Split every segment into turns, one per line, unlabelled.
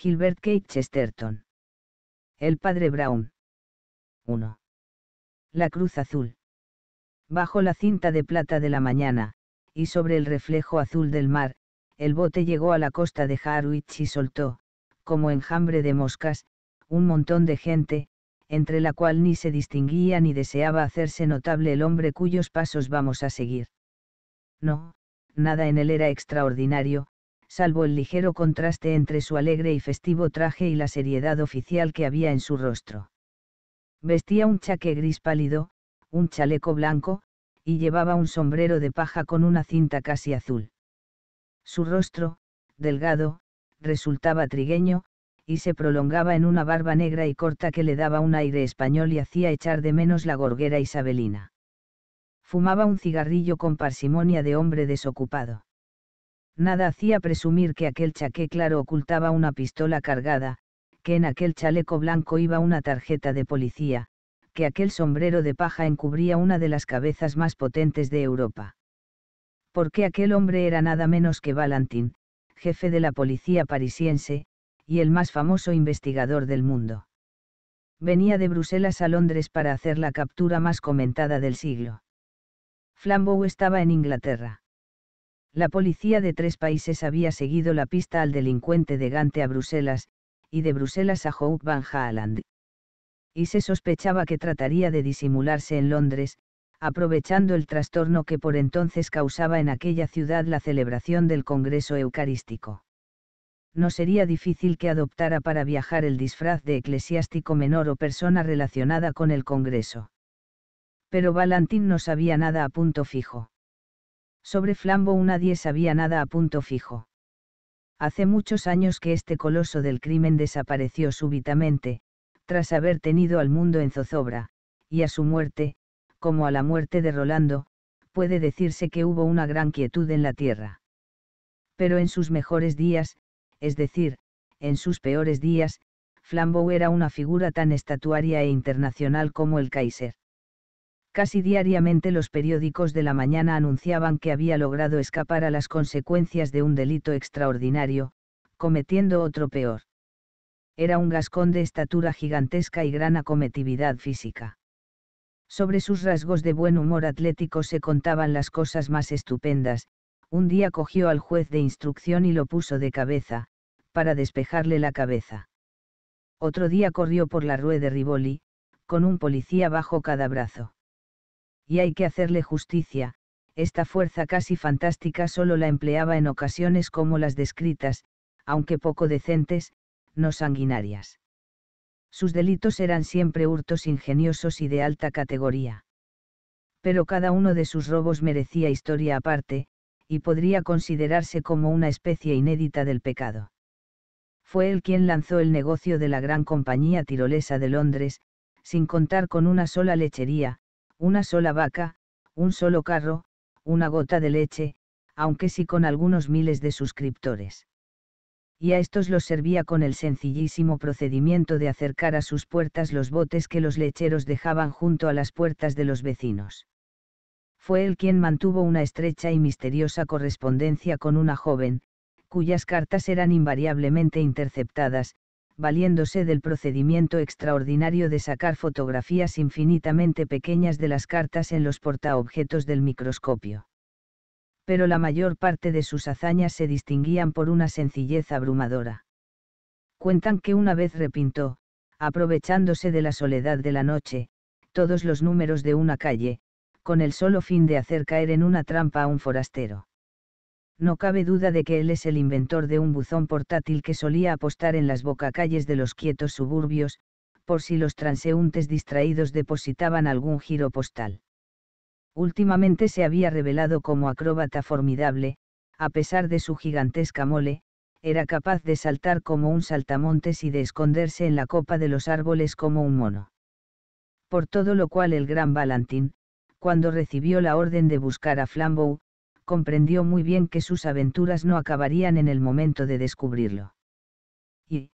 Gilbert Kate Chesterton. El padre Brown. 1. La cruz azul. Bajo la cinta de plata de la mañana, y sobre el reflejo azul del mar, el bote llegó a la costa de Harwich y soltó, como enjambre de moscas, un montón de gente, entre la cual ni se distinguía ni deseaba hacerse notable el hombre cuyos pasos vamos a seguir. No, nada en él era extraordinario, salvo el ligero contraste entre su alegre y festivo traje y la seriedad oficial que había en su rostro. Vestía un chaque gris pálido, un chaleco blanco, y llevaba un sombrero de paja con una cinta casi azul. Su rostro, delgado, resultaba trigueño, y se prolongaba en una barba negra y corta que le daba un aire español y hacía echar de menos la gorguera isabelina. Fumaba un cigarrillo con parsimonia de hombre desocupado. Nada hacía presumir que aquel chaqué claro ocultaba una pistola cargada, que en aquel chaleco blanco iba una tarjeta de policía, que aquel sombrero de paja encubría una de las cabezas más potentes de Europa. Porque aquel hombre era nada menos que Valentín, jefe de la policía parisiense, y el más famoso investigador del mundo. Venía de Bruselas a Londres para hacer la captura más comentada del siglo. Flambeau estaba en Inglaterra. La policía de tres países había seguido la pista al delincuente de Gante a Bruselas, y de Bruselas a Hope van Haaland. Y se sospechaba que trataría de disimularse en Londres, aprovechando el trastorno que por entonces causaba en aquella ciudad la celebración del Congreso Eucarístico. No sería difícil que adoptara para viajar el disfraz de eclesiástico menor o persona relacionada con el Congreso. Pero Valentín no sabía nada a punto fijo. Sobre Flambo nadie sabía nada a punto fijo. Hace muchos años que este coloso del crimen desapareció súbitamente, tras haber tenido al mundo en zozobra, y a su muerte, como a la muerte de Rolando, puede decirse que hubo una gran quietud en la tierra. Pero en sus mejores días, es decir, en sus peores días, Flambeau era una figura tan estatuaria e internacional como el Kaiser. Casi diariamente los periódicos de la mañana anunciaban que había logrado escapar a las consecuencias de un delito extraordinario, cometiendo otro peor. Era un gascón de estatura gigantesca y gran acometividad física. Sobre sus rasgos de buen humor atlético se contaban las cosas más estupendas, un día cogió al juez de instrucción y lo puso de cabeza, para despejarle la cabeza. Otro día corrió por la Rue de Rivoli, con un policía bajo cada brazo y hay que hacerle justicia, esta fuerza casi fantástica solo la empleaba en ocasiones como las descritas, aunque poco decentes, no sanguinarias. Sus delitos eran siempre hurtos ingeniosos y de alta categoría. Pero cada uno de sus robos merecía historia aparte, y podría considerarse como una especie inédita del pecado. Fue él quien lanzó el negocio de la gran compañía tirolesa de Londres, sin contar con una sola lechería, una sola vaca, un solo carro, una gota de leche, aunque sí con algunos miles de suscriptores. Y a estos los servía con el sencillísimo procedimiento de acercar a sus puertas los botes que los lecheros dejaban junto a las puertas de los vecinos. Fue él quien mantuvo una estrecha y misteriosa correspondencia con una joven, cuyas cartas eran invariablemente interceptadas, valiéndose del procedimiento extraordinario de sacar fotografías infinitamente pequeñas de las cartas en los portaobjetos del microscopio. Pero la mayor parte de sus hazañas se distinguían por una sencillez abrumadora. Cuentan que una vez repintó, aprovechándose de la soledad de la noche, todos los números de una calle, con el solo fin de hacer caer en una trampa a un forastero no cabe duda de que él es el inventor de un buzón portátil que solía apostar en las bocacalles de los quietos suburbios, por si los transeúntes distraídos depositaban algún giro postal. Últimamente se había revelado como acróbata formidable, a pesar de su gigantesca mole, era capaz de saltar como un saltamontes y de esconderse en la copa de los árboles como un mono. Por todo lo cual el gran Valentín, cuando recibió la orden de buscar a Flambeau, comprendió muy bien que sus aventuras no acabarían en el momento de descubrirlo. Y,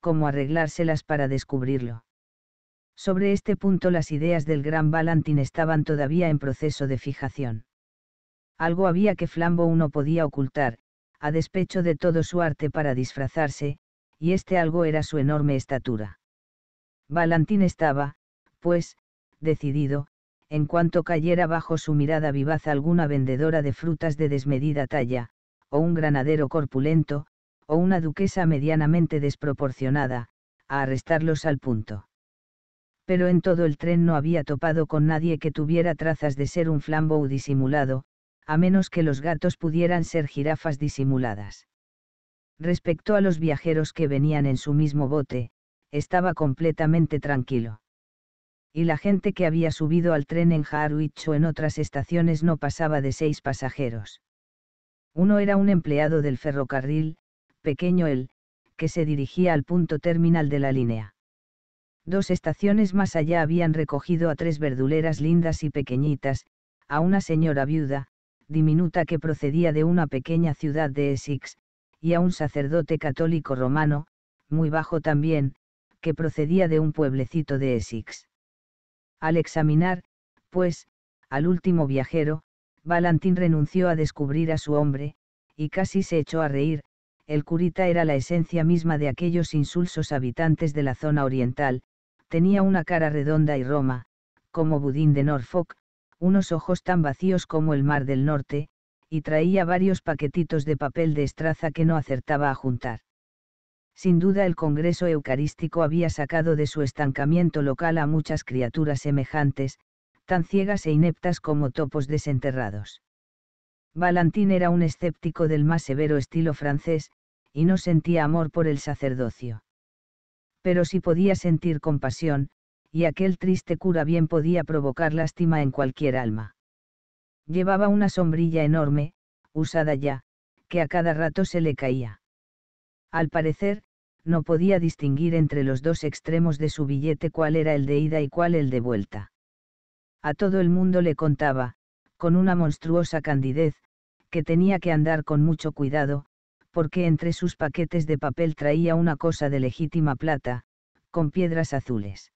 cómo arreglárselas para descubrirlo. Sobre este punto las ideas del gran Valentín estaban todavía en proceso de fijación. Algo había que Flambo uno podía ocultar, a despecho de todo su arte para disfrazarse, y este algo era su enorme estatura. Valentín estaba, pues, decidido, en cuanto cayera bajo su mirada vivaz alguna vendedora de frutas de desmedida talla, o un granadero corpulento, o una duquesa medianamente desproporcionada, a arrestarlos al punto. Pero en todo el tren no había topado con nadie que tuviera trazas de ser un o disimulado, a menos que los gatos pudieran ser jirafas disimuladas. Respecto a los viajeros que venían en su mismo bote, estaba completamente tranquilo y la gente que había subido al tren en Harwich o en otras estaciones no pasaba de seis pasajeros. Uno era un empleado del ferrocarril, pequeño él, que se dirigía al punto terminal de la línea. Dos estaciones más allá habían recogido a tres verduleras lindas y pequeñitas, a una señora viuda, diminuta que procedía de una pequeña ciudad de Essex, y a un sacerdote católico romano, muy bajo también, que procedía de un pueblecito de Essex. Al examinar, pues, al último viajero, Valentín renunció a descubrir a su hombre, y casi se echó a reír, el curita era la esencia misma de aquellos insulsos habitantes de la zona oriental, tenía una cara redonda y roma, como budín de Norfolk, unos ojos tan vacíos como el mar del norte, y traía varios paquetitos de papel de estraza que no acertaba a juntar. Sin duda el Congreso Eucarístico había sacado de su estancamiento local a muchas criaturas semejantes, tan ciegas e ineptas como topos desenterrados. Valentín era un escéptico del más severo estilo francés, y no sentía amor por el sacerdocio. Pero sí podía sentir compasión, y aquel triste cura bien podía provocar lástima en cualquier alma. Llevaba una sombrilla enorme, usada ya, que a cada rato se le caía. Al parecer, no podía distinguir entre los dos extremos de su billete cuál era el de ida y cuál el de vuelta. A todo el mundo le contaba, con una monstruosa candidez, que tenía que andar con mucho cuidado, porque entre sus paquetes de papel traía una cosa de legítima plata, con piedras azules.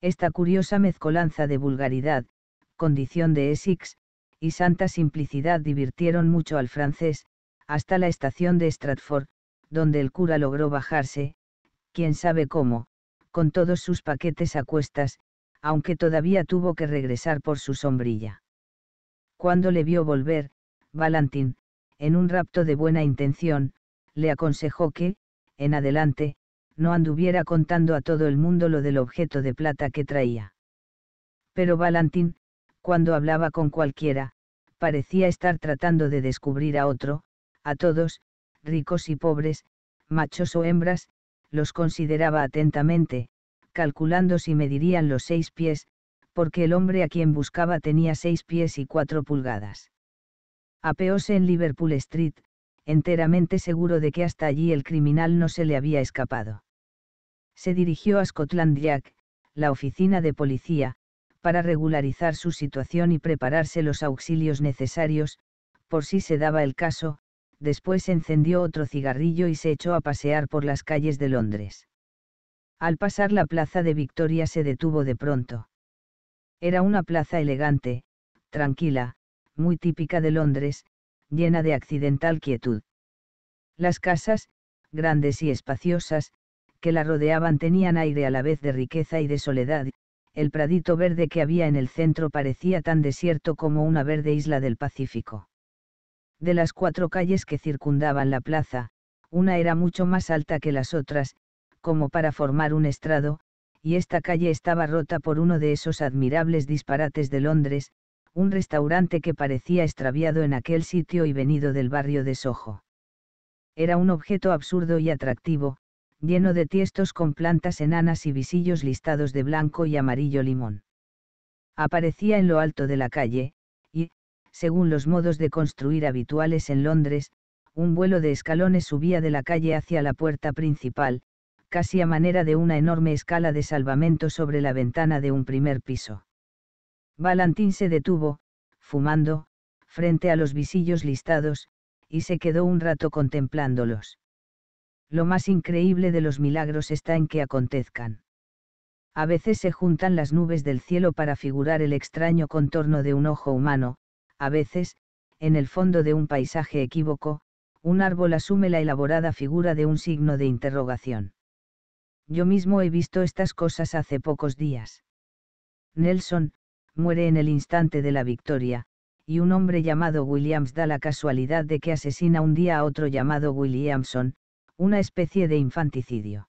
Esta curiosa mezcolanza de vulgaridad, condición de Essex, y santa simplicidad divirtieron mucho al francés, hasta la estación de Stratford, donde el cura logró bajarse, quién sabe cómo, con todos sus paquetes a cuestas, aunque todavía tuvo que regresar por su sombrilla. Cuando le vio volver, Valentín, en un rapto de buena intención, le aconsejó que, en adelante, no anduviera contando a todo el mundo lo del objeto de plata que traía. Pero Valentín, cuando hablaba con cualquiera, parecía estar tratando de descubrir a otro, a todos, ricos y pobres, machos o hembras, los consideraba atentamente, calculando si medirían los seis pies, porque el hombre a quien buscaba tenía seis pies y cuatro pulgadas. Apeóse en Liverpool Street, enteramente seguro de que hasta allí el criminal no se le había escapado. Se dirigió a Scotland Yard, la oficina de policía, para regularizar su situación y prepararse los auxilios necesarios, por si se daba el caso, después encendió otro cigarrillo y se echó a pasear por las calles de Londres. Al pasar la plaza de Victoria se detuvo de pronto. Era una plaza elegante, tranquila, muy típica de Londres, llena de accidental quietud. Las casas, grandes y espaciosas, que la rodeaban tenían aire a la vez de riqueza y de soledad, el pradito verde que había en el centro parecía tan desierto como una verde isla del Pacífico. De las cuatro calles que circundaban la plaza, una era mucho más alta que las otras, como para formar un estrado, y esta calle estaba rota por uno de esos admirables disparates de Londres, un restaurante que parecía extraviado en aquel sitio y venido del barrio de Soho. Era un objeto absurdo y atractivo, lleno de tiestos con plantas enanas y visillos listados de blanco y amarillo limón. Aparecía en lo alto de la calle, según los modos de construir habituales en Londres, un vuelo de escalones subía de la calle hacia la puerta principal, casi a manera de una enorme escala de salvamento sobre la ventana de un primer piso. Valentín se detuvo, fumando, frente a los visillos listados, y se quedó un rato contemplándolos. Lo más increíble de los milagros está en que acontezcan. A veces se juntan las nubes del cielo para figurar el extraño contorno de un ojo humano, a veces, en el fondo de un paisaje equívoco, un árbol asume la elaborada figura de un signo de interrogación. Yo mismo he visto estas cosas hace pocos días. Nelson, muere en el instante de la victoria, y un hombre llamado Williams da la casualidad de que asesina un día a otro llamado Williamson, una especie de infanticidio.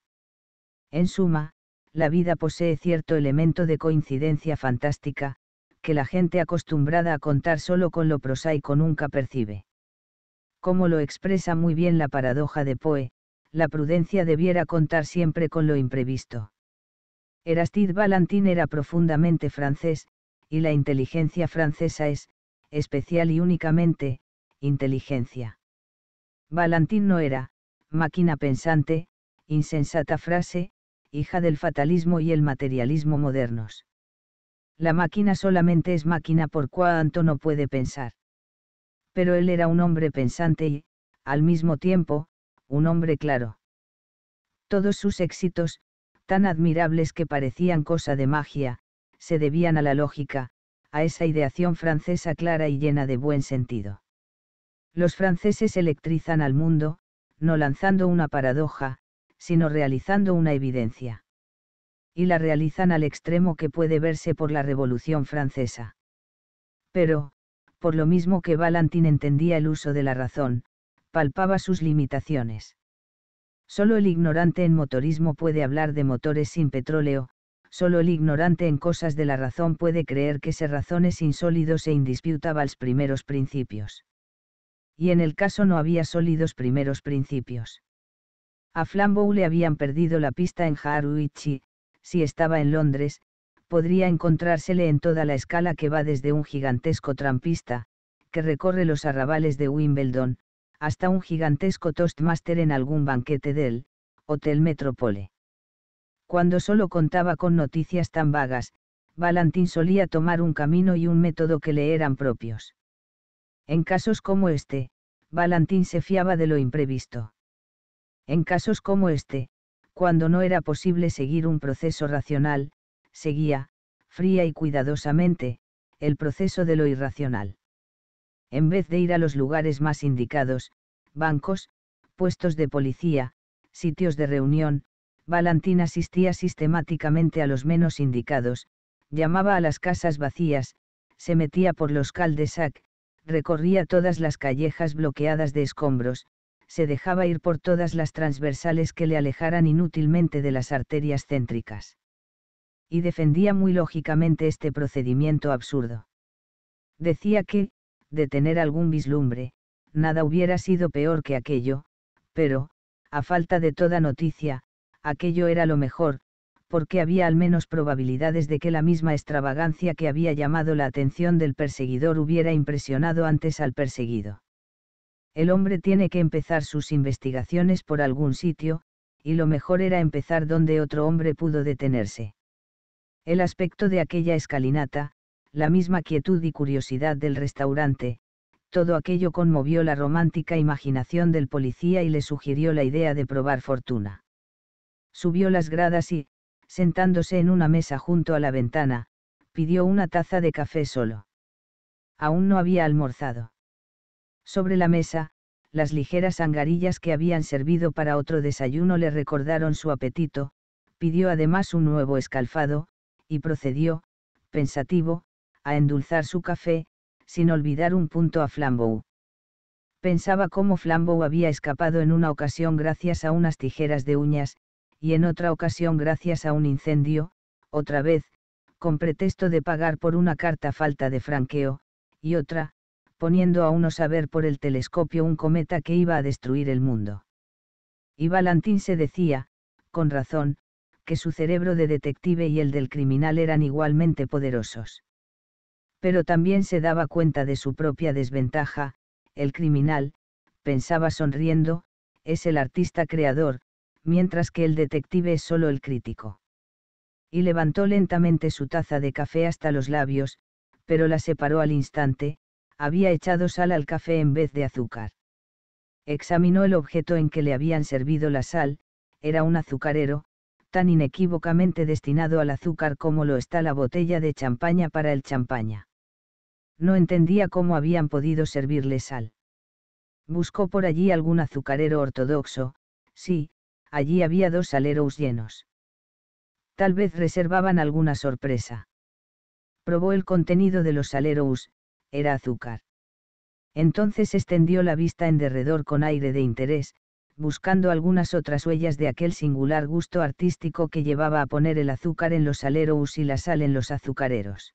En suma, la vida posee cierto elemento de coincidencia fantástica, que la gente acostumbrada a contar solo con lo prosaico nunca percibe. Como lo expresa muy bien la paradoja de Poe, la prudencia debiera contar siempre con lo imprevisto. Erastide Valentin era profundamente francés, y la inteligencia francesa es, especial y únicamente, inteligencia. Valentin no era, máquina pensante, insensata frase, hija del fatalismo y el materialismo modernos. La máquina solamente es máquina por cuanto no puede pensar. Pero él era un hombre pensante y, al mismo tiempo, un hombre claro. Todos sus éxitos, tan admirables que parecían cosa de magia, se debían a la lógica, a esa ideación francesa clara y llena de buen sentido. Los franceses electrizan al mundo, no lanzando una paradoja, sino realizando una evidencia y la realizan al extremo que puede verse por la Revolución Francesa. Pero, por lo mismo que Valentin entendía el uso de la razón, palpaba sus limitaciones. Solo el ignorante en motorismo puede hablar de motores sin petróleo, solo el ignorante en cosas de la razón puede creer que se razones insólidos e indisputables primeros principios. Y en el caso no había sólidos primeros principios. A Flambeau le habían perdido la pista en Haruichi, si estaba en Londres, podría encontrársele en toda la escala que va desde un gigantesco trampista, que recorre los arrabales de Wimbledon, hasta un gigantesco toastmaster en algún banquete del Hotel Metropole. Cuando solo contaba con noticias tan vagas, Valentín solía tomar un camino y un método que le eran propios. En casos como este, Valentín se fiaba de lo imprevisto. En casos como este, cuando no era posible seguir un proceso racional, seguía, fría y cuidadosamente, el proceso de lo irracional. En vez de ir a los lugares más indicados, bancos, puestos de policía, sitios de reunión, Valentín asistía sistemáticamente a los menos indicados, llamaba a las casas vacías, se metía por los caldesac, recorría todas las callejas bloqueadas de escombros, se dejaba ir por todas las transversales que le alejaran inútilmente de las arterias céntricas. Y defendía muy lógicamente este procedimiento absurdo. Decía que, de tener algún vislumbre, nada hubiera sido peor que aquello, pero, a falta de toda noticia, aquello era lo mejor, porque había al menos probabilidades de que la misma extravagancia que había llamado la atención del perseguidor hubiera impresionado antes al perseguido el hombre tiene que empezar sus investigaciones por algún sitio, y lo mejor era empezar donde otro hombre pudo detenerse. El aspecto de aquella escalinata, la misma quietud y curiosidad del restaurante, todo aquello conmovió la romántica imaginación del policía y le sugirió la idea de probar fortuna. Subió las gradas y, sentándose en una mesa junto a la ventana, pidió una taza de café solo. Aún no había almorzado. Sobre la mesa, las ligeras angarillas que habían servido para otro desayuno le recordaron su apetito, pidió además un nuevo escalfado, y procedió, pensativo, a endulzar su café, sin olvidar un punto a Flambeau. Pensaba cómo Flambeau había escapado en una ocasión gracias a unas tijeras de uñas, y en otra ocasión gracias a un incendio, otra vez, con pretexto de pagar por una carta falta de franqueo, y otra, poniendo a uno saber por el telescopio un cometa que iba a destruir el mundo. Y Valentín se decía, con razón, que su cerebro de detective y el del criminal eran igualmente poderosos. Pero también se daba cuenta de su propia desventaja, el criminal, pensaba sonriendo, es el artista creador, mientras que el detective es solo el crítico. Y levantó lentamente su taza de café hasta los labios, pero la separó al instante, había echado sal al café en vez de azúcar. Examinó el objeto en que le habían servido la sal, era un azucarero, tan inequívocamente destinado al azúcar como lo está la botella de champaña para el champaña. No entendía cómo habían podido servirle sal. Buscó por allí algún azucarero ortodoxo, sí, allí había dos saleros llenos. Tal vez reservaban alguna sorpresa. Probó el contenido de los saleros, era azúcar. Entonces extendió la vista en derredor con aire de interés, buscando algunas otras huellas de aquel singular gusto artístico que llevaba a poner el azúcar en los aleros y la sal en los azucareros.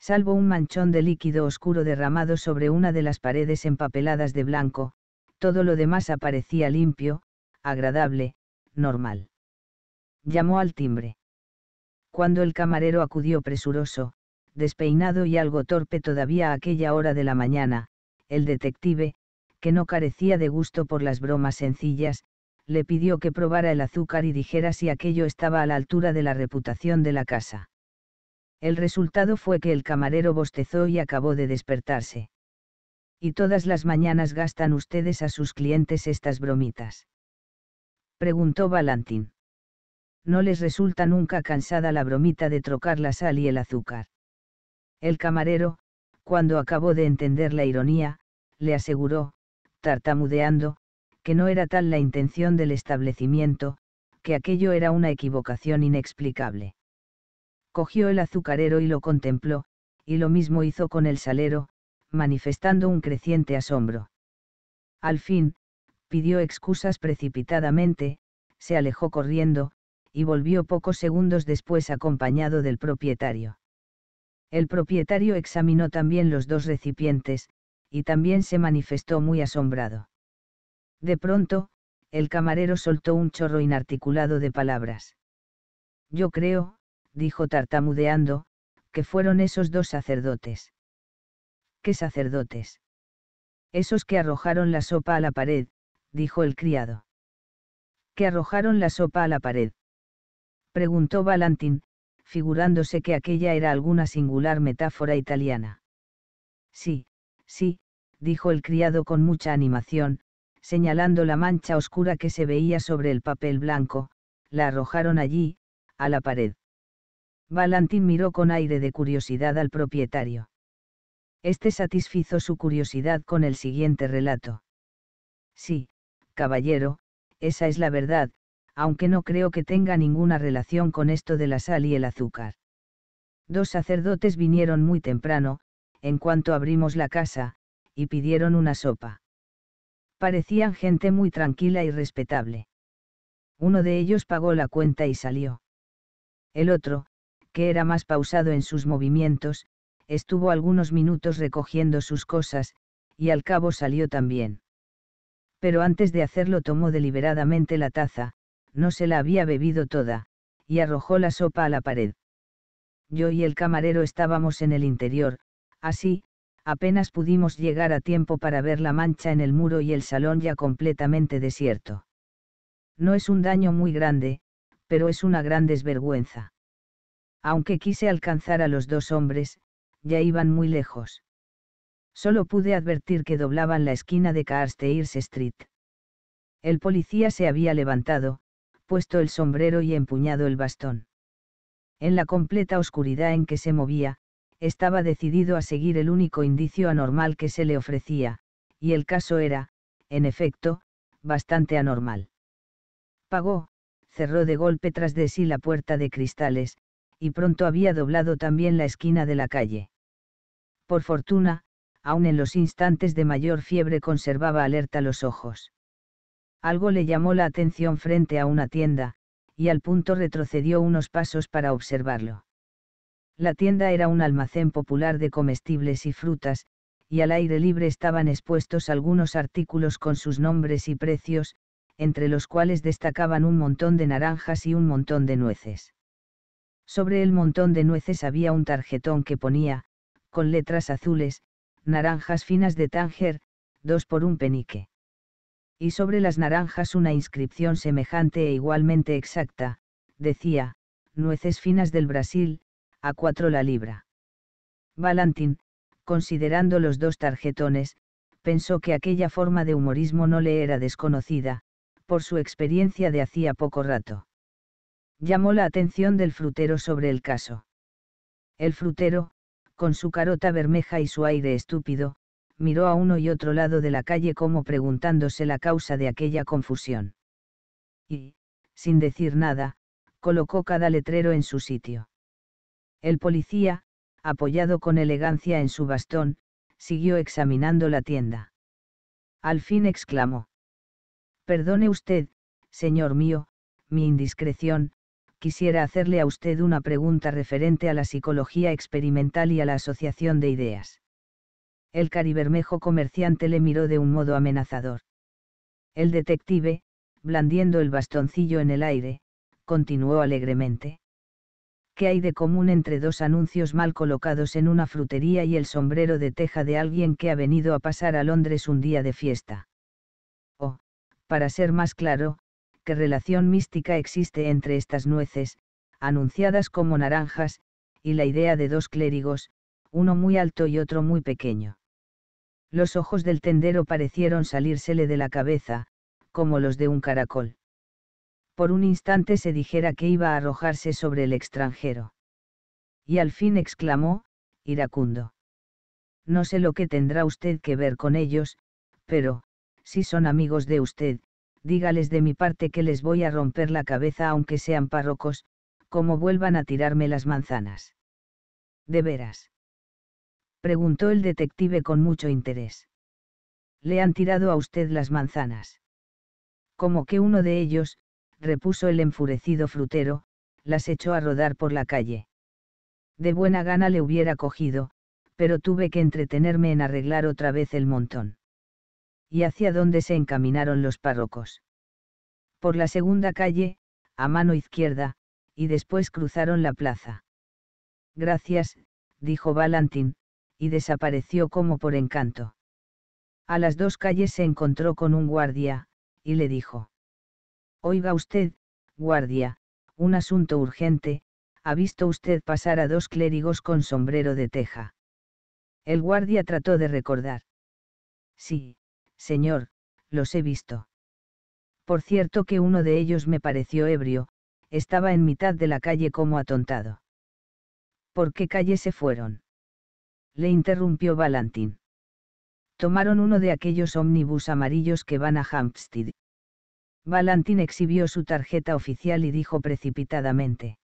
Salvo un manchón de líquido oscuro derramado sobre una de las paredes empapeladas de blanco, todo lo demás aparecía limpio, agradable, normal. Llamó al timbre. Cuando el camarero acudió presuroso, despeinado y algo torpe todavía a aquella hora de la mañana, el detective, que no carecía de gusto por las bromas sencillas, le pidió que probara el azúcar y dijera si aquello estaba a la altura de la reputación de la casa. El resultado fue que el camarero bostezó y acabó de despertarse. Y todas las mañanas gastan ustedes a sus clientes estas bromitas. Preguntó Valentín. No les resulta nunca cansada la bromita de trocar la sal y el azúcar. El camarero, cuando acabó de entender la ironía, le aseguró, tartamudeando, que no era tal la intención del establecimiento, que aquello era una equivocación inexplicable. Cogió el azucarero y lo contempló, y lo mismo hizo con el salero, manifestando un creciente asombro. Al fin, pidió excusas precipitadamente, se alejó corriendo, y volvió pocos segundos después acompañado del propietario. El propietario examinó también los dos recipientes, y también se manifestó muy asombrado. De pronto, el camarero soltó un chorro inarticulado de palabras. Yo creo, dijo tartamudeando, que fueron esos dos sacerdotes. ¿Qué sacerdotes? Esos que arrojaron la sopa a la pared, dijo el criado. ¿Que arrojaron la sopa a la pared? Preguntó Valentín, figurándose que aquella era alguna singular metáfora italiana. Sí, sí, dijo el criado con mucha animación, señalando la mancha oscura que se veía sobre el papel blanco, la arrojaron allí, a la pared. Valentín miró con aire de curiosidad al propietario. Este satisfizo su curiosidad con el siguiente relato. Sí, caballero, esa es la verdad, aunque no creo que tenga ninguna relación con esto de la sal y el azúcar. Dos sacerdotes vinieron muy temprano, en cuanto abrimos la casa, y pidieron una sopa. Parecían gente muy tranquila y respetable. Uno de ellos pagó la cuenta y salió. El otro, que era más pausado en sus movimientos, estuvo algunos minutos recogiendo sus cosas, y al cabo salió también. Pero antes de hacerlo tomó deliberadamente la taza, no se la había bebido toda, y arrojó la sopa a la pared. Yo y el camarero estábamos en el interior, así, apenas pudimos llegar a tiempo para ver la mancha en el muro y el salón ya completamente desierto. No es un daño muy grande, pero es una gran desvergüenza. Aunque quise alcanzar a los dos hombres, ya iban muy lejos. Solo pude advertir que doblaban la esquina de Carsteirs Street. El policía se había levantado, puesto el sombrero y empuñado el bastón. En la completa oscuridad en que se movía, estaba decidido a seguir el único indicio anormal que se le ofrecía, y el caso era, en efecto, bastante anormal. Pagó, cerró de golpe tras de sí la puerta de cristales, y pronto había doblado también la esquina de la calle. Por fortuna, aun en los instantes de mayor fiebre conservaba alerta los ojos. Algo le llamó la atención frente a una tienda, y al punto retrocedió unos pasos para observarlo. La tienda era un almacén popular de comestibles y frutas, y al aire libre estaban expuestos algunos artículos con sus nombres y precios, entre los cuales destacaban un montón de naranjas y un montón de nueces. Sobre el montón de nueces había un tarjetón que ponía, con letras azules, naranjas finas de Tánger, dos por un penique y sobre las naranjas una inscripción semejante e igualmente exacta, decía, nueces finas del Brasil, a cuatro la libra. Valentín, considerando los dos tarjetones, pensó que aquella forma de humorismo no le era desconocida, por su experiencia de hacía poco rato. Llamó la atención del frutero sobre el caso. El frutero, con su carota bermeja y su aire estúpido, miró a uno y otro lado de la calle como preguntándose la causa de aquella confusión. Y, sin decir nada, colocó cada letrero en su sitio. El policía, apoyado con elegancia en su bastón, siguió examinando la tienda. Al fin exclamó. Perdone usted, señor mío, mi indiscreción, quisiera hacerle a usted una pregunta referente a la psicología experimental y a la asociación de ideas. El caribermejo comerciante le miró de un modo amenazador. El detective, blandiendo el bastoncillo en el aire, continuó alegremente. ¿Qué hay de común entre dos anuncios mal colocados en una frutería y el sombrero de teja de alguien que ha venido a pasar a Londres un día de fiesta? O, oh, para ser más claro, qué relación mística existe entre estas nueces, anunciadas como naranjas, y la idea de dos clérigos, uno muy alto y otro muy pequeño. Los ojos del tendero parecieron salírsele de la cabeza, como los de un caracol. Por un instante se dijera que iba a arrojarse sobre el extranjero. Y al fin exclamó, iracundo. No sé lo que tendrá usted que ver con ellos, pero, si son amigos de usted, dígales de mi parte que les voy a romper la cabeza aunque sean párrocos, como vuelvan a tirarme las manzanas. De veras preguntó el detective con mucho interés. Le han tirado a usted las manzanas. Como que uno de ellos, repuso el enfurecido frutero, las echó a rodar por la calle. De buena gana le hubiera cogido, pero tuve que entretenerme en arreglar otra vez el montón. ¿Y hacia dónde se encaminaron los párrocos? Por la segunda calle, a mano izquierda, y después cruzaron la plaza. Gracias, dijo Valentín, y desapareció como por encanto. A las dos calles se encontró con un guardia, y le dijo. Oiga usted, guardia, un asunto urgente, ha visto usted pasar a dos clérigos con sombrero de teja. El guardia trató de recordar. Sí, señor, los he visto. Por cierto que uno de ellos me pareció ebrio, estaba en mitad de la calle como atontado. ¿Por qué calle se fueron? le interrumpió Valentín. Tomaron uno de aquellos ómnibus amarillos que van a Hampstead. Valentín exhibió su tarjeta oficial y dijo precipitadamente.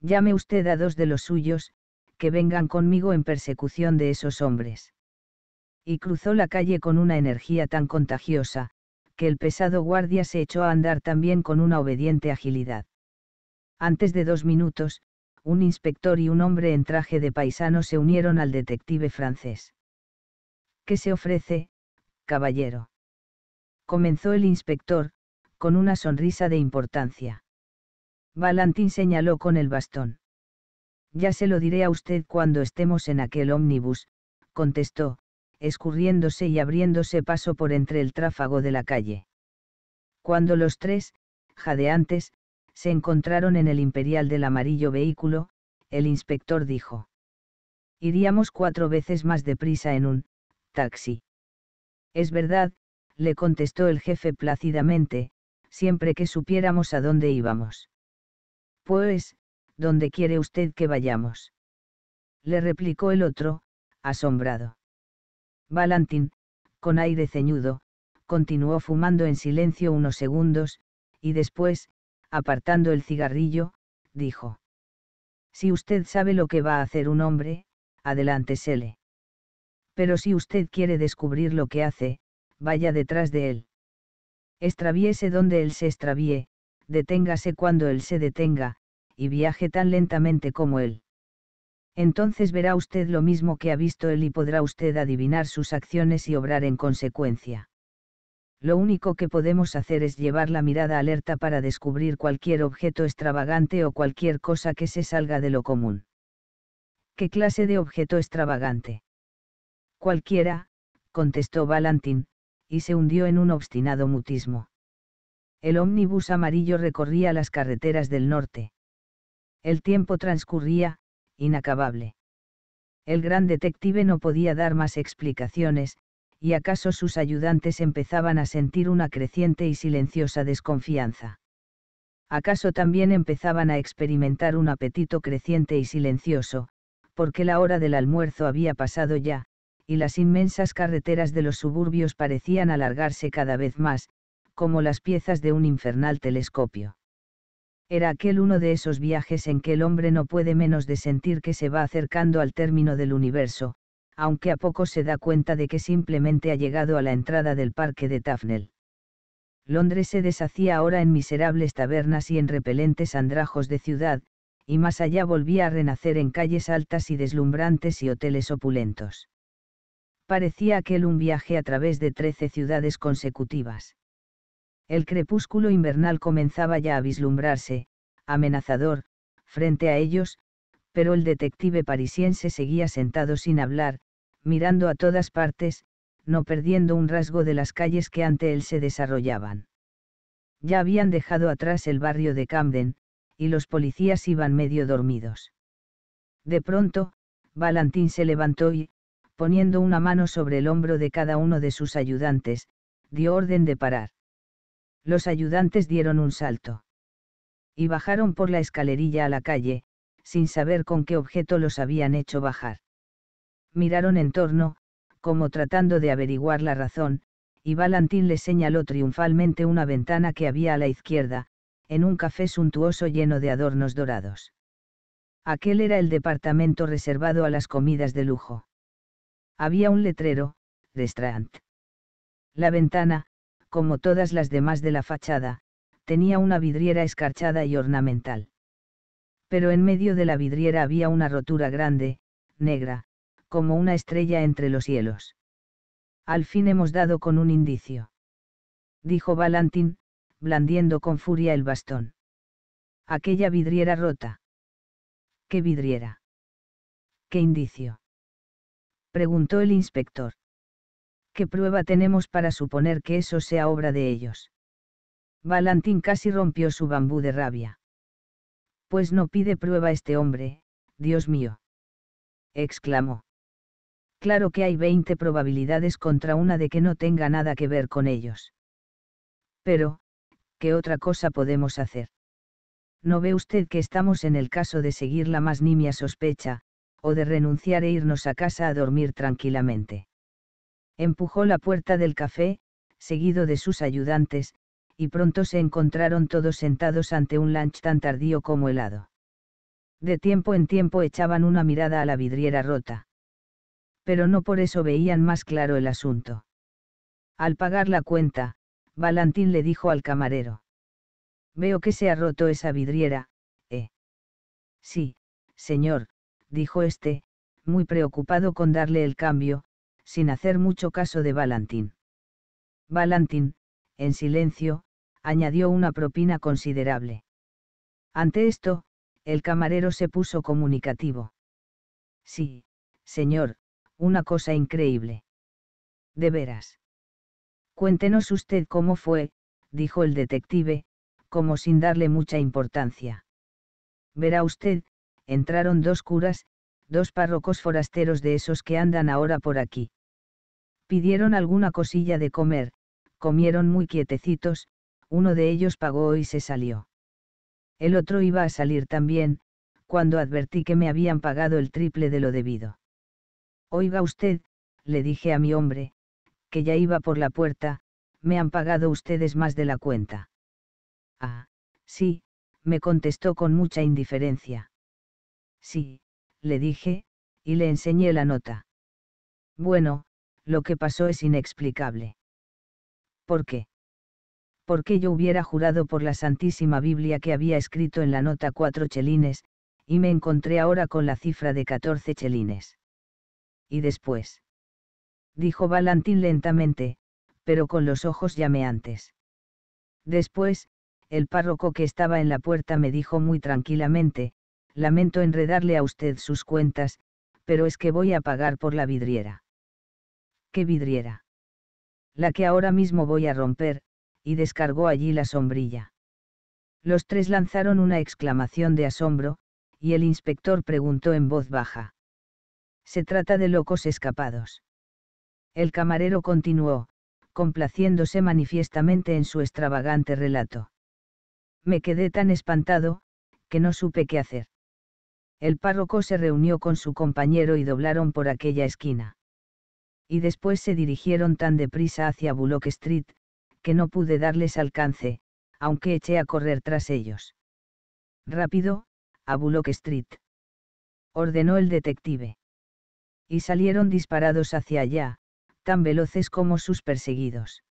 Llame usted a dos de los suyos, que vengan conmigo en persecución de esos hombres. Y cruzó la calle con una energía tan contagiosa, que el pesado guardia se echó a andar también con una obediente agilidad. Antes de dos minutos, un inspector y un hombre en traje de paisano se unieron al detective francés. ¿Qué se ofrece, caballero? Comenzó el inspector, con una sonrisa de importancia. Valentín señaló con el bastón. Ya se lo diré a usted cuando estemos en aquel ómnibus, contestó, escurriéndose y abriéndose paso por entre el tráfago de la calle. Cuando los tres, jadeantes, se encontraron en el imperial del amarillo vehículo, el inspector dijo. Iríamos cuatro veces más deprisa en un taxi. Es verdad, le contestó el jefe plácidamente, siempre que supiéramos a dónde íbamos. Pues, ¿dónde quiere usted que vayamos? Le replicó el otro, asombrado. Valentín, con aire ceñudo, continuó fumando en silencio unos segundos, y después, apartando el cigarrillo, dijo. Si usted sabe lo que va a hacer un hombre, adelante adelántesele. Pero si usted quiere descubrir lo que hace, vaya detrás de él. Extraviese donde él se extravíe, deténgase cuando él se detenga, y viaje tan lentamente como él. Entonces verá usted lo mismo que ha visto él y podrá usted adivinar sus acciones y obrar en consecuencia. Lo único que podemos hacer es llevar la mirada alerta para descubrir cualquier objeto extravagante o cualquier cosa que se salga de lo común. ¿Qué clase de objeto extravagante? Cualquiera, contestó Valentín, y se hundió en un obstinado mutismo. El ómnibus amarillo recorría las carreteras del norte. El tiempo transcurría, inacabable. El gran detective no podía dar más explicaciones, y acaso sus ayudantes empezaban a sentir una creciente y silenciosa desconfianza. Acaso también empezaban a experimentar un apetito creciente y silencioso, porque la hora del almuerzo había pasado ya, y las inmensas carreteras de los suburbios parecían alargarse cada vez más, como las piezas de un infernal telescopio. Era aquel uno de esos viajes en que el hombre no puede menos de sentir que se va acercando al término del universo, aunque a poco se da cuenta de que simplemente ha llegado a la entrada del parque de Tafnel. Londres se deshacía ahora en miserables tabernas y en repelentes andrajos de ciudad, y más allá volvía a renacer en calles altas y deslumbrantes y hoteles opulentos. Parecía aquel un viaje a través de trece ciudades consecutivas. El crepúsculo invernal comenzaba ya a vislumbrarse, amenazador, frente a ellos, pero el detective parisiense seguía sentado sin hablar, mirando a todas partes, no perdiendo un rasgo de las calles que ante él se desarrollaban. Ya habían dejado atrás el barrio de Camden, y los policías iban medio dormidos. De pronto, Valentín se levantó y, poniendo una mano sobre el hombro de cada uno de sus ayudantes, dio orden de parar. Los ayudantes dieron un salto. Y bajaron por la escalerilla a la calle, sin saber con qué objeto los habían hecho bajar. Miraron en torno, como tratando de averiguar la razón, y Valentín le señaló triunfalmente una ventana que había a la izquierda, en un café suntuoso lleno de adornos dorados. Aquel era el departamento reservado a las comidas de lujo. Había un letrero, restaurant. La ventana, como todas las demás de la fachada, tenía una vidriera escarchada y ornamental pero en medio de la vidriera había una rotura grande, negra, como una estrella entre los cielos. Al fin hemos dado con un indicio. Dijo Valentín, blandiendo con furia el bastón. Aquella vidriera rota. ¿Qué vidriera? ¿Qué indicio? Preguntó el inspector. ¿Qué prueba tenemos para suponer que eso sea obra de ellos? Valentín casi rompió su bambú de rabia. Pues no pide prueba este hombre, Dios mío. exclamó. Claro que hay veinte probabilidades contra una de que no tenga nada que ver con ellos. Pero, ¿qué otra cosa podemos hacer? ¿No ve usted que estamos en el caso de seguir la más nimia sospecha, o de renunciar e irnos a casa a dormir tranquilamente? Empujó la puerta del café, seguido de sus ayudantes, y pronto se encontraron todos sentados ante un lunch tan tardío como helado. De tiempo en tiempo echaban una mirada a la vidriera rota. Pero no por eso veían más claro el asunto. Al pagar la cuenta, Valentín le dijo al camarero. Veo que se ha roto esa vidriera, ¿eh? Sí, señor, dijo este, muy preocupado con darle el cambio, sin hacer mucho caso de Valentín. Valentín, en silencio, añadió una propina considerable. Ante esto, el camarero se puso comunicativo. Sí, señor, una cosa increíble. De veras. Cuéntenos usted cómo fue, dijo el detective, como sin darle mucha importancia. Verá usted, entraron dos curas, dos párrocos forasteros de esos que andan ahora por aquí. Pidieron alguna cosilla de comer, comieron muy quietecitos, uno de ellos pagó y se salió. El otro iba a salir también, cuando advertí que me habían pagado el triple de lo debido. Oiga usted, le dije a mi hombre, que ya iba por la puerta, me han pagado ustedes más de la cuenta. Ah, sí, me contestó con mucha indiferencia. Sí, le dije, y le enseñé la nota. Bueno, lo que pasó es inexplicable. ¿Por qué? Porque yo hubiera jurado por la Santísima Biblia que había escrito en la nota cuatro chelines, y me encontré ahora con la cifra de catorce chelines. ¿Y después? Dijo Valentín lentamente, pero con los ojos llameantes. Después, el párroco que estaba en la puerta me dijo muy tranquilamente, lamento enredarle a usted sus cuentas, pero es que voy a pagar por la vidriera. ¿Qué vidriera? la que ahora mismo voy a romper, y descargó allí la sombrilla. Los tres lanzaron una exclamación de asombro, y el inspector preguntó en voz baja. Se trata de locos escapados. El camarero continuó, complaciéndose manifiestamente en su extravagante relato. Me quedé tan espantado, que no supe qué hacer. El párroco se reunió con su compañero y doblaron por aquella esquina y después se dirigieron tan deprisa hacia Bullock Street, que no pude darles alcance, aunque eché a correr tras ellos. Rápido, a Bullock Street. Ordenó el detective. Y salieron disparados hacia allá, tan veloces como sus perseguidos.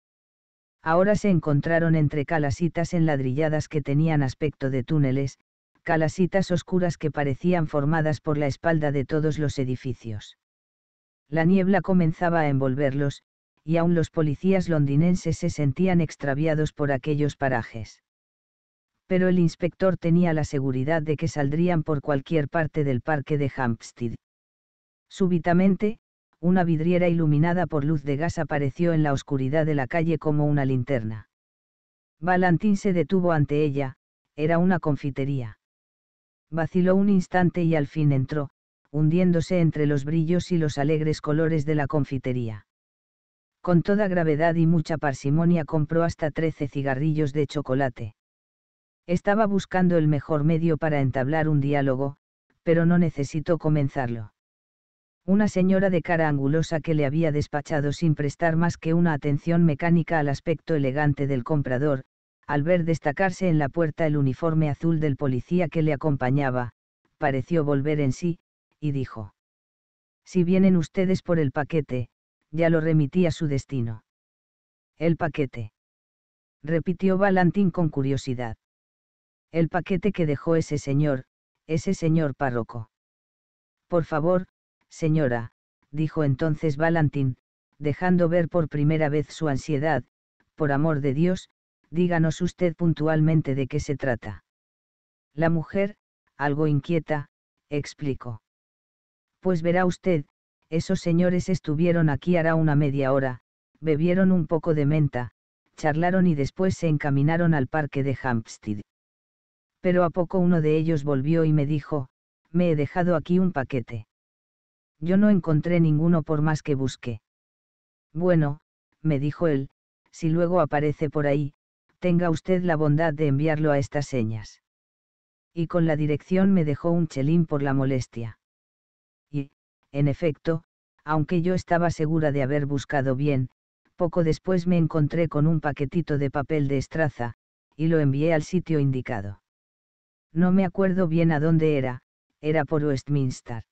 Ahora se encontraron entre calasitas enladrilladas que tenían aspecto de túneles, calasitas oscuras que parecían formadas por la espalda de todos los edificios. La niebla comenzaba a envolverlos, y aún los policías londinenses se sentían extraviados por aquellos parajes. Pero el inspector tenía la seguridad de que saldrían por cualquier parte del parque de Hampstead. Súbitamente, una vidriera iluminada por luz de gas apareció en la oscuridad de la calle como una linterna. Valentín se detuvo ante ella, era una confitería. Vaciló un instante y al fin entró, hundiéndose entre los brillos y los alegres colores de la confitería. Con toda gravedad y mucha parsimonia compró hasta trece cigarrillos de chocolate. Estaba buscando el mejor medio para entablar un diálogo, pero no necesitó comenzarlo. Una señora de cara angulosa que le había despachado sin prestar más que una atención mecánica al aspecto elegante del comprador, al ver destacarse en la puerta el uniforme azul del policía que le acompañaba, pareció volver en sí, y dijo. Si vienen ustedes por el paquete, ya lo remití a su destino. El paquete. Repitió Valentín con curiosidad. El paquete que dejó ese señor, ese señor párroco. Por favor, señora, dijo entonces Valentín, dejando ver por primera vez su ansiedad, por amor de Dios, díganos usted puntualmente de qué se trata. La mujer, algo inquieta, explicó. Pues verá usted, esos señores estuvieron aquí hará una media hora, bebieron un poco de menta, charlaron y después se encaminaron al parque de Hampstead. Pero a poco uno de ellos volvió y me dijo, me he dejado aquí un paquete. Yo no encontré ninguno por más que busqué. Bueno, me dijo él, si luego aparece por ahí, tenga usted la bondad de enviarlo a estas señas. Y con la dirección me dejó un chelín por la molestia. En efecto, aunque yo estaba segura de haber buscado bien, poco después me encontré con un paquetito de papel de estraza, y lo envié al sitio indicado. No me acuerdo bien a dónde era, era por Westminster.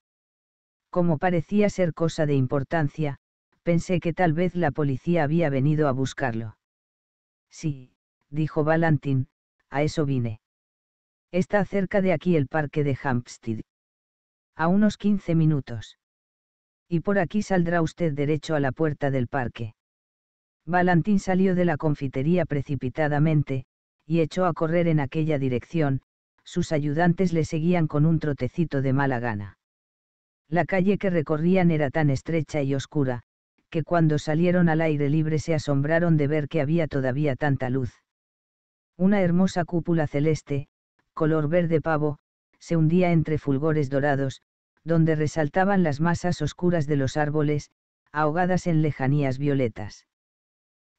Como parecía ser cosa de importancia, pensé que tal vez la policía había venido a buscarlo. Sí, dijo Valentin, a eso vine. Está cerca de aquí el parque de Hampstead. A unos 15 minutos y por aquí saldrá usted derecho a la puerta del parque. Valentín salió de la confitería precipitadamente, y echó a correr en aquella dirección, sus ayudantes le seguían con un trotecito de mala gana. La calle que recorrían era tan estrecha y oscura, que cuando salieron al aire libre se asombraron de ver que había todavía tanta luz. Una hermosa cúpula celeste, color verde pavo, se hundía entre fulgores dorados, donde resaltaban las masas oscuras de los árboles, ahogadas en lejanías violetas.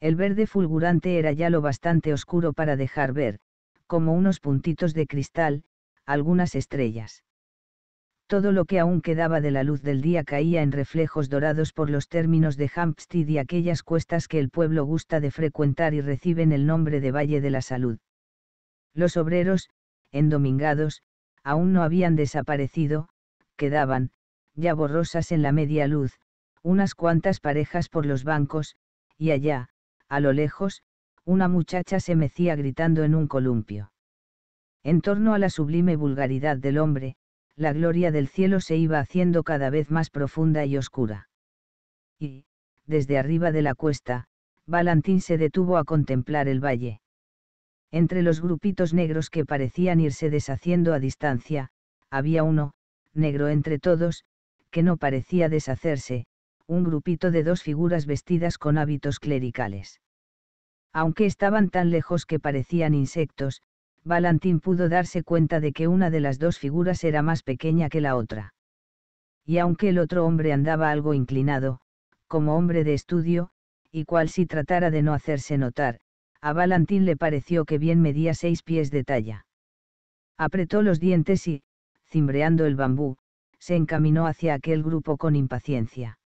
El verde fulgurante era ya lo bastante oscuro para dejar ver, como unos puntitos de cristal, algunas estrellas. Todo lo que aún quedaba de la luz del día caía en reflejos dorados por los términos de Hampstead y aquellas cuestas que el pueblo gusta de frecuentar y reciben el nombre de Valle de la Salud. Los obreros, endomingados, aún no habían desaparecido, quedaban, ya borrosas en la media luz, unas cuantas parejas por los bancos, y allá, a lo lejos, una muchacha se mecía gritando en un columpio. En torno a la sublime vulgaridad del hombre, la gloria del cielo se iba haciendo cada vez más profunda y oscura. Y, desde arriba de la cuesta, Valentín se detuvo a contemplar el valle. Entre los grupitos negros que parecían irse deshaciendo a distancia, había uno, negro entre todos, que no parecía deshacerse, un grupito de dos figuras vestidas con hábitos clericales. Aunque estaban tan lejos que parecían insectos, Valentín pudo darse cuenta de que una de las dos figuras era más pequeña que la otra. Y aunque el otro hombre andaba algo inclinado, como hombre de estudio, y cual si tratara de no hacerse notar, a Valentín le pareció que bien medía seis pies de talla. Apretó los dientes y, cimbreando el bambú, se encaminó hacia aquel grupo con impaciencia.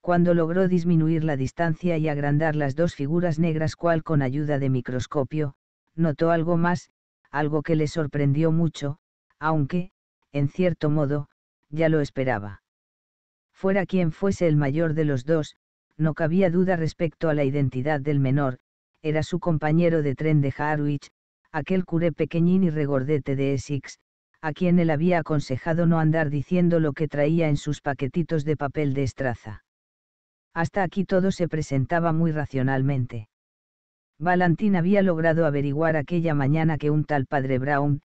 Cuando logró disminuir la distancia y agrandar las dos figuras negras cual con ayuda de microscopio, notó algo más, algo que le sorprendió mucho, aunque, en cierto modo, ya lo esperaba. Fuera quien fuese el mayor de los dos, no cabía duda respecto a la identidad del menor, era su compañero de tren de Harwich, aquel curé pequeñín y regordete de Essex, a quien él había aconsejado no andar diciendo lo que traía en sus paquetitos de papel de estraza. Hasta aquí todo se presentaba muy racionalmente. Valentín había logrado averiguar aquella mañana que un tal padre Brown,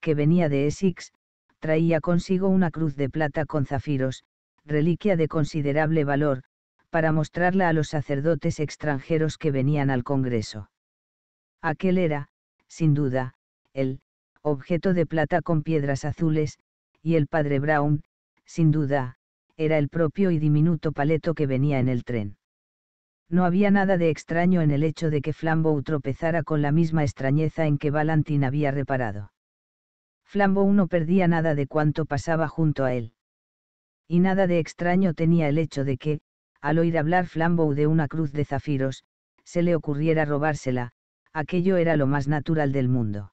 que venía de Essex, traía consigo una cruz de plata con zafiros, reliquia de considerable valor, para mostrarla a los sacerdotes extranjeros que venían al Congreso. Aquel era, sin duda, el objeto de plata con piedras azules, y el padre Brown, sin duda, era el propio y diminuto paleto que venía en el tren. No había nada de extraño en el hecho de que Flambeau tropezara con la misma extrañeza en que Valentin había reparado. Flambeau no perdía nada de cuanto pasaba junto a él. Y nada de extraño tenía el hecho de que, al oír hablar Flambeau de una cruz de zafiros, se le ocurriera robársela, aquello era lo más natural del mundo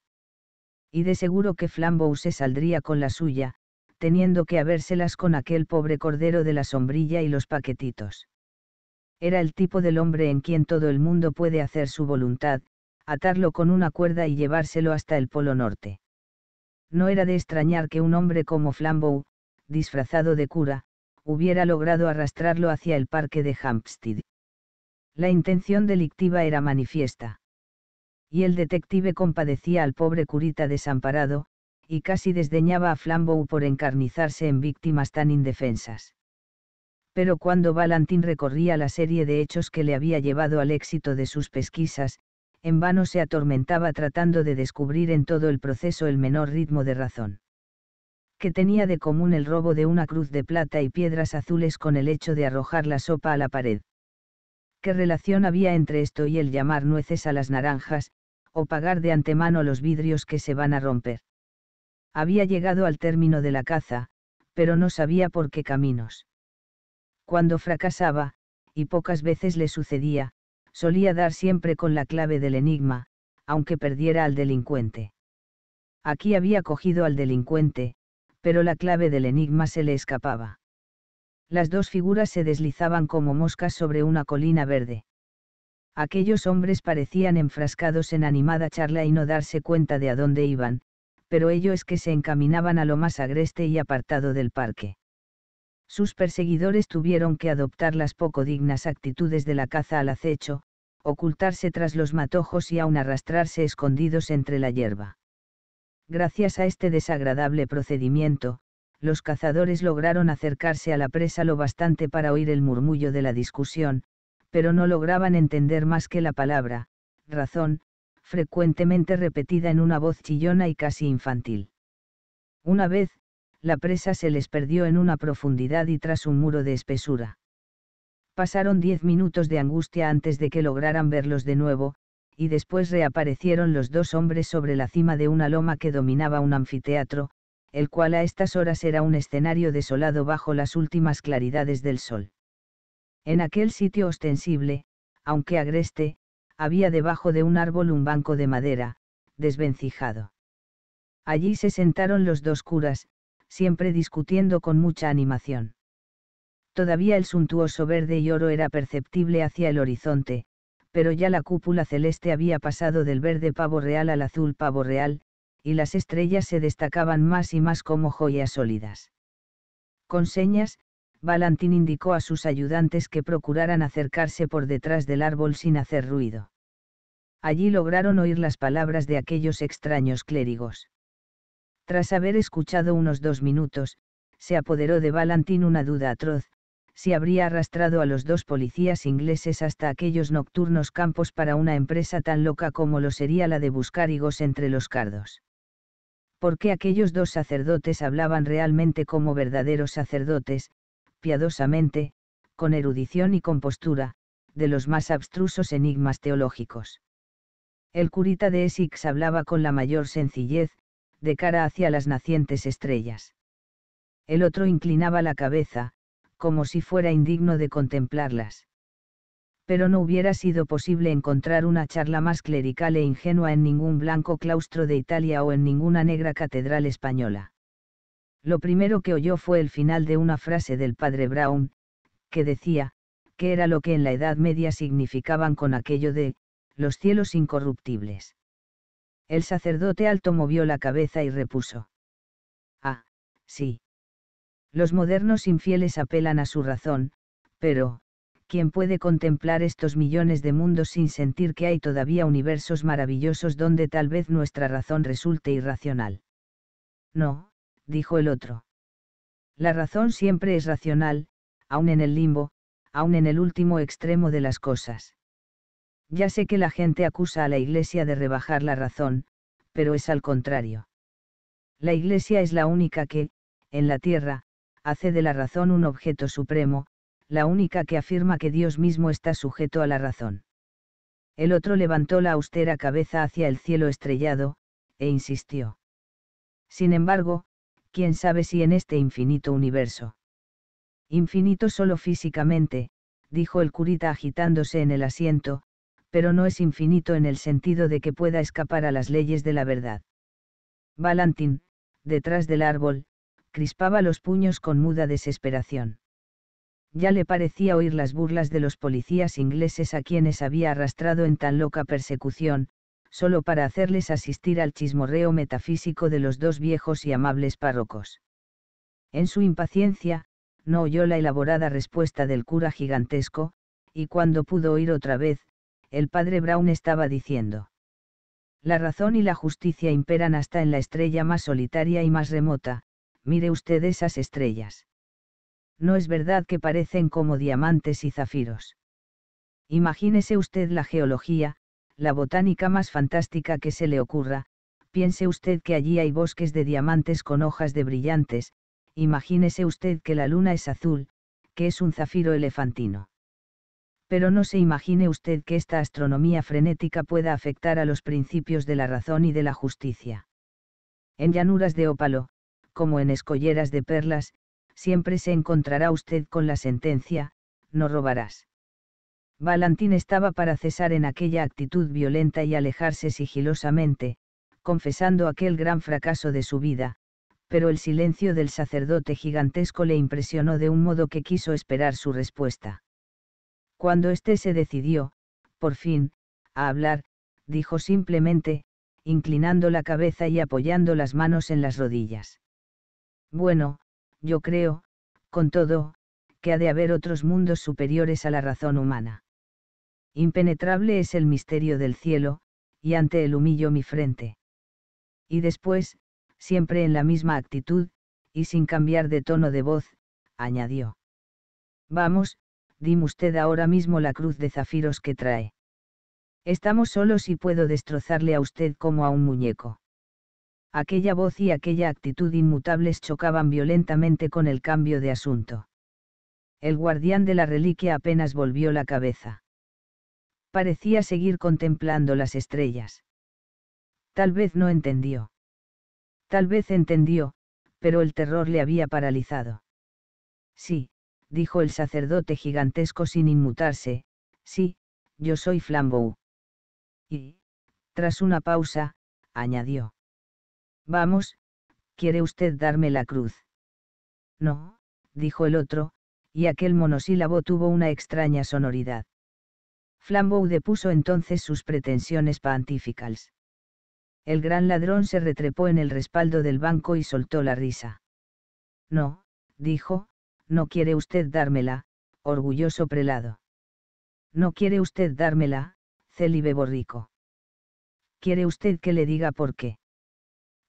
y de seguro que Flambeau se saldría con la suya, teniendo que habérselas con aquel pobre cordero de la sombrilla y los paquetitos. Era el tipo del hombre en quien todo el mundo puede hacer su voluntad, atarlo con una cuerda y llevárselo hasta el Polo Norte. No era de extrañar que un hombre como Flambeau, disfrazado de cura, hubiera logrado arrastrarlo hacia el parque de Hampstead. La intención delictiva era manifiesta y el detective compadecía al pobre curita desamparado, y casi desdeñaba a Flambeau por encarnizarse en víctimas tan indefensas. Pero cuando Valentín recorría la serie de hechos que le había llevado al éxito de sus pesquisas, en vano se atormentaba tratando de descubrir en todo el proceso el menor ritmo de razón. Que tenía de común el robo de una cruz de plata y piedras azules con el hecho de arrojar la sopa a la pared? ¿Qué relación había entre esto y el llamar nueces a las naranjas, o pagar de antemano los vidrios que se van a romper. Había llegado al término de la caza, pero no sabía por qué caminos. Cuando fracasaba, y pocas veces le sucedía, solía dar siempre con la clave del enigma, aunque perdiera al delincuente. Aquí había cogido al delincuente, pero la clave del enigma se le escapaba. Las dos figuras se deslizaban como moscas sobre una colina verde. Aquellos hombres parecían enfrascados en animada charla y no darse cuenta de a dónde iban, pero ello es que se encaminaban a lo más agreste y apartado del parque. Sus perseguidores tuvieron que adoptar las poco dignas actitudes de la caza al acecho, ocultarse tras los matojos y aun arrastrarse escondidos entre la hierba. Gracias a este desagradable procedimiento, los cazadores lograron acercarse a la presa lo bastante para oír el murmullo de la discusión, pero no lograban entender más que la palabra, razón, frecuentemente repetida en una voz chillona y casi infantil. Una vez, la presa se les perdió en una profundidad y tras un muro de espesura. Pasaron diez minutos de angustia antes de que lograran verlos de nuevo, y después reaparecieron los dos hombres sobre la cima de una loma que dominaba un anfiteatro, el cual a estas horas era un escenario desolado bajo las últimas claridades del sol. En aquel sitio ostensible, aunque agreste, había debajo de un árbol un banco de madera, desvencijado. Allí se sentaron los dos curas, siempre discutiendo con mucha animación. Todavía el suntuoso verde y oro era perceptible hacia el horizonte, pero ya la cúpula celeste había pasado del verde pavo real al azul pavo real, y las estrellas se destacaban más y más como joyas sólidas. Con señas, Valentín indicó a sus ayudantes que procuraran acercarse por detrás del árbol sin hacer ruido. Allí lograron oír las palabras de aquellos extraños clérigos. Tras haber escuchado unos dos minutos, se apoderó de Valentín una duda atroz, si habría arrastrado a los dos policías ingleses hasta aquellos nocturnos campos para una empresa tan loca como lo sería la de buscar higos entre los cardos. ¿Por qué aquellos dos sacerdotes hablaban realmente como verdaderos sacerdotes, piadosamente, con erudición y compostura, de los más abstrusos enigmas teológicos. El curita de Essex hablaba con la mayor sencillez, de cara hacia las nacientes estrellas. El otro inclinaba la cabeza, como si fuera indigno de contemplarlas. Pero no hubiera sido posible encontrar una charla más clerical e ingenua en ningún blanco claustro de Italia o en ninguna negra catedral española. Lo primero que oyó fue el final de una frase del padre Brown, que decía, que era lo que en la Edad Media significaban con aquello de, los cielos incorruptibles. El sacerdote alto movió la cabeza y repuso. Ah, sí. Los modernos infieles apelan a su razón, pero, ¿quién puede contemplar estos millones de mundos sin sentir que hay todavía universos maravillosos donde tal vez nuestra razón resulte irracional? No, dijo el otro. La razón siempre es racional, aun en el limbo, aun en el último extremo de las cosas. Ya sé que la gente acusa a la Iglesia de rebajar la razón, pero es al contrario. La Iglesia es la única que, en la tierra, hace de la razón un objeto supremo, la única que afirma que Dios mismo está sujeto a la razón. El otro levantó la austera cabeza hacia el cielo estrellado, e insistió. Sin embargo, quién sabe si en este infinito universo. Infinito solo físicamente, dijo el curita agitándose en el asiento, pero no es infinito en el sentido de que pueda escapar a las leyes de la verdad. Valentín, detrás del árbol, crispaba los puños con muda desesperación. Ya le parecía oír las burlas de los policías ingleses a quienes había arrastrado en tan loca persecución, solo para hacerles asistir al chismorreo metafísico de los dos viejos y amables párrocos. En su impaciencia, no oyó la elaborada respuesta del cura gigantesco, y cuando pudo oír otra vez, el padre Brown estaba diciendo. La razón y la justicia imperan hasta en la estrella más solitaria y más remota, mire usted esas estrellas. No es verdad que parecen como diamantes y zafiros. Imagínese usted la geología, la botánica más fantástica que se le ocurra, piense usted que allí hay bosques de diamantes con hojas de brillantes, imagínese usted que la luna es azul, que es un zafiro elefantino. Pero no se imagine usted que esta astronomía frenética pueda afectar a los principios de la razón y de la justicia. En llanuras de ópalo, como en escolleras de perlas, siempre se encontrará usted con la sentencia, no robarás. Valentín estaba para cesar en aquella actitud violenta y alejarse sigilosamente, confesando aquel gran fracaso de su vida, pero el silencio del sacerdote gigantesco le impresionó de un modo que quiso esperar su respuesta. Cuando éste se decidió, por fin, a hablar, dijo simplemente, inclinando la cabeza y apoyando las manos en las rodillas. Bueno, yo creo, con todo, que ha de haber otros mundos superiores a la razón humana. Impenetrable es el misterio del cielo, y ante él humillo mi frente. Y después, siempre en la misma actitud, y sin cambiar de tono de voz, añadió. Vamos, dime usted ahora mismo la cruz de zafiros que trae. Estamos solos y puedo destrozarle a usted como a un muñeco. Aquella voz y aquella actitud inmutables chocaban violentamente con el cambio de asunto. El guardián de la reliquia apenas volvió la cabeza parecía seguir contemplando las estrellas. Tal vez no entendió. Tal vez entendió, pero el terror le había paralizado. Sí, dijo el sacerdote gigantesco sin inmutarse, sí, yo soy Flambeau. Y, tras una pausa, añadió. Vamos, ¿quiere usted darme la cruz? No, dijo el otro, y aquel monosílabo tuvo una extraña sonoridad. Flambeau depuso entonces sus pretensiones pantificas. El gran ladrón se retrepó en el respaldo del banco y soltó la risa. No, dijo, no quiere usted dármela, orgulloso prelado. No quiere usted dármela, célibe borrico. ¿Quiere usted que le diga por qué?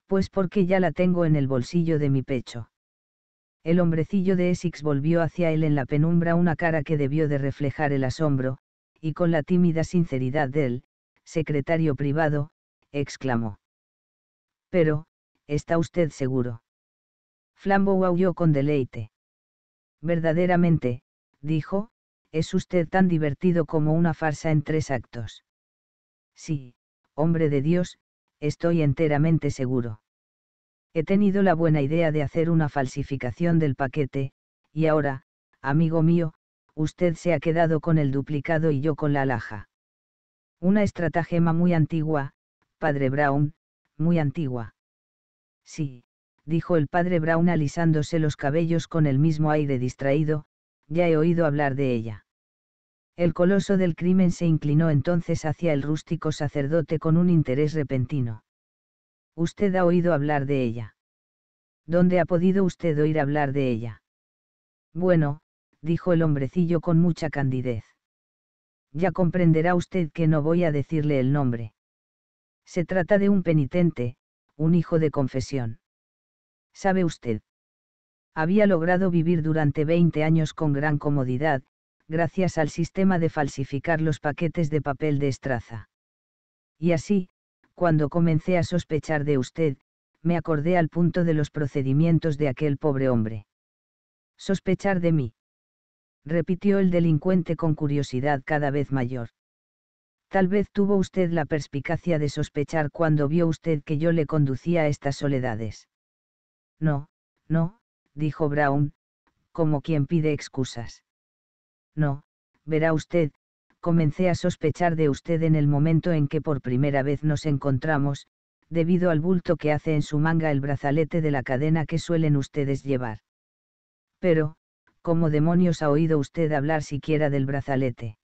Pues porque ya la tengo en el bolsillo de mi pecho. El hombrecillo de Essex volvió hacia él en la penumbra una cara que debió de reflejar el asombro, y con la tímida sinceridad del secretario privado, exclamó. Pero, ¿está usted seguro? Flambeau aulló con deleite. Verdaderamente, dijo, es usted tan divertido como una farsa en tres actos. Sí, hombre de Dios, estoy enteramente seguro. He tenido la buena idea de hacer una falsificación del paquete, y ahora, amigo mío, usted se ha quedado con el duplicado y yo con la alhaja. Una estratagema muy antigua, padre Brown, muy antigua. Sí, dijo el padre Brown alisándose los cabellos con el mismo aire distraído, ya he oído hablar de ella. El coloso del crimen se inclinó entonces hacia el rústico sacerdote con un interés repentino. Usted ha oído hablar de ella. ¿Dónde ha podido usted oír hablar de ella? Bueno, dijo el hombrecillo con mucha candidez. Ya comprenderá usted que no voy a decirle el nombre. Se trata de un penitente, un hijo de confesión. ¿Sabe usted? Había logrado vivir durante 20 años con gran comodidad, gracias al sistema de falsificar los paquetes de papel de estraza. Y así, cuando comencé a sospechar de usted, me acordé al punto de los procedimientos de aquel pobre hombre. Sospechar de mí repitió el delincuente con curiosidad cada vez mayor. Tal vez tuvo usted la perspicacia de sospechar cuando vio usted que yo le conducía a estas soledades.
No, no,
dijo Brown, como quien pide excusas. No, verá usted, comencé a sospechar de usted en el momento en que por primera vez nos encontramos, debido al bulto que hace en su manga el brazalete de la cadena que suelen ustedes llevar. Pero, ¿Cómo demonios ha oído usted hablar siquiera del brazalete?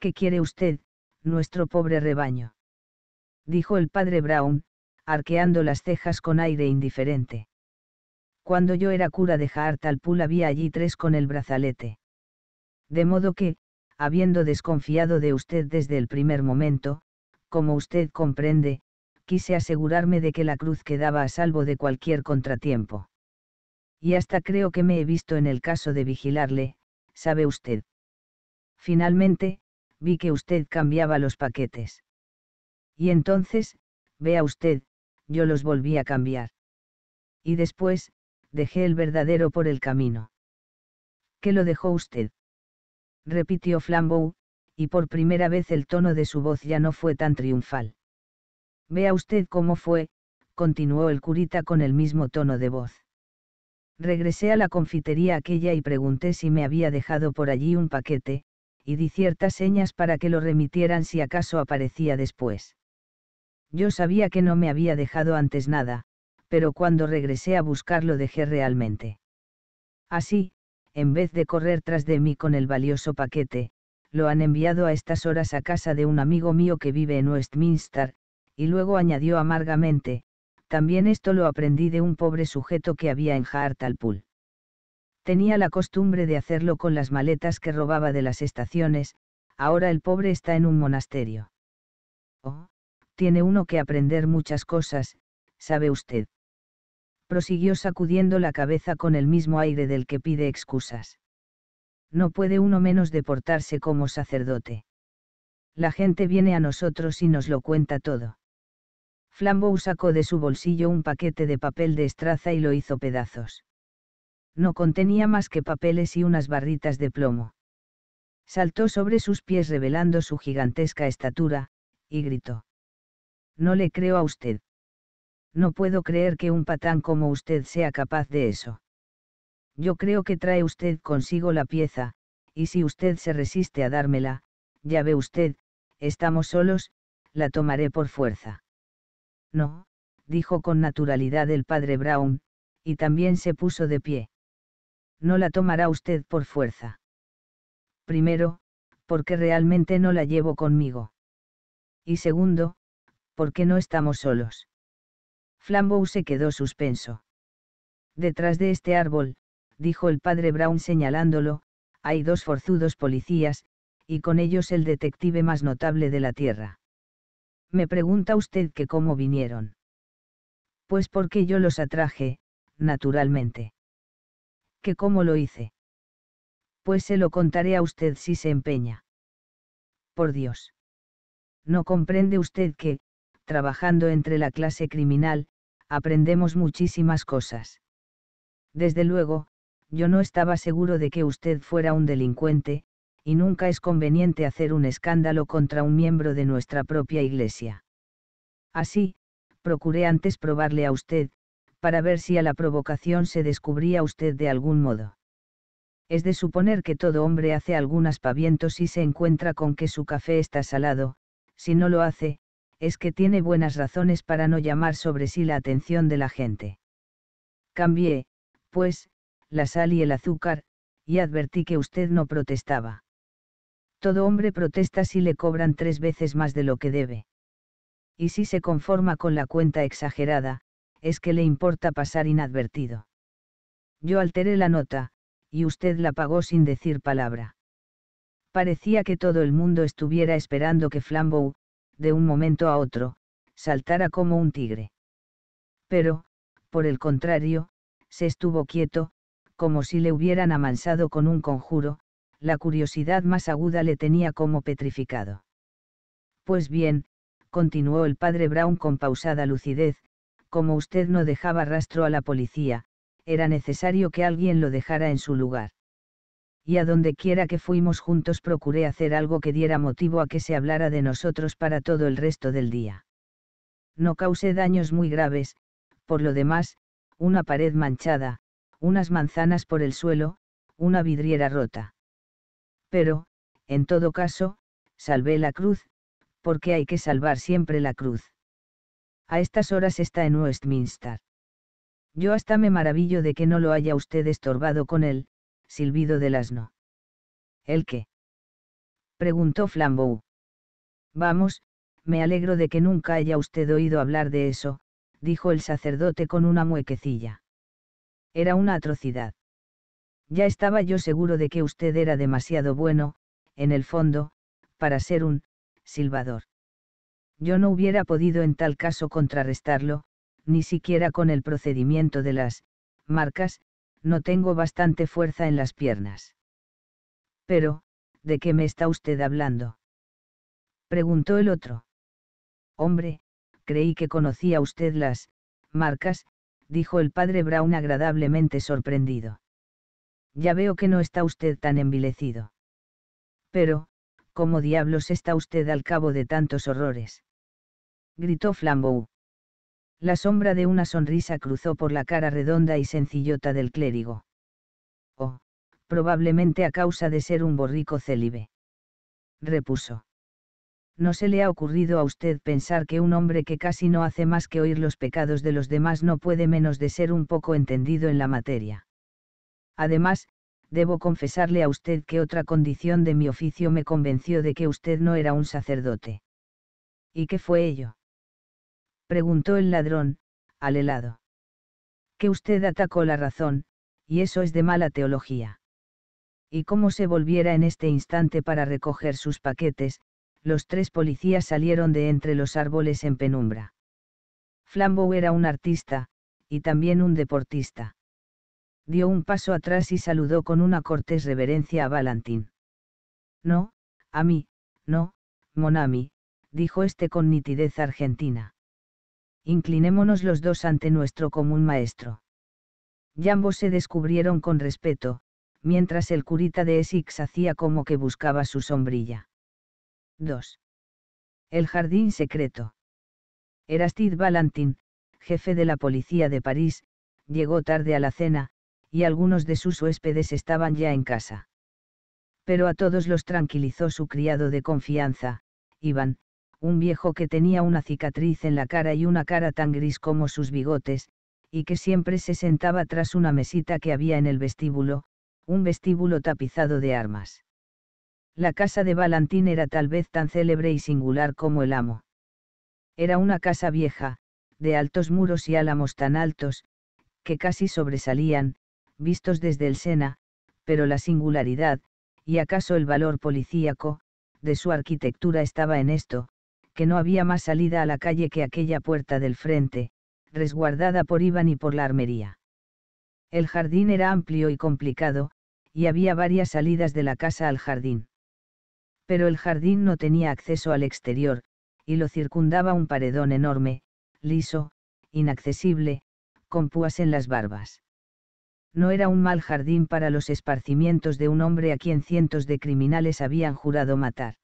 ¿Qué quiere usted, nuestro pobre rebaño? dijo el padre Brown, arqueando las cejas con aire indiferente. Cuando yo era cura de Jaartalpul había allí tres con el brazalete. De modo que, habiendo desconfiado de usted desde el primer momento, como usted comprende, quise asegurarme de que la cruz quedaba a salvo de cualquier contratiempo y hasta creo que me he visto en el caso de vigilarle, sabe usted. Finalmente, vi que usted cambiaba los paquetes. Y entonces, vea usted, yo los volví a cambiar. Y después, dejé el verdadero por el camino. ¿Qué lo dejó usted? repitió Flambeau, y por primera vez el tono de su voz ya no fue tan triunfal. Vea usted cómo fue, continuó el curita con el mismo tono de voz. Regresé a la confitería aquella y pregunté si me había dejado por allí un paquete, y di ciertas señas para que lo remitieran si acaso aparecía después. Yo sabía que no me había dejado antes nada, pero cuando regresé a buscarlo dejé realmente. Así, en vez de correr tras de mí con el valioso paquete, lo han enviado a estas horas a casa de un amigo mío que vive en Westminster, y luego añadió amargamente, también esto lo aprendí de un pobre sujeto que había en Jaartalpul. Tenía la costumbre de hacerlo con las maletas que robaba de las estaciones, ahora el pobre está en un monasterio. Oh, tiene uno que aprender muchas cosas, sabe usted. Prosiguió sacudiendo la cabeza con el mismo aire del que pide excusas. No puede uno menos deportarse como sacerdote. La gente viene a nosotros y nos lo cuenta todo. Flambeau sacó de su bolsillo un paquete de papel de estraza y lo hizo pedazos. No contenía más que papeles y unas barritas de plomo. Saltó sobre sus pies revelando su gigantesca estatura, y gritó. No le creo a usted. No puedo creer que un patán como usted sea capaz de eso. Yo creo que trae usted consigo la pieza, y si usted se resiste a dármela, ya ve usted, estamos solos, la tomaré por fuerza. No, dijo con naturalidad el padre Brown, y también se puso de pie. No la tomará usted por fuerza. Primero, porque realmente no la llevo conmigo. Y segundo, porque no estamos solos. Flambeau se quedó suspenso. Detrás de este árbol, dijo el padre Brown señalándolo, hay dos forzudos policías, y con ellos el detective más notable de la Tierra me pregunta usted que cómo vinieron. Pues porque yo los atraje, naturalmente. ¿Que cómo lo hice? Pues se lo contaré a usted si se empeña. Por Dios. No comprende usted que, trabajando entre la clase criminal, aprendemos muchísimas cosas. Desde luego, yo no estaba seguro de que usted fuera un delincuente, y nunca es conveniente hacer un escándalo contra un miembro de nuestra propia Iglesia. Así, procuré antes probarle a usted, para ver si a la provocación se descubría usted de algún modo. Es de suponer que todo hombre hace algún aspaviento y se encuentra con que su café está salado, si no lo hace, es que tiene buenas razones para no llamar sobre sí la atención de la gente. Cambié, pues, la sal y el azúcar, y advertí que usted no protestaba. Todo hombre protesta si le cobran tres veces más de lo que debe. Y si se conforma con la cuenta exagerada, es que le importa pasar inadvertido. Yo alteré la nota, y usted la pagó sin decir palabra. Parecía que todo el mundo estuviera esperando que Flambeau, de un momento a otro, saltara como un tigre. Pero, por el contrario, se estuvo quieto, como si le hubieran amansado con un conjuro, la curiosidad más aguda le tenía como petrificado. Pues bien, continuó el padre Brown con pausada lucidez, como usted no dejaba rastro a la policía, era necesario que alguien lo dejara en su lugar. Y a donde quiera que fuimos juntos procuré hacer algo que diera motivo a que se hablara de nosotros para todo el resto del día. No causé daños muy graves, por lo demás, una pared manchada, unas manzanas por el suelo, una vidriera rota pero, en todo caso, salvé la cruz, porque hay que salvar siempre la cruz. A estas horas está en Westminster. Yo hasta me maravillo de que no lo haya usted estorbado con él, silbido del asno. ¿El qué? preguntó Flambeau. Vamos, me alegro de que nunca haya usted oído hablar de eso, dijo el sacerdote con una muequecilla. Era una atrocidad. Ya estaba yo seguro de que usted era demasiado bueno, en el fondo, para ser un silbador. Yo no hubiera podido en tal caso contrarrestarlo, ni siquiera con el procedimiento de las marcas, no tengo bastante fuerza en las piernas. Pero, ¿de qué me está usted hablando? Preguntó el otro. Hombre, creí que conocía usted las marcas, dijo el padre Brown agradablemente sorprendido. Ya veo que no está usted tan envilecido. Pero, ¿cómo diablos está usted al cabo de tantos horrores? gritó Flambeau. La sombra de una sonrisa cruzó por la cara redonda y sencillota del clérigo. Oh, probablemente a causa de ser un borrico célibe. Repuso. ¿No se le ha ocurrido a usted pensar que un hombre que casi no hace más que oír los pecados de los demás no puede menos de ser un poco entendido en la materia? Además, debo confesarle a usted que otra condición de mi oficio me convenció de que usted no era un sacerdote. ¿Y qué fue ello? preguntó el ladrón, al helado. Que usted atacó la razón, y eso es de mala teología. Y como se volviera en este instante para recoger sus paquetes, los tres policías salieron de entre los árboles en penumbra. Flambeau era un artista, y también un deportista dio un paso atrás y saludó con una cortés reverencia a Valentín. No, a mí, no, Monami, dijo este con nitidez argentina. Inclinémonos los dos ante nuestro común maestro. Y ambos se descubrieron con respeto, mientras el curita de Essex hacía como que buscaba su sombrilla. 2. El jardín secreto. Erastid Valentín, jefe de la policía de París, llegó tarde a la cena, y algunos de sus huéspedes estaban ya en casa. Pero a todos los tranquilizó su criado de confianza, Iván, un viejo que tenía una cicatriz en la cara y una cara tan gris como sus bigotes, y que siempre se sentaba tras una mesita que había en el vestíbulo, un vestíbulo tapizado de armas. La casa de Valentín era tal vez tan célebre y singular como el amo. Era una casa vieja, de altos muros y álamos tan altos, que casi sobresalían, vistos desde el Sena, pero la singularidad, y acaso el valor policíaco, de su arquitectura estaba en esto, que no había más salida a la calle que aquella puerta del frente, resguardada por Iván y por la armería. El jardín era amplio y complicado, y había varias salidas de la casa al jardín. Pero el jardín no tenía acceso al exterior, y lo circundaba un paredón enorme, liso, inaccesible, con púas en las barbas no era un mal jardín para los esparcimientos de un hombre a quien cientos de criminales habían jurado matar.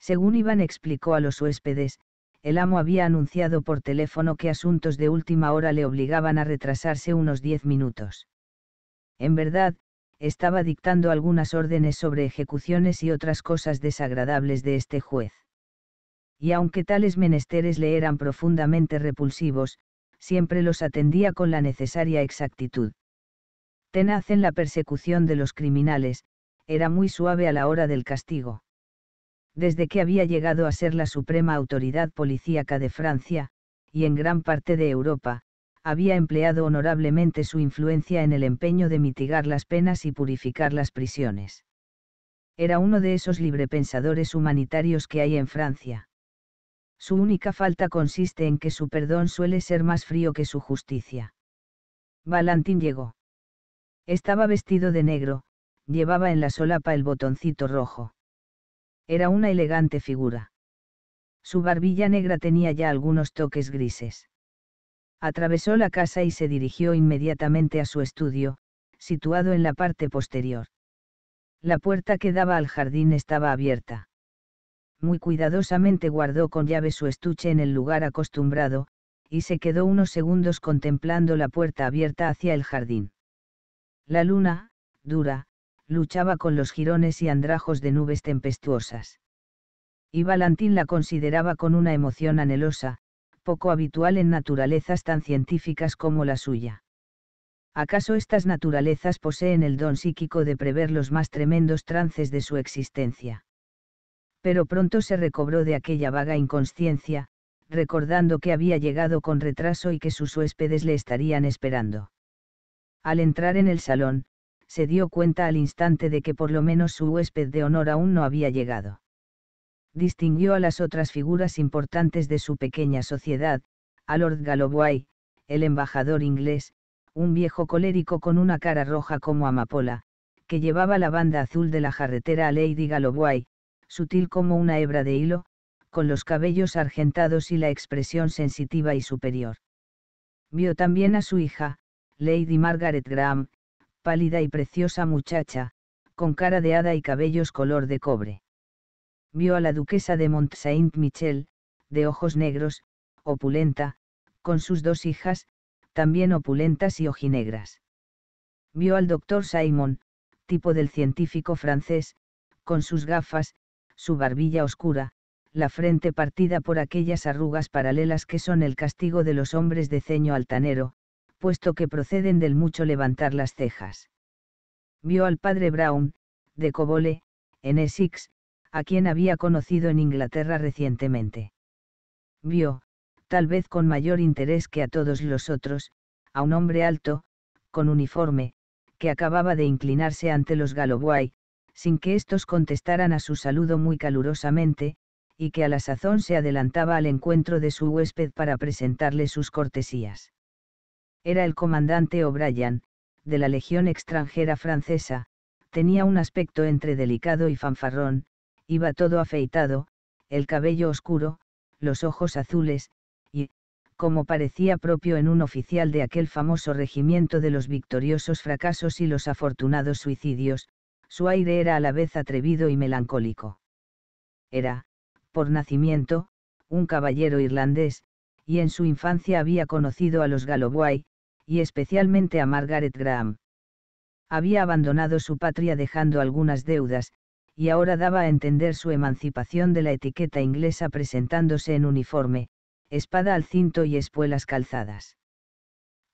Según Iván explicó a los huéspedes, el amo había anunciado por teléfono que asuntos de última hora le obligaban a retrasarse unos diez minutos. En verdad, estaba dictando algunas órdenes sobre ejecuciones y otras cosas desagradables de este juez. Y aunque tales menesteres le eran profundamente repulsivos, siempre los atendía con la necesaria exactitud tenaz en la persecución de los criminales, era muy suave a la hora del castigo. Desde que había llegado a ser la suprema autoridad policíaca de Francia, y en gran parte de Europa, había empleado honorablemente su influencia en el empeño de mitigar las penas y purificar las prisiones. Era uno de esos librepensadores humanitarios que hay en Francia. Su única falta consiste en que su perdón suele ser más frío que su justicia. Valentín llegó. Estaba vestido de negro, llevaba en la solapa el botoncito rojo. Era una elegante figura. Su barbilla negra tenía ya algunos toques grises. Atravesó la casa y se dirigió inmediatamente a su estudio, situado en la parte posterior. La puerta que daba al jardín estaba abierta. Muy cuidadosamente guardó con llave su estuche en el lugar acostumbrado, y se quedó unos segundos contemplando la puerta abierta hacia el jardín la luna, dura, luchaba con los jirones y andrajos de nubes tempestuosas. Y Valentín la consideraba con una emoción anhelosa, poco habitual en naturalezas tan científicas como la suya. ¿Acaso estas naturalezas poseen el don psíquico de prever los más tremendos trances de su existencia? Pero pronto se recobró de aquella vaga inconsciencia, recordando que había llegado con retraso y que sus huéspedes le estarían esperando. Al entrar en el salón, se dio cuenta al instante de que por lo menos su huésped de honor aún no había llegado. Distinguió a las otras figuras importantes de su pequeña sociedad, a Lord Galloway, el embajador inglés, un viejo colérico con una cara roja como amapola, que llevaba la banda azul de la jarretera a Lady Galloway, sutil como una hebra de hilo, con los cabellos argentados y la expresión sensitiva y superior. Vio también a su hija, Lady Margaret Graham, pálida y preciosa muchacha, con cara de hada y cabellos color de cobre. Vio a la duquesa de Mont Saint Michel, de ojos negros, opulenta, con sus dos hijas, también opulentas y ojinegras. Vio al doctor Simon, tipo del científico francés, con sus gafas, su barbilla oscura, la frente partida por aquellas arrugas paralelas que son el castigo de los hombres de ceño altanero, puesto que proceden del mucho levantar las cejas. Vio al padre Brown, de Cobole, en Essex, a quien había conocido en Inglaterra recientemente. Vio, tal vez con mayor interés que a todos los otros, a un hombre alto, con uniforme, que acababa de inclinarse ante los Galloway, sin que éstos contestaran a su saludo muy calurosamente, y que a la sazón se adelantaba al encuentro de su huésped para presentarle sus cortesías. Era el comandante O'Brien, de la Legión extranjera francesa, tenía un aspecto entre delicado y fanfarrón, iba todo afeitado, el cabello oscuro, los ojos azules, y, como parecía propio en un oficial de aquel famoso regimiento de los victoriosos fracasos y los afortunados suicidios, su aire era a la vez atrevido y melancólico. Era, por nacimiento, un caballero irlandés, y en su infancia había conocido a los Galloway, y especialmente a Margaret Graham. Había abandonado su patria dejando algunas deudas, y ahora daba a entender su emancipación de la etiqueta inglesa presentándose en uniforme, espada al cinto y espuelas calzadas.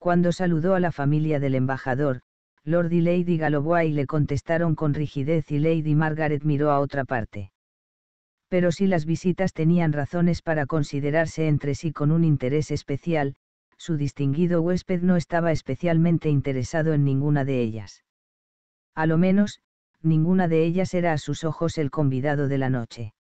Cuando saludó a la familia del embajador, Lord y Lady Galloway le contestaron con rigidez y Lady Margaret miró a otra parte pero si las visitas tenían razones para considerarse entre sí con un interés especial, su distinguido huésped no estaba especialmente interesado en ninguna de ellas. A lo menos, ninguna de ellas era a sus ojos el convidado de la noche.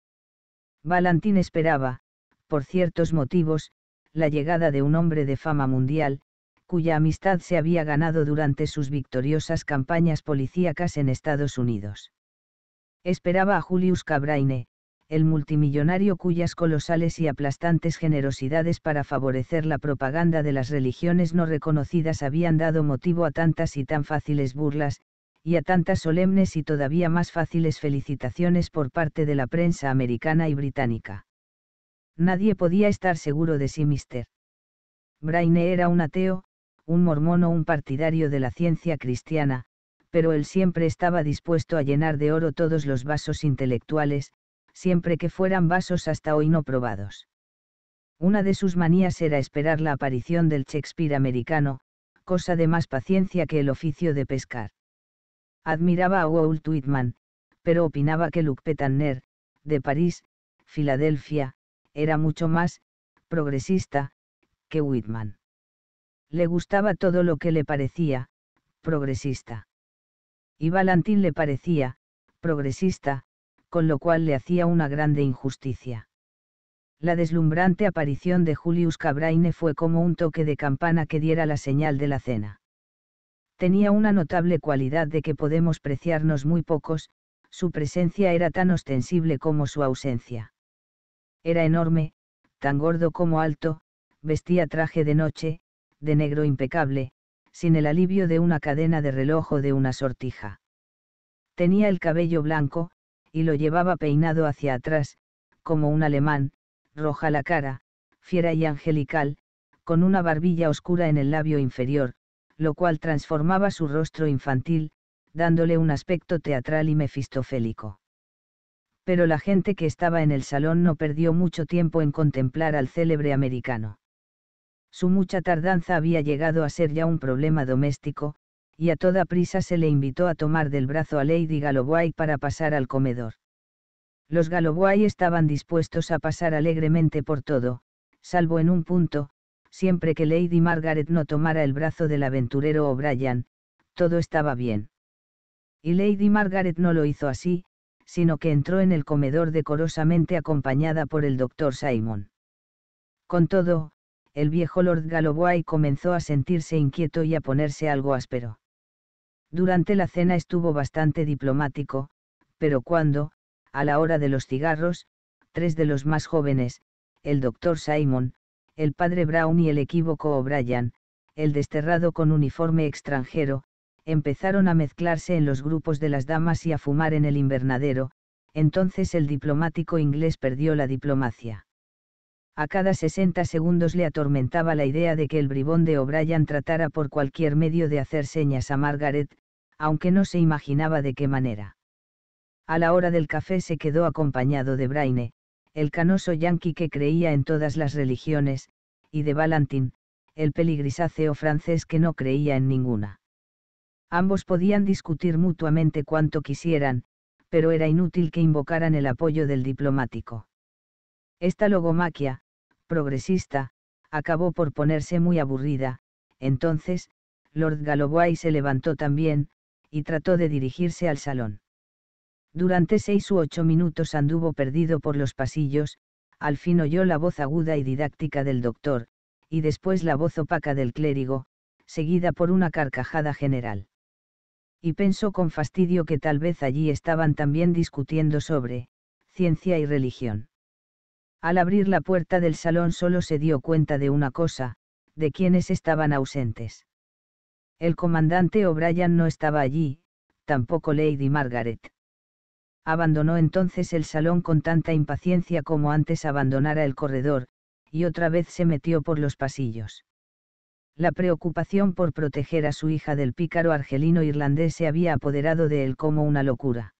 Valentín esperaba, por ciertos motivos, la llegada de un hombre de fama mundial, cuya amistad se había ganado durante sus victoriosas campañas policíacas en Estados Unidos. Esperaba a Julius Cabraine, el multimillonario cuyas colosales y aplastantes generosidades para favorecer la propaganda de las religiones no reconocidas habían dado motivo a tantas y tan fáciles burlas, y a tantas solemnes y todavía más fáciles felicitaciones por parte de la prensa americana y británica. Nadie podía estar seguro de sí Mr. Braine era un ateo, un mormón o un partidario de la ciencia cristiana, pero él siempre estaba dispuesto a llenar de oro todos los vasos intelectuales, siempre que fueran vasos hasta hoy no probados. Una de sus manías era esperar la aparición del Shakespeare americano, cosa de más paciencia que el oficio de pescar. Admiraba a Walt Whitman, pero opinaba que Luc Petaner, de París, Filadelfia, era mucho más progresista que Whitman. Le gustaba todo lo que le parecía progresista. Y Valentín le parecía progresista, con lo cual le hacía una grande injusticia. La deslumbrante aparición de Julius Cabraine fue como un toque de campana que diera la señal de la cena. Tenía una notable cualidad de que podemos preciarnos muy pocos, su presencia era tan ostensible como su ausencia. Era enorme, tan gordo como alto, vestía traje de noche, de negro impecable, sin el alivio de una cadena de reloj o de una sortija. Tenía el cabello blanco, y lo llevaba peinado hacia atrás, como un alemán, roja la cara, fiera y angelical, con una barbilla oscura en el labio inferior, lo cual transformaba su rostro infantil, dándole un aspecto teatral y mefistofélico. Pero la gente que estaba en el salón no perdió mucho tiempo en contemplar al célebre americano. Su mucha tardanza había llegado a ser ya un problema doméstico, y a toda prisa se le invitó a tomar del brazo a Lady Galloway para pasar al comedor. Los Galloway estaban dispuestos a pasar alegremente por todo, salvo en un punto, siempre que Lady Margaret no tomara el brazo del aventurero O'Brien, todo estaba bien. Y Lady Margaret no lo hizo así, sino que entró en el comedor decorosamente acompañada por el doctor Simon. Con todo, el viejo Lord Galloway comenzó a sentirse inquieto y a ponerse algo áspero. Durante la cena estuvo bastante diplomático, pero cuando, a la hora de los cigarros, tres de los más jóvenes, el doctor Simon, el padre Brown y el equívoco O'Brien, el desterrado con uniforme extranjero, empezaron a mezclarse en los grupos de las damas y a fumar en el invernadero, entonces el diplomático inglés perdió la diplomacia. A cada 60 segundos le atormentaba la idea de que el bribón de O'Brien tratara por cualquier medio de hacer señas a Margaret, aunque no se imaginaba de qué manera. A la hora del café se quedó acompañado de Braine, el canoso yanqui que creía en todas las religiones, y de Valentin, el peligrisáceo francés que no creía en ninguna. Ambos podían discutir mutuamente cuanto quisieran, pero era inútil que invocaran el apoyo del diplomático. Esta logomaquia, progresista, acabó por ponerse muy aburrida, entonces, Lord Galloway se levantó también, y trató de dirigirse al salón. Durante seis u ocho minutos anduvo perdido por los pasillos, al fin oyó la voz aguda y didáctica del doctor, y después la voz opaca del clérigo, seguida por una carcajada general. Y pensó con fastidio que tal vez allí estaban también discutiendo sobre, ciencia y religión. Al abrir la puerta del salón solo se dio cuenta de una cosa, de quienes estaban ausentes. El comandante O'Brien no estaba allí, tampoco Lady Margaret. Abandonó entonces el salón con tanta impaciencia como antes abandonara el corredor, y otra vez se metió por los pasillos. La preocupación por proteger a su hija del pícaro argelino irlandés se había apoderado de él como una locura.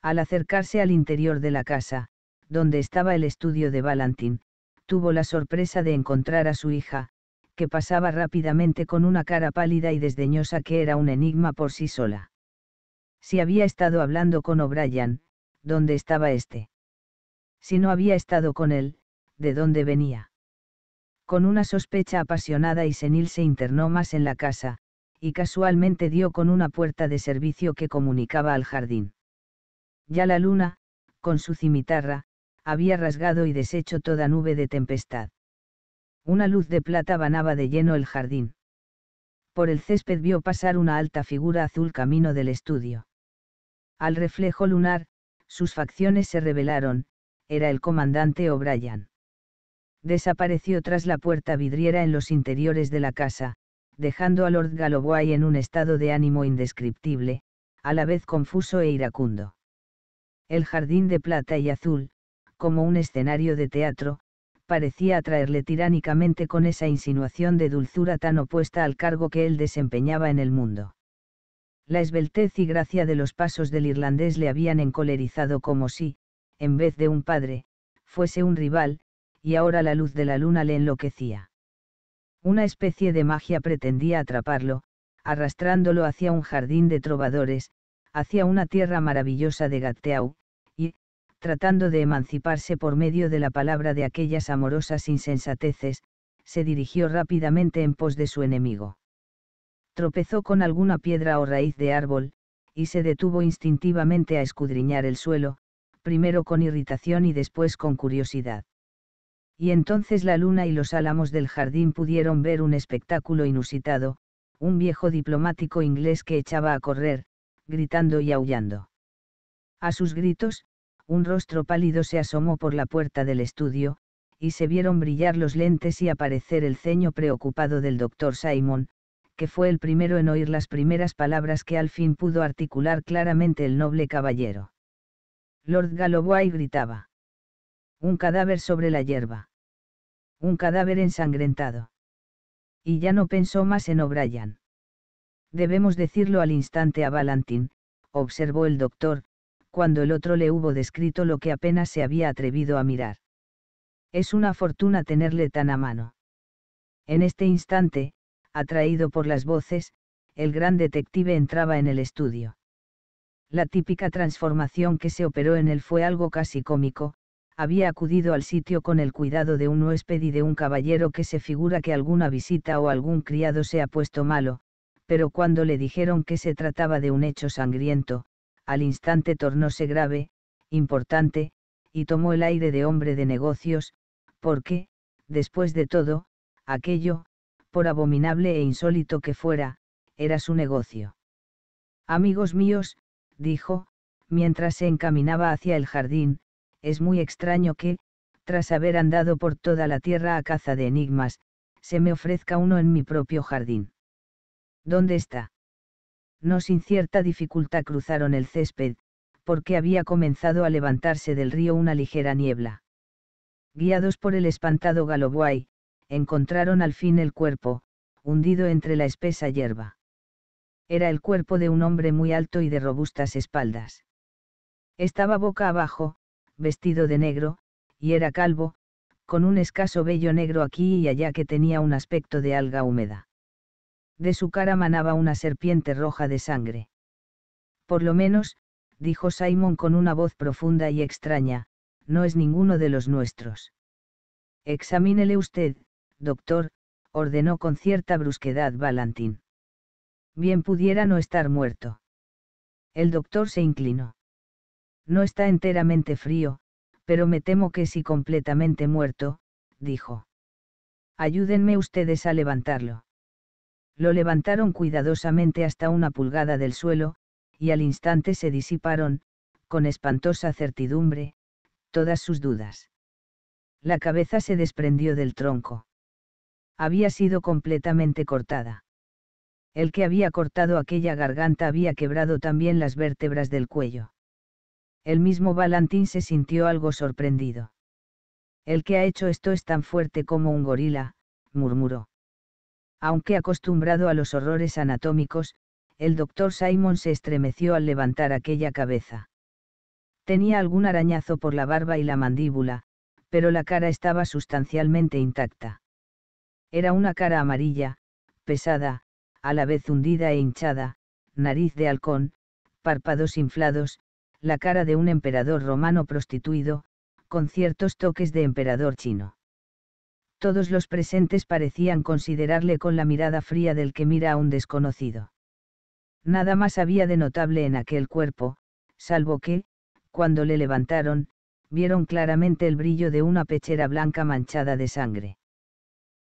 Al acercarse al interior de la casa, donde estaba el estudio de Valentín, tuvo la sorpresa de encontrar a su hija, que pasaba rápidamente con una cara pálida y desdeñosa que era un enigma por sí sola. Si había estado hablando con O'Brien, ¿dónde estaba éste? Si no había estado con él, ¿de dónde venía? Con una sospecha apasionada y senil se internó más en la casa, y casualmente dio con una puerta de servicio que comunicaba al jardín. Ya la luna, con su cimitarra, había rasgado y deshecho toda nube de tempestad. Una luz de plata banaba de lleno el jardín. Por el césped vio pasar una alta figura azul camino del estudio. Al reflejo lunar, sus facciones se revelaron, era el comandante O'Brien. Desapareció tras la puerta vidriera en los interiores de la casa, dejando a Lord Galloway en un estado de ánimo indescriptible, a la vez confuso e iracundo. El jardín de plata y azul, como un escenario de teatro, parecía atraerle tiránicamente con esa insinuación de dulzura tan opuesta al cargo que él desempeñaba en el mundo. La esbeltez y gracia de los pasos del irlandés le habían encolerizado como si, en vez de un padre, fuese un rival, y ahora la luz de la luna le enloquecía. Una especie de magia pretendía atraparlo, arrastrándolo hacia un jardín de trovadores, hacia una tierra maravillosa de Gatteau tratando de emanciparse por medio de la palabra de aquellas amorosas insensateces, se dirigió rápidamente en pos de su enemigo. Tropezó con alguna piedra o raíz de árbol, y se detuvo instintivamente a escudriñar el suelo, primero con irritación y después con curiosidad. Y entonces la luna y los álamos del jardín pudieron ver un espectáculo inusitado, un viejo diplomático inglés que echaba a correr, gritando y aullando. A sus gritos, un rostro pálido se asomó por la puerta del estudio, y se vieron brillar los lentes y aparecer el ceño preocupado del doctor Simon, que fue el primero en oír las primeras palabras que al fin pudo articular claramente el noble caballero. Lord Galloway gritaba. Un cadáver sobre la hierba. Un cadáver ensangrentado. Y ya no pensó más en O'Brien. Debemos decirlo al instante a Valentin», observó el doctor, cuando el otro le hubo descrito lo que apenas se había atrevido a mirar. Es una fortuna tenerle tan a mano. En este instante, atraído por las voces, el gran detective entraba en el estudio. La típica transformación que se operó en él fue algo casi cómico, había acudido al sitio con el cuidado de un huésped y de un caballero que se figura que alguna visita o algún criado se ha puesto malo, pero cuando le dijeron que se trataba de un hecho sangriento, al instante tornóse grave, importante, y tomó el aire de hombre de negocios, porque, después de todo, aquello, por abominable e insólito que fuera, era su negocio. Amigos míos, dijo, mientras se encaminaba hacia el jardín, es muy extraño que, tras haber andado por toda la tierra a caza de enigmas, se me ofrezca uno en mi propio jardín. ¿Dónde está? no sin cierta dificultad cruzaron el césped, porque había comenzado a levantarse del río una ligera niebla. Guiados por el espantado galobuay, encontraron al fin el cuerpo, hundido entre la espesa hierba. Era el cuerpo de un hombre muy alto y de robustas espaldas. Estaba boca abajo, vestido de negro, y era calvo, con un escaso vello negro aquí y allá que tenía un aspecto de alga húmeda de su cara manaba una serpiente roja de sangre. Por lo menos, dijo Simon con una voz profunda y extraña, no es ninguno de los nuestros. Examínele usted, doctor, ordenó con cierta brusquedad Valentín. Bien pudiera no estar muerto. El doctor se inclinó. No está enteramente frío, pero me temo que sí completamente muerto, dijo. Ayúdenme ustedes a levantarlo. Lo levantaron cuidadosamente hasta una pulgada del suelo, y al instante se disiparon, con espantosa certidumbre, todas sus dudas. La cabeza se desprendió del tronco. Había sido completamente cortada. El que había cortado aquella garganta había quebrado también las vértebras del cuello. El mismo Valentín se sintió algo sorprendido. El que ha hecho esto es tan fuerte como un gorila, murmuró. Aunque acostumbrado a los horrores anatómicos, el doctor Simon se estremeció al levantar aquella cabeza. Tenía algún arañazo por la barba y la mandíbula, pero la cara estaba sustancialmente intacta. Era una cara amarilla, pesada, a la vez hundida e hinchada, nariz de halcón, párpados inflados, la cara de un emperador romano prostituido, con ciertos toques de emperador chino todos los presentes parecían considerarle con la mirada fría del que mira a un desconocido. Nada más había de notable en aquel cuerpo, salvo que, cuando le levantaron, vieron claramente el brillo de una pechera blanca manchada de sangre.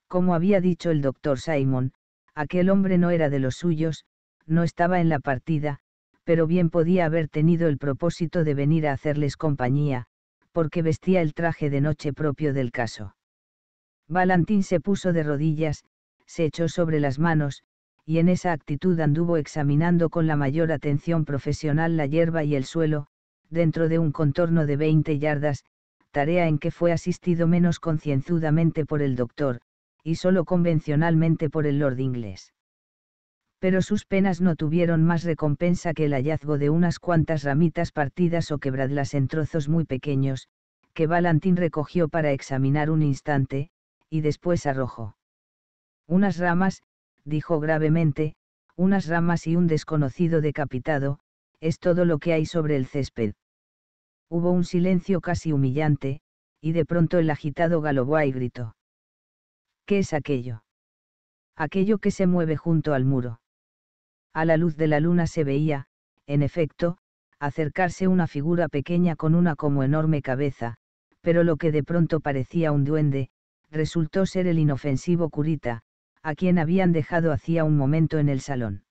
Como había dicho el doctor Simon, aquel hombre no era de los suyos, no estaba en la partida, pero bien podía haber tenido el propósito de venir a hacerles compañía, porque vestía el traje de noche propio del caso. Valentín se puso de rodillas, se echó sobre las manos, y en esa actitud anduvo examinando con la mayor atención profesional la hierba y el suelo, dentro de un contorno de 20 yardas, tarea en que fue asistido menos concienzudamente por el doctor, y solo convencionalmente por el lord inglés. Pero sus penas no tuvieron más recompensa que el hallazgo de unas cuantas ramitas partidas o quebradlas en trozos muy pequeños, que Valentín recogió para examinar un instante, y después arrojó. Unas ramas, dijo gravemente, unas ramas y un desconocido decapitado, es todo lo que hay sobre el césped. Hubo un silencio casi humillante, y de pronto el agitado y gritó. ¿Qué es aquello? Aquello que se mueve junto al muro. A la luz de la luna se veía, en efecto, acercarse una figura pequeña con una como enorme cabeza, pero lo que de pronto parecía un duende, resultó ser el inofensivo curita, a quien habían dejado hacía un momento en el salón.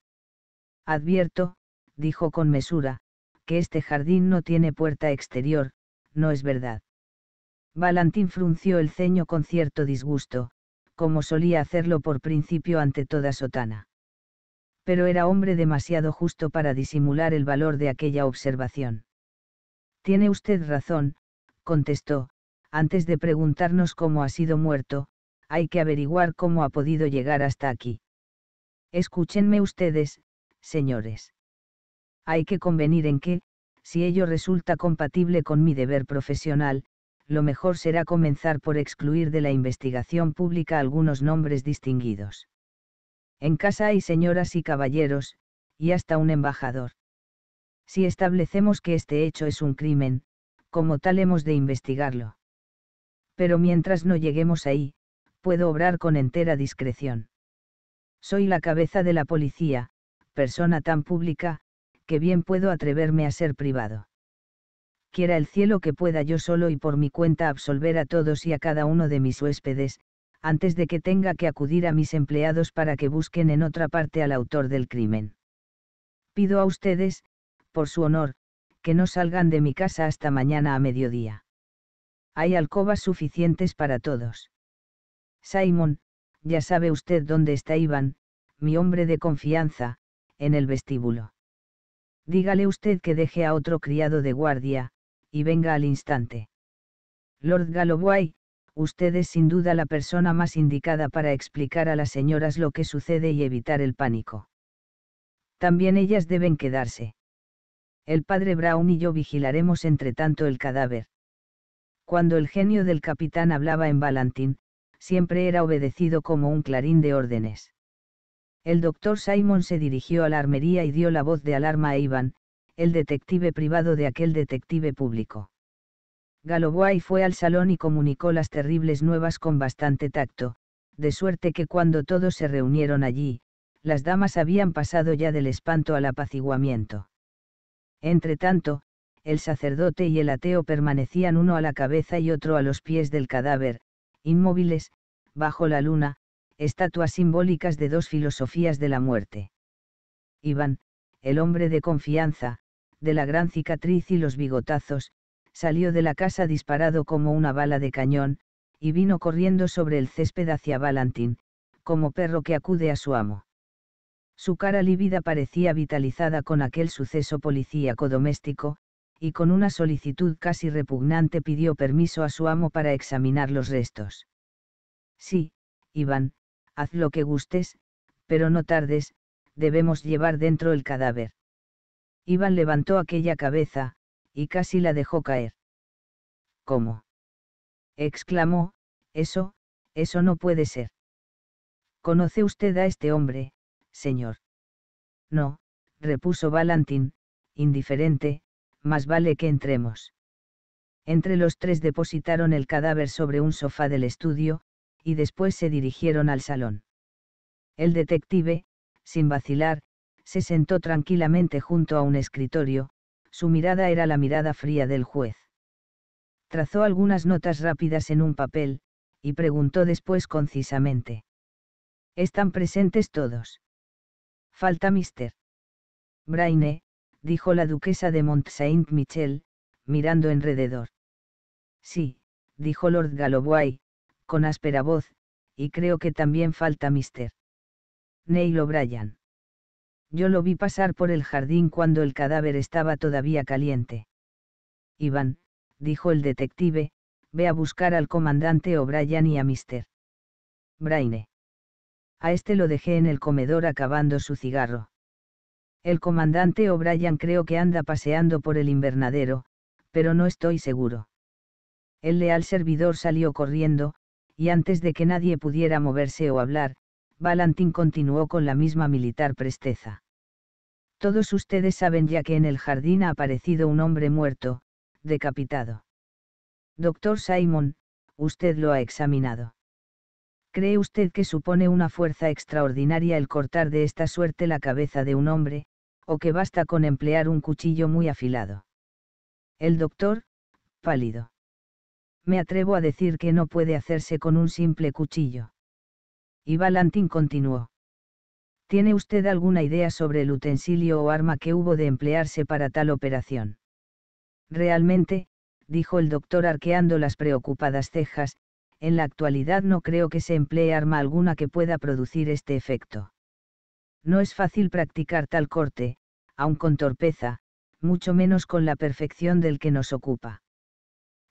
Advierto, dijo con mesura, que este jardín no tiene puerta exterior, no es verdad. Valentín frunció el ceño con cierto disgusto, como solía hacerlo por principio ante toda sotana. Pero era hombre demasiado justo para disimular el valor de aquella observación. Tiene usted razón, contestó, antes de preguntarnos cómo ha sido muerto, hay que averiguar cómo ha podido llegar hasta aquí. Escúchenme ustedes, señores. Hay que convenir en que, si ello resulta compatible con mi deber profesional, lo mejor será comenzar por excluir de la investigación pública algunos nombres distinguidos. En casa hay señoras y caballeros, y hasta un embajador. Si establecemos que este hecho es un crimen, como tal hemos de investigarlo pero mientras no lleguemos ahí, puedo obrar con entera discreción. Soy la cabeza de la policía, persona tan pública, que bien puedo atreverme a ser privado. Quiera el cielo que pueda yo solo y por mi cuenta absolver a todos y a cada uno de mis huéspedes, antes de que tenga que acudir a mis empleados para que busquen en otra parte al autor del crimen. Pido a ustedes, por su honor, que no salgan de mi casa hasta mañana a mediodía. Hay alcobas suficientes para todos. Simon, ya sabe usted dónde está Iván, mi hombre de confianza, en el vestíbulo. Dígale usted que deje a otro criado de guardia, y venga al instante. Lord Galloway, usted es sin duda la persona más indicada para explicar a las señoras lo que sucede y evitar el pánico. También ellas deben quedarse. El padre Brown y yo vigilaremos entre tanto el cadáver. Cuando el genio del capitán hablaba en Valentín, siempre era obedecido como un clarín de órdenes. El doctor Simon se dirigió a la armería y dio la voz de alarma a Iván, el detective privado de aquel detective público. Galoboy fue al salón y comunicó las terribles nuevas con bastante tacto, de suerte que cuando todos se reunieron allí, las damas habían pasado ya del espanto al apaciguamiento. Entretanto, el sacerdote y el ateo permanecían uno a la cabeza y otro a los pies del cadáver, inmóviles, bajo la luna, estatuas simbólicas de dos filosofías de la muerte. Iván, el hombre de confianza, de la gran cicatriz y los bigotazos, salió de la casa disparado como una bala de cañón, y vino corriendo sobre el césped hacia Valentín, como perro que acude a su amo. Su cara lívida parecía vitalizada con aquel suceso policíaco doméstico, y con una solicitud casi repugnante pidió permiso a su amo para examinar los restos. Sí, Iván, haz lo que gustes, pero no tardes, debemos llevar dentro el cadáver. Iván levantó aquella cabeza, y casi la dejó caer. ¿Cómo? exclamó, eso, eso no puede ser. ¿Conoce usted a este hombre, señor? No, repuso Valentín, indiferente, más vale que entremos. Entre los tres depositaron el cadáver sobre un sofá del estudio, y después se dirigieron al salón. El detective, sin vacilar, se sentó tranquilamente junto a un escritorio, su mirada era la mirada fría del juez. Trazó algunas notas rápidas en un papel, y preguntó después concisamente. ¿Están presentes todos? Falta Mr. Braine, dijo la duquesa de Mont Saint-Michel, mirando enrededor. Sí, dijo Lord Galloway, con áspera voz, y creo que también falta Mister. Neil O'Brien. Yo lo vi pasar por el jardín cuando el cadáver estaba todavía caliente. Iván, dijo el detective, ve a buscar al comandante O'Brien y a Mister. Braine. A este lo dejé en el comedor acabando su cigarro. El comandante O'Brien creo que anda paseando por el invernadero, pero no estoy seguro. El leal servidor salió corriendo, y antes de que nadie pudiera moverse o hablar, Valentín continuó con la misma militar presteza. Todos ustedes saben ya que en el jardín ha aparecido un hombre muerto, decapitado. Doctor Simon, usted lo ha examinado. ¿Cree usted que supone una fuerza extraordinaria el cortar de esta suerte la cabeza de un hombre, o que basta con emplear un cuchillo muy afilado? El doctor, pálido. Me atrevo a decir que no puede hacerse con un simple cuchillo. Y Valentín continuó. ¿Tiene usted alguna idea sobre el utensilio o arma que hubo de emplearse para tal operación? Realmente, dijo el doctor arqueando las preocupadas cejas, en la actualidad no creo que se emplee arma alguna que pueda producir este efecto. No es fácil practicar tal corte, aun con torpeza, mucho menos con la perfección del que nos ocupa.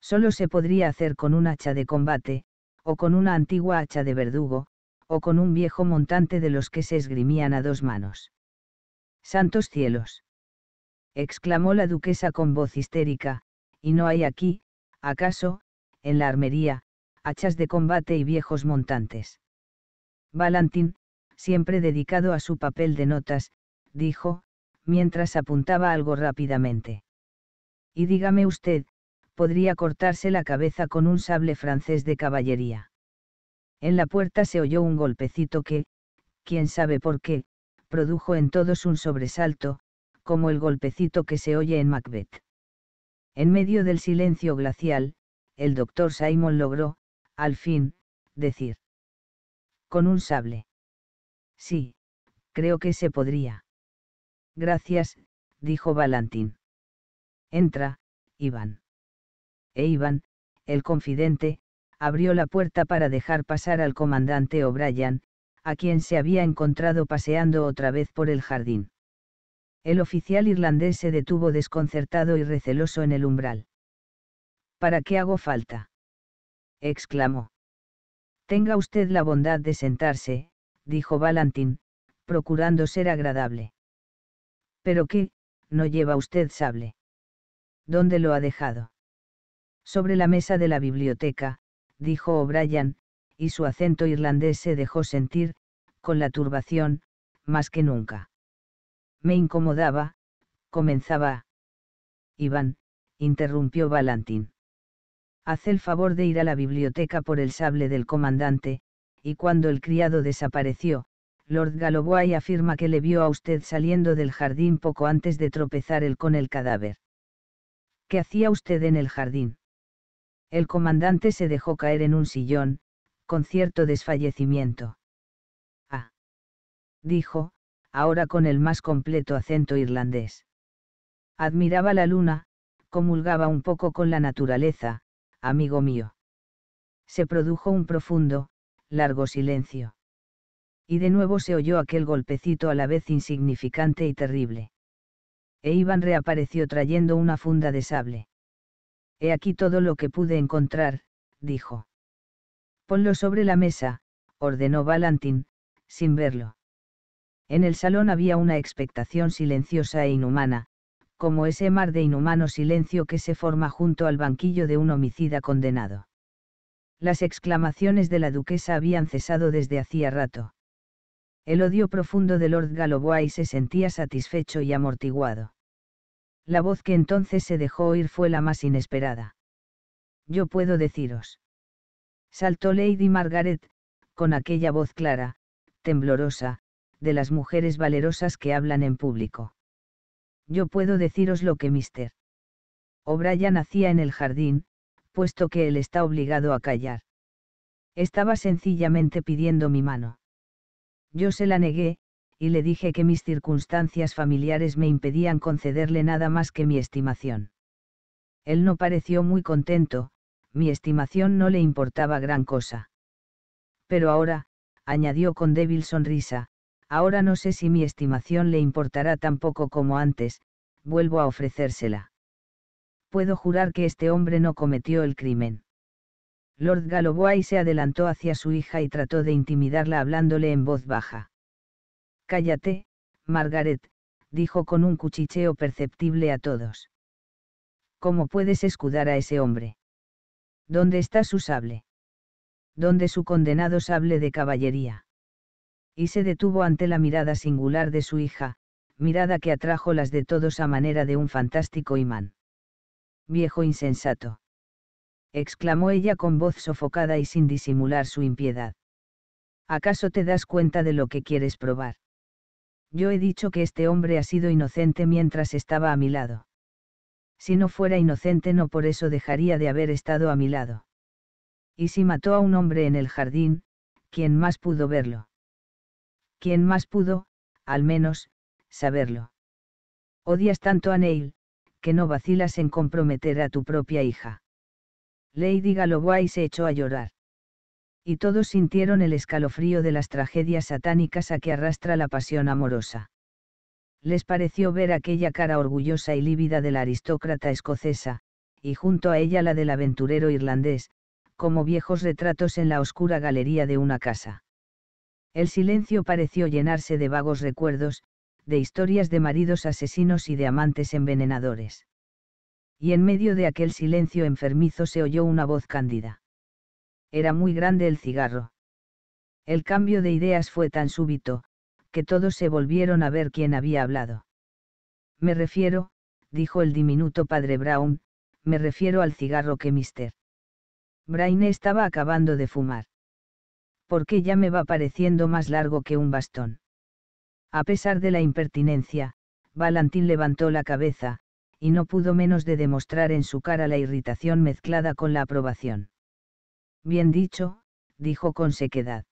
Solo se podría hacer con un hacha de combate, o con una antigua hacha de verdugo, o con un viejo montante de los que se esgrimían a dos manos. Santos cielos. exclamó la duquesa con voz histérica, y no hay aquí, acaso, en la armería, hachas de combate y viejos montantes. Valentín, siempre dedicado a su papel de notas, dijo, mientras apuntaba algo rápidamente. Y dígame usted, podría cortarse la cabeza con un sable francés de caballería. En la puerta se oyó un golpecito que, quién sabe por qué, produjo en todos un sobresalto, como el golpecito que se oye en Macbeth. En medio del silencio glacial, el doctor Simon logró, al fin, decir. Con un sable. Sí, creo que se podría. Gracias, dijo Valentín. Entra, Iván. E Iván, el confidente, abrió la puerta para dejar pasar al comandante O'Brien, a quien se había encontrado paseando otra vez por el jardín. El oficial irlandés se detuvo desconcertado y receloso en el umbral. ¿Para qué hago falta? exclamó. Tenga usted la bondad de sentarse, dijo Valentín, procurando ser agradable. ¿Pero qué, no lleva usted sable? ¿Dónde lo ha dejado? Sobre la mesa de la biblioteca, dijo O'Brien, y su acento irlandés se dejó sentir, con la turbación, más que nunca. Me incomodaba, comenzaba. Iván, interrumpió Valentín haz el favor de ir a la biblioteca por el sable del comandante, y cuando el criado desapareció, Lord Galloway afirma que le vio a usted saliendo del jardín poco antes de tropezar él con el cadáver. ¿Qué hacía usted en el jardín? El comandante se dejó caer en un sillón, con cierto desfallecimiento. Ah. Dijo, ahora con el más completo acento irlandés. Admiraba la luna, comulgaba un poco con la naturaleza, amigo mío. Se produjo un profundo, largo silencio. Y de nuevo se oyó aquel golpecito a la vez insignificante y terrible. E Iván reapareció trayendo una funda de sable. He aquí todo lo que pude encontrar, dijo. Ponlo sobre la mesa, ordenó Valentín, sin verlo. En el salón había una expectación silenciosa e inhumana, como ese mar de inhumano silencio que se forma junto al banquillo de un homicida condenado. Las exclamaciones de la duquesa habían cesado desde hacía rato. El odio profundo de Lord Galloway se sentía satisfecho y amortiguado. La voz que entonces se dejó oír fue la más inesperada. Yo puedo deciros. Saltó Lady Margaret, con aquella voz clara, temblorosa, de las mujeres valerosas que hablan en público yo puedo deciros lo que Mr. O'Brien hacía en el jardín, puesto que él está obligado a callar. Estaba sencillamente pidiendo mi mano. Yo se la negué, y le dije que mis circunstancias familiares me impedían concederle nada más que mi estimación. Él no pareció muy contento, mi estimación no le importaba gran cosa. Pero ahora, añadió con débil sonrisa, Ahora no sé si mi estimación le importará tan poco como antes, vuelvo a ofrecérsela. Puedo jurar que este hombre no cometió el crimen. Lord Galloway se adelantó hacia su hija y trató de intimidarla hablándole en voz baja. Cállate, Margaret, dijo con un cuchicheo perceptible a todos. ¿Cómo puedes escudar a ese hombre? ¿Dónde está su sable? ¿Dónde su condenado sable de caballería? y se detuvo ante la mirada singular de su hija, mirada que atrajo las de todos a manera de un fantástico imán. Viejo insensato. exclamó ella con voz sofocada y sin disimular su impiedad. ¿Acaso te das cuenta de lo que quieres probar? Yo he dicho que este hombre ha sido inocente mientras estaba a mi lado. Si no fuera inocente no por eso dejaría de haber estado a mi lado. Y si mató a un hombre en el jardín, ¿quién más pudo verlo? ¿Quién más pudo, al menos, saberlo. Odias tanto a Neil, que no vacilas en comprometer a tu propia hija. Lady Galloway se echó a llorar. Y todos sintieron el escalofrío de las tragedias satánicas a que arrastra la pasión amorosa. Les pareció ver aquella cara orgullosa y lívida de la aristócrata escocesa, y junto a ella la del aventurero irlandés, como viejos retratos en la oscura galería de una casa. El silencio pareció llenarse de vagos recuerdos, de historias de maridos asesinos y de amantes envenenadores. Y en medio de aquel silencio enfermizo se oyó una voz cándida. Era muy grande el cigarro. El cambio de ideas fue tan súbito, que todos se volvieron a ver quién había hablado. Me refiero, dijo el diminuto padre Brown, me refiero al cigarro que Mr. Braine estaba acabando de fumar porque ya me va pareciendo más largo que un bastón. A pesar de la impertinencia, Valentín levantó la cabeza, y no pudo menos de demostrar en su cara la irritación mezclada con la aprobación. Bien dicho, dijo con sequedad.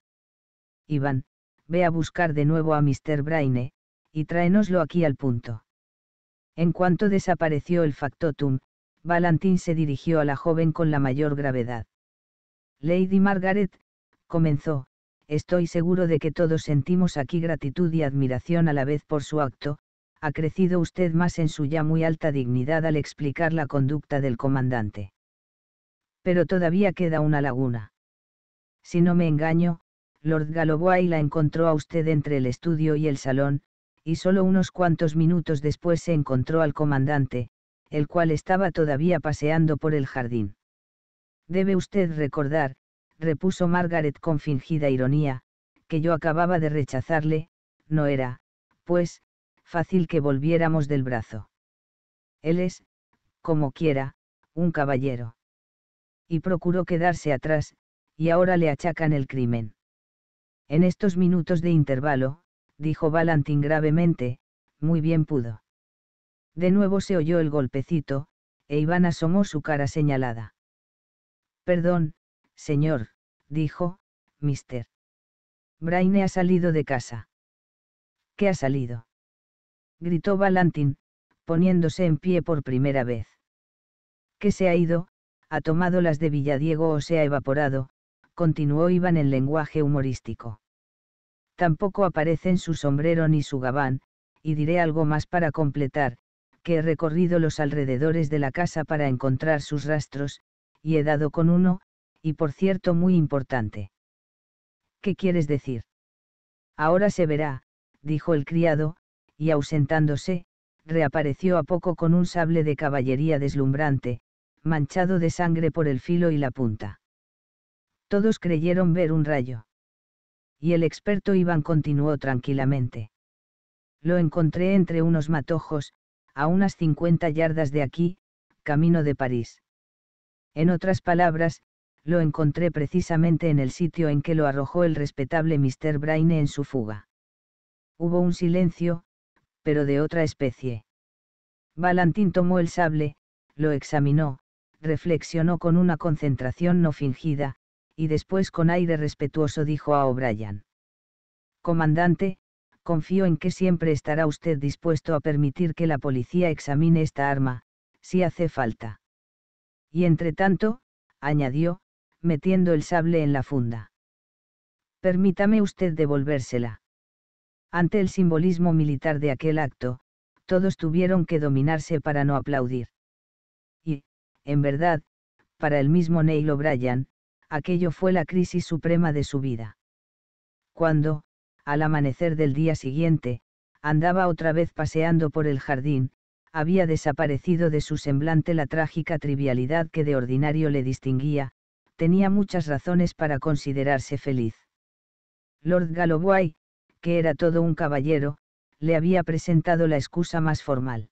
Iván, ve a buscar de nuevo a Mr. Braine, y tráenoslo aquí al punto. En cuanto desapareció el factotum, Valentín se dirigió a la joven con la mayor gravedad. Lady Margaret, comenzó, estoy seguro de que todos sentimos aquí gratitud y admiración a la vez por su acto, ha crecido usted más en su ya muy alta dignidad al explicar la conducta del comandante. Pero todavía queda una laguna. Si no me engaño, Lord Galoboy la encontró a usted entre el estudio y el salón, y solo unos cuantos minutos después se encontró al comandante, el cual estaba todavía paseando por el jardín. Debe usted recordar, repuso Margaret con fingida ironía, que yo acababa de rechazarle, no era, pues, fácil que volviéramos del brazo. Él es, como quiera, un caballero. Y procuró quedarse atrás, y ahora le achacan el crimen. En estos minutos de intervalo, dijo Valentín gravemente, muy bien pudo. De nuevo se oyó el golpecito, e Iván asomó su cara señalada. Perdón, Señor, dijo, Mister. Braine ha salido de casa. ¿Qué ha salido? gritó Valentin, poniéndose en pie por primera vez. ¿Qué se ha ido? ¿Ha tomado las de Villadiego o se ha evaporado? continuó Iván en lenguaje humorístico. Tampoco aparecen su sombrero ni su gabán, y diré algo más para completar, que he recorrido los alrededores de la casa para encontrar sus rastros, y he dado con uno, y por cierto muy importante. ¿Qué quieres decir? Ahora se verá, dijo el criado, y ausentándose, reapareció a poco con un sable de caballería deslumbrante, manchado de sangre por el filo y la punta. Todos creyeron ver un rayo. Y el experto Iván continuó tranquilamente. Lo encontré entre unos matojos, a unas 50 yardas de aquí, camino de París. En otras palabras, lo encontré precisamente en el sitio en que lo arrojó el respetable Mr. Braine en su fuga. Hubo un silencio, pero de otra especie. Valentín tomó el sable, lo examinó, reflexionó con una concentración no fingida, y después con aire respetuoso dijo a O'Brien. Comandante, confío en que siempre estará usted dispuesto a permitir que la policía examine esta arma, si hace falta. Y entre tanto, añadió, metiendo el sable en la funda. Permítame usted devolvérsela. Ante el simbolismo militar de aquel acto, todos tuvieron que dominarse para no aplaudir. Y, en verdad, para el mismo Neil O'Brien, aquello fue la crisis suprema de su vida. Cuando, al amanecer del día siguiente, andaba otra vez paseando por el jardín, había desaparecido de su semblante la trágica trivialidad que de ordinario le distinguía, tenía muchas razones para considerarse feliz. Lord Galloway, que era todo un caballero, le había presentado la excusa más formal.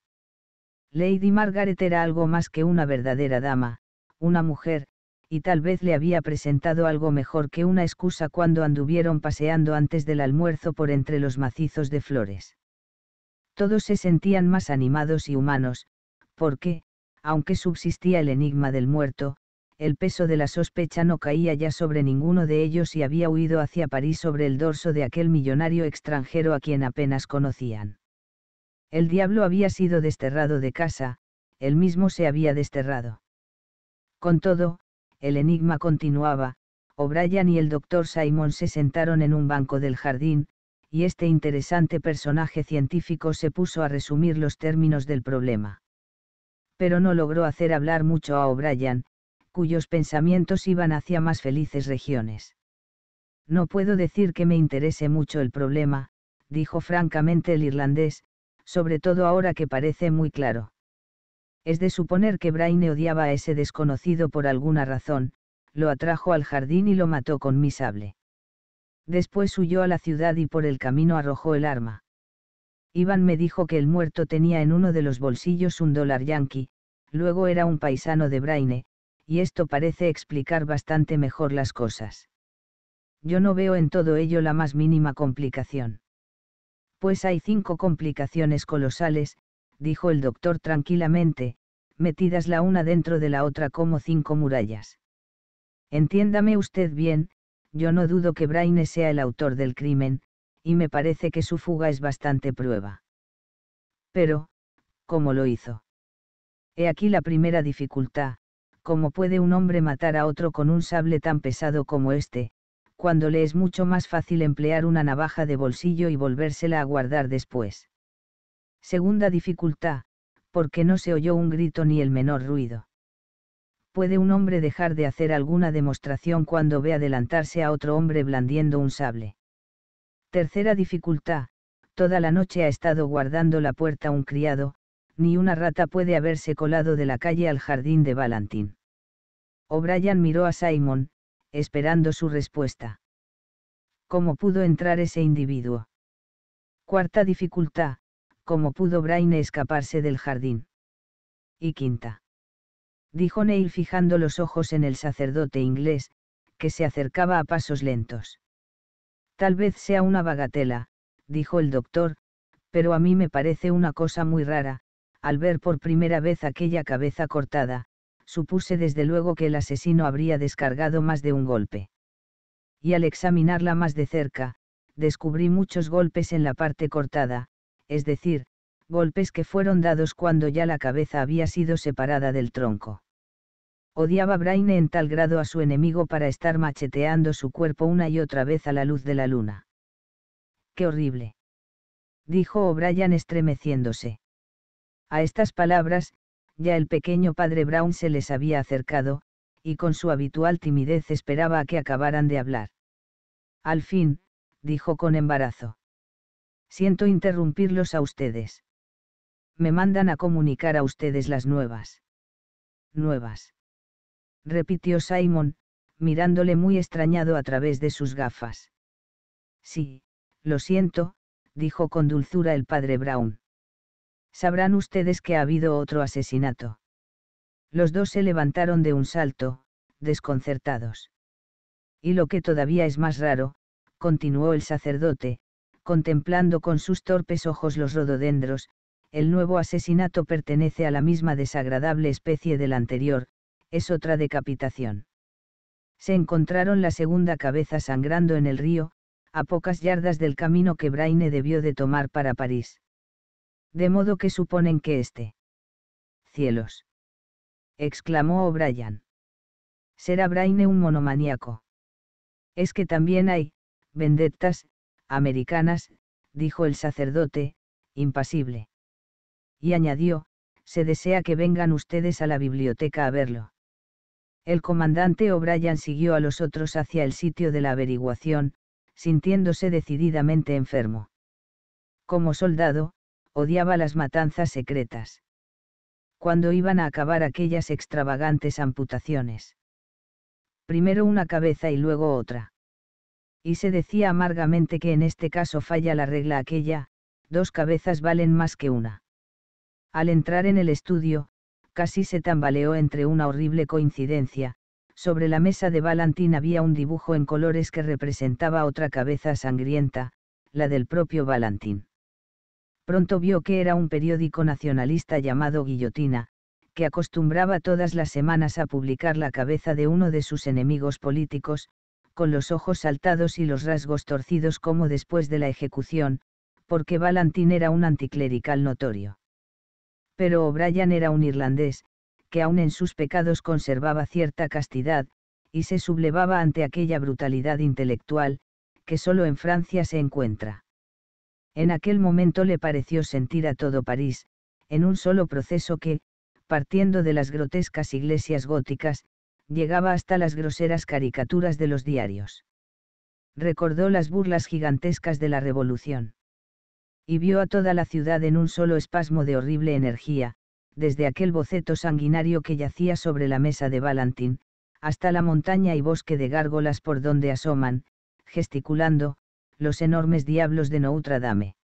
Lady Margaret era algo más que una verdadera dama, una mujer, y tal vez le había presentado algo mejor que una excusa cuando anduvieron paseando antes del almuerzo por entre los macizos de flores. Todos se sentían más animados y humanos, porque, aunque subsistía el enigma del muerto, el peso de la sospecha no caía ya sobre ninguno de ellos y había huido hacia París sobre el dorso de aquel millonario extranjero a quien apenas conocían. El diablo había sido desterrado de casa, él mismo se había desterrado. Con todo, el enigma continuaba, O'Brien y el doctor Simon se sentaron en un banco del jardín, y este interesante personaje científico se puso a resumir los términos del problema. Pero no logró hacer hablar mucho a O'Brien, cuyos pensamientos iban hacia más felices regiones. No puedo decir que me interese mucho el problema, dijo francamente el irlandés, sobre todo ahora que parece muy claro. Es de suponer que Braine odiaba a ese desconocido por alguna razón, lo atrajo al jardín y lo mató con mi sable. Después huyó a la ciudad y por el camino arrojó el arma. Iván me dijo que el muerto tenía en uno de los bolsillos un dólar yanqui, luego era un paisano de Braine, y esto parece explicar bastante mejor las cosas. Yo no veo en todo ello la más mínima complicación. Pues hay cinco complicaciones colosales, dijo el doctor tranquilamente, metidas la una dentro de la otra como cinco murallas. Entiéndame usted bien, yo no dudo que Braine sea el autor del crimen, y me parece que su fuga es bastante prueba. Pero, ¿cómo lo hizo? He aquí la primera dificultad, ¿cómo puede un hombre matar a otro con un sable tan pesado como este, cuando le es mucho más fácil emplear una navaja de bolsillo y volvérsela a guardar después? Segunda dificultad, porque no se oyó un grito ni el menor ruido. ¿Puede un hombre dejar de hacer alguna demostración cuando ve adelantarse a otro hombre blandiendo un sable? Tercera dificultad, toda la noche ha estado guardando la puerta un criado, ni una rata puede haberse colado de la calle al jardín de Valentín. O'Brien miró a Simon, esperando su respuesta. ¿Cómo pudo entrar ese individuo? Cuarta dificultad, ¿cómo pudo Braine escaparse del jardín? Y quinta. Dijo Neil fijando los ojos en el sacerdote inglés, que se acercaba a pasos lentos. Tal vez sea una bagatela, dijo el doctor, pero a mí me parece una cosa muy rara, al ver por primera vez aquella cabeza cortada, supuse desde luego que el asesino habría descargado más de un golpe. Y al examinarla más de cerca, descubrí muchos golpes en la parte cortada, es decir, golpes que fueron dados cuando ya la cabeza había sido separada del tronco. Odiaba Braine en tal grado a su enemigo para estar macheteando su cuerpo una y otra vez a la luz de la luna. ¡Qué horrible! dijo O'Brien estremeciéndose. A estas palabras, ya el pequeño padre Brown se les había acercado, y con su habitual timidez esperaba a que acabaran de hablar. Al fin, dijo con embarazo. Siento interrumpirlos a ustedes. Me mandan a comunicar a ustedes las nuevas. Nuevas. Repitió Simon, mirándole muy extrañado a través de sus gafas. Sí, lo siento, dijo con dulzura el padre Brown sabrán ustedes que ha habido otro asesinato. Los dos se levantaron de un salto, desconcertados. Y lo que todavía es más raro, continuó el sacerdote, contemplando con sus torpes ojos los rododendros, el nuevo asesinato pertenece a la misma desagradable especie del anterior, es otra decapitación. Se encontraron la segunda cabeza sangrando en el río, a pocas yardas del camino que Braine debió de tomar para París de modo que suponen que este. Cielos. exclamó O'Brien. Será Braine un monomaniaco. Es que también hay, vendettas, americanas, dijo el sacerdote, impasible. Y añadió, se desea que vengan ustedes a la biblioteca a verlo. El comandante O'Brien siguió a los otros hacia el sitio de la averiguación, sintiéndose decididamente enfermo. Como soldado, odiaba las matanzas secretas. Cuando iban a acabar aquellas extravagantes amputaciones. Primero una cabeza y luego otra. Y se decía amargamente que en este caso falla la regla aquella, dos cabezas valen más que una. Al entrar en el estudio, casi se tambaleó entre una horrible coincidencia, sobre la mesa de Valentín había un dibujo en colores que representaba otra cabeza sangrienta, la del propio Valentín pronto vio que era un periódico nacionalista llamado Guillotina, que acostumbraba todas las semanas a publicar la cabeza de uno de sus enemigos políticos, con los ojos saltados y los rasgos torcidos como después de la ejecución, porque Valentín era un anticlerical notorio. Pero O'Brien era un irlandés, que aun en sus pecados conservaba cierta castidad, y se sublevaba ante aquella brutalidad intelectual, que solo en Francia se encuentra. En aquel momento le pareció sentir a todo París, en un solo proceso que, partiendo de las grotescas iglesias góticas, llegaba hasta las groseras caricaturas de los diarios. Recordó las burlas gigantescas de la revolución. Y vio a toda la ciudad en un solo espasmo de horrible energía, desde aquel boceto sanguinario que yacía sobre la mesa de Valentín, hasta la montaña y bosque de gárgolas por donde asoman, gesticulando, los enormes diablos de Notre Dame.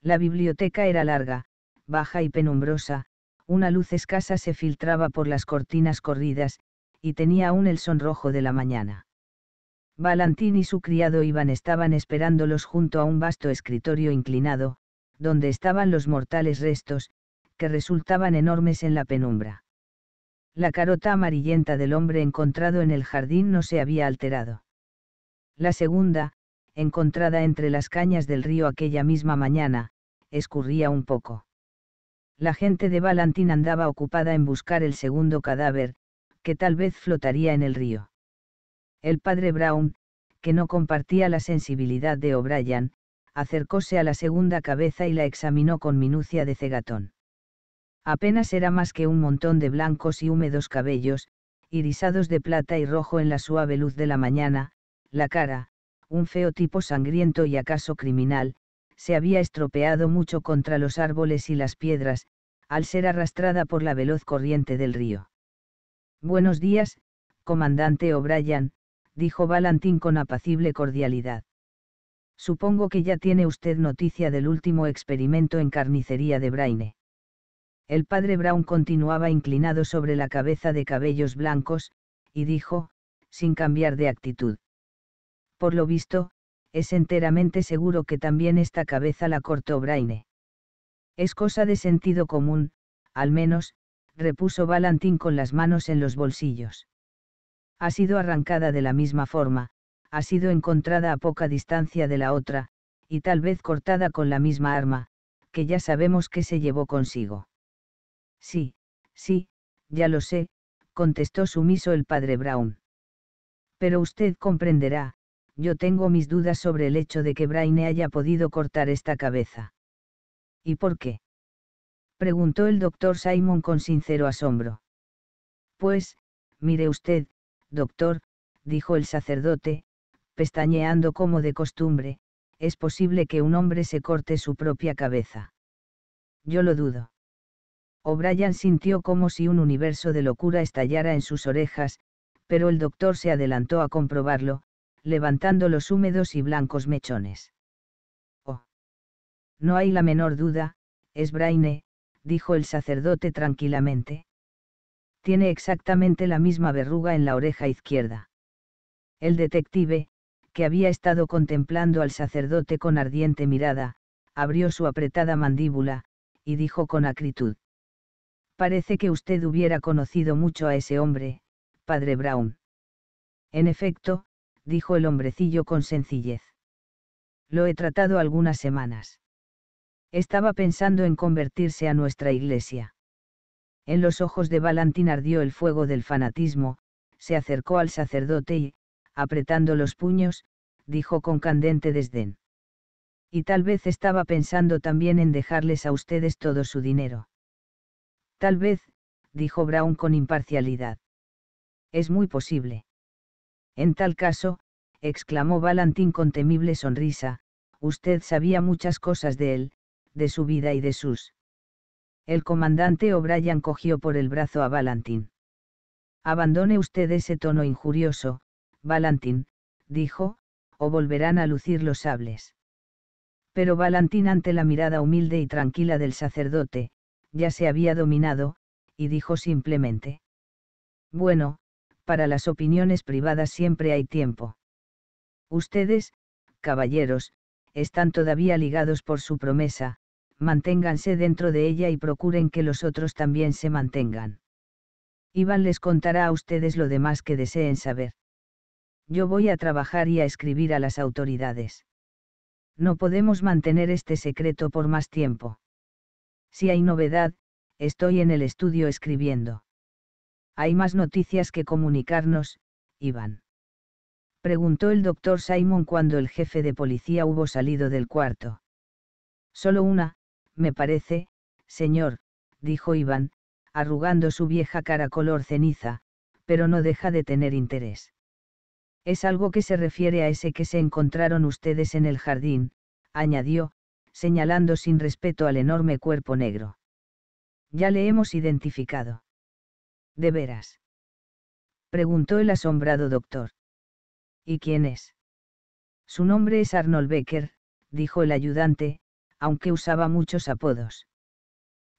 La biblioteca era larga, baja y penumbrosa, una luz escasa se filtraba por las cortinas corridas, y tenía aún el sonrojo de la mañana. Valentín y su criado Iván estaban esperándolos junto a un vasto escritorio inclinado, donde estaban los mortales restos, que resultaban enormes en la penumbra. La carota amarillenta del hombre encontrado en el jardín no se había alterado. La segunda, encontrada entre las cañas del río aquella misma mañana, escurría un poco. La gente de Valentín andaba ocupada en buscar el segundo cadáver, que tal vez flotaría en el río. El padre Brown, que no compartía la sensibilidad de O'Brien, acercóse a la segunda cabeza y la examinó con minucia de cegatón. Apenas era más que un montón de blancos y húmedos cabellos, irisados de plata y rojo en la suave luz de la mañana, la cara, un feo tipo sangriento y acaso criminal, se había estropeado mucho contra los árboles y las piedras, al ser arrastrada por la veloz corriente del río. Buenos días, comandante O'Brien, dijo Valentín con apacible cordialidad. Supongo que ya tiene usted noticia del último experimento en carnicería de Braine. El padre Brown continuaba inclinado sobre la cabeza de cabellos blancos, y dijo, sin cambiar de actitud por lo visto, es enteramente seguro que también esta cabeza la cortó Braine. Es cosa de sentido común, al menos, repuso Valentín con las manos en los bolsillos. Ha sido arrancada de la misma forma, ha sido encontrada a poca distancia de la otra, y tal vez cortada con la misma arma, que ya sabemos que se llevó consigo. Sí, sí, ya lo sé, contestó sumiso el padre Brown. Pero usted comprenderá, yo tengo mis dudas sobre el hecho de que Brian haya podido cortar esta cabeza. ¿Y por qué? preguntó el doctor Simon con sincero asombro. Pues, mire usted, doctor, dijo el sacerdote, pestañeando como de costumbre, es posible que un hombre se corte su propia cabeza. Yo lo dudo. O'Brien sintió como si un universo de locura estallara en sus orejas, pero el doctor se adelantó a comprobarlo, levantando los húmedos y blancos mechones. Oh. No hay la menor duda, es Braine, dijo el sacerdote tranquilamente. Tiene exactamente la misma verruga en la oreja izquierda. El detective, que había estado contemplando al sacerdote con ardiente mirada, abrió su apretada mandíbula, y dijo con acritud. Parece que usted hubiera conocido mucho a ese hombre, padre Brown. En efecto, dijo el hombrecillo con sencillez. Lo he tratado algunas semanas. Estaba pensando en convertirse a nuestra iglesia. En los ojos de Valentín ardió el fuego del fanatismo, se acercó al sacerdote y, apretando los puños, dijo con candente desdén. Y tal vez estaba pensando también en dejarles a ustedes todo su dinero. Tal vez, dijo Brown con imparcialidad. Es muy posible. En tal caso, exclamó Valentín con temible sonrisa, usted sabía muchas cosas de él, de su vida y de sus. El comandante O'Brien cogió por el brazo a Valentín. Abandone usted ese tono injurioso, Valentín, dijo, o volverán a lucir los sables. Pero Valentín ante la mirada humilde y tranquila del sacerdote, ya se había dominado, y dijo simplemente. Bueno, para las opiniones privadas siempre hay tiempo. Ustedes, caballeros, están todavía ligados por su promesa, manténganse dentro de ella y procuren que los otros también se mantengan. Iván les contará a ustedes lo demás que deseen saber. Yo voy a trabajar y a escribir a las autoridades. No podemos mantener este secreto por más tiempo. Si hay novedad, estoy en el estudio escribiendo. Hay más noticias que comunicarnos, Iván. Preguntó el doctor Simon cuando el jefe de policía hubo salido del cuarto. Solo una, me parece, señor, dijo Iván, arrugando su vieja cara color ceniza, pero no deja de tener interés. Es algo que se refiere a ese que se encontraron ustedes en el jardín, añadió, señalando sin respeto al enorme cuerpo negro. Ya le hemos identificado. ¿De veras? Preguntó el asombrado doctor. ¿Y quién es? Su nombre es Arnold Becker, dijo el ayudante, aunque usaba muchos apodos.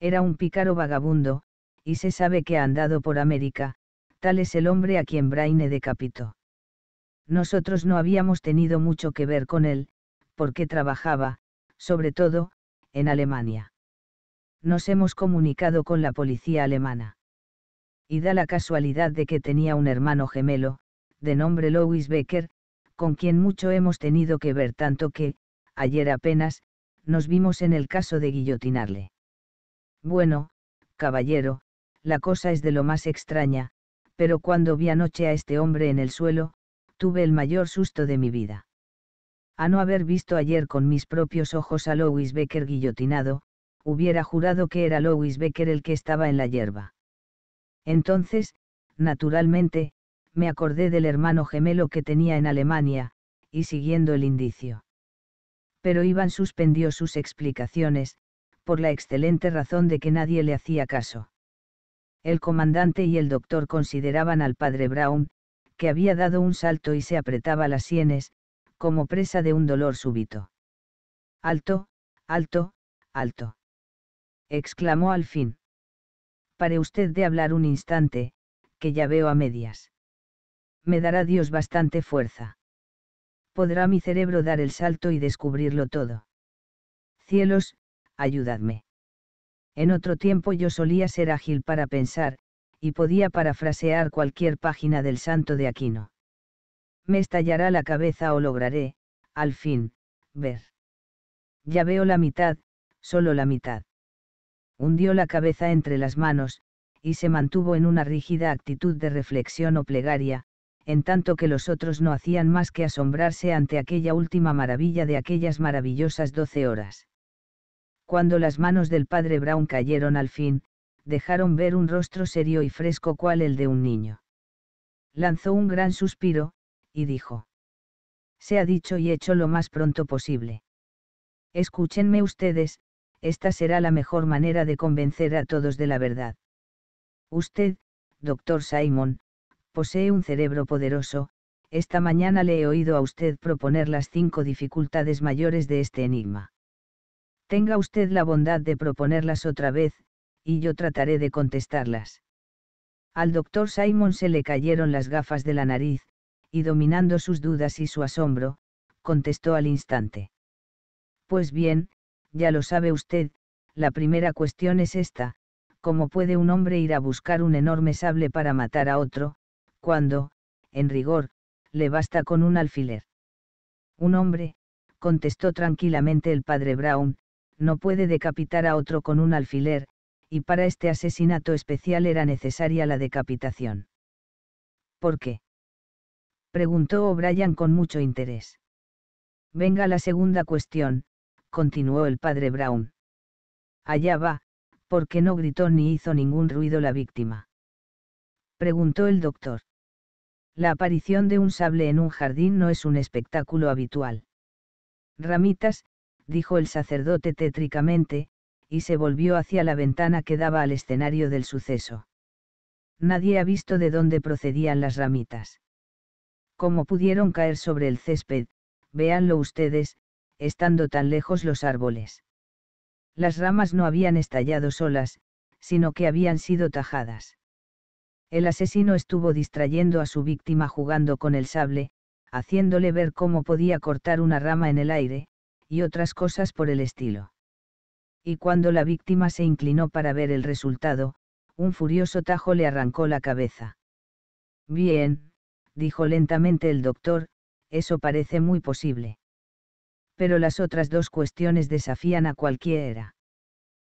Era un pícaro vagabundo, y se sabe que ha andado por América, tal es el hombre a quien Braine decapitó. Nosotros no habíamos tenido mucho que ver con él, porque trabajaba, sobre todo, en Alemania. Nos hemos comunicado con la policía alemana y da la casualidad de que tenía un hermano gemelo, de nombre Louis Becker, con quien mucho hemos tenido que ver tanto que, ayer apenas, nos vimos en el caso de guillotinarle. Bueno, caballero, la cosa es de lo más extraña, pero cuando vi anoche a este hombre en el suelo, tuve el mayor susto de mi vida. A no haber visto ayer con mis propios ojos a Louis Becker guillotinado, hubiera jurado que era Louis Becker el que estaba en la hierba. Entonces, naturalmente, me acordé del hermano gemelo que tenía en Alemania, y siguiendo el indicio. Pero Iván suspendió sus explicaciones, por la excelente razón de que nadie le hacía caso. El comandante y el doctor consideraban al padre Brown, que había dado un salto y se apretaba las sienes, como presa de un dolor súbito. Alto, alto, alto. exclamó al fin pare usted de hablar un instante, que ya veo a medias. Me dará Dios bastante fuerza. Podrá mi cerebro dar el salto y descubrirlo todo. Cielos, ayudadme. En otro tiempo yo solía ser ágil para pensar, y podía parafrasear cualquier página del santo de Aquino. Me estallará la cabeza o lograré, al fin, ver. Ya veo la mitad, solo la mitad hundió la cabeza entre las manos, y se mantuvo en una rígida actitud de reflexión o plegaria, en tanto que los otros no hacían más que asombrarse ante aquella última maravilla de aquellas maravillosas doce horas. Cuando las manos del padre Brown cayeron al fin, dejaron ver un rostro serio y fresco cual el de un niño. Lanzó un gran suspiro, y dijo. Se ha dicho y hecho lo más pronto posible. Escúchenme ustedes, esta será la mejor manera de convencer a todos de la verdad. Usted, doctor Simon, posee un cerebro poderoso, esta mañana le he oído a usted proponer las cinco dificultades mayores de este enigma. Tenga usted la bondad de proponerlas otra vez, y yo trataré de contestarlas. Al doctor Simon se le cayeron las gafas de la nariz, y dominando sus dudas y su asombro, contestó al instante. Pues bien, ya lo sabe usted, la primera cuestión es esta, ¿cómo puede un hombre ir a buscar un enorme sable para matar a otro, cuando, en rigor, le basta con un alfiler? Un hombre, contestó tranquilamente el padre Brown, no puede decapitar a otro con un alfiler, y para este asesinato especial era necesaria la decapitación. ¿Por qué? preguntó O'Brien con mucho interés. Venga la segunda cuestión, continuó el padre Brown. Allá va, porque no gritó ni hizo ningún ruido la víctima. Preguntó el doctor. La aparición de un sable en un jardín no es un espectáculo habitual. Ramitas, dijo el sacerdote tétricamente, y se volvió hacia la ventana que daba al escenario del suceso. Nadie ha visto de dónde procedían las ramitas. Como pudieron caer sobre el césped, véanlo ustedes, estando tan lejos los árboles. Las ramas no habían estallado solas, sino que habían sido tajadas. El asesino estuvo distrayendo a su víctima jugando con el sable, haciéndole ver cómo podía cortar una rama en el aire, y otras cosas por el estilo. Y cuando la víctima se inclinó para ver el resultado, un furioso tajo le arrancó la cabeza. Bien, dijo lentamente el doctor, eso parece muy posible pero las otras dos cuestiones desafían a cualquiera.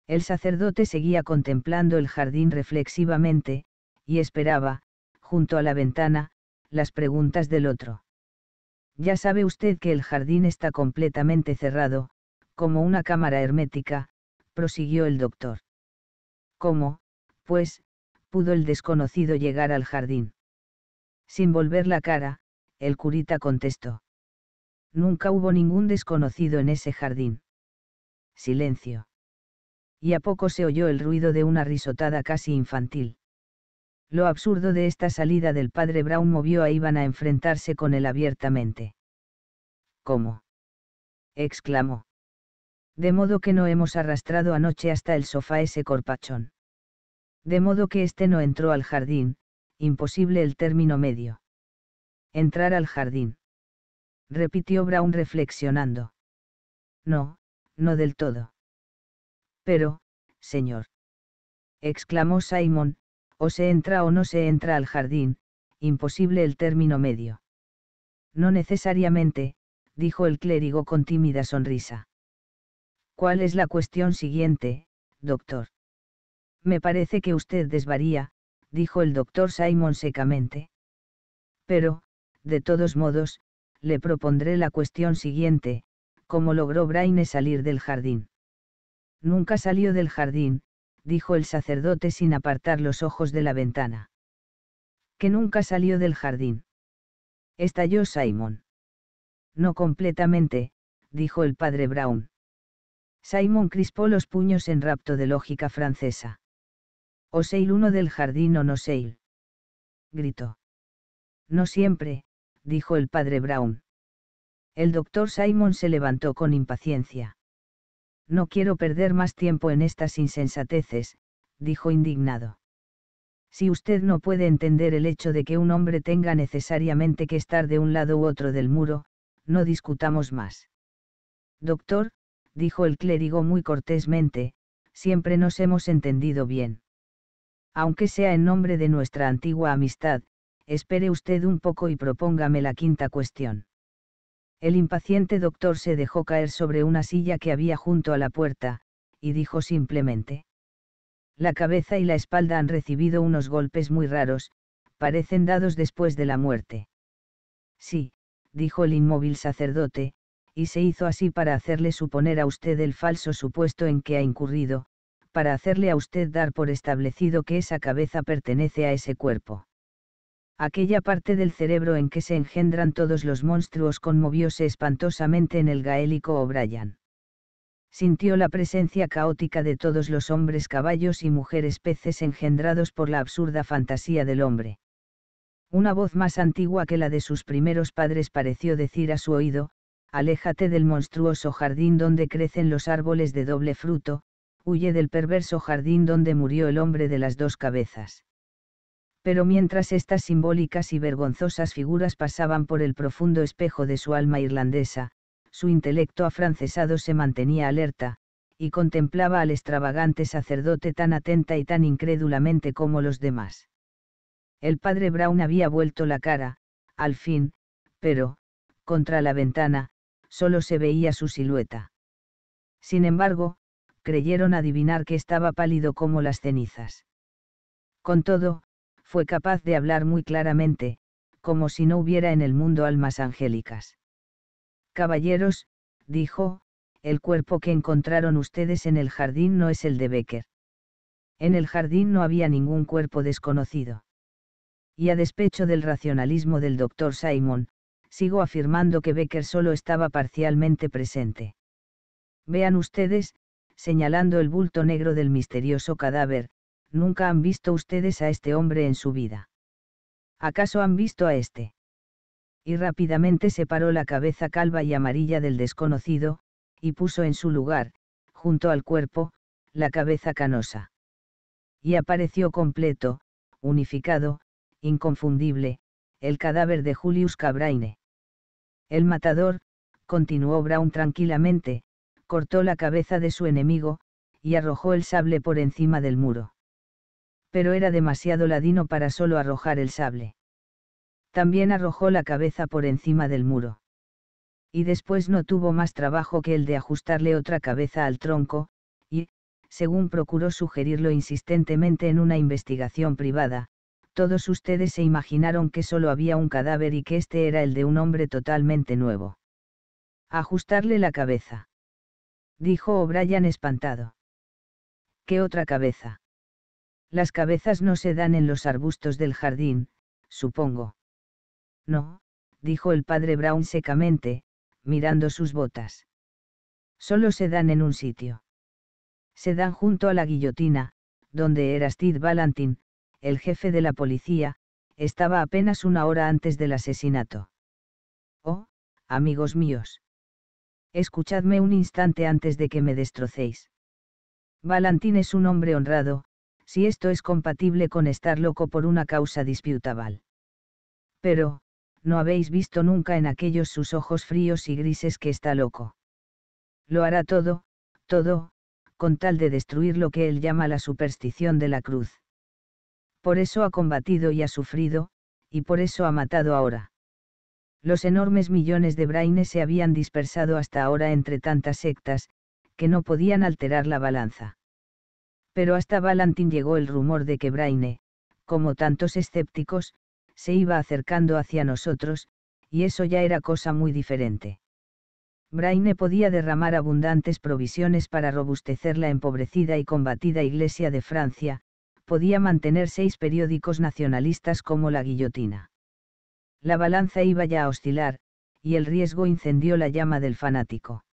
El sacerdote seguía contemplando el jardín reflexivamente, y esperaba, junto a la ventana, las preguntas del otro. Ya sabe usted que el jardín está completamente cerrado, como una cámara hermética, prosiguió el doctor. ¿Cómo, pues, pudo el desconocido llegar al jardín? Sin volver la cara, el curita contestó. Nunca hubo ningún desconocido en ese jardín. Silencio. Y a poco se oyó el ruido de una risotada casi infantil. Lo absurdo de esta salida del padre Brown movió a Iván a enfrentarse con él abiertamente. ¿Cómo? exclamó. De modo que no hemos arrastrado anoche hasta el sofá ese corpachón. De modo que éste no entró al jardín, imposible el término medio. Entrar al jardín repitió Brown reflexionando. No, no del todo. Pero, señor. exclamó Simon, o se entra o no se entra al jardín, imposible el término medio. No necesariamente, dijo el clérigo con tímida sonrisa. ¿Cuál es la cuestión siguiente, doctor? Me parece que usted desvaría, dijo el doctor Simon secamente. Pero, de todos modos, le propondré la cuestión siguiente, ¿cómo logró Braine salir del jardín? Nunca salió del jardín, dijo el sacerdote sin apartar los ojos de la ventana. Que nunca salió del jardín. Estalló Simon. No completamente, dijo el padre Brown. Simon crispó los puños en rapto de lógica francesa. O il uno del jardín o no il. Gritó. No siempre, dijo el padre Brown. El doctor Simon se levantó con impaciencia. No quiero perder más tiempo en estas insensateces, dijo indignado. Si usted no puede entender el hecho de que un hombre tenga necesariamente que estar de un lado u otro del muro, no discutamos más. Doctor, dijo el clérigo muy cortésmente, siempre nos hemos entendido bien. Aunque sea en nombre de nuestra antigua amistad, espere usted un poco y propóngame la quinta cuestión. El impaciente doctor se dejó caer sobre una silla que había junto a la puerta, y dijo simplemente. La cabeza y la espalda han recibido unos golpes muy raros, parecen dados después de la muerte. Sí, dijo el inmóvil sacerdote, y se hizo así para hacerle suponer a usted el falso supuesto en que ha incurrido, para hacerle a usted dar por establecido que esa cabeza pertenece a ese cuerpo aquella parte del cerebro en que se engendran todos los monstruos conmovióse espantosamente en el gaélico O'Brien. Sintió la presencia caótica de todos los hombres caballos y mujeres peces engendrados por la absurda fantasía del hombre. Una voz más antigua que la de sus primeros padres pareció decir a su oído, Aléjate del monstruoso jardín donde crecen los árboles de doble fruto, huye del perverso jardín donde murió el hombre de las dos cabezas pero mientras estas simbólicas y vergonzosas figuras pasaban por el profundo espejo de su alma irlandesa, su intelecto afrancesado se mantenía alerta, y contemplaba al extravagante sacerdote tan atenta y tan incrédulamente como los demás. El padre Brown había vuelto la cara, al fin, pero, contra la ventana, solo se veía su silueta. Sin embargo, creyeron adivinar que estaba pálido como las cenizas. Con todo, fue capaz de hablar muy claramente, como si no hubiera en el mundo almas angélicas. Caballeros, dijo, el cuerpo que encontraron ustedes en el jardín no es el de Becker. En el jardín no había ningún cuerpo desconocido. Y a despecho del racionalismo del doctor Simon, sigo afirmando que Becker solo estaba parcialmente presente. Vean ustedes, señalando el bulto negro del misterioso cadáver, nunca han visto ustedes a este hombre en su vida. ¿Acaso han visto a este? Y rápidamente separó la cabeza calva y amarilla del desconocido, y puso en su lugar, junto al cuerpo, la cabeza canosa. Y apareció completo, unificado, inconfundible, el cadáver de Julius Cabraine. El matador, continuó Brown tranquilamente, cortó la cabeza de su enemigo, y arrojó el sable por encima del muro pero era demasiado ladino para solo arrojar el sable. También arrojó la cabeza por encima del muro. Y después no tuvo más trabajo que el de ajustarle otra cabeza al tronco, y, según procuró sugerirlo insistentemente en una investigación privada, todos ustedes se imaginaron que solo había un cadáver y que este era el de un hombre totalmente nuevo. Ajustarle la cabeza. Dijo O'Brien espantado. ¿Qué otra cabeza? Las cabezas no se dan en los arbustos del jardín, supongo. No, dijo el padre Brown secamente, mirando sus botas. Solo se dan en un sitio. Se dan junto a la guillotina, donde era Erastid Valentin, el jefe de la policía, estaba apenas una hora antes del asesinato. Oh, amigos míos. Escuchadme un instante antes de que me destrocéis. Valentín es un hombre honrado, si esto es compatible con estar loco por una causa disputable. Pero, no habéis visto nunca en aquellos sus ojos fríos y grises que está loco. Lo hará todo, todo, con tal de destruir lo que él llama la superstición de la cruz. Por eso ha combatido y ha sufrido, y por eso ha matado ahora. Los enormes millones de braines se habían dispersado hasta ahora entre tantas sectas, que no podían alterar la balanza pero hasta Valentín llegó el rumor de que Braine, como tantos escépticos, se iba acercando hacia nosotros, y eso ya era cosa muy diferente. Braine podía derramar abundantes provisiones para robustecer la empobrecida y combatida Iglesia de Francia, podía mantener seis periódicos nacionalistas como la guillotina. La balanza iba ya a oscilar, y el riesgo incendió la llama del fanático.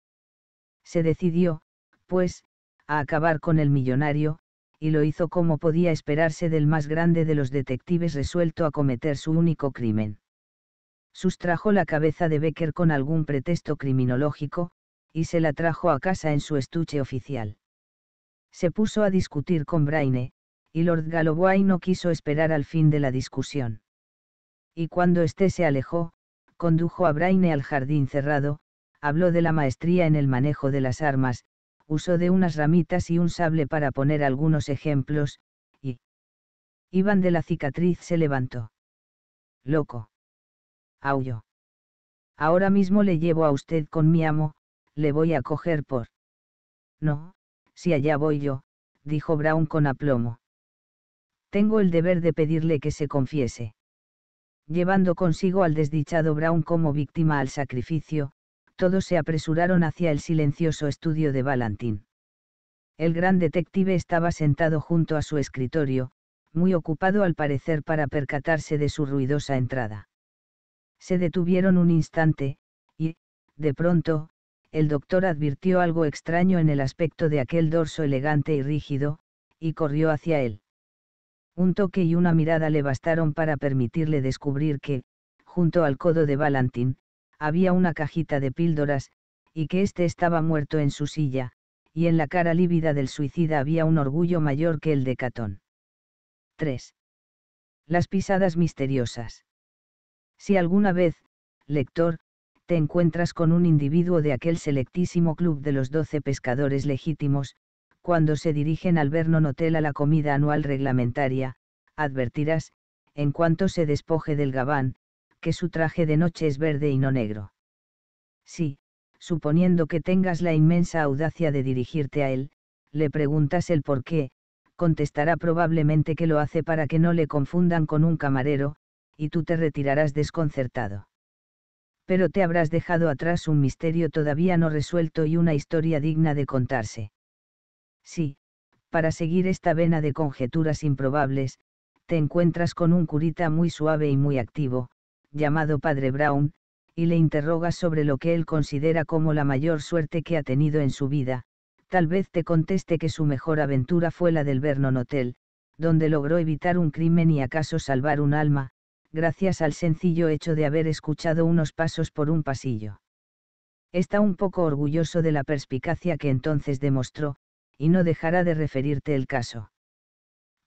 Se decidió, pues, a acabar con el millonario, y lo hizo como podía esperarse del más grande de los detectives resuelto a cometer su único crimen. Sustrajo la cabeza de Becker con algún pretexto criminológico, y se la trajo a casa en su estuche oficial. Se puso a discutir con Braine, y Lord Galloway no quiso esperar al fin de la discusión. Y cuando éste se alejó, condujo a Braine al jardín cerrado, habló de la maestría en el manejo de las armas, usó de unas ramitas y un sable para poner algunos ejemplos, y... Iván de la cicatriz se levantó. Loco. Aulló. Ahora mismo le llevo a usted con mi amo, le voy a coger por... No, si allá voy yo, dijo Brown con aplomo. Tengo el deber de pedirle que se confiese. Llevando consigo al desdichado Brown como víctima al sacrificio, todos se apresuraron hacia el silencioso estudio de Valentín. El gran detective estaba sentado junto a su escritorio, muy ocupado al parecer para percatarse de su ruidosa entrada. Se detuvieron un instante, y, de pronto, el doctor advirtió algo extraño en el aspecto de aquel dorso elegante y rígido, y corrió hacia él. Un toque y una mirada le bastaron para permitirle descubrir que, junto al codo de Valentín, había una cajita de píldoras, y que éste estaba muerto en su silla, y en la cara lívida del suicida había un orgullo mayor que el de Catón. 3. Las pisadas misteriosas. Si alguna vez, lector, te encuentras con un individuo de aquel selectísimo club de los doce pescadores legítimos, cuando se dirigen al Vernon Hotel a la comida anual reglamentaria, advertirás, en cuanto se despoje del gabán, su traje de noche es verde y no negro. Sí, suponiendo que tengas la inmensa audacia de dirigirte a él, le preguntas el por qué, contestará probablemente que lo hace para que no le confundan con un camarero, y tú te retirarás desconcertado. Pero te habrás dejado atrás un misterio todavía no resuelto y una historia digna de contarse. Sí, para seguir esta vena de conjeturas improbables, te encuentras con un curita muy suave y muy activo, llamado Padre Brown, y le interroga sobre lo que él considera como la mayor suerte que ha tenido en su vida, tal vez te conteste que su mejor aventura fue la del Vernon Hotel, donde logró evitar un crimen y acaso salvar un alma, gracias al sencillo hecho de haber escuchado unos pasos por un pasillo. Está un poco orgulloso de la perspicacia que entonces demostró, y no dejará de referirte el caso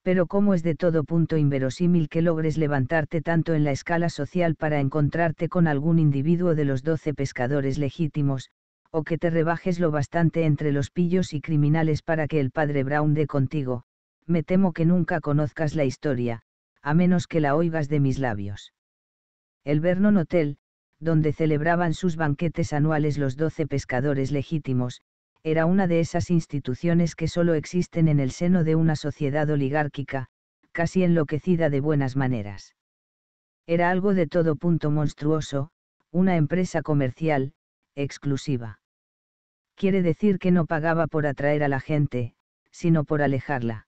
pero cómo es de todo punto inverosímil que logres levantarte tanto en la escala social para encontrarte con algún individuo de los doce pescadores legítimos, o que te rebajes lo bastante entre los pillos y criminales para que el padre Brown dé contigo, me temo que nunca conozcas la historia, a menos que la oigas de mis labios. El Vernon Hotel, donde celebraban sus banquetes anuales los doce pescadores legítimos, era una de esas instituciones que solo existen en el seno de una sociedad oligárquica, casi enloquecida de buenas maneras. Era algo de todo punto monstruoso, una empresa comercial, exclusiva. Quiere decir que no pagaba por atraer a la gente, sino por alejarla.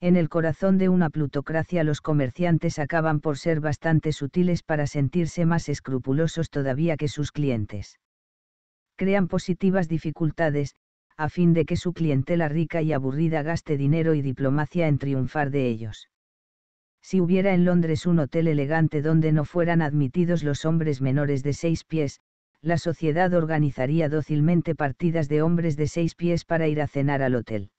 En el corazón de una plutocracia los comerciantes acaban por ser bastante sutiles para sentirse más escrupulosos todavía que sus clientes crean positivas dificultades, a fin de que su clientela rica y aburrida gaste dinero y diplomacia en triunfar de ellos. Si hubiera en Londres un hotel elegante donde no fueran admitidos los hombres menores de seis pies, la sociedad organizaría dócilmente partidas de hombres de seis pies para ir a cenar al hotel.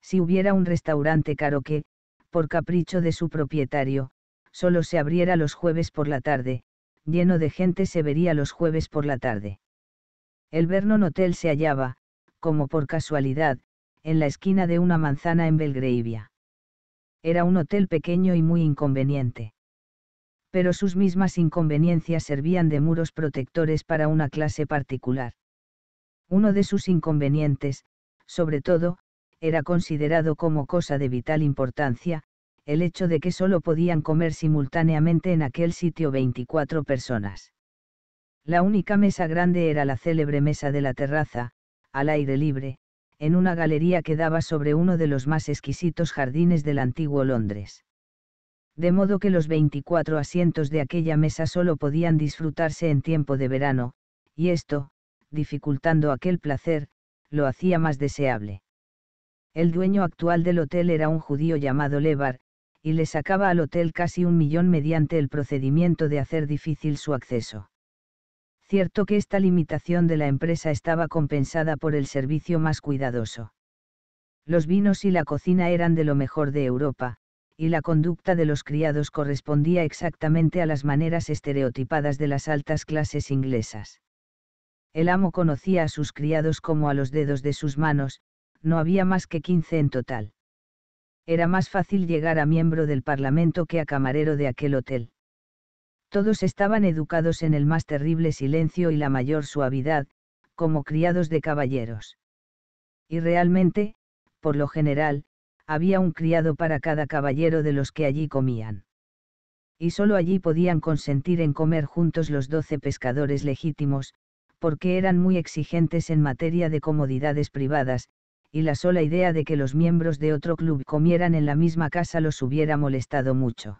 Si hubiera un restaurante caro que, por capricho de su propietario, solo se abriera los jueves por la tarde, lleno de gente se vería los jueves por la tarde. El Vernon Hotel se hallaba, como por casualidad, en la esquina de una manzana en Belgravia. Era un hotel pequeño y muy inconveniente. Pero sus mismas inconveniencias servían de muros protectores para una clase particular. Uno de sus inconvenientes, sobre todo, era considerado como cosa de vital importancia, el hecho de que solo podían comer simultáneamente en aquel sitio 24 personas. La única mesa grande era la célebre mesa de la terraza, al aire libre, en una galería que daba sobre uno de los más exquisitos jardines del antiguo Londres. De modo que los 24 asientos de aquella mesa solo podían disfrutarse en tiempo de verano, y esto, dificultando aquel placer, lo hacía más deseable. El dueño actual del hotel era un judío llamado Levar, y le sacaba al hotel casi un millón mediante el procedimiento de hacer difícil su acceso. Cierto que esta limitación de la empresa estaba compensada por el servicio más cuidadoso. Los vinos y la cocina eran de lo mejor de Europa, y la conducta de los criados correspondía exactamente a las maneras estereotipadas de las altas clases inglesas. El amo conocía a sus criados como a los dedos de sus manos, no había más que quince en total. Era más fácil llegar a miembro del Parlamento que a camarero de aquel hotel. Todos estaban educados en el más terrible silencio y la mayor suavidad, como criados de caballeros. Y realmente, por lo general, había un criado para cada caballero de los que allí comían. Y solo allí podían consentir en comer juntos los doce pescadores legítimos, porque eran muy exigentes en materia de comodidades privadas, y la sola idea de que los miembros de otro club comieran en la misma casa los hubiera molestado mucho.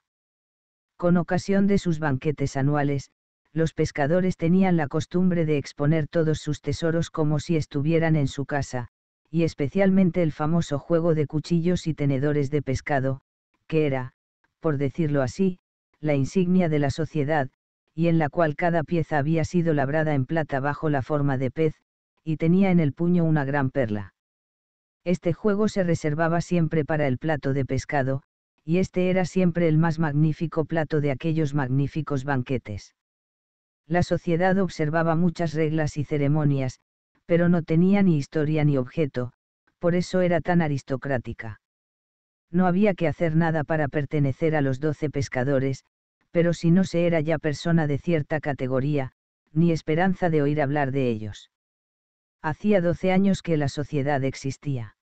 Con ocasión de sus banquetes anuales, los pescadores tenían la costumbre de exponer todos sus tesoros como si estuvieran en su casa, y especialmente el famoso juego de cuchillos y tenedores de pescado, que era, por decirlo así, la insignia de la sociedad, y en la cual cada pieza había sido labrada en plata bajo la forma de pez, y tenía en el puño una gran perla. Este juego se reservaba siempre para el plato de pescado, y este era siempre el más magnífico plato de aquellos magníficos banquetes. La sociedad observaba muchas reglas y ceremonias, pero no tenía ni historia ni objeto, por eso era tan aristocrática. No había que hacer nada para pertenecer a los doce pescadores, pero si no se era ya persona de cierta categoría, ni esperanza de oír hablar de ellos. Hacía doce años que la sociedad existía.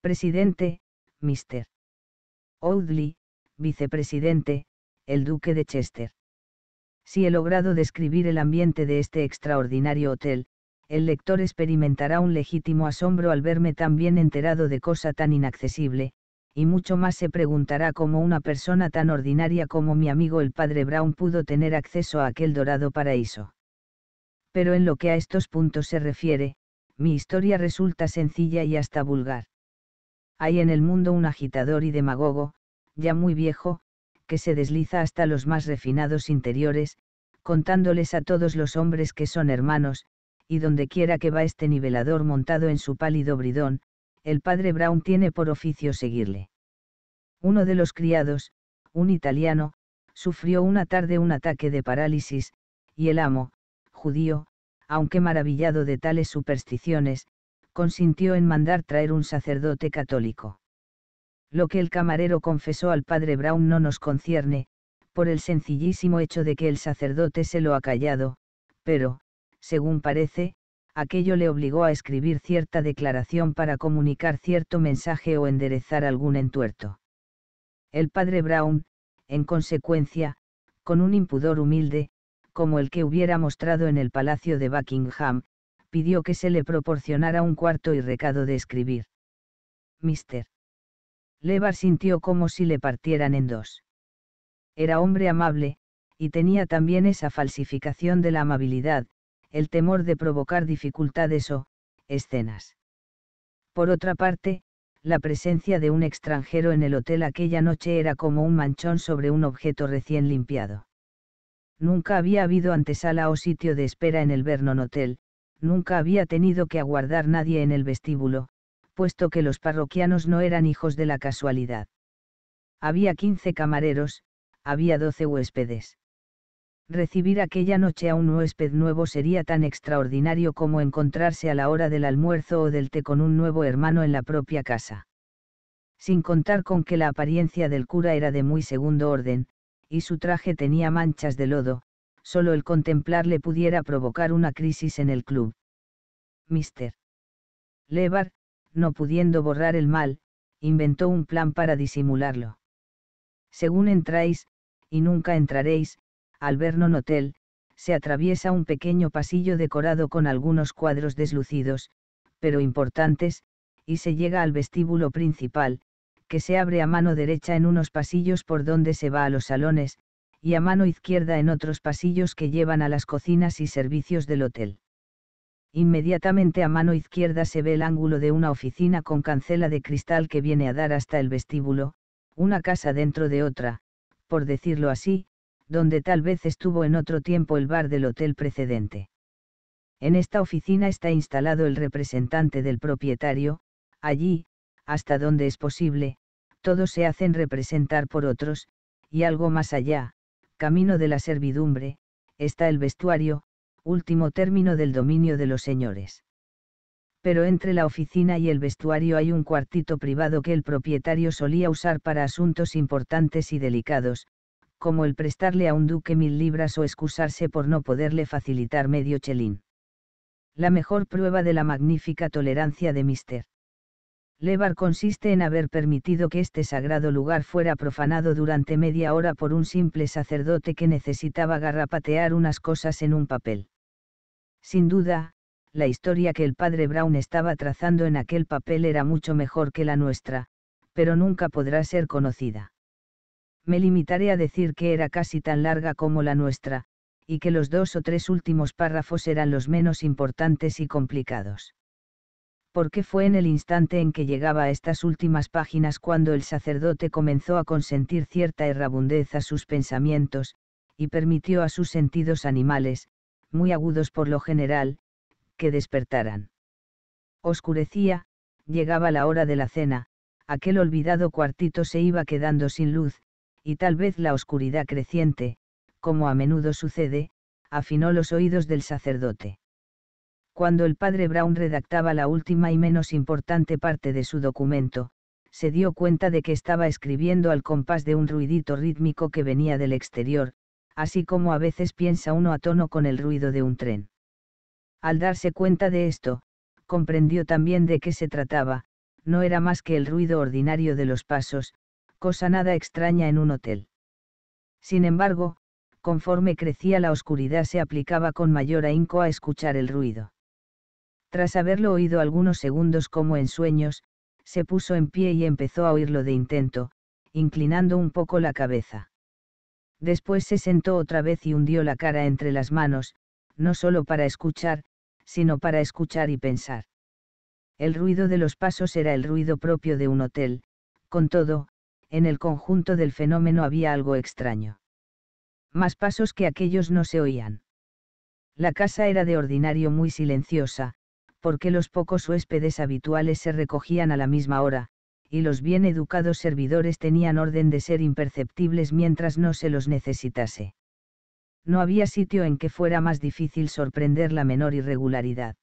Presidente, Mr. Oudley, vicepresidente, el duque de Chester. Si he logrado describir el ambiente de este extraordinario hotel, el lector experimentará un legítimo asombro al verme tan bien enterado de cosa tan inaccesible, y mucho más se preguntará cómo una persona tan ordinaria como mi amigo el padre Brown pudo tener acceso a aquel dorado paraíso. Pero en lo que a estos puntos se refiere, mi historia resulta sencilla y hasta vulgar. Hay en el mundo un agitador y demagogo, ya muy viejo, que se desliza hasta los más refinados interiores, contándoles a todos los hombres que son hermanos, y donde quiera que va este nivelador montado en su pálido bridón, el padre Brown tiene por oficio seguirle. Uno de los criados, un italiano, sufrió una tarde un ataque de parálisis, y el amo, judío, aunque maravillado de tales supersticiones, consintió en mandar traer un sacerdote católico. Lo que el camarero confesó al padre Brown no nos concierne, por el sencillísimo hecho de que el sacerdote se lo ha callado, pero, según parece, aquello le obligó a escribir cierta declaración para comunicar cierto mensaje o enderezar algún entuerto. El padre Brown, en consecuencia, con un impudor humilde, como el que hubiera mostrado en el Palacio de Buckingham, pidió que se le proporcionara un cuarto y recado de escribir. Mister. Lebar sintió como si le partieran en dos. Era hombre amable, y tenía también esa falsificación de la amabilidad, el temor de provocar dificultades o, escenas. Por otra parte, la presencia de un extranjero en el hotel aquella noche era como un manchón sobre un objeto recién limpiado. Nunca había habido antesala o sitio de espera en el Vernon Hotel, nunca había tenido que aguardar nadie en el vestíbulo, puesto que los parroquianos no eran hijos de la casualidad. Había quince camareros, había doce huéspedes. Recibir aquella noche a un huésped nuevo sería tan extraordinario como encontrarse a la hora del almuerzo o del té con un nuevo hermano en la propia casa. Sin contar con que la apariencia del cura era de muy segundo orden, y su traje tenía manchas de lodo, solo el contemplarle pudiera provocar una crisis en el club. Mr. Levar, no pudiendo borrar el mal, inventó un plan para disimularlo. Según entráis, y nunca entraréis, al Vernon Hotel, se atraviesa un pequeño pasillo decorado con algunos cuadros deslucidos, pero importantes, y se llega al vestíbulo principal, que se abre a mano derecha en unos pasillos por donde se va a los salones, y a mano izquierda en otros pasillos que llevan a las cocinas y servicios del hotel. Inmediatamente a mano izquierda se ve el ángulo de una oficina con cancela de cristal que viene a dar hasta el vestíbulo, una casa dentro de otra, por decirlo así, donde tal vez estuvo en otro tiempo el bar del hotel precedente. En esta oficina está instalado el representante del propietario, allí, hasta donde es posible, todos se hacen representar por otros, y algo más allá, camino de la servidumbre, está el vestuario, último término del dominio de los señores. Pero entre la oficina y el vestuario hay un cuartito privado que el propietario solía usar para asuntos importantes y delicados, como el prestarle a un duque mil libras o excusarse por no poderle facilitar medio chelín. La mejor prueba de la magnífica tolerancia de Mr. Levar consiste en haber permitido que este sagrado lugar fuera profanado durante media hora por un simple sacerdote que necesitaba garrapatear unas cosas en un papel. Sin duda, la historia que el padre Brown estaba trazando en aquel papel era mucho mejor que la nuestra, pero nunca podrá ser conocida. Me limitaré a decir que era casi tan larga como la nuestra, y que los dos o tres últimos párrafos eran los menos importantes y complicados porque fue en el instante en que llegaba a estas últimas páginas cuando el sacerdote comenzó a consentir cierta errabundez a sus pensamientos, y permitió a sus sentidos animales, muy agudos por lo general, que despertaran. Oscurecía, llegaba la hora de la cena, aquel olvidado cuartito se iba quedando sin luz, y tal vez la oscuridad creciente, como a menudo sucede, afinó los oídos del sacerdote. Cuando el padre Brown redactaba la última y menos importante parte de su documento, se dio cuenta de que estaba escribiendo al compás de un ruidito rítmico que venía del exterior, así como a veces piensa uno a tono con el ruido de un tren. Al darse cuenta de esto, comprendió también de qué se trataba, no era más que el ruido ordinario de los pasos, cosa nada extraña en un hotel. Sin embargo, conforme crecía la oscuridad se aplicaba con mayor ahínco a escuchar el ruido. Tras haberlo oído algunos segundos como en sueños, se puso en pie y empezó a oírlo de intento, inclinando un poco la cabeza. Después se sentó otra vez y hundió la cara entre las manos, no solo para escuchar, sino para escuchar y pensar. El ruido de los pasos era el ruido propio de un hotel, con todo, en el conjunto del fenómeno había algo extraño. Más pasos que aquellos no se oían. La casa era de ordinario muy silenciosa, porque los pocos huéspedes habituales se recogían a la misma hora, y los bien educados servidores tenían orden de ser imperceptibles mientras no se los necesitase. No había sitio en que fuera más difícil sorprender la menor irregularidad.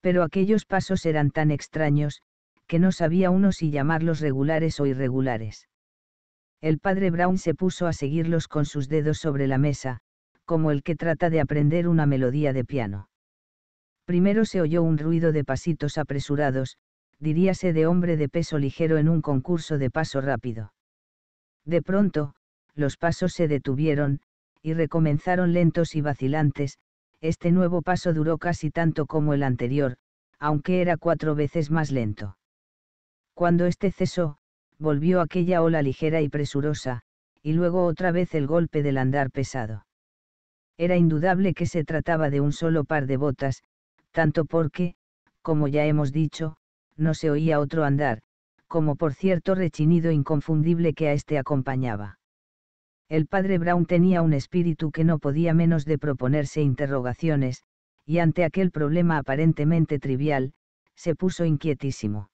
Pero aquellos pasos eran tan extraños, que no sabía uno si llamarlos regulares o irregulares. El padre Brown se puso a seguirlos con sus dedos sobre la mesa, como el que trata de aprender una melodía de piano. Primero se oyó un ruido de pasitos apresurados, diríase de hombre de peso ligero en un concurso de paso rápido. De pronto, los pasos se detuvieron, y recomenzaron lentos y vacilantes, este nuevo paso duró casi tanto como el anterior, aunque era cuatro veces más lento. Cuando este cesó, volvió aquella ola ligera y presurosa, y luego otra vez el golpe del andar pesado. Era indudable que se trataba de un solo par de botas, tanto porque, como ya hemos dicho, no se oía otro andar, como por cierto rechinido inconfundible que a este acompañaba. El padre Brown tenía un espíritu que no podía menos de proponerse interrogaciones, y ante aquel problema aparentemente trivial, se puso inquietísimo.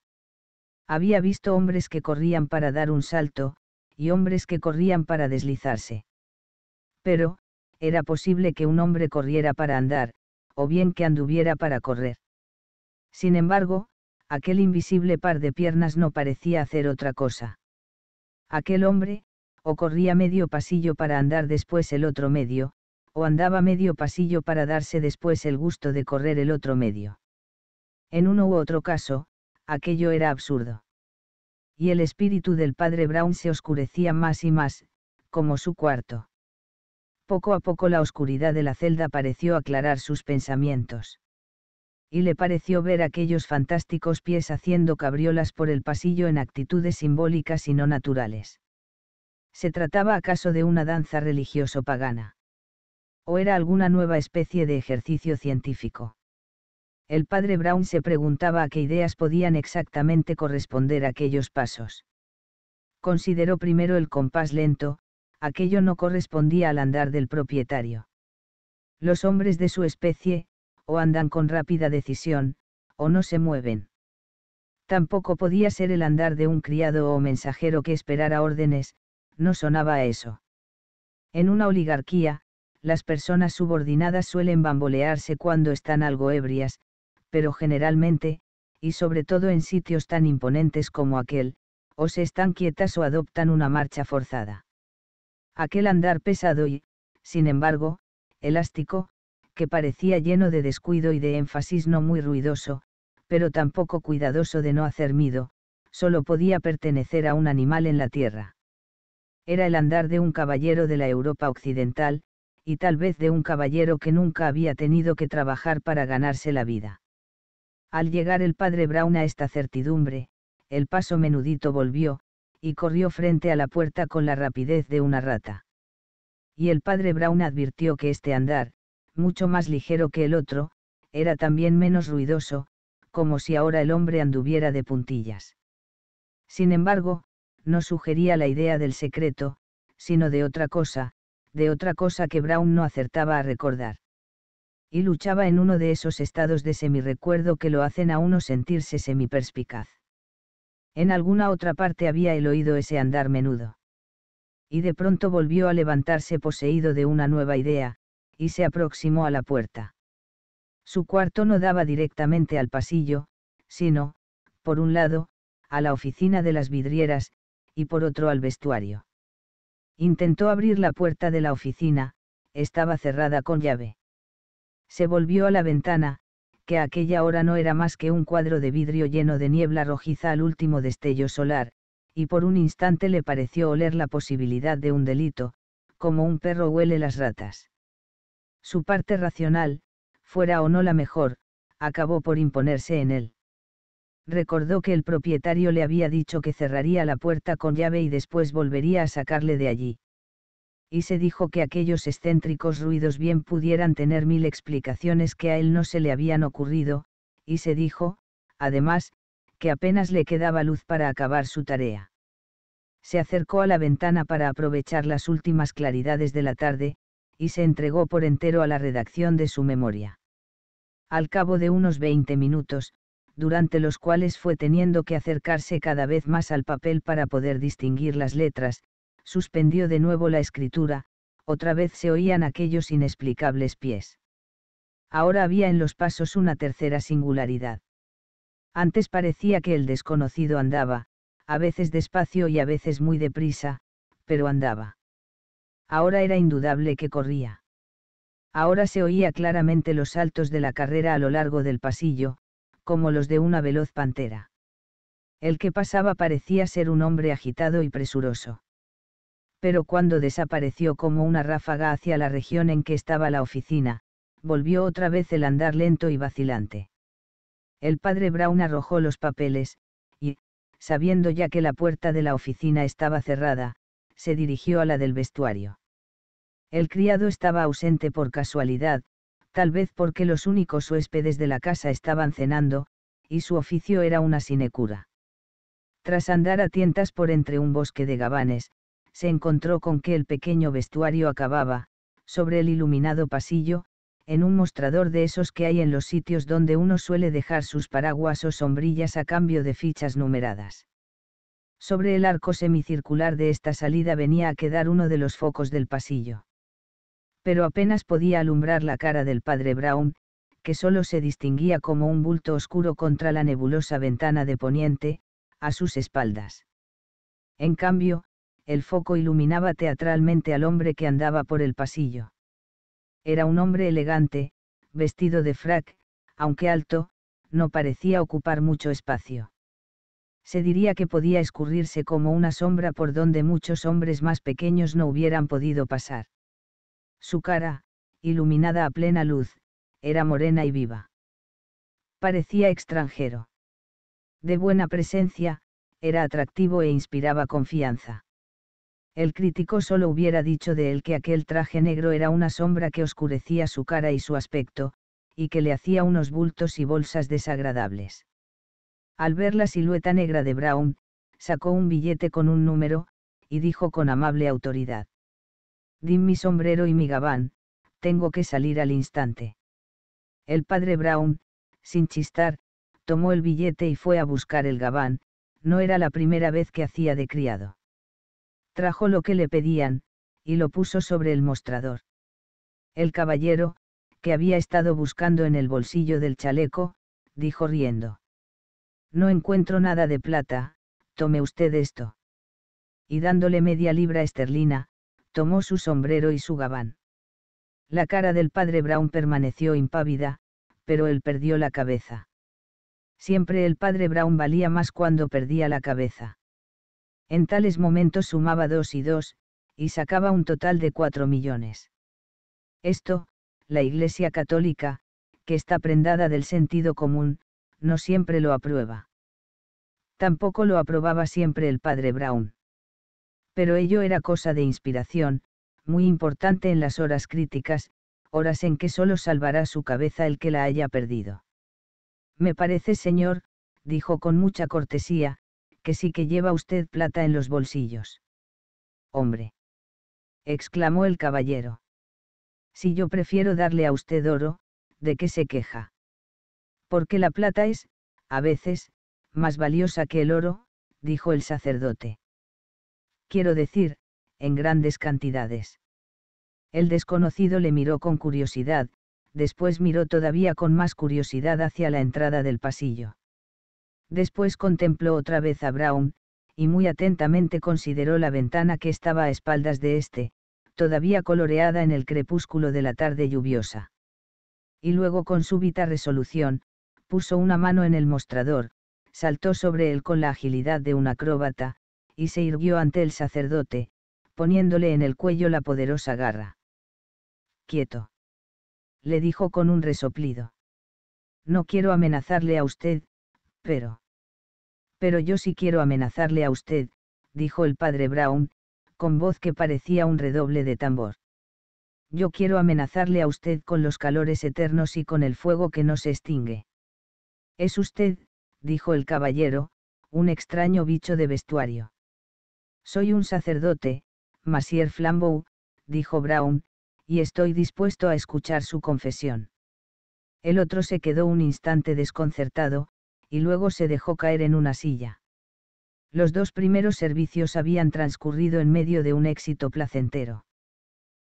Había visto hombres que corrían para dar un salto, y hombres que corrían para deslizarse. Pero, era posible que un hombre corriera para andar, o bien que anduviera para correr. Sin embargo, aquel invisible par de piernas no parecía hacer otra cosa. Aquel hombre, o corría medio pasillo para andar después el otro medio, o andaba medio pasillo para darse después el gusto de correr el otro medio. En uno u otro caso, aquello era absurdo. Y el espíritu del padre Brown se oscurecía más y más, como su cuarto. Poco a poco la oscuridad de la celda pareció aclarar sus pensamientos. Y le pareció ver aquellos fantásticos pies haciendo cabriolas por el pasillo en actitudes simbólicas y no naturales. ¿Se trataba acaso de una danza religioso pagana? ¿O era alguna nueva especie de ejercicio científico? El padre Brown se preguntaba a qué ideas podían exactamente corresponder aquellos pasos. Consideró primero el compás lento, aquello no correspondía al andar del propietario. Los hombres de su especie, o andan con rápida decisión, o no se mueven. Tampoco podía ser el andar de un criado o mensajero que esperara órdenes, no sonaba eso. En una oligarquía, las personas subordinadas suelen bambolearse cuando están algo ebrias, pero generalmente, y sobre todo en sitios tan imponentes como aquel, o se están quietas o adoptan una marcha forzada aquel andar pesado y, sin embargo, elástico, que parecía lleno de descuido y de énfasis no muy ruidoso, pero tampoco cuidadoso de no hacer mido, solo podía pertenecer a un animal en la tierra. Era el andar de un caballero de la Europa occidental, y tal vez de un caballero que nunca había tenido que trabajar para ganarse la vida. Al llegar el padre Brown a esta certidumbre, el paso menudito volvió, y corrió frente a la puerta con la rapidez de una rata. Y el padre Brown advirtió que este andar, mucho más ligero que el otro, era también menos ruidoso, como si ahora el hombre anduviera de puntillas. Sin embargo, no sugería la idea del secreto, sino de otra cosa, de otra cosa que Brown no acertaba a recordar. Y luchaba en uno de esos estados de semirecuerdo que lo hacen a uno sentirse semiperspicaz. En alguna otra parte había el oído ese andar menudo. Y de pronto volvió a levantarse poseído de una nueva idea, y se aproximó a la puerta. Su cuarto no daba directamente al pasillo, sino, por un lado, a la oficina de las vidrieras, y por otro al vestuario. Intentó abrir la puerta de la oficina, estaba cerrada con llave. Se volvió a la ventana, que aquella hora no era más que un cuadro de vidrio lleno de niebla rojiza al último destello solar, y por un instante le pareció oler la posibilidad de un delito, como un perro huele las ratas. Su parte racional, fuera o no la mejor, acabó por imponerse en él. Recordó que el propietario le había dicho que cerraría la puerta con llave y después volvería a sacarle de allí y se dijo que aquellos excéntricos ruidos bien pudieran tener mil explicaciones que a él no se le habían ocurrido, y se dijo, además, que apenas le quedaba luz para acabar su tarea. Se acercó a la ventana para aprovechar las últimas claridades de la tarde, y se entregó por entero a la redacción de su memoria. Al cabo de unos veinte minutos, durante los cuales fue teniendo que acercarse cada vez más al papel para poder distinguir las letras, suspendió de nuevo la escritura, otra vez se oían aquellos inexplicables pies. Ahora había en los pasos una tercera singularidad. Antes parecía que el desconocido andaba, a veces despacio y a veces muy deprisa, pero andaba. Ahora era indudable que corría. Ahora se oía claramente los saltos de la carrera a lo largo del pasillo, como los de una veloz pantera. El que pasaba parecía ser un hombre agitado y presuroso pero cuando desapareció como una ráfaga hacia la región en que estaba la oficina, volvió otra vez el andar lento y vacilante. El padre Brown arrojó los papeles, y, sabiendo ya que la puerta de la oficina estaba cerrada, se dirigió a la del vestuario. El criado estaba ausente por casualidad, tal vez porque los únicos huéspedes de la casa estaban cenando, y su oficio era una sinecura. Tras andar a tientas por entre un bosque de gabanes, se encontró con que el pequeño vestuario acababa, sobre el iluminado pasillo, en un mostrador de esos que hay en los sitios donde uno suele dejar sus paraguas o sombrillas a cambio de fichas numeradas. Sobre el arco semicircular de esta salida venía a quedar uno de los focos del pasillo. Pero apenas podía alumbrar la cara del padre Brown, que solo se distinguía como un bulto oscuro contra la nebulosa ventana de poniente, a sus espaldas. En cambio, el foco iluminaba teatralmente al hombre que andaba por el pasillo. Era un hombre elegante, vestido de frac, aunque alto, no parecía ocupar mucho espacio. Se diría que podía escurrirse como una sombra por donde muchos hombres más pequeños no hubieran podido pasar. Su cara, iluminada a plena luz, era morena y viva. Parecía extranjero. De buena presencia, era atractivo e inspiraba confianza el crítico solo hubiera dicho de él que aquel traje negro era una sombra que oscurecía su cara y su aspecto, y que le hacía unos bultos y bolsas desagradables. Al ver la silueta negra de Brown, sacó un billete con un número, y dijo con amable autoridad. Din mi sombrero y mi gabán, tengo que salir al instante. El padre Brown, sin chistar, tomó el billete y fue a buscar el gabán, no era la primera vez que hacía de criado. Trajo lo que le pedían, y lo puso sobre el mostrador. El caballero, que había estado buscando en el bolsillo del chaleco, dijo riendo. No encuentro nada de plata, tome usted esto. Y dándole media libra esterlina, tomó su sombrero y su gabán. La cara del padre Brown permaneció impávida, pero él perdió la cabeza. Siempre el padre Brown valía más cuando perdía la cabeza. En tales momentos sumaba dos y dos, y sacaba un total de cuatro millones. Esto, la Iglesia Católica, que está prendada del sentido común, no siempre lo aprueba. Tampoco lo aprobaba siempre el padre Brown. Pero ello era cosa de inspiración, muy importante en las horas críticas, horas en que solo salvará su cabeza el que la haya perdido. Me parece, señor, dijo con mucha cortesía, que sí que lleva usted plata en los bolsillos. Hombre. exclamó el caballero. Si yo prefiero darle a usted oro, ¿de qué se queja? Porque la plata es, a veces, más valiosa que el oro, dijo el sacerdote. Quiero decir, en grandes cantidades. El desconocido le miró con curiosidad, después miró todavía con más curiosidad hacia la entrada del pasillo. Después contempló otra vez a Brown, y muy atentamente consideró la ventana que estaba a espaldas de éste, todavía coloreada en el crepúsculo de la tarde lluviosa. Y luego con súbita resolución, puso una mano en el mostrador, saltó sobre él con la agilidad de un acróbata, y se irguió ante el sacerdote, poniéndole en el cuello la poderosa garra. Quieto. Le dijo con un resoplido. No quiero amenazarle a usted, pero. Pero yo sí quiero amenazarle a usted, dijo el padre Brown, con voz que parecía un redoble de tambor. Yo quiero amenazarle a usted con los calores eternos y con el fuego que no se extingue. Es usted, dijo el caballero, un extraño bicho de vestuario. Soy un sacerdote, Masier Flambeau, dijo Brown, y estoy dispuesto a escuchar su confesión. El otro se quedó un instante desconcertado, y luego se dejó caer en una silla. Los dos primeros servicios habían transcurrido en medio de un éxito placentero.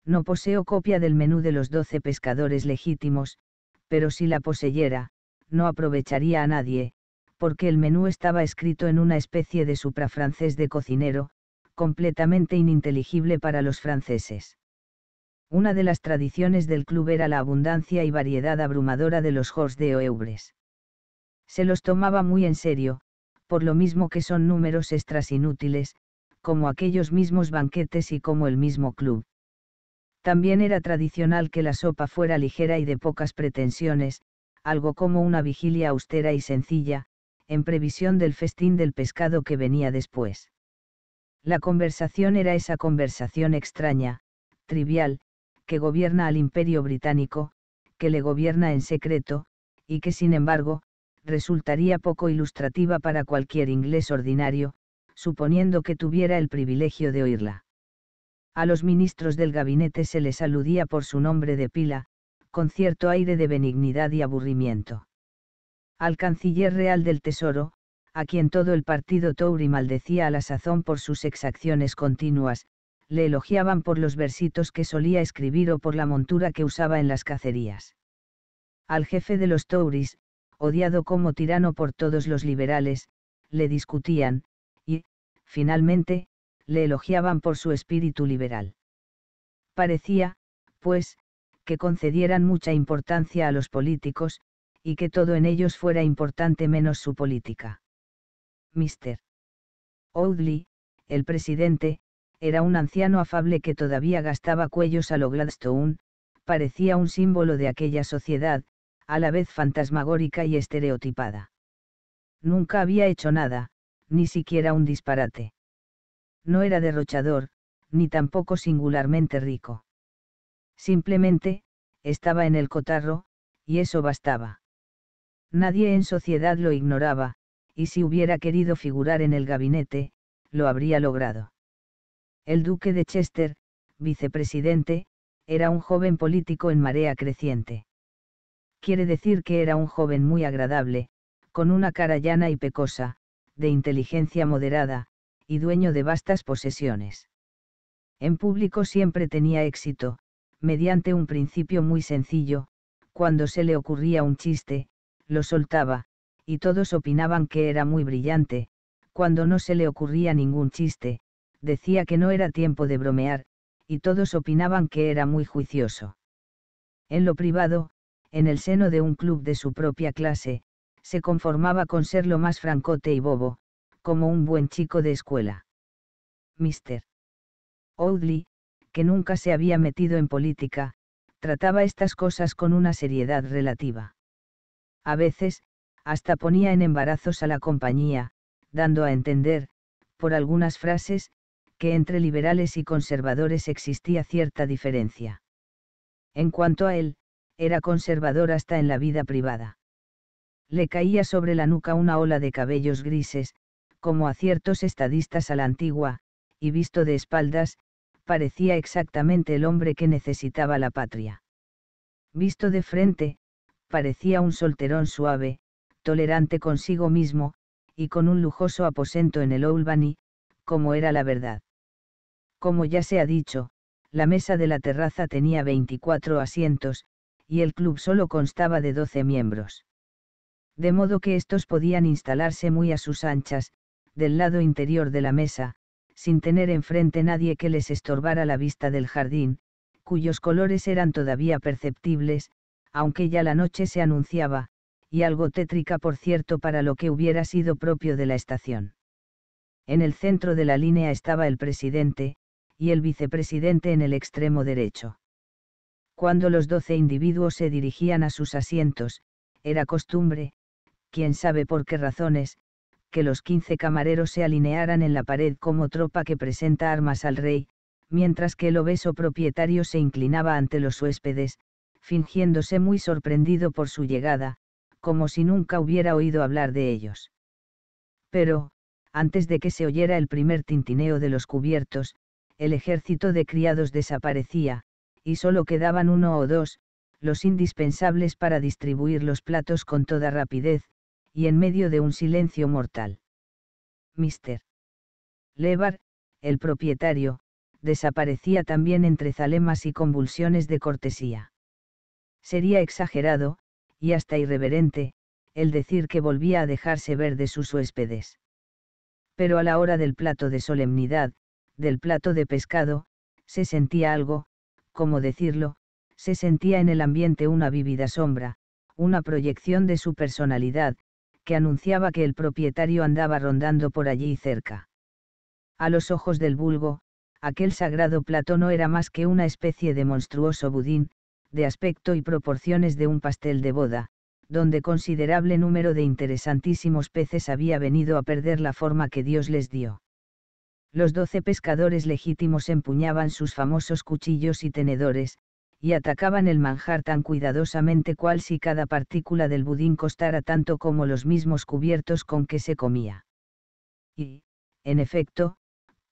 No poseo copia del menú de los doce pescadores legítimos, pero si la poseyera, no aprovecharía a nadie, porque el menú estaba escrito en una especie de suprafrancés de cocinero, completamente ininteligible para los franceses. Una de las tradiciones del club era la abundancia y variedad abrumadora de los hors de oeuvres. Se los tomaba muy en serio, por lo mismo que son números extras inútiles, como aquellos mismos banquetes y como el mismo club. También era tradicional que la sopa fuera ligera y de pocas pretensiones, algo como una vigilia austera y sencilla, en previsión del festín del pescado que venía después. La conversación era esa conversación extraña, trivial, que gobierna al imperio británico, que le gobierna en secreto, y que sin embargo, resultaría poco ilustrativa para cualquier inglés ordinario, suponiendo que tuviera el privilegio de oírla. A los ministros del gabinete se les aludía por su nombre de pila, con cierto aire de benignidad y aburrimiento. Al canciller real del Tesoro, a quien todo el partido Tory maldecía a la sazón por sus exacciones continuas, le elogiaban por los versitos que solía escribir o por la montura que usaba en las cacerías. Al jefe de los Touris, odiado como tirano por todos los liberales, le discutían, y, finalmente, le elogiaban por su espíritu liberal. Parecía, pues, que concedieran mucha importancia a los políticos, y que todo en ellos fuera importante menos su política. Mr. Oudley, el presidente, era un anciano afable que todavía gastaba cuellos a lo Gladstone, parecía un símbolo de aquella sociedad, a la vez fantasmagórica y estereotipada. Nunca había hecho nada, ni siquiera un disparate. No era derrochador, ni tampoco singularmente rico. Simplemente, estaba en el cotarro, y eso bastaba. Nadie en sociedad lo ignoraba, y si hubiera querido figurar en el gabinete, lo habría logrado. El duque de Chester, vicepresidente, era un joven político en marea creciente quiere decir que era un joven muy agradable, con una cara llana y pecosa, de inteligencia moderada, y dueño de vastas posesiones. En público siempre tenía éxito, mediante un principio muy sencillo, cuando se le ocurría un chiste, lo soltaba, y todos opinaban que era muy brillante, cuando no se le ocurría ningún chiste, decía que no era tiempo de bromear, y todos opinaban que era muy juicioso. En lo privado, en el seno de un club de su propia clase, se conformaba con ser lo más francote y bobo, como un buen chico de escuela. Mr. Oudley, que nunca se había metido en política, trataba estas cosas con una seriedad relativa. A veces, hasta ponía en embarazos a la compañía, dando a entender, por algunas frases, que entre liberales y conservadores existía cierta diferencia. En cuanto a él, era conservador hasta en la vida privada. Le caía sobre la nuca una ola de cabellos grises, como a ciertos estadistas a la antigua, y visto de espaldas, parecía exactamente el hombre que necesitaba la patria. Visto de frente, parecía un solterón suave, tolerante consigo mismo, y con un lujoso aposento en el Albany, como era la verdad. Como ya se ha dicho, la mesa de la terraza tenía 24 asientos, y el club solo constaba de 12 miembros. De modo que estos podían instalarse muy a sus anchas, del lado interior de la mesa, sin tener enfrente nadie que les estorbara la vista del jardín, cuyos colores eran todavía perceptibles, aunque ya la noche se anunciaba, y algo tétrica por cierto para lo que hubiera sido propio de la estación. En el centro de la línea estaba el presidente, y el vicepresidente en el extremo derecho. Cuando los doce individuos se dirigían a sus asientos, era costumbre, quién sabe por qué razones, que los quince camareros se alinearan en la pared como tropa que presenta armas al rey, mientras que el obeso propietario se inclinaba ante los huéspedes, fingiéndose muy sorprendido por su llegada, como si nunca hubiera oído hablar de ellos. Pero, antes de que se oyera el primer tintineo de los cubiertos, el ejército de criados desaparecía, y solo quedaban uno o dos, los indispensables para distribuir los platos con toda rapidez, y en medio de un silencio mortal. Mr. Levar, el propietario, desaparecía también entre zalemas y convulsiones de cortesía. Sería exagerado, y hasta irreverente, el decir que volvía a dejarse ver de sus huéspedes. Pero a la hora del plato de solemnidad, del plato de pescado, se sentía algo, como decirlo, se sentía en el ambiente una vívida sombra, una proyección de su personalidad, que anunciaba que el propietario andaba rondando por allí cerca. A los ojos del vulgo, aquel sagrado plato no era más que una especie de monstruoso budín, de aspecto y proporciones de un pastel de boda, donde considerable número de interesantísimos peces había venido a perder la forma que Dios les dio. Los doce pescadores legítimos empuñaban sus famosos cuchillos y tenedores, y atacaban el manjar tan cuidadosamente cual si cada partícula del budín costara tanto como los mismos cubiertos con que se comía. Y, en efecto,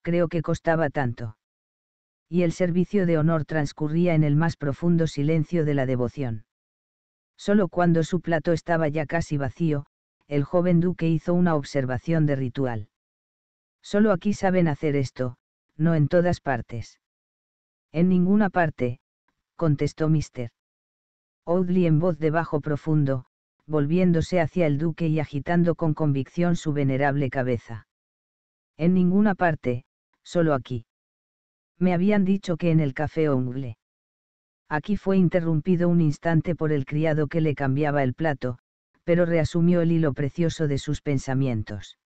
creo que costaba tanto. Y el servicio de honor transcurría en el más profundo silencio de la devoción. Solo cuando su plato estaba ya casi vacío, el joven duque hizo una observación de ritual. Solo aquí saben hacer esto, no en todas partes. En ninguna parte, contestó Mr. Oudley en voz de bajo profundo, volviéndose hacia el duque y agitando con convicción su venerable cabeza. En ninguna parte, solo aquí. Me habían dicho que en el café Ongle. Aquí fue interrumpido un instante por el criado que le cambiaba el plato, pero reasumió el hilo precioso de sus pensamientos.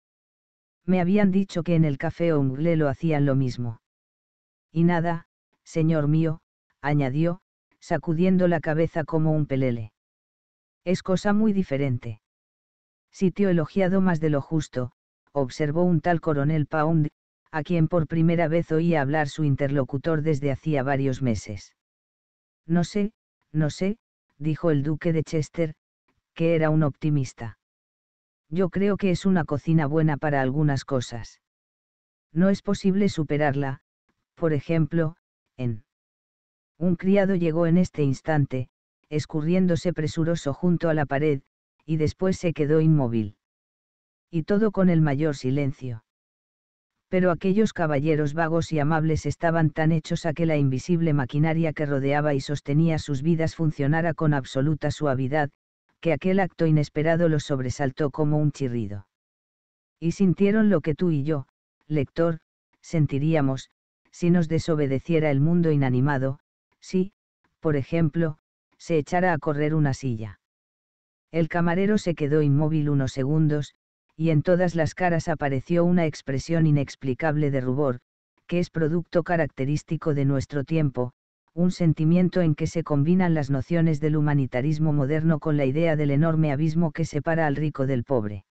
Me habían dicho que en el café Ongle lo hacían lo mismo. Y nada, señor mío, añadió, sacudiendo la cabeza como un pelele. Es cosa muy diferente. Sitio elogiado más de lo justo, observó un tal coronel Pound, a quien por primera vez oía hablar su interlocutor desde hacía varios meses. No sé, no sé, dijo el duque de Chester, que era un optimista. Yo creo que es una cocina buena para algunas cosas. No es posible superarla, por ejemplo, en... Un criado llegó en este instante, escurriéndose presuroso junto a la pared, y después se quedó inmóvil. Y todo con el mayor silencio. Pero aquellos caballeros vagos y amables estaban tan hechos a que la invisible maquinaria que rodeaba y sostenía sus vidas funcionara con absoluta suavidad, que aquel acto inesperado los sobresaltó como un chirrido. Y sintieron lo que tú y yo, lector, sentiríamos, si nos desobedeciera el mundo inanimado, si, por ejemplo, se echara a correr una silla. El camarero se quedó inmóvil unos segundos, y en todas las caras apareció una expresión inexplicable de rubor, que es producto característico de nuestro tiempo, un sentimiento en que se combinan las nociones del humanitarismo moderno con la idea del enorme abismo que separa al rico del pobre.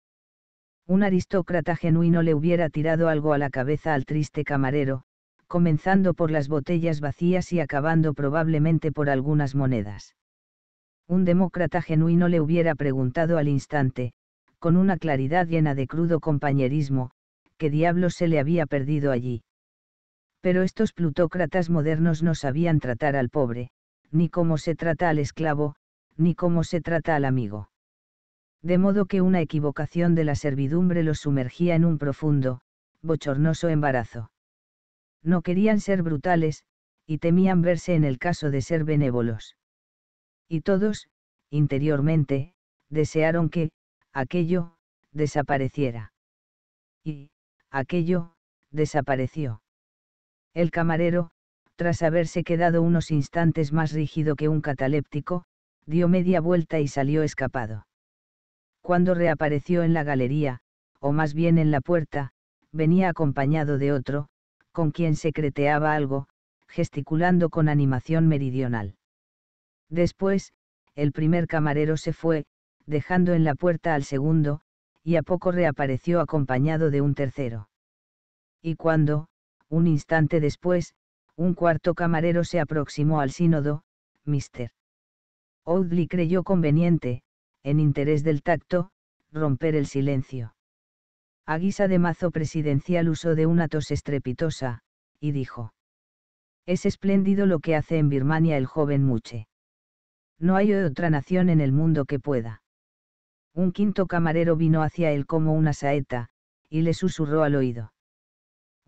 Un aristócrata genuino le hubiera tirado algo a la cabeza al triste camarero, comenzando por las botellas vacías y acabando probablemente por algunas monedas. Un demócrata genuino le hubiera preguntado al instante, con una claridad llena de crudo compañerismo, qué diablo se le había perdido allí pero estos plutócratas modernos no sabían tratar al pobre, ni cómo se trata al esclavo, ni cómo se trata al amigo. De modo que una equivocación de la servidumbre los sumergía en un profundo, bochornoso embarazo. No querían ser brutales, y temían verse en el caso de ser benévolos. Y todos, interiormente, desearon que, aquello, desapareciera. Y, aquello, desapareció. El camarero, tras haberse quedado unos instantes más rígido que un cataléptico, dio media vuelta y salió escapado. Cuando reapareció en la galería, o más bien en la puerta, venía acompañado de otro, con quien secreteaba algo, gesticulando con animación meridional. Después, el primer camarero se fue, dejando en la puerta al segundo, y a poco reapareció acompañado de un tercero. Y cuando, un instante después, un cuarto camarero se aproximó al sínodo, Mr. Oudley creyó conveniente, en interés del tacto, romper el silencio. A guisa de mazo presidencial usó de una tos estrepitosa, y dijo. Es espléndido lo que hace en Birmania el joven Muche. No hay otra nación en el mundo que pueda. Un quinto camarero vino hacia él como una saeta, y le susurró al oído.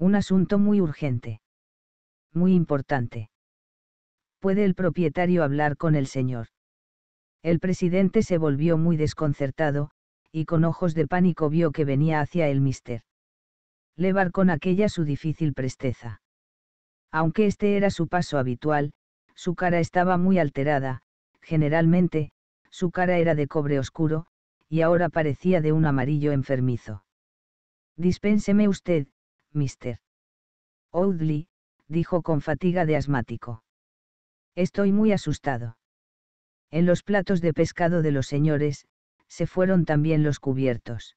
Un asunto muy urgente. Muy importante. ¿Puede el propietario hablar con el señor? El presidente se volvió muy desconcertado, y con ojos de pánico vio que venía hacia el mister. Levar con aquella su difícil presteza. Aunque este era su paso habitual, su cara estaba muy alterada, generalmente, su cara era de cobre oscuro, y ahora parecía de un amarillo enfermizo. Dispénseme usted, Mr. Oudley, dijo con fatiga de asmático. Estoy muy asustado. En los platos de pescado de los señores, se fueron también los cubiertos.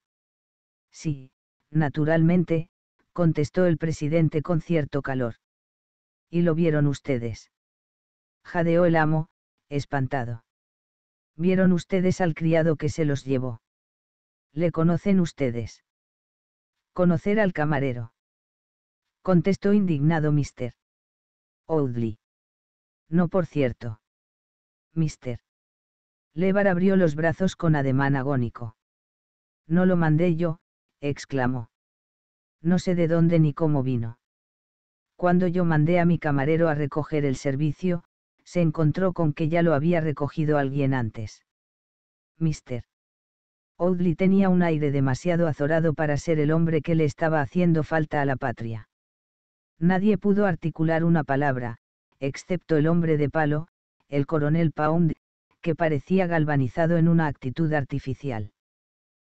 Sí, naturalmente, contestó el presidente con cierto calor. ¿Y lo vieron ustedes? Jadeó el amo, espantado. ¿Vieron ustedes al criado que se los llevó? ¿Le conocen ustedes? Conocer al camarero contestó indignado Mr. Oudley. No, por cierto. Mr. Levar abrió los brazos con ademán agónico. No lo mandé yo, exclamó. No sé de dónde ni cómo vino. Cuando yo mandé a mi camarero a recoger el servicio, se encontró con que ya lo había recogido alguien antes. Mr. Oudley tenía un aire demasiado azorado para ser el hombre que le estaba haciendo falta a la patria. Nadie pudo articular una palabra, excepto el hombre de palo, el coronel Pound, que parecía galvanizado en una actitud artificial.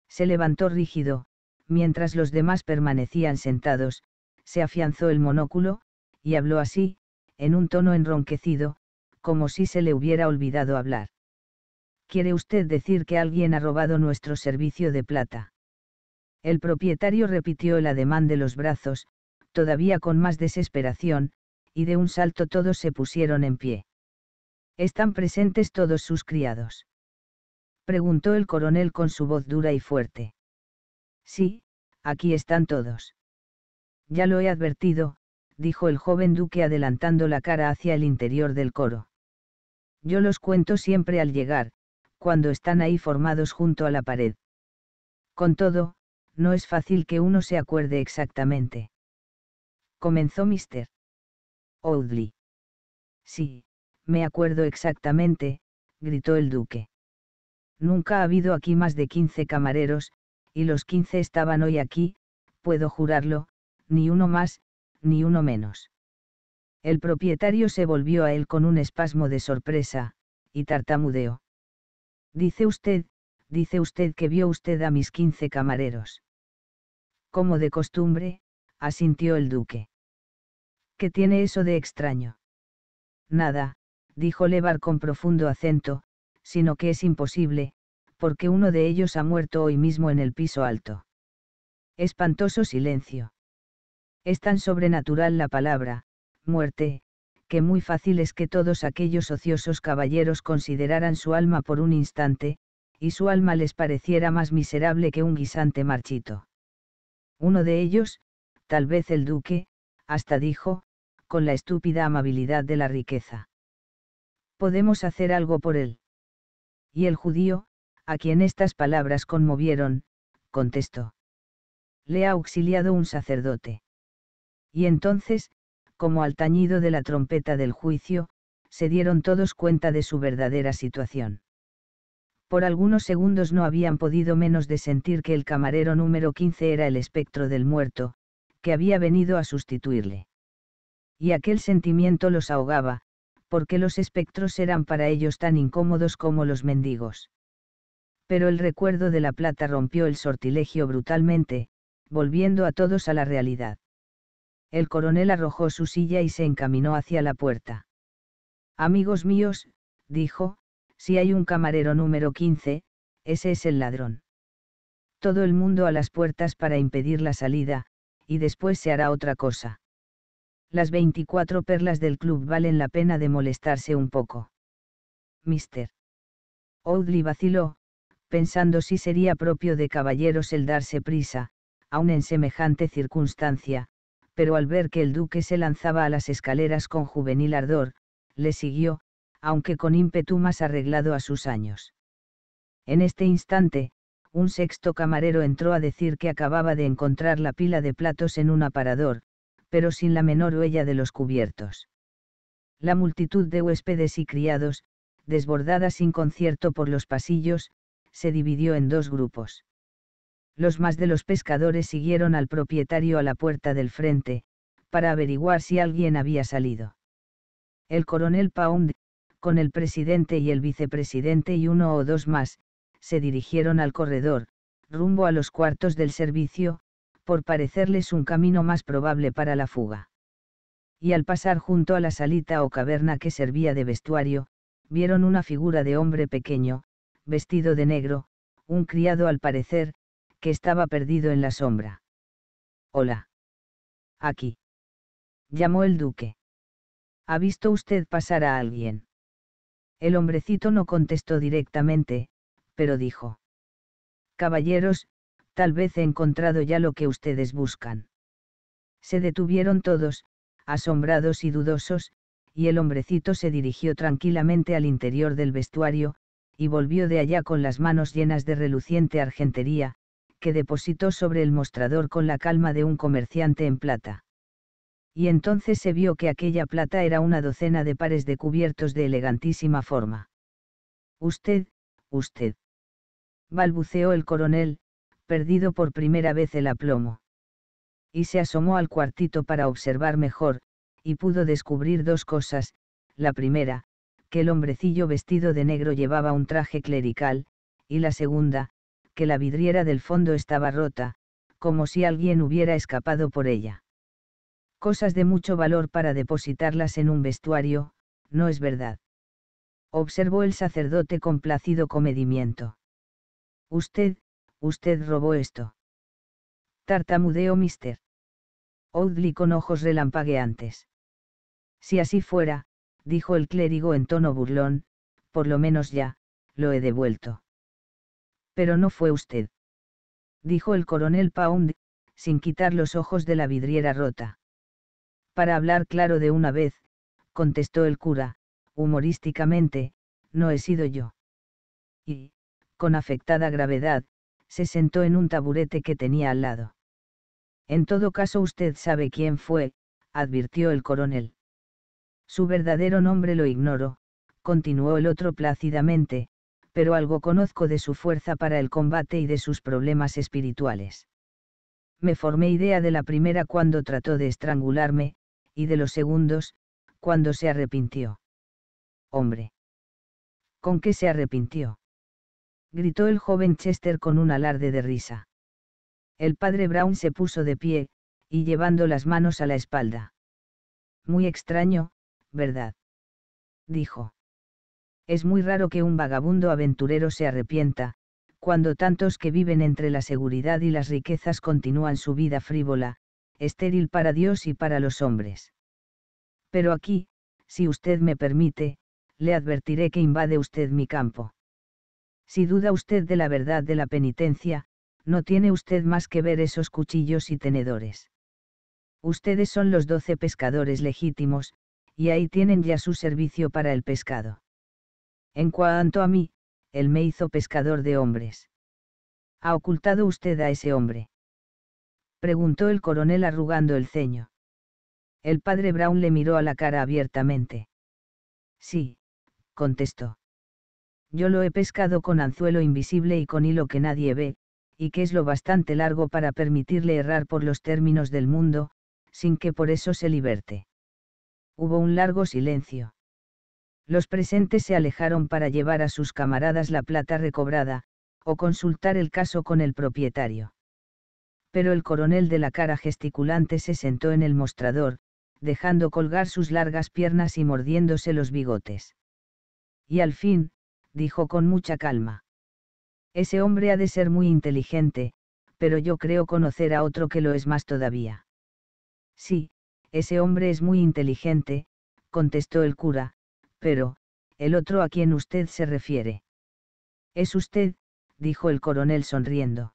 Se levantó rígido, mientras los demás permanecían sentados, se afianzó el monóculo, y habló así, en un tono enronquecido, como si se le hubiera olvidado hablar. ¿Quiere usted decir que alguien ha robado nuestro servicio de plata? El propietario repitió el ademán de los brazos, todavía con más desesperación, y de un salto todos se pusieron en pie. ¿Están presentes todos sus criados? preguntó el coronel con su voz dura y fuerte. Sí, aquí están todos. Ya lo he advertido, dijo el joven duque adelantando la cara hacia el interior del coro. Yo los cuento siempre al llegar, cuando están ahí formados junto a la pared. Con todo, no es fácil que uno se acuerde exactamente comenzó Mr. Oudley. Sí, me acuerdo exactamente, gritó el duque. Nunca ha habido aquí más de quince camareros, y los quince estaban hoy aquí, puedo jurarlo, ni uno más, ni uno menos. El propietario se volvió a él con un espasmo de sorpresa, y tartamudeó. Dice usted, dice usted que vio usted a mis quince camareros. Como de costumbre, asintió el duque. ¿Qué tiene eso de extraño? Nada, dijo Levar con profundo acento, sino que es imposible, porque uno de ellos ha muerto hoy mismo en el piso alto. Espantoso silencio. Es tan sobrenatural la palabra, muerte, que muy fácil es que todos aquellos ociosos caballeros consideraran su alma por un instante, y su alma les pareciera más miserable que un guisante marchito. Uno de ellos, tal vez el duque, hasta dijo, con la estúpida amabilidad de la riqueza. Podemos hacer algo por él. Y el judío, a quien estas palabras conmovieron, contestó. Le ha auxiliado un sacerdote. Y entonces, como al tañido de la trompeta del juicio, se dieron todos cuenta de su verdadera situación. Por algunos segundos no habían podido menos de sentir que el camarero número 15 era el espectro del muerto, que había venido a sustituirle y aquel sentimiento los ahogaba, porque los espectros eran para ellos tan incómodos como los mendigos. Pero el recuerdo de la plata rompió el sortilegio brutalmente, volviendo a todos a la realidad. El coronel arrojó su silla y se encaminó hacia la puerta. Amigos míos, dijo, si hay un camarero número 15, ese es el ladrón. Todo el mundo a las puertas para impedir la salida, y después se hará otra cosa las 24 perlas del club valen la pena de molestarse un poco. Mister. Oudley vaciló, pensando si sería propio de caballeros el darse prisa, aun en semejante circunstancia, pero al ver que el duque se lanzaba a las escaleras con juvenil ardor, le siguió, aunque con ímpetu más arreglado a sus años. En este instante, un sexto camarero entró a decir que acababa de encontrar la pila de platos en un aparador, pero sin la menor huella de los cubiertos. La multitud de huéspedes y criados, desbordada sin concierto por los pasillos, se dividió en dos grupos. Los más de los pescadores siguieron al propietario a la puerta del frente, para averiguar si alguien había salido. El coronel Pound, con el presidente y el vicepresidente y uno o dos más, se dirigieron al corredor, rumbo a los cuartos del servicio, por parecerles un camino más probable para la fuga. Y al pasar junto a la salita o caverna que servía de vestuario, vieron una figura de hombre pequeño, vestido de negro, un criado al parecer, que estaba perdido en la sombra. Hola. Aquí. Llamó el duque. ¿Ha visto usted pasar a alguien? El hombrecito no contestó directamente, pero dijo. Caballeros, tal vez he encontrado ya lo que ustedes buscan. Se detuvieron todos, asombrados y dudosos, y el hombrecito se dirigió tranquilamente al interior del vestuario, y volvió de allá con las manos llenas de reluciente argentería, que depositó sobre el mostrador con la calma de un comerciante en plata. Y entonces se vio que aquella plata era una docena de pares de cubiertos de elegantísima forma. Usted, usted. Balbuceó el coronel, perdido por primera vez el aplomo. Y se asomó al cuartito para observar mejor, y pudo descubrir dos cosas, la primera, que el hombrecillo vestido de negro llevaba un traje clerical, y la segunda, que la vidriera del fondo estaba rota, como si alguien hubiera escapado por ella. Cosas de mucho valor para depositarlas en un vestuario, no es verdad. Observó el sacerdote con placido comedimiento. Usted, usted robó esto. Tartamudeo Mister. Oudley con ojos relampagueantes. Si así fuera, dijo el clérigo en tono burlón, por lo menos ya, lo he devuelto. Pero no fue usted. Dijo el coronel Pound, sin quitar los ojos de la vidriera rota. Para hablar claro de una vez, contestó el cura, humorísticamente, no he sido yo. Y, con afectada gravedad, se sentó en un taburete que tenía al lado. En todo caso usted sabe quién fue, advirtió el coronel. Su verdadero nombre lo ignoro, continuó el otro plácidamente, pero algo conozco de su fuerza para el combate y de sus problemas espirituales. Me formé idea de la primera cuando trató de estrangularme, y de los segundos, cuando se arrepintió. Hombre. ¿Con qué se arrepintió? gritó el joven Chester con un alarde de risa. El padre Brown se puso de pie, y llevando las manos a la espalda. Muy extraño, ¿verdad? dijo. Es muy raro que un vagabundo aventurero se arrepienta, cuando tantos que viven entre la seguridad y las riquezas continúan su vida frívola, estéril para Dios y para los hombres. Pero aquí, si usted me permite, le advertiré que invade usted mi campo. Si duda usted de la verdad de la penitencia, no tiene usted más que ver esos cuchillos y tenedores. Ustedes son los doce pescadores legítimos, y ahí tienen ya su servicio para el pescado. En cuanto a mí, él me hizo pescador de hombres. ¿Ha ocultado usted a ese hombre? Preguntó el coronel arrugando el ceño. El padre Brown le miró a la cara abiertamente. Sí, contestó. Yo lo he pescado con anzuelo invisible y con hilo que nadie ve, y que es lo bastante largo para permitirle errar por los términos del mundo, sin que por eso se liberte. Hubo un largo silencio. Los presentes se alejaron para llevar a sus camaradas la plata recobrada, o consultar el caso con el propietario. Pero el coronel de la cara gesticulante se sentó en el mostrador, dejando colgar sus largas piernas y mordiéndose los bigotes. Y al fin, dijo con mucha calma. Ese hombre ha de ser muy inteligente, pero yo creo conocer a otro que lo es más todavía. Sí, ese hombre es muy inteligente, contestó el cura, pero, el otro a quien usted se refiere. Es usted, dijo el coronel sonriendo.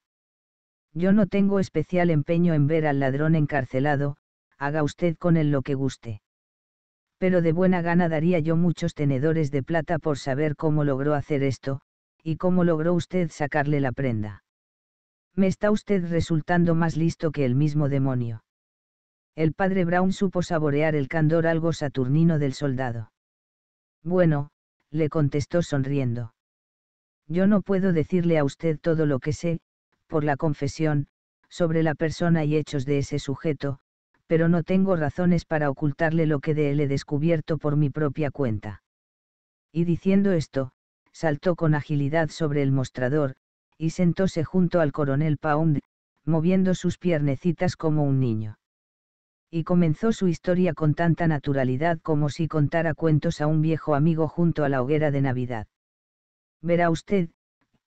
Yo no tengo especial empeño en ver al ladrón encarcelado, haga usted con él lo que guste pero de buena gana daría yo muchos tenedores de plata por saber cómo logró hacer esto, y cómo logró usted sacarle la prenda. Me está usted resultando más listo que el mismo demonio. El padre Brown supo saborear el candor algo saturnino del soldado. Bueno, le contestó sonriendo. Yo no puedo decirle a usted todo lo que sé, por la confesión, sobre la persona y hechos de ese sujeto, pero no tengo razones para ocultarle lo que de él he descubierto por mi propia cuenta. Y diciendo esto, saltó con agilidad sobre el mostrador, y sentóse junto al coronel Pound, moviendo sus piernecitas como un niño. Y comenzó su historia con tanta naturalidad como si contara cuentos a un viejo amigo junto a la hoguera de Navidad. Verá usted,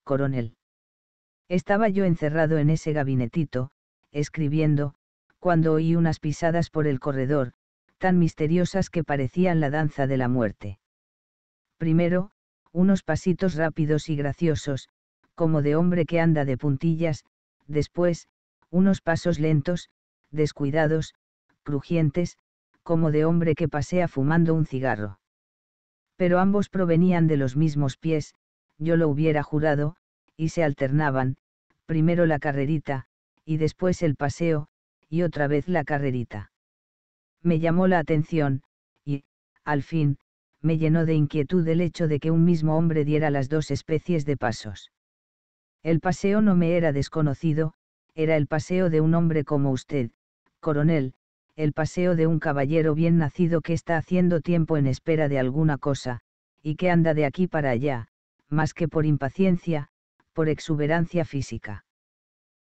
coronel. Estaba yo encerrado en ese gabinetito, escribiendo, cuando oí unas pisadas por el corredor, tan misteriosas que parecían la danza de la muerte. Primero, unos pasitos rápidos y graciosos, como de hombre que anda de puntillas, después, unos pasos lentos, descuidados, crujientes, como de hombre que pasea fumando un cigarro. Pero ambos provenían de los mismos pies, yo lo hubiera jurado, y se alternaban, primero la carrerita, y después el paseo, y otra vez la carrerita. Me llamó la atención, y, al fin, me llenó de inquietud el hecho de que un mismo hombre diera las dos especies de pasos. El paseo no me era desconocido, era el paseo de un hombre como usted, coronel, el paseo de un caballero bien nacido que está haciendo tiempo en espera de alguna cosa, y que anda de aquí para allá, más que por impaciencia, por exuberancia física.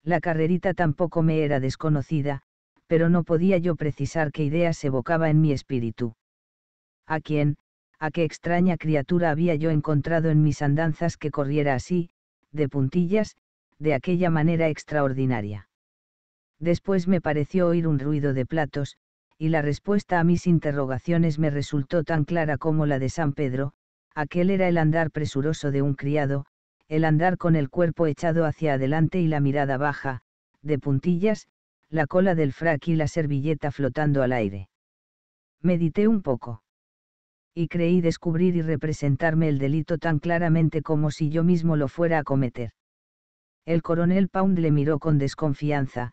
La carrerita tampoco me era desconocida, pero no podía yo precisar qué ideas evocaba en mi espíritu. ¿A quién, a qué extraña criatura había yo encontrado en mis andanzas que corriera así, de puntillas, de aquella manera extraordinaria? Después me pareció oír un ruido de platos, y la respuesta a mis interrogaciones me resultó tan clara como la de San Pedro, aquel era el andar presuroso de un criado, el andar con el cuerpo echado hacia adelante y la mirada baja, de puntillas, la cola del frac y la servilleta flotando al aire. Medité un poco. Y creí descubrir y representarme el delito tan claramente como si yo mismo lo fuera a cometer. El coronel Pound le miró con desconfianza,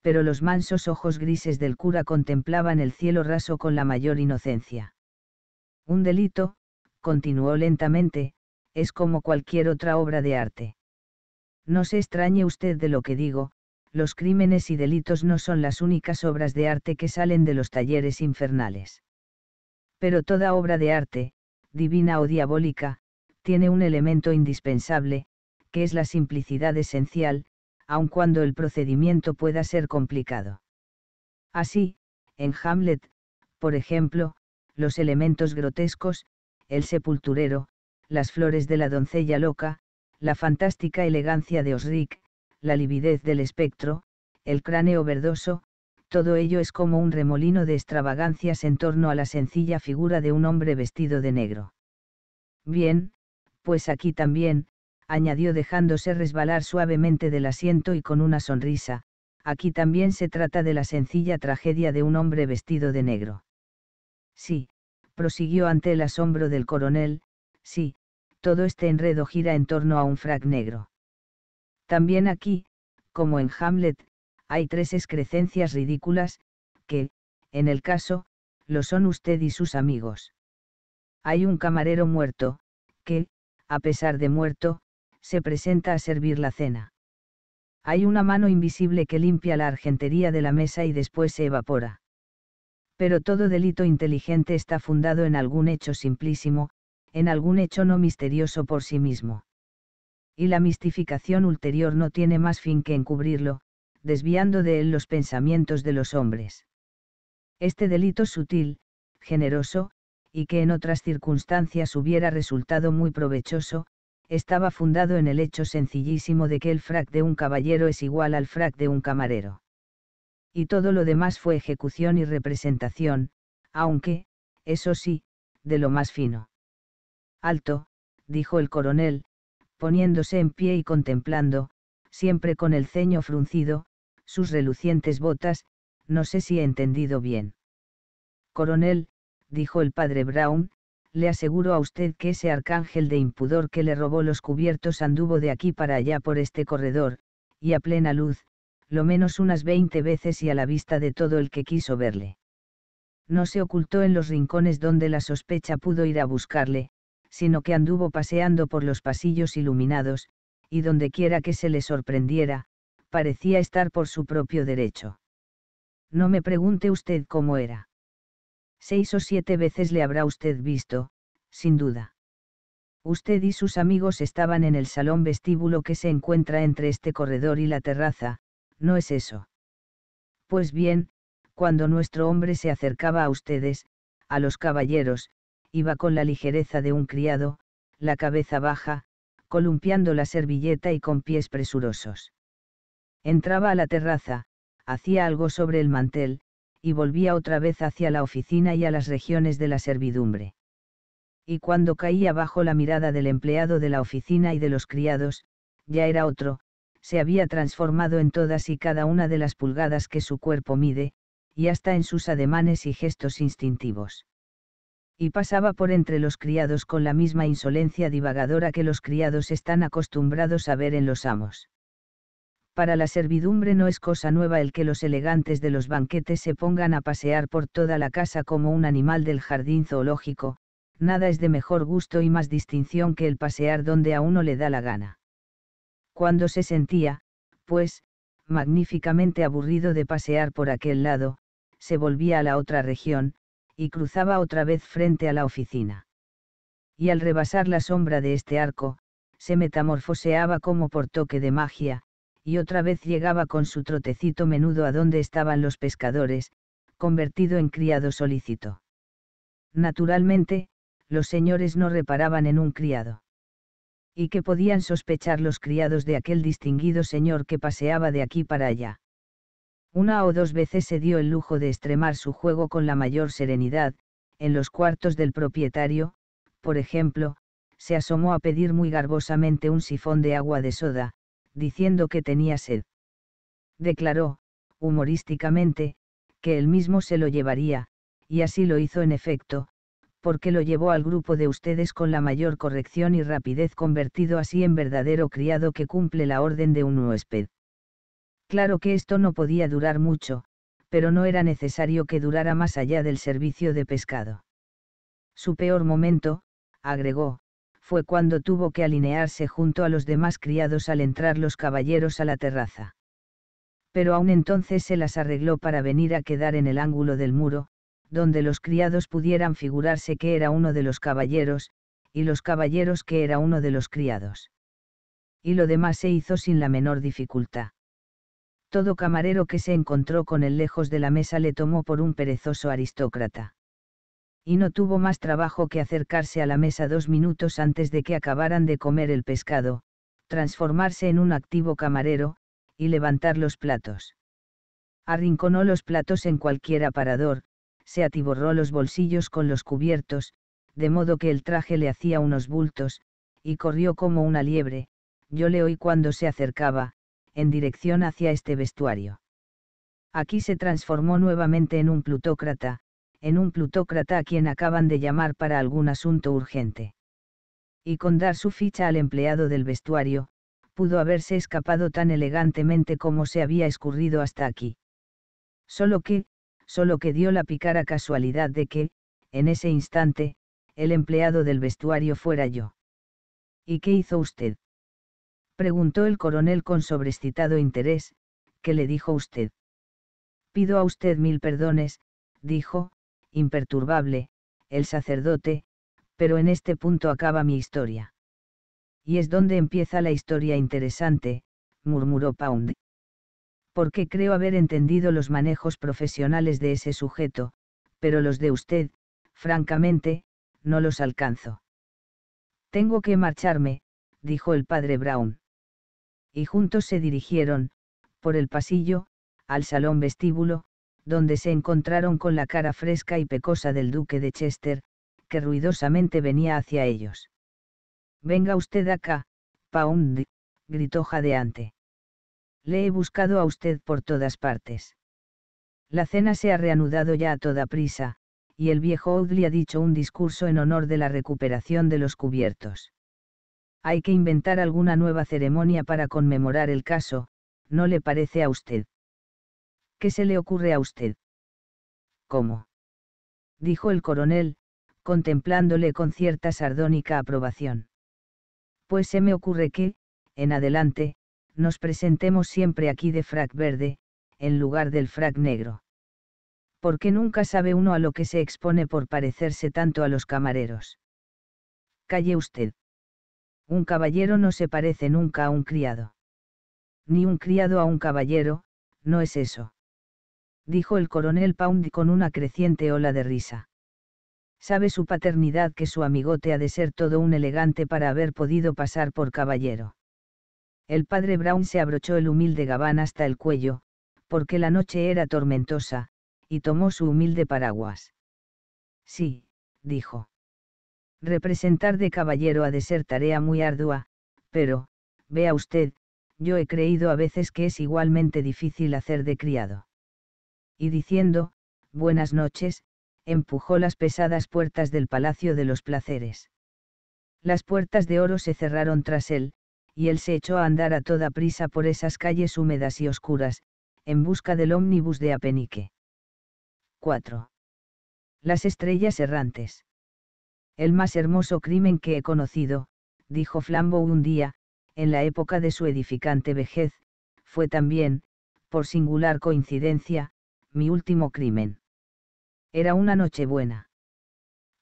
pero los mansos ojos grises del cura contemplaban el cielo raso con la mayor inocencia. Un delito, continuó lentamente, es como cualquier otra obra de arte. No se extrañe usted de lo que digo, los crímenes y delitos no son las únicas obras de arte que salen de los talleres infernales. Pero toda obra de arte, divina o diabólica, tiene un elemento indispensable, que es la simplicidad esencial, aun cuando el procedimiento pueda ser complicado. Así, en Hamlet, por ejemplo, los elementos grotescos, el sepulturero, las flores de la doncella loca, la fantástica elegancia de Osric, la lividez del espectro, el cráneo verdoso, todo ello es como un remolino de extravagancias en torno a la sencilla figura de un hombre vestido de negro. Bien, pues aquí también, añadió dejándose resbalar suavemente del asiento y con una sonrisa, aquí también se trata de la sencilla tragedia de un hombre vestido de negro. Sí, prosiguió ante el asombro del coronel, sí, todo este enredo gira en torno a un frac negro. También aquí, como en Hamlet, hay tres excrecencias ridículas, que, en el caso, lo son usted y sus amigos. Hay un camarero muerto, que, a pesar de muerto, se presenta a servir la cena. Hay una mano invisible que limpia la argentería de la mesa y después se evapora. Pero todo delito inteligente está fundado en algún hecho simplísimo, en algún hecho no misterioso por sí mismo. Y la mistificación ulterior no tiene más fin que encubrirlo, desviando de él los pensamientos de los hombres. Este delito sutil, generoso, y que en otras circunstancias hubiera resultado muy provechoso, estaba fundado en el hecho sencillísimo de que el frac de un caballero es igual al frac de un camarero. Y todo lo demás fue ejecución y representación, aunque, eso sí, de lo más fino. Alto, dijo el coronel, poniéndose en pie y contemplando, siempre con el ceño fruncido, sus relucientes botas, no sé si he entendido bien. Coronel, dijo el padre Brown, le aseguro a usted que ese arcángel de impudor que le robó los cubiertos anduvo de aquí para allá por este corredor, y a plena luz, lo menos unas veinte veces y a la vista de todo el que quiso verle. No se ocultó en los rincones donde la sospecha pudo ir a buscarle, sino que anduvo paseando por los pasillos iluminados, y donde quiera que se le sorprendiera, parecía estar por su propio derecho. No me pregunte usted cómo era. Seis o siete veces le habrá usted visto, sin duda. Usted y sus amigos estaban en el salón vestíbulo que se encuentra entre este corredor y la terraza, ¿no es eso? Pues bien, cuando nuestro hombre se acercaba a ustedes, a los caballeros, iba con la ligereza de un criado, la cabeza baja, columpiando la servilleta y con pies presurosos. Entraba a la terraza, hacía algo sobre el mantel, y volvía otra vez hacia la oficina y a las regiones de la servidumbre. Y cuando caía bajo la mirada del empleado de la oficina y de los criados, ya era otro, se había transformado en todas y cada una de las pulgadas que su cuerpo mide, y hasta en sus ademanes y gestos instintivos y pasaba por entre los criados con la misma insolencia divagadora que los criados están acostumbrados a ver en los amos. Para la servidumbre no es cosa nueva el que los elegantes de los banquetes se pongan a pasear por toda la casa como un animal del jardín zoológico, nada es de mejor gusto y más distinción que el pasear donde a uno le da la gana. Cuando se sentía, pues, magníficamente aburrido de pasear por aquel lado, se volvía a la otra región, y cruzaba otra vez frente a la oficina. Y al rebasar la sombra de este arco, se metamorfoseaba como por toque de magia, y otra vez llegaba con su trotecito menudo a donde estaban los pescadores, convertido en criado solícito. Naturalmente, los señores no reparaban en un criado. ¿Y qué podían sospechar los criados de aquel distinguido señor que paseaba de aquí para allá? Una o dos veces se dio el lujo de extremar su juego con la mayor serenidad, en los cuartos del propietario, por ejemplo, se asomó a pedir muy garbosamente un sifón de agua de soda, diciendo que tenía sed. Declaró, humorísticamente, que él mismo se lo llevaría, y así lo hizo en efecto, porque lo llevó al grupo de ustedes con la mayor corrección y rapidez convertido así en verdadero criado que cumple la orden de un huésped. Claro que esto no podía durar mucho, pero no era necesario que durara más allá del servicio de pescado. Su peor momento, agregó, fue cuando tuvo que alinearse junto a los demás criados al entrar los caballeros a la terraza. Pero aún entonces se las arregló para venir a quedar en el ángulo del muro, donde los criados pudieran figurarse que era uno de los caballeros, y los caballeros que era uno de los criados. Y lo demás se hizo sin la menor dificultad. Todo camarero que se encontró con él lejos de la mesa le tomó por un perezoso aristócrata. Y no tuvo más trabajo que acercarse a la mesa dos minutos antes de que acabaran de comer el pescado, transformarse en un activo camarero, y levantar los platos. Arrinconó los platos en cualquier aparador, se atiborró los bolsillos con los cubiertos, de modo que el traje le hacía unos bultos, y corrió como una liebre, yo le oí cuando se acercaba, en dirección hacia este vestuario. Aquí se transformó nuevamente en un plutócrata, en un plutócrata a quien acaban de llamar para algún asunto urgente. Y con dar su ficha al empleado del vestuario, pudo haberse escapado tan elegantemente como se había escurrido hasta aquí. Solo que, solo que dio la picara casualidad de que, en ese instante, el empleado del vestuario fuera yo. ¿Y qué hizo usted? preguntó el coronel con sobrescitado interés, ¿qué le dijo usted? Pido a usted mil perdones, dijo, imperturbable, el sacerdote, pero en este punto acaba mi historia. Y es donde empieza la historia interesante, murmuró Pound. Porque creo haber entendido los manejos profesionales de ese sujeto, pero los de usted, francamente, no los alcanzo. Tengo que marcharme, dijo el padre Brown y juntos se dirigieron, por el pasillo, al salón vestíbulo, donde se encontraron con la cara fresca y pecosa del duque de Chester, que ruidosamente venía hacia ellos. Venga usted acá, Pound, gritó jadeante. Le he buscado a usted por todas partes. La cena se ha reanudado ya a toda prisa, y el viejo Audley ha dicho un discurso en honor de la recuperación de los cubiertos hay que inventar alguna nueva ceremonia para conmemorar el caso, ¿no le parece a usted? ¿Qué se le ocurre a usted? ¿Cómo? dijo el coronel, contemplándole con cierta sardónica aprobación. Pues se me ocurre que, en adelante, nos presentemos siempre aquí de frac verde, en lugar del frac negro. Porque nunca sabe uno a lo que se expone por parecerse tanto a los camareros. Calle usted. Un caballero no se parece nunca a un criado. Ni un criado a un caballero, no es eso. Dijo el coronel Pound con una creciente ola de risa. Sabe su paternidad que su amigote ha de ser todo un elegante para haber podido pasar por caballero. El padre Brown se abrochó el humilde gabán hasta el cuello, porque la noche era tormentosa, y tomó su humilde paraguas. Sí, dijo. Representar de caballero ha de ser tarea muy ardua, pero, vea usted, yo he creído a veces que es igualmente difícil hacer de criado. Y diciendo, buenas noches, empujó las pesadas puertas del Palacio de los Placeres. Las puertas de oro se cerraron tras él, y él se echó a andar a toda prisa por esas calles húmedas y oscuras, en busca del ómnibus de Apenique. 4. Las estrellas errantes. El más hermoso crimen que he conocido, dijo Flambeau un día, en la época de su edificante vejez, fue también, por singular coincidencia, mi último crimen. Era una noche buena.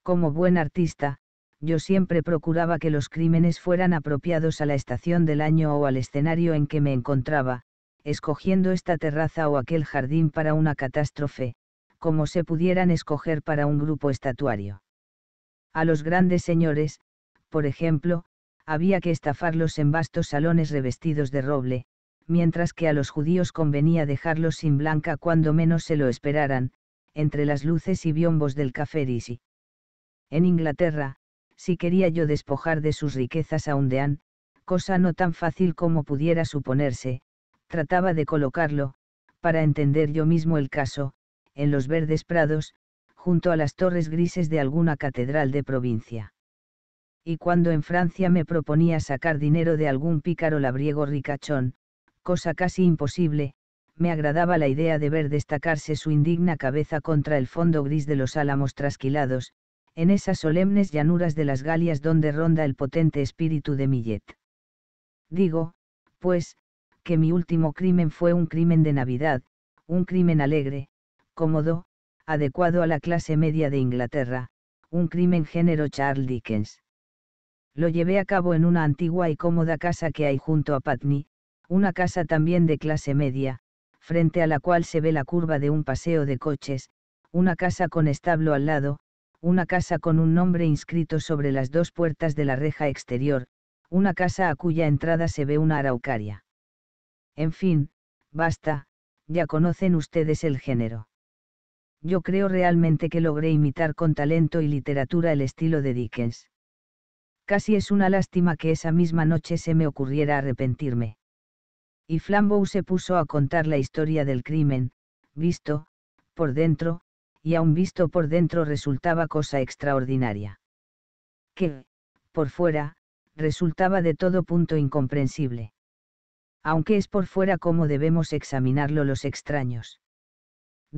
Como buen artista, yo siempre procuraba que los crímenes fueran apropiados a la estación del año o al escenario en que me encontraba, escogiendo esta terraza o aquel jardín para una catástrofe, como se pudieran escoger para un grupo estatuario. A los grandes señores, por ejemplo, había que estafarlos en vastos salones revestidos de roble, mientras que a los judíos convenía dejarlos sin blanca cuando menos se lo esperaran, entre las luces y biombos del café Risi. En Inglaterra, si quería yo despojar de sus riquezas a un deán, cosa no tan fácil como pudiera suponerse, trataba de colocarlo, para entender yo mismo el caso, en los verdes prados, junto a las torres grises de alguna catedral de provincia. Y cuando en Francia me proponía sacar dinero de algún pícaro labriego ricachón, cosa casi imposible, me agradaba la idea de ver destacarse su indigna cabeza contra el fondo gris de los álamos trasquilados, en esas solemnes llanuras de las Galias donde ronda el potente espíritu de Millet. Digo, pues, que mi último crimen fue un crimen de Navidad, un crimen alegre, cómodo, adecuado a la clase media de Inglaterra, un crimen género Charles Dickens. Lo llevé a cabo en una antigua y cómoda casa que hay junto a Patney, una casa también de clase media, frente a la cual se ve la curva de un paseo de coches, una casa con establo al lado, una casa con un nombre inscrito sobre las dos puertas de la reja exterior, una casa a cuya entrada se ve una araucaria. En fin, basta, ya conocen ustedes el género yo creo realmente que logré imitar con talento y literatura el estilo de Dickens. Casi es una lástima que esa misma noche se me ocurriera arrepentirme. Y Flambeau se puso a contar la historia del crimen, visto, por dentro, y aun visto por dentro resultaba cosa extraordinaria. Que, por fuera, resultaba de todo punto incomprensible. Aunque es por fuera como debemos examinarlo los extraños.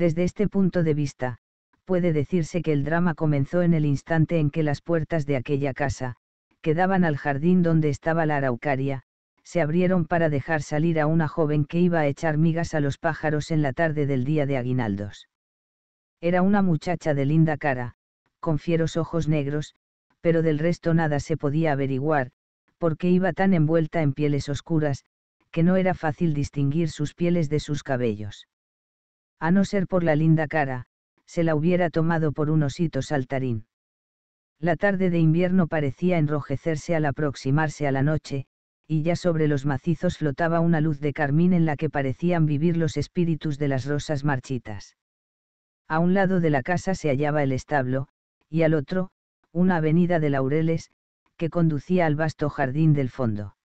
Desde este punto de vista, puede decirse que el drama comenzó en el instante en que las puertas de aquella casa, que daban al jardín donde estaba la araucaria, se abrieron para dejar salir a una joven que iba a echar migas a los pájaros en la tarde del día de aguinaldos. Era una muchacha de linda cara, con fieros ojos negros, pero del resto nada se podía averiguar, porque iba tan envuelta en pieles oscuras, que no era fácil distinguir sus pieles de sus cabellos a no ser por la linda cara, se la hubiera tomado por un osito saltarín. La tarde de invierno parecía enrojecerse al aproximarse a la noche, y ya sobre los macizos flotaba una luz de carmín en la que parecían vivir los espíritus de las rosas marchitas. A un lado de la casa se hallaba el establo, y al otro, una avenida de laureles, que conducía al vasto jardín del fondo.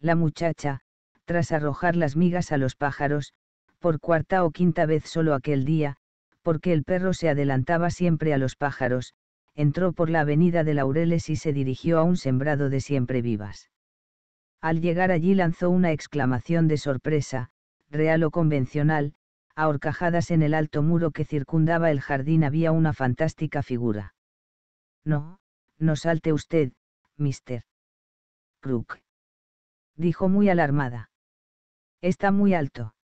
La muchacha, tras arrojar las migas a los pájaros, por cuarta o quinta vez solo aquel día, porque el perro se adelantaba siempre a los pájaros, entró por la avenida de Laureles y se dirigió a un sembrado de siempre vivas. Al llegar allí lanzó una exclamación de sorpresa, real o convencional, a en el alto muro que circundaba el jardín había una fantástica figura. No, no salte usted, mister. Crook. Dijo muy alarmada. Está muy alto.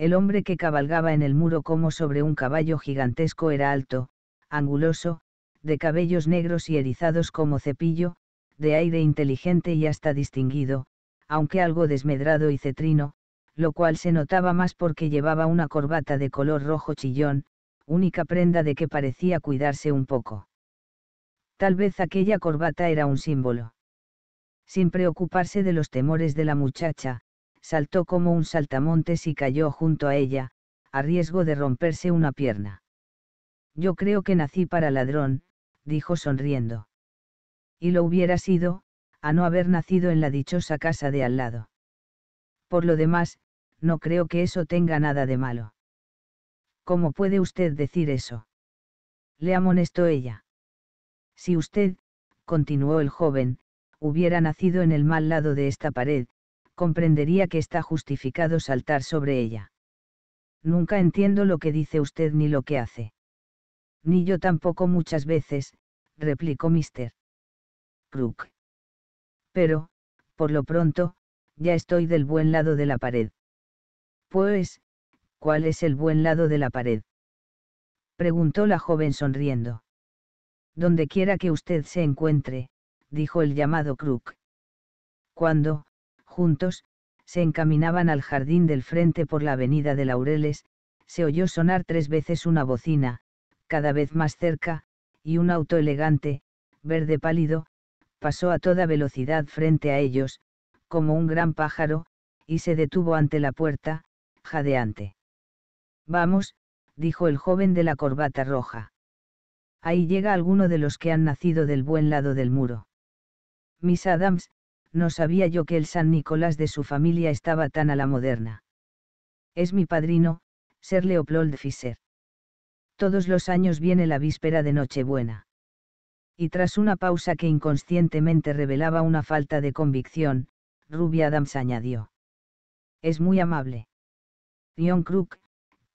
El hombre que cabalgaba en el muro como sobre un caballo gigantesco era alto, anguloso, de cabellos negros y erizados como cepillo, de aire inteligente y hasta distinguido, aunque algo desmedrado y cetrino, lo cual se notaba más porque llevaba una corbata de color rojo chillón, única prenda de que parecía cuidarse un poco. Tal vez aquella corbata era un símbolo. Sin preocuparse de los temores de la muchacha, saltó como un saltamontes y cayó junto a ella, a riesgo de romperse una pierna. Yo creo que nací para ladrón, dijo sonriendo. Y lo hubiera sido, a no haber nacido en la dichosa casa de al lado. Por lo demás, no creo que eso tenga nada de malo. ¿Cómo puede usted decir eso? Le amonestó ella. Si usted, continuó el joven, hubiera nacido en el mal lado de esta pared, comprendería que está justificado saltar sobre ella. Nunca entiendo lo que dice usted ni lo que hace. Ni yo tampoco muchas veces, replicó Mr. Crook. Pero, por lo pronto, ya estoy del buen lado de la pared. Pues, ¿cuál es el buen lado de la pared? preguntó la joven sonriendo. Donde quiera que usted se encuentre, dijo el llamado Crook. Cuando, Juntos, se encaminaban al jardín del frente por la avenida de Laureles, se oyó sonar tres veces una bocina, cada vez más cerca, y un auto elegante, verde pálido, pasó a toda velocidad frente a ellos, como un gran pájaro, y se detuvo ante la puerta, jadeante. Vamos, dijo el joven de la corbata roja. Ahí llega alguno de los que han nacido del buen lado del muro. Miss Adams, no sabía yo que el San Nicolás de su familia estaba tan a la moderna. Es mi padrino, Ser Leopold Fischer. Todos los años viene la víspera de Nochebuena. Y tras una pausa que inconscientemente revelaba una falta de convicción, Ruby Adams añadió. Es muy amable. John Crook,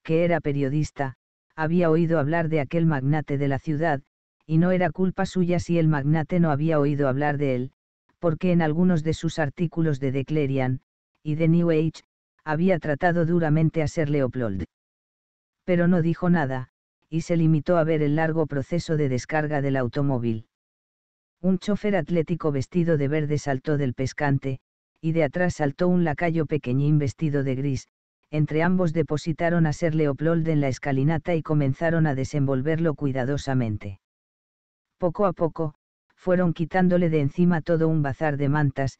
que era periodista, había oído hablar de aquel magnate de la ciudad, y no era culpa suya si el magnate no había oído hablar de él, porque en algunos de sus artículos de Clarion, y de New Age, había tratado duramente a ser Leopold. Pero no dijo nada, y se limitó a ver el largo proceso de descarga del automóvil. Un chofer atlético vestido de verde saltó del pescante, y de atrás saltó un lacayo pequeñín vestido de gris, entre ambos depositaron a Ser Leopold en la escalinata y comenzaron a desenvolverlo cuidadosamente. Poco a poco, fueron quitándole de encima todo un bazar de mantas,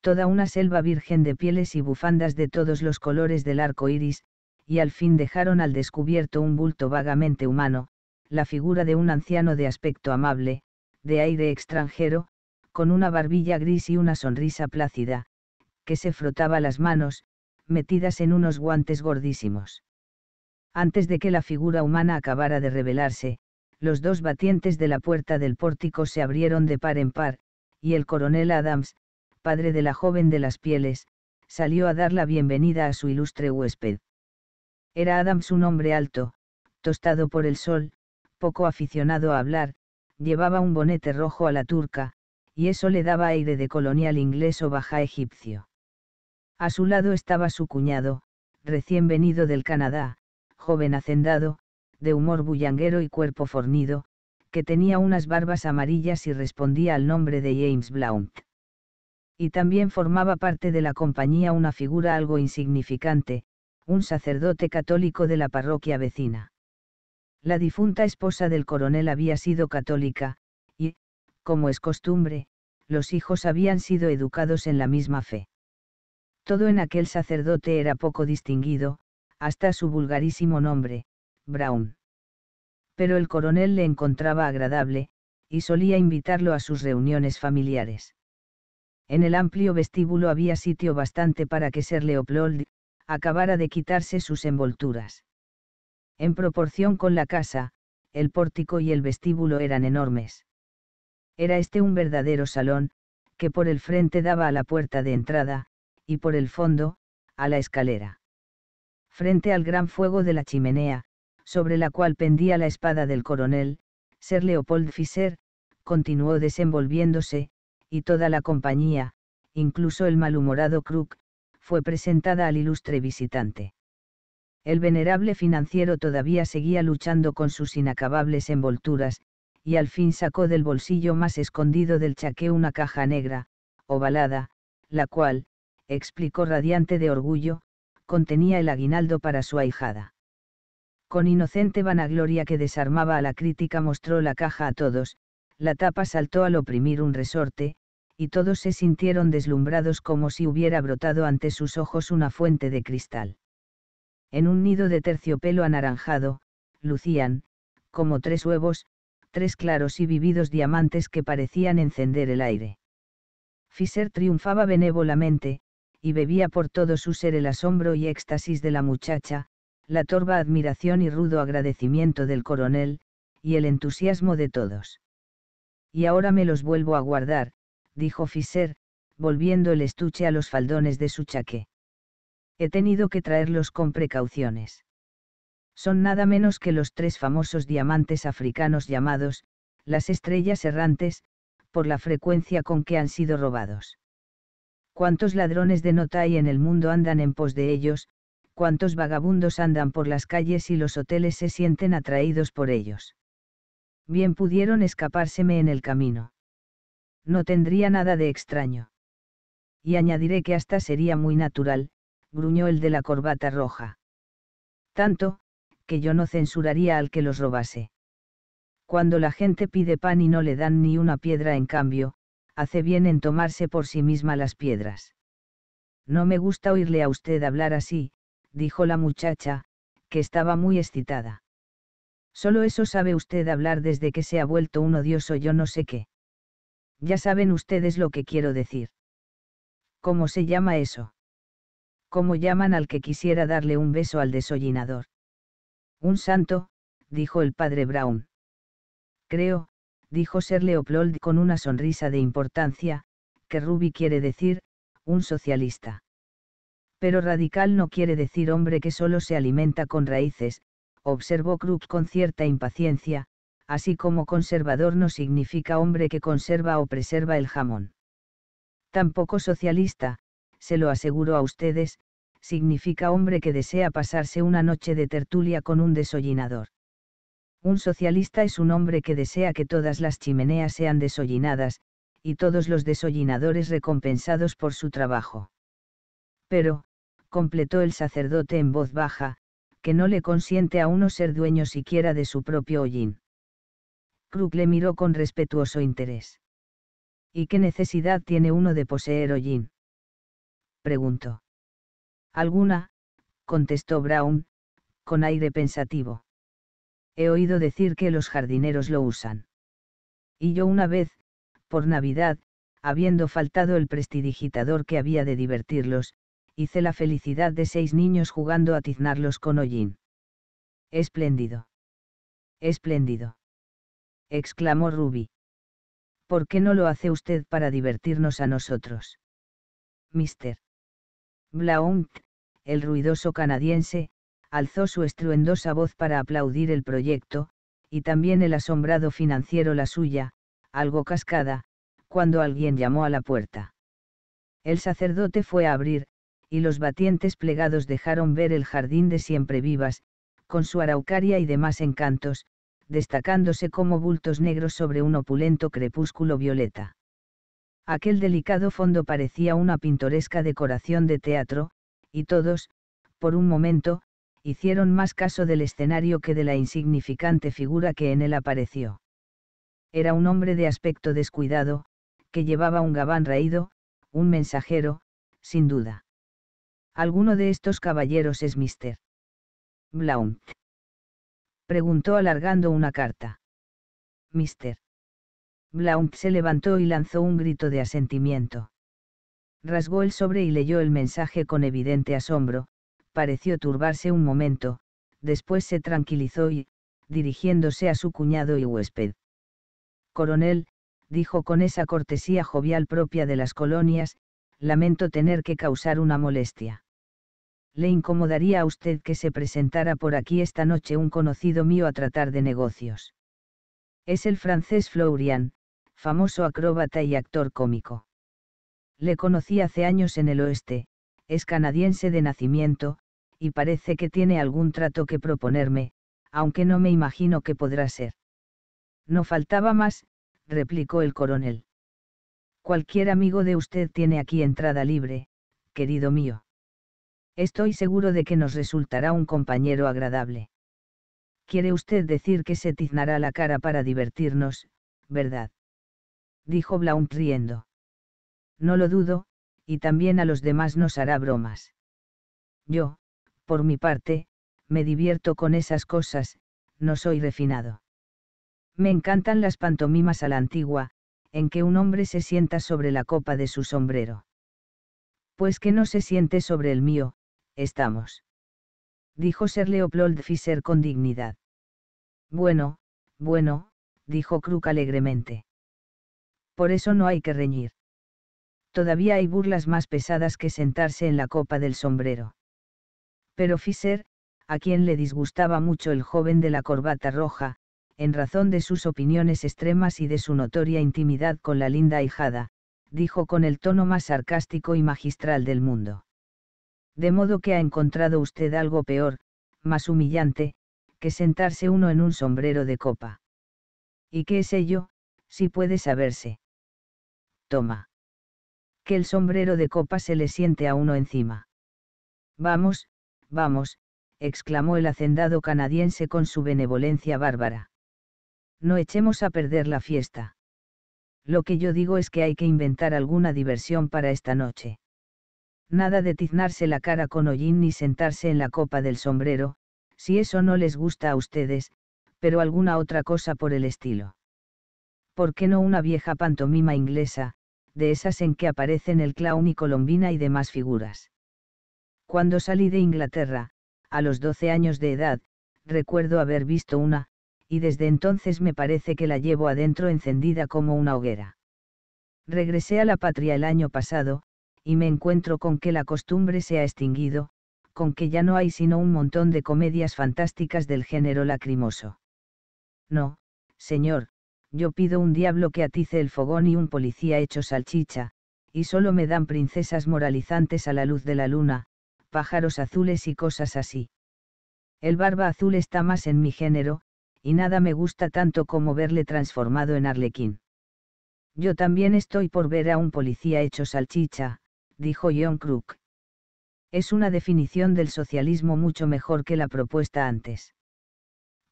toda una selva virgen de pieles y bufandas de todos los colores del arco iris, y al fin dejaron al descubierto un bulto vagamente humano, la figura de un anciano de aspecto amable, de aire extranjero, con una barbilla gris y una sonrisa plácida, que se frotaba las manos, metidas en unos guantes gordísimos. Antes de que la figura humana acabara de revelarse, los dos batientes de la puerta del pórtico se abrieron de par en par, y el coronel Adams, padre de la joven de las pieles, salió a dar la bienvenida a su ilustre huésped. Era Adams un hombre alto, tostado por el sol, poco aficionado a hablar, llevaba un bonete rojo a la turca, y eso le daba aire de colonial inglés o baja egipcio. A su lado estaba su cuñado, recién venido del Canadá, joven hacendado, de humor bullanguero y cuerpo fornido, que tenía unas barbas amarillas y respondía al nombre de James Blount. Y también formaba parte de la compañía una figura algo insignificante, un sacerdote católico de la parroquia vecina. La difunta esposa del coronel había sido católica, y, como es costumbre, los hijos habían sido educados en la misma fe. Todo en aquel sacerdote era poco distinguido, hasta su vulgarísimo nombre, Brown. Pero el coronel le encontraba agradable, y solía invitarlo a sus reuniones familiares. En el amplio vestíbulo había sitio bastante para que Ser Leopold acabara de quitarse sus envolturas. En proporción con la casa, el pórtico y el vestíbulo eran enormes. Era este un verdadero salón, que por el frente daba a la puerta de entrada, y por el fondo, a la escalera. Frente al gran fuego de la chimenea, sobre la cual pendía la espada del coronel, Sir Leopold Fischer, continuó desenvolviéndose, y toda la compañía, incluso el malhumorado Crook, fue presentada al ilustre visitante. El venerable financiero todavía seguía luchando con sus inacabables envolturas, y al fin sacó del bolsillo más escondido del chaqué una caja negra, ovalada, la cual, explicó radiante de orgullo, contenía el aguinaldo para su ahijada con inocente vanagloria que desarmaba a la crítica mostró la caja a todos, la tapa saltó al oprimir un resorte, y todos se sintieron deslumbrados como si hubiera brotado ante sus ojos una fuente de cristal. En un nido de terciopelo anaranjado, lucían, como tres huevos, tres claros y vividos diamantes que parecían encender el aire. Fisher triunfaba benévolamente, y bebía por todo su ser el asombro y éxtasis de la muchacha, la torva admiración y rudo agradecimiento del coronel, y el entusiasmo de todos. Y ahora me los vuelvo a guardar, dijo Fischer, volviendo el estuche a los faldones de su chaqué. He tenido que traerlos con precauciones. Son nada menos que los tres famosos diamantes africanos llamados, las estrellas errantes, por la frecuencia con que han sido robados. ¿Cuántos ladrones de nota hay en el mundo andan en pos de ellos, ¿Cuántos vagabundos andan por las calles y los hoteles se sienten atraídos por ellos. Bien pudieron escapárseme en el camino. No tendría nada de extraño. Y añadiré que hasta sería muy natural, gruñó el de la corbata roja. Tanto, que yo no censuraría al que los robase. Cuando la gente pide pan y no le dan ni una piedra en cambio, hace bien en tomarse por sí misma las piedras. No me gusta oírle a usted hablar así, dijo la muchacha, que estaba muy excitada. Solo eso sabe usted hablar desde que se ha vuelto un odioso yo no sé qué. Ya saben ustedes lo que quiero decir. ¿Cómo se llama eso? ¿Cómo llaman al que quisiera darle un beso al desollinador? Un santo, dijo el padre Brown. Creo, dijo ser Leopold con una sonrisa de importancia, que Ruby quiere decir, un socialista. Pero radical no quiere decir hombre que solo se alimenta con raíces, observó Krupp con cierta impaciencia, así como conservador no significa hombre que conserva o preserva el jamón. Tampoco socialista, se lo aseguro a ustedes, significa hombre que desea pasarse una noche de tertulia con un desollinador. Un socialista es un hombre que desea que todas las chimeneas sean desollinadas, y todos los desollinadores recompensados por su trabajo. Pero, completó el sacerdote en voz baja, que no le consiente a uno ser dueño siquiera de su propio hollín. Crook le miró con respetuoso interés. ¿Y qué necesidad tiene uno de poseer hollín? preguntó. Alguna, contestó Brown, con aire pensativo. He oído decir que los jardineros lo usan. Y yo una vez, por Navidad, habiendo faltado el prestidigitador que había de divertirlos, hice la felicidad de seis niños jugando a tiznarlos con hollín. Espléndido. Espléndido. exclamó Ruby. ¿Por qué no lo hace usted para divertirnos a nosotros? Mister. Blount, el ruidoso canadiense, alzó su estruendosa voz para aplaudir el proyecto, y también el asombrado financiero la suya, algo cascada, cuando alguien llamó a la puerta. El sacerdote fue a abrir, y los batientes plegados dejaron ver el jardín de siempre vivas, con su araucaria y demás encantos, destacándose como bultos negros sobre un opulento crepúsculo violeta. Aquel delicado fondo parecía una pintoresca decoración de teatro, y todos, por un momento, hicieron más caso del escenario que de la insignificante figura que en él apareció. Era un hombre de aspecto descuidado, que llevaba un gabán raído, un mensajero, sin duda. ¿Alguno de estos caballeros es Mr. Blount? Preguntó alargando una carta. Mr. Blount se levantó y lanzó un grito de asentimiento. Rasgó el sobre y leyó el mensaje con evidente asombro, pareció turbarse un momento, después se tranquilizó y, dirigiéndose a su cuñado y huésped. Coronel, dijo con esa cortesía jovial propia de las colonias, lamento tener que causar una molestia le incomodaría a usted que se presentara por aquí esta noche un conocido mío a tratar de negocios. Es el francés Florian, famoso acróbata y actor cómico. Le conocí hace años en el oeste, es canadiense de nacimiento, y parece que tiene algún trato que proponerme, aunque no me imagino que podrá ser. No faltaba más, replicó el coronel. Cualquier amigo de usted tiene aquí entrada libre, querido mío. Estoy seguro de que nos resultará un compañero agradable. Quiere usted decir que se tiznará la cara para divertirnos, ¿verdad? Dijo Blount riendo. No lo dudo, y también a los demás nos hará bromas. Yo, por mi parte, me divierto con esas cosas, no soy refinado. Me encantan las pantomimas a la antigua, en que un hombre se sienta sobre la copa de su sombrero. Pues que no se siente sobre el mío, estamos. Dijo Sir Leopold Fischer con dignidad. Bueno, bueno, dijo Crook alegremente. Por eso no hay que reñir. Todavía hay burlas más pesadas que sentarse en la copa del sombrero. Pero Fischer, a quien le disgustaba mucho el joven de la corbata roja, en razón de sus opiniones extremas y de su notoria intimidad con la linda hijada, dijo con el tono más sarcástico y magistral del mundo de modo que ha encontrado usted algo peor, más humillante, que sentarse uno en un sombrero de copa. ¿Y qué es ello, si puede saberse? Toma. Que el sombrero de copa se le siente a uno encima. Vamos, vamos, exclamó el hacendado canadiense con su benevolencia bárbara. No echemos a perder la fiesta. Lo que yo digo es que hay que inventar alguna diversión para esta noche nada de tiznarse la cara con hollín ni sentarse en la copa del sombrero, si eso no les gusta a ustedes, pero alguna otra cosa por el estilo. ¿Por qué no una vieja pantomima inglesa, de esas en que aparecen el clown y colombina y demás figuras? Cuando salí de Inglaterra, a los 12 años de edad, recuerdo haber visto una, y desde entonces me parece que la llevo adentro encendida como una hoguera. Regresé a la patria el año pasado, y me encuentro con que la costumbre se ha extinguido, con que ya no hay sino un montón de comedias fantásticas del género lacrimoso. No, señor, yo pido un diablo que atice el fogón y un policía hecho salchicha, y solo me dan princesas moralizantes a la luz de la luna, pájaros azules y cosas así. El barba azul está más en mi género, y nada me gusta tanto como verle transformado en arlequín. Yo también estoy por ver a un policía hecho salchicha, dijo John Crook. Es una definición del socialismo mucho mejor que la propuesta antes.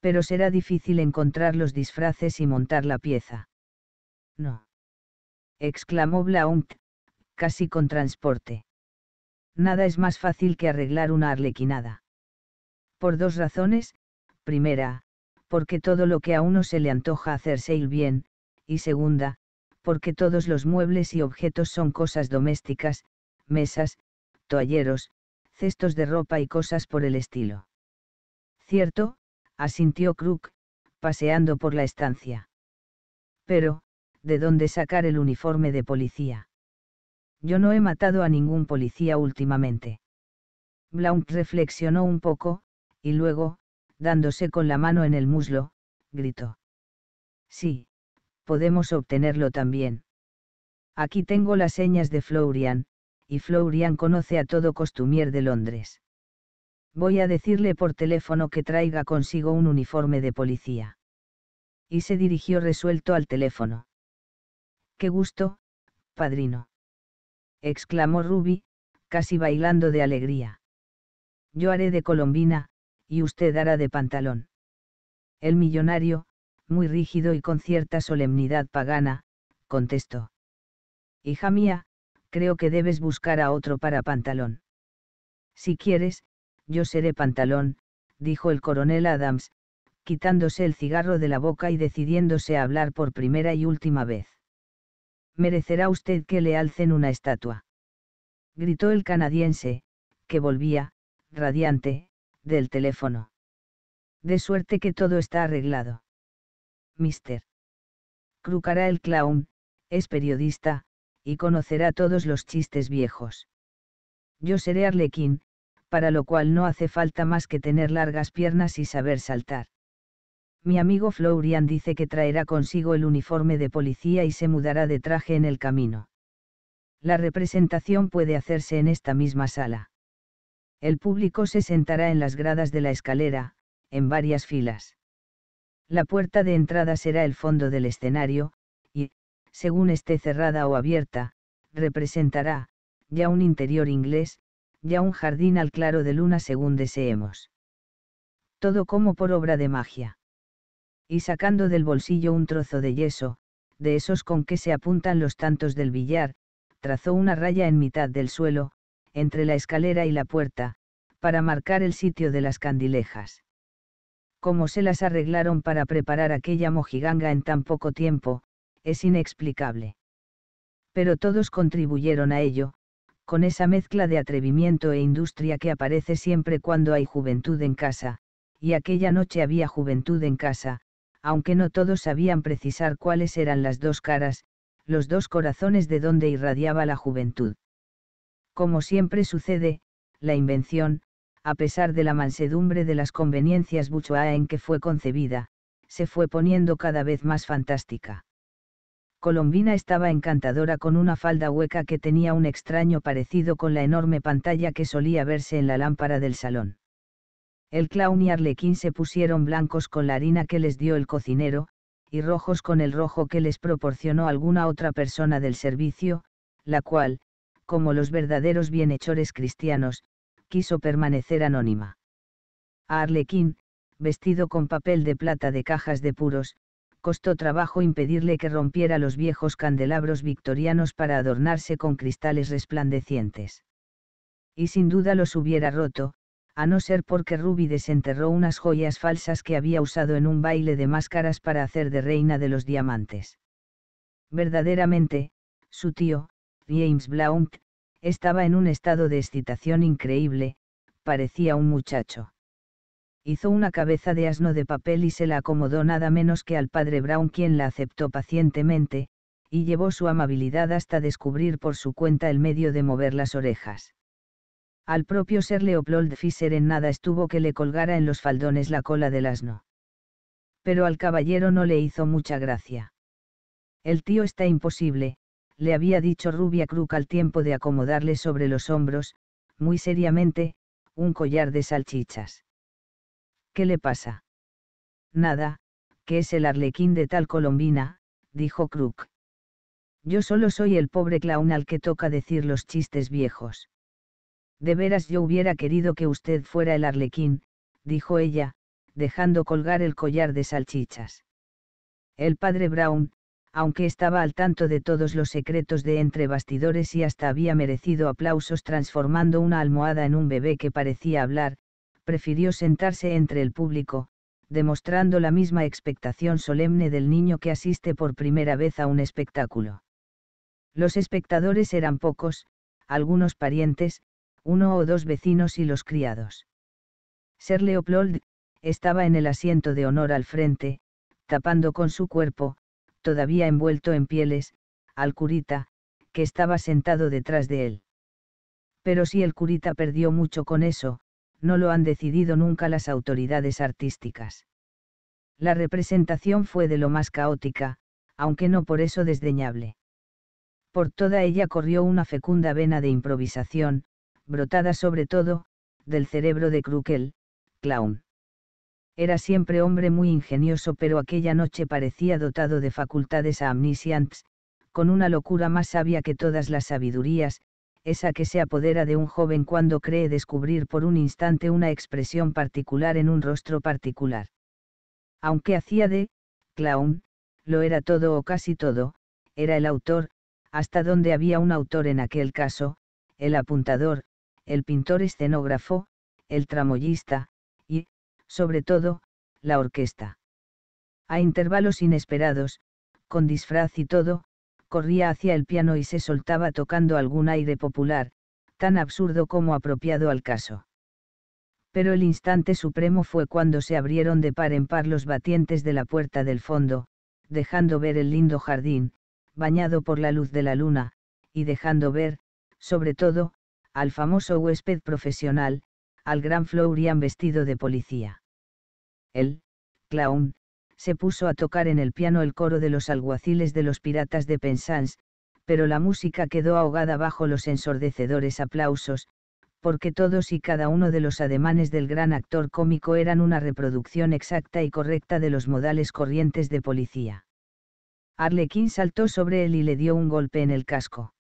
Pero será difícil encontrar los disfraces y montar la pieza. No. exclamó Blount, casi con transporte. Nada es más fácil que arreglar una arlequinada. Por dos razones, primera, porque todo lo que a uno se le antoja hacerse ir bien, y segunda, porque todos los muebles y objetos son cosas domésticas, mesas, toalleros, cestos de ropa y cosas por el estilo. Cierto, asintió Crook, paseando por la estancia. Pero, ¿de dónde sacar el uniforme de policía? Yo no he matado a ningún policía últimamente. Blount reflexionó un poco, y luego, dándose con la mano en el muslo, gritó. Sí, podemos obtenerlo también. Aquí tengo las señas de Florian, y Florian conoce a todo costumier de Londres. Voy a decirle por teléfono que traiga consigo un uniforme de policía. Y se dirigió resuelto al teléfono. Qué gusto, padrino. exclamó Ruby, casi bailando de alegría. Yo haré de colombina, y usted hará de pantalón. El millonario, muy rígido y con cierta solemnidad pagana, contestó. Hija mía, creo que debes buscar a otro para pantalón. Si quieres, yo seré pantalón, dijo el coronel Adams, quitándose el cigarro de la boca y decidiéndose a hablar por primera y última vez. Merecerá usted que le alcen una estatua. Gritó el canadiense, que volvía, radiante, del teléfono. De suerte que todo está arreglado. Mister. Crucará el clown, es periodista, y conocerá todos los chistes viejos. Yo seré Arlequín, para lo cual no hace falta más que tener largas piernas y saber saltar. Mi amigo Florian dice que traerá consigo el uniforme de policía y se mudará de traje en el camino. La representación puede hacerse en esta misma sala. El público se sentará en las gradas de la escalera, en varias filas. La puerta de entrada será el fondo del escenario, según esté cerrada o abierta, representará, ya un interior inglés, ya un jardín al claro de luna según deseemos. Todo como por obra de magia. Y sacando del bolsillo un trozo de yeso, de esos con que se apuntan los tantos del billar, trazó una raya en mitad del suelo, entre la escalera y la puerta, para marcar el sitio de las candilejas. Como se las arreglaron para preparar aquella mojiganga en tan poco tiempo, es inexplicable. Pero todos contribuyeron a ello, con esa mezcla de atrevimiento e industria que aparece siempre cuando hay juventud en casa, y aquella noche había juventud en casa, aunque no todos sabían precisar cuáles eran las dos caras, los dos corazones de donde irradiaba la juventud. Como siempre sucede, la invención, a pesar de la mansedumbre de las conveniencias buchoa en que fue concebida, se fue poniendo cada vez más fantástica. Colombina estaba encantadora con una falda hueca que tenía un extraño parecido con la enorme pantalla que solía verse en la lámpara del salón. El clown y arlequín se pusieron blancos con la harina que les dio el cocinero, y rojos con el rojo que les proporcionó alguna otra persona del servicio, la cual, como los verdaderos bienhechores cristianos, quiso permanecer anónima. A Arlequín, vestido con papel de plata de cajas de puros, costó trabajo impedirle que rompiera los viejos candelabros victorianos para adornarse con cristales resplandecientes. Y sin duda los hubiera roto, a no ser porque Ruby desenterró unas joyas falsas que había usado en un baile de máscaras para hacer de reina de los diamantes. Verdaderamente, su tío, James Blount, estaba en un estado de excitación increíble, parecía un muchacho hizo una cabeza de asno de papel y se la acomodó nada menos que al padre Brown quien la aceptó pacientemente, y llevó su amabilidad hasta descubrir por su cuenta el medio de mover las orejas. Al propio ser Leopold Fischer en nada estuvo que le colgara en los faldones la cola del asno. Pero al caballero no le hizo mucha gracia. El tío está imposible, le había dicho Rubia Crook al tiempo de acomodarle sobre los hombros, muy seriamente, un collar de salchichas. ¿Qué le pasa? Nada, que es el arlequín de tal colombina, dijo Crook. Yo solo soy el pobre clown al que toca decir los chistes viejos. De veras yo hubiera querido que usted fuera el arlequín, dijo ella, dejando colgar el collar de salchichas. El padre Brown, aunque estaba al tanto de todos los secretos de entre bastidores y hasta había merecido aplausos transformando una almohada en un bebé que parecía hablar, prefirió sentarse entre el público, demostrando la misma expectación solemne del niño que asiste por primera vez a un espectáculo. Los espectadores eran pocos, algunos parientes, uno o dos vecinos y los criados. Ser Leopold, estaba en el asiento de honor al frente, tapando con su cuerpo, todavía envuelto en pieles, al curita, que estaba sentado detrás de él. Pero si el curita perdió mucho con eso, no lo han decidido nunca las autoridades artísticas. La representación fue de lo más caótica, aunque no por eso desdeñable. Por toda ella corrió una fecunda vena de improvisación, brotada sobre todo, del cerebro de Krukel, clown. Era siempre hombre muy ingenioso, pero aquella noche parecía dotado de facultades a amnisiants, con una locura más sabia que todas las sabidurías, esa que se apodera de un joven cuando cree descubrir por un instante una expresión particular en un rostro particular. Aunque hacía de, clown, lo era todo o casi todo, era el autor, hasta donde había un autor en aquel caso, el apuntador, el pintor escenógrafo, el tramoyista, y, sobre todo, la orquesta. A intervalos inesperados, con disfraz y todo, corría hacia el piano y se soltaba tocando algún aire popular, tan absurdo como apropiado al caso. Pero el instante supremo fue cuando se abrieron de par en par los batientes de la puerta del fondo, dejando ver el lindo jardín, bañado por la luz de la luna, y dejando ver, sobre todo, al famoso huésped profesional, al gran Florian vestido de policía. El clown, se puso a tocar en el piano el coro de los alguaciles de los piratas de Pensans, pero la música quedó ahogada bajo los ensordecedores aplausos, porque todos y cada uno de los ademanes del gran actor cómico eran una reproducción exacta y correcta de los modales corrientes de policía. Arlequín saltó sobre él y le dio un golpe en el casco.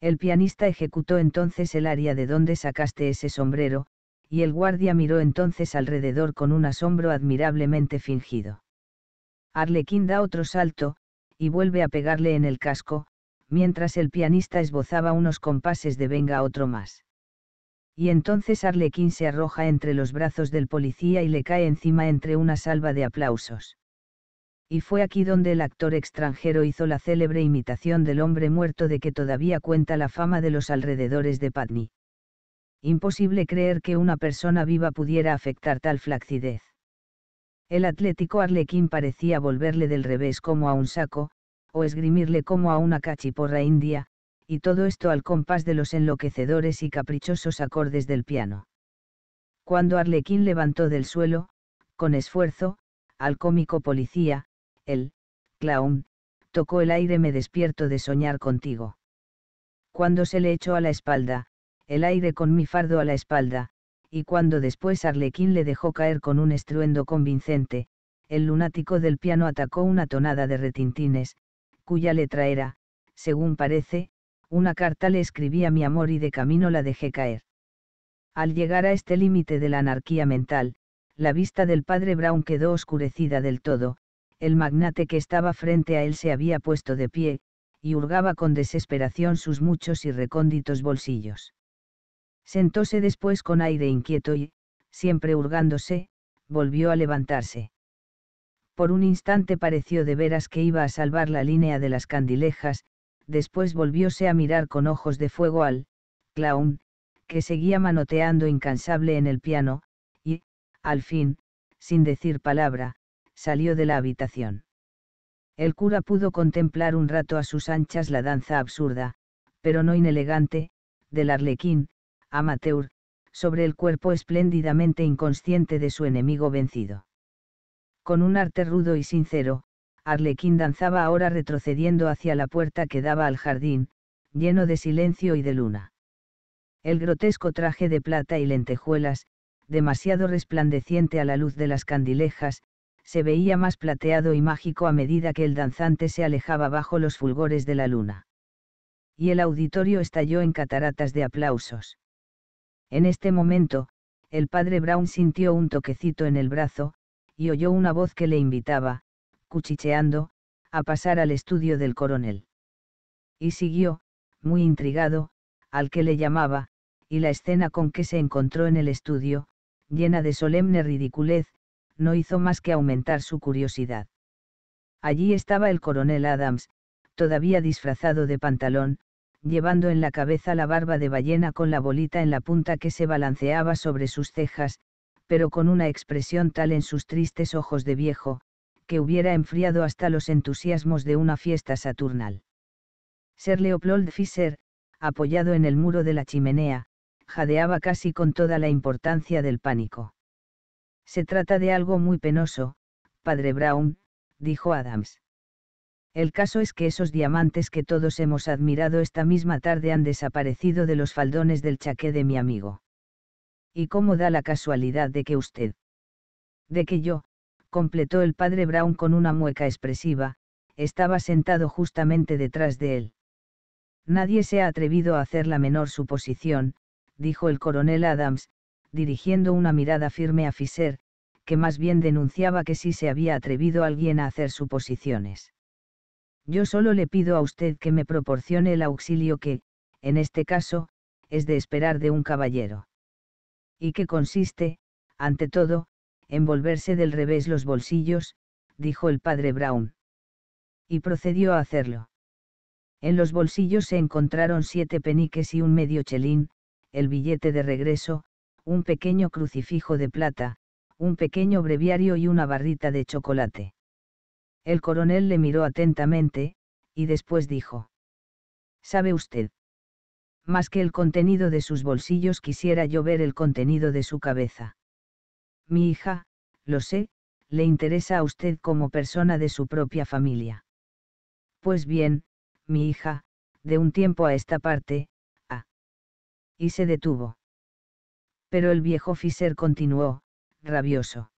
El pianista ejecutó entonces el área de donde sacaste ese sombrero, y el guardia miró entonces alrededor con un asombro admirablemente fingido. Arlequín da otro salto, y vuelve a pegarle en el casco, mientras el pianista esbozaba unos compases de venga otro más. Y entonces Arlequín se arroja entre los brazos del policía y le cae encima entre una salva de aplausos. Y fue aquí donde el actor extranjero hizo la célebre imitación del hombre muerto de que todavía cuenta la fama de los alrededores de Patni. Imposible creer que una persona viva pudiera afectar tal flacidez. El atlético arlequín parecía volverle del revés como a un saco, o esgrimirle como a una cachiporra india, y todo esto al compás de los enloquecedores y caprichosos acordes del piano. Cuando Arlequín levantó del suelo, con esfuerzo, al cómico policía, el clown, tocó el aire me despierto de soñar contigo. Cuando se le echó a la espalda, el aire con mi fardo a la espalda, y cuando después Arlequín le dejó caer con un estruendo convincente, el lunático del piano atacó una tonada de retintines, cuya letra era, según parece, una carta le escribí a mi amor y de camino la dejé caer. Al llegar a este límite de la anarquía mental, la vista del padre Brown quedó oscurecida del todo, el magnate que estaba frente a él se había puesto de pie, y hurgaba con desesperación sus muchos y recónditos bolsillos. Sentóse después con aire inquieto y, siempre hurgándose, volvió a levantarse. Por un instante pareció de veras que iba a salvar la línea de las candilejas, después volvióse a mirar con ojos de fuego al clown, que seguía manoteando incansable en el piano, y, al fin, sin decir palabra, salió de la habitación. El cura pudo contemplar un rato a sus anchas la danza absurda, pero no inelegante, del arlequín, amateur, sobre el cuerpo espléndidamente inconsciente de su enemigo vencido. Con un arte rudo y sincero, Arlequín danzaba ahora retrocediendo hacia la puerta que daba al jardín, lleno de silencio y de luna. El grotesco traje de plata y lentejuelas, demasiado resplandeciente a la luz de las candilejas, se veía más plateado y mágico a medida que el danzante se alejaba bajo los fulgores de la luna. Y el auditorio estalló en cataratas de aplausos. En este momento, el padre Brown sintió un toquecito en el brazo, y oyó una voz que le invitaba, cuchicheando, a pasar al estudio del coronel. Y siguió, muy intrigado, al que le llamaba, y la escena con que se encontró en el estudio, llena de solemne ridiculez, no hizo más que aumentar su curiosidad. Allí estaba el coronel Adams, todavía disfrazado de pantalón, llevando en la cabeza la barba de ballena con la bolita en la punta que se balanceaba sobre sus cejas, pero con una expresión tal en sus tristes ojos de viejo, que hubiera enfriado hasta los entusiasmos de una fiesta saturnal. Sir Leopold Fischer, apoyado en el muro de la chimenea, jadeaba casi con toda la importancia del pánico. Se trata de algo muy penoso, padre Brown, dijo Adams. El caso es que esos diamantes que todos hemos admirado esta misma tarde han desaparecido de los faldones del chaqué de mi amigo. ¿Y cómo da la casualidad de que usted? De que yo, completó el padre Brown con una mueca expresiva, estaba sentado justamente detrás de él. Nadie se ha atrevido a hacer la menor suposición, dijo el coronel Adams, dirigiendo una mirada firme a Fisher, que más bien denunciaba que sí se había atrevido alguien a hacer suposiciones. Yo solo le pido a usted que me proporcione el auxilio que, en este caso, es de esperar de un caballero. Y que consiste, ante todo, en volverse del revés los bolsillos, dijo el padre Brown. Y procedió a hacerlo. En los bolsillos se encontraron siete peniques y un medio chelín, el billete de regreso, un pequeño crucifijo de plata, un pequeño breviario y una barrita de chocolate. El coronel le miró atentamente, y después dijo. ¿Sabe usted? Más que el contenido de sus bolsillos quisiera yo ver el contenido de su cabeza. Mi hija, lo sé, le interesa a usted como persona de su propia familia. Pues bien, mi hija, de un tiempo a esta parte, ah. Y se detuvo. Pero el viejo Fischer continuó, rabioso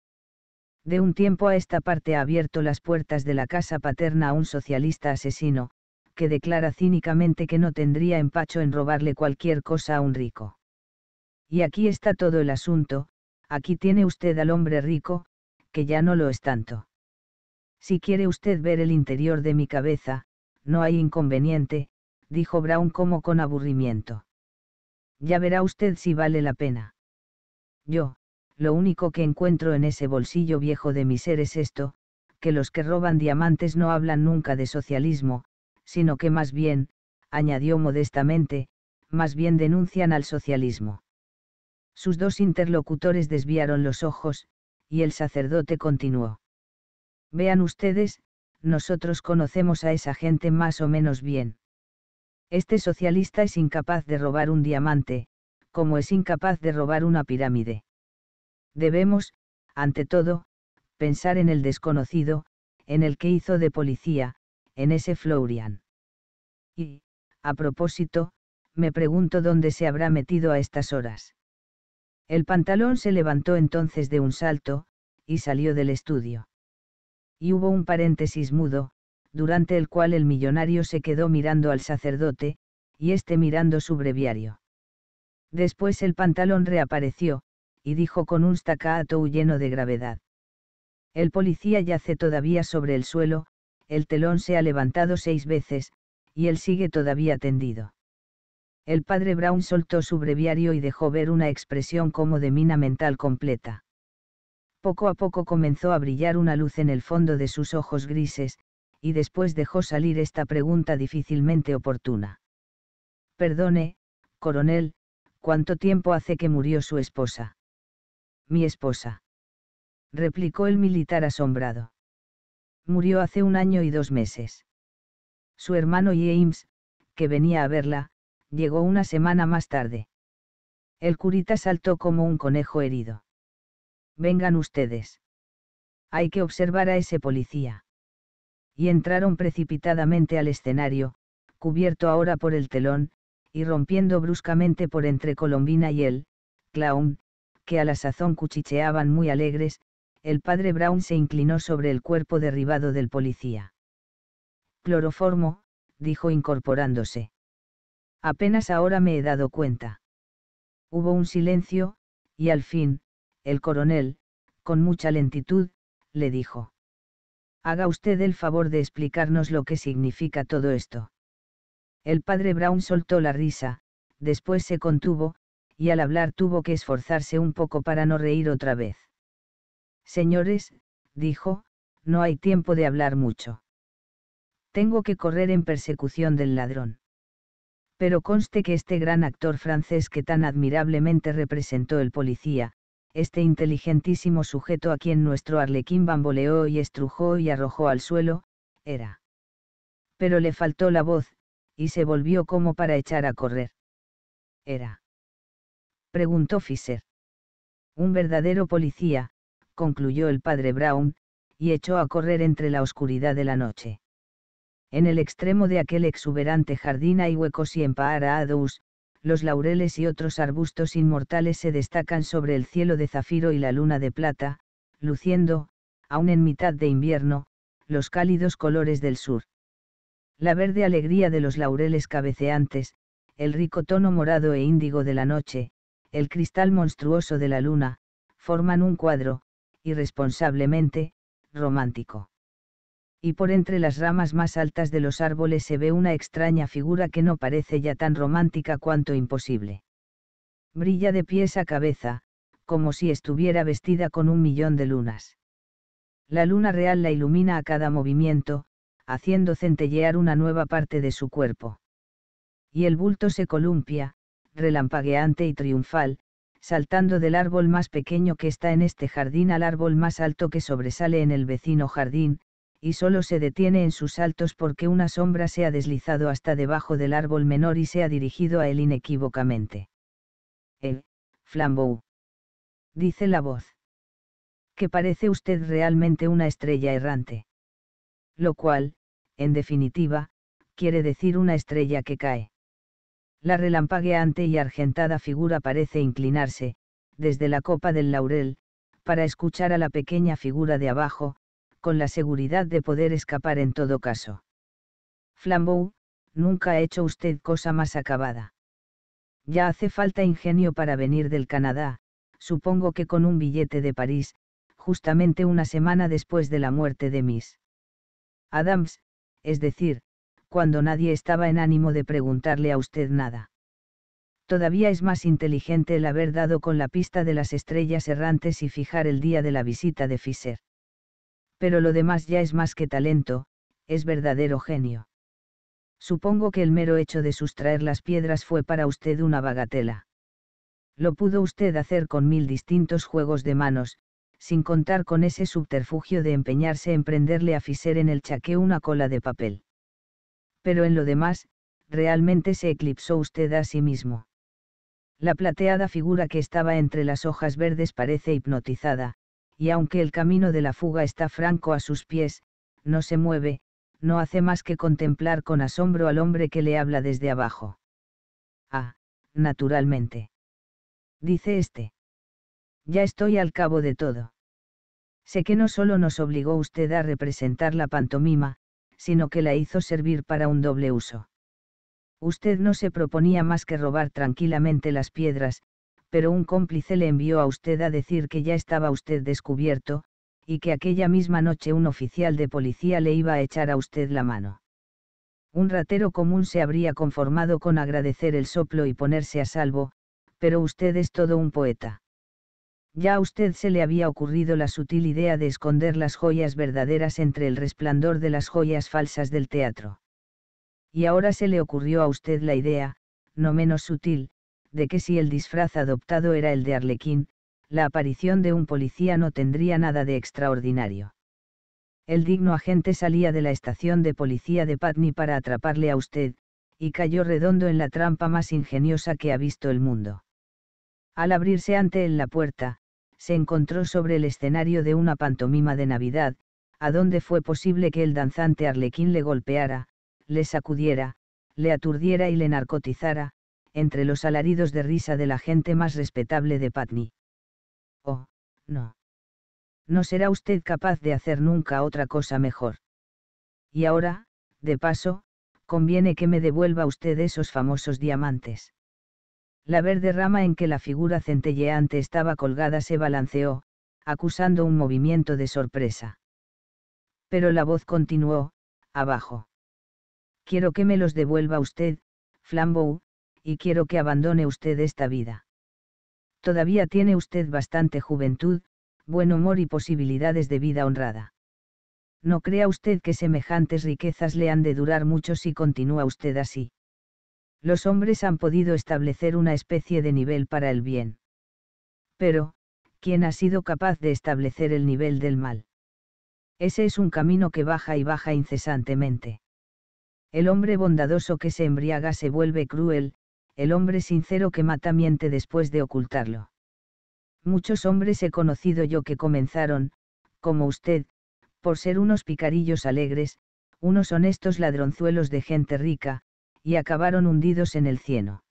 de un tiempo a esta parte ha abierto las puertas de la casa paterna a un socialista asesino, que declara cínicamente que no tendría empacho en robarle cualquier cosa a un rico. Y aquí está todo el asunto, aquí tiene usted al hombre rico, que ya no lo es tanto. Si quiere usted ver el interior de mi cabeza, no hay inconveniente, dijo Brown como con aburrimiento. Ya verá usted si vale la pena. Yo, lo único que encuentro en ese bolsillo viejo de mi ser es esto, que los que roban diamantes no hablan nunca de socialismo, sino que más bien, añadió modestamente, más bien denuncian al socialismo. Sus dos interlocutores desviaron los ojos, y el sacerdote continuó. Vean ustedes, nosotros conocemos a esa gente más o menos bien. Este socialista es incapaz de robar un diamante, como es incapaz de robar una pirámide. Debemos, ante todo, pensar en el desconocido, en el que hizo de policía, en ese Florian. Y, a propósito, me pregunto dónde se habrá metido a estas horas. El pantalón se levantó entonces de un salto, y salió del estudio. Y hubo un paréntesis mudo, durante el cual el millonario se quedó mirando al sacerdote, y este mirando su breviario. Después el pantalón reapareció, y dijo con un staccato lleno de gravedad. El policía yace todavía sobre el suelo, el telón se ha levantado seis veces, y él sigue todavía tendido. El padre Brown soltó su breviario y dejó ver una expresión como de mina mental completa. Poco a poco comenzó a brillar una luz en el fondo de sus ojos grises, y después dejó salir esta pregunta difícilmente oportuna. Perdone, coronel, ¿cuánto tiempo hace que murió su esposa? mi esposa. Replicó el militar asombrado. Murió hace un año y dos meses. Su hermano James, que venía a verla, llegó una semana más tarde. El curita saltó como un conejo herido. Vengan ustedes. Hay que observar a ese policía. Y entraron precipitadamente al escenario, cubierto ahora por el telón, y rompiendo bruscamente por entre Colombina y él, Clown, que a la sazón cuchicheaban muy alegres, el padre Brown se inclinó sobre el cuerpo derribado del policía. Cloroformo, dijo incorporándose. Apenas ahora me he dado cuenta. Hubo un silencio, y al fin, el coronel, con mucha lentitud, le dijo. Haga usted el favor de explicarnos lo que significa todo esto. El padre Brown soltó la risa, después se contuvo, y al hablar tuvo que esforzarse un poco para no reír otra vez. Señores, dijo, no hay tiempo de hablar mucho. Tengo que correr en persecución del ladrón. Pero conste que este gran actor francés que tan admirablemente representó el policía, este inteligentísimo sujeto a quien nuestro arlequín bamboleó y estrujó y arrojó al suelo, era. Pero le faltó la voz, y se volvió como para echar a correr. Era preguntó Fisher. Un verdadero policía, concluyó el padre Brown, y echó a correr entre la oscuridad de la noche. En el extremo de aquel exuberante jardín hay huecos y Adous, los laureles y otros arbustos inmortales se destacan sobre el cielo de zafiro y la luna de plata, luciendo, aun en mitad de invierno, los cálidos colores del sur. La verde alegría de los laureles cabeceantes, el rico tono morado e índigo de la noche, el cristal monstruoso de la luna, forman un cuadro, irresponsablemente, romántico. Y por entre las ramas más altas de los árboles se ve una extraña figura que no parece ya tan romántica cuanto imposible. Brilla de pies a cabeza, como si estuviera vestida con un millón de lunas. La luna real la ilumina a cada movimiento, haciendo centellear una nueva parte de su cuerpo. Y el bulto se columpia, relampagueante y triunfal, saltando del árbol más pequeño que está en este jardín al árbol más alto que sobresale en el vecino jardín, y solo se detiene en sus saltos porque una sombra se ha deslizado hasta debajo del árbol menor y se ha dirigido a él inequívocamente. El, Flambeau. Dice la voz. Que parece usted realmente una estrella errante. Lo cual, en definitiva, quiere decir una estrella que cae la relampagueante y argentada figura parece inclinarse, desde la copa del laurel, para escuchar a la pequeña figura de abajo, con la seguridad de poder escapar en todo caso. Flambeau, nunca ha hecho usted cosa más acabada. Ya hace falta ingenio para venir del Canadá, supongo que con un billete de París, justamente una semana después de la muerte de Miss Adams, es decir, cuando nadie estaba en ánimo de preguntarle a usted nada. Todavía es más inteligente el haber dado con la pista de las estrellas errantes y fijar el día de la visita de Fisher. Pero lo demás ya es más que talento, es verdadero genio. Supongo que el mero hecho de sustraer las piedras fue para usted una bagatela. Lo pudo usted hacer con mil distintos juegos de manos, sin contar con ese subterfugio de empeñarse en prenderle a Fisher en el chaqué una cola de papel pero en lo demás, realmente se eclipsó usted a sí mismo. La plateada figura que estaba entre las hojas verdes parece hipnotizada, y aunque el camino de la fuga está franco a sus pies, no se mueve, no hace más que contemplar con asombro al hombre que le habla desde abajo. Ah, naturalmente. Dice este. Ya estoy al cabo de todo. Sé que no solo nos obligó usted a representar la pantomima, sino que la hizo servir para un doble uso. Usted no se proponía más que robar tranquilamente las piedras, pero un cómplice le envió a usted a decir que ya estaba usted descubierto, y que aquella misma noche un oficial de policía le iba a echar a usted la mano. Un ratero común se habría conformado con agradecer el soplo y ponerse a salvo, pero usted es todo un poeta. Ya a usted se le había ocurrido la sutil idea de esconder las joyas verdaderas entre el resplandor de las joyas falsas del teatro. Y ahora se le ocurrió a usted la idea, no menos sutil, de que si el disfraz adoptado era el de Arlequín, la aparición de un policía no tendría nada de extraordinario. El digno agente salía de la estación de policía de Patney para atraparle a usted, y cayó redondo en la trampa más ingeniosa que ha visto el mundo. Al abrirse ante él la puerta, se encontró sobre el escenario de una pantomima de Navidad, a donde fue posible que el danzante arlequín le golpeara, le sacudiera, le aturdiera y le narcotizara, entre los alaridos de risa de la gente más respetable de Patni. Oh, no. No será usted capaz de hacer nunca otra cosa mejor. Y ahora, de paso, conviene que me devuelva usted esos famosos diamantes. La verde rama en que la figura centelleante estaba colgada se balanceó, acusando un movimiento de sorpresa. Pero la voz continuó, abajo. Quiero que me los devuelva usted, Flambeau, y quiero que abandone usted esta vida. Todavía tiene usted bastante juventud, buen humor y posibilidades de vida honrada. No crea usted que semejantes riquezas le han de durar mucho si continúa usted así los hombres han podido establecer una especie de nivel para el bien. Pero, ¿quién ha sido capaz de establecer el nivel del mal? Ese es un camino que baja y baja incesantemente. El hombre bondadoso que se embriaga se vuelve cruel, el hombre sincero que mata miente después de ocultarlo. Muchos hombres he conocido yo que comenzaron, como usted, por ser unos picarillos alegres, unos honestos ladronzuelos de gente rica, y acabaron hundidos en el cieno.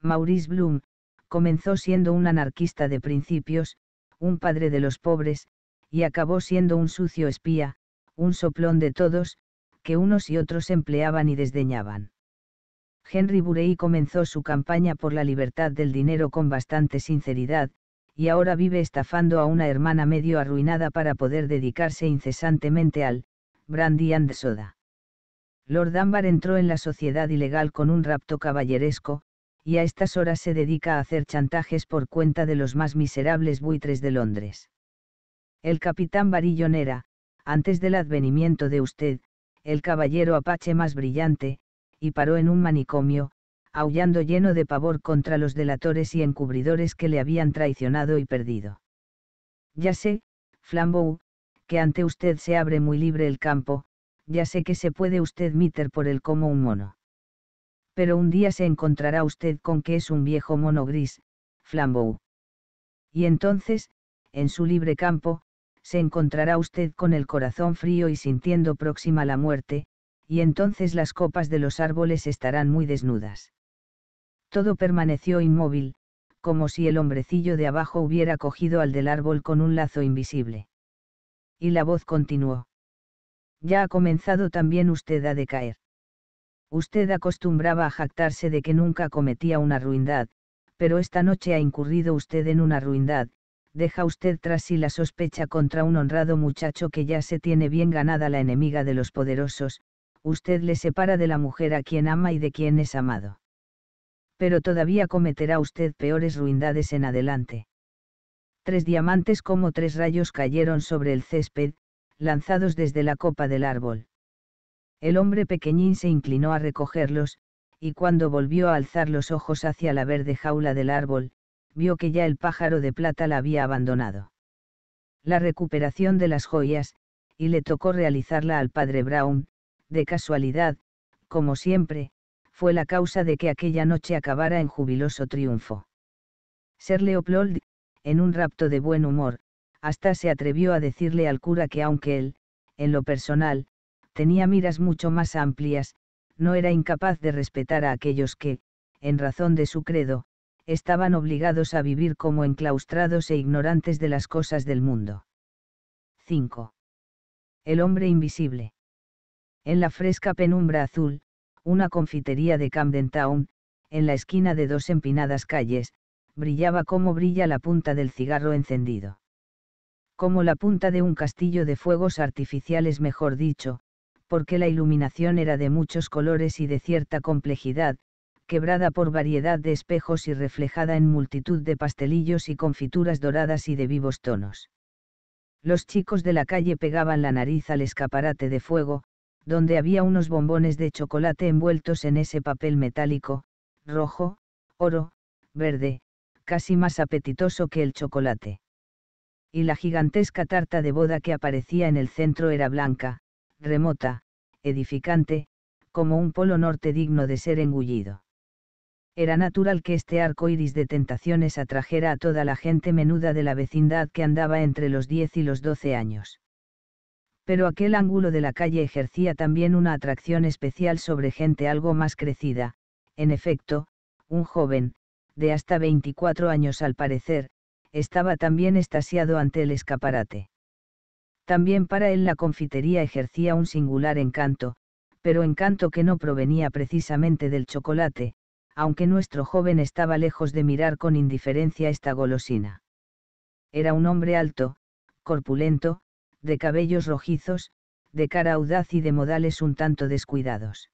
Maurice Bloom, comenzó siendo un anarquista de principios, un padre de los pobres, y acabó siendo un sucio espía, un soplón de todos, que unos y otros empleaban y desdeñaban. Henry Burey comenzó su campaña por la libertad del dinero con bastante sinceridad, y ahora vive estafando a una hermana medio arruinada para poder dedicarse incesantemente al brandy and soda. Lord Dunbar entró en la sociedad ilegal con un rapto caballeresco, y a estas horas se dedica a hacer chantajes por cuenta de los más miserables buitres de Londres. El capitán Barillon era, antes del advenimiento de usted, el caballero apache más brillante, y paró en un manicomio, aullando lleno de pavor contra los delatores y encubridores que le habían traicionado y perdido. Ya sé, Flambeau, que ante usted se abre muy libre el campo, ya sé que se puede usted meter por él como un mono. Pero un día se encontrará usted con que es un viejo mono gris, Flambeau. Y entonces, en su libre campo, se encontrará usted con el corazón frío y sintiendo próxima la muerte, y entonces las copas de los árboles estarán muy desnudas. Todo permaneció inmóvil, como si el hombrecillo de abajo hubiera cogido al del árbol con un lazo invisible. Y la voz continuó ya ha comenzado también usted a decaer. Usted acostumbraba a jactarse de que nunca cometía una ruindad, pero esta noche ha incurrido usted en una ruindad, deja usted tras sí la sospecha contra un honrado muchacho que ya se tiene bien ganada la enemiga de los poderosos, usted le separa de la mujer a quien ama y de quien es amado. Pero todavía cometerá usted peores ruindades en adelante. Tres diamantes como tres rayos cayeron sobre el césped, lanzados desde la copa del árbol. El hombre pequeñín se inclinó a recogerlos, y cuando volvió a alzar los ojos hacia la verde jaula del árbol, vio que ya el pájaro de plata la había abandonado. La recuperación de las joyas, y le tocó realizarla al padre Brown, de casualidad, como siempre, fue la causa de que aquella noche acabara en jubiloso triunfo. Ser Leopold, en un rapto de buen humor, hasta se atrevió a decirle al cura que aunque él, en lo personal, tenía miras mucho más amplias, no era incapaz de respetar a aquellos que, en razón de su credo, estaban obligados a vivir como enclaustrados e ignorantes de las cosas del mundo. 5. El hombre invisible. En la fresca penumbra azul, una confitería de Camden Town, en la esquina de dos empinadas calles, brillaba como brilla la punta del cigarro encendido como la punta de un castillo de fuegos artificiales mejor dicho, porque la iluminación era de muchos colores y de cierta complejidad, quebrada por variedad de espejos y reflejada en multitud de pastelillos y confituras doradas y de vivos tonos. Los chicos de la calle pegaban la nariz al escaparate de fuego, donde había unos bombones de chocolate envueltos en ese papel metálico, rojo, oro, verde, casi más apetitoso que el chocolate y la gigantesca tarta de boda que aparecía en el centro era blanca, remota, edificante, como un polo norte digno de ser engullido. Era natural que este arco iris de tentaciones atrajera a toda la gente menuda de la vecindad que andaba entre los 10 y los 12 años. Pero aquel ángulo de la calle ejercía también una atracción especial sobre gente algo más crecida, en efecto, un joven, de hasta 24 años al parecer, estaba también estasiado ante el escaparate. También para él la confitería ejercía un singular encanto, pero encanto que no provenía precisamente del chocolate, aunque nuestro joven estaba lejos de mirar con indiferencia esta golosina. Era un hombre alto, corpulento, de cabellos rojizos, de cara audaz y de modales un tanto descuidados.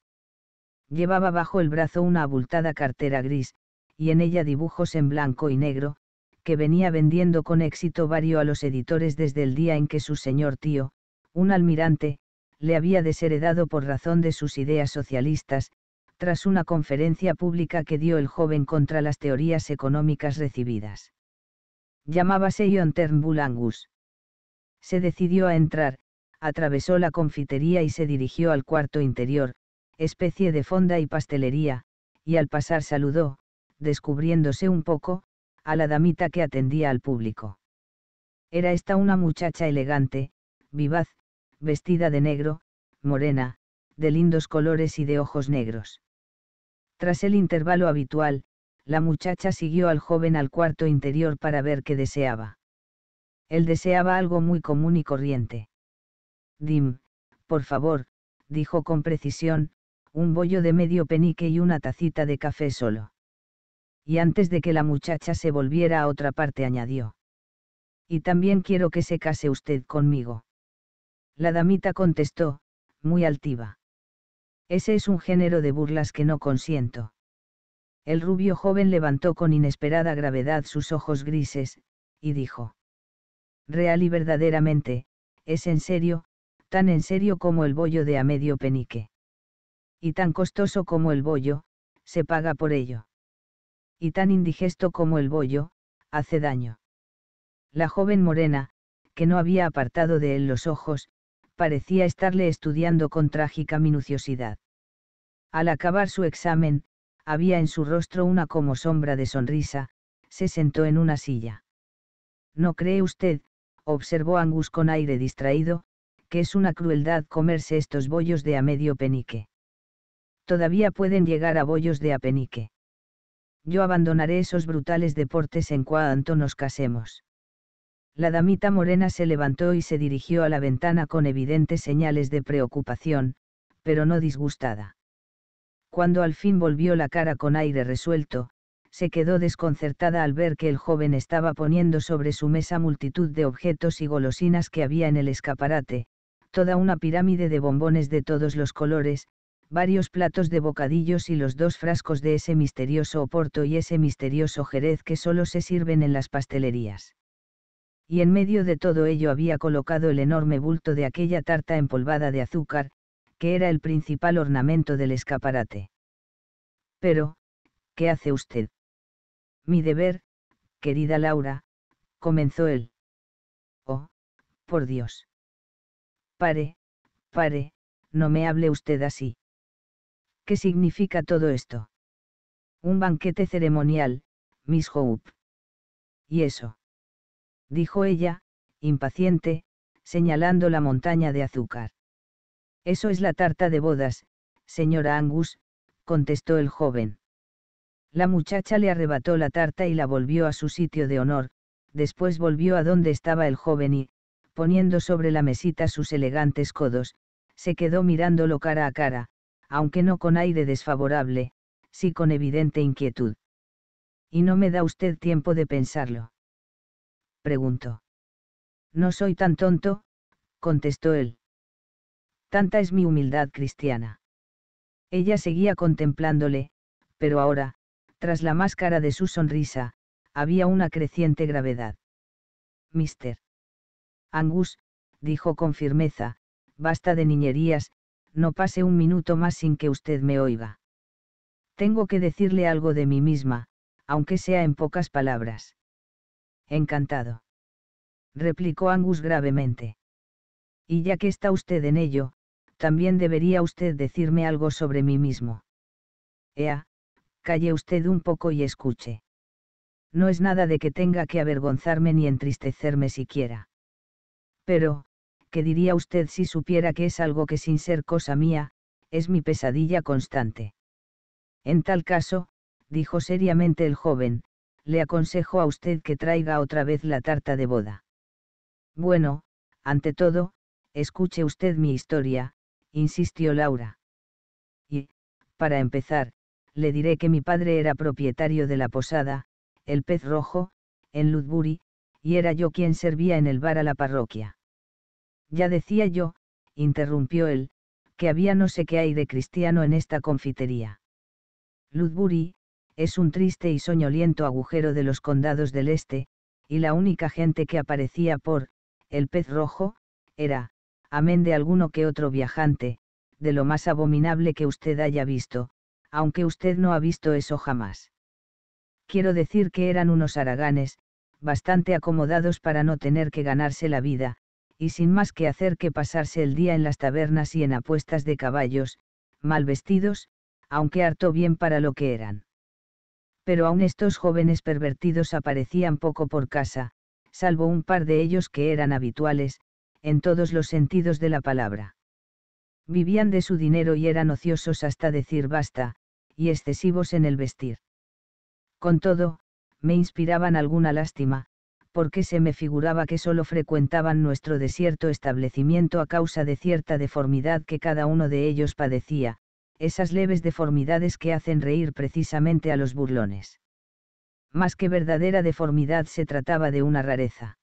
Llevaba bajo el brazo una abultada cartera gris, y en ella dibujos en blanco y negro, que venía vendiendo con éxito vario a los editores desde el día en que su señor tío, un almirante, le había desheredado por razón de sus ideas socialistas, tras una conferencia pública que dio el joven contra las teorías económicas recibidas. Llamábase John Turnbull Angus. Se decidió a entrar, atravesó la confitería y se dirigió al cuarto interior, especie de fonda y pastelería, y al pasar saludó, descubriéndose un poco, a la damita que atendía al público. Era esta una muchacha elegante, vivaz, vestida de negro, morena, de lindos colores y de ojos negros. Tras el intervalo habitual, la muchacha siguió al joven al cuarto interior para ver qué deseaba. Él deseaba algo muy común y corriente. Dim, por favor, dijo con precisión, un bollo de medio penique y una tacita de café solo y antes de que la muchacha se volviera a otra parte añadió. Y también quiero que se case usted conmigo. La damita contestó, muy altiva. Ese es un género de burlas que no consiento. El rubio joven levantó con inesperada gravedad sus ojos grises, y dijo. Real y verdaderamente, es en serio, tan en serio como el bollo de a medio penique. Y tan costoso como el bollo, se paga por ello y tan indigesto como el bollo, hace daño. La joven morena, que no había apartado de él los ojos, parecía estarle estudiando con trágica minuciosidad. Al acabar su examen, había en su rostro una como sombra de sonrisa, se sentó en una silla. ¿No cree usted, observó Angus con aire distraído, que es una crueldad comerse estos bollos de a medio penique? Todavía pueden llegar a bollos de a penique yo abandonaré esos brutales deportes en cuanto nos casemos. La damita morena se levantó y se dirigió a la ventana con evidentes señales de preocupación, pero no disgustada. Cuando al fin volvió la cara con aire resuelto, se quedó desconcertada al ver que el joven estaba poniendo sobre su mesa multitud de objetos y golosinas que había en el escaparate, toda una pirámide de bombones de todos los colores, varios platos de bocadillos y los dos frascos de ese misterioso oporto y ese misterioso jerez que solo se sirven en las pastelerías. Y en medio de todo ello había colocado el enorme bulto de aquella tarta empolvada de azúcar, que era el principal ornamento del escaparate. Pero, ¿qué hace usted? Mi deber, querida Laura, comenzó él. Oh, por Dios. Pare, pare, no me hable usted así. ¿Qué significa todo esto? Un banquete ceremonial, Miss Hope. ¿Y eso? Dijo ella, impaciente, señalando la montaña de azúcar. Eso es la tarta de bodas, señora Angus, contestó el joven. La muchacha le arrebató la tarta y la volvió a su sitio de honor, después volvió a donde estaba el joven y, poniendo sobre la mesita sus elegantes codos, se quedó mirándolo cara a cara, aunque no con aire desfavorable, sí con evidente inquietud. ¿Y no me da usted tiempo de pensarlo? Preguntó. No soy tan tonto, contestó él. Tanta es mi humildad cristiana. Ella seguía contemplándole, pero ahora, tras la máscara de su sonrisa, había una creciente gravedad. Mister. Angus, dijo con firmeza, basta de niñerías, no pase un minuto más sin que usted me oiga. Tengo que decirle algo de mí misma, aunque sea en pocas palabras. Encantado. Replicó Angus gravemente. Y ya que está usted en ello, también debería usted decirme algo sobre mí mismo. Ea, calle usted un poco y escuche. No es nada de que tenga que avergonzarme ni entristecerme siquiera. Pero, ¿qué diría usted si supiera que es algo que sin ser cosa mía, es mi pesadilla constante? En tal caso, dijo seriamente el joven, le aconsejo a usted que traiga otra vez la tarta de boda. Bueno, ante todo, escuche usted mi historia, insistió Laura. Y, para empezar, le diré que mi padre era propietario de la posada, el pez rojo, en Ludbury, y era yo quien servía en el bar a la parroquia. Ya decía yo, interrumpió él, que había no sé qué hay de cristiano en esta confitería. Ludbury, es un triste y soñoliento agujero de los condados del Este, y la única gente que aparecía por, el pez rojo, era, amén de alguno que otro viajante, de lo más abominable que usted haya visto, aunque usted no ha visto eso jamás. Quiero decir que eran unos haraganes, bastante acomodados para no tener que ganarse la vida, y sin más que hacer que pasarse el día en las tabernas y en apuestas de caballos, mal vestidos, aunque harto bien para lo que eran. Pero aún estos jóvenes pervertidos aparecían poco por casa, salvo un par de ellos que eran habituales, en todos los sentidos de la palabra. Vivían de su dinero y eran ociosos hasta decir basta, y excesivos en el vestir. Con todo, me inspiraban alguna lástima, porque se me figuraba que solo frecuentaban nuestro desierto establecimiento a causa de cierta deformidad que cada uno de ellos padecía, esas leves deformidades que hacen reír precisamente a los burlones. Más que verdadera deformidad se trataba de una rareza.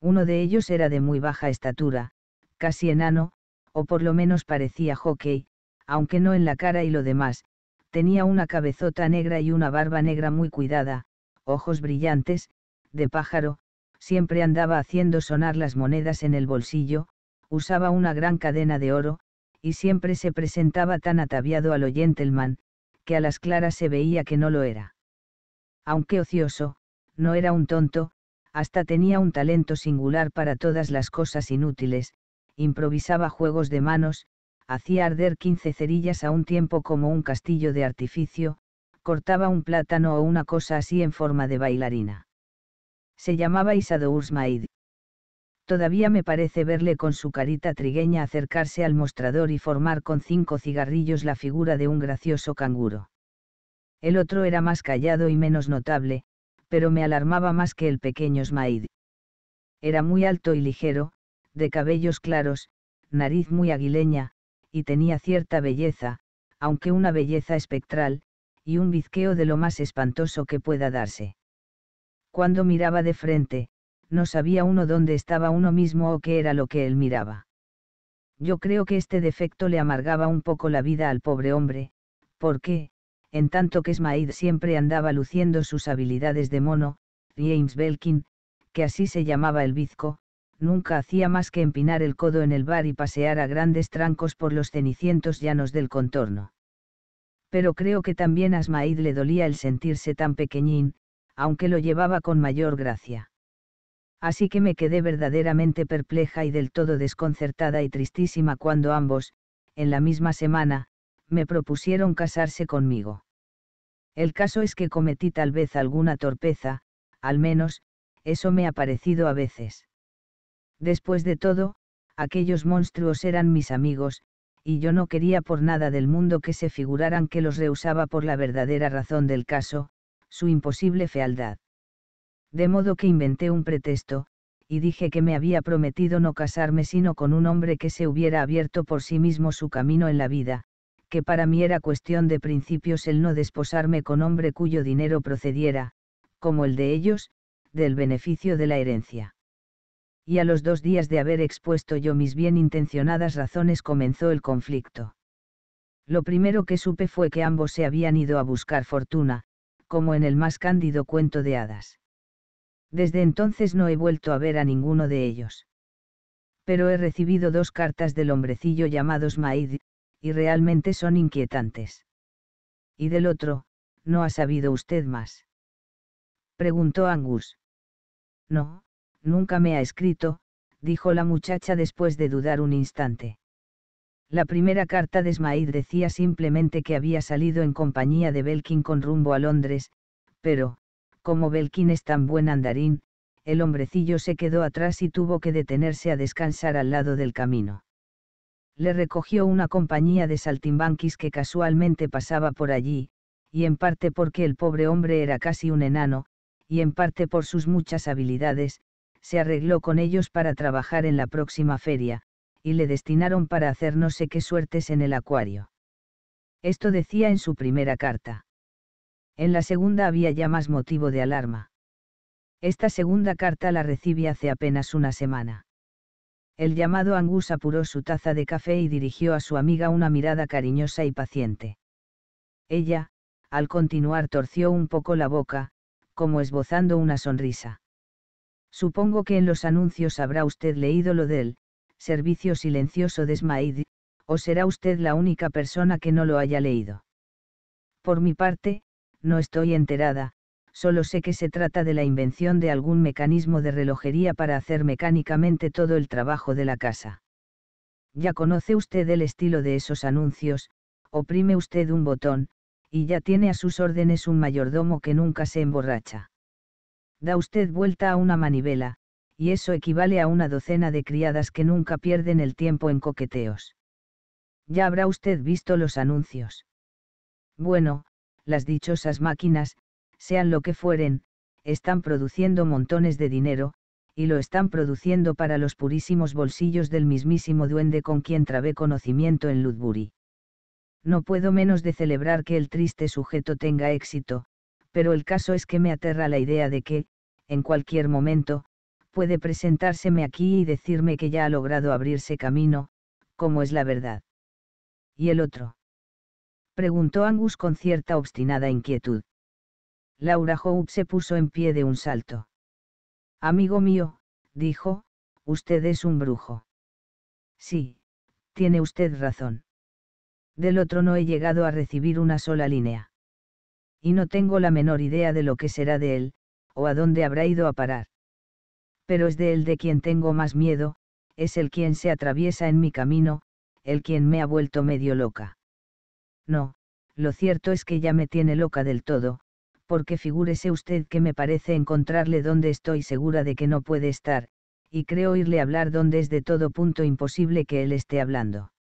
Uno de ellos era de muy baja estatura, casi enano, o por lo menos parecía hockey, aunque no en la cara y lo demás, tenía una cabezota negra y una barba negra muy cuidada, ojos brillantes, de pájaro, siempre andaba haciendo sonar las monedas en el bolsillo, usaba una gran cadena de oro, y siempre se presentaba tan ataviado al gentleman, que a las claras se veía que no lo era. Aunque ocioso, no era un tonto, hasta tenía un talento singular para todas las cosas inútiles, improvisaba juegos de manos, hacía arder quince cerillas a un tiempo como un castillo de artificio, cortaba un plátano o una cosa así en forma de bailarina se llamaba Isadour Smaid. Todavía me parece verle con su carita trigueña acercarse al mostrador y formar con cinco cigarrillos la figura de un gracioso canguro. El otro era más callado y menos notable, pero me alarmaba más que el pequeño Smaid. Era muy alto y ligero, de cabellos claros, nariz muy aguileña, y tenía cierta belleza, aunque una belleza espectral, y un bizqueo de lo más espantoso que pueda darse. Cuando miraba de frente, no sabía uno dónde estaba uno mismo o qué era lo que él miraba. Yo creo que este defecto le amargaba un poco la vida al pobre hombre, porque, en tanto que Smaid siempre andaba luciendo sus habilidades de mono, James Belkin, que así se llamaba el bizco, nunca hacía más que empinar el codo en el bar y pasear a grandes trancos por los cenicientos llanos del contorno. Pero creo que también a Smaid le dolía el sentirse tan pequeñín, aunque lo llevaba con mayor gracia. Así que me quedé verdaderamente perpleja y del todo desconcertada y tristísima cuando ambos, en la misma semana, me propusieron casarse conmigo. El caso es que cometí tal vez alguna torpeza, al menos, eso me ha parecido a veces. Después de todo, aquellos monstruos eran mis amigos, y yo no quería por nada del mundo que se figuraran que los rehusaba por la verdadera razón del caso, su imposible fealdad. De modo que inventé un pretexto, y dije que me había prometido no casarme sino con un hombre que se hubiera abierto por sí mismo su camino en la vida, que para mí era cuestión de principios el no desposarme con hombre cuyo dinero procediera, como el de ellos, del beneficio de la herencia. Y a los dos días de haber expuesto yo mis bien intencionadas razones comenzó el conflicto. Lo primero que supe fue que ambos se habían ido a buscar fortuna, como en el más cándido cuento de hadas. Desde entonces no he vuelto a ver a ninguno de ellos. Pero he recibido dos cartas del hombrecillo llamados Maid, y realmente son inquietantes. ¿Y del otro, no ha sabido usted más? Preguntó Angus. No, nunca me ha escrito, dijo la muchacha después de dudar un instante. La primera carta de Smaid decía simplemente que había salido en compañía de Belkin con rumbo a Londres, pero, como Belkin es tan buen andarín, el hombrecillo se quedó atrás y tuvo que detenerse a descansar al lado del camino. Le recogió una compañía de saltimbanquis que casualmente pasaba por allí, y en parte porque el pobre hombre era casi un enano, y en parte por sus muchas habilidades, se arregló con ellos para trabajar en la próxima feria, y le destinaron para hacer no sé qué suertes en el acuario. Esto decía en su primera carta. En la segunda había ya más motivo de alarma. Esta segunda carta la recibí hace apenas una semana. El llamado Angus apuró su taza de café y dirigió a su amiga una mirada cariñosa y paciente. Ella, al continuar, torció un poco la boca, como esbozando una sonrisa. Supongo que en los anuncios habrá usted leído lo del Servicio Silencioso de Smaid, o será usted la única persona que no lo haya leído. Por mi parte, no estoy enterada, solo sé que se trata de la invención de algún mecanismo de relojería para hacer mecánicamente todo el trabajo de la casa. Ya conoce usted el estilo de esos anuncios, oprime usted un botón, y ya tiene a sus órdenes un mayordomo que nunca se emborracha. Da usted vuelta a una manivela, y eso equivale a una docena de criadas que nunca pierden el tiempo en coqueteos. Ya habrá usted visto los anuncios. Bueno, las dichosas máquinas, sean lo que fueren, están produciendo montones de dinero, y lo están produciendo para los purísimos bolsillos del mismísimo duende con quien trabé conocimiento en Ludbury. No puedo menos de celebrar que el triste sujeto tenga éxito, pero el caso es que me aterra la idea de que, en cualquier momento, puede presentárseme aquí y decirme que ya ha logrado abrirse camino, como es la verdad. ¿Y el otro? Preguntó Angus con cierta obstinada inquietud. Laura Hope se puso en pie de un salto. Amigo mío, dijo, usted es un brujo. Sí, tiene usted razón. Del otro no he llegado a recibir una sola línea. Y no tengo la menor idea de lo que será de él, o a dónde habrá ido a parar pero es de él de quien tengo más miedo, es el quien se atraviesa en mi camino, el quien me ha vuelto medio loca. No, lo cierto es que ya me tiene loca del todo, porque figúrese usted que me parece encontrarle donde estoy segura de que no puede estar, y creo oírle hablar donde es de todo punto imposible que él esté hablando.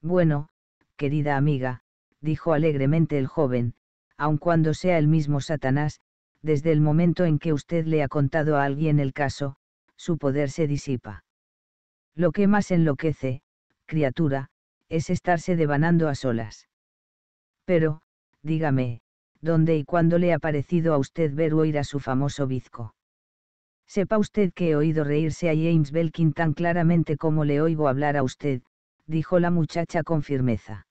Bueno, querida amiga, dijo alegremente el joven, aun cuando sea el mismo Satanás, desde el momento en que usted le ha contado a alguien el caso, su poder se disipa. Lo que más enloquece, criatura, es estarse devanando a solas. Pero, dígame, ¿dónde y cuándo le ha parecido a usted ver o oír a su famoso bizco? Sepa usted que he oído reírse a James Belkin tan claramente como le oigo hablar a usted, dijo la muchacha con firmeza.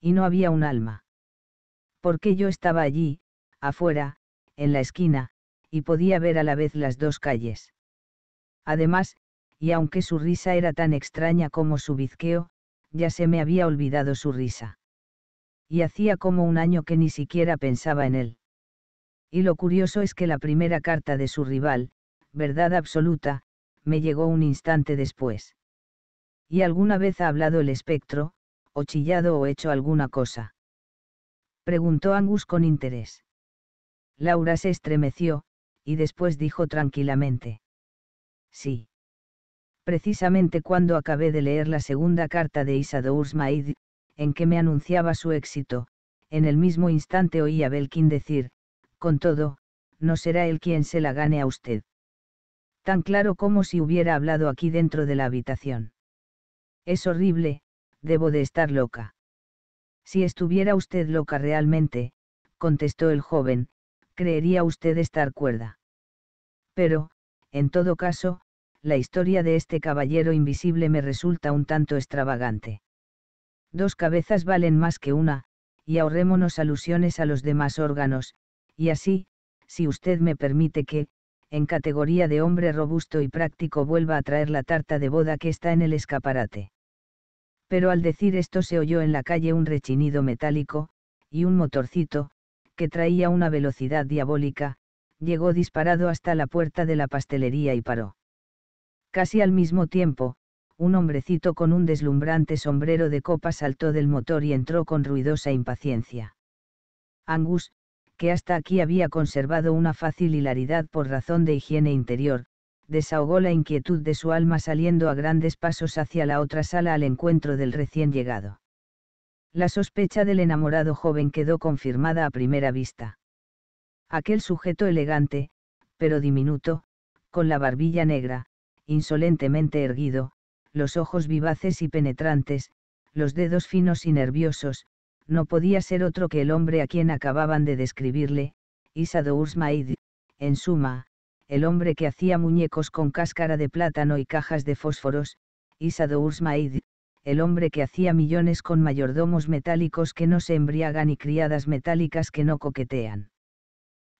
Y no había un alma. Porque yo estaba allí, afuera, en la esquina, y podía ver a la vez las dos calles. Además, y aunque su risa era tan extraña como su bizqueo, ya se me había olvidado su risa. Y hacía como un año que ni siquiera pensaba en él. Y lo curioso es que la primera carta de su rival, verdad absoluta, me llegó un instante después. Y alguna vez ha hablado el espectro, o chillado o hecho alguna cosa. Preguntó Angus con interés. Laura se estremeció, y después dijo tranquilamente. Sí. Precisamente cuando acabé de leer la segunda carta de Isadora Maid, en que me anunciaba su éxito, en el mismo instante oí a Belkin decir, con todo, no será él quien se la gane a usted. Tan claro como si hubiera hablado aquí dentro de la habitación. Es horrible, debo de estar loca. Si estuviera usted loca realmente, contestó el joven, creería usted estar cuerda. Pero, en todo caso, la historia de este caballero invisible me resulta un tanto extravagante. Dos cabezas valen más que una, y ahorrémonos alusiones a los demás órganos, y así, si usted me permite que, en categoría de hombre robusto y práctico vuelva a traer la tarta de boda que está en el escaparate. Pero al decir esto se oyó en la calle un rechinido metálico, y un motorcito, que traía una velocidad diabólica, llegó disparado hasta la puerta de la pastelería y paró. Casi al mismo tiempo, un hombrecito con un deslumbrante sombrero de copa saltó del motor y entró con ruidosa impaciencia. Angus, que hasta aquí había conservado una fácil hilaridad por razón de higiene interior, desahogó la inquietud de su alma saliendo a grandes pasos hacia la otra sala al encuentro del recién llegado. La sospecha del enamorado joven quedó confirmada a primera vista. Aquel sujeto elegante, pero diminuto, con la barbilla negra, insolentemente erguido, los ojos vivaces y penetrantes, los dedos finos y nerviosos, no podía ser otro que el hombre a quien acababan de describirle, isadoursmaid Maid, en suma, el hombre que hacía muñecos con cáscara de plátano y cajas de fósforos, Isadou Maid, el hombre que hacía millones con mayordomos metálicos que no se embriagan y criadas metálicas que no coquetean.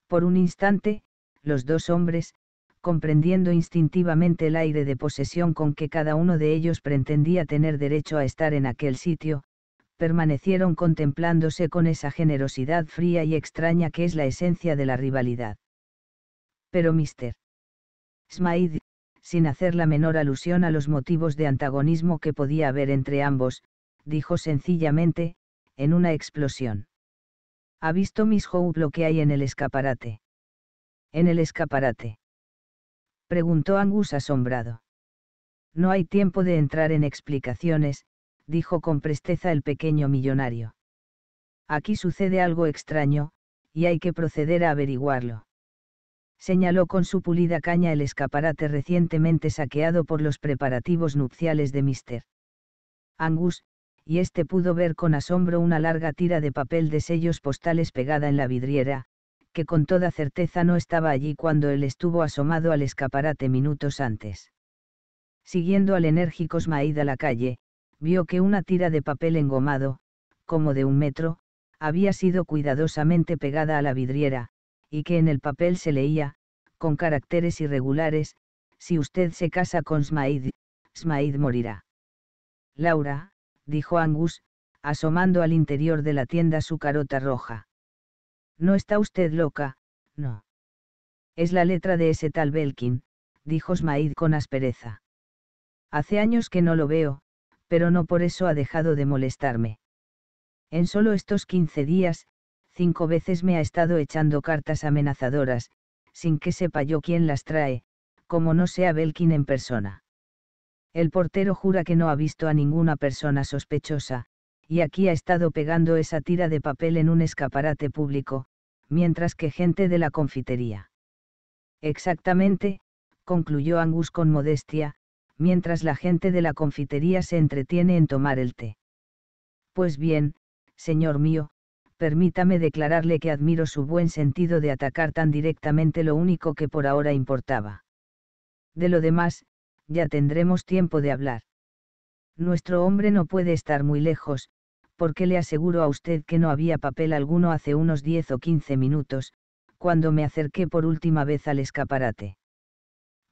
Por un instante, los dos hombres, comprendiendo instintivamente el aire de posesión con que cada uno de ellos pretendía tener derecho a estar en aquel sitio, permanecieron contemplándose con esa generosidad fría y extraña que es la esencia de la rivalidad. Pero Mr. Smythe, sin hacer la menor alusión a los motivos de antagonismo que podía haber entre ambos, dijo sencillamente, en una explosión. ¿Ha visto Miss Hope lo que hay en el escaparate? ¿En el escaparate? Preguntó Angus asombrado. No hay tiempo de entrar en explicaciones, dijo con presteza el pequeño millonario. Aquí sucede algo extraño, y hay que proceder a averiguarlo señaló con su pulida caña el escaparate recientemente saqueado por los preparativos nupciales de Mr. Angus, y este pudo ver con asombro una larga tira de papel de sellos postales pegada en la vidriera, que con toda certeza no estaba allí cuando él estuvo asomado al escaparate minutos antes. Siguiendo al enérgico Smaid a la calle, vio que una tira de papel engomado, como de un metro, había sido cuidadosamente pegada a la vidriera, y que en el papel se leía, con caracteres irregulares, si usted se casa con Smaid, Smaid morirá. Laura, dijo Angus, asomando al interior de la tienda su carota roja. No está usted loca, no. Es la letra de ese tal Belkin, dijo Smaid con aspereza. Hace años que no lo veo, pero no por eso ha dejado de molestarme. En solo estos quince días, cinco veces me ha estado echando cartas amenazadoras, sin que sepa yo quién las trae, como no sea Belkin en persona. El portero jura que no ha visto a ninguna persona sospechosa, y aquí ha estado pegando esa tira de papel en un escaparate público, mientras que gente de la confitería. Exactamente, concluyó Angus con modestia, mientras la gente de la confitería se entretiene en tomar el té. Pues bien, señor mío, permítame declararle que admiro su buen sentido de atacar tan directamente lo único que por ahora importaba. De lo demás, ya tendremos tiempo de hablar. Nuestro hombre no puede estar muy lejos, porque le aseguro a usted que no había papel alguno hace unos diez o quince minutos, cuando me acerqué por última vez al escaparate.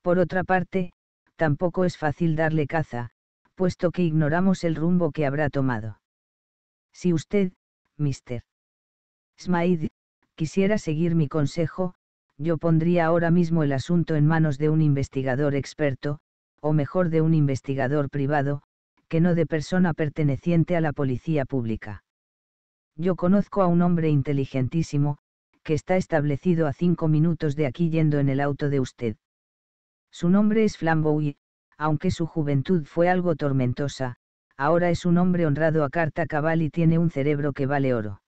Por otra parte, tampoco es fácil darle caza, puesto que ignoramos el rumbo que habrá tomado. Si usted, mister Smaid, quisiera seguir mi consejo, yo pondría ahora mismo el asunto en manos de un investigador experto, o mejor de un investigador privado, que no de persona perteneciente a la policía pública. Yo conozco a un hombre inteligentísimo, que está establecido a cinco minutos de aquí yendo en el auto de usted. Su nombre es Flamboy, aunque su juventud fue algo tormentosa, ahora es un hombre honrado a carta cabal y tiene un cerebro que vale oro.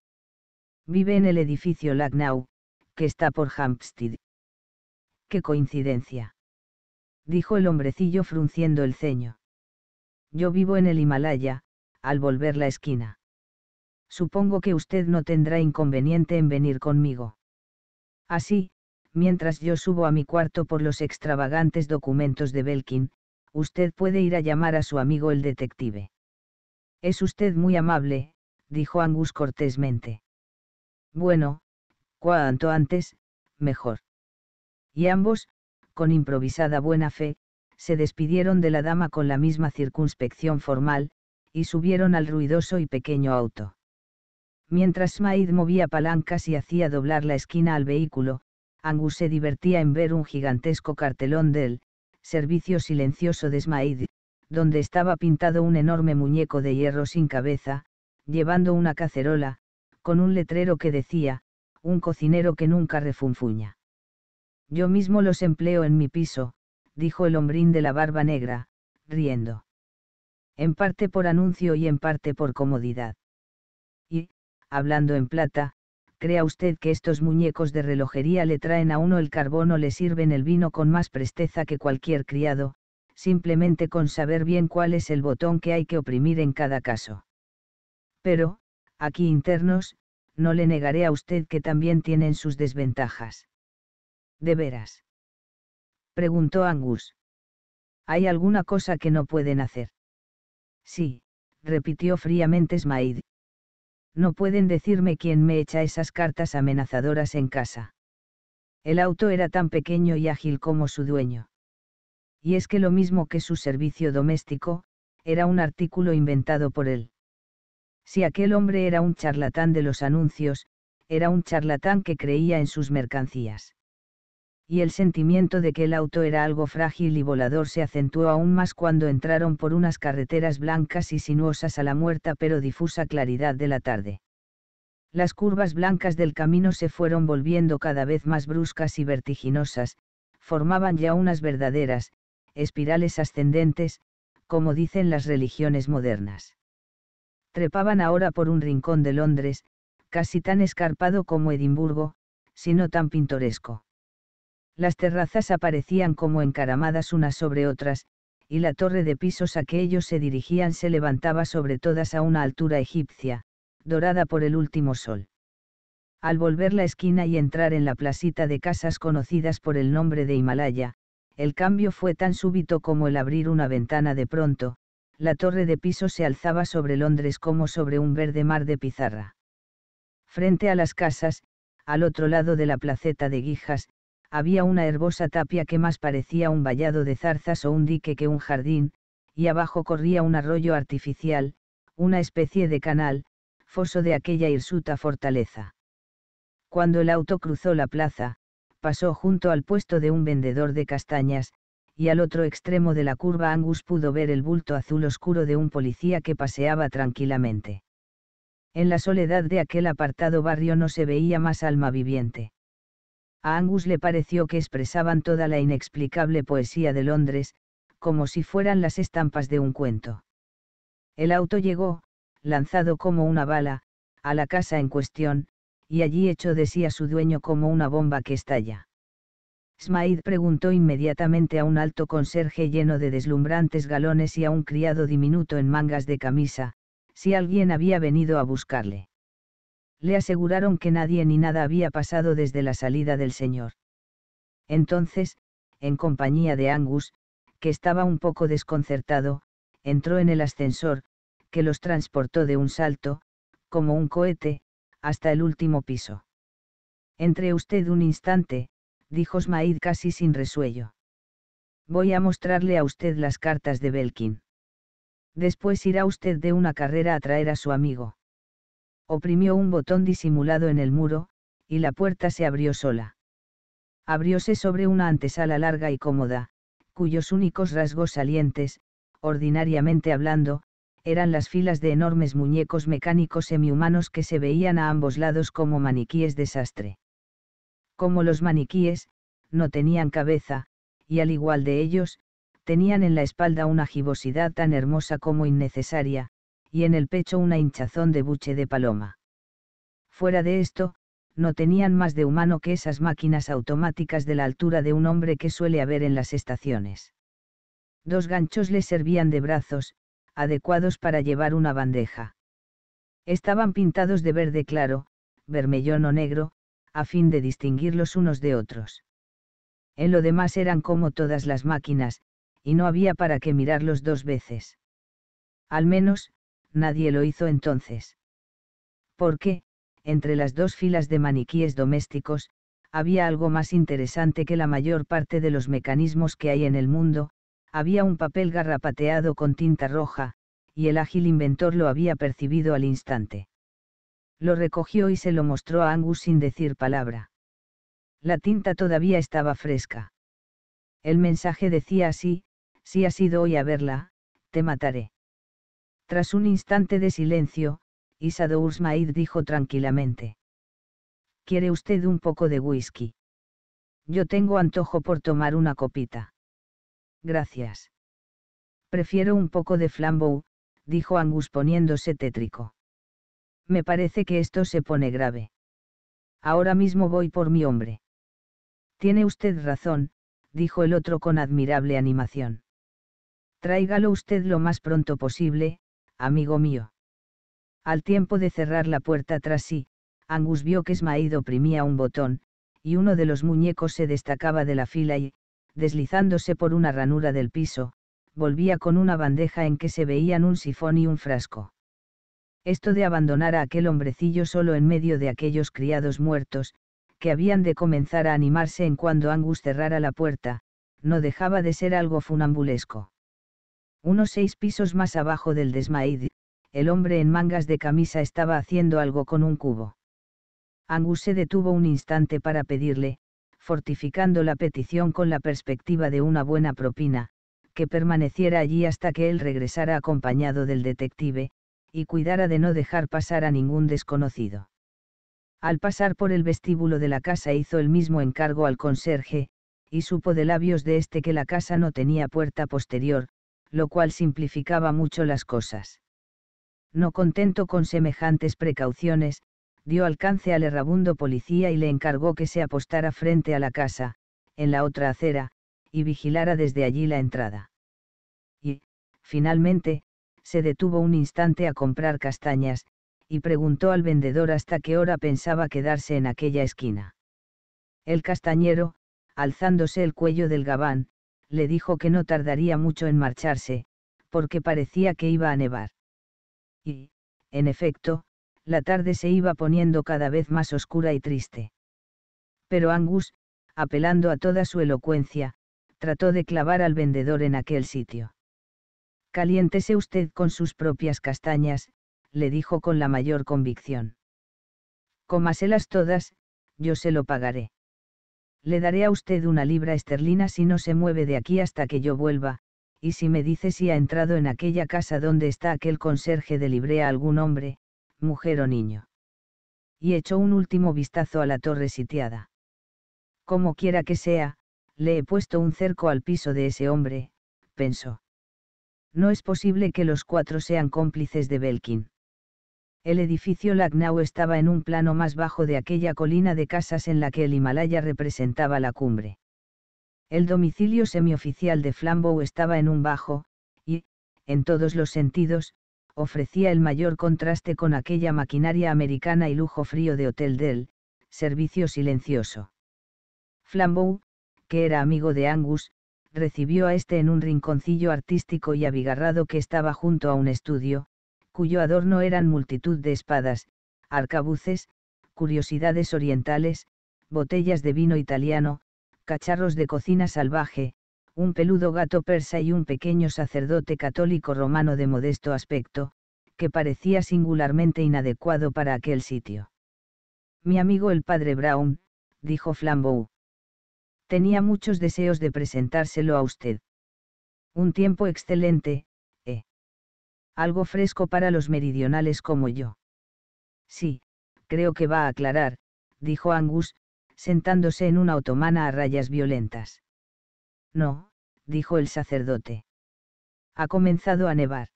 Vive en el edificio Lagnow, que está por Hampstead. ¡Qué coincidencia! dijo el hombrecillo frunciendo el ceño. Yo vivo en el Himalaya, al volver la esquina. Supongo que usted no tendrá inconveniente en venir conmigo. Así, mientras yo subo a mi cuarto por los extravagantes documentos de Belkin, usted puede ir a llamar a su amigo el detective. Es usted muy amable, dijo Angus cortésmente. Bueno, cuanto antes, mejor. Y ambos, con improvisada buena fe, se despidieron de la dama con la misma circunspección formal, y subieron al ruidoso y pequeño auto. Mientras Smaid movía palancas y hacía doblar la esquina al vehículo, Angus se divertía en ver un gigantesco cartelón del servicio silencioso de Smaid», donde estaba pintado un enorme muñeco de hierro sin cabeza, llevando una cacerola, con un letrero que decía, un cocinero que nunca refunfuña. Yo mismo los empleo en mi piso, dijo el hombrín de la barba negra, riendo. En parte por anuncio y en parte por comodidad. Y, hablando en plata, crea usted que estos muñecos de relojería le traen a uno el carbón o le sirven el vino con más presteza que cualquier criado, simplemente con saber bien cuál es el botón que hay que oprimir en cada caso. Pero, aquí internos, no le negaré a usted que también tienen sus desventajas. ¿De veras? preguntó Angus. ¿Hay alguna cosa que no pueden hacer? Sí, repitió fríamente Smaid. No pueden decirme quién me echa esas cartas amenazadoras en casa. El auto era tan pequeño y ágil como su dueño. Y es que lo mismo que su servicio doméstico, era un artículo inventado por él. Si aquel hombre era un charlatán de los anuncios, era un charlatán que creía en sus mercancías. Y el sentimiento de que el auto era algo frágil y volador se acentuó aún más cuando entraron por unas carreteras blancas y sinuosas a la muerta pero difusa claridad de la tarde. Las curvas blancas del camino se fueron volviendo cada vez más bruscas y vertiginosas, formaban ya unas verdaderas, espirales ascendentes, como dicen las religiones modernas trepaban ahora por un rincón de Londres, casi tan escarpado como Edimburgo, sino tan pintoresco. Las terrazas aparecían como encaramadas unas sobre otras, y la torre de pisos a que ellos se dirigían se levantaba sobre todas a una altura egipcia, dorada por el último sol. Al volver la esquina y entrar en la placita de casas conocidas por el nombre de Himalaya, el cambio fue tan súbito como el abrir una ventana de pronto, la torre de piso se alzaba sobre Londres como sobre un verde mar de pizarra. Frente a las casas, al otro lado de la placeta de Guijas, había una herbosa tapia que más parecía un vallado de zarzas o un dique que un jardín, y abajo corría un arroyo artificial, una especie de canal, foso de aquella hirsuta fortaleza. Cuando el auto cruzó la plaza, pasó junto al puesto de un vendedor de castañas, y al otro extremo de la curva Angus pudo ver el bulto azul oscuro de un policía que paseaba tranquilamente. En la soledad de aquel apartado barrio no se veía más alma viviente. A Angus le pareció que expresaban toda la inexplicable poesía de Londres, como si fueran las estampas de un cuento. El auto llegó, lanzado como una bala, a la casa en cuestión, y allí echó de sí a su dueño como una bomba que estalla. Smaid preguntó inmediatamente a un alto conserje lleno de deslumbrantes galones y a un criado diminuto en mangas de camisa, si alguien había venido a buscarle. Le aseguraron que nadie ni nada había pasado desde la salida del señor. Entonces, en compañía de Angus, que estaba un poco desconcertado, entró en el ascensor, que los transportó de un salto, como un cohete, hasta el último piso. Entre usted un instante, dijo Smaid casi sin resuello. Voy a mostrarle a usted las cartas de Belkin. Después irá usted de una carrera a traer a su amigo. Oprimió un botón disimulado en el muro, y la puerta se abrió sola. Abrióse sobre una antesala larga y cómoda, cuyos únicos rasgos salientes, ordinariamente hablando, eran las filas de enormes muñecos mecánicos semihumanos que se veían a ambos lados como maniquíes desastre. Como los maniquíes, no tenían cabeza, y al igual de ellos, tenían en la espalda una gibosidad tan hermosa como innecesaria, y en el pecho una hinchazón de buche de paloma. Fuera de esto, no tenían más de humano que esas máquinas automáticas de la altura de un hombre que suele haber en las estaciones. Dos ganchos les servían de brazos, adecuados para llevar una bandeja. Estaban pintados de verde claro, vermellón o negro, a fin de distinguirlos unos de otros. En lo demás eran como todas las máquinas, y no había para qué mirarlos dos veces. Al menos, nadie lo hizo entonces. Porque, entre las dos filas de maniquíes domésticos, había algo más interesante que la mayor parte de los mecanismos que hay en el mundo, había un papel garrapateado con tinta roja, y el ágil inventor lo había percibido al instante. Lo recogió y se lo mostró a Angus sin decir palabra. La tinta todavía estaba fresca. El mensaje decía así, si has ido hoy a verla, te mataré. Tras un instante de silencio, Isado Ursmaid dijo tranquilamente. ¿Quiere usted un poco de whisky? Yo tengo antojo por tomar una copita. Gracias. Prefiero un poco de flambeau, dijo Angus poniéndose tétrico me parece que esto se pone grave. Ahora mismo voy por mi hombre. Tiene usted razón, dijo el otro con admirable animación. Tráigalo usted lo más pronto posible, amigo mío. Al tiempo de cerrar la puerta tras sí, Angus vio que Smaid oprimía un botón, y uno de los muñecos se destacaba de la fila y, deslizándose por una ranura del piso, volvía con una bandeja en que se veían un sifón y un frasco. Esto de abandonar a aquel hombrecillo solo en medio de aquellos criados muertos, que habían de comenzar a animarse en cuando Angus cerrara la puerta, no dejaba de ser algo funambulesco. Unos seis pisos más abajo del desmaid, el hombre en mangas de camisa estaba haciendo algo con un cubo. Angus se detuvo un instante para pedirle, fortificando la petición con la perspectiva de una buena propina, que permaneciera allí hasta que él regresara acompañado del detective, y cuidara de no dejar pasar a ningún desconocido. Al pasar por el vestíbulo de la casa hizo el mismo encargo al conserje, y supo de labios de este que la casa no tenía puerta posterior, lo cual simplificaba mucho las cosas. No contento con semejantes precauciones, dio alcance al errabundo policía y le encargó que se apostara frente a la casa, en la otra acera, y vigilara desde allí la entrada. Y, finalmente, se detuvo un instante a comprar castañas, y preguntó al vendedor hasta qué hora pensaba quedarse en aquella esquina. El castañero, alzándose el cuello del gabán, le dijo que no tardaría mucho en marcharse, porque parecía que iba a nevar. Y, en efecto, la tarde se iba poniendo cada vez más oscura y triste. Pero Angus, apelando a toda su elocuencia, trató de clavar al vendedor en aquel sitio. Caliéntese usted con sus propias castañas, le dijo con la mayor convicción. Cómaselas todas, yo se lo pagaré. Le daré a usted una libra esterlina si no se mueve de aquí hasta que yo vuelva, y si me dice si ha entrado en aquella casa donde está aquel conserje de Librea a algún hombre, mujer o niño. Y echó un último vistazo a la torre sitiada. Como quiera que sea, le he puesto un cerco al piso de ese hombre, pensó. No es posible que los cuatro sean cómplices de Belkin. El edificio Lagnow estaba en un plano más bajo de aquella colina de casas en la que el Himalaya representaba la cumbre. El domicilio semioficial de Flambeau estaba en un bajo, y, en todos los sentidos, ofrecía el mayor contraste con aquella maquinaria americana y lujo frío de Hotel Del, servicio silencioso. Flambeau, que era amigo de Angus, recibió a este en un rinconcillo artístico y abigarrado que estaba junto a un estudio, cuyo adorno eran multitud de espadas, arcabuces, curiosidades orientales, botellas de vino italiano, cacharros de cocina salvaje, un peludo gato persa y un pequeño sacerdote católico romano de modesto aspecto, que parecía singularmente inadecuado para aquel sitio. Mi amigo el padre Brown, dijo Flambeau tenía muchos deseos de presentárselo a usted. Un tiempo excelente, ¿eh? Algo fresco para los meridionales como yo. Sí, creo que va a aclarar, dijo Angus, sentándose en una otomana a rayas violentas. No, dijo el sacerdote. Ha comenzado a nevar.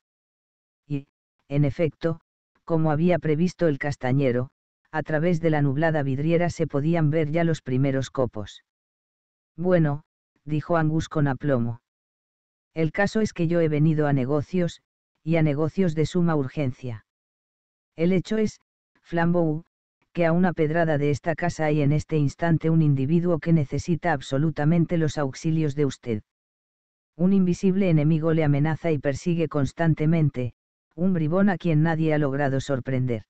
Y, en efecto, como había previsto el castañero, a través de la nublada vidriera se podían ver ya los primeros copos. Bueno, dijo Angus con aplomo. El caso es que yo he venido a negocios, y a negocios de suma urgencia. El hecho es, Flambeau, que a una pedrada de esta casa hay en este instante un individuo que necesita absolutamente los auxilios de usted. Un invisible enemigo le amenaza y persigue constantemente, un bribón a quien nadie ha logrado sorprender.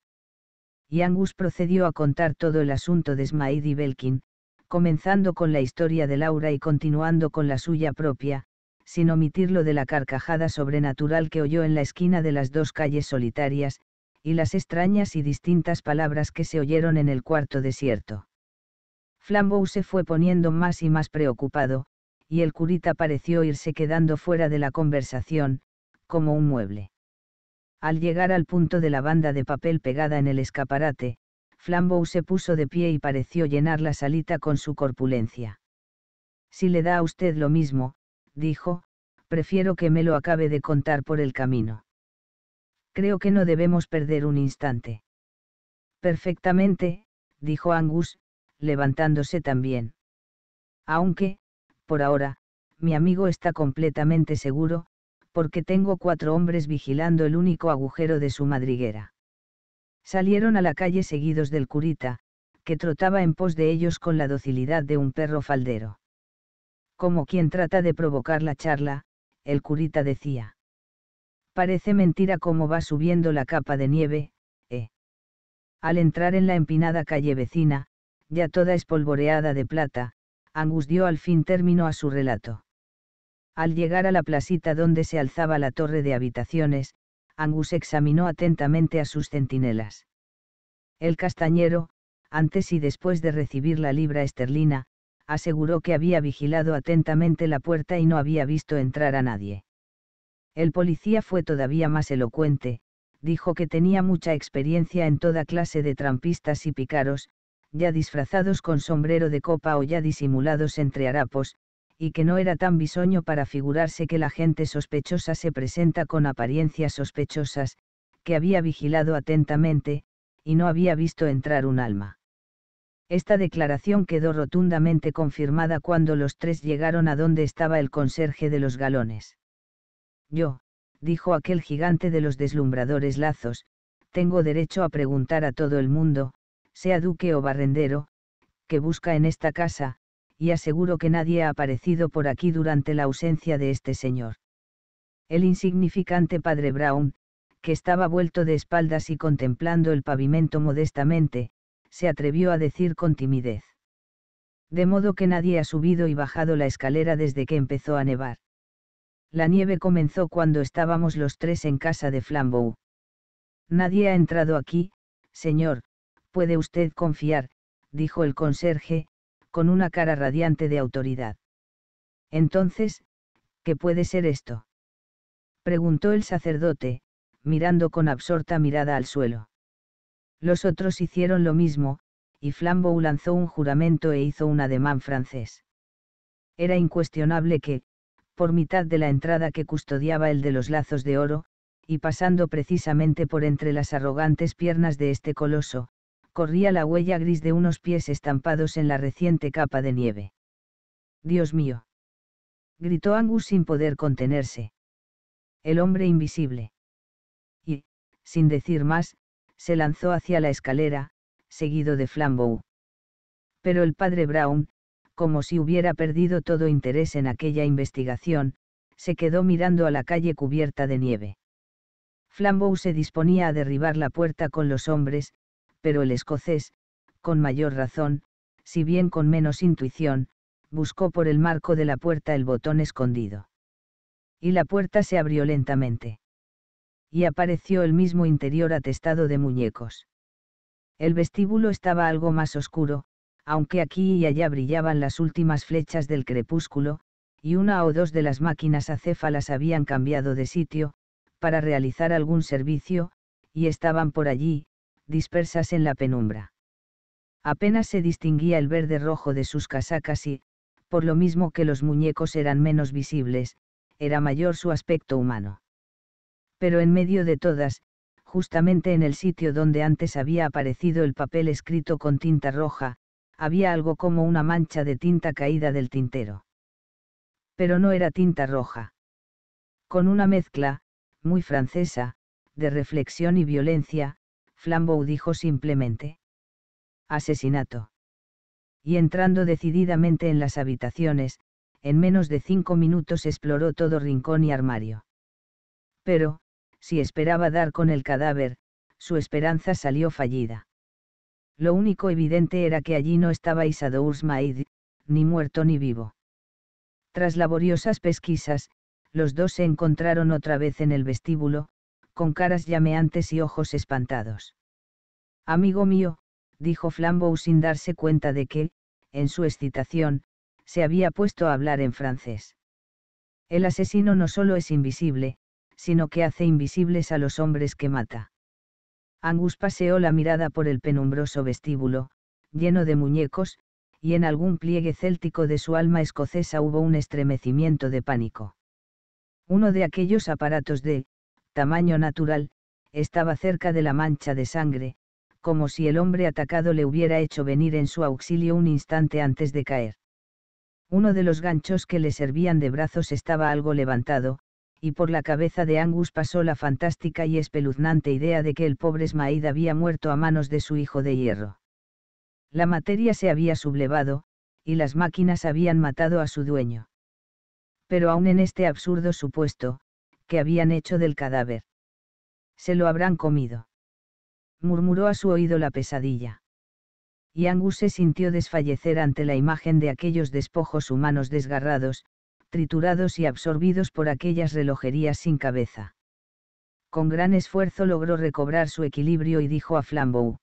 Y Angus procedió a contar todo el asunto de Smaid y Belkin, comenzando con la historia de Laura y continuando con la suya propia, sin omitirlo de la carcajada sobrenatural que oyó en la esquina de las dos calles solitarias, y las extrañas y distintas palabras que se oyeron en el cuarto desierto. Flambeau se fue poniendo más y más preocupado, y el curita pareció irse quedando fuera de la conversación, como un mueble. Al llegar al punto de la banda de papel pegada en el escaparate, Flambeau se puso de pie y pareció llenar la salita con su corpulencia. Si le da a usted lo mismo, dijo, prefiero que me lo acabe de contar por el camino. Creo que no debemos perder un instante. Perfectamente, dijo Angus, levantándose también. Aunque, por ahora, mi amigo está completamente seguro, porque tengo cuatro hombres vigilando el único agujero de su madriguera. Salieron a la calle seguidos del curita, que trotaba en pos de ellos con la docilidad de un perro faldero. Como quien trata de provocar la charla, el curita decía. Parece mentira cómo va subiendo la capa de nieve, eh. Al entrar en la empinada calle vecina, ya toda espolvoreada de plata, Angus dio al fin término a su relato. Al llegar a la placita donde se alzaba la torre de habitaciones, Angus examinó atentamente a sus centinelas. El castañero, antes y después de recibir la libra esterlina, aseguró que había vigilado atentamente la puerta y no había visto entrar a nadie. El policía fue todavía más elocuente, dijo que tenía mucha experiencia en toda clase de trampistas y picaros, ya disfrazados con sombrero de copa o ya disimulados entre harapos, y que no era tan bisoño para figurarse que la gente sospechosa se presenta con apariencias sospechosas, que había vigilado atentamente, y no había visto entrar un alma. Esta declaración quedó rotundamente confirmada cuando los tres llegaron a donde estaba el conserje de los galones. Yo, dijo aquel gigante de los deslumbradores lazos, tengo derecho a preguntar a todo el mundo, sea duque o barrendero, que busca en esta casa, y aseguro que nadie ha aparecido por aquí durante la ausencia de este señor. El insignificante padre Brown, que estaba vuelto de espaldas y contemplando el pavimento modestamente, se atrevió a decir con timidez. De modo que nadie ha subido y bajado la escalera desde que empezó a nevar. La nieve comenzó cuando estábamos los tres en casa de Flambeau. Nadie ha entrado aquí, señor, puede usted confiar, dijo el conserje, con una cara radiante de autoridad. Entonces, ¿qué puede ser esto? preguntó el sacerdote, mirando con absorta mirada al suelo. Los otros hicieron lo mismo, y Flambeau lanzó un juramento e hizo un ademán francés. Era incuestionable que, por mitad de la entrada que custodiaba el de los lazos de oro, y pasando precisamente por entre las arrogantes piernas de este coloso, corría la huella gris de unos pies estampados en la reciente capa de nieve. Dios mío. gritó Angus sin poder contenerse. El hombre invisible. Y, sin decir más, se lanzó hacia la escalera, seguido de Flambeau. Pero el padre Brown, como si hubiera perdido todo interés en aquella investigación, se quedó mirando a la calle cubierta de nieve. Flambeau se disponía a derribar la puerta con los hombres, pero el escocés, con mayor razón, si bien con menos intuición, buscó por el marco de la puerta el botón escondido. Y la puerta se abrió lentamente. Y apareció el mismo interior atestado de muñecos. El vestíbulo estaba algo más oscuro, aunque aquí y allá brillaban las últimas flechas del crepúsculo, y una o dos de las máquinas acéfalas habían cambiado de sitio, para realizar algún servicio, y estaban por allí, dispersas en la penumbra. Apenas se distinguía el verde rojo de sus casacas y, por lo mismo que los muñecos eran menos visibles, era mayor su aspecto humano. Pero en medio de todas, justamente en el sitio donde antes había aparecido el papel escrito con tinta roja, había algo como una mancha de tinta caída del tintero. Pero no era tinta roja. Con una mezcla, muy francesa, de reflexión y violencia, Flambeau dijo simplemente. Asesinato. Y entrando decididamente en las habitaciones, en menos de cinco minutos exploró todo rincón y armario. Pero, si esperaba dar con el cadáver, su esperanza salió fallida. Lo único evidente era que allí no estaba Isadour Maid, ni muerto ni vivo. Tras laboriosas pesquisas, los dos se encontraron otra vez en el vestíbulo, con caras llameantes y ojos espantados. Amigo mío, dijo Flambeau sin darse cuenta de que, en su excitación, se había puesto a hablar en francés. El asesino no solo es invisible, sino que hace invisibles a los hombres que mata. Angus paseó la mirada por el penumbroso vestíbulo, lleno de muñecos, y en algún pliegue céltico de su alma escocesa hubo un estremecimiento de pánico. Uno de aquellos aparatos de tamaño natural, estaba cerca de la mancha de sangre, como si el hombre atacado le hubiera hecho venir en su auxilio un instante antes de caer. Uno de los ganchos que le servían de brazos estaba algo levantado, y por la cabeza de Angus pasó la fantástica y espeluznante idea de que el pobre Smaid había muerto a manos de su hijo de hierro. La materia se había sublevado, y las máquinas habían matado a su dueño. Pero aún en este absurdo supuesto, que habían hecho del cadáver. Se lo habrán comido. Murmuró a su oído la pesadilla. Y Angus se sintió desfallecer ante la imagen de aquellos despojos humanos desgarrados, triturados y absorbidos por aquellas relojerías sin cabeza. Con gran esfuerzo logró recobrar su equilibrio y dijo a Flambeau.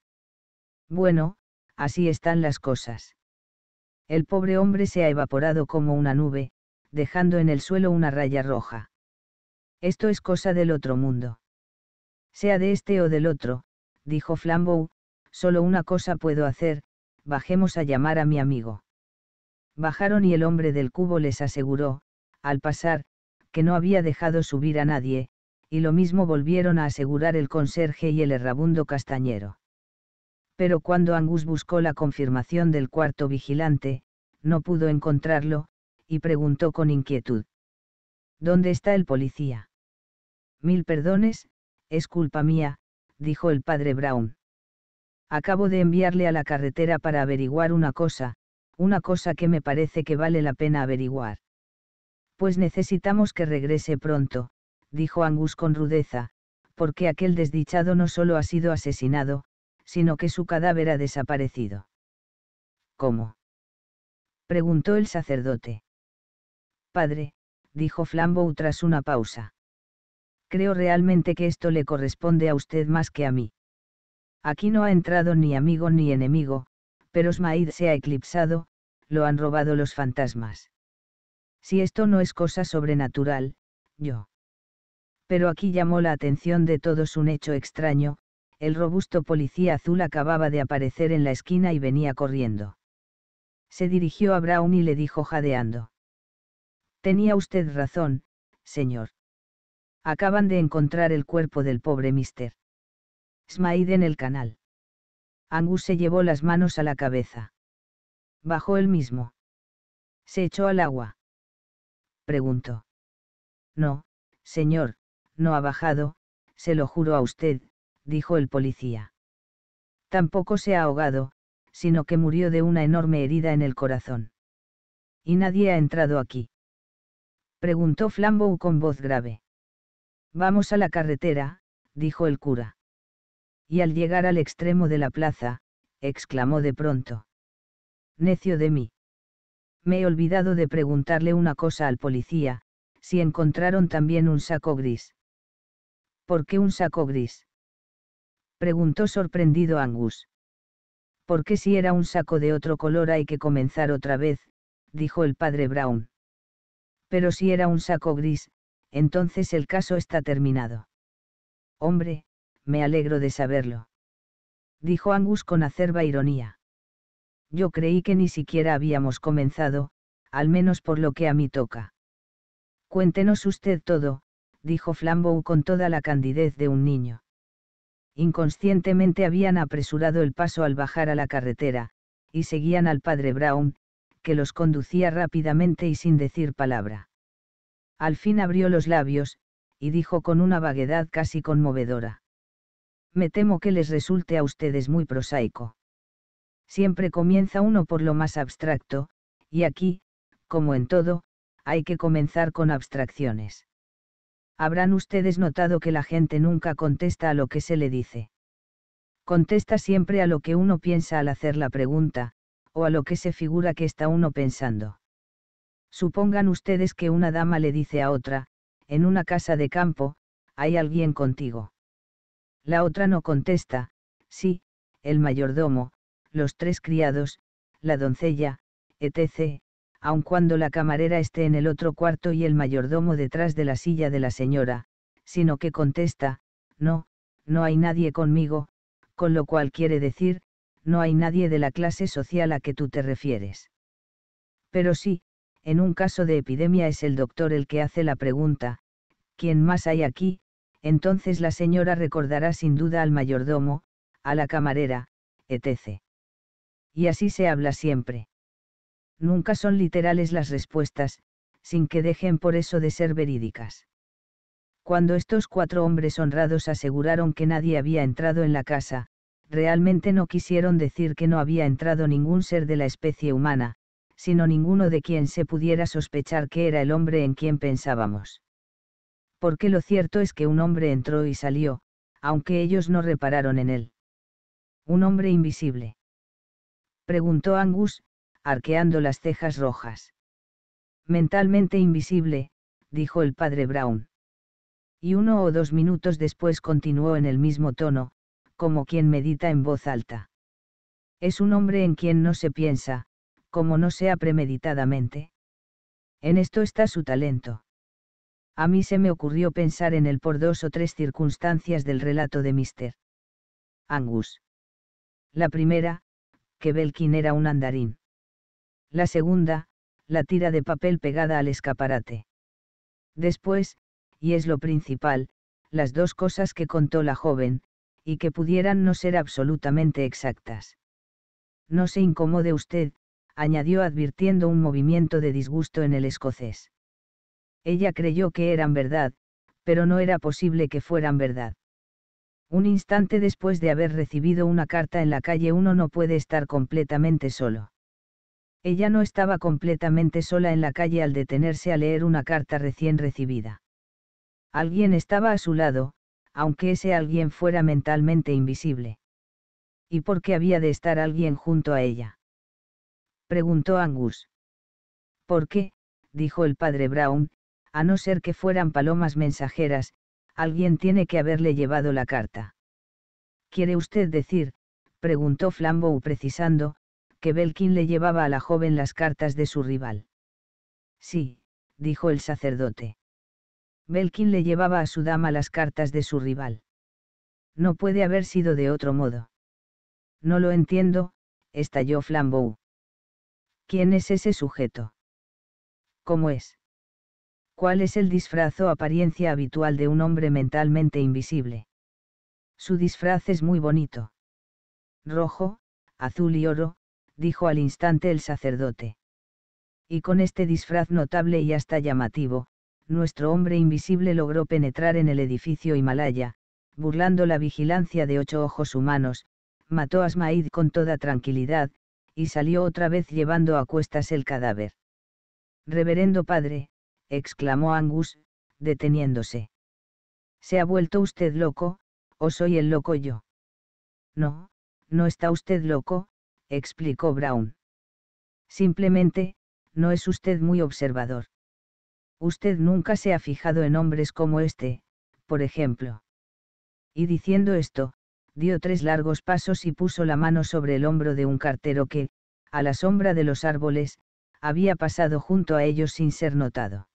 Bueno, así están las cosas. El pobre hombre se ha evaporado como una nube, dejando en el suelo una raya roja. Esto es cosa del otro mundo. Sea de este o del otro, dijo Flambeau, solo una cosa puedo hacer, bajemos a llamar a mi amigo. Bajaron y el hombre del cubo les aseguró, al pasar, que no había dejado subir a nadie, y lo mismo volvieron a asegurar el conserje y el errabundo castañero. Pero cuando Angus buscó la confirmación del cuarto vigilante, no pudo encontrarlo, y preguntó con inquietud. ¿Dónde está el policía? Mil perdones, es culpa mía, dijo el padre Brown. Acabo de enviarle a la carretera para averiguar una cosa, una cosa que me parece que vale la pena averiguar. Pues necesitamos que regrese pronto, dijo Angus con rudeza, porque aquel desdichado no solo ha sido asesinado, sino que su cadáver ha desaparecido. ¿Cómo? preguntó el sacerdote. Padre, dijo Flambeau tras una pausa creo realmente que esto le corresponde a usted más que a mí. Aquí no ha entrado ni amigo ni enemigo, pero Smaid se ha eclipsado, lo han robado los fantasmas. Si esto no es cosa sobrenatural, yo. Pero aquí llamó la atención de todos un hecho extraño, el robusto policía azul acababa de aparecer en la esquina y venía corriendo. Se dirigió a Brown y le dijo jadeando. Tenía usted razón, señor acaban de encontrar el cuerpo del pobre Mr. Smaid en el canal. Angus se llevó las manos a la cabeza. Bajó él mismo. ¿Se echó al agua? Preguntó. No, señor, no ha bajado, se lo juro a usted, dijo el policía. Tampoco se ha ahogado, sino que murió de una enorme herida en el corazón. ¿Y nadie ha entrado aquí? Preguntó Flambeau con voz grave. Vamos a la carretera, dijo el cura. Y al llegar al extremo de la plaza, exclamó de pronto. Necio de mí. Me he olvidado de preguntarle una cosa al policía, si encontraron también un saco gris. ¿Por qué un saco gris? preguntó sorprendido Angus. Porque si era un saco de otro color hay que comenzar otra vez, dijo el padre Brown. Pero si era un saco gris, entonces el caso está terminado. Hombre, me alegro de saberlo. Dijo Angus con acerba ironía. Yo creí que ni siquiera habíamos comenzado, al menos por lo que a mí toca. Cuéntenos usted todo, dijo Flambeau con toda la candidez de un niño. Inconscientemente habían apresurado el paso al bajar a la carretera, y seguían al padre Brown, que los conducía rápidamente y sin decir palabra. Al fin abrió los labios, y dijo con una vaguedad casi conmovedora. Me temo que les resulte a ustedes muy prosaico. Siempre comienza uno por lo más abstracto, y aquí, como en todo, hay que comenzar con abstracciones. Habrán ustedes notado que la gente nunca contesta a lo que se le dice. Contesta siempre a lo que uno piensa al hacer la pregunta, o a lo que se figura que está uno pensando. Supongan ustedes que una dama le dice a otra, en una casa de campo, hay alguien contigo. La otra no contesta, sí, el mayordomo, los tres criados, la doncella, etc., aun cuando la camarera esté en el otro cuarto y el mayordomo detrás de la silla de la señora, sino que contesta, no, no hay nadie conmigo, con lo cual quiere decir, no hay nadie de la clase social a que tú te refieres. Pero sí, en un caso de epidemia es el doctor el que hace la pregunta, ¿quién más hay aquí? Entonces la señora recordará sin duda al mayordomo, a la camarera, etc. Y así se habla siempre. Nunca son literales las respuestas, sin que dejen por eso de ser verídicas. Cuando estos cuatro hombres honrados aseguraron que nadie había entrado en la casa, realmente no quisieron decir que no había entrado ningún ser de la especie humana, sino ninguno de quien se pudiera sospechar que era el hombre en quien pensábamos. Porque lo cierto es que un hombre entró y salió, aunque ellos no repararon en él. ¿Un hombre invisible? Preguntó Angus, arqueando las cejas rojas. Mentalmente invisible, dijo el padre Brown. Y uno o dos minutos después continuó en el mismo tono, como quien medita en voz alta. Es un hombre en quien no se piensa, como no sea premeditadamente. En esto está su talento. A mí se me ocurrió pensar en él por dos o tres circunstancias del relato de Mr. Angus. La primera, que Belkin era un andarín. La segunda, la tira de papel pegada al escaparate. Después, y es lo principal, las dos cosas que contó la joven, y que pudieran no ser absolutamente exactas. No se incomode usted, añadió advirtiendo un movimiento de disgusto en el escocés. Ella creyó que eran verdad, pero no era posible que fueran verdad. Un instante después de haber recibido una carta en la calle uno no puede estar completamente solo. Ella no estaba completamente sola en la calle al detenerse a leer una carta recién recibida. Alguien estaba a su lado, aunque ese alguien fuera mentalmente invisible. ¿Y por qué había de estar alguien junto a ella? preguntó Angus. ¿Por qué? dijo el padre Brown, a no ser que fueran palomas mensajeras, alguien tiene que haberle llevado la carta. ¿Quiere usted decir, preguntó Flambeau precisando, que Belkin le llevaba a la joven las cartas de su rival? Sí, dijo el sacerdote. Belkin le llevaba a su dama las cartas de su rival. No puede haber sido de otro modo. No lo entiendo, estalló Flambeau. ¿Quién es ese sujeto? ¿Cómo es? ¿Cuál es el disfraz o apariencia habitual de un hombre mentalmente invisible? Su disfraz es muy bonito. Rojo, azul y oro, dijo al instante el sacerdote. Y con este disfraz notable y hasta llamativo, nuestro hombre invisible logró penetrar en el edificio Himalaya, burlando la vigilancia de ocho ojos humanos, mató a Smaid con toda tranquilidad, y salió otra vez llevando a cuestas el cadáver. Reverendo padre, exclamó Angus, deteniéndose. ¿Se ha vuelto usted loco, o soy el loco yo? No, no está usted loco, explicó Brown. Simplemente, no es usted muy observador. Usted nunca se ha fijado en hombres como este, por ejemplo. Y diciendo esto, dio tres largos pasos y puso la mano sobre el hombro de un cartero que, a la sombra de los árboles, había pasado junto a ellos sin ser notado.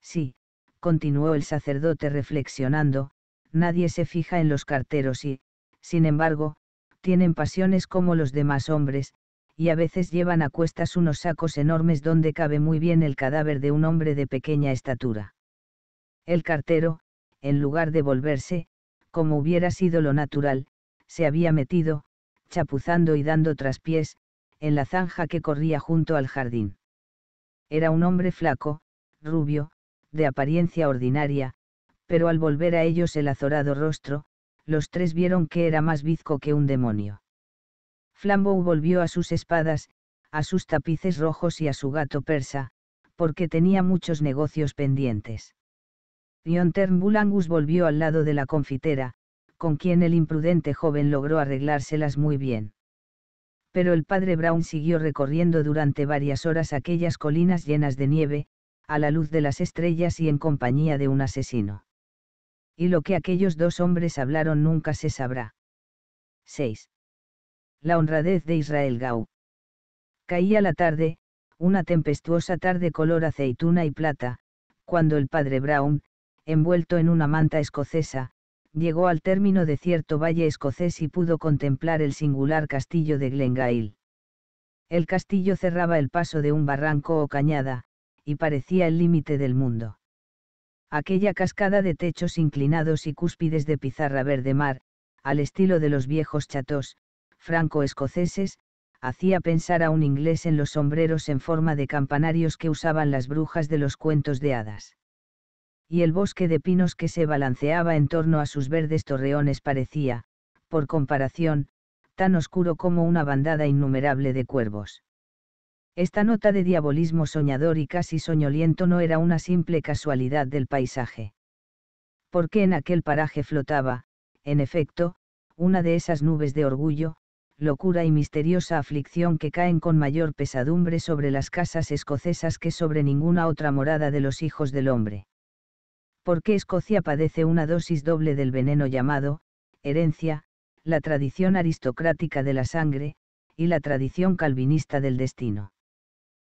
Sí, continuó el sacerdote reflexionando, nadie se fija en los carteros y, sin embargo, tienen pasiones como los demás hombres, y a veces llevan a cuestas unos sacos enormes donde cabe muy bien el cadáver de un hombre de pequeña estatura. El cartero, en lugar de volverse, como hubiera sido lo natural, se había metido, chapuzando y dando traspiés, en la zanja que corría junto al jardín. Era un hombre flaco, rubio, de apariencia ordinaria, pero al volver a ellos el azorado rostro, los tres vieron que era más bizco que un demonio. Flambeau volvió a sus espadas, a sus tapices rojos y a su gato persa, porque tenía muchos negocios pendientes. Yontern Bulangus volvió al lado de la confitera, con quien el imprudente joven logró arreglárselas muy bien. Pero el padre Brown siguió recorriendo durante varias horas aquellas colinas llenas de nieve, a la luz de las estrellas y en compañía de un asesino. Y lo que aquellos dos hombres hablaron nunca se sabrá. 6. La honradez de Israel Gau. Caía la tarde, una tempestuosa tarde color aceituna y plata, cuando el padre Brown, envuelto en una manta escocesa, llegó al término de cierto valle escocés y pudo contemplar el singular castillo de Glengail. El castillo cerraba el paso de un barranco o cañada, y parecía el límite del mundo. Aquella cascada de techos inclinados y cúspides de pizarra verde mar, al estilo de los viejos chatos, franco-escoceses, hacía pensar a un inglés en los sombreros en forma de campanarios que usaban las brujas de los cuentos de hadas y el bosque de pinos que se balanceaba en torno a sus verdes torreones parecía, por comparación, tan oscuro como una bandada innumerable de cuervos. Esta nota de diabolismo soñador y casi soñoliento no era una simple casualidad del paisaje. Porque en aquel paraje flotaba, en efecto, una de esas nubes de orgullo, locura y misteriosa aflicción que caen con mayor pesadumbre sobre las casas escocesas que sobre ninguna otra morada de los hijos del hombre porque Escocia padece una dosis doble del veneno llamado, herencia, la tradición aristocrática de la sangre, y la tradición calvinista del destino.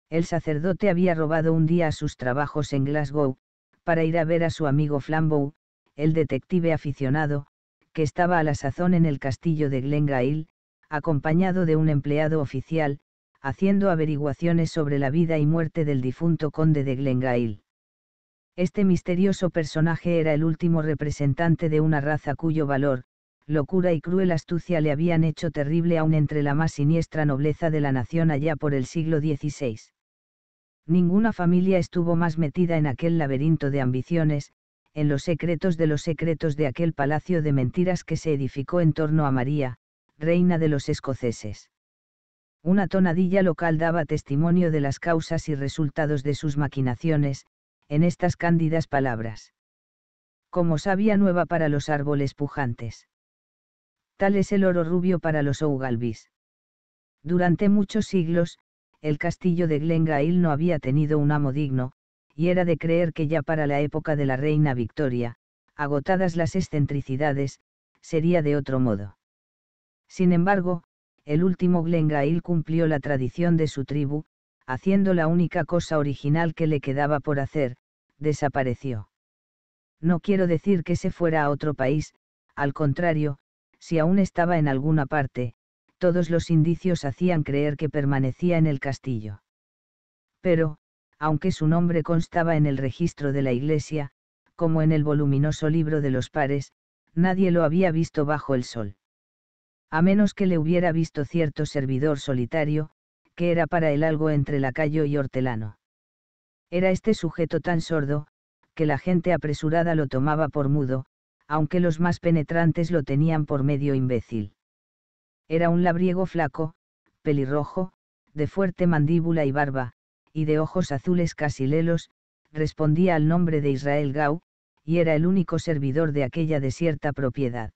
El sacerdote había robado un día a sus trabajos en Glasgow, para ir a ver a su amigo Flambeau, el detective aficionado, que estaba a la sazón en el castillo de Glengail, acompañado de un empleado oficial, haciendo averiguaciones sobre la vida y muerte del difunto conde de Glengail. Este misterioso personaje era el último representante de una raza cuyo valor, locura y cruel astucia le habían hecho terrible aún entre la más siniestra nobleza de la nación allá por el siglo XVI. Ninguna familia estuvo más metida en aquel laberinto de ambiciones, en los secretos de los secretos de aquel palacio de mentiras que se edificó en torno a María, reina de los escoceses. Una tonadilla local daba testimonio de las causas y resultados de sus maquinaciones, en estas cándidas palabras. Como sabía nueva para los árboles pujantes. Tal es el oro rubio para los Ougalvis. Durante muchos siglos, el castillo de Glengail no había tenido un amo digno, y era de creer que ya para la época de la reina Victoria, agotadas las excentricidades, sería de otro modo. Sin embargo, el último Glengail cumplió la tradición de su tribu, haciendo la única cosa original que le quedaba por hacer, desapareció. No quiero decir que se fuera a otro país, al contrario, si aún estaba en alguna parte, todos los indicios hacían creer que permanecía en el castillo. Pero, aunque su nombre constaba en el registro de la iglesia, como en el voluminoso libro de los pares, nadie lo había visto bajo el sol. A menos que le hubiera visto cierto servidor solitario, que era para él algo entre lacayo y hortelano. Era este sujeto tan sordo, que la gente apresurada lo tomaba por mudo, aunque los más penetrantes lo tenían por medio imbécil. Era un labriego flaco, pelirrojo, de fuerte mandíbula y barba, y de ojos azules casi lelos, respondía al nombre de Israel Gau, y era el único servidor de aquella desierta propiedad.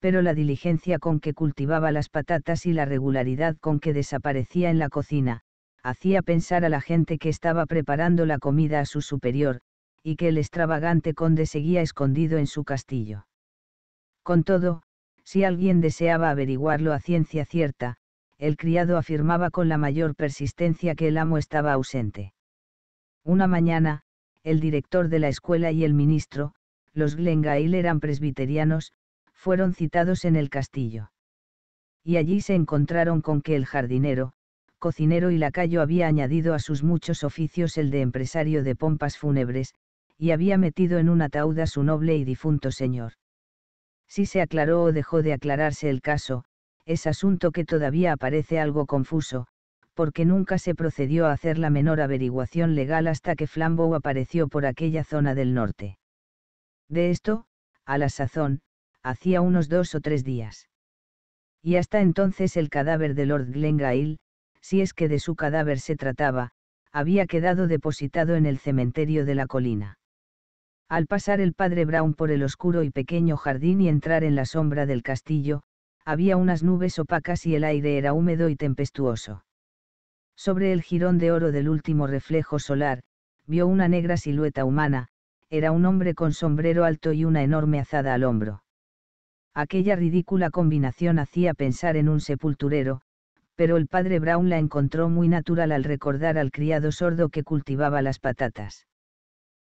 Pero la diligencia con que cultivaba las patatas y la regularidad con que desaparecía en la cocina, hacía pensar a la gente que estaba preparando la comida a su superior, y que el extravagante conde seguía escondido en su castillo. Con todo, si alguien deseaba averiguarlo a ciencia cierta, el criado afirmaba con la mayor persistencia que el amo estaba ausente. Una mañana, el director de la escuela y el ministro, los Glengail eran presbiterianos, fueron citados en el castillo. Y allí se encontraron con que el jardinero, cocinero y lacayo había añadido a sus muchos oficios el de empresario de pompas fúnebres, y había metido en un ataúd a su noble y difunto señor. Si se aclaró o dejó de aclararse el caso, es asunto que todavía aparece algo confuso, porque nunca se procedió a hacer la menor averiguación legal hasta que Flambeau apareció por aquella zona del norte. De esto, a la sazón, hacía unos dos o tres días. Y hasta entonces el cadáver de Lord Glengail si es que de su cadáver se trataba, había quedado depositado en el cementerio de la colina. Al pasar el padre Brown por el oscuro y pequeño jardín y entrar en la sombra del castillo, había unas nubes opacas y el aire era húmedo y tempestuoso. Sobre el jirón de oro del último reflejo solar, vio una negra silueta humana, era un hombre con sombrero alto y una enorme azada al hombro. Aquella ridícula combinación hacía pensar en un sepulturero, pero el padre Brown la encontró muy natural al recordar al criado sordo que cultivaba las patatas.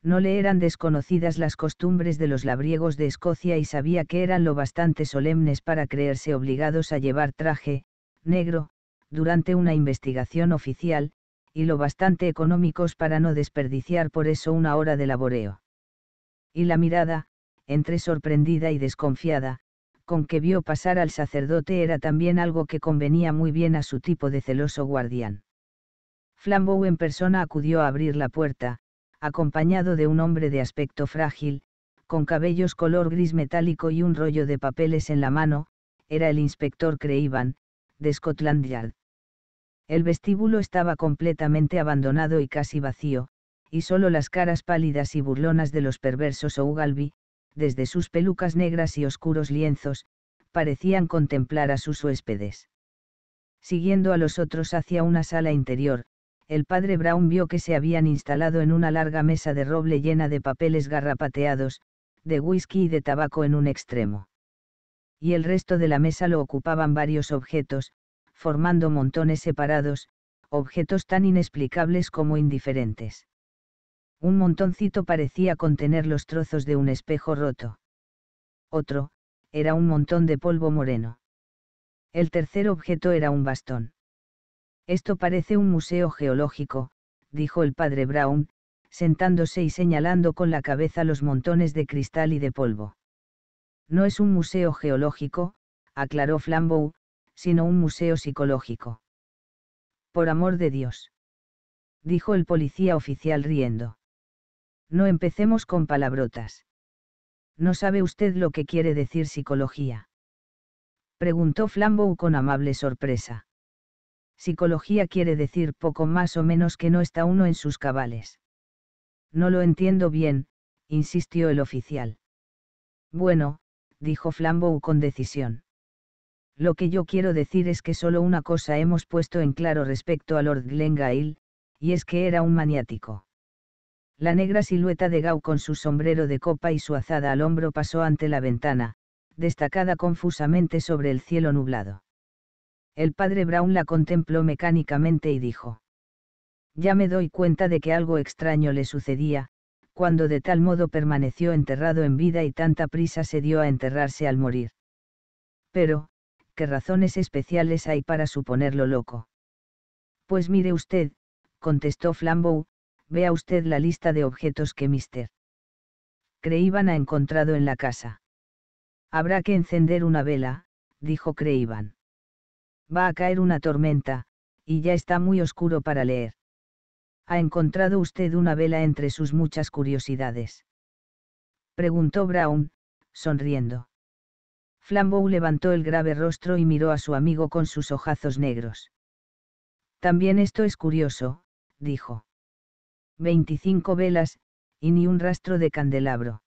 No le eran desconocidas las costumbres de los labriegos de Escocia y sabía que eran lo bastante solemnes para creerse obligados a llevar traje, negro, durante una investigación oficial, y lo bastante económicos para no desperdiciar por eso una hora de laboreo. Y la mirada, entre sorprendida y desconfiada, con que vio pasar al sacerdote era también algo que convenía muy bien a su tipo de celoso guardián. Flambeau en persona acudió a abrir la puerta, acompañado de un hombre de aspecto frágil, con cabellos color gris metálico y un rollo de papeles en la mano, era el inspector Creivan, de Scotland Yard. El vestíbulo estaba completamente abandonado y casi vacío, y solo las caras pálidas y burlonas de los perversos O'Galby, desde sus pelucas negras y oscuros lienzos, parecían contemplar a sus huéspedes. Siguiendo a los otros hacia una sala interior, el padre Brown vio que se habían instalado en una larga mesa de roble llena de papeles garrapateados, de whisky y de tabaco en un extremo. Y el resto de la mesa lo ocupaban varios objetos, formando montones separados, objetos tan inexplicables como indiferentes. Un montoncito parecía contener los trozos de un espejo roto. Otro, era un montón de polvo moreno. El tercer objeto era un bastón. Esto parece un museo geológico, dijo el padre Brown, sentándose y señalando con la cabeza los montones de cristal y de polvo. No es un museo geológico, aclaró Flambeau, sino un museo psicológico. Por amor de Dios. Dijo el policía oficial riendo. No empecemos con palabrotas. ¿No sabe usted lo que quiere decir psicología? Preguntó Flambeau con amable sorpresa. Psicología quiere decir poco más o menos que no está uno en sus cabales. No lo entiendo bien, insistió el oficial. Bueno, dijo Flambeau con decisión. Lo que yo quiero decir es que solo una cosa hemos puesto en claro respecto a Lord Glengail, y es que era un maniático. La negra silueta de Gau con su sombrero de copa y su azada al hombro pasó ante la ventana, destacada confusamente sobre el cielo nublado. El padre Brown la contempló mecánicamente y dijo. Ya me doy cuenta de que algo extraño le sucedía, cuando de tal modo permaneció enterrado en vida y tanta prisa se dio a enterrarse al morir. Pero, ¿qué razones especiales hay para suponerlo loco? Pues mire usted, contestó Flambeau, vea usted la lista de objetos que Mr. Creiban ha encontrado en la casa. Habrá que encender una vela, dijo Creiban. Va a caer una tormenta, y ya está muy oscuro para leer. ¿Ha encontrado usted una vela entre sus muchas curiosidades? Preguntó Brown, sonriendo. Flambeau levantó el grave rostro y miró a su amigo con sus ojazos negros. También esto es curioso, dijo. 25 velas, y ni un rastro de candelabro.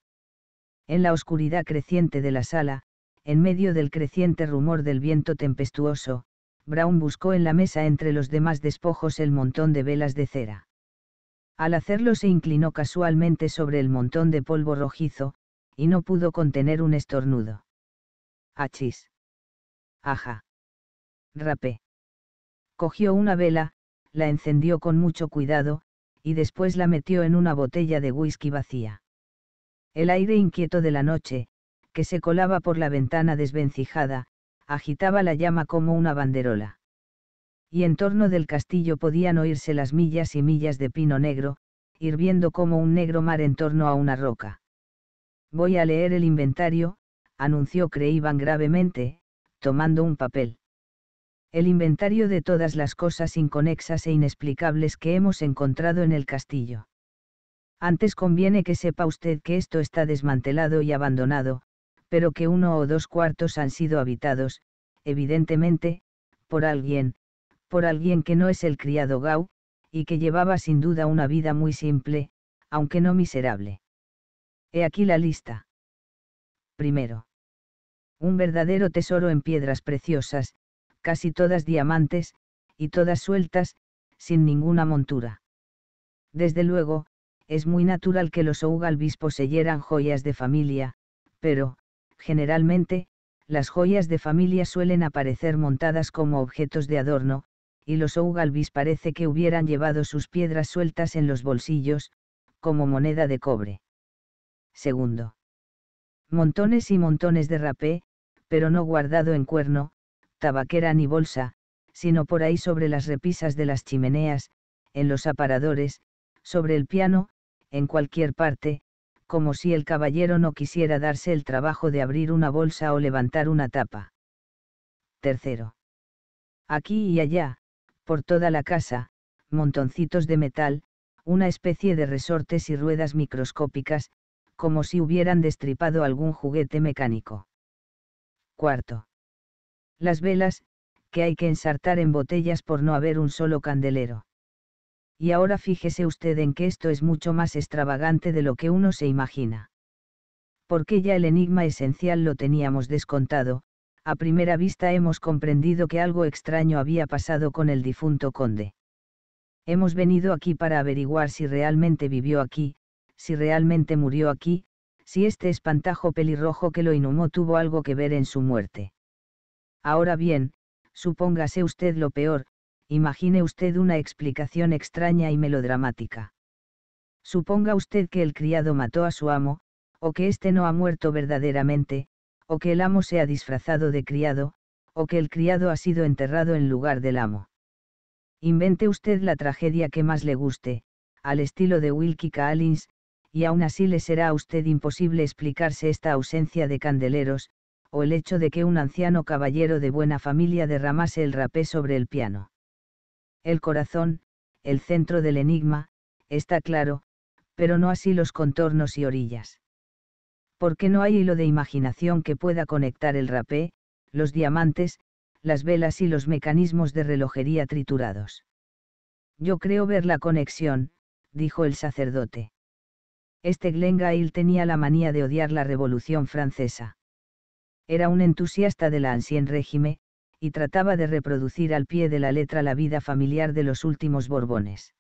En la oscuridad creciente de la sala, en medio del creciente rumor del viento tempestuoso, Brown buscó en la mesa entre los demás despojos el montón de velas de cera. Al hacerlo se inclinó casualmente sobre el montón de polvo rojizo, y no pudo contener un estornudo. Achis. Aja. Rapé. Cogió una vela, la encendió con mucho cuidado, y después la metió en una botella de whisky vacía. El aire inquieto de la noche, que se colaba por la ventana desvencijada, agitaba la llama como una banderola. Y en torno del castillo podían oírse las millas y millas de pino negro, hirviendo como un negro mar en torno a una roca. Voy a leer el inventario, anunció Creivan gravemente, tomando un papel el inventario de todas las cosas inconexas e inexplicables que hemos encontrado en el castillo. Antes conviene que sepa usted que esto está desmantelado y abandonado, pero que uno o dos cuartos han sido habitados, evidentemente, por alguien, por alguien que no es el criado Gau, y que llevaba sin duda una vida muy simple, aunque no miserable. He aquí la lista. Primero. Un verdadero tesoro en piedras preciosas, casi todas diamantes, y todas sueltas, sin ninguna montura. Desde luego, es muy natural que los Ougalbis poseyeran joyas de familia, pero, generalmente, las joyas de familia suelen aparecer montadas como objetos de adorno, y los Ougalbis parece que hubieran llevado sus piedras sueltas en los bolsillos, como moneda de cobre. Segundo. Montones y montones de rapé, pero no guardado en cuerno, tabaquera ni bolsa, sino por ahí sobre las repisas de las chimeneas, en los aparadores, sobre el piano, en cualquier parte, como si el caballero no quisiera darse el trabajo de abrir una bolsa o levantar una tapa. Tercero. Aquí y allá, por toda la casa, montoncitos de metal, una especie de resortes y ruedas microscópicas, como si hubieran destripado algún juguete mecánico. Cuarto. Las velas, que hay que ensartar en botellas por no haber un solo candelero. Y ahora fíjese usted en que esto es mucho más extravagante de lo que uno se imagina. Porque ya el enigma esencial lo teníamos descontado, a primera vista hemos comprendido que algo extraño había pasado con el difunto conde. Hemos venido aquí para averiguar si realmente vivió aquí, si realmente murió aquí, si este espantajo pelirrojo que lo inhumó tuvo algo que ver en su muerte. Ahora bien, supóngase usted lo peor, imagine usted una explicación extraña y melodramática. Suponga usted que el criado mató a su amo, o que éste no ha muerto verdaderamente, o que el amo se ha disfrazado de criado, o que el criado ha sido enterrado en lugar del amo. Invente usted la tragedia que más le guste, al estilo de Wilkie Collins, y aún así le será a usted imposible explicarse esta ausencia de candeleros, o el hecho de que un anciano caballero de buena familia derramase el rapé sobre el piano. El corazón, el centro del enigma, está claro, pero no así los contornos y orillas. Porque no hay hilo de imaginación que pueda conectar el rapé, los diamantes, las velas y los mecanismos de relojería triturados. Yo creo ver la conexión, dijo el sacerdote. Este glengail tenía la manía de odiar la Revolución Francesa. Era un entusiasta de la ancien régimen, y trataba de reproducir al pie de la letra la vida familiar de los últimos Borbones.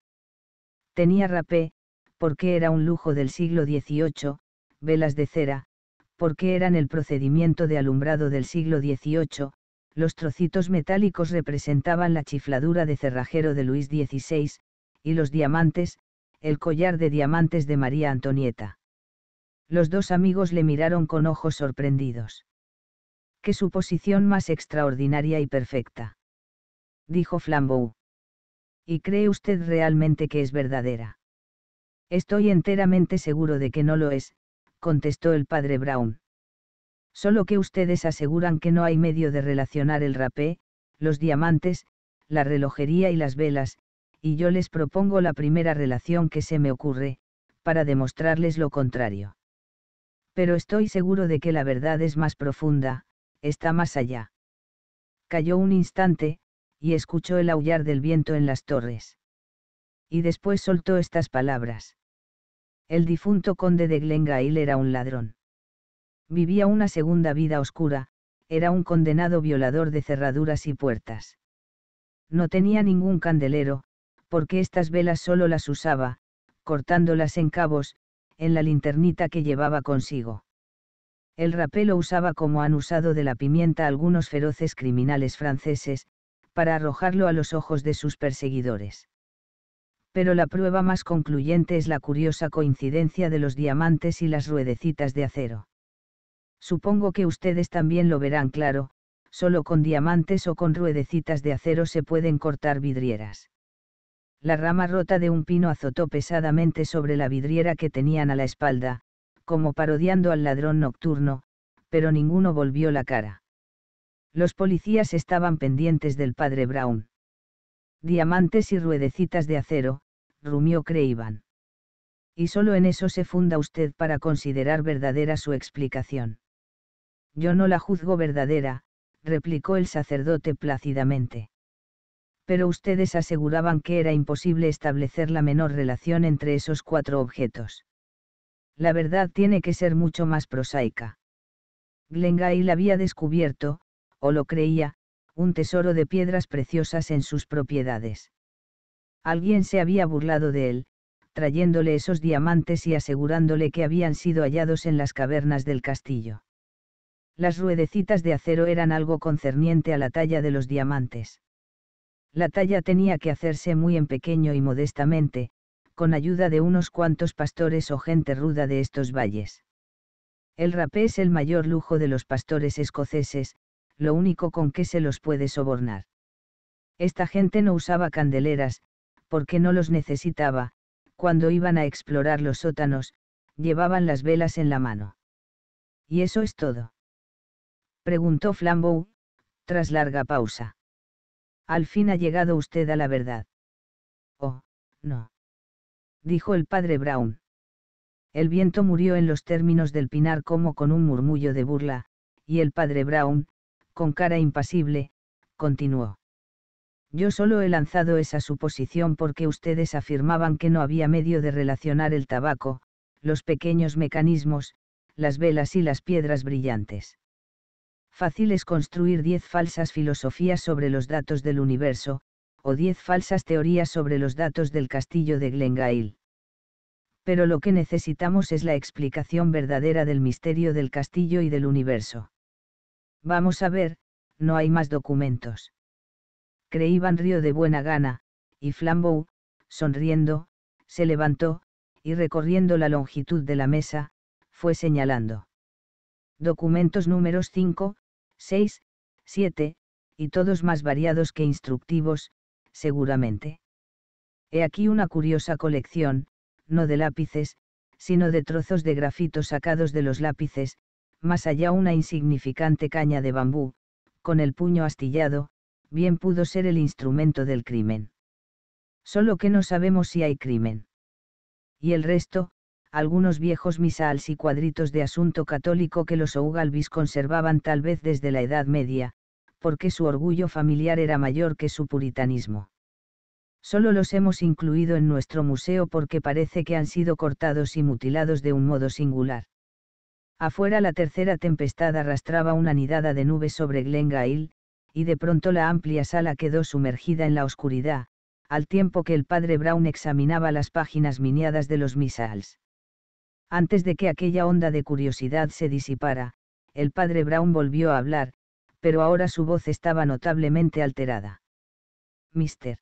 Tenía rapé, porque era un lujo del siglo XVIII, velas de cera, porque eran el procedimiento de alumbrado del siglo XVIII, los trocitos metálicos representaban la chifladura de cerrajero de Luis XVI, y los diamantes, el collar de diamantes de María Antonieta. Los dos amigos le miraron con ojos sorprendidos que su posición más extraordinaria y perfecta. Dijo Flambeau. ¿Y cree usted realmente que es verdadera? Estoy enteramente seguro de que no lo es, contestó el padre Brown. Solo que ustedes aseguran que no hay medio de relacionar el rapé, los diamantes, la relojería y las velas, y yo les propongo la primera relación que se me ocurre, para demostrarles lo contrario. Pero estoy seguro de que la verdad es más profunda, está más allá. Cayó un instante, y escuchó el aullar del viento en las torres. Y después soltó estas palabras. El difunto conde de Glengail era un ladrón. Vivía una segunda vida oscura, era un condenado violador de cerraduras y puertas. No tenía ningún candelero, porque estas velas solo las usaba, cortándolas en cabos, en la linternita que llevaba consigo. El rapé lo usaba como han usado de la pimienta algunos feroces criminales franceses, para arrojarlo a los ojos de sus perseguidores. Pero la prueba más concluyente es la curiosa coincidencia de los diamantes y las ruedecitas de acero. Supongo que ustedes también lo verán claro, solo con diamantes o con ruedecitas de acero se pueden cortar vidrieras. La rama rota de un pino azotó pesadamente sobre la vidriera que tenían a la espalda, como parodiando al ladrón nocturno, pero ninguno volvió la cara. Los policías estaban pendientes del padre Brown. Diamantes y ruedecitas de acero, rumió creíban. Y solo en eso se funda usted para considerar verdadera su explicación. Yo no la juzgo verdadera, replicó el sacerdote plácidamente. Pero ustedes aseguraban que era imposible establecer la menor relación entre esos cuatro objetos la verdad tiene que ser mucho más prosaica. Glengail había descubierto, o lo creía, un tesoro de piedras preciosas en sus propiedades. Alguien se había burlado de él, trayéndole esos diamantes y asegurándole que habían sido hallados en las cavernas del castillo. Las ruedecitas de acero eran algo concerniente a la talla de los diamantes. La talla tenía que hacerse muy en pequeño y modestamente, con ayuda de unos cuantos pastores o gente ruda de estos valles. El rapé es el mayor lujo de los pastores escoceses, lo único con que se los puede sobornar. Esta gente no usaba candeleras, porque no los necesitaba, cuando iban a explorar los sótanos, llevaban las velas en la mano. ¿Y eso es todo? preguntó Flambeau, tras larga pausa. Al fin ha llegado usted a la verdad. Oh, no dijo el padre Brown. El viento murió en los términos del pinar como con un murmullo de burla, y el padre Brown, con cara impasible, continuó. Yo solo he lanzado esa suposición porque ustedes afirmaban que no había medio de relacionar el tabaco, los pequeños mecanismos, las velas y las piedras brillantes. Fácil es construir diez falsas filosofías sobre los datos del universo, o diez falsas teorías sobre los datos del castillo de Glengail. Pero lo que necesitamos es la explicación verdadera del misterio del castillo y del universo. Vamos a ver, no hay más documentos. Creíban Río de buena gana, y Flambeau, sonriendo, se levantó, y recorriendo la longitud de la mesa, fue señalando. Documentos números 5, 6, 7, y todos más variados que instructivos, seguramente. He aquí una curiosa colección, no de lápices, sino de trozos de grafito sacados de los lápices, más allá una insignificante caña de bambú, con el puño astillado, bien pudo ser el instrumento del crimen. Solo que no sabemos si hay crimen. Y el resto, algunos viejos misals y cuadritos de asunto católico que los Ougalvis conservaban tal vez desde la Edad Media, porque su orgullo familiar era mayor que su puritanismo. Solo los hemos incluido en nuestro museo porque parece que han sido cortados y mutilados de un modo singular. Afuera la tercera tempestad arrastraba una nidada de nubes sobre Glengail, y de pronto la amplia sala quedó sumergida en la oscuridad, al tiempo que el padre Brown examinaba las páginas miniadas de los misals. Antes de que aquella onda de curiosidad se disipara, el padre Brown volvió a hablar, pero ahora su voz estaba notablemente alterada. Mister.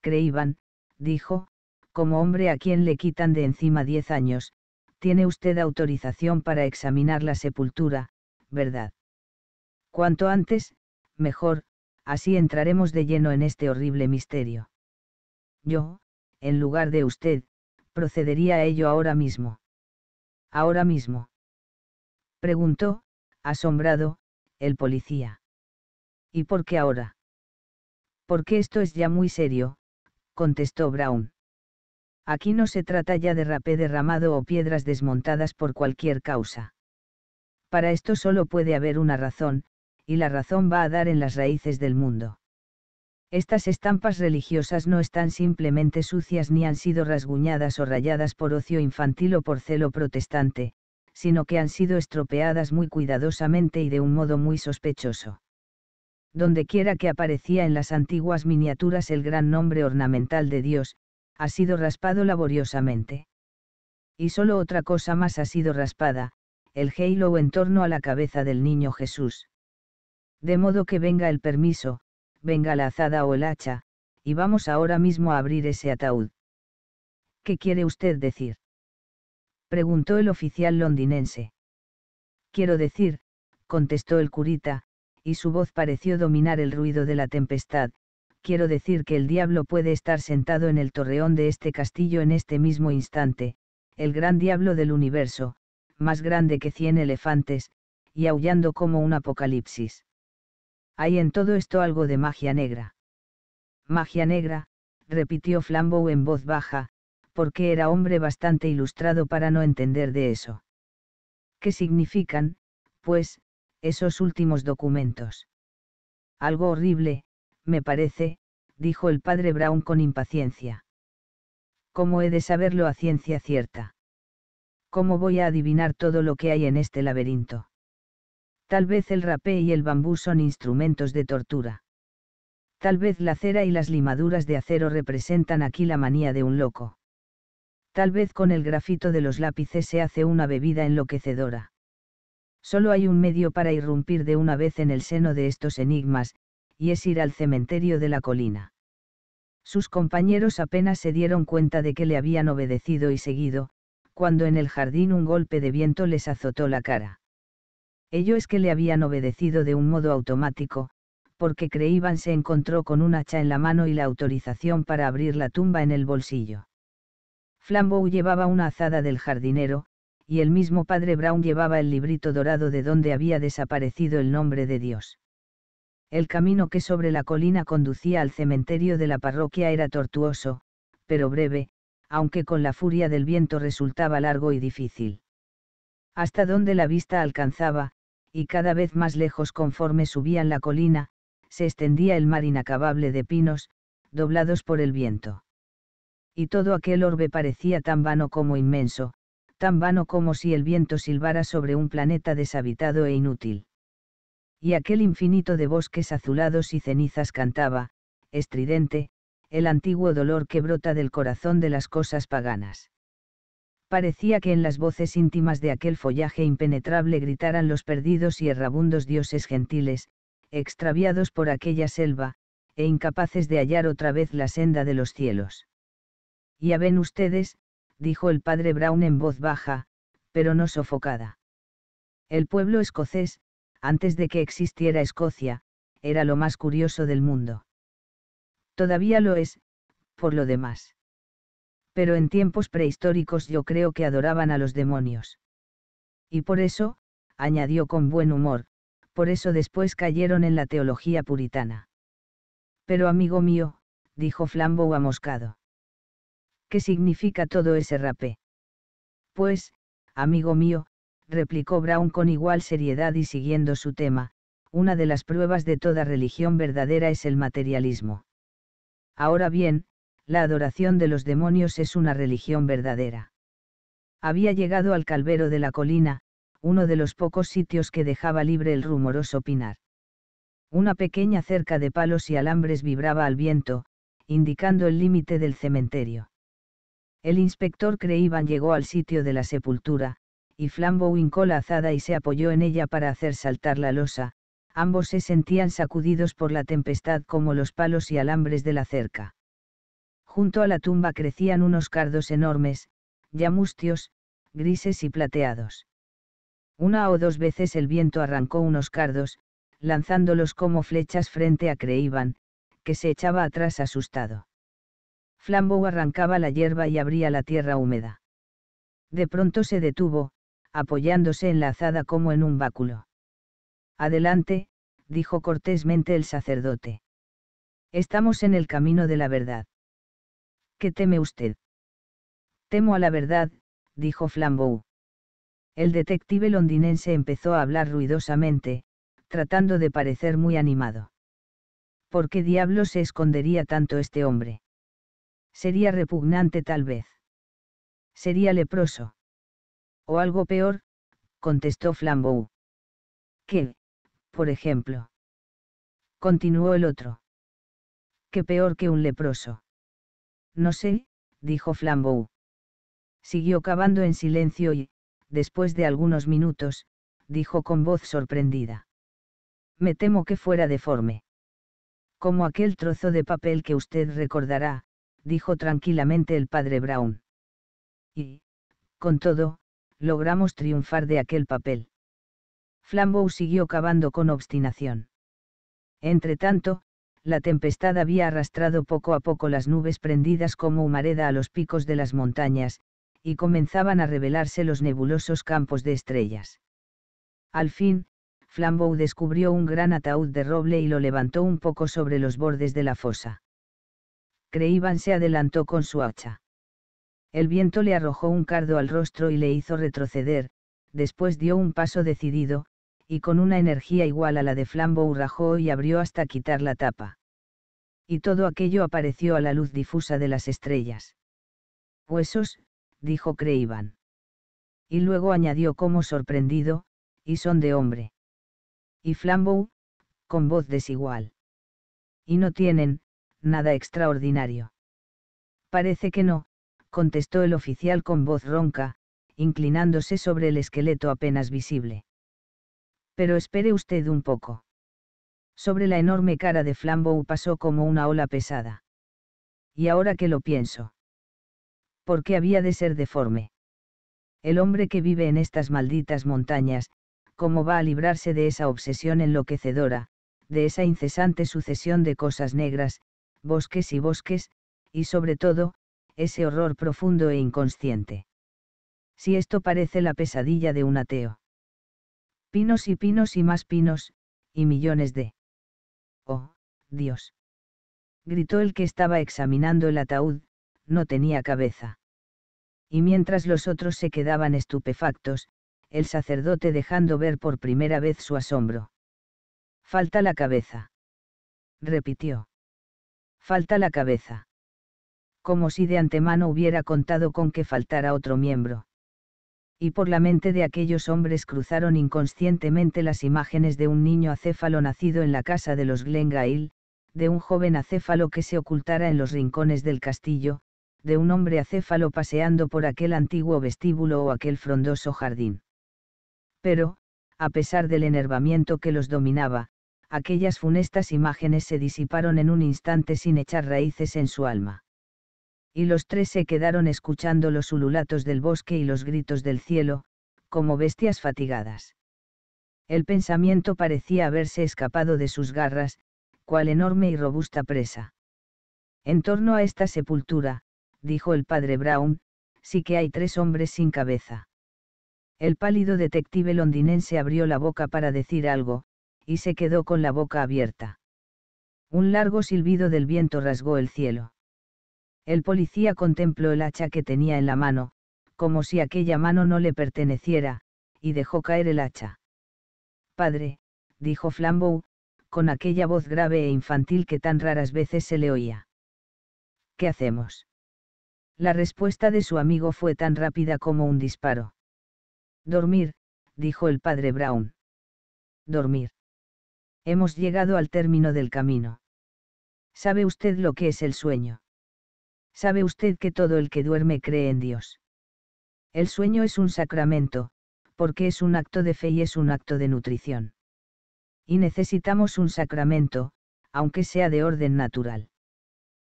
Creíban, dijo, como hombre a quien le quitan de encima diez años, tiene usted autorización para examinar la sepultura, ¿verdad? Cuanto antes, mejor, así entraremos de lleno en este horrible misterio. Yo, en lugar de usted, procedería a ello ahora mismo. Ahora mismo. Preguntó, asombrado, el policía. ¿Y por qué ahora? Porque esto es ya muy serio, contestó Brown. Aquí no se trata ya de rapé derramado o piedras desmontadas por cualquier causa. Para esto solo puede haber una razón, y la razón va a dar en las raíces del mundo. Estas estampas religiosas no están simplemente sucias ni han sido rasguñadas o rayadas por ocio infantil o por celo protestante, sino que han sido estropeadas muy cuidadosamente y de un modo muy sospechoso. Dondequiera que aparecía en las antiguas miniaturas el gran nombre ornamental de Dios, ha sido raspado laboriosamente. Y solo otra cosa más ha sido raspada, el halo en torno a la cabeza del niño Jesús. De modo que venga el permiso, venga la azada o el hacha, y vamos ahora mismo a abrir ese ataúd. ¿Qué quiere usted decir? preguntó el oficial londinense. Quiero decir, contestó el curita, y su voz pareció dominar el ruido de la tempestad, quiero decir que el diablo puede estar sentado en el torreón de este castillo en este mismo instante, el gran diablo del universo, más grande que cien elefantes, y aullando como un apocalipsis. Hay en todo esto algo de magia negra. Magia negra, repitió Flambeau en voz baja, porque era hombre bastante ilustrado para no entender de eso. ¿Qué significan, pues, esos últimos documentos? Algo horrible, me parece, dijo el padre Brown con impaciencia. ¿Cómo he de saberlo a ciencia cierta? ¿Cómo voy a adivinar todo lo que hay en este laberinto? Tal vez el rapé y el bambú son instrumentos de tortura. Tal vez la cera y las limaduras de acero representan aquí la manía de un loco. Tal vez con el grafito de los lápices se hace una bebida enloquecedora. Solo hay un medio para irrumpir de una vez en el seno de estos enigmas, y es ir al cementerio de la colina. Sus compañeros apenas se dieron cuenta de que le habían obedecido y seguido, cuando en el jardín un golpe de viento les azotó la cara. Ello es que le habían obedecido de un modo automático, porque Creíban se encontró con un hacha en la mano y la autorización para abrir la tumba en el bolsillo. Flambeau llevaba una azada del jardinero, y el mismo padre Brown llevaba el librito dorado de donde había desaparecido el nombre de Dios. El camino que sobre la colina conducía al cementerio de la parroquia era tortuoso, pero breve, aunque con la furia del viento resultaba largo y difícil. Hasta donde la vista alcanzaba, y cada vez más lejos conforme subían la colina, se extendía el mar inacabable de pinos, doblados por el viento y todo aquel orbe parecía tan vano como inmenso, tan vano como si el viento silbara sobre un planeta deshabitado e inútil. Y aquel infinito de bosques azulados y cenizas cantaba, estridente, el antiguo dolor que brota del corazón de las cosas paganas. Parecía que en las voces íntimas de aquel follaje impenetrable gritaran los perdidos y errabundos dioses gentiles, extraviados por aquella selva, e incapaces de hallar otra vez la senda de los cielos. Ya ven ustedes, dijo el padre Brown en voz baja, pero no sofocada. El pueblo escocés, antes de que existiera Escocia, era lo más curioso del mundo. Todavía lo es, por lo demás. Pero en tiempos prehistóricos yo creo que adoraban a los demonios. Y por eso, añadió con buen humor, por eso después cayeron en la teología puritana. Pero amigo mío, dijo Flambeau amoscado. ¿Qué significa todo ese rapé? Pues, amigo mío, replicó Brown con igual seriedad y siguiendo su tema, una de las pruebas de toda religión verdadera es el materialismo. Ahora bien, la adoración de los demonios es una religión verdadera. Había llegado al calvero de la colina, uno de los pocos sitios que dejaba libre el rumoroso pinar. Una pequeña cerca de palos y alambres vibraba al viento, indicando el límite del cementerio. El inspector Creíban llegó al sitio de la sepultura, y Flambo hincó la azada y se apoyó en ella para hacer saltar la losa, ambos se sentían sacudidos por la tempestad como los palos y alambres de la cerca. Junto a la tumba crecían unos cardos enormes, ya mustios, grises y plateados. Una o dos veces el viento arrancó unos cardos, lanzándolos como flechas frente a Creiban, que se echaba atrás asustado. Flambeau arrancaba la hierba y abría la tierra húmeda. De pronto se detuvo, apoyándose en la azada como en un báculo. Adelante, dijo cortésmente el sacerdote. Estamos en el camino de la verdad. ¿Qué teme usted? Temo a la verdad, dijo Flambeau. El detective londinense empezó a hablar ruidosamente, tratando de parecer muy animado. ¿Por qué diablo se escondería tanto este hombre? Sería repugnante tal vez. Sería leproso. O algo peor, contestó Flambeau. ¿Qué, por ejemplo? Continuó el otro. ¿Qué peor que un leproso? No sé, dijo Flambeau. Siguió cavando en silencio y, después de algunos minutos, dijo con voz sorprendida. Me temo que fuera deforme. Como aquel trozo de papel que usted recordará, dijo tranquilamente el padre Brown. Y, con todo, logramos triunfar de aquel papel. Flambeau siguió cavando con obstinación. Entretanto, la tempestad había arrastrado poco a poco las nubes prendidas como humareda a los picos de las montañas, y comenzaban a revelarse los nebulosos campos de estrellas. Al fin, Flambeau descubrió un gran ataúd de roble y lo levantó un poco sobre los bordes de la fosa. Creivan se adelantó con su hacha. El viento le arrojó un cardo al rostro y le hizo retroceder, después dio un paso decidido, y con una energía igual a la de Flambeau rajó y abrió hasta quitar la tapa. Y todo aquello apareció a la luz difusa de las estrellas. Huesos, dijo Creíban. Y luego añadió como sorprendido, y son de hombre. Y Flambeau, con voz desigual. Y no tienen, nada extraordinario. Parece que no, contestó el oficial con voz ronca, inclinándose sobre el esqueleto apenas visible. Pero espere usted un poco. Sobre la enorme cara de Flambeau pasó como una ola pesada. Y ahora que lo pienso. ¿Por qué había de ser deforme? El hombre que vive en estas malditas montañas, ¿cómo va a librarse de esa obsesión enloquecedora, de esa incesante sucesión de cosas negras, bosques y bosques, y sobre todo, ese horror profundo e inconsciente. Si esto parece la pesadilla de un ateo. Pinos y pinos y más pinos, y millones de... ¡Oh, Dios! gritó el que estaba examinando el ataúd, no tenía cabeza. Y mientras los otros se quedaban estupefactos, el sacerdote dejando ver por primera vez su asombro. Falta la cabeza. Repitió. Falta la cabeza. Como si de antemano hubiera contado con que faltara otro miembro. Y por la mente de aquellos hombres cruzaron inconscientemente las imágenes de un niño acéfalo nacido en la casa de los Glengail, de un joven acéfalo que se ocultara en los rincones del castillo, de un hombre acéfalo paseando por aquel antiguo vestíbulo o aquel frondoso jardín. Pero, a pesar del enervamiento que los dominaba, aquellas funestas imágenes se disiparon en un instante sin echar raíces en su alma. Y los tres se quedaron escuchando los ululatos del bosque y los gritos del cielo, como bestias fatigadas. El pensamiento parecía haberse escapado de sus garras, cual enorme y robusta presa. En torno a esta sepultura, dijo el padre Brown, sí que hay tres hombres sin cabeza. El pálido detective londinense abrió la boca para decir algo, y se quedó con la boca abierta. Un largo silbido del viento rasgó el cielo. El policía contempló el hacha que tenía en la mano, como si aquella mano no le perteneciera, y dejó caer el hacha. Padre, dijo Flambeau, con aquella voz grave e infantil que tan raras veces se le oía. ¿Qué hacemos? La respuesta de su amigo fue tan rápida como un disparo. Dormir, dijo el padre Brown. Dormir. Hemos llegado al término del camino. ¿Sabe usted lo que es el sueño? ¿Sabe usted que todo el que duerme cree en Dios? El sueño es un sacramento, porque es un acto de fe y es un acto de nutrición. Y necesitamos un sacramento, aunque sea de orden natural.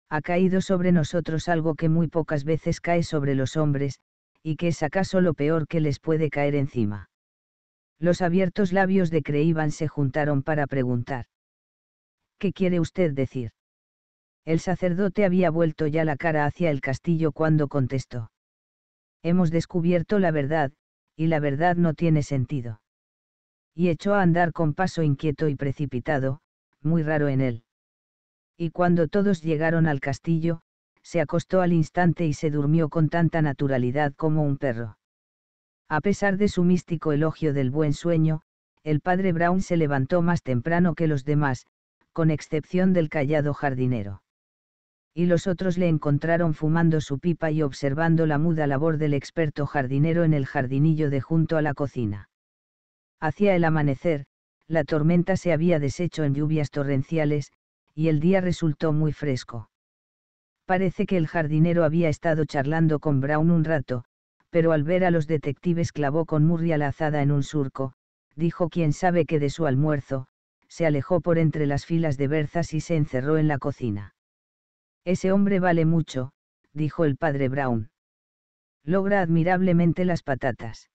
Ha caído sobre nosotros algo que muy pocas veces cae sobre los hombres, y que es acaso lo peor que les puede caer encima. Los abiertos labios de Creíban se juntaron para preguntar. ¿Qué quiere usted decir? El sacerdote había vuelto ya la cara hacia el castillo cuando contestó. Hemos descubierto la verdad, y la verdad no tiene sentido. Y echó a andar con paso inquieto y precipitado, muy raro en él. Y cuando todos llegaron al castillo, se acostó al instante y se durmió con tanta naturalidad como un perro. A pesar de su místico elogio del buen sueño, el padre Brown se levantó más temprano que los demás, con excepción del callado jardinero. Y los otros le encontraron fumando su pipa y observando la muda labor del experto jardinero en el jardinillo de junto a la cocina. Hacia el amanecer, la tormenta se había deshecho en lluvias torrenciales, y el día resultó muy fresco. Parece que el jardinero había estado charlando con Brown un rato, pero al ver a los detectives clavó con murria la azada en un surco, dijo quién sabe que de su almuerzo, se alejó por entre las filas de berzas y se encerró en la cocina. Ese hombre vale mucho, dijo el padre Brown. Logra admirablemente las patatas.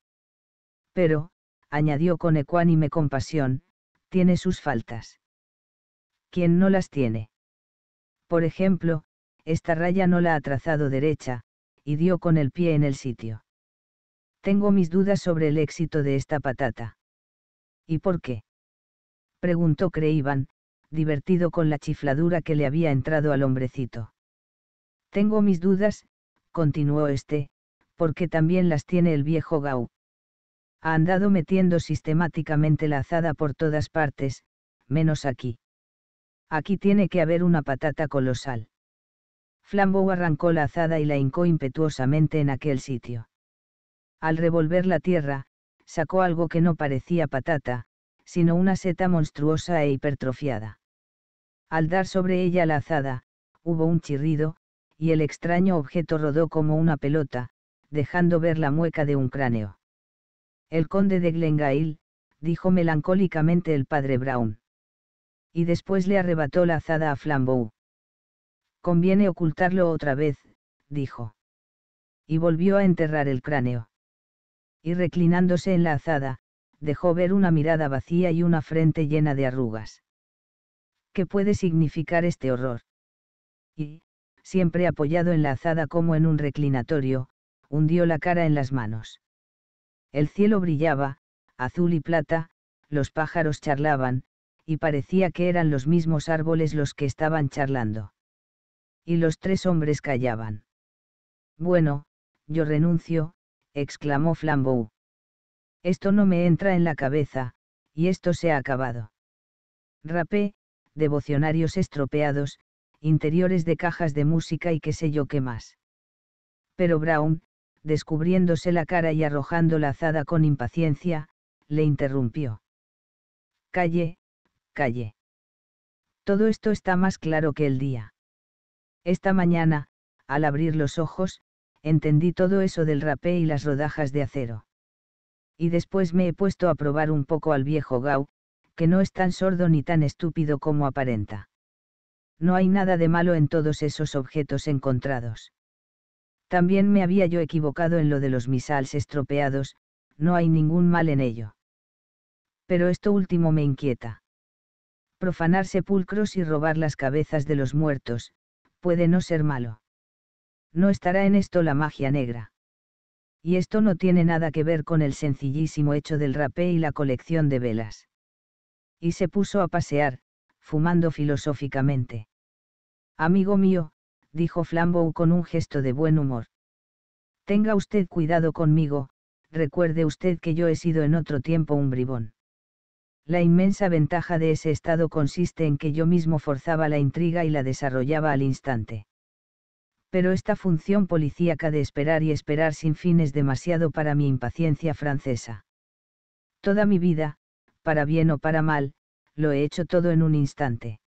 Pero, añadió con ecuánime compasión, tiene sus faltas. ¿Quién no las tiene? Por ejemplo, esta raya no la ha trazado derecha, y dio con el pie en el sitio. Tengo mis dudas sobre el éxito de esta patata. ¿Y por qué? preguntó Creíban, divertido con la chifladura que le había entrado al hombrecito. Tengo mis dudas, continuó este, porque también las tiene el viejo Gau. Ha andado metiendo sistemáticamente la azada por todas partes, menos aquí. Aquí tiene que haber una patata colosal. Flambeau arrancó la azada y la hincó impetuosamente en aquel sitio. Al revolver la tierra, sacó algo que no parecía patata, sino una seta monstruosa e hipertrofiada. Al dar sobre ella la azada, hubo un chirrido, y el extraño objeto rodó como una pelota, dejando ver la mueca de un cráneo. El conde de Glengail, dijo melancólicamente el padre Brown. Y después le arrebató la azada a Flambeau. Conviene ocultarlo otra vez, dijo. Y volvió a enterrar el cráneo y reclinándose en la azada, dejó ver una mirada vacía y una frente llena de arrugas. ¿Qué puede significar este horror? Y, siempre apoyado en la azada como en un reclinatorio, hundió la cara en las manos. El cielo brillaba, azul y plata, los pájaros charlaban, y parecía que eran los mismos árboles los que estaban charlando. Y los tres hombres callaban. Bueno, yo renuncio, exclamó Flambeau. Esto no me entra en la cabeza, y esto se ha acabado. Rapé, devocionarios estropeados, interiores de cajas de música y qué sé yo qué más. Pero Brown, descubriéndose la cara y arrojando la azada con impaciencia, le interrumpió. Calle, calle. Todo esto está más claro que el día. Esta mañana, al abrir los ojos, entendí todo eso del rapé y las rodajas de acero. Y después me he puesto a probar un poco al viejo Gau, que no es tan sordo ni tan estúpido como aparenta. No hay nada de malo en todos esos objetos encontrados. También me había yo equivocado en lo de los misals estropeados, no hay ningún mal en ello. Pero esto último me inquieta. Profanar sepulcros y robar las cabezas de los muertos, puede no ser malo. No estará en esto la magia negra. Y esto no tiene nada que ver con el sencillísimo hecho del rapé y la colección de velas. Y se puso a pasear, fumando filosóficamente. Amigo mío, dijo Flambeau con un gesto de buen humor. Tenga usted cuidado conmigo, recuerde usted que yo he sido en otro tiempo un bribón. La inmensa ventaja de ese estado consiste en que yo mismo forzaba la intriga y la desarrollaba al instante pero esta función policíaca de esperar y esperar sin fin es demasiado para mi impaciencia francesa. Toda mi vida, para bien o para mal, lo he hecho todo en un instante.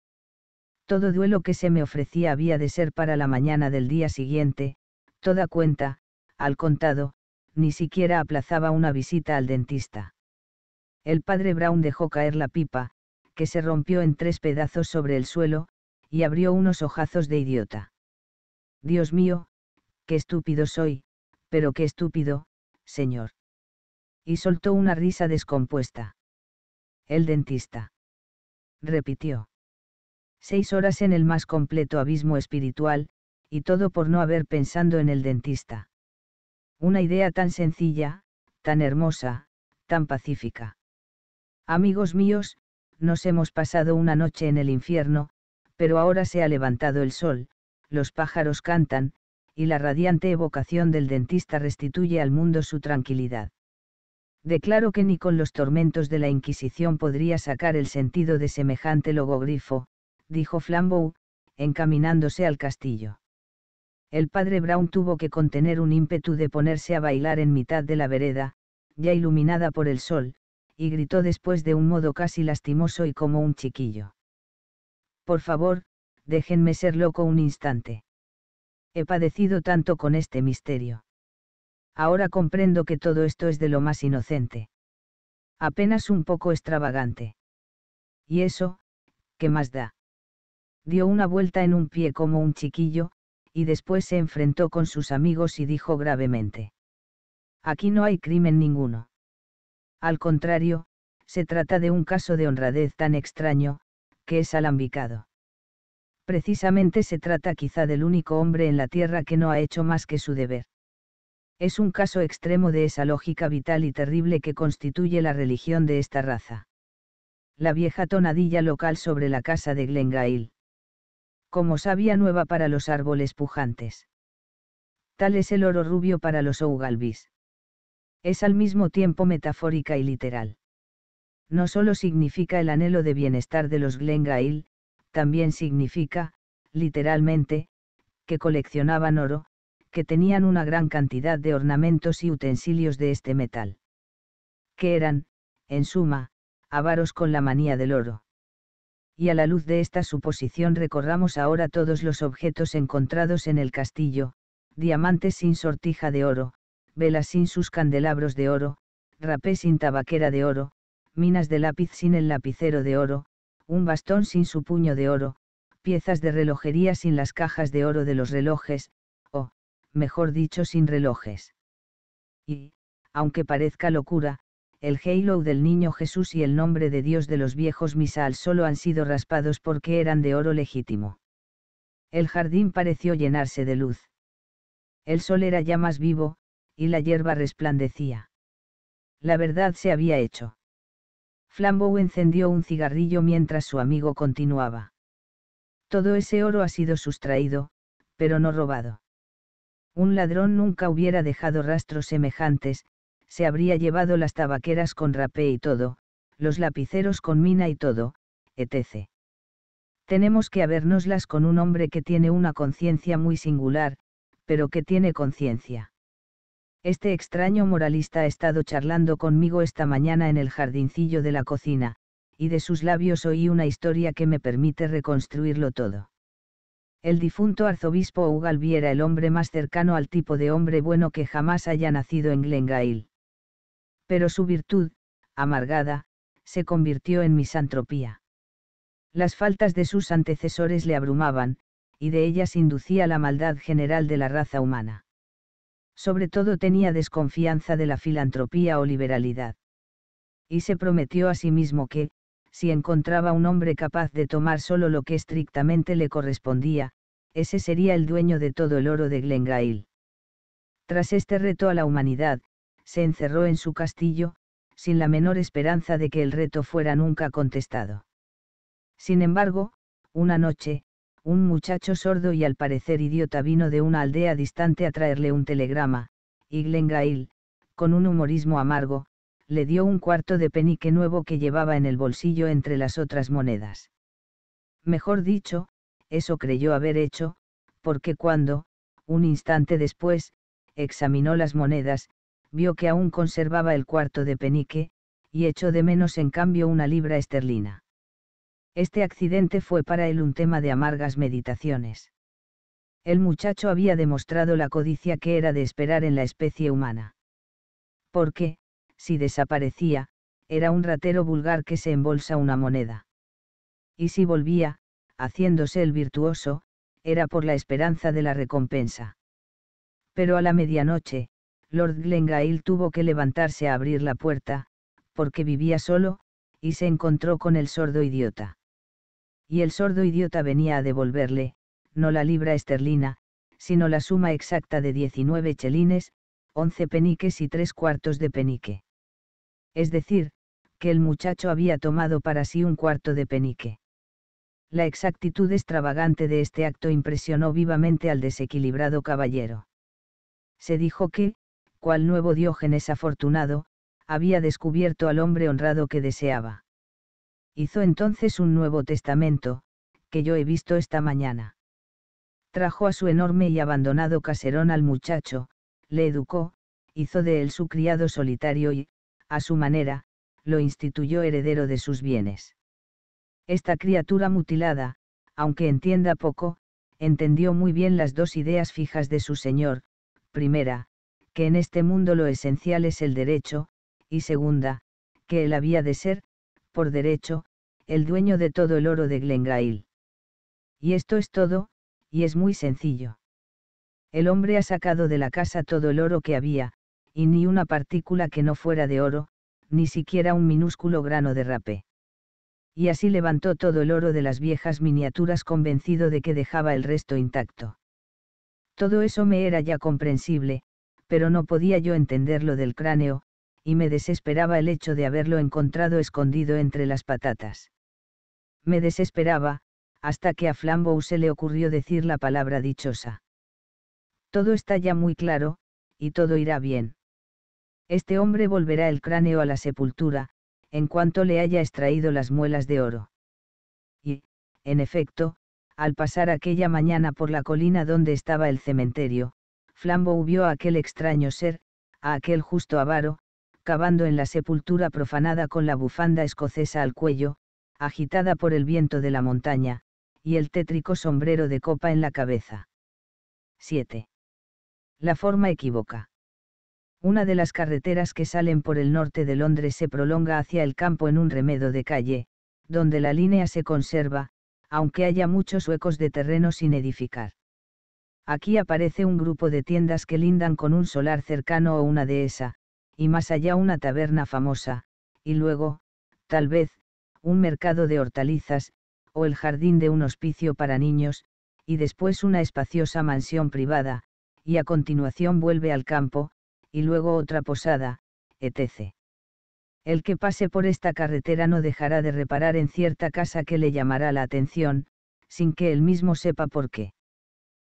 Todo duelo que se me ofrecía había de ser para la mañana del día siguiente, toda cuenta, al contado, ni siquiera aplazaba una visita al dentista. El padre Brown dejó caer la pipa, que se rompió en tres pedazos sobre el suelo, y abrió unos ojazos de idiota. Dios mío, qué estúpido soy, pero qué estúpido, señor. Y soltó una risa descompuesta. El dentista. Repitió. Seis horas en el más completo abismo espiritual, y todo por no haber pensado en el dentista. Una idea tan sencilla, tan hermosa, tan pacífica. Amigos míos, nos hemos pasado una noche en el infierno, pero ahora se ha levantado el sol, los pájaros cantan, y la radiante evocación del dentista restituye al mundo su tranquilidad. Declaro que ni con los tormentos de la Inquisición podría sacar el sentido de semejante logogrifo, dijo Flambeau, encaminándose al castillo. El padre Brown tuvo que contener un ímpetu de ponerse a bailar en mitad de la vereda, ya iluminada por el sol, y gritó después de un modo casi lastimoso y como un chiquillo. Por favor, déjenme ser loco un instante. He padecido tanto con este misterio. Ahora comprendo que todo esto es de lo más inocente. Apenas un poco extravagante. Y eso, ¿qué más da? Dio una vuelta en un pie como un chiquillo, y después se enfrentó con sus amigos y dijo gravemente. Aquí no hay crimen ninguno. Al contrario, se trata de un caso de honradez tan extraño, que es alambicado. Precisamente se trata quizá del único hombre en la Tierra que no ha hecho más que su deber. Es un caso extremo de esa lógica vital y terrible que constituye la religión de esta raza. La vieja tonadilla local sobre la casa de Glengail. Como sabía nueva para los árboles pujantes. Tal es el oro rubio para los Ougalbis. Es al mismo tiempo metafórica y literal no solo significa el anhelo de bienestar de los Glengail, también significa, literalmente, que coleccionaban oro, que tenían una gran cantidad de ornamentos y utensilios de este metal. Que eran, en suma, avaros con la manía del oro. Y a la luz de esta suposición recorramos ahora todos los objetos encontrados en el castillo, diamantes sin sortija de oro, velas sin sus candelabros de oro, rapé sin tabaquera de oro, minas de lápiz sin el lapicero de oro, un bastón sin su puño de oro, piezas de relojería sin las cajas de oro de los relojes, o, mejor dicho, sin relojes. Y, aunque parezca locura, el halo del niño Jesús y el nombre de Dios de los viejos misal solo han sido raspados porque eran de oro legítimo. El jardín pareció llenarse de luz. El sol era ya más vivo, y la hierba resplandecía. La verdad se había hecho. Flambeau encendió un cigarrillo mientras su amigo continuaba. Todo ese oro ha sido sustraído, pero no robado. Un ladrón nunca hubiera dejado rastros semejantes, se habría llevado las tabaqueras con rapé y todo, los lapiceros con mina y todo, etc. Tenemos que habérnoslas con un hombre que tiene una conciencia muy singular, pero que tiene conciencia. Este extraño moralista ha estado charlando conmigo esta mañana en el jardincillo de la cocina, y de sus labios oí una historia que me permite reconstruirlo todo. El difunto arzobispo Ugalby era el hombre más cercano al tipo de hombre bueno que jamás haya nacido en Glengail. Pero su virtud, amargada, se convirtió en misantropía. Las faltas de sus antecesores le abrumaban, y de ellas inducía la maldad general de la raza humana sobre todo tenía desconfianza de la filantropía o liberalidad. Y se prometió a sí mismo que, si encontraba un hombre capaz de tomar solo lo que estrictamente le correspondía, ese sería el dueño de todo el oro de Glengail. Tras este reto a la humanidad, se encerró en su castillo, sin la menor esperanza de que el reto fuera nunca contestado. Sin embargo, una noche, un muchacho sordo y al parecer idiota vino de una aldea distante a traerle un telegrama, y Glengail, con un humorismo amargo, le dio un cuarto de penique nuevo que llevaba en el bolsillo entre las otras monedas. Mejor dicho, eso creyó haber hecho, porque cuando, un instante después, examinó las monedas, vio que aún conservaba el cuarto de penique, y echó de menos en cambio una libra esterlina. Este accidente fue para él un tema de amargas meditaciones. El muchacho había demostrado la codicia que era de esperar en la especie humana. Porque, si desaparecía, era un ratero vulgar que se embolsa una moneda. Y si volvía, haciéndose el virtuoso, era por la esperanza de la recompensa. Pero a la medianoche, Lord Glengail tuvo que levantarse a abrir la puerta, porque vivía solo, y se encontró con el sordo idiota y el sordo idiota venía a devolverle, no la libra esterlina, sino la suma exacta de 19 chelines, 11 peniques y tres cuartos de penique. Es decir, que el muchacho había tomado para sí un cuarto de penique. La exactitud extravagante de este acto impresionó vivamente al desequilibrado caballero. Se dijo que, cual nuevo Diógenes afortunado, había descubierto al hombre honrado que deseaba hizo entonces un Nuevo Testamento, que yo he visto esta mañana. Trajo a su enorme y abandonado caserón al muchacho, le educó, hizo de él su criado solitario y, a su manera, lo instituyó heredero de sus bienes. Esta criatura mutilada, aunque entienda poco, entendió muy bien las dos ideas fijas de su Señor, primera, que en este mundo lo esencial es el derecho, y segunda, que él había de ser, por derecho, el dueño de todo el oro de Glengail. Y esto es todo, y es muy sencillo. El hombre ha sacado de la casa todo el oro que había, y ni una partícula que no fuera de oro, ni siquiera un minúsculo grano de rapé. Y así levantó todo el oro de las viejas miniaturas convencido de que dejaba el resto intacto. Todo eso me era ya comprensible, pero no podía yo entender lo del cráneo, y me desesperaba el hecho de haberlo encontrado escondido entre las patatas. Me desesperaba, hasta que a Flambeau se le ocurrió decir la palabra dichosa. Todo está ya muy claro, y todo irá bien. Este hombre volverá el cráneo a la sepultura, en cuanto le haya extraído las muelas de oro. Y, en efecto, al pasar aquella mañana por la colina donde estaba el cementerio, Flambeau vio a aquel extraño ser, a aquel justo avaro, cavando en la sepultura profanada con la bufanda escocesa al cuello, agitada por el viento de la montaña, y el tétrico sombrero de copa en la cabeza. 7. La forma equivoca. Una de las carreteras que salen por el norte de Londres se prolonga hacia el campo en un remedo de calle, donde la línea se conserva, aunque haya muchos huecos de terreno sin edificar. Aquí aparece un grupo de tiendas que lindan con un solar cercano o una dehesa, y más allá una taberna famosa, y luego, tal vez, un mercado de hortalizas, o el jardín de un hospicio para niños, y después una espaciosa mansión privada, y a continuación vuelve al campo, y luego otra posada, etc. El que pase por esta carretera no dejará de reparar en cierta casa que le llamará la atención, sin que él mismo sepa por qué.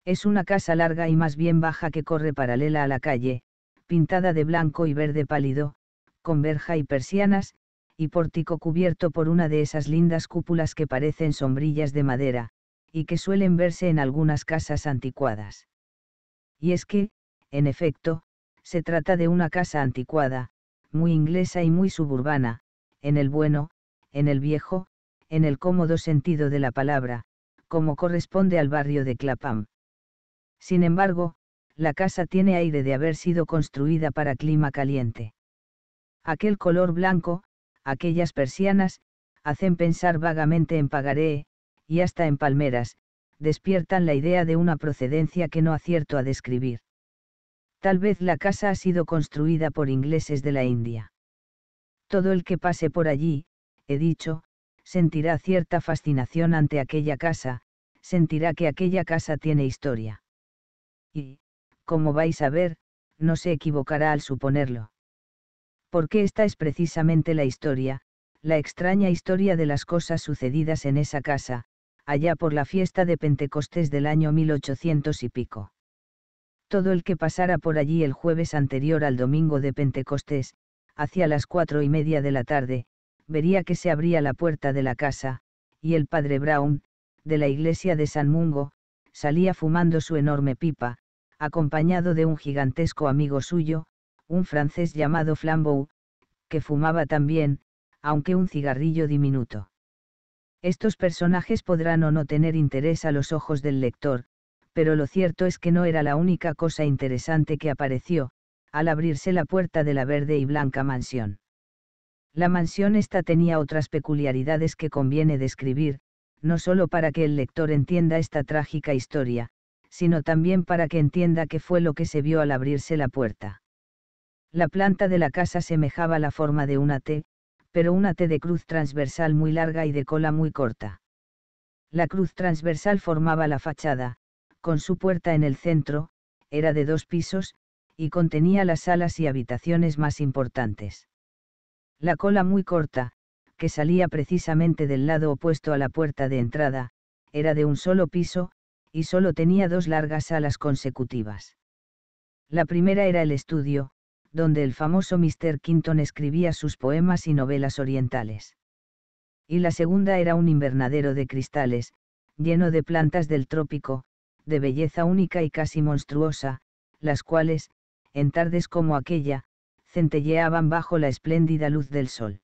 Es una casa larga y más bien baja que corre paralela a la calle, pintada de blanco y verde pálido, con verja y persianas, y pórtico cubierto por una de esas lindas cúpulas que parecen sombrillas de madera, y que suelen verse en algunas casas anticuadas. Y es que, en efecto, se trata de una casa anticuada, muy inglesa y muy suburbana, en el bueno, en el viejo, en el cómodo sentido de la palabra, como corresponde al barrio de Clapham. Sin embargo, la casa tiene aire de haber sido construida para clima caliente. Aquel color blanco, aquellas persianas, hacen pensar vagamente en pagaré, y hasta en palmeras, despiertan la idea de una procedencia que no acierto a describir. Tal vez la casa ha sido construida por ingleses de la India. Todo el que pase por allí, he dicho, sentirá cierta fascinación ante aquella casa, sentirá que aquella casa tiene historia. Y, como vais a ver, no se equivocará al suponerlo. Porque esta es precisamente la historia, la extraña historia de las cosas sucedidas en esa casa, allá por la fiesta de Pentecostés del año 1800 y pico. Todo el que pasara por allí el jueves anterior al domingo de Pentecostés, hacia las cuatro y media de la tarde, vería que se abría la puerta de la casa, y el padre Brown, de la iglesia de San Mungo, salía fumando su enorme pipa, acompañado de un gigantesco amigo suyo, un francés llamado Flambeau, que fumaba también, aunque un cigarrillo diminuto. Estos personajes podrán o no tener interés a los ojos del lector, pero lo cierto es que no era la única cosa interesante que apareció, al abrirse la puerta de la verde y blanca mansión. La mansión esta tenía otras peculiaridades que conviene describir, no solo para que el lector entienda esta trágica historia, sino también para que entienda qué fue lo que se vio al abrirse la puerta. La planta de la casa semejaba la forma de una T, pero una T de cruz transversal muy larga y de cola muy corta. La cruz transversal formaba la fachada, con su puerta en el centro, era de dos pisos, y contenía las salas y habitaciones más importantes. La cola muy corta, que salía precisamente del lado opuesto a la puerta de entrada, era de un solo piso, y solo tenía dos largas salas consecutivas. La primera era el estudio, donde el famoso Mr. Quinton escribía sus poemas y novelas orientales. Y la segunda era un invernadero de cristales, lleno de plantas del trópico, de belleza única y casi monstruosa, las cuales, en tardes como aquella, centelleaban bajo la espléndida luz del sol.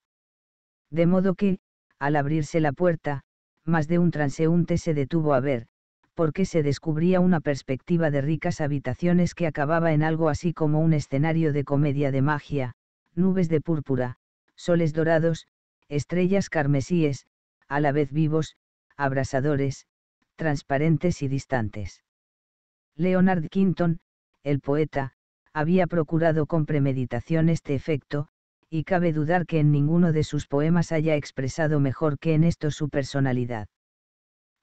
De modo que, al abrirse la puerta, más de un transeúnte se detuvo a ver, porque se descubría una perspectiva de ricas habitaciones que acababa en algo así como un escenario de comedia de magia, nubes de púrpura, soles dorados, estrellas carmesíes, a la vez vivos, abrasadores, transparentes y distantes. Leonard Quinton, el poeta, había procurado con premeditación este efecto, y cabe dudar que en ninguno de sus poemas haya expresado mejor que en esto su personalidad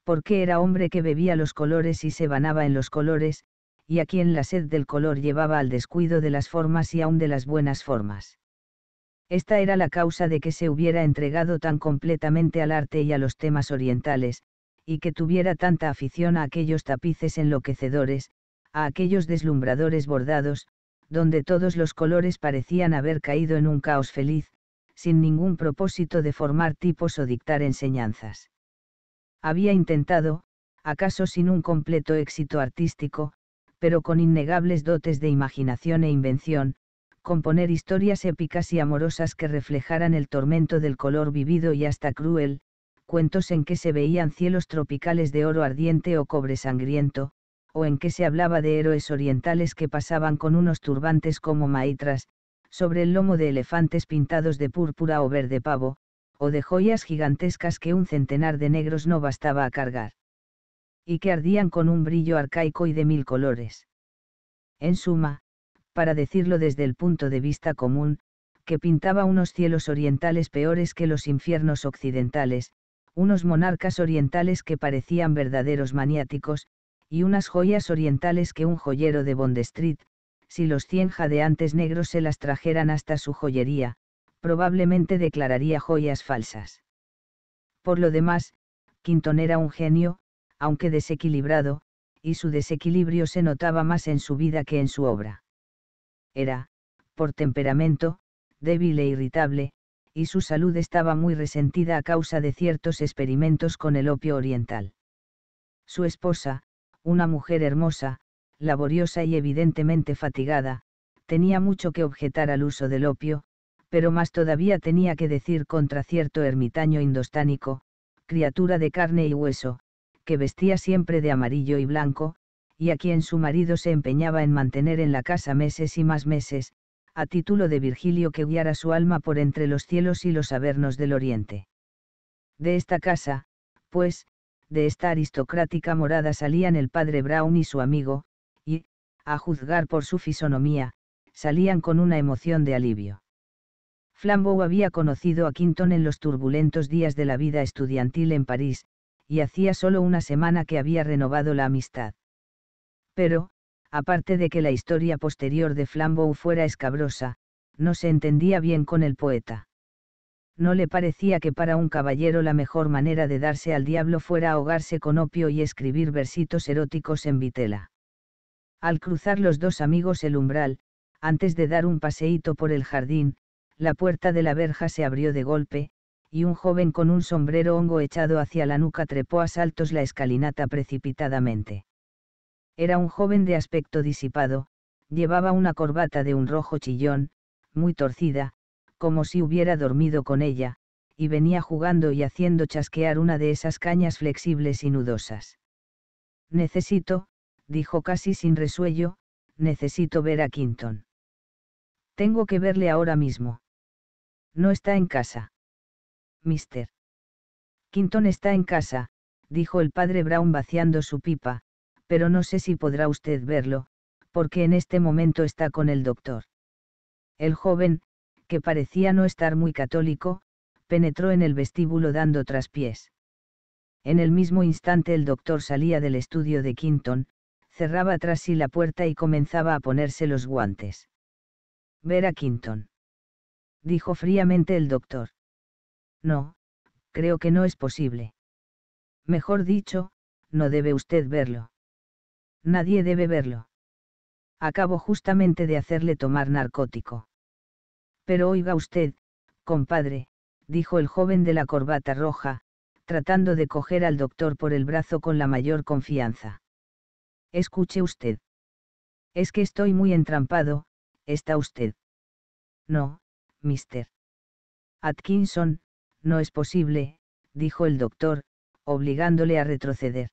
porque era hombre que bebía los colores y se banaba en los colores, y a quien la sed del color llevaba al descuido de las formas y aun de las buenas formas. Esta era la causa de que se hubiera entregado tan completamente al arte y a los temas orientales, y que tuviera tanta afición a aquellos tapices enloquecedores, a aquellos deslumbradores bordados, donde todos los colores parecían haber caído en un caos feliz, sin ningún propósito de formar tipos o dictar enseñanzas había intentado, acaso sin un completo éxito artístico, pero con innegables dotes de imaginación e invención, componer historias épicas y amorosas que reflejaran el tormento del color vivido y hasta cruel, cuentos en que se veían cielos tropicales de oro ardiente o cobre sangriento, o en que se hablaba de héroes orientales que pasaban con unos turbantes como maitras, sobre el lomo de elefantes pintados de púrpura o verde pavo, o de joyas gigantescas que un centenar de negros no bastaba a cargar. Y que ardían con un brillo arcaico y de mil colores. En suma, para decirlo desde el punto de vista común, que pintaba unos cielos orientales peores que los infiernos occidentales, unos monarcas orientales que parecían verdaderos maniáticos, y unas joyas orientales que un joyero de Bond Street, si los cien jadeantes negros se las trajeran hasta su joyería, probablemente declararía joyas falsas. Por lo demás, Quinton era un genio, aunque desequilibrado, y su desequilibrio se notaba más en su vida que en su obra. Era, por temperamento, débil e irritable, y su salud estaba muy resentida a causa de ciertos experimentos con el opio oriental. Su esposa, una mujer hermosa, laboriosa y evidentemente fatigada, tenía mucho que objetar al uso del opio, pero más todavía tenía que decir contra cierto ermitaño indostánico, criatura de carne y hueso, que vestía siempre de amarillo y blanco, y a quien su marido se empeñaba en mantener en la casa meses y más meses, a título de Virgilio que guiara su alma por entre los cielos y los avernos del oriente. De esta casa, pues, de esta aristocrática morada salían el padre Brown y su amigo, y, a juzgar por su fisonomía, salían con una emoción de alivio. Flambeau había conocido a Quinton en los turbulentos días de la vida estudiantil en París, y hacía solo una semana que había renovado la amistad. Pero, aparte de que la historia posterior de Flambeau fuera escabrosa, no se entendía bien con el poeta. No le parecía que para un caballero la mejor manera de darse al diablo fuera ahogarse con opio y escribir versitos eróticos en vitela. Al cruzar los dos amigos el umbral, antes de dar un paseíto por el jardín, la puerta de la verja se abrió de golpe, y un joven con un sombrero hongo echado hacia la nuca trepó a saltos la escalinata precipitadamente. Era un joven de aspecto disipado, llevaba una corbata de un rojo chillón, muy torcida, como si hubiera dormido con ella, y venía jugando y haciendo chasquear una de esas cañas flexibles y nudosas. Necesito, dijo casi sin resuello, necesito ver a Quinton. Tengo que verle ahora mismo. No está en casa. Mister. Quinton está en casa, dijo el padre Brown vaciando su pipa, pero no sé si podrá usted verlo, porque en este momento está con el doctor. El joven, que parecía no estar muy católico, penetró en el vestíbulo dando traspiés. En el mismo instante el doctor salía del estudio de Quinton, cerraba tras sí la puerta y comenzaba a ponerse los guantes. Ver a Quinton dijo fríamente el doctor. No, creo que no es posible. Mejor dicho, no debe usted verlo. Nadie debe verlo. Acabo justamente de hacerle tomar narcótico. Pero oiga usted, compadre, dijo el joven de la corbata roja, tratando de coger al doctor por el brazo con la mayor confianza. Escuche usted. Es que estoy muy entrampado, está usted. No, Mr. Atkinson, no es posible, dijo el doctor, obligándole a retroceder.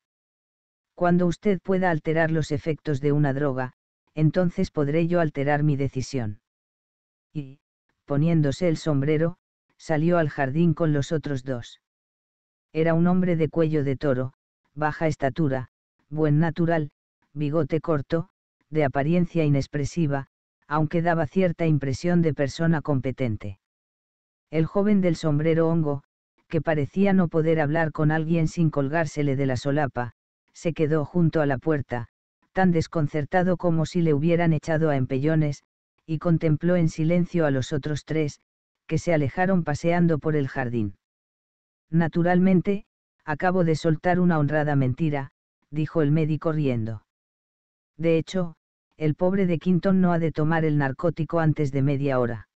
Cuando usted pueda alterar los efectos de una droga, entonces podré yo alterar mi decisión. Y, poniéndose el sombrero, salió al jardín con los otros dos. Era un hombre de cuello de toro, baja estatura, buen natural, bigote corto, de apariencia inexpresiva, aunque daba cierta impresión de persona competente. El joven del sombrero hongo, que parecía no poder hablar con alguien sin colgársele de la solapa, se quedó junto a la puerta, tan desconcertado como si le hubieran echado a empellones, y contempló en silencio a los otros tres, que se alejaron paseando por el jardín. Naturalmente, acabo de soltar una honrada mentira, dijo el médico riendo. De hecho, el pobre de Quinton no ha de tomar el narcótico antes de media hora.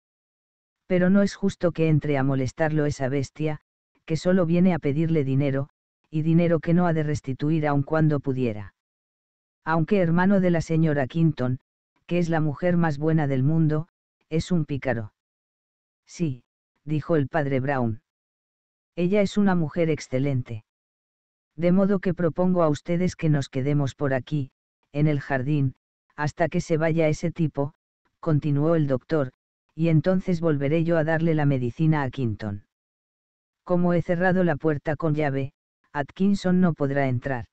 Pero no es justo que entre a molestarlo esa bestia, que solo viene a pedirle dinero, y dinero que no ha de restituir aun cuando pudiera. Aunque hermano de la señora Quinton, que es la mujer más buena del mundo, es un pícaro. Sí, dijo el padre Brown. Ella es una mujer excelente. De modo que propongo a ustedes que nos quedemos por aquí, en el jardín, hasta que se vaya ese tipo, continuó el doctor, y entonces volveré yo a darle la medicina a Quinton. Como he cerrado la puerta con llave, Atkinson no podrá entrar.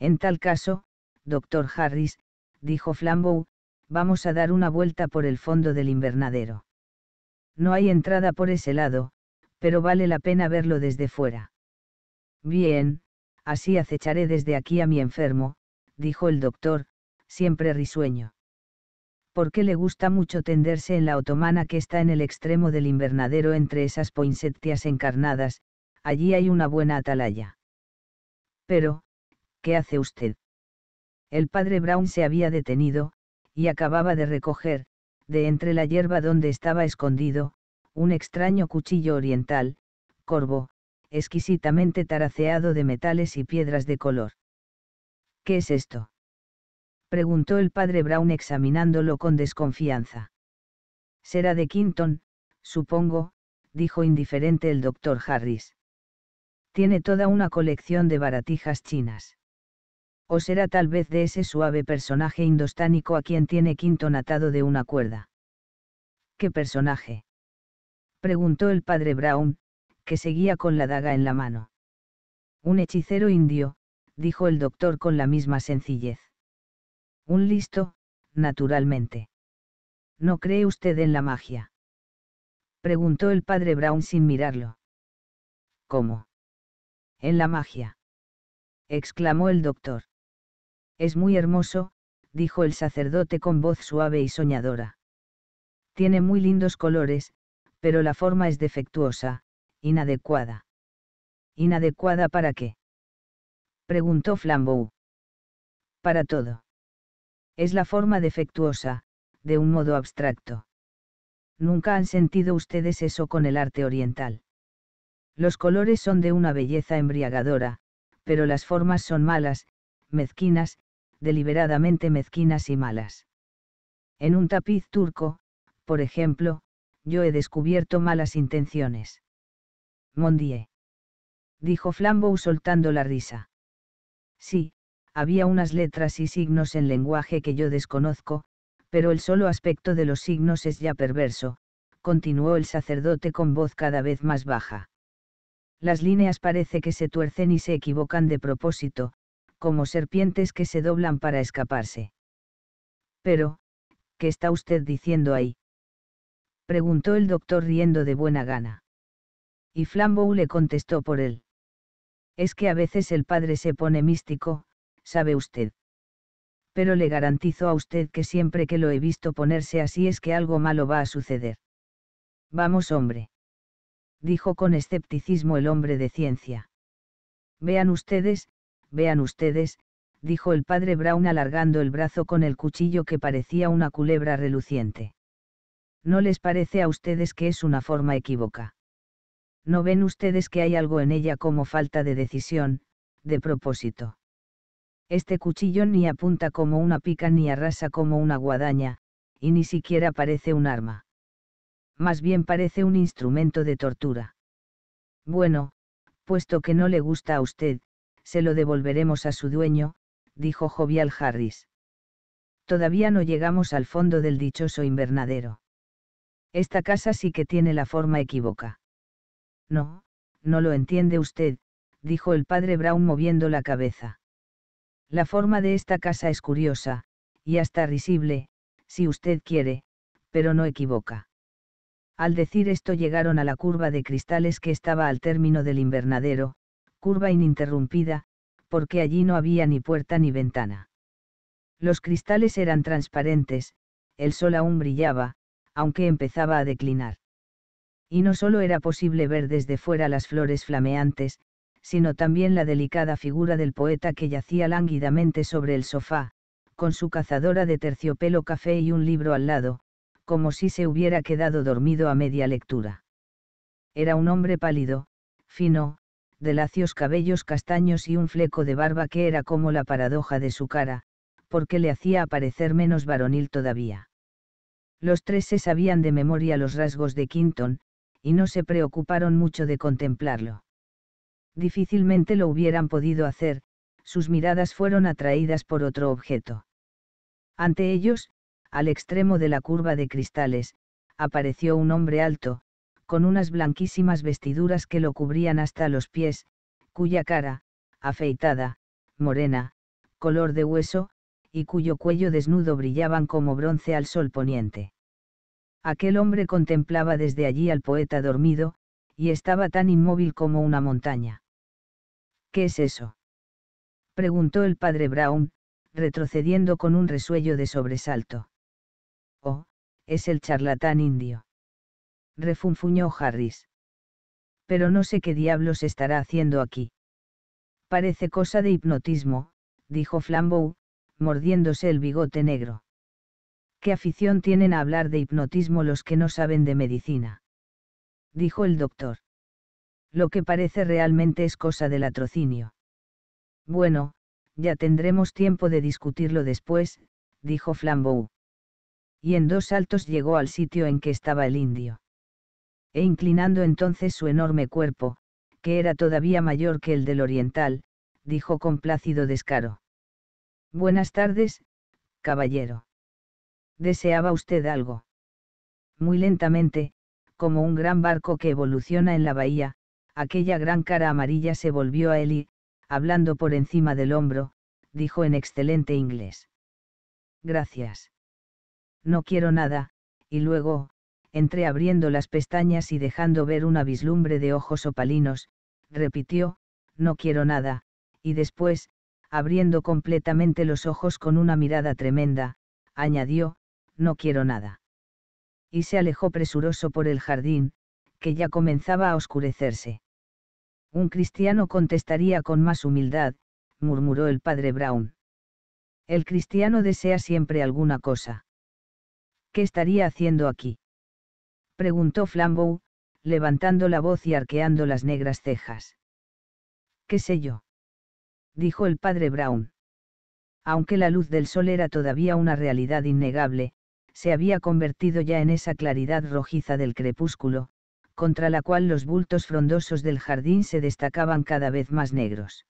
En tal caso, doctor Harris, dijo Flambeau, vamos a dar una vuelta por el fondo del invernadero. No hay entrada por ese lado, pero vale la pena verlo desde fuera. Bien, así acecharé desde aquí a mi enfermo, dijo el doctor, siempre risueño. Porque le gusta mucho tenderse en la otomana que está en el extremo del invernadero entre esas poinsettias encarnadas, allí hay una buena atalaya. Pero, ¿qué hace usted? El padre Brown se había detenido, y acababa de recoger, de entre la hierba donde estaba escondido, un extraño cuchillo oriental, corvo, exquisitamente taraceado de metales y piedras de color. ¿Qué es esto? preguntó el padre Brown examinándolo con desconfianza. Será de Quinton, supongo, dijo indiferente el doctor Harris. Tiene toda una colección de baratijas chinas. O será tal vez de ese suave personaje indostánico a quien tiene Quinton atado de una cuerda. ¿Qué personaje? preguntó el padre Brown, que seguía con la daga en la mano. Un hechicero indio, dijo el doctor con la misma sencillez. Un listo, naturalmente. ¿No cree usted en la magia? Preguntó el padre Brown sin mirarlo. ¿Cómo? En la magia. Exclamó el doctor. Es muy hermoso, dijo el sacerdote con voz suave y soñadora. Tiene muy lindos colores, pero la forma es defectuosa, inadecuada. ¿Inadecuada para qué? Preguntó Flambeau. Para todo es la forma defectuosa, de un modo abstracto. Nunca han sentido ustedes eso con el arte oriental. Los colores son de una belleza embriagadora, pero las formas son malas, mezquinas, deliberadamente mezquinas y malas. En un tapiz turco, por ejemplo, yo he descubierto malas intenciones. «Mondié». Dijo Flambeau soltando la risa. Sí, había unas letras y signos en lenguaje que yo desconozco, pero el solo aspecto de los signos es ya perverso, continuó el sacerdote con voz cada vez más baja. Las líneas parece que se tuercen y se equivocan de propósito, como serpientes que se doblan para escaparse. Pero, ¿qué está usted diciendo ahí? preguntó el doctor riendo de buena gana. Y Flambeau le contestó por él. Es que a veces el padre se pone místico, sabe usted. Pero le garantizo a usted que siempre que lo he visto ponerse así es que algo malo va a suceder. Vamos, hombre. Dijo con escepticismo el hombre de ciencia. Vean ustedes, vean ustedes, dijo el padre Brown alargando el brazo con el cuchillo que parecía una culebra reluciente. ¿No les parece a ustedes que es una forma equívoca? ¿No ven ustedes que hay algo en ella como falta de decisión, de propósito? Este cuchillo ni apunta como una pica ni arrasa como una guadaña, y ni siquiera parece un arma. Más bien parece un instrumento de tortura. Bueno, puesto que no le gusta a usted, se lo devolveremos a su dueño, dijo jovial Harris. Todavía no llegamos al fondo del dichoso invernadero. Esta casa sí que tiene la forma equívoca. No, no lo entiende usted, dijo el padre Brown moviendo la cabeza. La forma de esta casa es curiosa, y hasta risible, si usted quiere, pero no equivoca. Al decir esto llegaron a la curva de cristales que estaba al término del invernadero, curva ininterrumpida, porque allí no había ni puerta ni ventana. Los cristales eran transparentes, el sol aún brillaba, aunque empezaba a declinar. Y no solo era posible ver desde fuera las flores flameantes, sino también la delicada figura del poeta que yacía lánguidamente sobre el sofá, con su cazadora de terciopelo café y un libro al lado, como si se hubiera quedado dormido a media lectura. Era un hombre pálido, fino, de lacios cabellos castaños y un fleco de barba que era como la paradoja de su cara, porque le hacía aparecer menos varonil todavía. Los tres se sabían de memoria los rasgos de Quinton, y no se preocuparon mucho de contemplarlo difícilmente lo hubieran podido hacer, sus miradas fueron atraídas por otro objeto. Ante ellos, al extremo de la curva de cristales, apareció un hombre alto, con unas blanquísimas vestiduras que lo cubrían hasta los pies, cuya cara, afeitada, morena, color de hueso, y cuyo cuello desnudo brillaban como bronce al sol poniente. Aquel hombre contemplaba desde allí al poeta dormido, y estaba tan inmóvil como una montaña. ¿Qué es eso? preguntó el padre Brown, retrocediendo con un resuello de sobresalto. Oh, es el charlatán indio. Refunfuñó Harris. Pero no sé qué diablos estará haciendo aquí. Parece cosa de hipnotismo, dijo Flambeau, mordiéndose el bigote negro. ¿Qué afición tienen a hablar de hipnotismo los que no saben de medicina? dijo el doctor. Lo que parece realmente es cosa del atrocinio. Bueno, ya tendremos tiempo de discutirlo después, dijo Flambeau. Y en dos saltos llegó al sitio en que estaba el indio. E inclinando entonces su enorme cuerpo, que era todavía mayor que el del oriental, dijo con plácido descaro. Buenas tardes, caballero. ¿Deseaba usted algo? Muy lentamente, como un gran barco que evoluciona en la bahía, Aquella gran cara amarilla se volvió a él y, hablando por encima del hombro, dijo en excelente inglés. Gracias. No quiero nada, y luego, entre abriendo las pestañas y dejando ver una vislumbre de ojos opalinos, repitió, no quiero nada, y después, abriendo completamente los ojos con una mirada tremenda, añadió, no quiero nada. Y se alejó presuroso por el jardín, que ya comenzaba a oscurecerse. Un cristiano contestaría con más humildad, murmuró el padre Brown. El cristiano desea siempre alguna cosa. ¿Qué estaría haciendo aquí? preguntó Flambeau, levantando la voz y arqueando las negras cejas. ¿Qué sé yo? dijo el padre Brown. Aunque la luz del sol era todavía una realidad innegable, se había convertido ya en esa claridad rojiza del crepúsculo, contra la cual los bultos frondosos del jardín se destacaban cada vez más negros.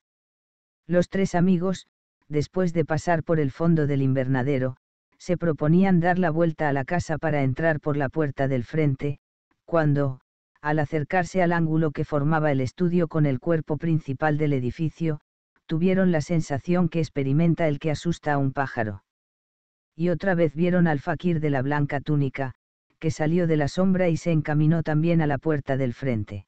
Los tres amigos, después de pasar por el fondo del invernadero, se proponían dar la vuelta a la casa para entrar por la puerta del frente, cuando, al acercarse al ángulo que formaba el estudio con el cuerpo principal del edificio, tuvieron la sensación que experimenta el que asusta a un pájaro. Y otra vez vieron al fakir de la blanca túnica, que salió de la sombra y se encaminó también a la puerta del frente.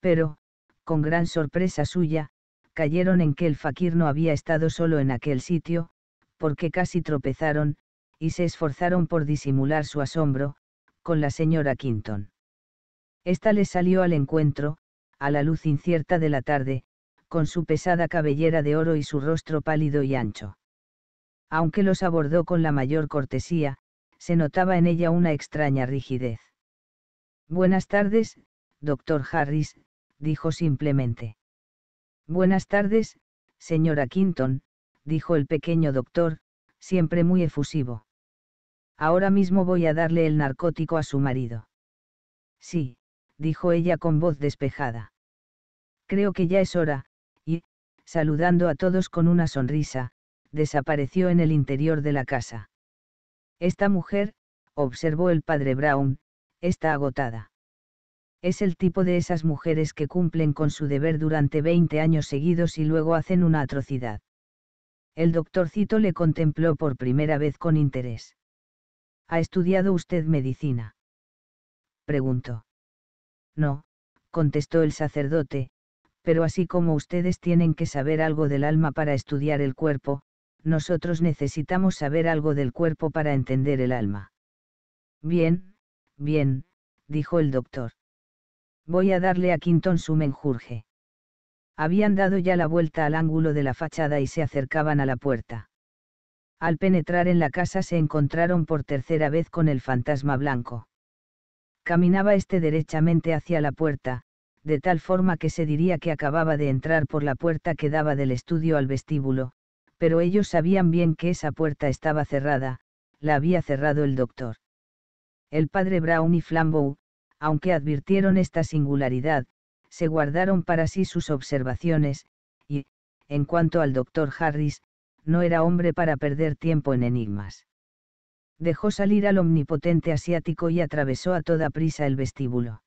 Pero, con gran sorpresa suya, cayeron en que el fakir no había estado solo en aquel sitio, porque casi tropezaron, y se esforzaron por disimular su asombro, con la señora Quinton. Esta les salió al encuentro, a la luz incierta de la tarde, con su pesada cabellera de oro y su rostro pálido y ancho. Aunque los abordó con la mayor cortesía, se notaba en ella una extraña rigidez. Buenas tardes, doctor Harris, dijo simplemente. Buenas tardes, señora Quinton, dijo el pequeño doctor, siempre muy efusivo. Ahora mismo voy a darle el narcótico a su marido. Sí, dijo ella con voz despejada. Creo que ya es hora, y, saludando a todos con una sonrisa, desapareció en el interior de la casa. Esta mujer, observó el padre Brown, está agotada. Es el tipo de esas mujeres que cumplen con su deber durante 20 años seguidos y luego hacen una atrocidad. El doctorcito le contempló por primera vez con interés. ¿Ha estudiado usted medicina? preguntó. No, contestó el sacerdote, pero así como ustedes tienen que saber algo del alma para estudiar el cuerpo, nosotros necesitamos saber algo del cuerpo para entender el alma. Bien, bien, dijo el doctor. Voy a darle a Quinton su menjurje. Habían dado ya la vuelta al ángulo de la fachada y se acercaban a la puerta. Al penetrar en la casa se encontraron por tercera vez con el fantasma blanco. Caminaba este derechamente hacia la puerta, de tal forma que se diría que acababa de entrar por la puerta que daba del estudio al vestíbulo, pero ellos sabían bien que esa puerta estaba cerrada, la había cerrado el doctor. El padre Brown y Flambeau, aunque advirtieron esta singularidad, se guardaron para sí sus observaciones, y, en cuanto al doctor Harris, no era hombre para perder tiempo en enigmas. Dejó salir al omnipotente asiático y atravesó a toda prisa el vestíbulo.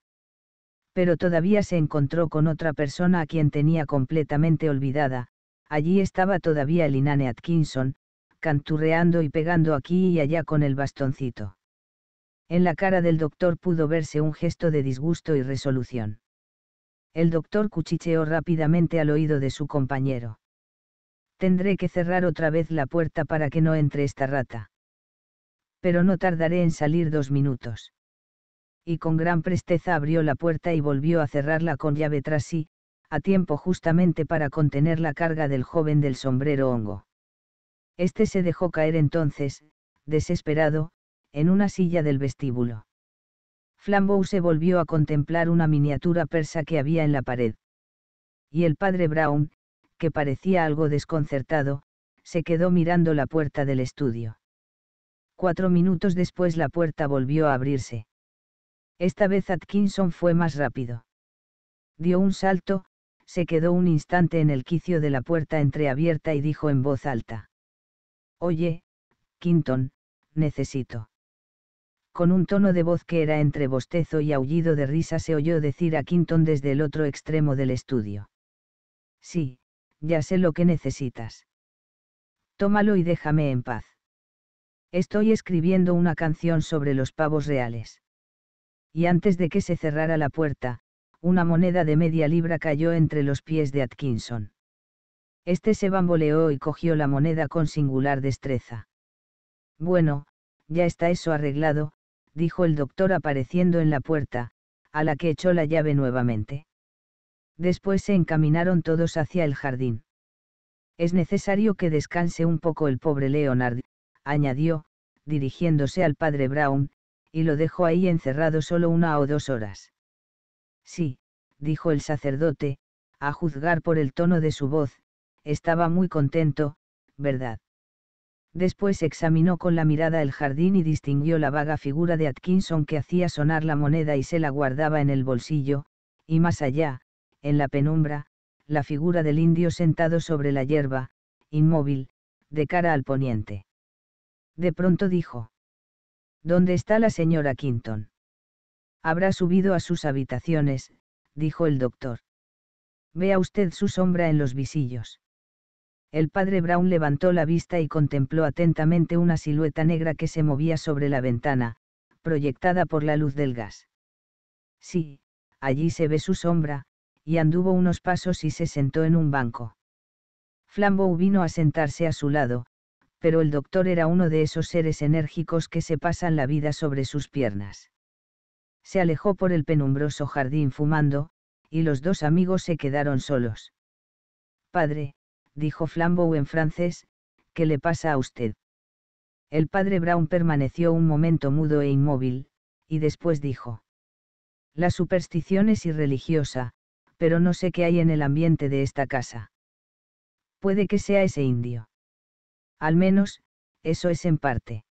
Pero todavía se encontró con otra persona a quien tenía completamente olvidada, allí estaba todavía el inane Atkinson, canturreando y pegando aquí y allá con el bastoncito. En la cara del doctor pudo verse un gesto de disgusto y resolución. El doctor cuchicheó rápidamente al oído de su compañero. Tendré que cerrar otra vez la puerta para que no entre esta rata. Pero no tardaré en salir dos minutos. Y con gran presteza abrió la puerta y volvió a cerrarla con llave tras sí, a tiempo justamente para contener la carga del joven del sombrero hongo. Este se dejó caer entonces, desesperado, en una silla del vestíbulo. Flambeau se volvió a contemplar una miniatura persa que había en la pared. Y el padre Brown, que parecía algo desconcertado, se quedó mirando la puerta del estudio. Cuatro minutos después la puerta volvió a abrirse. Esta vez Atkinson fue más rápido. Dio un salto, se quedó un instante en el quicio de la puerta entreabierta y dijo en voz alta. Oye, Quinton, necesito. Con un tono de voz que era entre bostezo y aullido de risa se oyó decir a Quinton desde el otro extremo del estudio. Sí, ya sé lo que necesitas. Tómalo y déjame en paz. Estoy escribiendo una canción sobre los pavos reales. Y antes de que se cerrara la puerta, una moneda de media libra cayó entre los pies de Atkinson. Este se bamboleó y cogió la moneda con singular destreza. Bueno, ya está eso arreglado, dijo el doctor apareciendo en la puerta, a la que echó la llave nuevamente. Después se encaminaron todos hacia el jardín. Es necesario que descanse un poco el pobre Leonard, añadió, dirigiéndose al padre Brown, y lo dejó ahí encerrado solo una o dos horas. Sí, dijo el sacerdote, a juzgar por el tono de su voz, estaba muy contento, ¿verdad? Después examinó con la mirada el jardín y distinguió la vaga figura de Atkinson que hacía sonar la moneda y se la guardaba en el bolsillo, y más allá, en la penumbra, la figura del indio sentado sobre la hierba, inmóvil, de cara al poniente. De pronto dijo. ¿Dónde está la señora Quinton? Habrá subido a sus habitaciones, dijo el doctor. Vea usted su sombra en los visillos. El padre Brown levantó la vista y contempló atentamente una silueta negra que se movía sobre la ventana, proyectada por la luz del gas. Sí, allí se ve su sombra, y anduvo unos pasos y se sentó en un banco. Flambeau vino a sentarse a su lado, pero el doctor era uno de esos seres enérgicos que se pasan la vida sobre sus piernas se alejó por el penumbroso jardín fumando, y los dos amigos se quedaron solos. Padre, dijo Flambeau en francés, ¿qué le pasa a usted? El padre Brown permaneció un momento mudo e inmóvil, y después dijo. La superstición es irreligiosa, pero no sé qué hay en el ambiente de esta casa. Puede que sea ese indio. Al menos, eso es en parte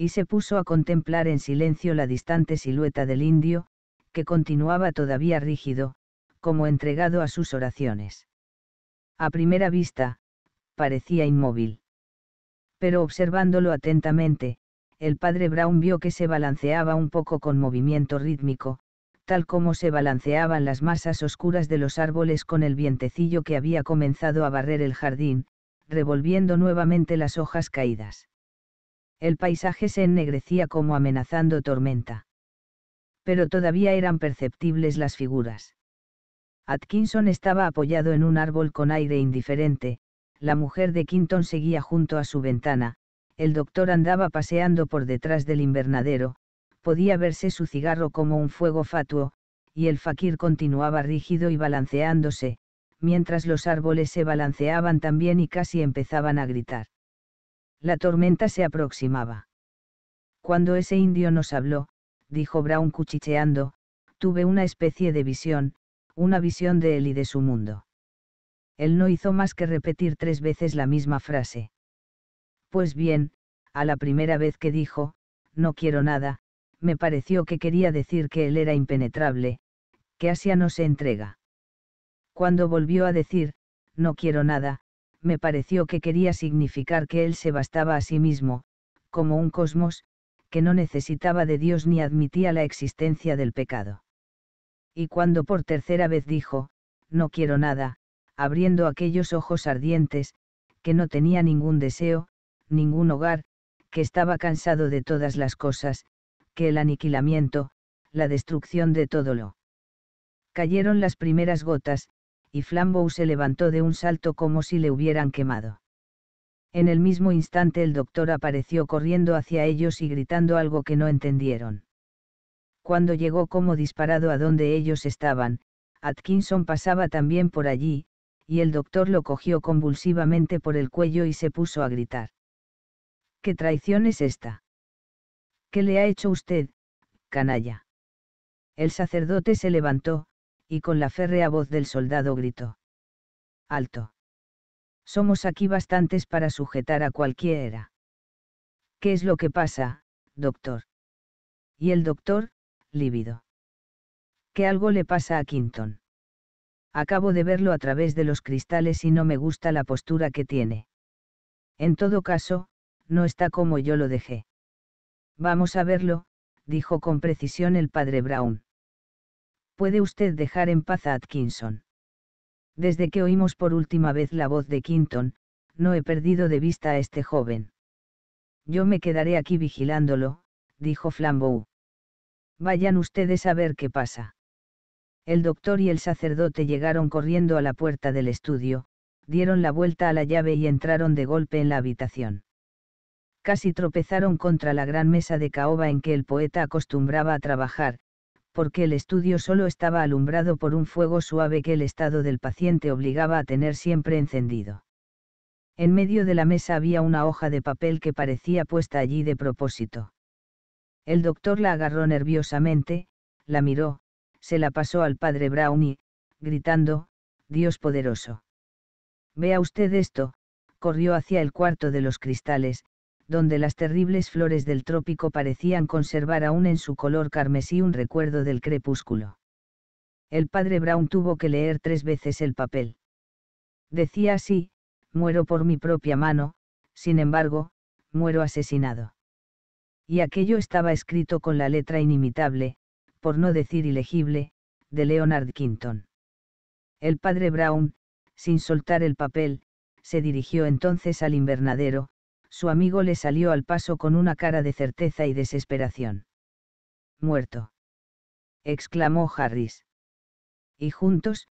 y se puso a contemplar en silencio la distante silueta del indio, que continuaba todavía rígido, como entregado a sus oraciones. A primera vista, parecía inmóvil. Pero observándolo atentamente, el padre Brown vio que se balanceaba un poco con movimiento rítmico, tal como se balanceaban las masas oscuras de los árboles con el vientecillo que había comenzado a barrer el jardín, revolviendo nuevamente las hojas caídas el paisaje se ennegrecía como amenazando tormenta. Pero todavía eran perceptibles las figuras. Atkinson estaba apoyado en un árbol con aire indiferente, la mujer de Quinton seguía junto a su ventana, el doctor andaba paseando por detrás del invernadero, podía verse su cigarro como un fuego fatuo, y el fakir continuaba rígido y balanceándose, mientras los árboles se balanceaban también y casi empezaban a gritar. La tormenta se aproximaba. Cuando ese indio nos habló, dijo Brown cuchicheando, tuve una especie de visión, una visión de él y de su mundo. Él no hizo más que repetir tres veces la misma frase. Pues bien, a la primera vez que dijo, no quiero nada, me pareció que quería decir que él era impenetrable, que Asia no se entrega. Cuando volvió a decir, no quiero nada, me pareció que quería significar que él se bastaba a sí mismo, como un cosmos, que no necesitaba de Dios ni admitía la existencia del pecado. Y cuando por tercera vez dijo, no quiero nada, abriendo aquellos ojos ardientes, que no tenía ningún deseo, ningún hogar, que estaba cansado de todas las cosas, que el aniquilamiento, la destrucción de todo lo. Cayeron las primeras gotas, y Flambeau se levantó de un salto como si le hubieran quemado. En el mismo instante el doctor apareció corriendo hacia ellos y gritando algo que no entendieron. Cuando llegó como disparado a donde ellos estaban, Atkinson pasaba también por allí, y el doctor lo cogió convulsivamente por el cuello y se puso a gritar. ¿Qué traición es esta? ¿Qué le ha hecho usted, canalla? El sacerdote se levantó, y con la férrea voz del soldado gritó. Alto. Somos aquí bastantes para sujetar a cualquiera. ¿Qué es lo que pasa, doctor? Y el doctor, lívido. Que algo le pasa a Quinton. Acabo de verlo a través de los cristales y no me gusta la postura que tiene. En todo caso, no está como yo lo dejé. Vamos a verlo, dijo con precisión el padre Brown puede usted dejar en paz a Atkinson. Desde que oímos por última vez la voz de Quinton, no he perdido de vista a este joven. Yo me quedaré aquí vigilándolo, dijo Flambeau. Vayan ustedes a ver qué pasa. El doctor y el sacerdote llegaron corriendo a la puerta del estudio, dieron la vuelta a la llave y entraron de golpe en la habitación. Casi tropezaron contra la gran mesa de caoba en que el poeta acostumbraba a trabajar, porque el estudio solo estaba alumbrado por un fuego suave que el estado del paciente obligaba a tener siempre encendido. En medio de la mesa había una hoja de papel que parecía puesta allí de propósito. El doctor la agarró nerviosamente, la miró, se la pasó al padre Brownie, gritando, Dios poderoso. Vea usted esto, corrió hacia el cuarto de los cristales, donde las terribles flores del trópico parecían conservar aún en su color carmesí un recuerdo del crepúsculo. El padre Brown tuvo que leer tres veces el papel. Decía así, muero por mi propia mano, sin embargo, muero asesinado. Y aquello estaba escrito con la letra inimitable, por no decir ilegible, de Leonard Quinton. El padre Brown, sin soltar el papel, se dirigió entonces al invernadero, su amigo le salió al paso con una cara de certeza y desesperación. Muerto. exclamó Harris. Y juntos,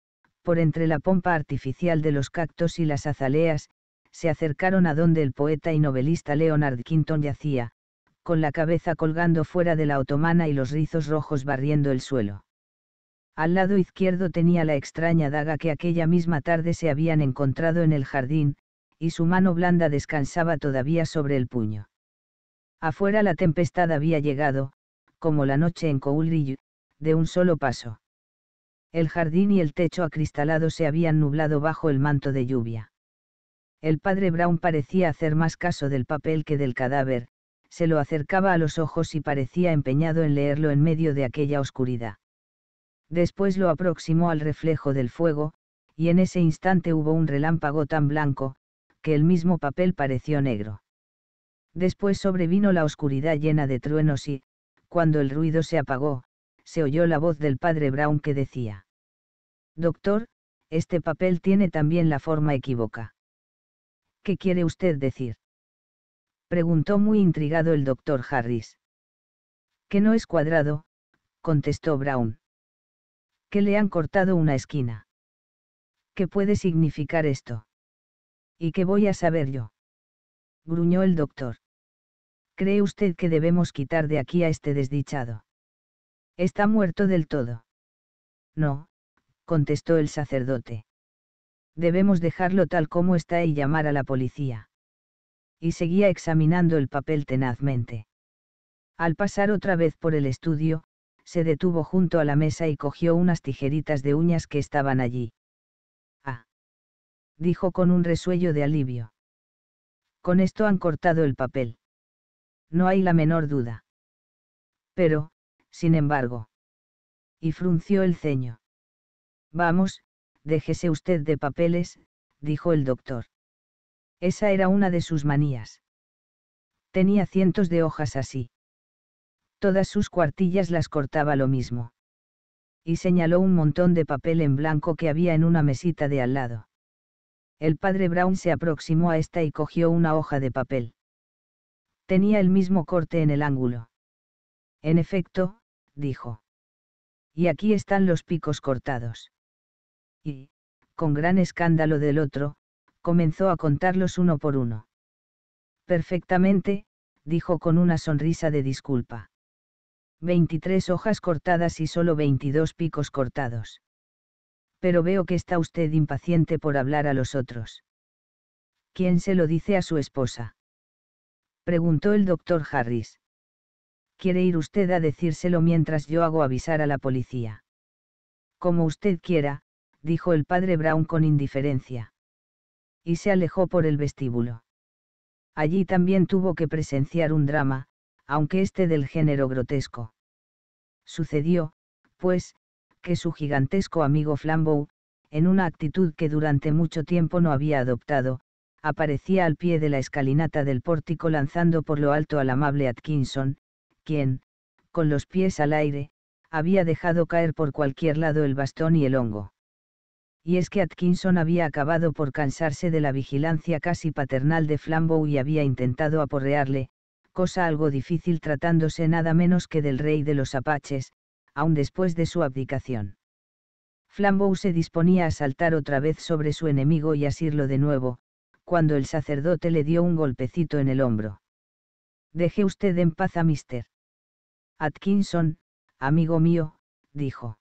por entre la pompa artificial de los cactos y las azaleas, se acercaron a donde el poeta y novelista Leonard Quinton yacía, con la cabeza colgando fuera de la otomana y los rizos rojos barriendo el suelo. Al lado izquierdo tenía la extraña daga que aquella misma tarde se habían encontrado en el jardín, y su mano blanda descansaba todavía sobre el puño. Afuera la tempestad había llegado, como la noche en Coulry, de un solo paso. El jardín y el techo acristalado se habían nublado bajo el manto de lluvia. El padre Brown parecía hacer más caso del papel que del cadáver, se lo acercaba a los ojos y parecía empeñado en leerlo en medio de aquella oscuridad. Después lo aproximó al reflejo del fuego, y en ese instante hubo un relámpago tan blanco, que el mismo papel pareció negro. Después sobrevino la oscuridad llena de truenos y, cuando el ruido se apagó, se oyó la voz del padre Brown que decía. Doctor, este papel tiene también la forma equívoca. ¿Qué quiere usted decir? Preguntó muy intrigado el doctor Harris. Que no es cuadrado, contestó Brown. Que le han cortado una esquina. ¿Qué puede significar esto? ¿Y qué voy a saber yo? gruñó el doctor. ¿Cree usted que debemos quitar de aquí a este desdichado? Está muerto del todo. No, contestó el sacerdote. Debemos dejarlo tal como está y llamar a la policía. Y seguía examinando el papel tenazmente. Al pasar otra vez por el estudio, se detuvo junto a la mesa y cogió unas tijeritas de uñas que estaban allí dijo con un resuello de alivio. Con esto han cortado el papel. No hay la menor duda. Pero, sin embargo. Y frunció el ceño. Vamos, déjese usted de papeles, dijo el doctor. Esa era una de sus manías. Tenía cientos de hojas así. Todas sus cuartillas las cortaba lo mismo. Y señaló un montón de papel en blanco que había en una mesita de al lado. El padre Brown se aproximó a esta y cogió una hoja de papel. Tenía el mismo corte en el ángulo. En efecto, dijo. Y aquí están los picos cortados. Y, con gran escándalo del otro, comenzó a contarlos uno por uno. Perfectamente, dijo con una sonrisa de disculpa. Veintitrés hojas cortadas y solo veintidós picos cortados pero veo que está usted impaciente por hablar a los otros. ¿Quién se lo dice a su esposa? Preguntó el doctor Harris. ¿Quiere ir usted a decírselo mientras yo hago avisar a la policía? Como usted quiera, dijo el padre Brown con indiferencia. Y se alejó por el vestíbulo. Allí también tuvo que presenciar un drama, aunque este del género grotesco. Sucedió, pues, que su gigantesco amigo Flambeau, en una actitud que durante mucho tiempo no había adoptado, aparecía al pie de la escalinata del pórtico lanzando por lo alto al amable Atkinson, quien, con los pies al aire, había dejado caer por cualquier lado el bastón y el hongo. Y es que Atkinson había acabado por cansarse de la vigilancia casi paternal de Flambeau y había intentado aporrearle, cosa algo difícil tratándose nada menos que del rey de los apaches, aún después de su abdicación. Flambeau se disponía a saltar otra vez sobre su enemigo y asirlo de nuevo, cuando el sacerdote le dio un golpecito en el hombro. Deje usted en paz a Mr. Atkinson, amigo mío, dijo.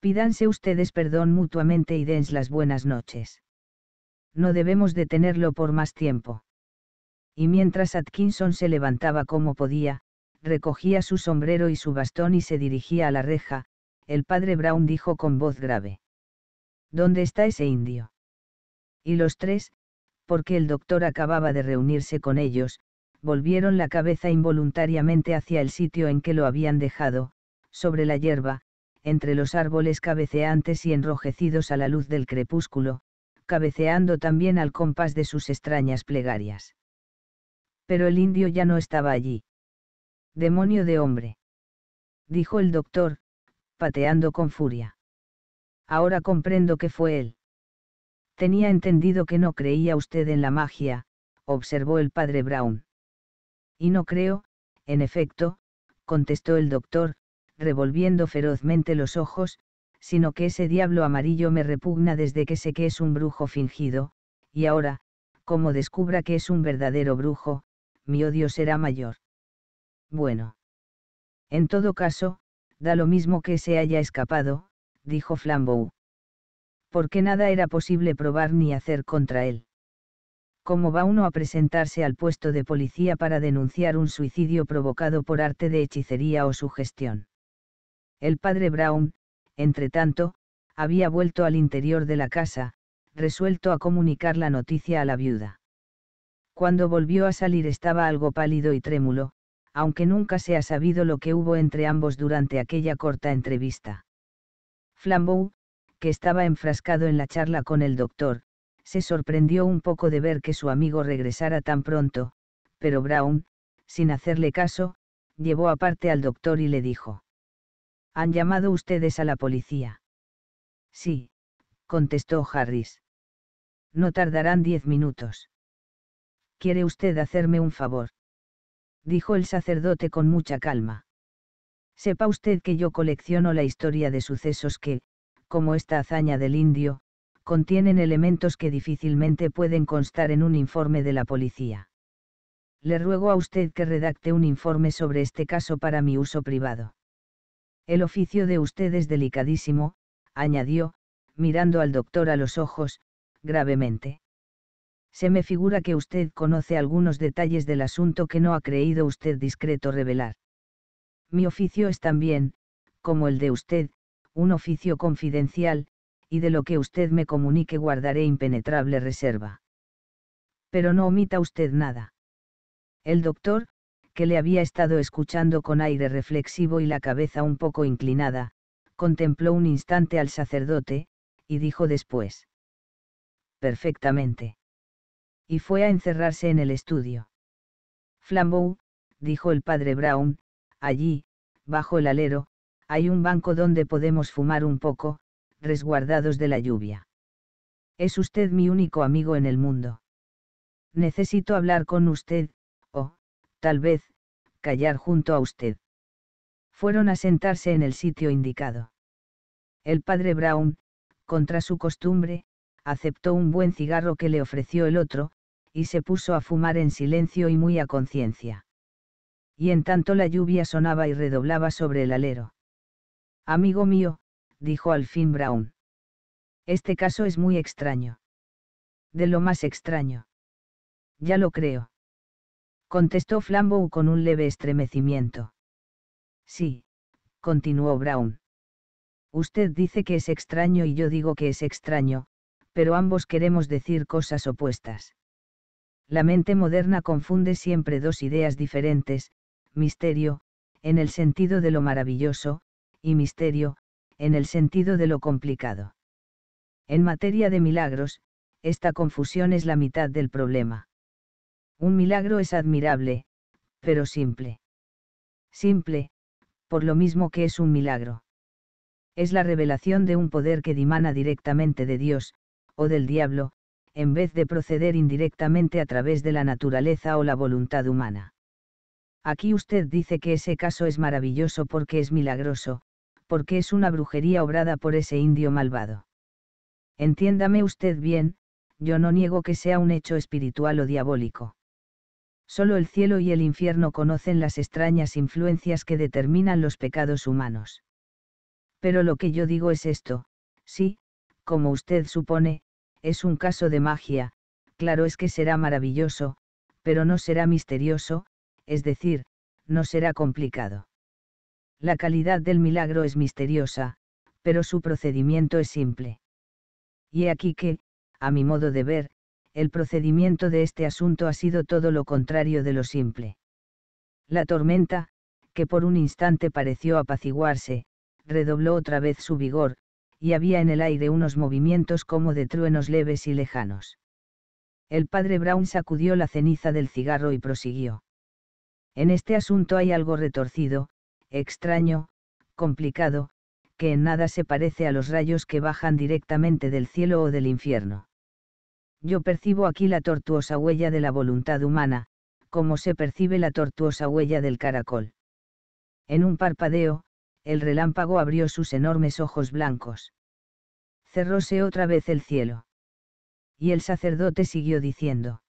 Pídanse ustedes perdón mutuamente y den las buenas noches. No debemos detenerlo por más tiempo. Y mientras Atkinson se levantaba como podía, recogía su sombrero y su bastón y se dirigía a la reja, el padre Brown dijo con voz grave. ¿Dónde está ese indio? Y los tres, porque el doctor acababa de reunirse con ellos, volvieron la cabeza involuntariamente hacia el sitio en que lo habían dejado, sobre la hierba, entre los árboles cabeceantes y enrojecidos a la luz del crepúsculo, cabeceando también al compás de sus extrañas plegarias. Pero el indio ya no estaba allí demonio de hombre. Dijo el doctor, pateando con furia. Ahora comprendo que fue él. Tenía entendido que no creía usted en la magia, observó el padre Brown. Y no creo, en efecto, contestó el doctor, revolviendo ferozmente los ojos, sino que ese diablo amarillo me repugna desde que sé que es un brujo fingido, y ahora, como descubra que es un verdadero brujo, mi odio será mayor. Bueno. En todo caso, da lo mismo que se haya escapado, dijo Flambeau. Porque nada era posible probar ni hacer contra él. ¿Cómo va uno a presentarse al puesto de policía para denunciar un suicidio provocado por arte de hechicería o sugestión? El padre Brown, entre tanto, había vuelto al interior de la casa, resuelto a comunicar la noticia a la viuda. Cuando volvió a salir estaba algo pálido y trémulo, aunque nunca se ha sabido lo que hubo entre ambos durante aquella corta entrevista. Flambeau, que estaba enfrascado en la charla con el doctor, se sorprendió un poco de ver que su amigo regresara tan pronto, pero Brown, sin hacerle caso, llevó aparte al doctor y le dijo. ¿Han llamado ustedes a la policía? Sí, contestó Harris. No tardarán diez minutos. ¿Quiere usted hacerme un favor? dijo el sacerdote con mucha calma. Sepa usted que yo colecciono la historia de sucesos que, como esta hazaña del indio, contienen elementos que difícilmente pueden constar en un informe de la policía. Le ruego a usted que redacte un informe sobre este caso para mi uso privado. El oficio de usted es delicadísimo, añadió, mirando al doctor a los ojos, gravemente. Se me figura que usted conoce algunos detalles del asunto que no ha creído usted discreto revelar. Mi oficio es también, como el de usted, un oficio confidencial, y de lo que usted me comunique guardaré impenetrable reserva. Pero no omita usted nada. El doctor, que le había estado escuchando con aire reflexivo y la cabeza un poco inclinada, contempló un instante al sacerdote, y dijo después. Perfectamente y fue a encerrarse en el estudio. Flambeau, dijo el padre Brown, allí, bajo el alero, hay un banco donde podemos fumar un poco, resguardados de la lluvia. Es usted mi único amigo en el mundo. Necesito hablar con usted, o, tal vez, callar junto a usted. Fueron a sentarse en el sitio indicado. El padre Brown, contra su costumbre, aceptó un buen cigarro que le ofreció el otro, y se puso a fumar en silencio y muy a conciencia. Y en tanto la lluvia sonaba y redoblaba sobre el alero. Amigo mío, dijo al fin Brown. Este caso es muy extraño. De lo más extraño. Ya lo creo. Contestó Flambeau con un leve estremecimiento. Sí, continuó Brown. Usted dice que es extraño y yo digo que es extraño, pero ambos queremos decir cosas opuestas. La mente moderna confunde siempre dos ideas diferentes, misterio, en el sentido de lo maravilloso, y misterio, en el sentido de lo complicado. En materia de milagros, esta confusión es la mitad del problema. Un milagro es admirable, pero simple. Simple, por lo mismo que es un milagro. Es la revelación de un poder que dimana directamente de Dios, o del diablo, en vez de proceder indirectamente a través de la naturaleza o la voluntad humana. Aquí usted dice que ese caso es maravilloso porque es milagroso, porque es una brujería obrada por ese indio malvado. Entiéndame usted bien, yo no niego que sea un hecho espiritual o diabólico. Solo el cielo y el infierno conocen las extrañas influencias que determinan los pecados humanos. Pero lo que yo digo es esto, sí, como usted supone, es un caso de magia, claro es que será maravilloso, pero no será misterioso, es decir, no será complicado. La calidad del milagro es misteriosa, pero su procedimiento es simple. Y he aquí que, a mi modo de ver, el procedimiento de este asunto ha sido todo lo contrario de lo simple. La tormenta, que por un instante pareció apaciguarse, redobló otra vez su vigor, y había en el aire unos movimientos como de truenos leves y lejanos. El padre Brown sacudió la ceniza del cigarro y prosiguió. En este asunto hay algo retorcido, extraño, complicado, que en nada se parece a los rayos que bajan directamente del cielo o del infierno. Yo percibo aquí la tortuosa huella de la voluntad humana, como se percibe la tortuosa huella del caracol. En un parpadeo, el relámpago abrió sus enormes ojos blancos. Cerróse otra vez el cielo. Y el sacerdote siguió diciendo.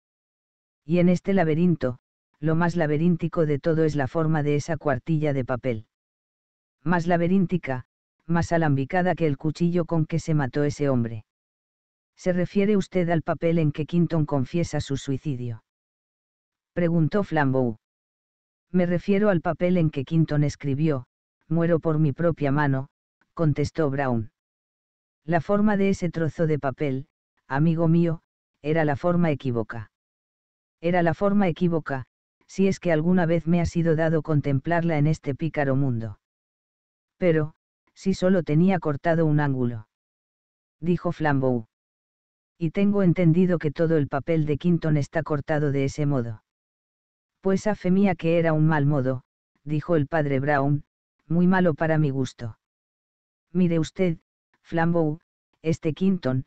Y en este laberinto, lo más laberíntico de todo es la forma de esa cuartilla de papel. Más laberíntica, más alambicada que el cuchillo con que se mató ese hombre. ¿Se refiere usted al papel en que Quinton confiesa su suicidio? Preguntó Flambeau. Me refiero al papel en que Quinton escribió, Muero por mi propia mano, contestó Brown. La forma de ese trozo de papel, amigo mío, era la forma equívoca. Era la forma equívoca, si es que alguna vez me ha sido dado contemplarla en este pícaro mundo. Pero, si solo tenía cortado un ángulo. Dijo Flambeau. Y tengo entendido que todo el papel de Quinton está cortado de ese modo. Pues a fe mía que era un mal modo, dijo el padre Brown, muy malo para mi gusto. Mire usted, Flambeau, este Quinton,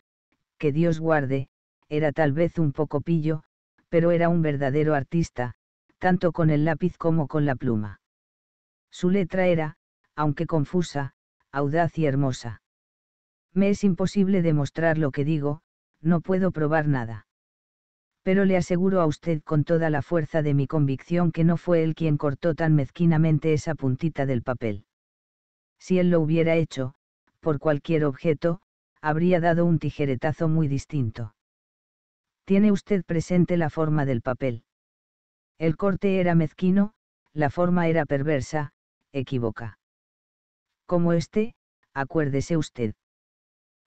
que Dios guarde, era tal vez un poco pillo, pero era un verdadero artista, tanto con el lápiz como con la pluma. Su letra era, aunque confusa, audaz y hermosa. Me es imposible demostrar lo que digo, no puedo probar nada pero le aseguro a usted con toda la fuerza de mi convicción que no fue él quien cortó tan mezquinamente esa puntita del papel. Si él lo hubiera hecho, por cualquier objeto, habría dado un tijeretazo muy distinto. Tiene usted presente la forma del papel. El corte era mezquino, la forma era perversa, equivoca. Como este, acuérdese usted.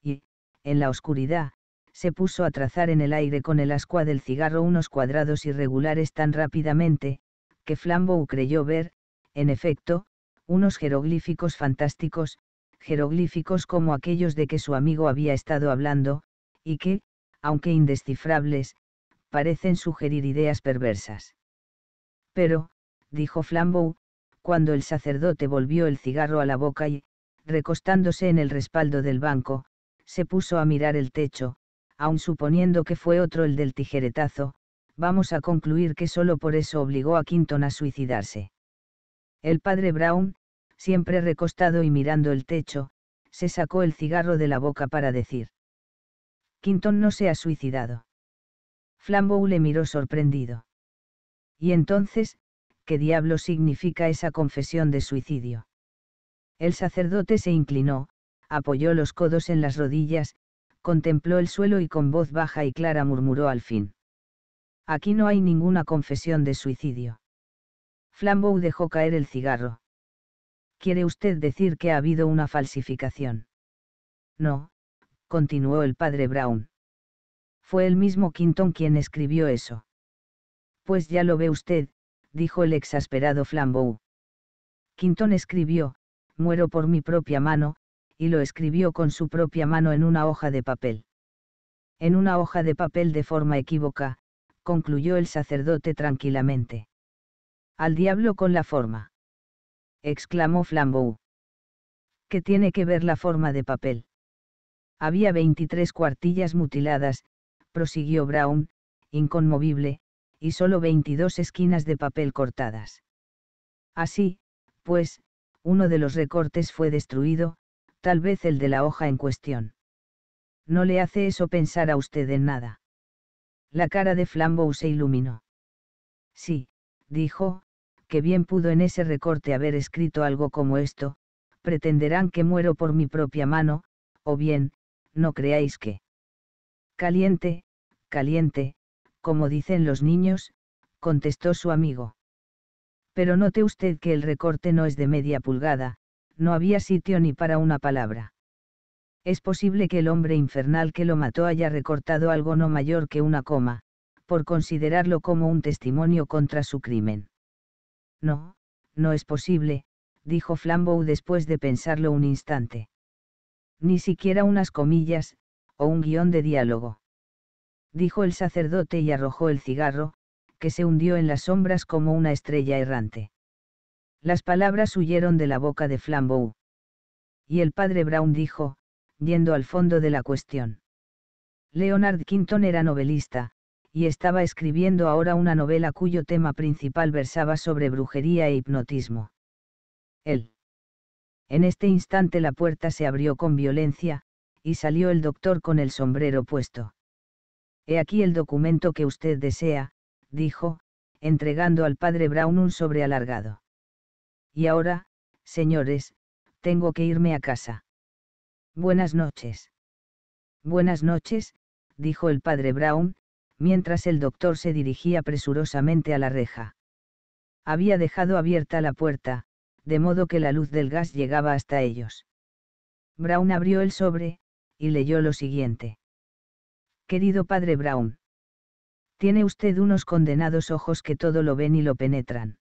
Y, en la oscuridad, se puso a trazar en el aire con el ascua del cigarro unos cuadrados irregulares tan rápidamente, que Flambeau creyó ver, en efecto, unos jeroglíficos fantásticos, jeroglíficos como aquellos de que su amigo había estado hablando, y que, aunque indescifrables, parecen sugerir ideas perversas. Pero, dijo Flambeau, cuando el sacerdote volvió el cigarro a la boca y, recostándose en el respaldo del banco, se puso a mirar el techo, aun suponiendo que fue otro el del tijeretazo, vamos a concluir que solo por eso obligó a Quinton a suicidarse. El padre Brown, siempre recostado y mirando el techo, se sacó el cigarro de la boca para decir. Quinton no se ha suicidado. Flambeau le miró sorprendido. Y entonces, ¿qué diablo significa esa confesión de suicidio? El sacerdote se inclinó, apoyó los codos en las rodillas, contempló el suelo y con voz baja y clara murmuró al fin. Aquí no hay ninguna confesión de suicidio. Flambeau dejó caer el cigarro. ¿Quiere usted decir que ha habido una falsificación? No, continuó el padre Brown. Fue el mismo Quinton quien escribió eso. Pues ya lo ve usted, dijo el exasperado Flambeau. Quinton escribió, muero por mi propia mano, y lo escribió con su propia mano en una hoja de papel. En una hoja de papel de forma equívoca, concluyó el sacerdote tranquilamente. Al diablo con la forma. exclamó Flambeau. ¿Qué tiene que ver la forma de papel? Había 23 cuartillas mutiladas, prosiguió Brown, inconmovible, y solo 22 esquinas de papel cortadas. Así, pues, uno de los recortes fue destruido, tal vez el de la hoja en cuestión. No le hace eso pensar a usted en nada. La cara de Flambeau se iluminó. Sí, dijo, que bien pudo en ese recorte haber escrito algo como esto, pretenderán que muero por mi propia mano, o bien, no creáis que. Caliente, caliente, como dicen los niños, contestó su amigo. Pero note usted que el recorte no es de media pulgada, no había sitio ni para una palabra. Es posible que el hombre infernal que lo mató haya recortado algo no mayor que una coma, por considerarlo como un testimonio contra su crimen. No, no es posible, dijo Flambeau después de pensarlo un instante. Ni siquiera unas comillas, o un guión de diálogo. Dijo el sacerdote y arrojó el cigarro, que se hundió en las sombras como una estrella errante. Las palabras huyeron de la boca de Flambeau. Y el padre Brown dijo, yendo al fondo de la cuestión. Leonard Quinton era novelista, y estaba escribiendo ahora una novela cuyo tema principal versaba sobre brujería e hipnotismo. Él. En este instante la puerta se abrió con violencia, y salió el doctor con el sombrero puesto. He aquí el documento que usted desea, dijo, entregando al padre Brown un sobre alargado. Y ahora, señores, tengo que irme a casa. Buenas noches. Buenas noches, dijo el padre Brown, mientras el doctor se dirigía presurosamente a la reja. Había dejado abierta la puerta, de modo que la luz del gas llegaba hasta ellos. Brown abrió el sobre, y leyó lo siguiente. Querido padre Brown. Tiene usted unos condenados ojos que todo lo ven y lo penetran.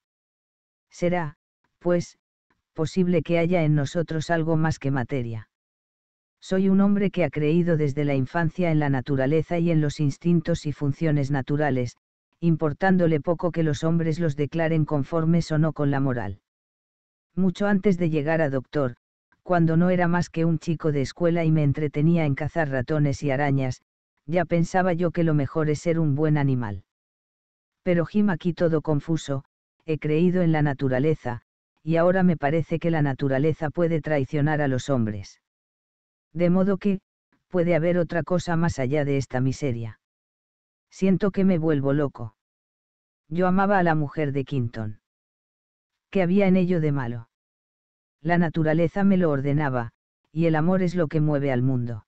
Será, pues, posible que haya en nosotros algo más que materia. Soy un hombre que ha creído desde la infancia en la naturaleza y en los instintos y funciones naturales, importándole poco que los hombres los declaren conformes o no con la moral. Mucho antes de llegar a doctor, cuando no era más que un chico de escuela y me entretenía en cazar ratones y arañas, ya pensaba yo que lo mejor es ser un buen animal. Pero Jim aquí todo confuso, he creído en la naturaleza, y ahora me parece que la naturaleza puede traicionar a los hombres. De modo que, puede haber otra cosa más allá de esta miseria. Siento que me vuelvo loco. Yo amaba a la mujer de Quinton. ¿Qué había en ello de malo? La naturaleza me lo ordenaba, y el amor es lo que mueve al mundo.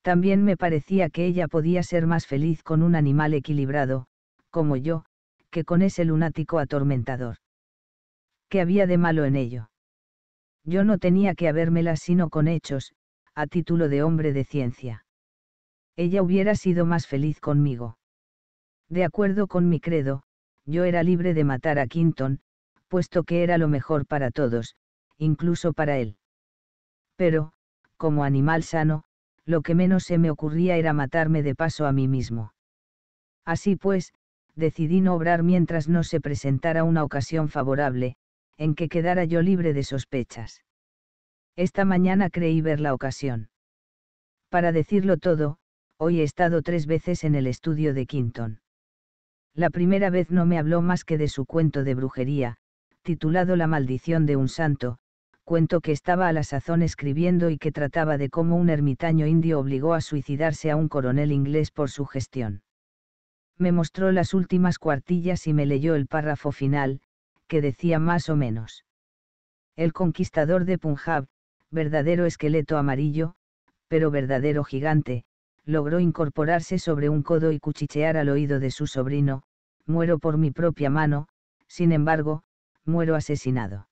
También me parecía que ella podía ser más feliz con un animal equilibrado, como yo, que con ese lunático atormentador. ¿qué había de malo en ello? Yo no tenía que habérmela sino con hechos, a título de hombre de ciencia. Ella hubiera sido más feliz conmigo. De acuerdo con mi credo, yo era libre de matar a Quinton, puesto que era lo mejor para todos, incluso para él. Pero, como animal sano, lo que menos se me ocurría era matarme de paso a mí mismo. Así pues, decidí no obrar mientras no se presentara una ocasión favorable, en que quedara yo libre de sospechas. Esta mañana creí ver la ocasión. Para decirlo todo, hoy he estado tres veces en el estudio de Quinton. La primera vez no me habló más que de su cuento de brujería, titulado La maldición de un santo, cuento que estaba a la sazón escribiendo y que trataba de cómo un ermitaño indio obligó a suicidarse a un coronel inglés por su gestión. Me mostró las últimas cuartillas y me leyó el párrafo final, que decía más o menos. El conquistador de Punjab, verdadero esqueleto amarillo, pero verdadero gigante, logró incorporarse sobre un codo y cuchichear al oído de su sobrino, muero por mi propia mano, sin embargo, muero asesinado.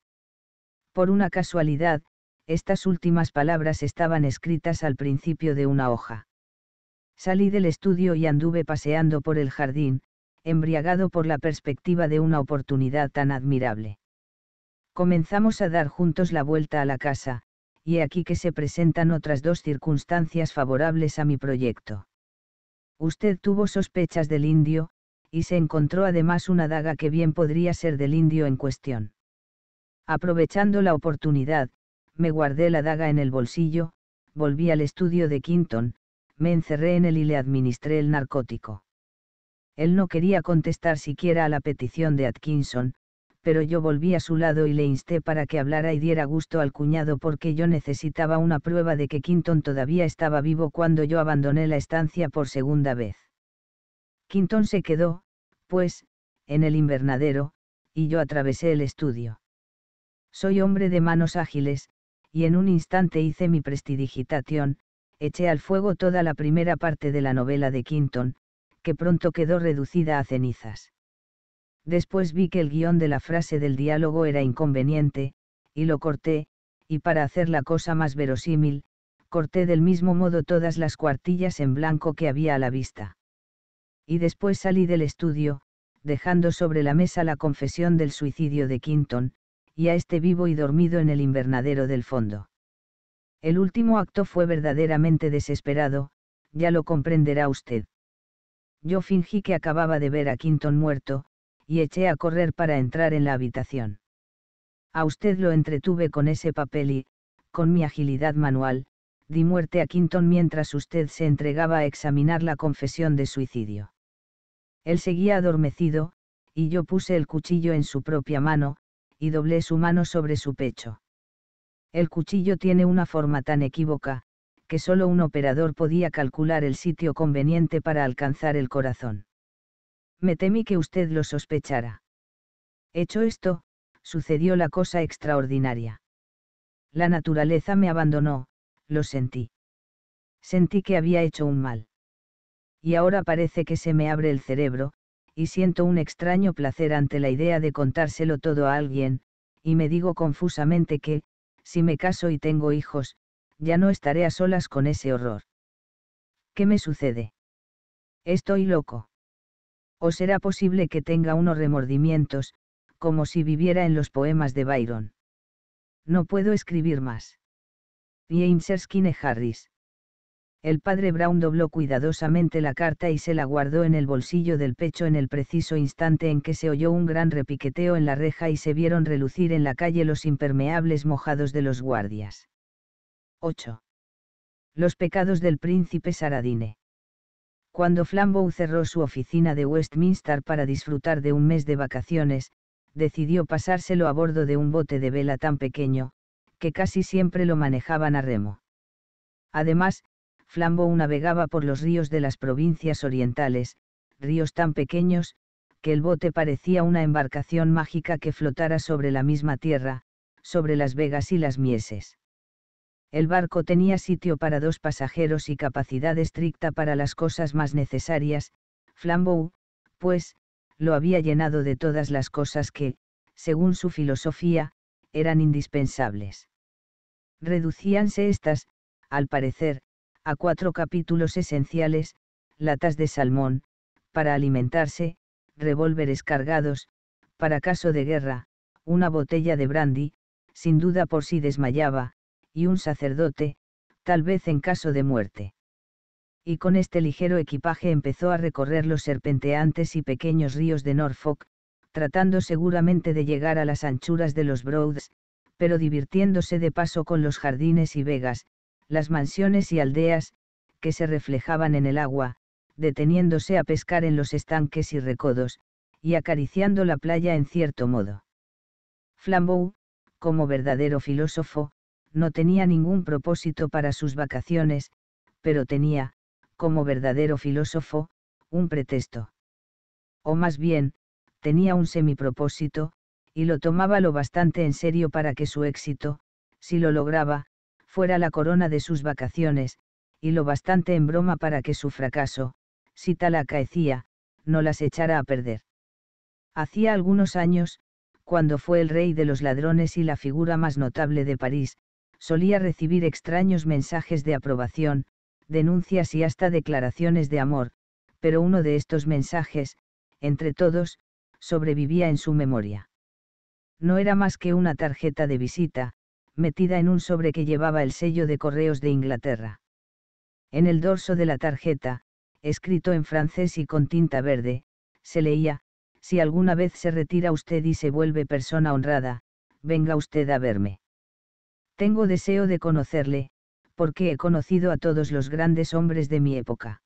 Por una casualidad, estas últimas palabras estaban escritas al principio de una hoja. Salí del estudio y anduve paseando por el jardín, embriagado por la perspectiva de una oportunidad tan admirable. Comenzamos a dar juntos la vuelta a la casa, y aquí que se presentan otras dos circunstancias favorables a mi proyecto. Usted tuvo sospechas del indio, y se encontró además una daga que bien podría ser del indio en cuestión. Aprovechando la oportunidad, me guardé la daga en el bolsillo, volví al estudio de Quinton, me encerré en él y le administré el narcótico. Él no quería contestar siquiera a la petición de Atkinson, pero yo volví a su lado y le insté para que hablara y diera gusto al cuñado porque yo necesitaba una prueba de que Quinton todavía estaba vivo cuando yo abandoné la estancia por segunda vez. Quinton se quedó, pues, en el invernadero, y yo atravesé el estudio. Soy hombre de manos ágiles, y en un instante hice mi prestidigitación, eché al fuego toda la primera parte de la novela de Quinton, que pronto quedó reducida a cenizas. Después vi que el guión de la frase del diálogo era inconveniente, y lo corté, y para hacer la cosa más verosímil, corté del mismo modo todas las cuartillas en blanco que había a la vista. Y después salí del estudio, dejando sobre la mesa la confesión del suicidio de Quinton, y a este vivo y dormido en el invernadero del fondo. El último acto fue verdaderamente desesperado, ya lo comprenderá usted. Yo fingí que acababa de ver a Quinton muerto, y eché a correr para entrar en la habitación. A usted lo entretuve con ese papel y, con mi agilidad manual, di muerte a Quinton mientras usted se entregaba a examinar la confesión de suicidio. Él seguía adormecido, y yo puse el cuchillo en su propia mano, y doblé su mano sobre su pecho. El cuchillo tiene una forma tan equívoca, que solo un operador podía calcular el sitio conveniente para alcanzar el corazón. Me temí que usted lo sospechara. Hecho esto, sucedió la cosa extraordinaria. La naturaleza me abandonó, lo sentí. Sentí que había hecho un mal. Y ahora parece que se me abre el cerebro, y siento un extraño placer ante la idea de contárselo todo a alguien, y me digo confusamente que, si me caso y tengo hijos, ya no estaré a solas con ese horror. ¿Qué me sucede? Estoy loco. ¿O será posible que tenga unos remordimientos, como si viviera en los poemas de Byron? No puedo escribir más. James Erskine Harris. El padre Brown dobló cuidadosamente la carta y se la guardó en el bolsillo del pecho en el preciso instante en que se oyó un gran repiqueteo en la reja y se vieron relucir en la calle los impermeables mojados de los guardias. 8. Los pecados del príncipe Saradine. Cuando Flambeau cerró su oficina de Westminster para disfrutar de un mes de vacaciones, decidió pasárselo a bordo de un bote de vela tan pequeño, que casi siempre lo manejaban a remo. Además, Flambeau navegaba por los ríos de las provincias orientales, ríos tan pequeños, que el bote parecía una embarcación mágica que flotara sobre la misma tierra, sobre las vegas y las mieses. El barco tenía sitio para dos pasajeros y capacidad estricta para las cosas más necesarias, Flambeau, pues, lo había llenado de todas las cosas que, según su filosofía, eran indispensables. Reducíanse estas, al parecer, a cuatro capítulos esenciales, latas de salmón, para alimentarse, revólveres cargados, para caso de guerra, una botella de brandy, sin duda por si sí desmayaba, y un sacerdote, tal vez en caso de muerte. Y con este ligero equipaje empezó a recorrer los serpenteantes y pequeños ríos de Norfolk, tratando seguramente de llegar a las anchuras de los Broads, pero divirtiéndose de paso con los jardines y vegas, las mansiones y aldeas, que se reflejaban en el agua, deteniéndose a pescar en los estanques y recodos, y acariciando la playa en cierto modo. Flambeau, como verdadero filósofo, no tenía ningún propósito para sus vacaciones, pero tenía, como verdadero filósofo, un pretexto. O más bien, tenía un semipropósito, y lo tomaba lo bastante en serio para que su éxito, si lo lograba, fuera la corona de sus vacaciones, y lo bastante en broma para que su fracaso, si tal acaecía, no las echara a perder. Hacía algunos años, cuando fue el rey de los ladrones y la figura más notable de París, solía recibir extraños mensajes de aprobación, denuncias y hasta declaraciones de amor, pero uno de estos mensajes, entre todos, sobrevivía en su memoria. No era más que una tarjeta de visita, metida en un sobre que llevaba el sello de correos de Inglaterra. En el dorso de la tarjeta, escrito en francés y con tinta verde, se leía, si alguna vez se retira usted y se vuelve persona honrada, venga usted a verme. Tengo deseo de conocerle, porque he conocido a todos los grandes hombres de mi época.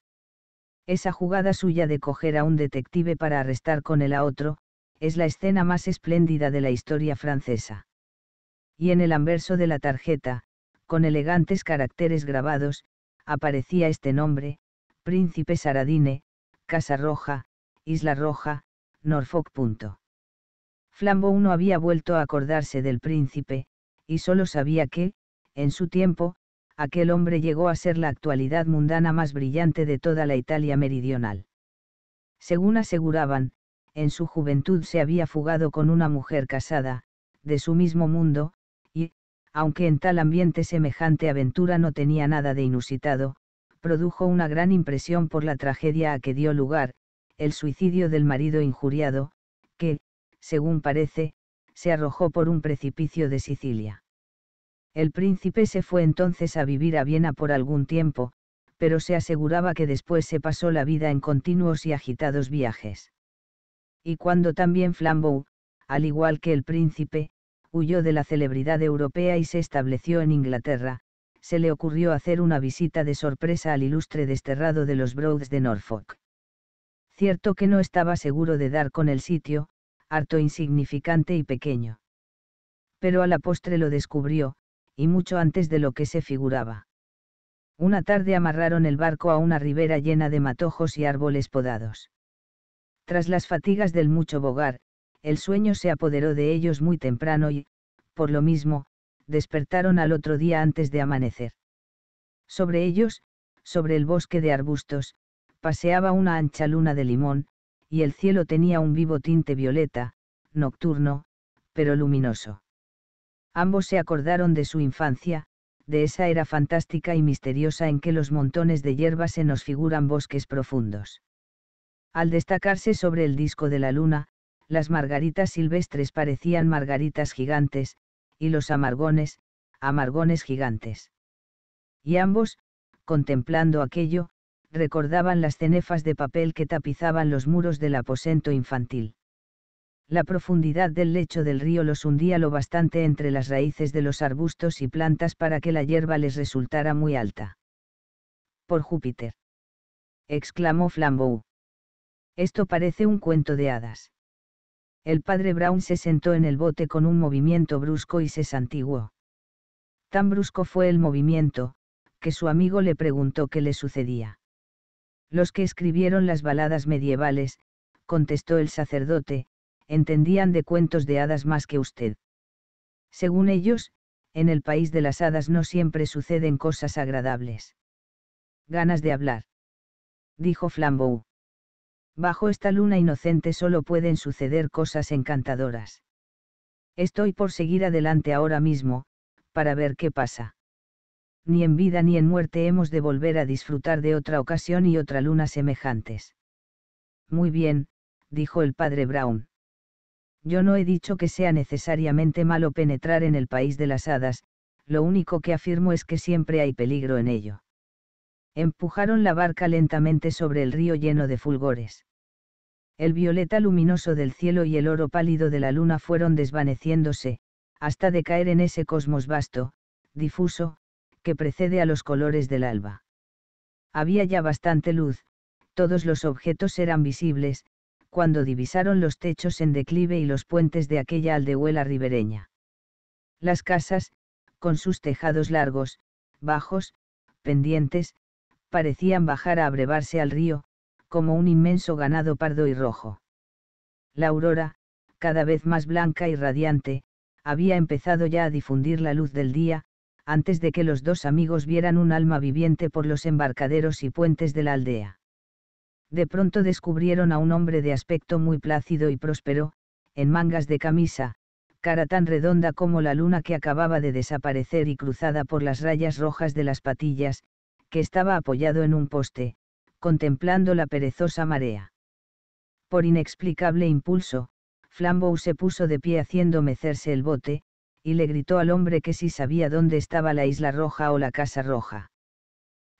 Esa jugada suya de coger a un detective para arrestar con él a otro, es la escena más espléndida de la historia francesa. Y en el anverso de la tarjeta, con elegantes caracteres grabados, aparecía este nombre, Príncipe Saradine, Casa Roja, Isla Roja, Norfolk. Flambeau no había vuelto a acordarse del príncipe, y solo sabía que, en su tiempo, aquel hombre llegó a ser la actualidad mundana más brillante de toda la Italia meridional. Según aseguraban, en su juventud se había fugado con una mujer casada, de su mismo mundo, y, aunque en tal ambiente semejante aventura no tenía nada de inusitado, produjo una gran impresión por la tragedia a que dio lugar, el suicidio del marido injuriado, que, según parece, se arrojó por un precipicio de Sicilia. El príncipe se fue entonces a vivir a Viena por algún tiempo, pero se aseguraba que después se pasó la vida en continuos y agitados viajes. Y cuando también Flambeau, al igual que el príncipe, huyó de la celebridad europea y se estableció en Inglaterra, se le ocurrió hacer una visita de sorpresa al ilustre desterrado de los Broads de Norfolk. Cierto que no estaba seguro de dar con el sitio, harto insignificante y pequeño. Pero a la postre lo descubrió, y mucho antes de lo que se figuraba. Una tarde amarraron el barco a una ribera llena de matojos y árboles podados. Tras las fatigas del mucho bogar, el sueño se apoderó de ellos muy temprano y, por lo mismo, despertaron al otro día antes de amanecer. Sobre ellos, sobre el bosque de arbustos, paseaba una ancha luna de limón, y el cielo tenía un vivo tinte violeta, nocturno, pero luminoso. Ambos se acordaron de su infancia, de esa era fantástica y misteriosa en que los montones de hierba se nos figuran bosques profundos. Al destacarse sobre el disco de la luna, las margaritas silvestres parecían margaritas gigantes, y los amargones, amargones gigantes. Y ambos, contemplando aquello, recordaban las cenefas de papel que tapizaban los muros del aposento infantil. La profundidad del lecho del río los hundía lo bastante entre las raíces de los arbustos y plantas para que la hierba les resultara muy alta. Por Júpiter. exclamó Flambeau. Esto parece un cuento de hadas. El padre Brown se sentó en el bote con un movimiento brusco y se santiguó. Tan brusco fue el movimiento, que su amigo le preguntó qué le sucedía. Los que escribieron las baladas medievales, contestó el sacerdote, entendían de cuentos de hadas más que usted. Según ellos, en el país de las hadas no siempre suceden cosas agradables. Ganas de hablar. Dijo Flambeau. Bajo esta luna inocente solo pueden suceder cosas encantadoras. Estoy por seguir adelante ahora mismo, para ver qué pasa ni en vida ni en muerte hemos de volver a disfrutar de otra ocasión y otra luna semejantes. Muy bien, dijo el padre Brown. Yo no he dicho que sea necesariamente malo penetrar en el país de las hadas, lo único que afirmo es que siempre hay peligro en ello. Empujaron la barca lentamente sobre el río lleno de fulgores. El violeta luminoso del cielo y el oro pálido de la luna fueron desvaneciéndose, hasta decaer en ese cosmos vasto, difuso, que precede a los colores del alba. Había ya bastante luz, todos los objetos eran visibles, cuando divisaron los techos en declive y los puentes de aquella aldehuela ribereña. Las casas, con sus tejados largos, bajos, pendientes, parecían bajar a abrevarse al río, como un inmenso ganado pardo y rojo. La aurora, cada vez más blanca y radiante, había empezado ya a difundir la luz del día, antes de que los dos amigos vieran un alma viviente por los embarcaderos y puentes de la aldea. De pronto descubrieron a un hombre de aspecto muy plácido y próspero, en mangas de camisa, cara tan redonda como la luna que acababa de desaparecer y cruzada por las rayas rojas de las patillas, que estaba apoyado en un poste, contemplando la perezosa marea. Por inexplicable impulso, Flambeau se puso de pie haciendo mecerse el bote, y le gritó al hombre que si sabía dónde estaba la Isla Roja o la Casa Roja.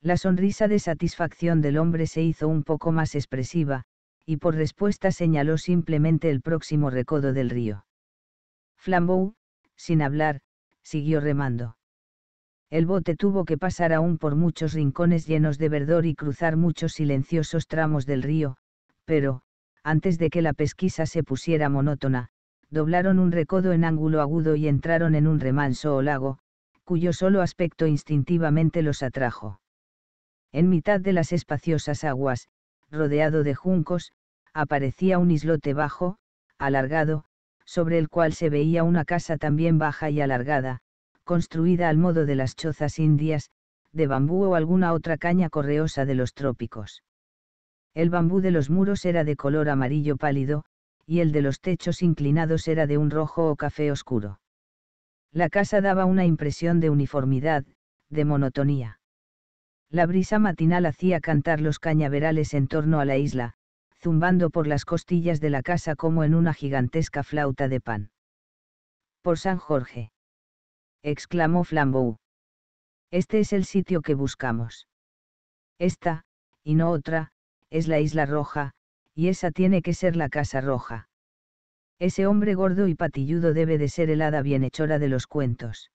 La sonrisa de satisfacción del hombre se hizo un poco más expresiva, y por respuesta señaló simplemente el próximo recodo del río. Flambeau, sin hablar, siguió remando. El bote tuvo que pasar aún por muchos rincones llenos de verdor y cruzar muchos silenciosos tramos del río, pero, antes de que la pesquisa se pusiera monótona, doblaron un recodo en ángulo agudo y entraron en un remanso o lago, cuyo solo aspecto instintivamente los atrajo. En mitad de las espaciosas aguas, rodeado de juncos, aparecía un islote bajo, alargado, sobre el cual se veía una casa también baja y alargada, construida al modo de las chozas indias, de bambú o alguna otra caña correosa de los trópicos. El bambú de los muros era de color amarillo pálido, y el de los techos inclinados era de un rojo o café oscuro. La casa daba una impresión de uniformidad, de monotonía. La brisa matinal hacía cantar los cañaverales en torno a la isla, zumbando por las costillas de la casa como en una gigantesca flauta de pan. Por San Jorge. exclamó Flambeau. Este es el sitio que buscamos. Esta, y no otra, es la Isla Roja, y esa tiene que ser la Casa Roja. Ese hombre gordo y patilludo debe de ser el hada bienhechora de los cuentos.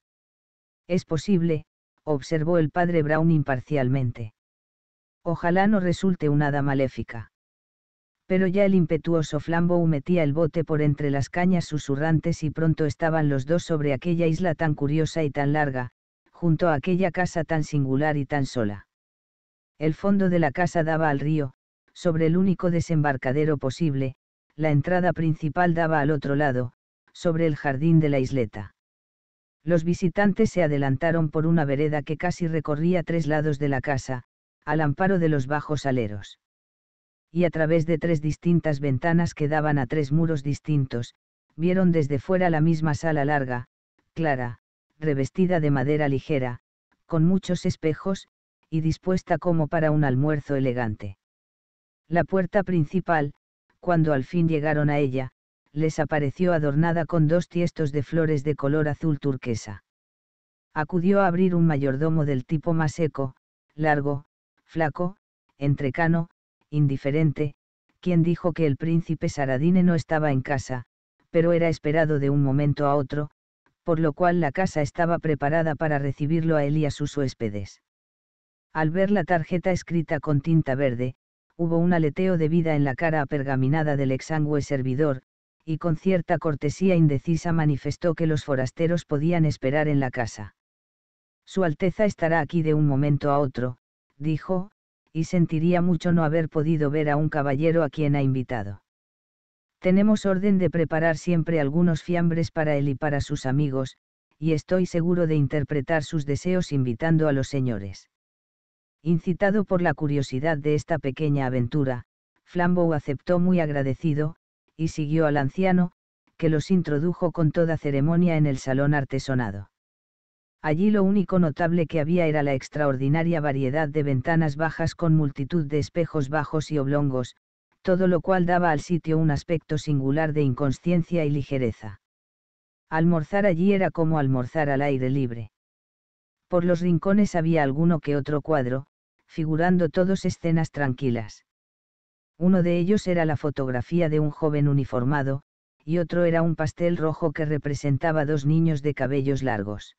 Es posible, observó el padre Brown imparcialmente. Ojalá no resulte una hada maléfica. Pero ya el impetuoso Flambeau metía el bote por entre las cañas susurrantes y pronto estaban los dos sobre aquella isla tan curiosa y tan larga, junto a aquella casa tan singular y tan sola. El fondo de la casa daba al río, sobre el único desembarcadero posible, la entrada principal daba al otro lado, sobre el jardín de la isleta. Los visitantes se adelantaron por una vereda que casi recorría tres lados de la casa, al amparo de los bajos aleros. Y a través de tres distintas ventanas que daban a tres muros distintos, vieron desde fuera la misma sala larga, clara, revestida de madera ligera, con muchos espejos, y dispuesta como para un almuerzo elegante. La puerta principal, cuando al fin llegaron a ella, les apareció adornada con dos tiestos de flores de color azul turquesa. Acudió a abrir un mayordomo del tipo más seco, largo, flaco, entrecano, indiferente, quien dijo que el príncipe Saradine no estaba en casa, pero era esperado de un momento a otro, por lo cual la casa estaba preparada para recibirlo a él y a sus huéspedes. Al ver la tarjeta escrita con tinta verde, hubo un aleteo de vida en la cara apergaminada del exangüe servidor, y con cierta cortesía indecisa manifestó que los forasteros podían esperar en la casa. Su Alteza estará aquí de un momento a otro, dijo, y sentiría mucho no haber podido ver a un caballero a quien ha invitado. Tenemos orden de preparar siempre algunos fiambres para él y para sus amigos, y estoy seguro de interpretar sus deseos invitando a los señores. Incitado por la curiosidad de esta pequeña aventura, Flambeau aceptó muy agradecido, y siguió al anciano, que los introdujo con toda ceremonia en el salón artesonado. Allí lo único notable que había era la extraordinaria variedad de ventanas bajas con multitud de espejos bajos y oblongos, todo lo cual daba al sitio un aspecto singular de inconsciencia y ligereza. Almorzar allí era como almorzar al aire libre. Por los rincones había alguno que otro cuadro, figurando todos escenas tranquilas. Uno de ellos era la fotografía de un joven uniformado, y otro era un pastel rojo que representaba dos niños de cabellos largos.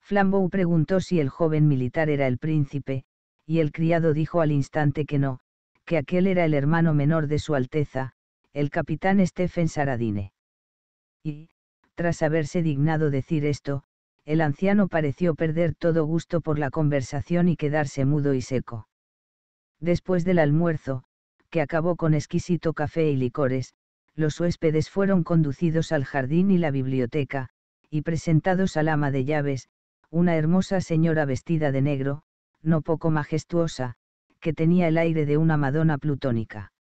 Flambeau preguntó si el joven militar era el príncipe, y el criado dijo al instante que no, que aquel era el hermano menor de Su Alteza, el capitán Stephen Saradine. Y, tras haberse dignado decir esto, el anciano pareció perder todo gusto por la conversación y quedarse mudo y seco. Después del almuerzo, que acabó con exquisito café y licores, los huéspedes fueron conducidos al jardín y la biblioteca, y presentados al ama de llaves, una hermosa señora vestida de negro, no poco majestuosa, que tenía el aire de una Madonna plutónica.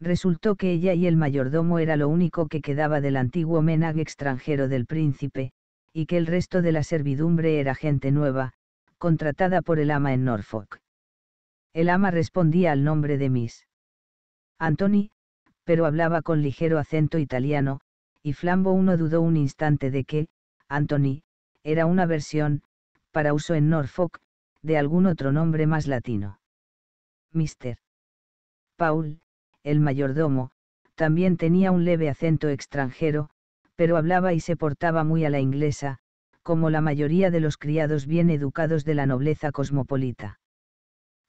Resultó que ella y el mayordomo era lo único que quedaba del antiguo menag extranjero del príncipe, y que el resto de la servidumbre era gente nueva, contratada por el ama en Norfolk. El ama respondía al nombre de Miss Anthony, pero hablaba con ligero acento italiano, y Flambo uno dudó un instante de que, Anthony, era una versión, para uso en Norfolk, de algún otro nombre más latino. Mr. Paul, el mayordomo, también tenía un leve acento extranjero, pero hablaba y se portaba muy a la inglesa, como la mayoría de los criados bien educados de la nobleza cosmopolita.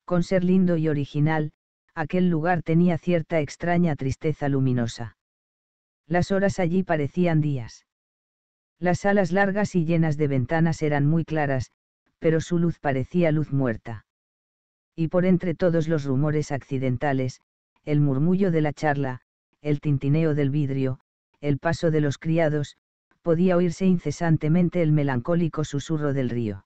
Con ser lindo y original, aquel lugar tenía cierta extraña tristeza luminosa. Las horas allí parecían días. Las salas largas y llenas de ventanas eran muy claras, pero su luz parecía luz muerta. Y por entre todos los rumores accidentales, el murmullo de la charla, el tintineo del vidrio, el paso de los criados, podía oírse incesantemente el melancólico susurro del río.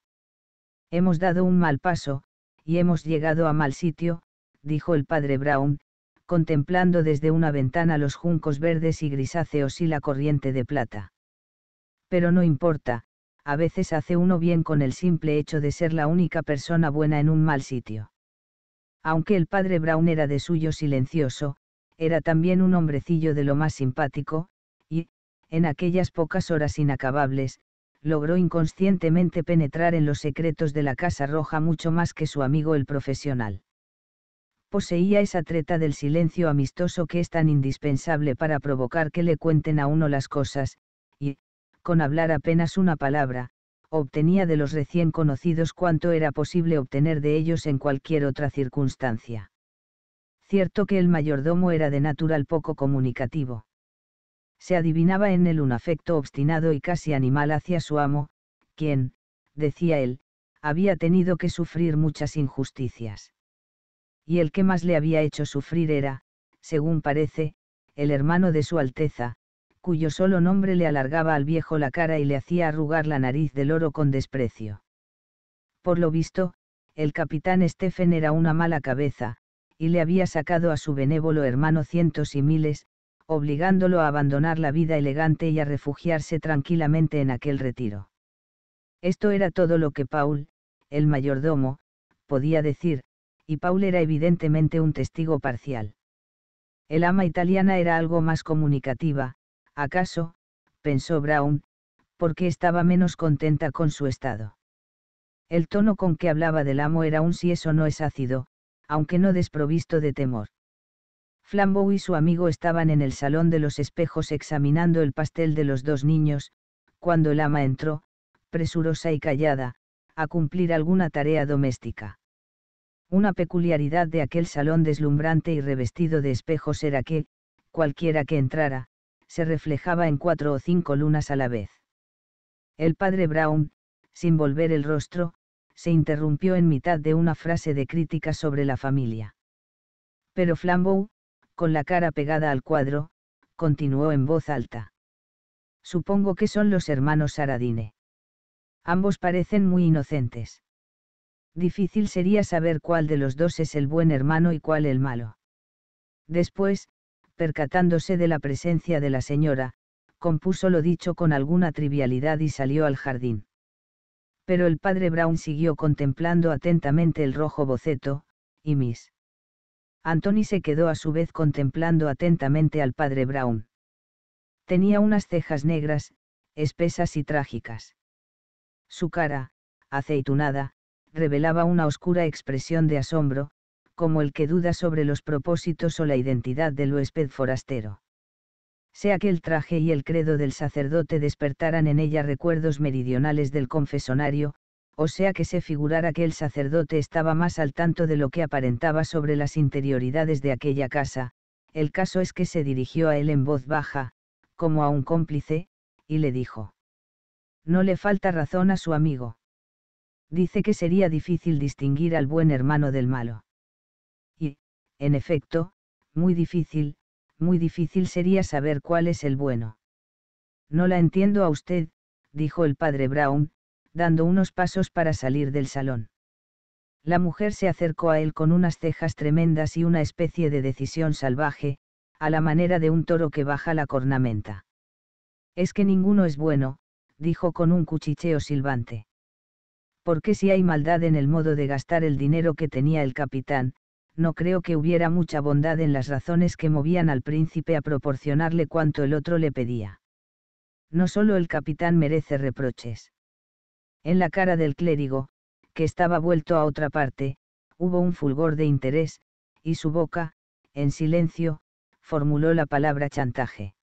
Hemos dado un mal paso, y hemos llegado a mal sitio, dijo el padre Brown, contemplando desde una ventana los juncos verdes y grisáceos y la corriente de plata. Pero no importa, a veces hace uno bien con el simple hecho de ser la única persona buena en un mal sitio. Aunque el padre Brown era de suyo silencioso, era también un hombrecillo de lo más simpático, en aquellas pocas horas inacabables, logró inconscientemente penetrar en los secretos de la Casa Roja mucho más que su amigo el profesional. Poseía esa treta del silencio amistoso que es tan indispensable para provocar que le cuenten a uno las cosas, y, con hablar apenas una palabra, obtenía de los recién conocidos cuanto era posible obtener de ellos en cualquier otra circunstancia. Cierto que el mayordomo era de natural poco comunicativo se adivinaba en él un afecto obstinado y casi animal hacia su amo, quien, decía él, había tenido que sufrir muchas injusticias. Y el que más le había hecho sufrir era, según parece, el hermano de su Alteza, cuyo solo nombre le alargaba al viejo la cara y le hacía arrugar la nariz del oro con desprecio. Por lo visto, el capitán Stephen era una mala cabeza, y le había sacado a su benévolo hermano cientos y miles, obligándolo a abandonar la vida elegante y a refugiarse tranquilamente en aquel retiro. Esto era todo lo que Paul, el mayordomo, podía decir, y Paul era evidentemente un testigo parcial. El ama italiana era algo más comunicativa, acaso, pensó Brown, porque estaba menos contenta con su estado. El tono con que hablaba del amo era un si eso no es ácido, aunque no desprovisto de temor. Flambeau y su amigo estaban en el salón de los espejos examinando el pastel de los dos niños, cuando el ama entró, presurosa y callada, a cumplir alguna tarea doméstica. Una peculiaridad de aquel salón deslumbrante y revestido de espejos era que, cualquiera que entrara, se reflejaba en cuatro o cinco lunas a la vez. El padre Brown, sin volver el rostro, se interrumpió en mitad de una frase de crítica sobre la familia. Pero Flambeau, con la cara pegada al cuadro, continuó en voz alta. Supongo que son los hermanos Saradine. Ambos parecen muy inocentes. Difícil sería saber cuál de los dos es el buen hermano y cuál el malo. Después, percatándose de la presencia de la señora, compuso lo dicho con alguna trivialidad y salió al jardín. Pero el padre Brown siguió contemplando atentamente el rojo boceto, y Miss Anthony se quedó a su vez contemplando atentamente al padre Brown. Tenía unas cejas negras, espesas y trágicas. Su cara, aceitunada, revelaba una oscura expresión de asombro, como el que duda sobre los propósitos o la identidad del huésped forastero. Sea que el traje y el credo del sacerdote despertaran en ella recuerdos meridionales del confesonario, o sea que se figurara que el sacerdote estaba más al tanto de lo que aparentaba sobre las interioridades de aquella casa, el caso es que se dirigió a él en voz baja, como a un cómplice, y le dijo. No le falta razón a su amigo. Dice que sería difícil distinguir al buen hermano del malo. Y, en efecto, muy difícil, muy difícil sería saber cuál es el bueno. No la entiendo a usted, dijo el padre Brown, dando unos pasos para salir del salón. La mujer se acercó a él con unas cejas tremendas y una especie de decisión salvaje, a la manera de un toro que baja la cornamenta. Es que ninguno es bueno, dijo con un cuchicheo silbante. Porque si hay maldad en el modo de gastar el dinero que tenía el capitán, no creo que hubiera mucha bondad en las razones que movían al príncipe a proporcionarle cuanto el otro le pedía. No solo el capitán merece reproches. En la cara del clérigo, que estaba vuelto a otra parte, hubo un fulgor de interés, y su boca, en silencio, formuló la palabra chantaje.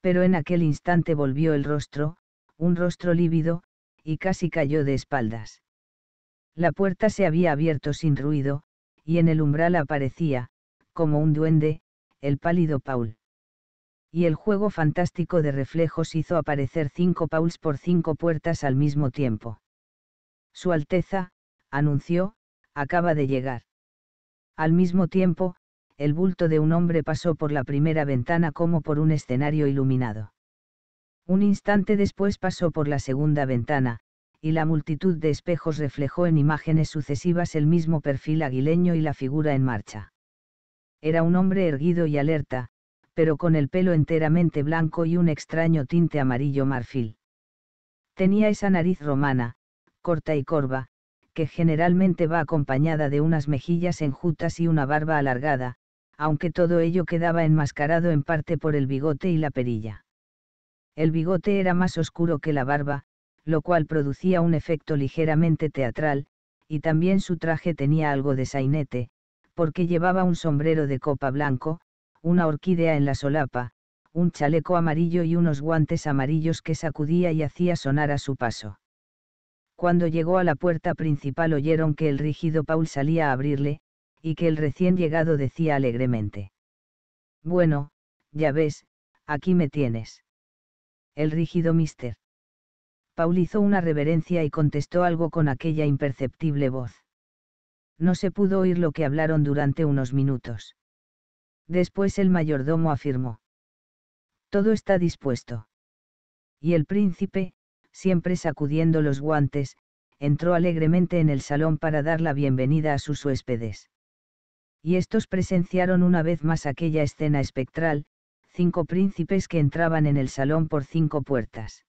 Pero en aquel instante volvió el rostro, un rostro lívido, y casi cayó de espaldas. La puerta se había abierto sin ruido, y en el umbral aparecía, como un duende, el pálido Paul y el juego fantástico de reflejos hizo aparecer cinco pauls por cinco puertas al mismo tiempo. Su Alteza, anunció, acaba de llegar. Al mismo tiempo, el bulto de un hombre pasó por la primera ventana como por un escenario iluminado. Un instante después pasó por la segunda ventana, y la multitud de espejos reflejó en imágenes sucesivas el mismo perfil aguileño y la figura en marcha. Era un hombre erguido y alerta, pero con el pelo enteramente blanco y un extraño tinte amarillo marfil. Tenía esa nariz romana, corta y corva, que generalmente va acompañada de unas mejillas enjutas y una barba alargada, aunque todo ello quedaba enmascarado en parte por el bigote y la perilla. El bigote era más oscuro que la barba, lo cual producía un efecto ligeramente teatral, y también su traje tenía algo de sainete, porque llevaba un sombrero de copa blanco, una orquídea en la solapa, un chaleco amarillo y unos guantes amarillos que sacudía y hacía sonar a su paso. Cuando llegó a la puerta principal oyeron que el rígido Paul salía a abrirle, y que el recién llegado decía alegremente. Bueno, ya ves, aquí me tienes. El rígido mister. Paul hizo una reverencia y contestó algo con aquella imperceptible voz. No se pudo oír lo que hablaron durante unos minutos. Después el mayordomo afirmó. Todo está dispuesto. Y el príncipe, siempre sacudiendo los guantes, entró alegremente en el salón para dar la bienvenida a sus huéspedes. Y estos presenciaron una vez más aquella escena espectral, cinco príncipes que entraban en el salón por cinco puertas.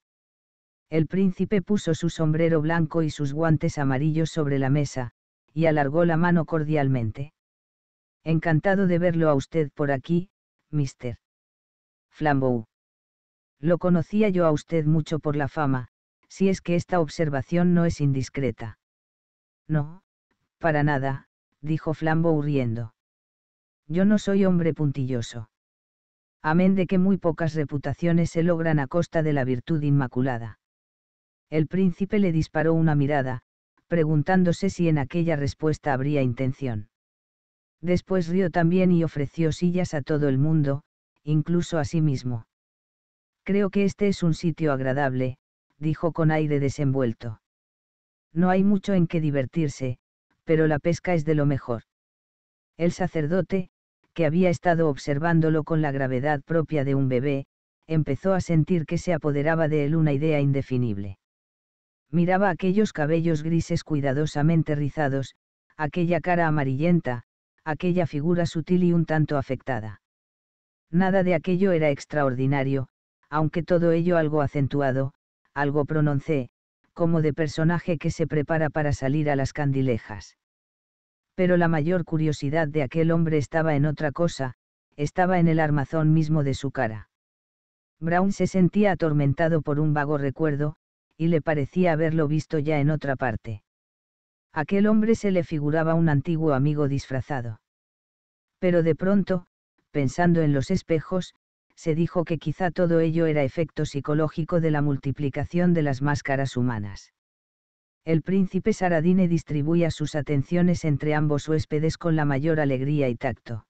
El príncipe puso su sombrero blanco y sus guantes amarillos sobre la mesa, y alargó la mano cordialmente. Encantado de verlo a usted por aquí, Mr. Flambeau. Lo conocía yo a usted mucho por la fama, si es que esta observación no es indiscreta. No, para nada, dijo Flambeau riendo. Yo no soy hombre puntilloso. Amén de que muy pocas reputaciones se logran a costa de la virtud inmaculada. El príncipe le disparó una mirada, preguntándose si en aquella respuesta habría intención. Después rió también y ofreció sillas a todo el mundo, incluso a sí mismo. Creo que este es un sitio agradable, dijo con aire desenvuelto. No hay mucho en qué divertirse, pero la pesca es de lo mejor. El sacerdote, que había estado observándolo con la gravedad propia de un bebé, empezó a sentir que se apoderaba de él una idea indefinible. Miraba aquellos cabellos grises cuidadosamente rizados, aquella cara amarillenta, aquella figura sutil y un tanto afectada. Nada de aquello era extraordinario, aunque todo ello algo acentuado, algo prononcé, como de personaje que se prepara para salir a las candilejas. Pero la mayor curiosidad de aquel hombre estaba en otra cosa, estaba en el armazón mismo de su cara. Brown se sentía atormentado por un vago recuerdo, y le parecía haberlo visto ya en otra parte aquel hombre se le figuraba un antiguo amigo disfrazado. Pero de pronto, pensando en los espejos, se dijo que quizá todo ello era efecto psicológico de la multiplicación de las máscaras humanas. El príncipe Saradine distribuía sus atenciones entre ambos huéspedes con la mayor alegría y tacto.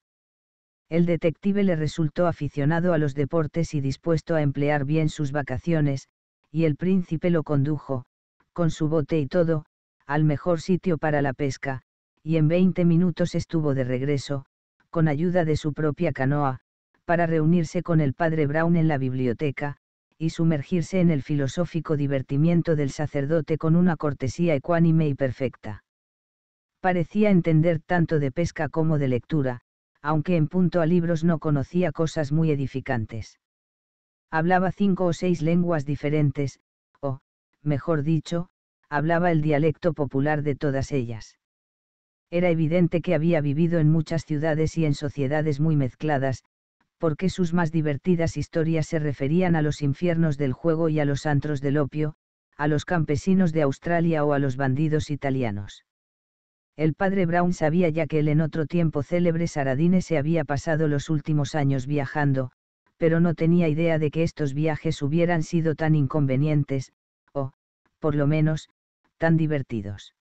El detective le resultó aficionado a los deportes y dispuesto a emplear bien sus vacaciones, y el príncipe lo condujo, con su bote y todo, al mejor sitio para la pesca, y en 20 minutos estuvo de regreso, con ayuda de su propia canoa, para reunirse con el padre Brown en la biblioteca, y sumergirse en el filosófico divertimiento del sacerdote con una cortesía ecuánime y perfecta. Parecía entender tanto de pesca como de lectura, aunque en punto a libros no conocía cosas muy edificantes. Hablaba cinco o seis lenguas diferentes, o, mejor dicho, hablaba el dialecto popular de todas ellas. Era evidente que había vivido en muchas ciudades y en sociedades muy mezcladas, porque sus más divertidas historias se referían a los infiernos del juego y a los antros del opio, a los campesinos de Australia o a los bandidos italianos. El padre Brown sabía ya que el en otro tiempo célebre Saradine se había pasado los últimos años viajando, pero no tenía idea de que estos viajes hubieran sido tan inconvenientes, o, por lo menos, tan divertidos.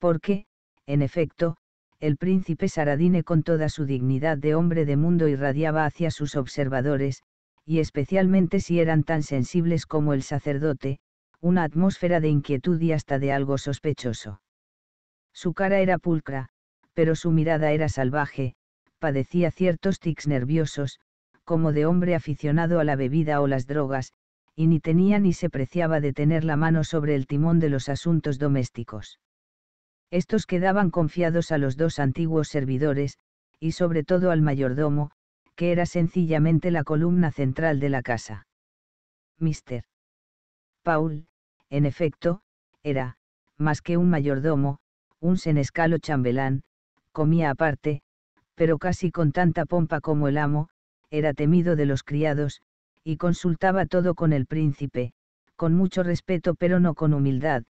Porque, en efecto, el príncipe Saradine con toda su dignidad de hombre de mundo irradiaba hacia sus observadores, y especialmente si eran tan sensibles como el sacerdote, una atmósfera de inquietud y hasta de algo sospechoso. Su cara era pulcra, pero su mirada era salvaje, padecía ciertos tics nerviosos, como de hombre aficionado a la bebida o las drogas, y ni tenía ni se preciaba de tener la mano sobre el timón de los asuntos domésticos. Estos quedaban confiados a los dos antiguos servidores, y sobre todo al mayordomo, que era sencillamente la columna central de la casa. Mr. Paul, en efecto, era, más que un mayordomo, un senescalo chambelán, comía aparte, pero casi con tanta pompa como el amo, era temido de los criados, y consultaba todo con el príncipe, con mucho respeto pero no con humildad,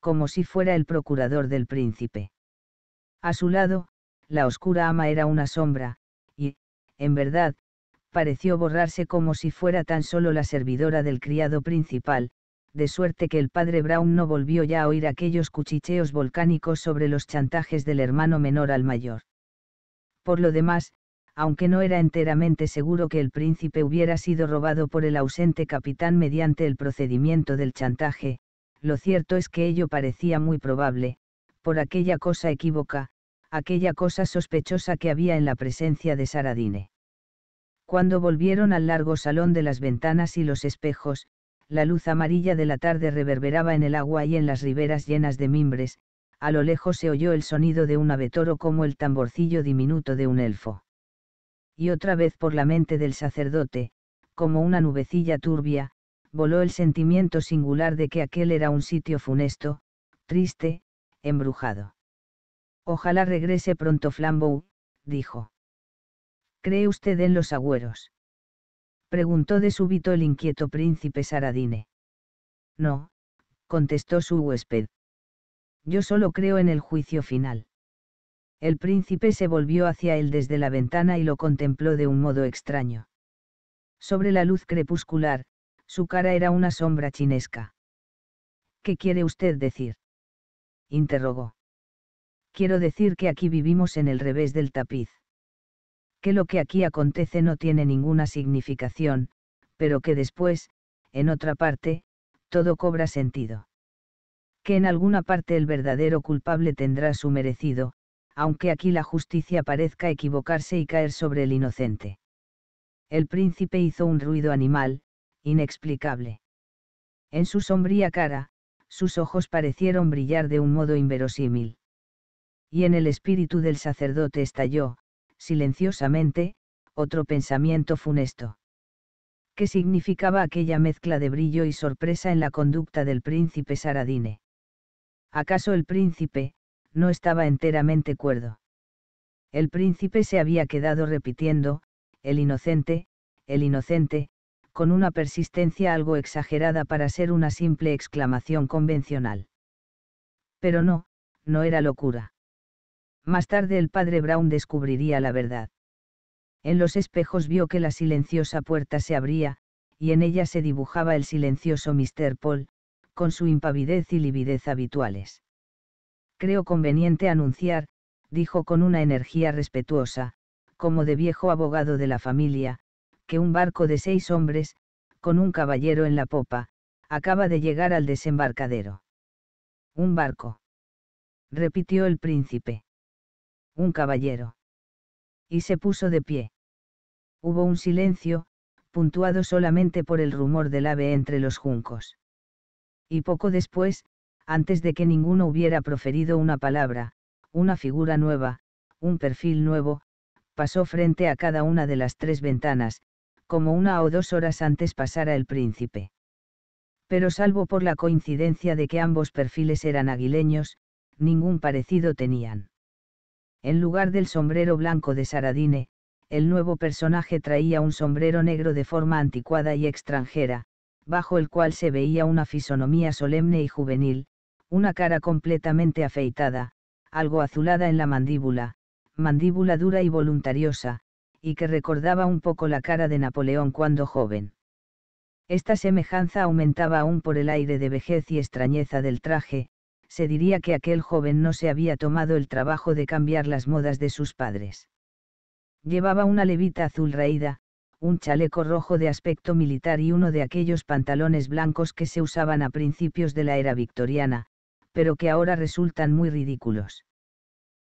como si fuera el procurador del príncipe. A su lado, la oscura ama era una sombra, y, en verdad, pareció borrarse como si fuera tan solo la servidora del criado principal, de suerte que el padre Brown no volvió ya a oír aquellos cuchicheos volcánicos sobre los chantajes del hermano menor al mayor. Por lo demás, aunque no era enteramente seguro que el príncipe hubiera sido robado por el ausente capitán mediante el procedimiento del chantaje, lo cierto es que ello parecía muy probable, por aquella cosa equívoca, aquella cosa sospechosa que había en la presencia de Saradine. Cuando volvieron al largo salón de las ventanas y los espejos, la luz amarilla de la tarde reverberaba en el agua y en las riberas llenas de mimbres, a lo lejos se oyó el sonido de un abetoro como el tamborcillo diminuto de un elfo y otra vez por la mente del sacerdote, como una nubecilla turbia, voló el sentimiento singular de que aquel era un sitio funesto, triste, embrujado. Ojalá regrese pronto Flambeau, dijo. ¿Cree usted en los agüeros? preguntó de súbito el inquieto príncipe Saradine. No, contestó su huésped. Yo solo creo en el juicio final. El príncipe se volvió hacia él desde la ventana y lo contempló de un modo extraño. Sobre la luz crepuscular, su cara era una sombra chinesca. ¿Qué quiere usted decir? interrogó. Quiero decir que aquí vivimos en el revés del tapiz. Que lo que aquí acontece no tiene ninguna significación, pero que después, en otra parte, todo cobra sentido. Que en alguna parte el verdadero culpable tendrá su merecido, aunque aquí la justicia parezca equivocarse y caer sobre el inocente. El príncipe hizo un ruido animal, inexplicable. En su sombría cara, sus ojos parecieron brillar de un modo inverosímil. Y en el espíritu del sacerdote estalló, silenciosamente, otro pensamiento funesto. ¿Qué significaba aquella mezcla de brillo y sorpresa en la conducta del príncipe Saradine? ¿Acaso el príncipe, no estaba enteramente cuerdo. El príncipe se había quedado repitiendo, el inocente, el inocente, con una persistencia algo exagerada para ser una simple exclamación convencional. Pero no, no era locura. Más tarde el padre Brown descubriría la verdad. En los espejos vio que la silenciosa puerta se abría, y en ella se dibujaba el silencioso Mr. Paul, con su impavidez y lividez habituales. Creo conveniente anunciar, dijo con una energía respetuosa, como de viejo abogado de la familia, que un barco de seis hombres, con un caballero en la popa, acaba de llegar al desembarcadero. Un barco. Repitió el príncipe. Un caballero. Y se puso de pie. Hubo un silencio, puntuado solamente por el rumor del ave entre los juncos. Y poco después, antes de que ninguno hubiera proferido una palabra, una figura nueva, un perfil nuevo, pasó frente a cada una de las tres ventanas, como una o dos horas antes pasara el príncipe. Pero salvo por la coincidencia de que ambos perfiles eran aguileños, ningún parecido tenían. En lugar del sombrero blanco de Saradine, el nuevo personaje traía un sombrero negro de forma anticuada y extranjera, bajo el cual se veía una fisonomía solemne y juvenil, una cara completamente afeitada, algo azulada en la mandíbula, mandíbula dura y voluntariosa, y que recordaba un poco la cara de Napoleón cuando joven. Esta semejanza aumentaba aún por el aire de vejez y extrañeza del traje, se diría que aquel joven no se había tomado el trabajo de cambiar las modas de sus padres. Llevaba una levita azul raída, un chaleco rojo de aspecto militar y uno de aquellos pantalones blancos que se usaban a principios de la era victoriana, pero que ahora resultan muy ridículos.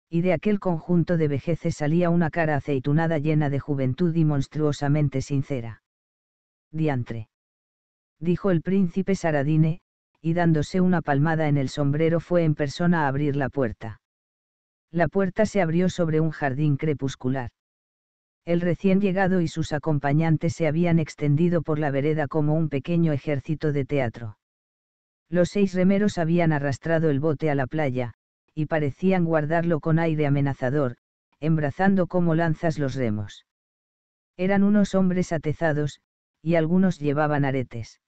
Y de aquel conjunto de vejeces salía una cara aceitunada llena de juventud y monstruosamente sincera. Diantre. Dijo el príncipe Saradine, y dándose una palmada en el sombrero fue en persona a abrir la puerta. La puerta se abrió sobre un jardín crepuscular. El recién llegado y sus acompañantes se habían extendido por la vereda como un pequeño ejército de teatro. Los seis remeros habían arrastrado el bote a la playa, y parecían guardarlo con aire amenazador, embrazando como lanzas los remos. Eran unos hombres atezados, y algunos llevaban aretes.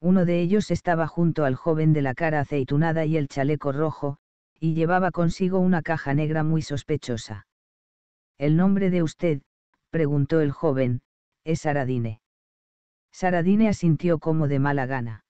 Uno de ellos estaba junto al joven de la cara aceitunada y el chaleco rojo, y llevaba consigo una caja negra muy sospechosa. ¿El nombre de usted? preguntó el joven, es Saradine. Saradine asintió como de mala gana.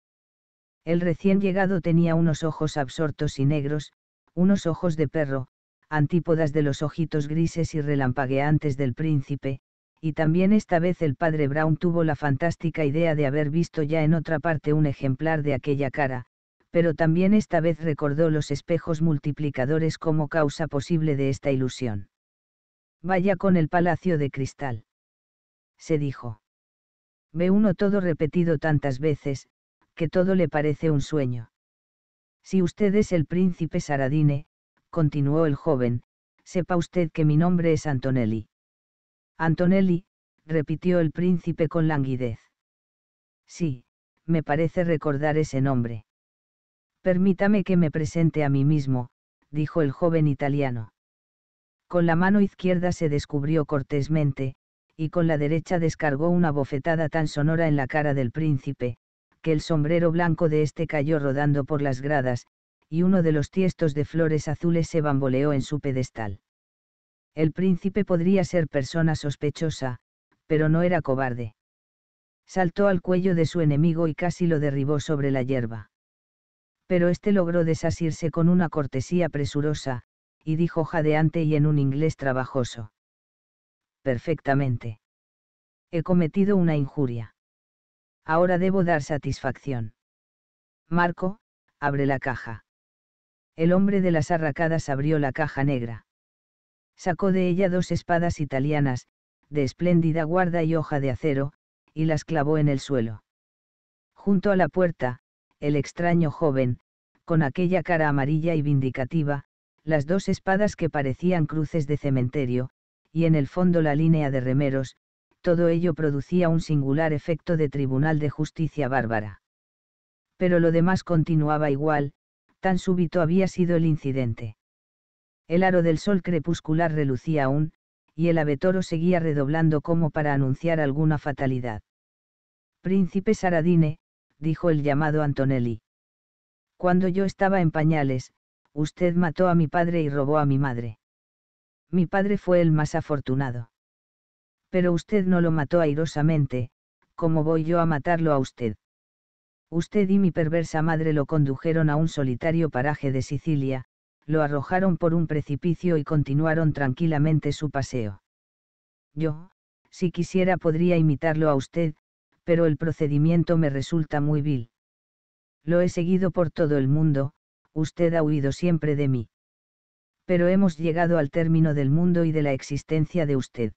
El recién llegado tenía unos ojos absortos y negros, unos ojos de perro, antípodas de los ojitos grises y relampagueantes del príncipe, y también esta vez el padre Brown tuvo la fantástica idea de haber visto ya en otra parte un ejemplar de aquella cara, pero también esta vez recordó los espejos multiplicadores como causa posible de esta ilusión. Vaya con el palacio de cristal. Se dijo. Ve uno todo repetido tantas veces, que todo le parece un sueño. Si usted es el príncipe Saradine, continuó el joven, sepa usted que mi nombre es Antonelli. Antonelli, repitió el príncipe con languidez. Sí, me parece recordar ese nombre. Permítame que me presente a mí mismo, dijo el joven italiano. Con la mano izquierda se descubrió cortésmente, y con la derecha descargó una bofetada tan sonora en la cara del príncipe, que el sombrero blanco de este cayó rodando por las gradas, y uno de los tiestos de flores azules se bamboleó en su pedestal. El príncipe podría ser persona sospechosa, pero no era cobarde. Saltó al cuello de su enemigo y casi lo derribó sobre la hierba. Pero este logró desasirse con una cortesía presurosa, y dijo jadeante y en un inglés trabajoso. Perfectamente. He cometido una injuria. Ahora debo dar satisfacción. Marco, abre la caja. El hombre de las arracadas abrió la caja negra. Sacó de ella dos espadas italianas, de espléndida guarda y hoja de acero, y las clavó en el suelo. Junto a la puerta, el extraño joven, con aquella cara amarilla y vindicativa, las dos espadas que parecían cruces de cementerio, y en el fondo la línea de remeros, todo ello producía un singular efecto de tribunal de justicia bárbara. Pero lo demás continuaba igual, tan súbito había sido el incidente. El aro del sol crepuscular relucía aún, y el abetoro seguía redoblando como para anunciar alguna fatalidad. Príncipe Saradine, dijo el llamado Antonelli. Cuando yo estaba en pañales, usted mató a mi padre y robó a mi madre. Mi padre fue el más afortunado pero usted no lo mató airosamente, ¿cómo voy yo a matarlo a usted? Usted y mi perversa madre lo condujeron a un solitario paraje de Sicilia, lo arrojaron por un precipicio y continuaron tranquilamente su paseo. Yo, si quisiera podría imitarlo a usted, pero el procedimiento me resulta muy vil. Lo he seguido por todo el mundo, usted ha huido siempre de mí. Pero hemos llegado al término del mundo y de la existencia de usted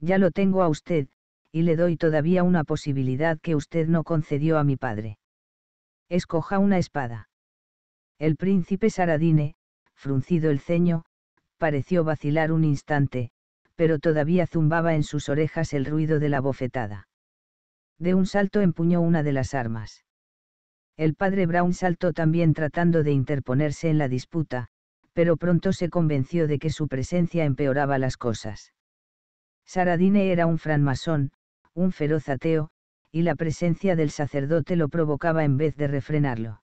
ya lo tengo a usted, y le doy todavía una posibilidad que usted no concedió a mi padre. Escoja una espada. El príncipe Saradine, fruncido el ceño, pareció vacilar un instante, pero todavía zumbaba en sus orejas el ruido de la bofetada. De un salto empuñó una de las armas. El padre Brown saltó también tratando de interponerse en la disputa, pero pronto se convenció de que su presencia empeoraba las cosas. Saradine era un francmasón, un feroz ateo, y la presencia del sacerdote lo provocaba en vez de refrenarlo.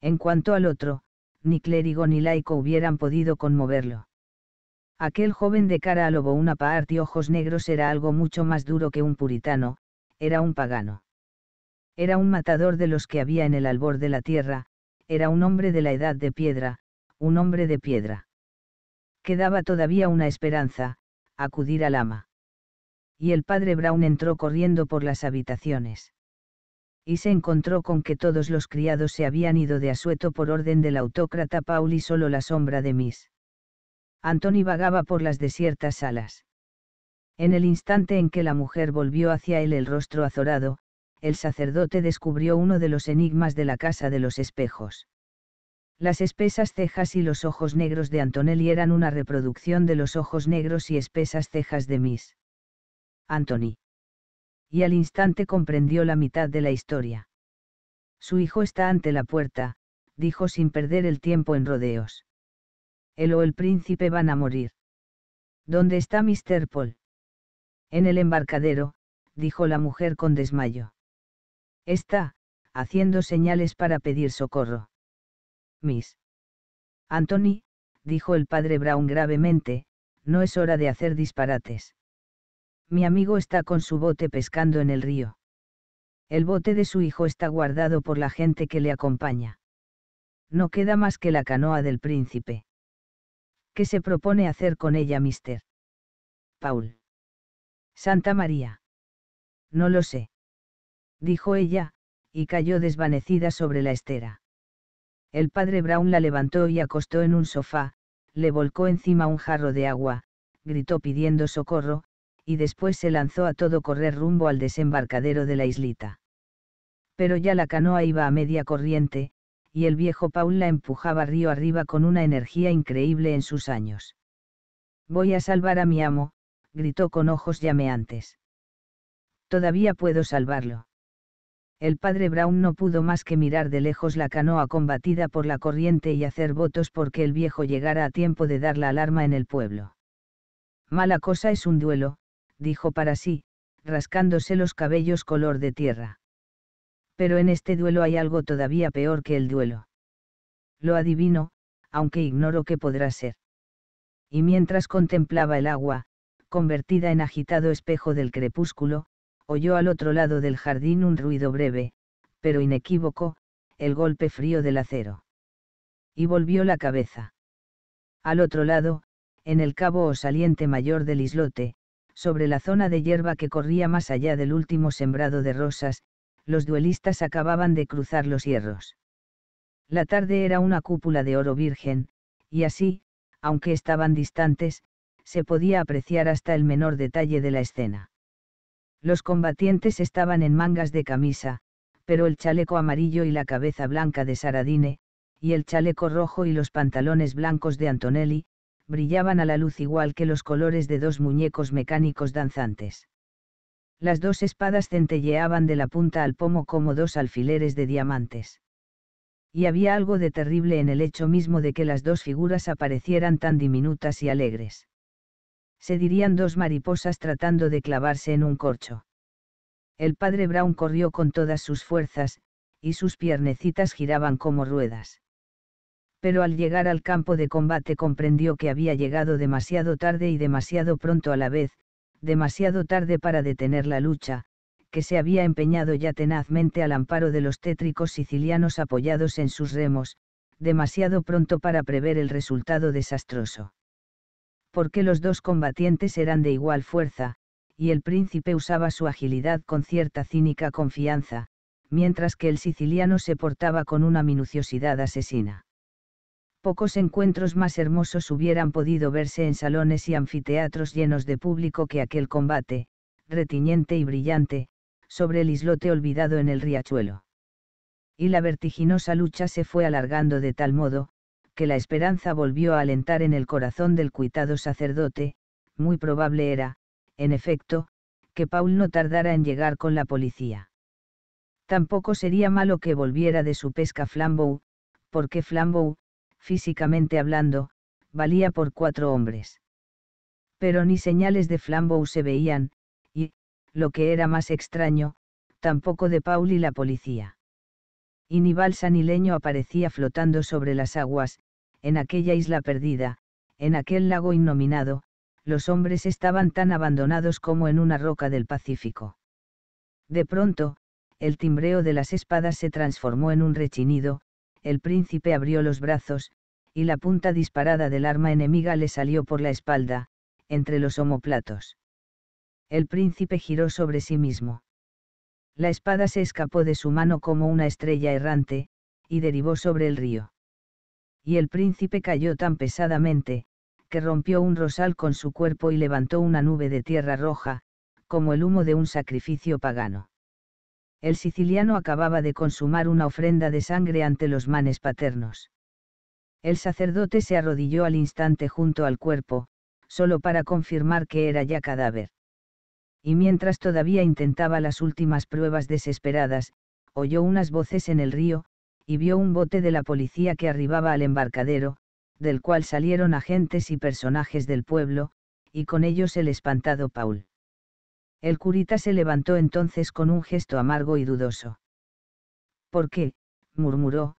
En cuanto al otro, ni clérigo ni laico hubieran podido conmoverlo. Aquel joven de cara a lobo una paart y ojos negros era algo mucho más duro que un puritano, era un pagano. Era un matador de los que había en el albor de la tierra, era un hombre de la edad de piedra, un hombre de piedra. Quedaba todavía una esperanza, acudir al ama. Y el padre Brown entró corriendo por las habitaciones. Y se encontró con que todos los criados se habían ido de asueto por orden del autócrata Paul y solo la sombra de Miss. Anthony vagaba por las desiertas salas. En el instante en que la mujer volvió hacia él el rostro azorado, el sacerdote descubrió uno de los enigmas de la casa de los espejos. Las espesas cejas y los ojos negros de Antonelli eran una reproducción de los ojos negros y espesas cejas de Miss. Anthony. Y al instante comprendió la mitad de la historia. Su hijo está ante la puerta, dijo sin perder el tiempo en rodeos. Él o el príncipe van a morir. ¿Dónde está Mr. Paul? En el embarcadero, dijo la mujer con desmayo. Está, haciendo señales para pedir socorro. Miss. Anthony, dijo el padre Brown gravemente, no es hora de hacer disparates. Mi amigo está con su bote pescando en el río. El bote de su hijo está guardado por la gente que le acompaña. No queda más que la canoa del príncipe. ¿Qué se propone hacer con ella, mister? Paul. Santa María. No lo sé. Dijo ella, y cayó desvanecida sobre la estera. El padre Brown la levantó y acostó en un sofá, le volcó encima un jarro de agua, gritó pidiendo socorro, y después se lanzó a todo correr rumbo al desembarcadero de la islita. Pero ya la canoa iba a media corriente, y el viejo Paul la empujaba río arriba con una energía increíble en sus años. Voy a salvar a mi amo, gritó con ojos llameantes. Todavía puedo salvarlo. El padre Brown no pudo más que mirar de lejos la canoa combatida por la corriente y hacer votos porque el viejo llegara a tiempo de dar la alarma en el pueblo. Mala cosa es un duelo, dijo para sí, rascándose los cabellos color de tierra. Pero en este duelo hay algo todavía peor que el duelo. Lo adivino, aunque ignoro qué podrá ser. Y mientras contemplaba el agua, convertida en agitado espejo del crepúsculo, oyó al otro lado del jardín un ruido breve, pero inequívoco, el golpe frío del acero. Y volvió la cabeza. Al otro lado, en el cabo o saliente mayor del islote, sobre la zona de hierba que corría más allá del último sembrado de rosas, los duelistas acababan de cruzar los hierros. La tarde era una cúpula de oro virgen, y así, aunque estaban distantes, se podía apreciar hasta el menor detalle de la escena. Los combatientes estaban en mangas de camisa, pero el chaleco amarillo y la cabeza blanca de Saradine, y el chaleco rojo y los pantalones blancos de Antonelli, brillaban a la luz igual que los colores de dos muñecos mecánicos danzantes. Las dos espadas centelleaban de la punta al pomo como dos alfileres de diamantes. Y había algo de terrible en el hecho mismo de que las dos figuras aparecieran tan diminutas y alegres se dirían dos mariposas tratando de clavarse en un corcho. El padre Brown corrió con todas sus fuerzas, y sus piernecitas giraban como ruedas. Pero al llegar al campo de combate comprendió que había llegado demasiado tarde y demasiado pronto a la vez, demasiado tarde para detener la lucha, que se había empeñado ya tenazmente al amparo de los tétricos sicilianos apoyados en sus remos, demasiado pronto para prever el resultado desastroso porque los dos combatientes eran de igual fuerza, y el príncipe usaba su agilidad con cierta cínica confianza, mientras que el siciliano se portaba con una minuciosidad asesina. Pocos encuentros más hermosos hubieran podido verse en salones y anfiteatros llenos de público que aquel combate, retiniente y brillante, sobre el islote olvidado en el riachuelo. Y la vertiginosa lucha se fue alargando de tal modo, que la esperanza volvió a alentar en el corazón del cuitado sacerdote, muy probable era, en efecto, que Paul no tardara en llegar con la policía. Tampoco sería malo que volviera de su pesca Flambeau, porque Flambeau, físicamente hablando, valía por cuatro hombres. Pero ni señales de Flambeau se veían, y, lo que era más extraño, tampoco de Paul y la policía. Y ni balsa ni leño aparecía flotando sobre las aguas, en aquella isla perdida, en aquel lago innominado, los hombres estaban tan abandonados como en una roca del Pacífico. De pronto, el timbreo de las espadas se transformó en un rechinido, el príncipe abrió los brazos, y la punta disparada del arma enemiga le salió por la espalda, entre los omoplatos. El príncipe giró sobre sí mismo. La espada se escapó de su mano como una estrella errante, y derivó sobre el río y el príncipe cayó tan pesadamente, que rompió un rosal con su cuerpo y levantó una nube de tierra roja, como el humo de un sacrificio pagano. El siciliano acababa de consumar una ofrenda de sangre ante los manes paternos. El sacerdote se arrodilló al instante junto al cuerpo, solo para confirmar que era ya cadáver. Y mientras todavía intentaba las últimas pruebas desesperadas, oyó unas voces en el río, y vio un bote de la policía que arribaba al embarcadero, del cual salieron agentes y personajes del pueblo, y con ellos el espantado Paul. El curita se levantó entonces con un gesto amargo y dudoso. ¿Por qué? murmuró,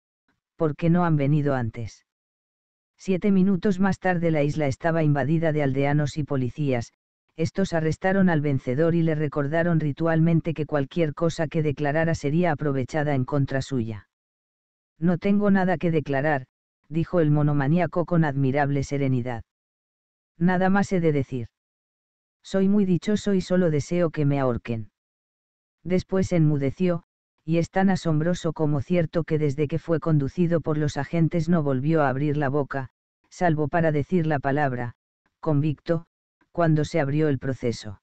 ¿por qué no han venido antes? Siete minutos más tarde la isla estaba invadida de aldeanos y policías, estos arrestaron al vencedor y le recordaron ritualmente que cualquier cosa que declarara sería aprovechada en contra suya. No tengo nada que declarar, dijo el monomaníaco con admirable serenidad. Nada más he de decir. Soy muy dichoso y solo deseo que me ahorquen. Después enmudeció, y es tan asombroso como cierto que desde que fue conducido por los agentes no volvió a abrir la boca, salvo para decir la palabra, convicto, cuando se abrió el proceso.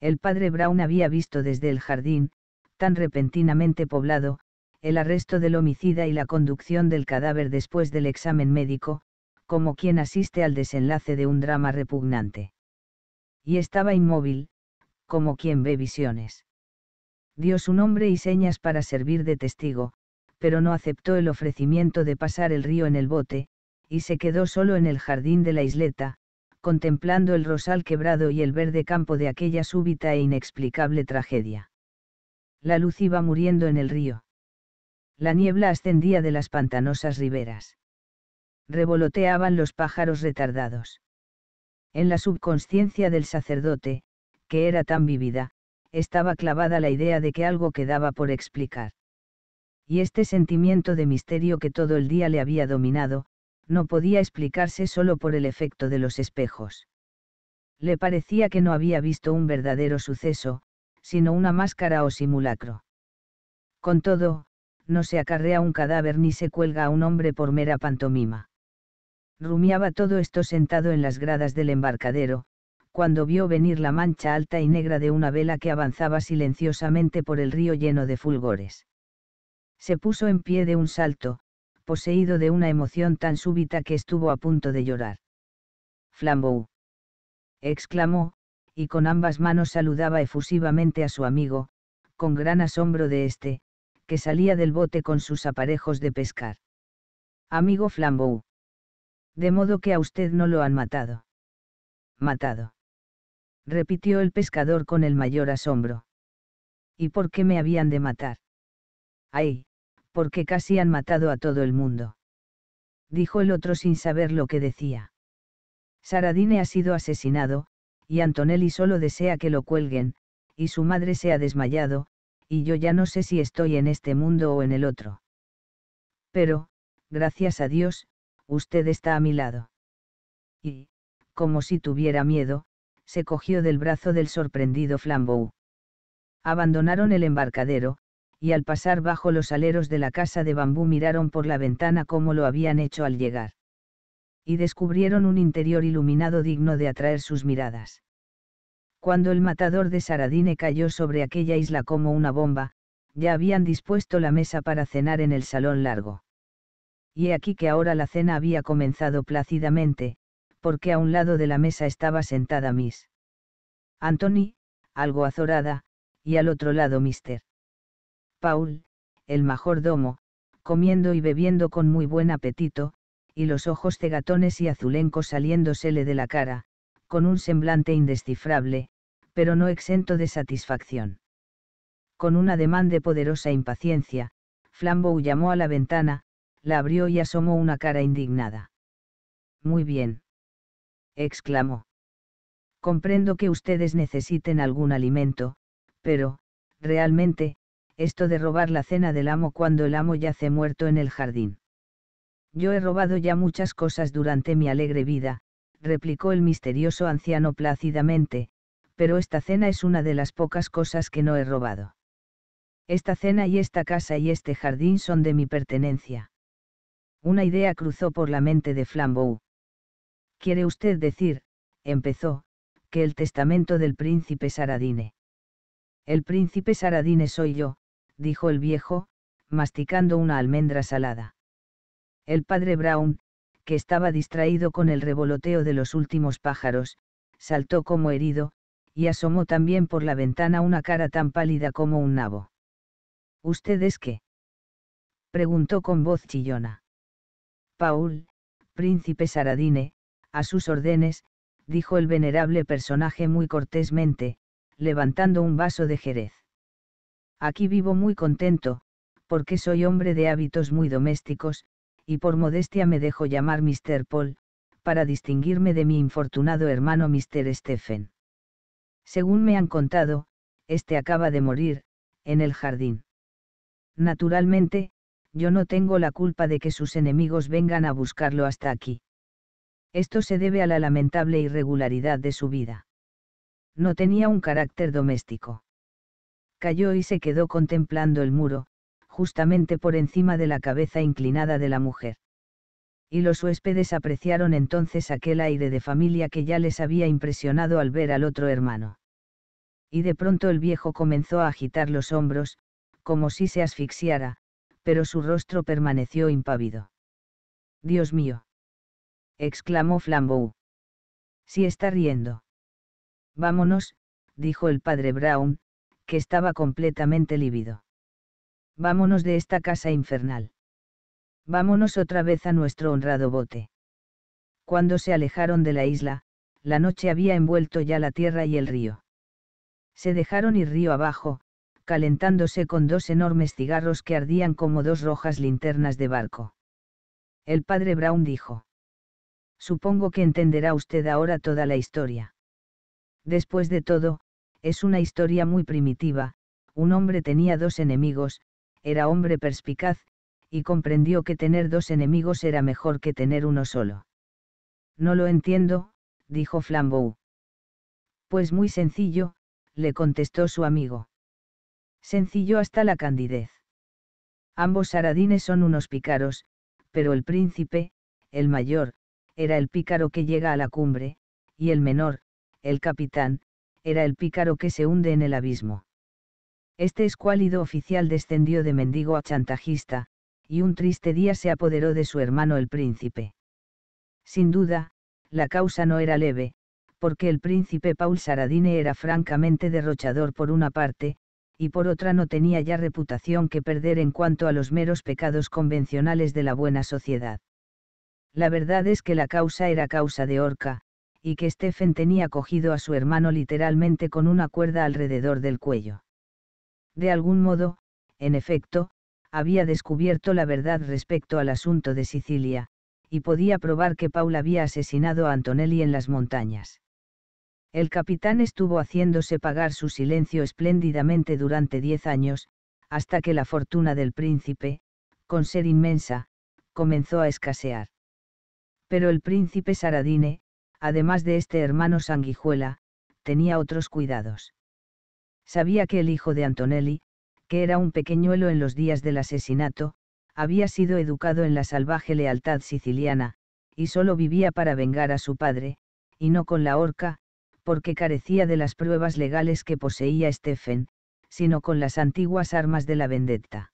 El padre Brown había visto desde el jardín, tan repentinamente poblado, el arresto del homicida y la conducción del cadáver después del examen médico, como quien asiste al desenlace de un drama repugnante. Y estaba inmóvil, como quien ve visiones. Dio su nombre y señas para servir de testigo, pero no aceptó el ofrecimiento de pasar el río en el bote, y se quedó solo en el jardín de la isleta, contemplando el rosal quebrado y el verde campo de aquella súbita e inexplicable tragedia. La luz iba muriendo en el río la niebla ascendía de las pantanosas riberas. Revoloteaban los pájaros retardados. En la subconsciencia del sacerdote, que era tan vivida, estaba clavada la idea de que algo quedaba por explicar. Y este sentimiento de misterio que todo el día le había dominado, no podía explicarse solo por el efecto de los espejos. Le parecía que no había visto un verdadero suceso, sino una máscara o simulacro. Con todo, no se acarrea un cadáver ni se cuelga a un hombre por mera pantomima. Rumiaba todo esto sentado en las gradas del embarcadero, cuando vio venir la mancha alta y negra de una vela que avanzaba silenciosamente por el río lleno de fulgores. Se puso en pie de un salto, poseído de una emoción tan súbita que estuvo a punto de llorar. Flambeau. exclamó, y con ambas manos saludaba efusivamente a su amigo, con gran asombro de éste, que salía del bote con sus aparejos de pescar. Amigo Flambeau. De modo que a usted no lo han matado. Matado. Repitió el pescador con el mayor asombro. ¿Y por qué me habían de matar? Ay, porque casi han matado a todo el mundo. Dijo el otro sin saber lo que decía. Saradine ha sido asesinado, y Antonelli solo desea que lo cuelguen, y su madre se ha desmayado, y yo ya no sé si estoy en este mundo o en el otro. Pero, gracias a Dios, usted está a mi lado. Y, como si tuviera miedo, se cogió del brazo del sorprendido Flambeau. Abandonaron el embarcadero, y al pasar bajo los aleros de la casa de bambú miraron por la ventana como lo habían hecho al llegar. Y descubrieron un interior iluminado digno de atraer sus miradas. Cuando el matador de Saradine cayó sobre aquella isla como una bomba, ya habían dispuesto la mesa para cenar en el salón largo. Y he aquí que ahora la cena había comenzado plácidamente, porque a un lado de la mesa estaba sentada Miss. Anthony, algo azorada, y al otro lado Mr. Paul, el majordomo, comiendo y bebiendo con muy buen apetito, y los ojos cegatones y azulencos saliéndosele de la cara, con un semblante indescifrable, pero no exento de satisfacción. Con un ademán de poderosa e impaciencia, Flambeau llamó a la ventana, la abrió y asomó una cara indignada. Muy bien. exclamó. Comprendo que ustedes necesiten algún alimento, pero, realmente, esto de robar la cena del amo cuando el amo yace muerto en el jardín. Yo he robado ya muchas cosas durante mi alegre vida, replicó el misterioso anciano plácidamente, pero esta cena es una de las pocas cosas que no he robado. Esta cena y esta casa y este jardín son de mi pertenencia. Una idea cruzó por la mente de Flambeau. ¿Quiere usted decir, empezó, que el testamento del príncipe Saradine? El príncipe Saradine soy yo, dijo el viejo, masticando una almendra salada. El padre Brown, que estaba distraído con el revoloteo de los últimos pájaros, saltó como herido, y asomó también por la ventana una cara tan pálida como un nabo. ¿Usted es qué? preguntó con voz chillona. Paul, príncipe Saradine, a sus órdenes, dijo el venerable personaje muy cortésmente, levantando un vaso de jerez. Aquí vivo muy contento, porque soy hombre de hábitos muy domésticos, y por modestia me dejo llamar Mr. Paul, para distinguirme de mi infortunado hermano Mr. Stephen. Según me han contado, este acaba de morir, en el jardín. Naturalmente, yo no tengo la culpa de que sus enemigos vengan a buscarlo hasta aquí. Esto se debe a la lamentable irregularidad de su vida. No tenía un carácter doméstico. Cayó y se quedó contemplando el muro, justamente por encima de la cabeza inclinada de la mujer y los huéspedes apreciaron entonces aquel aire de familia que ya les había impresionado al ver al otro hermano. Y de pronto el viejo comenzó a agitar los hombros, como si se asfixiara, pero su rostro permaneció impávido. Dios mío. exclamó Flambeau. Si está riendo. Vámonos, dijo el padre Brown, que estaba completamente lívido. Vámonos de esta casa infernal. Vámonos otra vez a nuestro honrado bote. Cuando se alejaron de la isla, la noche había envuelto ya la tierra y el río. Se dejaron ir río abajo, calentándose con dos enormes cigarros que ardían como dos rojas linternas de barco. El padre Brown dijo. Supongo que entenderá usted ahora toda la historia. Después de todo, es una historia muy primitiva, un hombre tenía dos enemigos, era hombre perspicaz, y comprendió que tener dos enemigos era mejor que tener uno solo. No lo entiendo, dijo Flambeau. Pues muy sencillo, le contestó su amigo. Sencillo hasta la candidez. Ambos saradines son unos pícaros, pero el príncipe, el mayor, era el pícaro que llega a la cumbre, y el menor, el capitán, era el pícaro que se hunde en el abismo. Este escuálido oficial descendió de mendigo a chantajista, y un triste día se apoderó de su hermano el príncipe. Sin duda, la causa no era leve, porque el príncipe Paul Saradine era francamente derrochador por una parte, y por otra no tenía ya reputación que perder en cuanto a los meros pecados convencionales de la buena sociedad. La verdad es que la causa era causa de horca, y que Stephen tenía cogido a su hermano literalmente con una cuerda alrededor del cuello. De algún modo, en efecto, había descubierto la verdad respecto al asunto de Sicilia, y podía probar que Paul había asesinado a Antonelli en las montañas. El capitán estuvo haciéndose pagar su silencio espléndidamente durante diez años, hasta que la fortuna del príncipe, con ser inmensa, comenzó a escasear. Pero el príncipe Saradine, además de este hermano sanguijuela, tenía otros cuidados. Sabía que el hijo de Antonelli, que era un pequeñuelo en los días del asesinato, había sido educado en la salvaje lealtad siciliana, y solo vivía para vengar a su padre, y no con la horca, porque carecía de las pruebas legales que poseía Stephen, sino con las antiguas armas de la vendetta.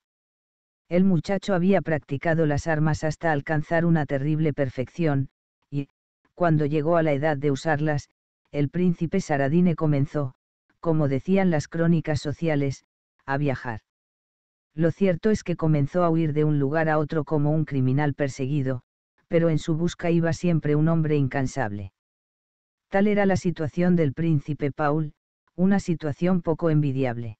El muchacho había practicado las armas hasta alcanzar una terrible perfección, y, cuando llegó a la edad de usarlas, el príncipe Saradine comenzó, como decían las crónicas sociales, a viajar. Lo cierto es que comenzó a huir de un lugar a otro como un criminal perseguido, pero en su busca iba siempre un hombre incansable. Tal era la situación del príncipe Paul, una situación poco envidiable.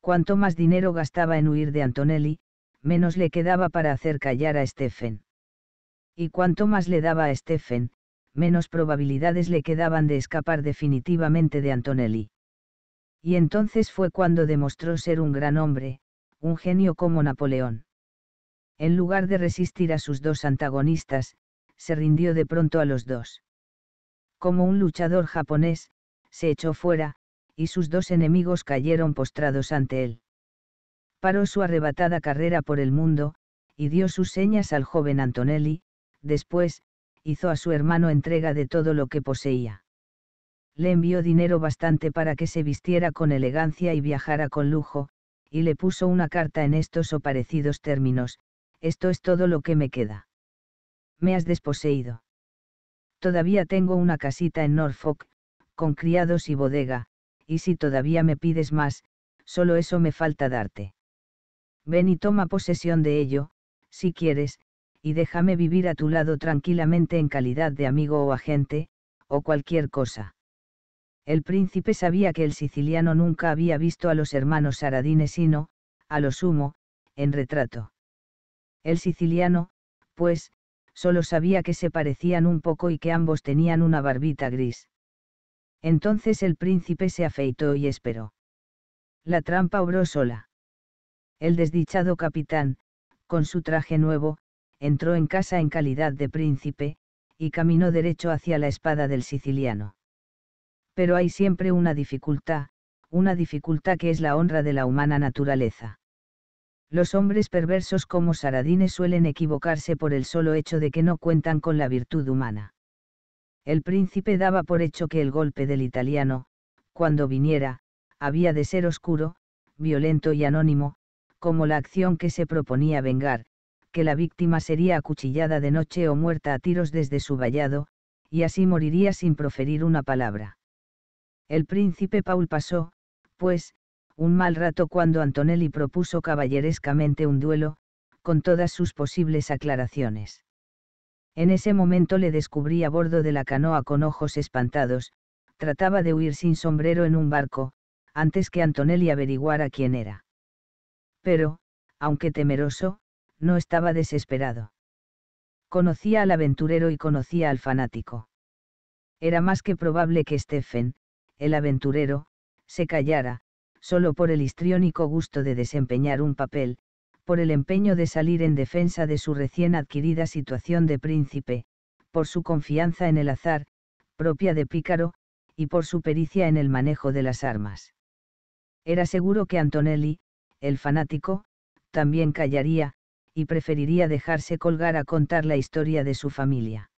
Cuanto más dinero gastaba en huir de Antonelli, menos le quedaba para hacer callar a Stephen. Y cuanto más le daba a Stephen, menos probabilidades le quedaban de escapar definitivamente de Antonelli. Y entonces fue cuando demostró ser un gran hombre, un genio como Napoleón. En lugar de resistir a sus dos antagonistas, se rindió de pronto a los dos. Como un luchador japonés, se echó fuera, y sus dos enemigos cayeron postrados ante él. Paró su arrebatada carrera por el mundo, y dio sus señas al joven Antonelli, después, hizo a su hermano entrega de todo lo que poseía le envió dinero bastante para que se vistiera con elegancia y viajara con lujo, y le puso una carta en estos o parecidos términos, esto es todo lo que me queda. Me has desposeído. Todavía tengo una casita en Norfolk, con criados y bodega, y si todavía me pides más, solo eso me falta darte. Ven y toma posesión de ello, si quieres, y déjame vivir a tu lado tranquilamente en calidad de amigo o agente, o cualquier cosa. El príncipe sabía que el siciliano nunca había visto a los hermanos aradines sino, a lo sumo, en retrato. El siciliano, pues, solo sabía que se parecían un poco y que ambos tenían una barbita gris. Entonces el príncipe se afeitó y esperó. La trampa obró sola. El desdichado capitán, con su traje nuevo, entró en casa en calidad de príncipe, y caminó derecho hacia la espada del siciliano pero hay siempre una dificultad, una dificultad que es la honra de la humana naturaleza. Los hombres perversos como Saradines suelen equivocarse por el solo hecho de que no cuentan con la virtud humana. El príncipe daba por hecho que el golpe del italiano, cuando viniera, había de ser oscuro, violento y anónimo, como la acción que se proponía vengar, que la víctima sería acuchillada de noche o muerta a tiros desde su vallado, y así moriría sin proferir una palabra. El príncipe Paul pasó, pues, un mal rato cuando Antonelli propuso caballerescamente un duelo, con todas sus posibles aclaraciones. En ese momento le descubrí a bordo de la canoa con ojos espantados, trataba de huir sin sombrero en un barco, antes que Antonelli averiguara quién era. Pero, aunque temeroso, no estaba desesperado. Conocía al aventurero y conocía al fanático. Era más que probable que Stephen, el aventurero, se callara, solo por el histriónico gusto de desempeñar un papel, por el empeño de salir en defensa de su recién adquirida situación de príncipe, por su confianza en el azar, propia de pícaro, y por su pericia en el manejo de las armas. Era seguro que Antonelli, el fanático, también callaría, y preferiría dejarse colgar a contar la historia de su familia.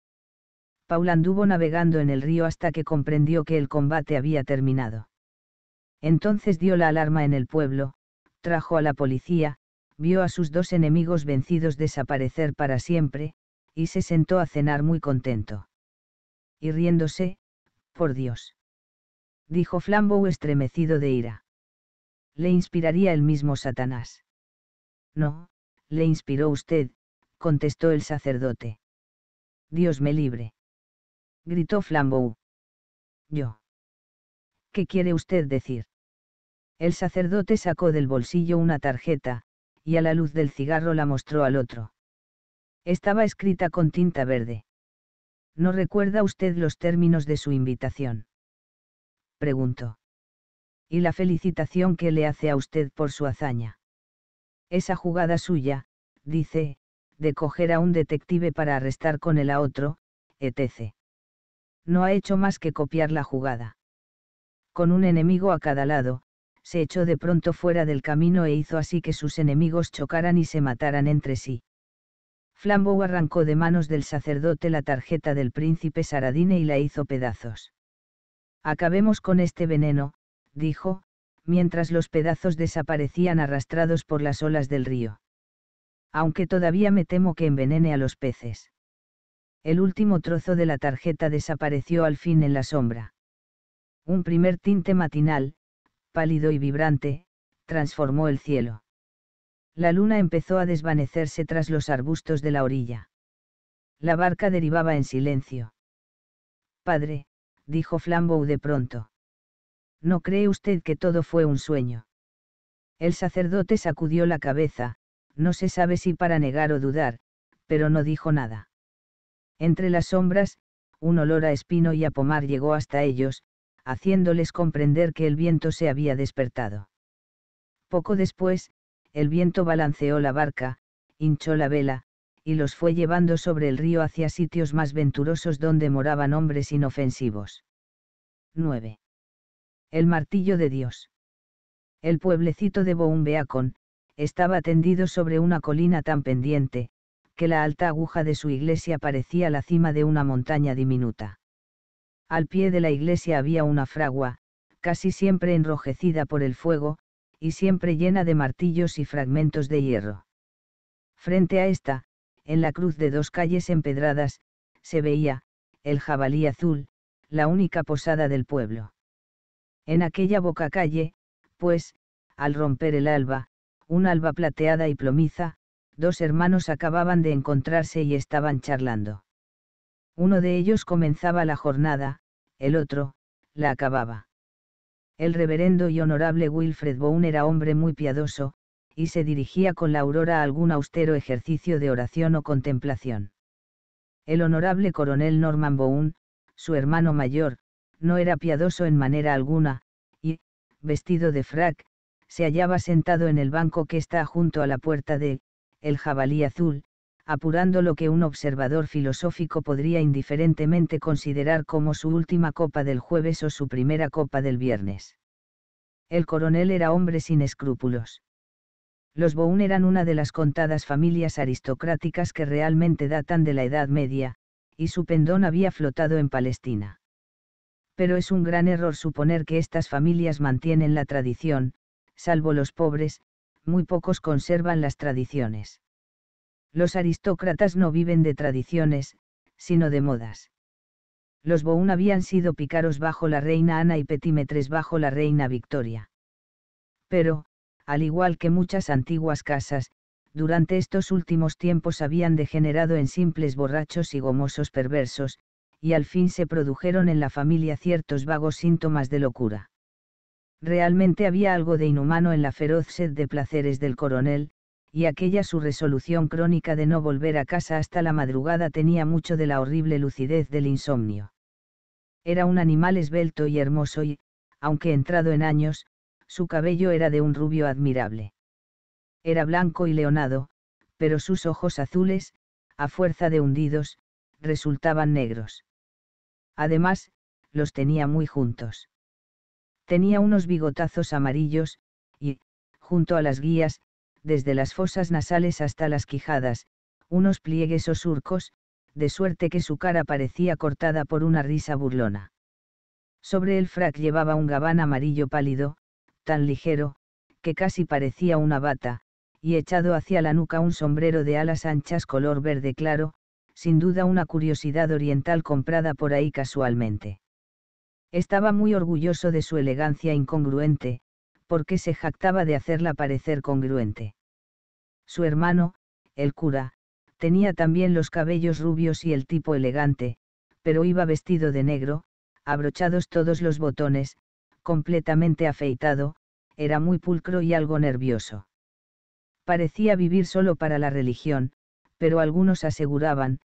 Paul anduvo navegando en el río hasta que comprendió que el combate había terminado. Entonces dio la alarma en el pueblo, trajo a la policía, vio a sus dos enemigos vencidos desaparecer para siempre, y se sentó a cenar muy contento. Y riéndose, por Dios. Dijo Flambeau estremecido de ira. Le inspiraría el mismo Satanás. No, le inspiró usted, contestó el sacerdote. Dios me libre gritó Flambeau. Yo. ¿Qué quiere usted decir? El sacerdote sacó del bolsillo una tarjeta, y a la luz del cigarro la mostró al otro. Estaba escrita con tinta verde. ¿No recuerda usted los términos de su invitación? Preguntó. Y la felicitación que le hace a usted por su hazaña. Esa jugada suya, dice, de coger a un detective para arrestar con él a otro, etc no ha hecho más que copiar la jugada. Con un enemigo a cada lado, se echó de pronto fuera del camino e hizo así que sus enemigos chocaran y se mataran entre sí. Flambeau arrancó de manos del sacerdote la tarjeta del príncipe Saradine y la hizo pedazos. Acabemos con este veneno, dijo, mientras los pedazos desaparecían arrastrados por las olas del río. Aunque todavía me temo que envenene a los peces. El último trozo de la tarjeta desapareció al fin en la sombra. Un primer tinte matinal, pálido y vibrante, transformó el cielo. La luna empezó a desvanecerse tras los arbustos de la orilla. La barca derivaba en silencio. Padre, dijo Flambeau de pronto. ¿No cree usted que todo fue un sueño? El sacerdote sacudió la cabeza, no se sabe si para negar o dudar, pero no dijo nada. Entre las sombras, un olor a espino y a pomar llegó hasta ellos, haciéndoles comprender que el viento se había despertado. Poco después, el viento balanceó la barca, hinchó la vela, y los fue llevando sobre el río hacia sitios más venturosos donde moraban hombres inofensivos. 9. El martillo de Dios. El pueblecito de Boumbeacon, estaba tendido sobre una colina tan pendiente, que la alta aguja de su iglesia parecía la cima de una montaña diminuta. Al pie de la iglesia había una fragua, casi siempre enrojecida por el fuego, y siempre llena de martillos y fragmentos de hierro. Frente a esta, en la cruz de dos calles empedradas, se veía, el jabalí azul, la única posada del pueblo. En aquella boca calle, pues, al romper el alba, un alba plateada y plomiza, dos hermanos acababan de encontrarse y estaban charlando. Uno de ellos comenzaba la jornada, el otro, la acababa. El reverendo y honorable Wilfred Bowen era hombre muy piadoso, y se dirigía con la aurora a algún austero ejercicio de oración o contemplación. El honorable coronel Norman Bowen, su hermano mayor, no era piadoso en manera alguna, y, vestido de frac, se hallaba sentado en el banco que está junto a la puerta de el jabalí azul, apurando lo que un observador filosófico podría indiferentemente considerar como su última copa del jueves o su primera copa del viernes. El coronel era hombre sin escrúpulos. Los Boune eran una de las contadas familias aristocráticas que realmente datan de la Edad Media, y su pendón había flotado en Palestina. Pero es un gran error suponer que estas familias mantienen la tradición, salvo los pobres, muy pocos conservan las tradiciones. Los aristócratas no viven de tradiciones, sino de modas. Los Boun habían sido pícaros bajo la reina Ana y petimetres bajo la reina Victoria. Pero, al igual que muchas antiguas casas, durante estos últimos tiempos habían degenerado en simples borrachos y gomosos perversos, y al fin se produjeron en la familia ciertos vagos síntomas de locura. Realmente había algo de inhumano en la feroz sed de placeres del coronel, y aquella su resolución crónica de no volver a casa hasta la madrugada tenía mucho de la horrible lucidez del insomnio. Era un animal esbelto y hermoso y, aunque entrado en años, su cabello era de un rubio admirable. Era blanco y leonado, pero sus ojos azules, a fuerza de hundidos, resultaban negros. Además, los tenía muy juntos tenía unos bigotazos amarillos, y, junto a las guías, desde las fosas nasales hasta las quijadas, unos pliegues o surcos, de suerte que su cara parecía cortada por una risa burlona. Sobre el frac llevaba un gabán amarillo pálido, tan ligero, que casi parecía una bata, y echado hacia la nuca un sombrero de alas anchas color verde claro, sin duda una curiosidad oriental comprada por ahí casualmente. Estaba muy orgulloso de su elegancia incongruente, porque se jactaba de hacerla parecer congruente. Su hermano, el cura, tenía también los cabellos rubios y el tipo elegante, pero iba vestido de negro, abrochados todos los botones, completamente afeitado, era muy pulcro y algo nervioso. Parecía vivir solo para la religión, pero algunos aseguraban,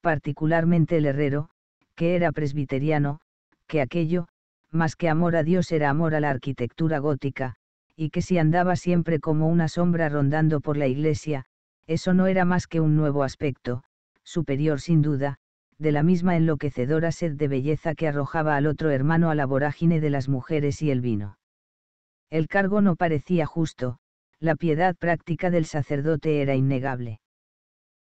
particularmente el herrero, que era presbiteriano, que aquello, más que amor a Dios era amor a la arquitectura gótica, y que si andaba siempre como una sombra rondando por la iglesia, eso no era más que un nuevo aspecto, superior sin duda, de la misma enloquecedora sed de belleza que arrojaba al otro hermano a la vorágine de las mujeres y el vino. El cargo no parecía justo, la piedad práctica del sacerdote era innegable.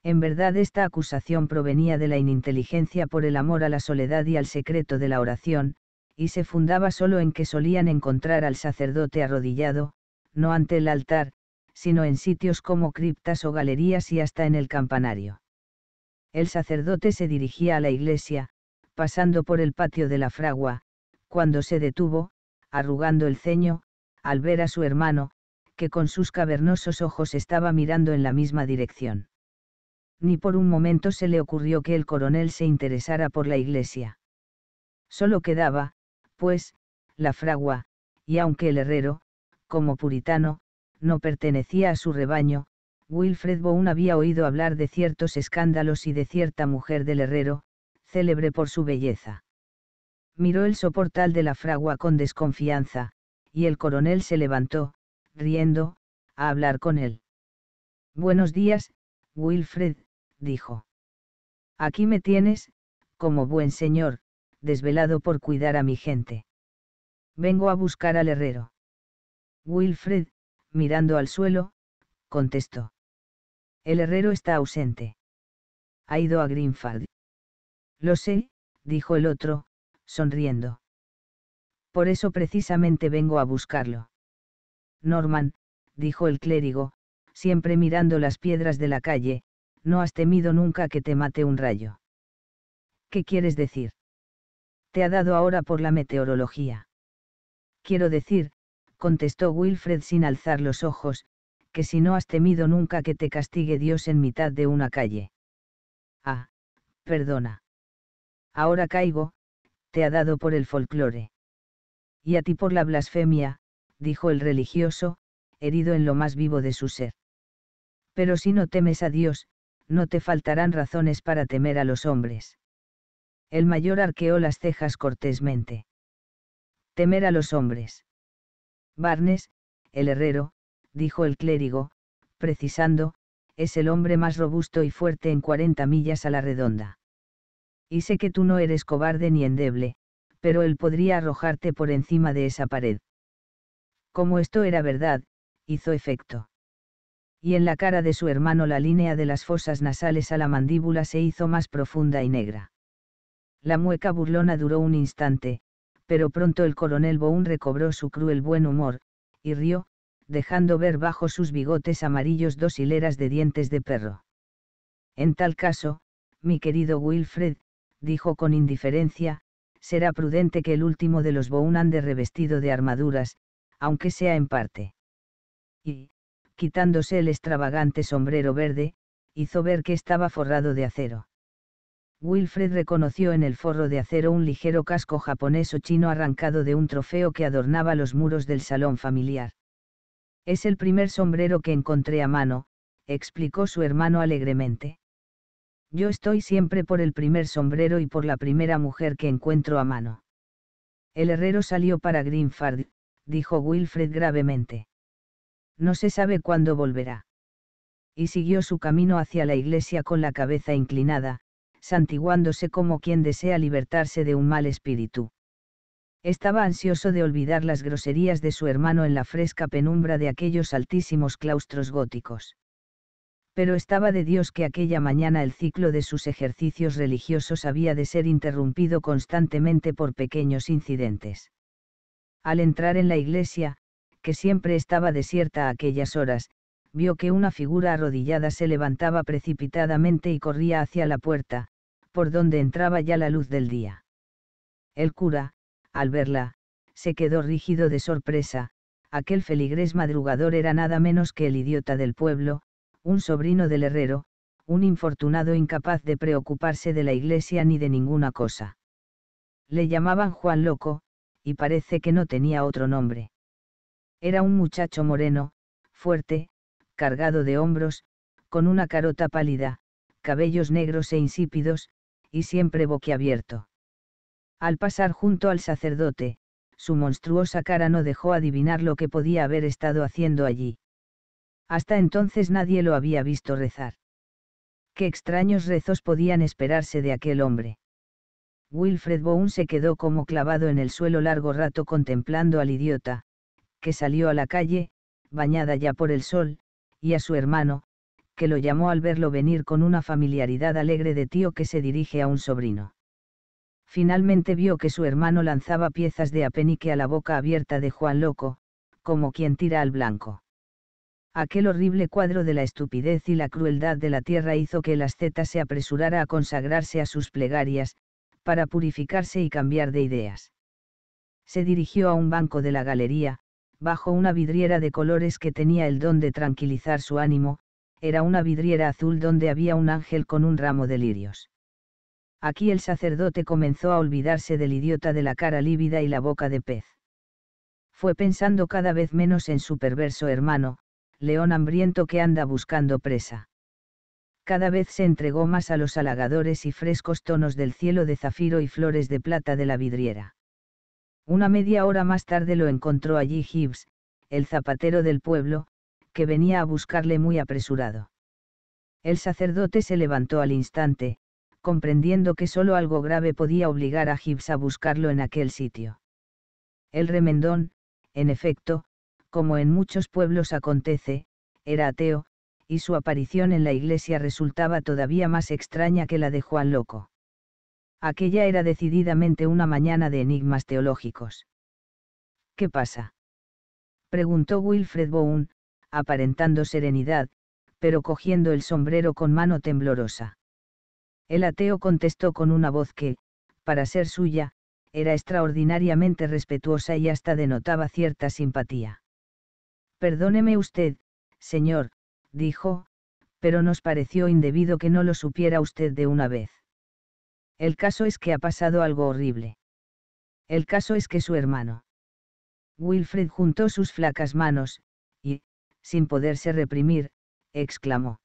En verdad esta acusación provenía de la ininteligencia por el amor a la soledad y al secreto de la oración, y se fundaba solo en que solían encontrar al sacerdote arrodillado, no ante el altar, sino en sitios como criptas o galerías y hasta en el campanario. El sacerdote se dirigía a la iglesia, pasando por el patio de la fragua, cuando se detuvo, arrugando el ceño, al ver a su hermano, que con sus cavernosos ojos estaba mirando en la misma dirección ni por un momento se le ocurrió que el coronel se interesara por la iglesia. Solo quedaba, pues, la fragua, y aunque el herrero, como puritano, no pertenecía a su rebaño, Wilfred Vaughan había oído hablar de ciertos escándalos y de cierta mujer del herrero, célebre por su belleza. Miró el soportal de la fragua con desconfianza, y el coronel se levantó, riendo, a hablar con él. Buenos días, Wilfred, dijo. Aquí me tienes, como buen señor, desvelado por cuidar a mi gente. Vengo a buscar al herrero. Wilfred, mirando al suelo, contestó. El herrero está ausente. Ha ido a Greenfald. Lo sé, dijo el otro, sonriendo. Por eso precisamente vengo a buscarlo. Norman, dijo el clérigo, siempre mirando las piedras de la calle, no has temido nunca que te mate un rayo. ¿Qué quieres decir? Te ha dado ahora por la meteorología. Quiero decir, contestó Wilfred sin alzar los ojos, que si no has temido nunca que te castigue Dios en mitad de una calle. Ah, perdona. Ahora caigo, te ha dado por el folclore. Y a ti por la blasfemia, dijo el religioso, herido en lo más vivo de su ser. Pero si no temes a Dios, no te faltarán razones para temer a los hombres. El mayor arqueó las cejas cortésmente. Temer a los hombres. Barnes, el herrero, dijo el clérigo, precisando, es el hombre más robusto y fuerte en 40 millas a la redonda. Y sé que tú no eres cobarde ni endeble, pero él podría arrojarte por encima de esa pared. Como esto era verdad, hizo efecto y en la cara de su hermano la línea de las fosas nasales a la mandíbula se hizo más profunda y negra. La mueca burlona duró un instante, pero pronto el coronel Boone recobró su cruel buen humor, y rió, dejando ver bajo sus bigotes amarillos dos hileras de dientes de perro. En tal caso, mi querido Wilfred, dijo con indiferencia, será prudente que el último de los Bowen ande revestido de armaduras, aunque sea en parte. Y, quitándose el extravagante sombrero verde, hizo ver que estaba forrado de acero. Wilfred reconoció en el forro de acero un ligero casco japonés o chino arrancado de un trofeo que adornaba los muros del salón familiar. Es el primer sombrero que encontré a mano, explicó su hermano alegremente. Yo estoy siempre por el primer sombrero y por la primera mujer que encuentro a mano. El herrero salió para Greenfard», dijo Wilfred gravemente no se sabe cuándo volverá. Y siguió su camino hacia la iglesia con la cabeza inclinada, santiguándose como quien desea libertarse de un mal espíritu. Estaba ansioso de olvidar las groserías de su hermano en la fresca penumbra de aquellos altísimos claustros góticos. Pero estaba de Dios que aquella mañana el ciclo de sus ejercicios religiosos había de ser interrumpido constantemente por pequeños incidentes. Al entrar en la iglesia, que siempre estaba desierta a aquellas horas, vio que una figura arrodillada se levantaba precipitadamente y corría hacia la puerta, por donde entraba ya la luz del día. El cura, al verla, se quedó rígido de sorpresa, aquel feligrés madrugador era nada menos que el idiota del pueblo, un sobrino del herrero, un infortunado incapaz de preocuparse de la iglesia ni de ninguna cosa. Le llamaban Juan Loco, y parece que no tenía otro nombre. Era un muchacho moreno, fuerte, cargado de hombros, con una carota pálida, cabellos negros e insípidos, y siempre boquiabierto. Al pasar junto al sacerdote, su monstruosa cara no dejó adivinar lo que podía haber estado haciendo allí. Hasta entonces nadie lo había visto rezar. Qué extraños rezos podían esperarse de aquel hombre. Wilfred Bowen se quedó como clavado en el suelo largo rato contemplando al idiota, que salió a la calle, bañada ya por el sol, y a su hermano, que lo llamó al verlo venir con una familiaridad alegre de tío que se dirige a un sobrino. Finalmente vio que su hermano lanzaba piezas de apenique a la boca abierta de Juan Loco, como quien tira al blanco. Aquel horrible cuadro de la estupidez y la crueldad de la tierra hizo que el asceta se apresurara a consagrarse a sus plegarias, para purificarse y cambiar de ideas. Se dirigió a un banco de la galería, bajo una vidriera de colores que tenía el don de tranquilizar su ánimo, era una vidriera azul donde había un ángel con un ramo de lirios. Aquí el sacerdote comenzó a olvidarse del idiota de la cara lívida y la boca de pez. Fue pensando cada vez menos en su perverso hermano, león hambriento que anda buscando presa. Cada vez se entregó más a los halagadores y frescos tonos del cielo de zafiro y flores de plata de la vidriera. Una media hora más tarde lo encontró allí Gibbs, el zapatero del pueblo, que venía a buscarle muy apresurado. El sacerdote se levantó al instante, comprendiendo que solo algo grave podía obligar a Gibbs a buscarlo en aquel sitio. El remendón, en efecto, como en muchos pueblos acontece, era ateo, y su aparición en la iglesia resultaba todavía más extraña que la de Juan Loco. Aquella era decididamente una mañana de enigmas teológicos. ¿Qué pasa? preguntó Wilfred Bowen, aparentando serenidad, pero cogiendo el sombrero con mano temblorosa. El ateo contestó con una voz que, para ser suya, era extraordinariamente respetuosa y hasta denotaba cierta simpatía. Perdóneme usted, señor, dijo, pero nos pareció indebido que no lo supiera usted de una vez. El caso es que ha pasado algo horrible. El caso es que su hermano. Wilfred juntó sus flacas manos, y, sin poderse reprimir, exclamó.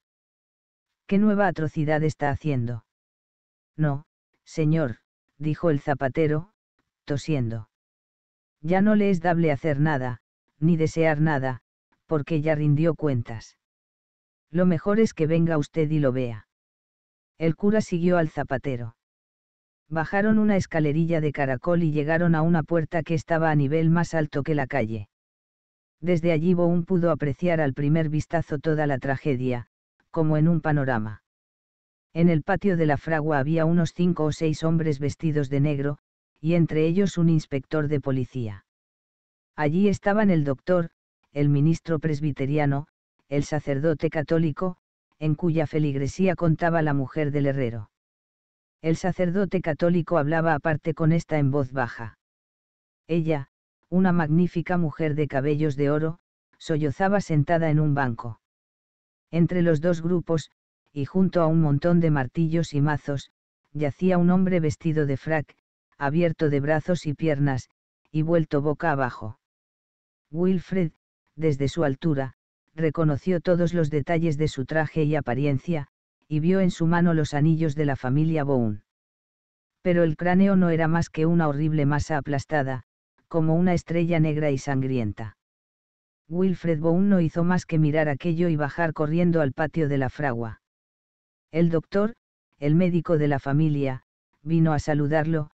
¿Qué nueva atrocidad está haciendo? No, señor, dijo el zapatero, tosiendo. Ya no le es dable hacer nada, ni desear nada, porque ya rindió cuentas. Lo mejor es que venga usted y lo vea. El cura siguió al zapatero bajaron una escalerilla de caracol y llegaron a una puerta que estaba a nivel más alto que la calle. Desde allí boún pudo apreciar al primer vistazo toda la tragedia, como en un panorama. En el patio de la fragua había unos cinco o seis hombres vestidos de negro, y entre ellos un inspector de policía. Allí estaban el doctor, el ministro presbiteriano, el sacerdote católico, en cuya feligresía contaba la mujer del herrero. El sacerdote católico hablaba aparte con esta en voz baja. Ella, una magnífica mujer de cabellos de oro, sollozaba sentada en un banco. Entre los dos grupos, y junto a un montón de martillos y mazos, yacía un hombre vestido de frac, abierto de brazos y piernas, y vuelto boca abajo. Wilfred, desde su altura, reconoció todos los detalles de su traje y apariencia, y vio en su mano los anillos de la familia Boone. Pero el cráneo no era más que una horrible masa aplastada, como una estrella negra y sangrienta. Wilfred Boone no hizo más que mirar aquello y bajar corriendo al patio de la fragua. El doctor, el médico de la familia, vino a saludarlo,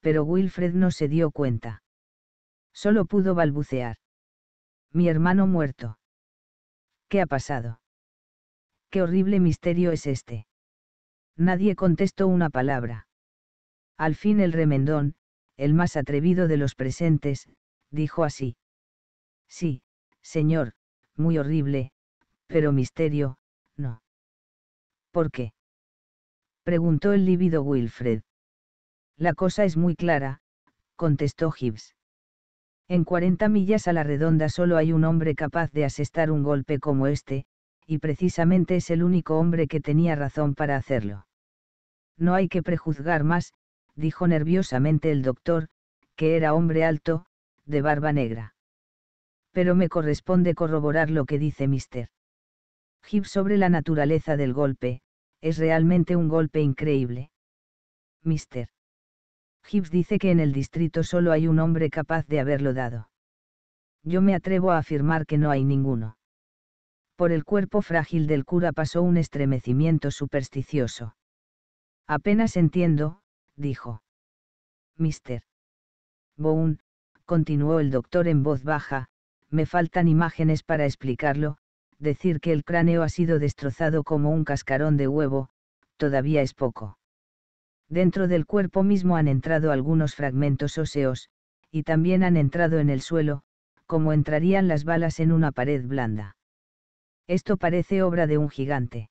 pero Wilfred no se dio cuenta. Solo pudo balbucear. Mi hermano muerto. ¿Qué ha pasado? ¿Qué horrible misterio es este? Nadie contestó una palabra. Al fin el remendón, el más atrevido de los presentes, dijo así. Sí, señor, muy horrible, pero misterio, no. ¿Por qué? preguntó el lívido Wilfred. La cosa es muy clara, contestó Gibbs. En 40 millas a la redonda solo hay un hombre capaz de asestar un golpe como este, y precisamente es el único hombre que tenía razón para hacerlo. No hay que prejuzgar más, dijo nerviosamente el doctor, que era hombre alto, de barba negra. Pero me corresponde corroborar lo que dice Mr. Gibbs sobre la naturaleza del golpe, es realmente un golpe increíble. Mr. Gibbs dice que en el distrito solo hay un hombre capaz de haberlo dado. Yo me atrevo a afirmar que no hay ninguno. Por el cuerpo frágil del cura pasó un estremecimiento supersticioso. Apenas entiendo, dijo. Mister. —Bone, continuó el doctor en voz baja, me faltan imágenes para explicarlo, decir que el cráneo ha sido destrozado como un cascarón de huevo, todavía es poco. Dentro del cuerpo mismo han entrado algunos fragmentos óseos, y también han entrado en el suelo, como entrarían las balas en una pared blanda. Esto parece obra de un gigante.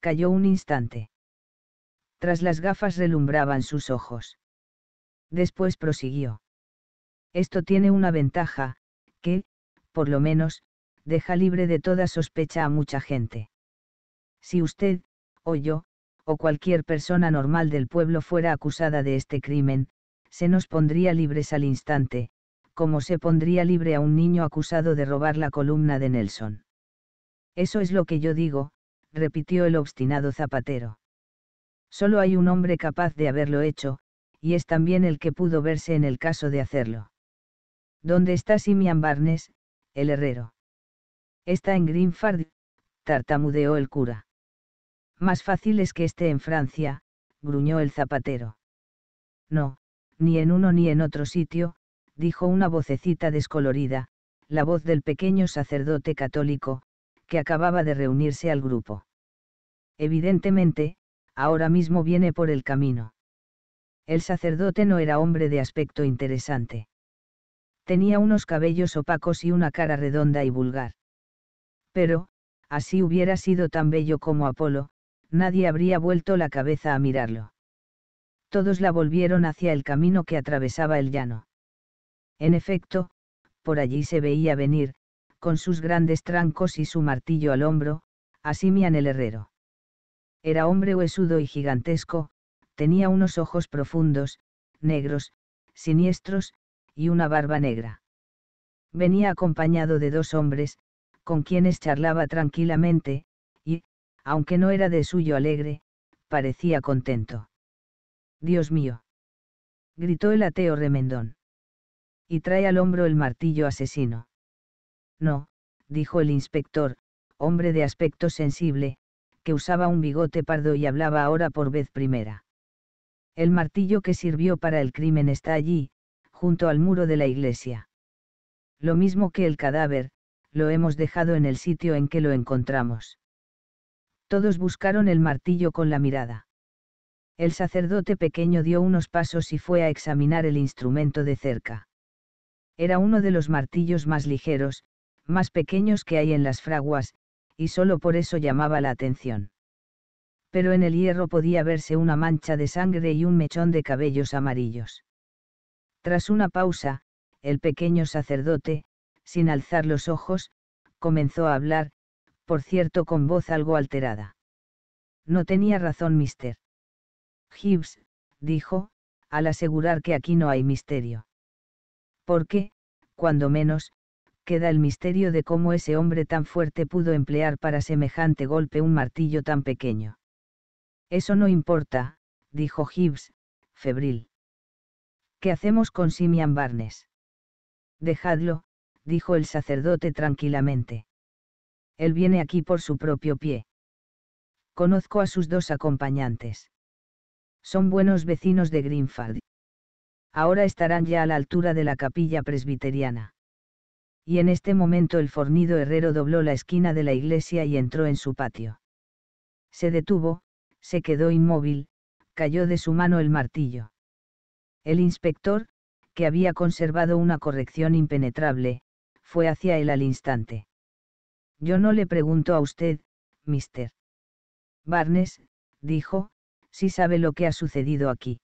Cayó un instante. Tras las gafas relumbraban sus ojos. Después prosiguió. Esto tiene una ventaja, que, por lo menos, deja libre de toda sospecha a mucha gente. Si usted, o yo, o cualquier persona normal del pueblo fuera acusada de este crimen, se nos pondría libres al instante, como se pondría libre a un niño acusado de robar la columna de Nelson. Eso es lo que yo digo, repitió el obstinado zapatero. Solo hay un hombre capaz de haberlo hecho, y es también el que pudo verse en el caso de hacerlo. ¿Dónde está Simian Barnes, el herrero? Está en Greenford, tartamudeó el cura. Más fácil es que esté en Francia, gruñó el zapatero. No, ni en uno ni en otro sitio, dijo una vocecita descolorida, la voz del pequeño sacerdote católico, que acababa de reunirse al grupo. Evidentemente, ahora mismo viene por el camino. El sacerdote no era hombre de aspecto interesante. Tenía unos cabellos opacos y una cara redonda y vulgar. Pero, así hubiera sido tan bello como Apolo, nadie habría vuelto la cabeza a mirarlo. Todos la volvieron hacia el camino que atravesaba el llano. En efecto, por allí se veía venir, con sus grandes trancos y su martillo al hombro, asimian el herrero. Era hombre huesudo y gigantesco, tenía unos ojos profundos, negros, siniestros, y una barba negra. Venía acompañado de dos hombres, con quienes charlaba tranquilamente, y, aunque no era de suyo alegre, parecía contento. Dios mío. gritó el ateo remendón. Y trae al hombro el martillo asesino. No, dijo el inspector, hombre de aspecto sensible, que usaba un bigote pardo y hablaba ahora por vez primera. El martillo que sirvió para el crimen está allí, junto al muro de la iglesia. Lo mismo que el cadáver, lo hemos dejado en el sitio en que lo encontramos. Todos buscaron el martillo con la mirada. El sacerdote pequeño dio unos pasos y fue a examinar el instrumento de cerca. Era uno de los martillos más ligeros, más pequeños que hay en las fraguas, y solo por eso llamaba la atención. Pero en el hierro podía verse una mancha de sangre y un mechón de cabellos amarillos. Tras una pausa, el pequeño sacerdote, sin alzar los ojos, comenzó a hablar, por cierto con voz algo alterada. No tenía razón, mister. Gibbs, dijo, al asegurar que aquí no hay misterio. Porque, cuando menos, queda el misterio de cómo ese hombre tan fuerte pudo emplear para semejante golpe un martillo tan pequeño. Eso no importa, dijo Gibbs, febril. ¿Qué hacemos con Simian Barnes? Dejadlo, dijo el sacerdote tranquilamente. Él viene aquí por su propio pie. Conozco a sus dos acompañantes. Son buenos vecinos de Greenfield. Ahora estarán ya a la altura de la capilla presbiteriana y en este momento el fornido herrero dobló la esquina de la iglesia y entró en su patio. Se detuvo, se quedó inmóvil, cayó de su mano el martillo. El inspector, que había conservado una corrección impenetrable, fue hacia él al instante. Yo no le pregunto a usted, mister. Barnes, dijo, si sabe lo que ha sucedido aquí.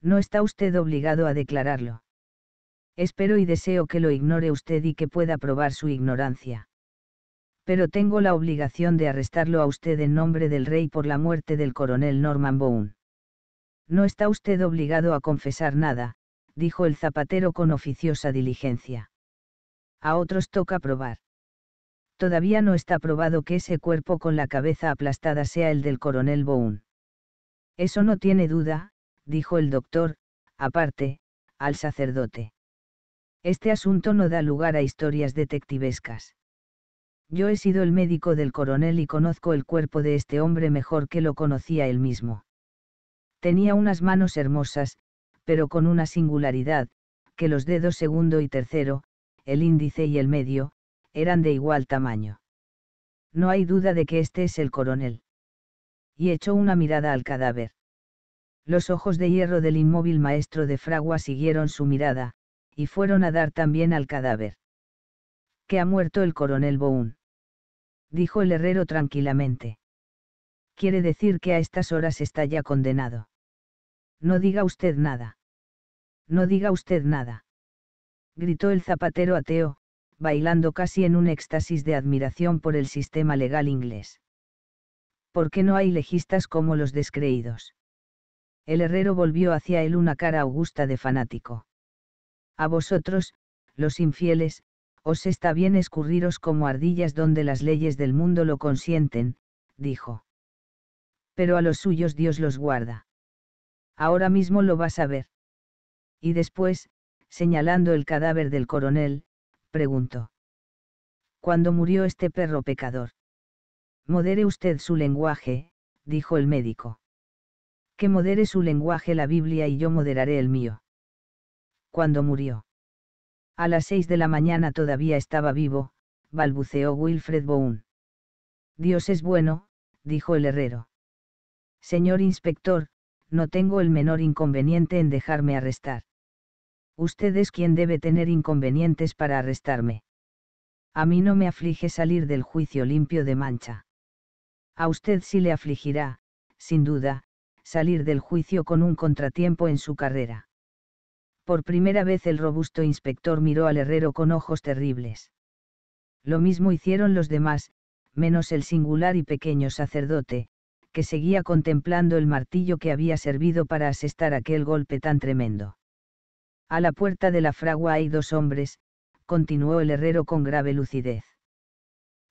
No está usted obligado a declararlo espero y deseo que lo ignore usted y que pueda probar su ignorancia. Pero tengo la obligación de arrestarlo a usted en nombre del rey por la muerte del coronel Norman Bowen. No está usted obligado a confesar nada, dijo el zapatero con oficiosa diligencia. A otros toca probar. Todavía no está probado que ese cuerpo con la cabeza aplastada sea el del coronel Boone. Eso no tiene duda, dijo el doctor, aparte, al sacerdote. Este asunto no da lugar a historias detectivescas. Yo he sido el médico del coronel y conozco el cuerpo de este hombre mejor que lo conocía él mismo. Tenía unas manos hermosas, pero con una singularidad, que los dedos segundo y tercero, el índice y el medio, eran de igual tamaño. No hay duda de que este es el coronel. Y echó una mirada al cadáver. Los ojos de hierro del inmóvil maestro de Fragua siguieron su mirada, y fueron a dar también al cadáver. Que ha muerto el coronel Boone. Dijo el herrero tranquilamente. Quiere decir que a estas horas está ya condenado. No diga usted nada. No diga usted nada. Gritó el zapatero ateo, bailando casi en un éxtasis de admiración por el sistema legal inglés. ¿Por qué no hay legistas como los descreídos? El herrero volvió hacia él una cara augusta de fanático. A vosotros, los infieles, os está bien escurriros como ardillas donde las leyes del mundo lo consienten, dijo. Pero a los suyos Dios los guarda. Ahora mismo lo vas a ver. Y después, señalando el cadáver del coronel, preguntó. ¿Cuándo murió este perro pecador? Modere usted su lenguaje, dijo el médico. Que modere su lenguaje la Biblia y yo moderaré el mío cuando murió. A las seis de la mañana todavía estaba vivo, balbuceó Wilfred Bowen. Dios es bueno, dijo el herrero. Señor inspector, no tengo el menor inconveniente en dejarme arrestar. Usted es quien debe tener inconvenientes para arrestarme. A mí no me aflige salir del juicio limpio de mancha. A usted sí le afligirá, sin duda, salir del juicio con un contratiempo en su carrera. Por primera vez el robusto inspector miró al herrero con ojos terribles. Lo mismo hicieron los demás, menos el singular y pequeño sacerdote, que seguía contemplando el martillo que había servido para asestar aquel golpe tan tremendo. A la puerta de la fragua hay dos hombres, continuó el herrero con grave lucidez.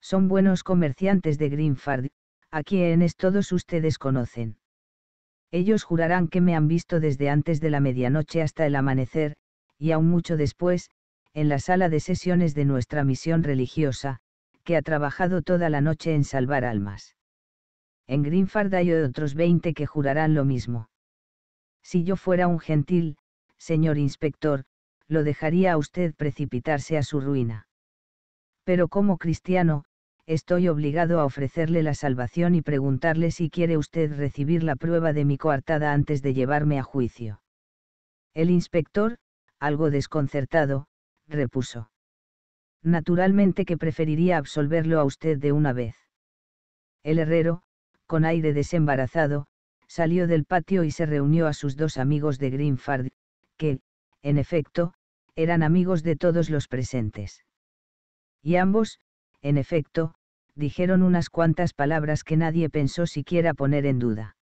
Son buenos comerciantes de Greenfard, a quienes todos ustedes conocen. Ellos jurarán que me han visto desde antes de la medianoche hasta el amanecer, y aún mucho después, en la sala de sesiones de nuestra misión religiosa, que ha trabajado toda la noche en salvar almas. En Greenford hay otros 20 que jurarán lo mismo. Si yo fuera un gentil, señor inspector, lo dejaría a usted precipitarse a su ruina. Pero como cristiano, estoy obligado a ofrecerle la salvación y preguntarle si quiere usted recibir la prueba de mi coartada antes de llevarme a juicio. El inspector, algo desconcertado, repuso. Naturalmente que preferiría absolverlo a usted de una vez. El herrero, con aire desembarazado, salió del patio y se reunió a sus dos amigos de Greenfard, que, en efecto, eran amigos de todos los presentes. Y ambos, en efecto, dijeron unas cuantas palabras que nadie pensó siquiera poner en duda.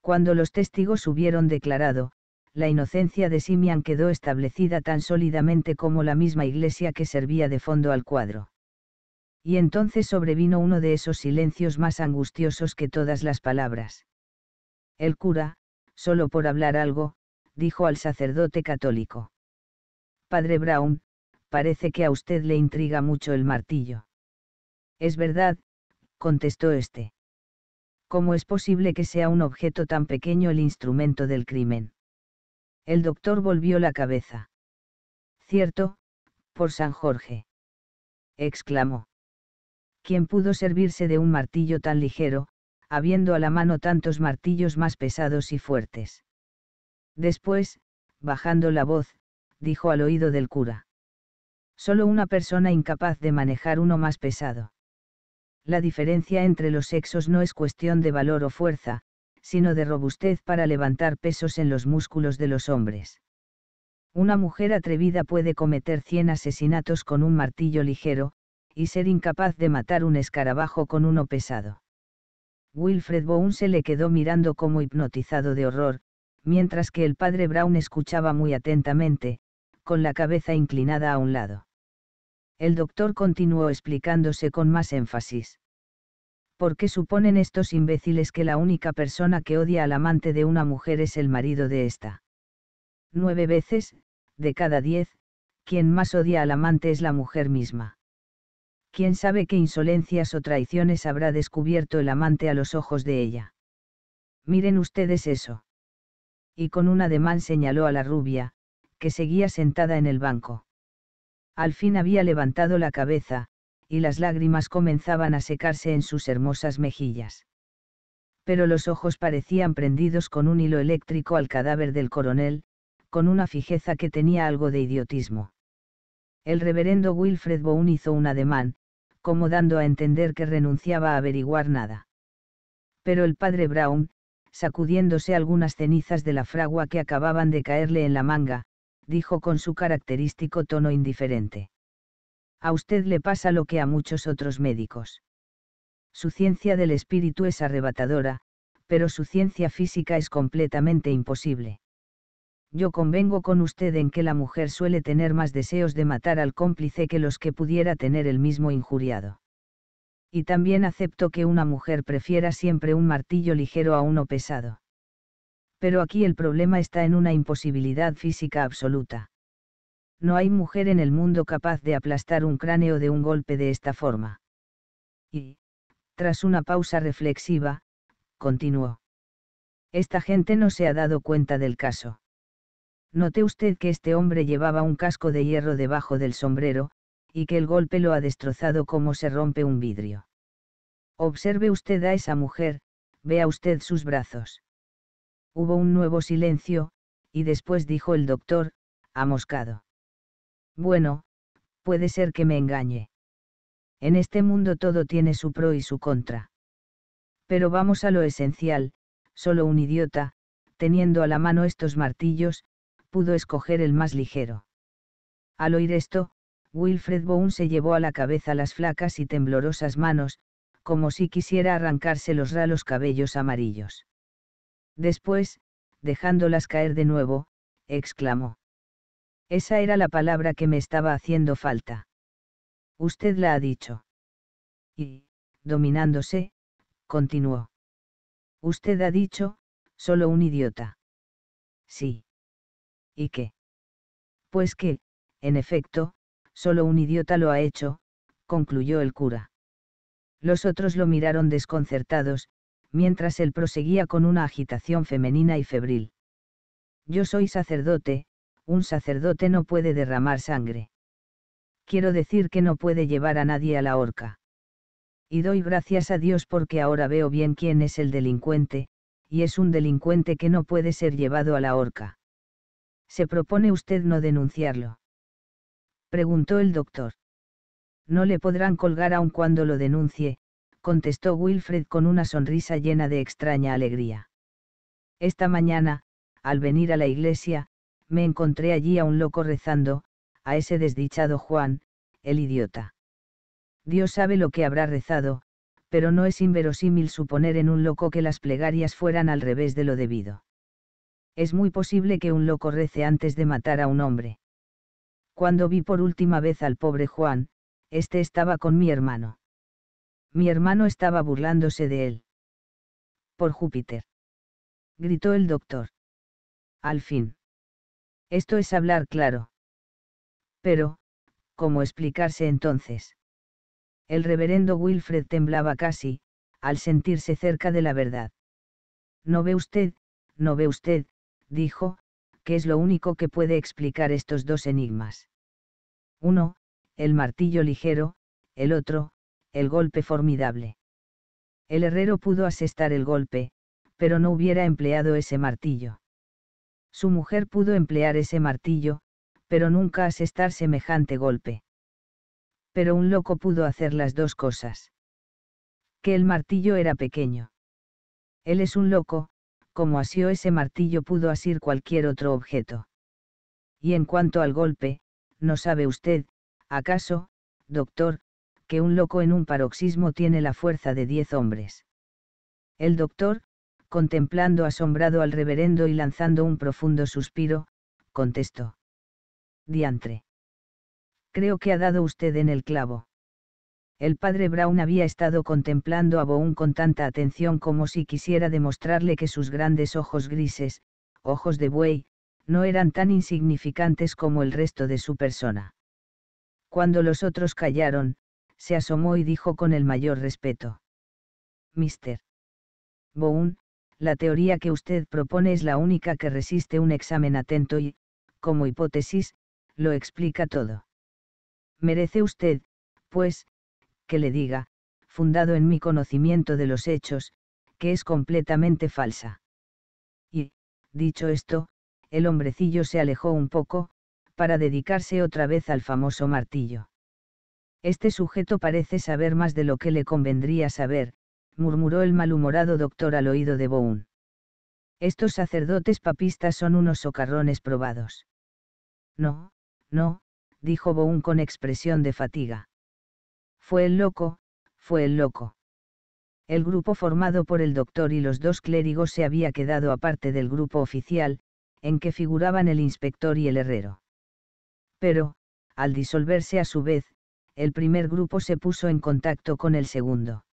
Cuando los testigos hubieron declarado, la inocencia de Simian quedó establecida tan sólidamente como la misma iglesia que servía de fondo al cuadro. Y entonces sobrevino uno de esos silencios más angustiosos que todas las palabras. El cura, solo por hablar algo, dijo al sacerdote católico. Padre Brown, parece que a usted le intriga mucho el martillo. Es verdad, contestó este. ¿Cómo es posible que sea un objeto tan pequeño el instrumento del crimen? El doctor volvió la cabeza. Cierto, por San Jorge. exclamó. ¿Quién pudo servirse de un martillo tan ligero, habiendo a la mano tantos martillos más pesados y fuertes? Después, bajando la voz, dijo al oído del cura. Solo una persona incapaz de manejar uno más pesado. La diferencia entre los sexos no es cuestión de valor o fuerza, sino de robustez para levantar pesos en los músculos de los hombres. Una mujer atrevida puede cometer cien asesinatos con un martillo ligero, y ser incapaz de matar un escarabajo con uno pesado. Wilfred Bowen se le quedó mirando como hipnotizado de horror, mientras que el padre Brown escuchaba muy atentamente, con la cabeza inclinada a un lado. El doctor continuó explicándose con más énfasis. ¿Por qué suponen estos imbéciles que la única persona que odia al amante de una mujer es el marido de esta? Nueve veces, de cada diez, quien más odia al amante es la mujer misma. ¿Quién sabe qué insolencias o traiciones habrá descubierto el amante a los ojos de ella? Miren ustedes eso. Y con un ademán señaló a la rubia, que seguía sentada en el banco. Al fin había levantado la cabeza, y las lágrimas comenzaban a secarse en sus hermosas mejillas. Pero los ojos parecían prendidos con un hilo eléctrico al cadáver del coronel, con una fijeza que tenía algo de idiotismo. El reverendo Wilfred Bowen hizo un ademán, como dando a entender que renunciaba a averiguar nada. Pero el padre Brown, sacudiéndose algunas cenizas de la fragua que acababan de caerle en la manga, dijo con su característico tono indiferente. A usted le pasa lo que a muchos otros médicos. Su ciencia del espíritu es arrebatadora, pero su ciencia física es completamente imposible. Yo convengo con usted en que la mujer suele tener más deseos de matar al cómplice que los que pudiera tener el mismo injuriado. Y también acepto que una mujer prefiera siempre un martillo ligero a uno pesado pero aquí el problema está en una imposibilidad física absoluta. No hay mujer en el mundo capaz de aplastar un cráneo de un golpe de esta forma. Y, tras una pausa reflexiva, continuó. Esta gente no se ha dado cuenta del caso. Note usted que este hombre llevaba un casco de hierro debajo del sombrero, y que el golpe lo ha destrozado como se rompe un vidrio. Observe usted a esa mujer, vea usted sus brazos. Hubo un nuevo silencio, y después dijo el doctor, amoscado. Bueno, puede ser que me engañe. En este mundo todo tiene su pro y su contra. Pero vamos a lo esencial, solo un idiota, teniendo a la mano estos martillos, pudo escoger el más ligero. Al oír esto, Wilfred Bone se llevó a la cabeza las flacas y temblorosas manos, como si quisiera arrancarse los ralos cabellos amarillos. Después, dejándolas caer de nuevo, exclamó. Esa era la palabra que me estaba haciendo falta. Usted la ha dicho. Y, dominándose, continuó. Usted ha dicho, solo un idiota. Sí. ¿Y qué? Pues que, en efecto, solo un idiota lo ha hecho, concluyó el cura. Los otros lo miraron desconcertados, mientras él proseguía con una agitación femenina y febril. Yo soy sacerdote, un sacerdote no puede derramar sangre. Quiero decir que no puede llevar a nadie a la horca. Y doy gracias a Dios porque ahora veo bien quién es el delincuente, y es un delincuente que no puede ser llevado a la horca. ¿Se propone usted no denunciarlo? Preguntó el doctor. No le podrán colgar aun cuando lo denuncie, contestó Wilfred con una sonrisa llena de extraña alegría. Esta mañana, al venir a la iglesia, me encontré allí a un loco rezando, a ese desdichado Juan, el idiota. Dios sabe lo que habrá rezado, pero no es inverosímil suponer en un loco que las plegarias fueran al revés de lo debido. Es muy posible que un loco rece antes de matar a un hombre. Cuando vi por última vez al pobre Juan, este estaba con mi hermano. Mi hermano estaba burlándose de él. Por Júpiter. Gritó el doctor. Al fin. Esto es hablar claro. Pero, ¿cómo explicarse entonces? El reverendo Wilfred temblaba casi, al sentirse cerca de la verdad. No ve usted, no ve usted, dijo, que es lo único que puede explicar estos dos enigmas. Uno, el martillo ligero, el otro, el golpe formidable. El herrero pudo asestar el golpe, pero no hubiera empleado ese martillo. Su mujer pudo emplear ese martillo, pero nunca asestar semejante golpe. Pero un loco pudo hacer las dos cosas. Que el martillo era pequeño. Él es un loco, como asió ese martillo pudo asir cualquier otro objeto. Y en cuanto al golpe, no sabe usted, acaso, doctor, que un loco en un paroxismo tiene la fuerza de diez hombres. El doctor, contemplando asombrado al reverendo y lanzando un profundo suspiro, contestó. Diantre. Creo que ha dado usted en el clavo. El padre Brown había estado contemplando a Boone con tanta atención como si quisiera demostrarle que sus grandes ojos grises, ojos de buey, no eran tan insignificantes como el resto de su persona. Cuando los otros callaron, se asomó y dijo con el mayor respeto. Mister. Boone, la teoría que usted propone es la única que resiste un examen atento y, como hipótesis, lo explica todo. Merece usted, pues, que le diga, fundado en mi conocimiento de los hechos, que es completamente falsa. Y, dicho esto, el hombrecillo se alejó un poco, para dedicarse otra vez al famoso martillo. Este sujeto parece saber más de lo que le convendría saber, murmuró el malhumorado doctor al oído de Boone. Estos sacerdotes papistas son unos socarrones probados. No, no, dijo Boone con expresión de fatiga. Fue el loco, fue el loco. El grupo formado por el doctor y los dos clérigos se había quedado aparte del grupo oficial, en que figuraban el inspector y el herrero. Pero, al disolverse a su vez, el primer grupo se puso en contacto con el segundo.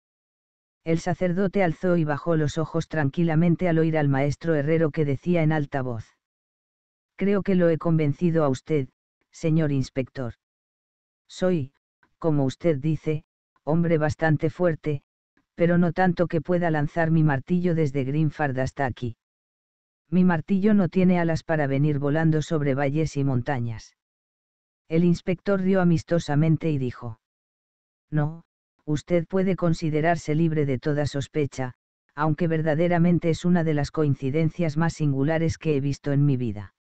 El sacerdote alzó y bajó los ojos tranquilamente al oír al maestro herrero que decía en alta voz. Creo que lo he convencido a usted, señor inspector. Soy, como usted dice, hombre bastante fuerte, pero no tanto que pueda lanzar mi martillo desde Greenfard hasta aquí. Mi martillo no tiene alas para venir volando sobre valles y montañas. El inspector rió amistosamente y dijo. No, usted puede considerarse libre de toda sospecha, aunque verdaderamente es una de las coincidencias más singulares que he visto en mi vida.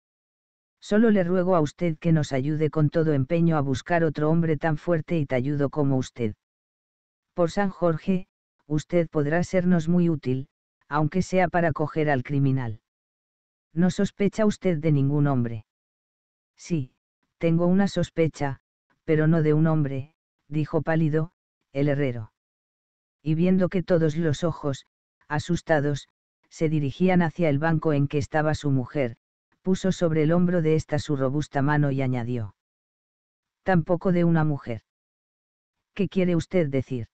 Solo le ruego a usted que nos ayude con todo empeño a buscar otro hombre tan fuerte y talludo como usted. Por San Jorge, usted podrá sernos muy útil, aunque sea para coger al criminal. No sospecha usted de ningún hombre. Sí, tengo una sospecha, pero no de un hombre, dijo pálido, el herrero. Y viendo que todos los ojos, asustados, se dirigían hacia el banco en que estaba su mujer, puso sobre el hombro de ésta su robusta mano y añadió. Tampoco de una mujer. ¿Qué quiere usted decir?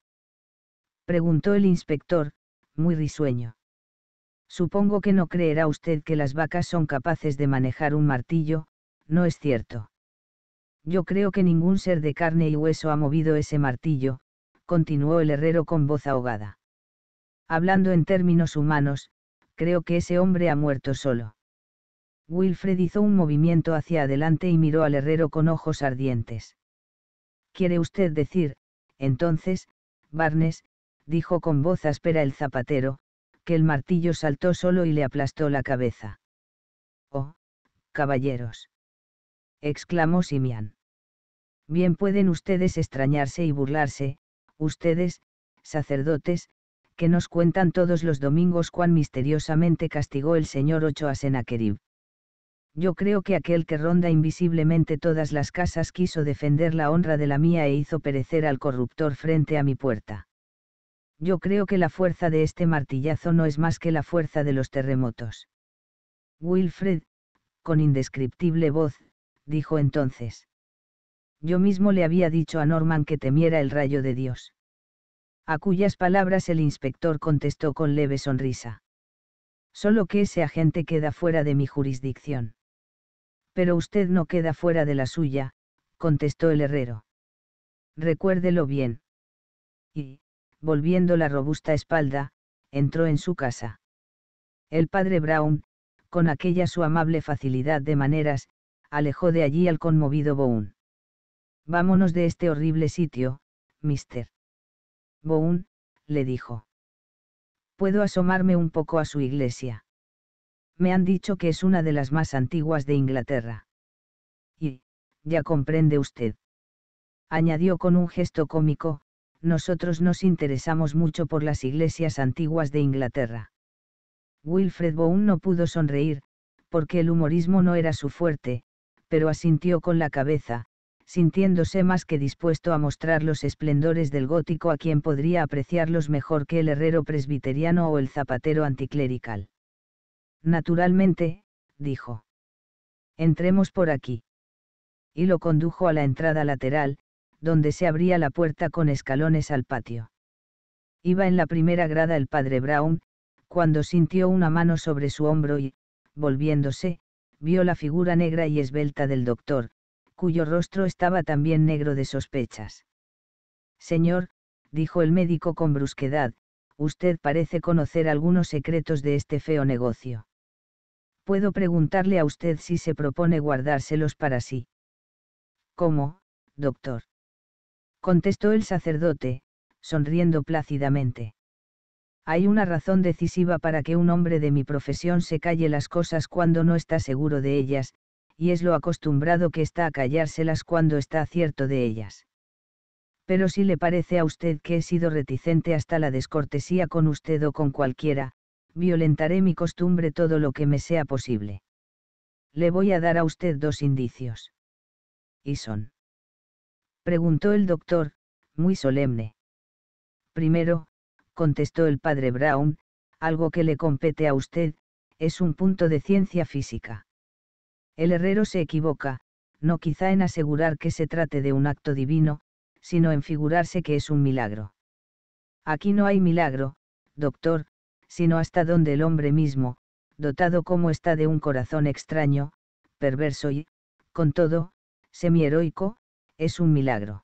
preguntó el inspector, muy risueño. Supongo que no creerá usted que las vacas son capaces de manejar un martillo, ¿no es cierto? Yo creo que ningún ser de carne y hueso ha movido ese martillo, continuó el herrero con voz ahogada. Hablando en términos humanos, creo que ese hombre ha muerto solo. Wilfred hizo un movimiento hacia adelante y miró al herrero con ojos ardientes. ¿Quiere usted decir, entonces, Barnes, dijo con voz áspera el zapatero, que el martillo saltó solo y le aplastó la cabeza? Oh, caballeros exclamó Simian. Bien pueden ustedes extrañarse y burlarse, ustedes, sacerdotes, que nos cuentan todos los domingos cuán misteriosamente castigó el Señor ocho a Senaquerib. Yo creo que aquel que ronda invisiblemente todas las casas quiso defender la honra de la mía e hizo perecer al corruptor frente a mi puerta. Yo creo que la fuerza de este martillazo no es más que la fuerza de los terremotos. Wilfred, con indescriptible voz, dijo entonces. Yo mismo le había dicho a Norman que temiera el rayo de Dios. A cuyas palabras el inspector contestó con leve sonrisa. Solo que ese agente queda fuera de mi jurisdicción. Pero usted no queda fuera de la suya, contestó el herrero. Recuérdelo bien. Y, volviendo la robusta espalda, entró en su casa. El padre Brown, con aquella su amable facilidad de maneras, alejó de allí al conmovido Boone. Vámonos de este horrible sitio, mister. Boone, le dijo. Puedo asomarme un poco a su iglesia. Me han dicho que es una de las más antiguas de Inglaterra. Y, ya comprende usted. Añadió con un gesto cómico, nosotros nos interesamos mucho por las iglesias antiguas de Inglaterra. Wilfred Bowen no pudo sonreír, porque el humorismo no era su fuerte, pero asintió con la cabeza, sintiéndose más que dispuesto a mostrar los esplendores del gótico a quien podría apreciarlos mejor que el herrero presbiteriano o el zapatero anticlerical. Naturalmente, dijo. Entremos por aquí. Y lo condujo a la entrada lateral, donde se abría la puerta con escalones al patio. Iba en la primera grada el padre Brown, cuando sintió una mano sobre su hombro y, volviéndose, vio la figura negra y esbelta del doctor, cuyo rostro estaba también negro de sospechas. Señor, dijo el médico con brusquedad, usted parece conocer algunos secretos de este feo negocio. Puedo preguntarle a usted si se propone guardárselos para sí. ¿Cómo, doctor? contestó el sacerdote, sonriendo plácidamente hay una razón decisiva para que un hombre de mi profesión se calle las cosas cuando no está seguro de ellas, y es lo acostumbrado que está a callárselas cuando está cierto de ellas. Pero si le parece a usted que he sido reticente hasta la descortesía con usted o con cualquiera, violentaré mi costumbre todo lo que me sea posible. Le voy a dar a usted dos indicios. ¿Y son? Preguntó el doctor, muy solemne. Primero, contestó el padre Brown, algo que le compete a usted, es un punto de ciencia física. El herrero se equivoca, no quizá en asegurar que se trate de un acto divino, sino en figurarse que es un milagro. Aquí no hay milagro, doctor, sino hasta donde el hombre mismo, dotado como está de un corazón extraño, perverso y, con todo, semi-heroico, es un milagro.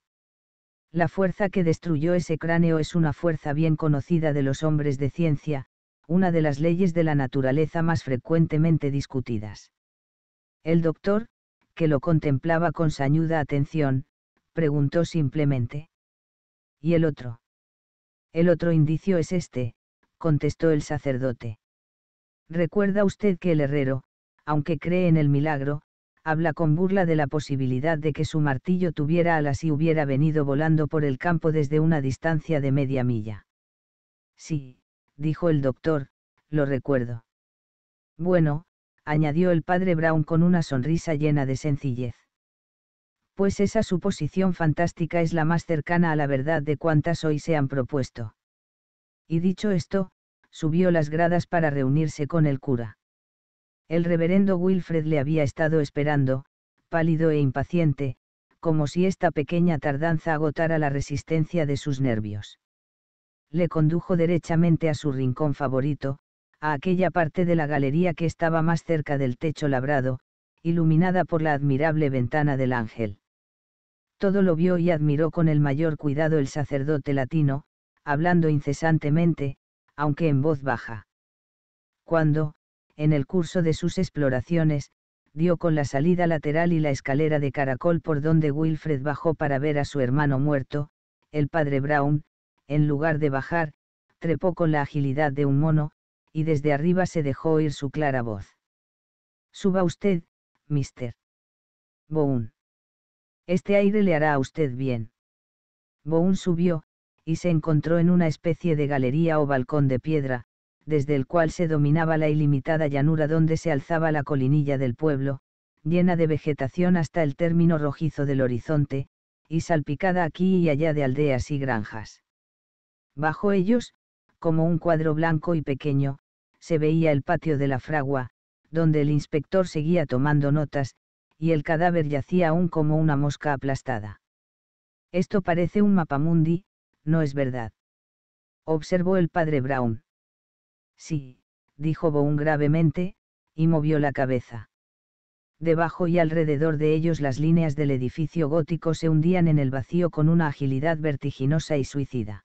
La fuerza que destruyó ese cráneo es una fuerza bien conocida de los hombres de ciencia, una de las leyes de la naturaleza más frecuentemente discutidas. El doctor, que lo contemplaba con sañuda atención, preguntó simplemente. ¿Y el otro? El otro indicio es este, contestó el sacerdote. Recuerda usted que el herrero, aunque cree en el milagro, habla con burla de la posibilidad de que su martillo tuviera alas y hubiera venido volando por el campo desde una distancia de media milla. Sí, dijo el doctor, lo recuerdo. Bueno, añadió el padre Brown con una sonrisa llena de sencillez. Pues esa suposición fantástica es la más cercana a la verdad de cuantas hoy se han propuesto. Y dicho esto, subió las gradas para reunirse con el cura. El reverendo Wilfred le había estado esperando, pálido e impaciente, como si esta pequeña tardanza agotara la resistencia de sus nervios. Le condujo derechamente a su rincón favorito, a aquella parte de la galería que estaba más cerca del techo labrado, iluminada por la admirable ventana del ángel. Todo lo vio y admiró con el mayor cuidado el sacerdote latino, hablando incesantemente, aunque en voz baja. Cuando, en el curso de sus exploraciones, dio con la salida lateral y la escalera de caracol por donde Wilfred bajó para ver a su hermano muerto, el padre Brown, en lugar de bajar, trepó con la agilidad de un mono, y desde arriba se dejó oír su clara voz. Suba usted, mister. Boone. Este aire le hará a usted bien. Boone subió, y se encontró en una especie de galería o balcón de piedra, desde el cual se dominaba la ilimitada llanura donde se alzaba la colinilla del pueblo, llena de vegetación hasta el término rojizo del horizonte, y salpicada aquí y allá de aldeas y granjas. Bajo ellos, como un cuadro blanco y pequeño, se veía el patio de la fragua, donde el inspector seguía tomando notas, y el cadáver yacía aún como una mosca aplastada. Esto parece un mapamundi, no es verdad. Observó el padre Brown. Sí, dijo Boone gravemente, y movió la cabeza. Debajo y alrededor de ellos las líneas del edificio gótico se hundían en el vacío con una agilidad vertiginosa y suicida.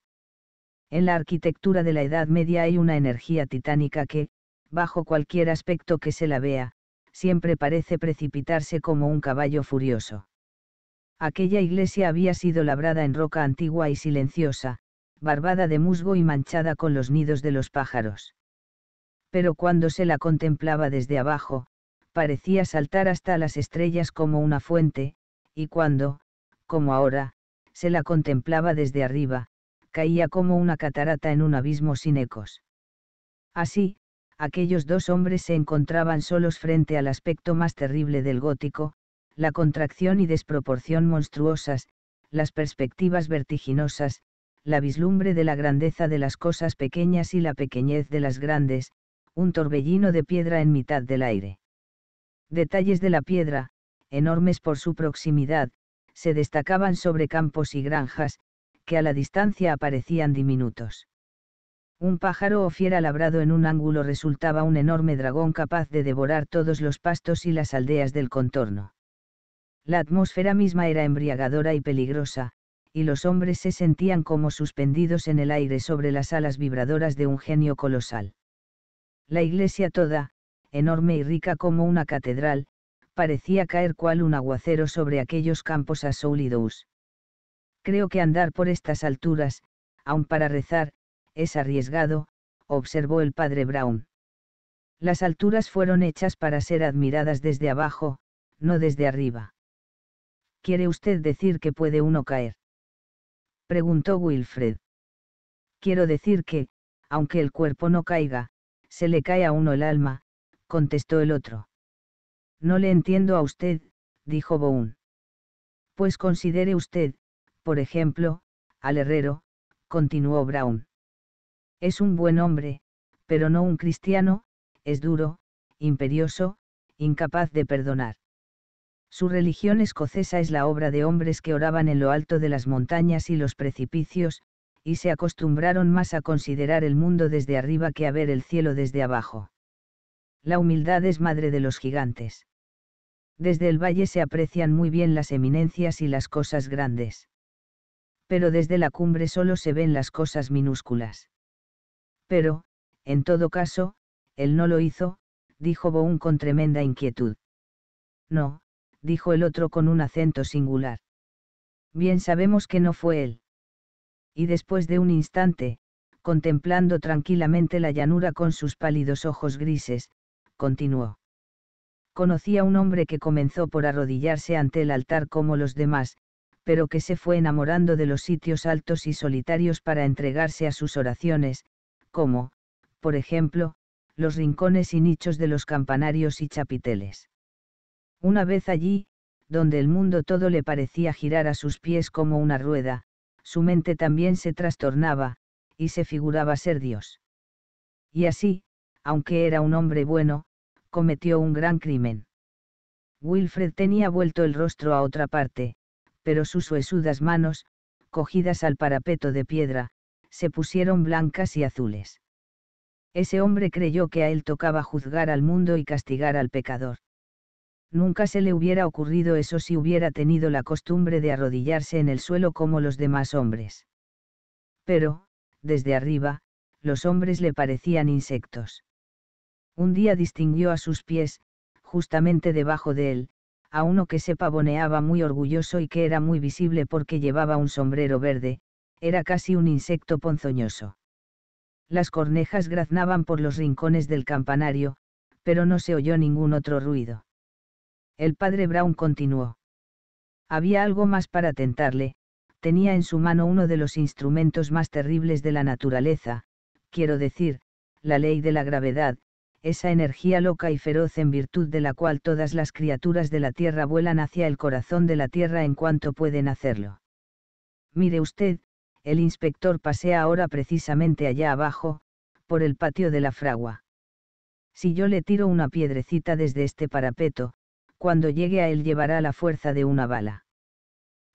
En la arquitectura de la Edad Media hay una energía titánica que, bajo cualquier aspecto que se la vea, siempre parece precipitarse como un caballo furioso. Aquella iglesia había sido labrada en roca antigua y silenciosa, barbada de musgo y manchada con los nidos de los pájaros pero cuando se la contemplaba desde abajo, parecía saltar hasta las estrellas como una fuente, y cuando, como ahora, se la contemplaba desde arriba, caía como una catarata en un abismo sin ecos. Así, aquellos dos hombres se encontraban solos frente al aspecto más terrible del gótico, la contracción y desproporción monstruosas, las perspectivas vertiginosas, la vislumbre de la grandeza de las cosas pequeñas y la pequeñez de las grandes, un torbellino de piedra en mitad del aire. Detalles de la piedra, enormes por su proximidad, se destacaban sobre campos y granjas, que a la distancia aparecían diminutos. Un pájaro o fiera labrado en un ángulo resultaba un enorme dragón capaz de devorar todos los pastos y las aldeas del contorno. La atmósfera misma era embriagadora y peligrosa, y los hombres se sentían como suspendidos en el aire sobre las alas vibradoras de un genio colosal. La iglesia toda, enorme y rica como una catedral, parecía caer cual un aguacero sobre aquellos campos asólidos. Creo que andar por estas alturas, aun para rezar, es arriesgado, observó el padre Brown. Las alturas fueron hechas para ser admiradas desde abajo, no desde arriba. ¿Quiere usted decir que puede uno caer? preguntó Wilfred. Quiero decir que, aunque el cuerpo no caiga, se le cae a uno el alma, contestó el otro. No le entiendo a usted, dijo Boone. Pues considere usted, por ejemplo, al herrero, continuó Brown. Es un buen hombre, pero no un cristiano, es duro, imperioso, incapaz de perdonar. Su religión escocesa es la obra de hombres que oraban en lo alto de las montañas y los precipicios, y se acostumbraron más a considerar el mundo desde arriba que a ver el cielo desde abajo. La humildad es madre de los gigantes. Desde el valle se aprecian muy bien las eminencias y las cosas grandes. Pero desde la cumbre solo se ven las cosas minúsculas. Pero, en todo caso, él no lo hizo, dijo Boone con tremenda inquietud. No, dijo el otro con un acento singular. Bien sabemos que no fue él y después de un instante, contemplando tranquilamente la llanura con sus pálidos ojos grises, continuó. Conocí a un hombre que comenzó por arrodillarse ante el altar como los demás, pero que se fue enamorando de los sitios altos y solitarios para entregarse a sus oraciones, como, por ejemplo, los rincones y nichos de los campanarios y chapiteles. Una vez allí, donde el mundo todo le parecía girar a sus pies como una rueda, su mente también se trastornaba, y se figuraba ser Dios. Y así, aunque era un hombre bueno, cometió un gran crimen. Wilfred tenía vuelto el rostro a otra parte, pero sus huesudas manos, cogidas al parapeto de piedra, se pusieron blancas y azules. Ese hombre creyó que a él tocaba juzgar al mundo y castigar al pecador. Nunca se le hubiera ocurrido eso si hubiera tenido la costumbre de arrodillarse en el suelo como los demás hombres. Pero, desde arriba, los hombres le parecían insectos. Un día distinguió a sus pies, justamente debajo de él, a uno que se pavoneaba muy orgulloso y que era muy visible porque llevaba un sombrero verde, era casi un insecto ponzoñoso. Las cornejas graznaban por los rincones del campanario, pero no se oyó ningún otro ruido. El padre Brown continuó. Había algo más para tentarle, tenía en su mano uno de los instrumentos más terribles de la naturaleza, quiero decir, la ley de la gravedad, esa energía loca y feroz en virtud de la cual todas las criaturas de la Tierra vuelan hacia el corazón de la Tierra en cuanto pueden hacerlo. Mire usted, el inspector pasea ahora precisamente allá abajo, por el patio de la fragua. Si yo le tiro una piedrecita desde este parapeto, cuando llegue a él llevará la fuerza de una bala.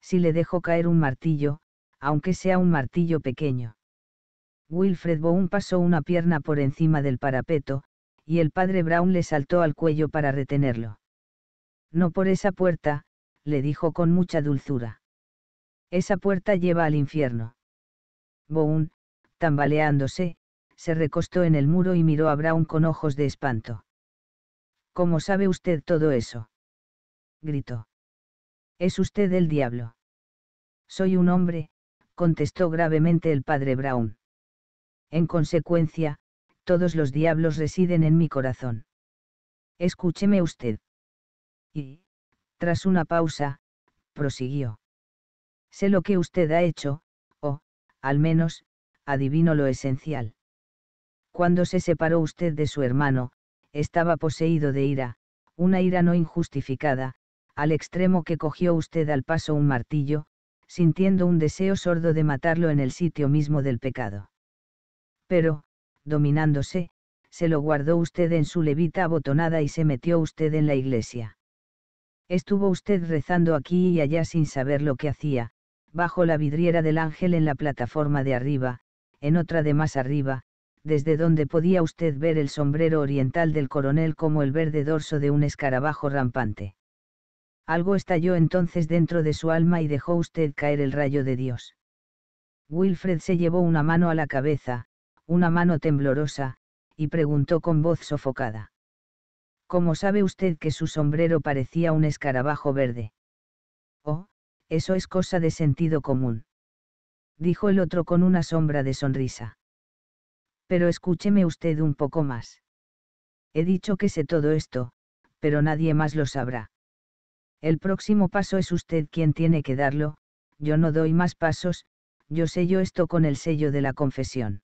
Si le dejo caer un martillo, aunque sea un martillo pequeño. Wilfred Boone pasó una pierna por encima del parapeto, y el padre Brown le saltó al cuello para retenerlo. No por esa puerta, le dijo con mucha dulzura. Esa puerta lleva al infierno. Boone, tambaleándose, se recostó en el muro y miró a Brown con ojos de espanto. ¿Cómo sabe usted todo eso? gritó. Es usted el diablo. Soy un hombre, contestó gravemente el padre Brown. En consecuencia, todos los diablos residen en mi corazón. Escúcheme usted. Y, tras una pausa, prosiguió. Sé lo que usted ha hecho, o, al menos, adivino lo esencial. Cuando se separó usted de su hermano, estaba poseído de ira, una ira no injustificada, al extremo que cogió usted al paso un martillo, sintiendo un deseo sordo de matarlo en el sitio mismo del pecado. Pero, dominándose, se lo guardó usted en su levita abotonada y se metió usted en la iglesia. Estuvo usted rezando aquí y allá sin saber lo que hacía, bajo la vidriera del ángel en la plataforma de arriba, en otra de más arriba, desde donde podía usted ver el sombrero oriental del coronel como el verde dorso de un escarabajo rampante. Algo estalló entonces dentro de su alma y dejó usted caer el rayo de Dios. Wilfred se llevó una mano a la cabeza, una mano temblorosa, y preguntó con voz sofocada. ¿Cómo sabe usted que su sombrero parecía un escarabajo verde? Oh, eso es cosa de sentido común. Dijo el otro con una sombra de sonrisa. Pero escúcheme usted un poco más. He dicho que sé todo esto, pero nadie más lo sabrá. El próximo paso es usted quien tiene que darlo, yo no doy más pasos, yo sello esto con el sello de la confesión.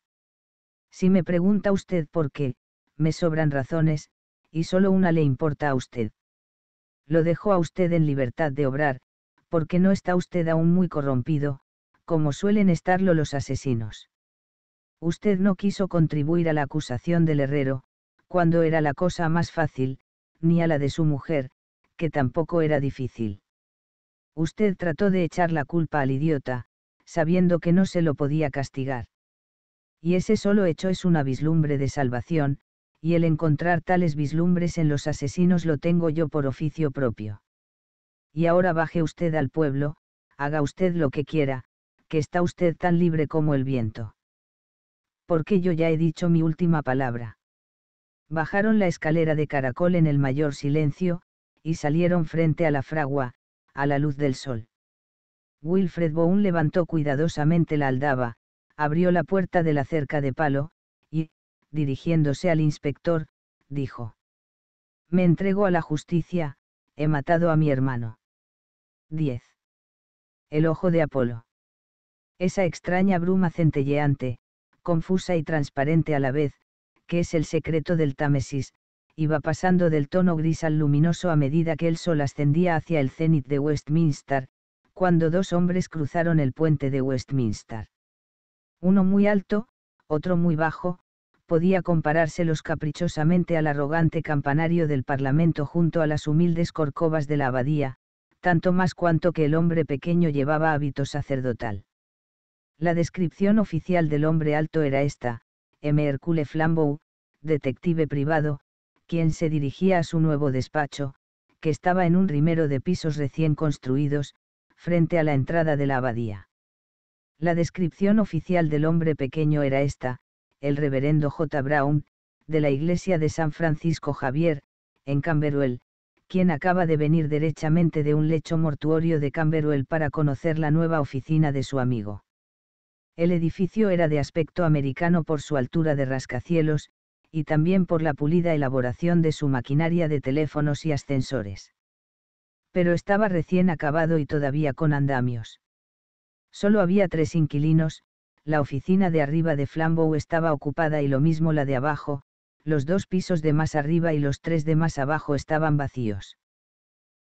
Si me pregunta usted por qué, me sobran razones, y solo una le importa a usted. Lo dejo a usted en libertad de obrar, porque no está usted aún muy corrompido, como suelen estarlo los asesinos. Usted no quiso contribuir a la acusación del herrero, cuando era la cosa más fácil, ni a la de su mujer, que tampoco era difícil. Usted trató de echar la culpa al idiota, sabiendo que no se lo podía castigar. Y ese solo hecho es una vislumbre de salvación, y el encontrar tales vislumbres en los asesinos lo tengo yo por oficio propio. Y ahora baje usted al pueblo, haga usted lo que quiera, que está usted tan libre como el viento porque yo ya he dicho mi última palabra. Bajaron la escalera de caracol en el mayor silencio, y salieron frente a la fragua, a la luz del sol. Wilfred Bone levantó cuidadosamente la aldaba, abrió la puerta de la cerca de palo, y, dirigiéndose al inspector, dijo. Me entrego a la justicia, he matado a mi hermano. 10. El ojo de Apolo. Esa extraña bruma centelleante, confusa y transparente a la vez, que es el secreto del Támesis, iba pasando del tono gris al luminoso a medida que el sol ascendía hacia el cenit de Westminster, cuando dos hombres cruzaron el puente de Westminster. Uno muy alto, otro muy bajo, podía comparárselos caprichosamente al arrogante campanario del Parlamento junto a las humildes corcovas de la abadía, tanto más cuanto que el hombre pequeño llevaba hábito sacerdotal. La descripción oficial del hombre alto era esta, M. Hercule Flambeau, detective privado, quien se dirigía a su nuevo despacho, que estaba en un rimero de pisos recién construidos, frente a la entrada de la abadía. La descripción oficial del hombre pequeño era esta, el reverendo J. Brown, de la iglesia de San Francisco Javier, en Camberwell, quien acaba de venir derechamente de un lecho mortuorio de Camberwell para conocer la nueva oficina de su amigo. El edificio era de aspecto americano por su altura de rascacielos, y también por la pulida elaboración de su maquinaria de teléfonos y ascensores. Pero estaba recién acabado y todavía con andamios. Solo había tres inquilinos, la oficina de arriba de Flambeau estaba ocupada y lo mismo la de abajo, los dos pisos de más arriba y los tres de más abajo estaban vacíos.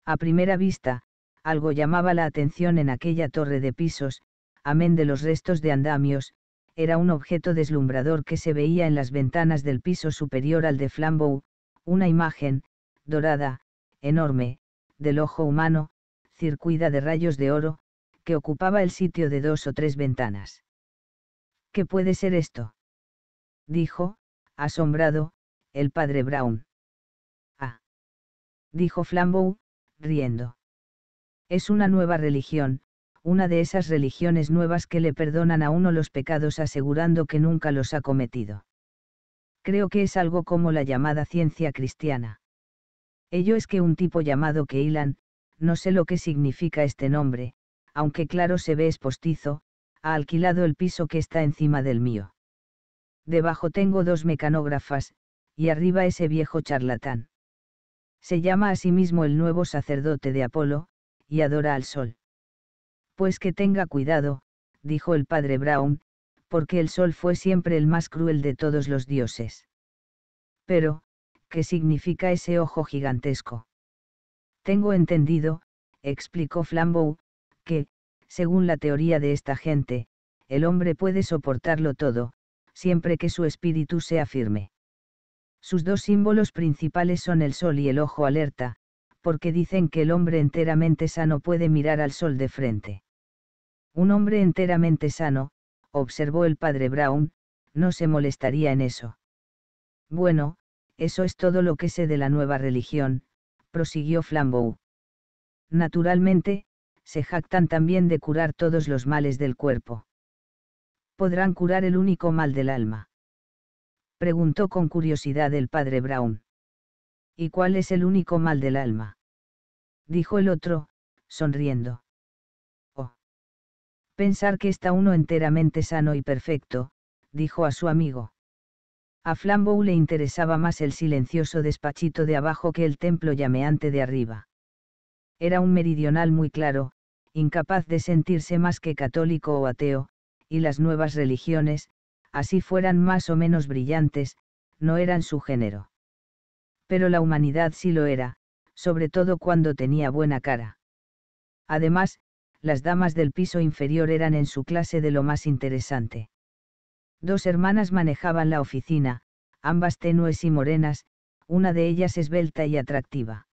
A primera vista, algo llamaba la atención en aquella torre de pisos, amén de los restos de andamios, era un objeto deslumbrador que se veía en las ventanas del piso superior al de Flambeau, una imagen, dorada, enorme, del ojo humano, circuida de rayos de oro, que ocupaba el sitio de dos o tres ventanas. ¿Qué puede ser esto? dijo, asombrado, el padre Brown. Ah. dijo Flambeau, riendo. Es una nueva religión, una de esas religiones nuevas que le perdonan a uno los pecados asegurando que nunca los ha cometido. Creo que es algo como la llamada ciencia cristiana. Ello es que un tipo llamado Keilan, no sé lo que significa este nombre, aunque claro se ve espostizo, ha alquilado el piso que está encima del mío. Debajo tengo dos mecanógrafas, y arriba ese viejo charlatán. Se llama a sí mismo el nuevo sacerdote de Apolo, y adora al sol pues que tenga cuidado, dijo el padre Brown, porque el sol fue siempre el más cruel de todos los dioses. Pero, ¿qué significa ese ojo gigantesco? Tengo entendido, explicó Flambeau, que, según la teoría de esta gente, el hombre puede soportarlo todo, siempre que su espíritu sea firme. Sus dos símbolos principales son el sol y el ojo alerta, porque dicen que el hombre enteramente sano puede mirar al sol de frente. Un hombre enteramente sano, observó el padre Brown, no se molestaría en eso. Bueno, eso es todo lo que sé de la nueva religión, prosiguió Flambeau. Naturalmente, se jactan también de curar todos los males del cuerpo. ¿Podrán curar el único mal del alma? Preguntó con curiosidad el padre Brown. ¿Y cuál es el único mal del alma? Dijo el otro, sonriendo. Pensar que está uno enteramente sano y perfecto, dijo a su amigo. A Flambeau le interesaba más el silencioso despachito de abajo que el templo llameante de arriba. Era un meridional muy claro, incapaz de sentirse más que católico o ateo, y las nuevas religiones, así fueran más o menos brillantes, no eran su género. Pero la humanidad sí lo era, sobre todo cuando tenía buena cara. Además, las damas del piso inferior eran en su clase de lo más interesante. Dos hermanas manejaban la oficina, ambas tenues y morenas, una de ellas esbelta y atractiva.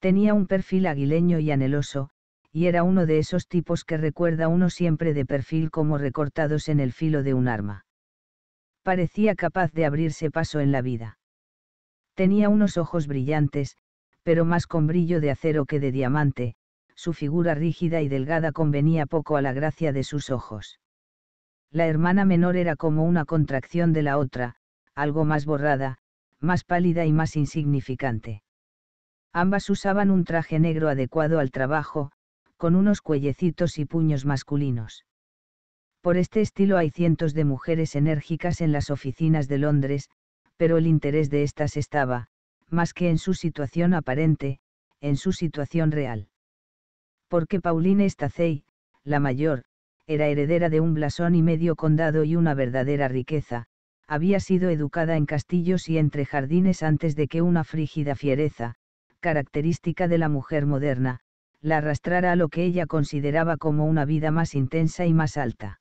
Tenía un perfil aguileño y anheloso, y era uno de esos tipos que recuerda uno siempre de perfil como recortados en el filo de un arma. Parecía capaz de abrirse paso en la vida. Tenía unos ojos brillantes, pero más con brillo de acero que de diamante, su figura rígida y delgada convenía poco a la gracia de sus ojos. La hermana menor era como una contracción de la otra, algo más borrada, más pálida y más insignificante. Ambas usaban un traje negro adecuado al trabajo, con unos cuellecitos y puños masculinos. Por este estilo hay cientos de mujeres enérgicas en las oficinas de Londres, pero el interés de estas estaba, más que en su situación aparente, en su situación real porque Pauline Stacey, la mayor, era heredera de un blasón y medio condado y una verdadera riqueza, había sido educada en castillos y entre jardines antes de que una frígida fiereza, característica de la mujer moderna, la arrastrara a lo que ella consideraba como una vida más intensa y más alta.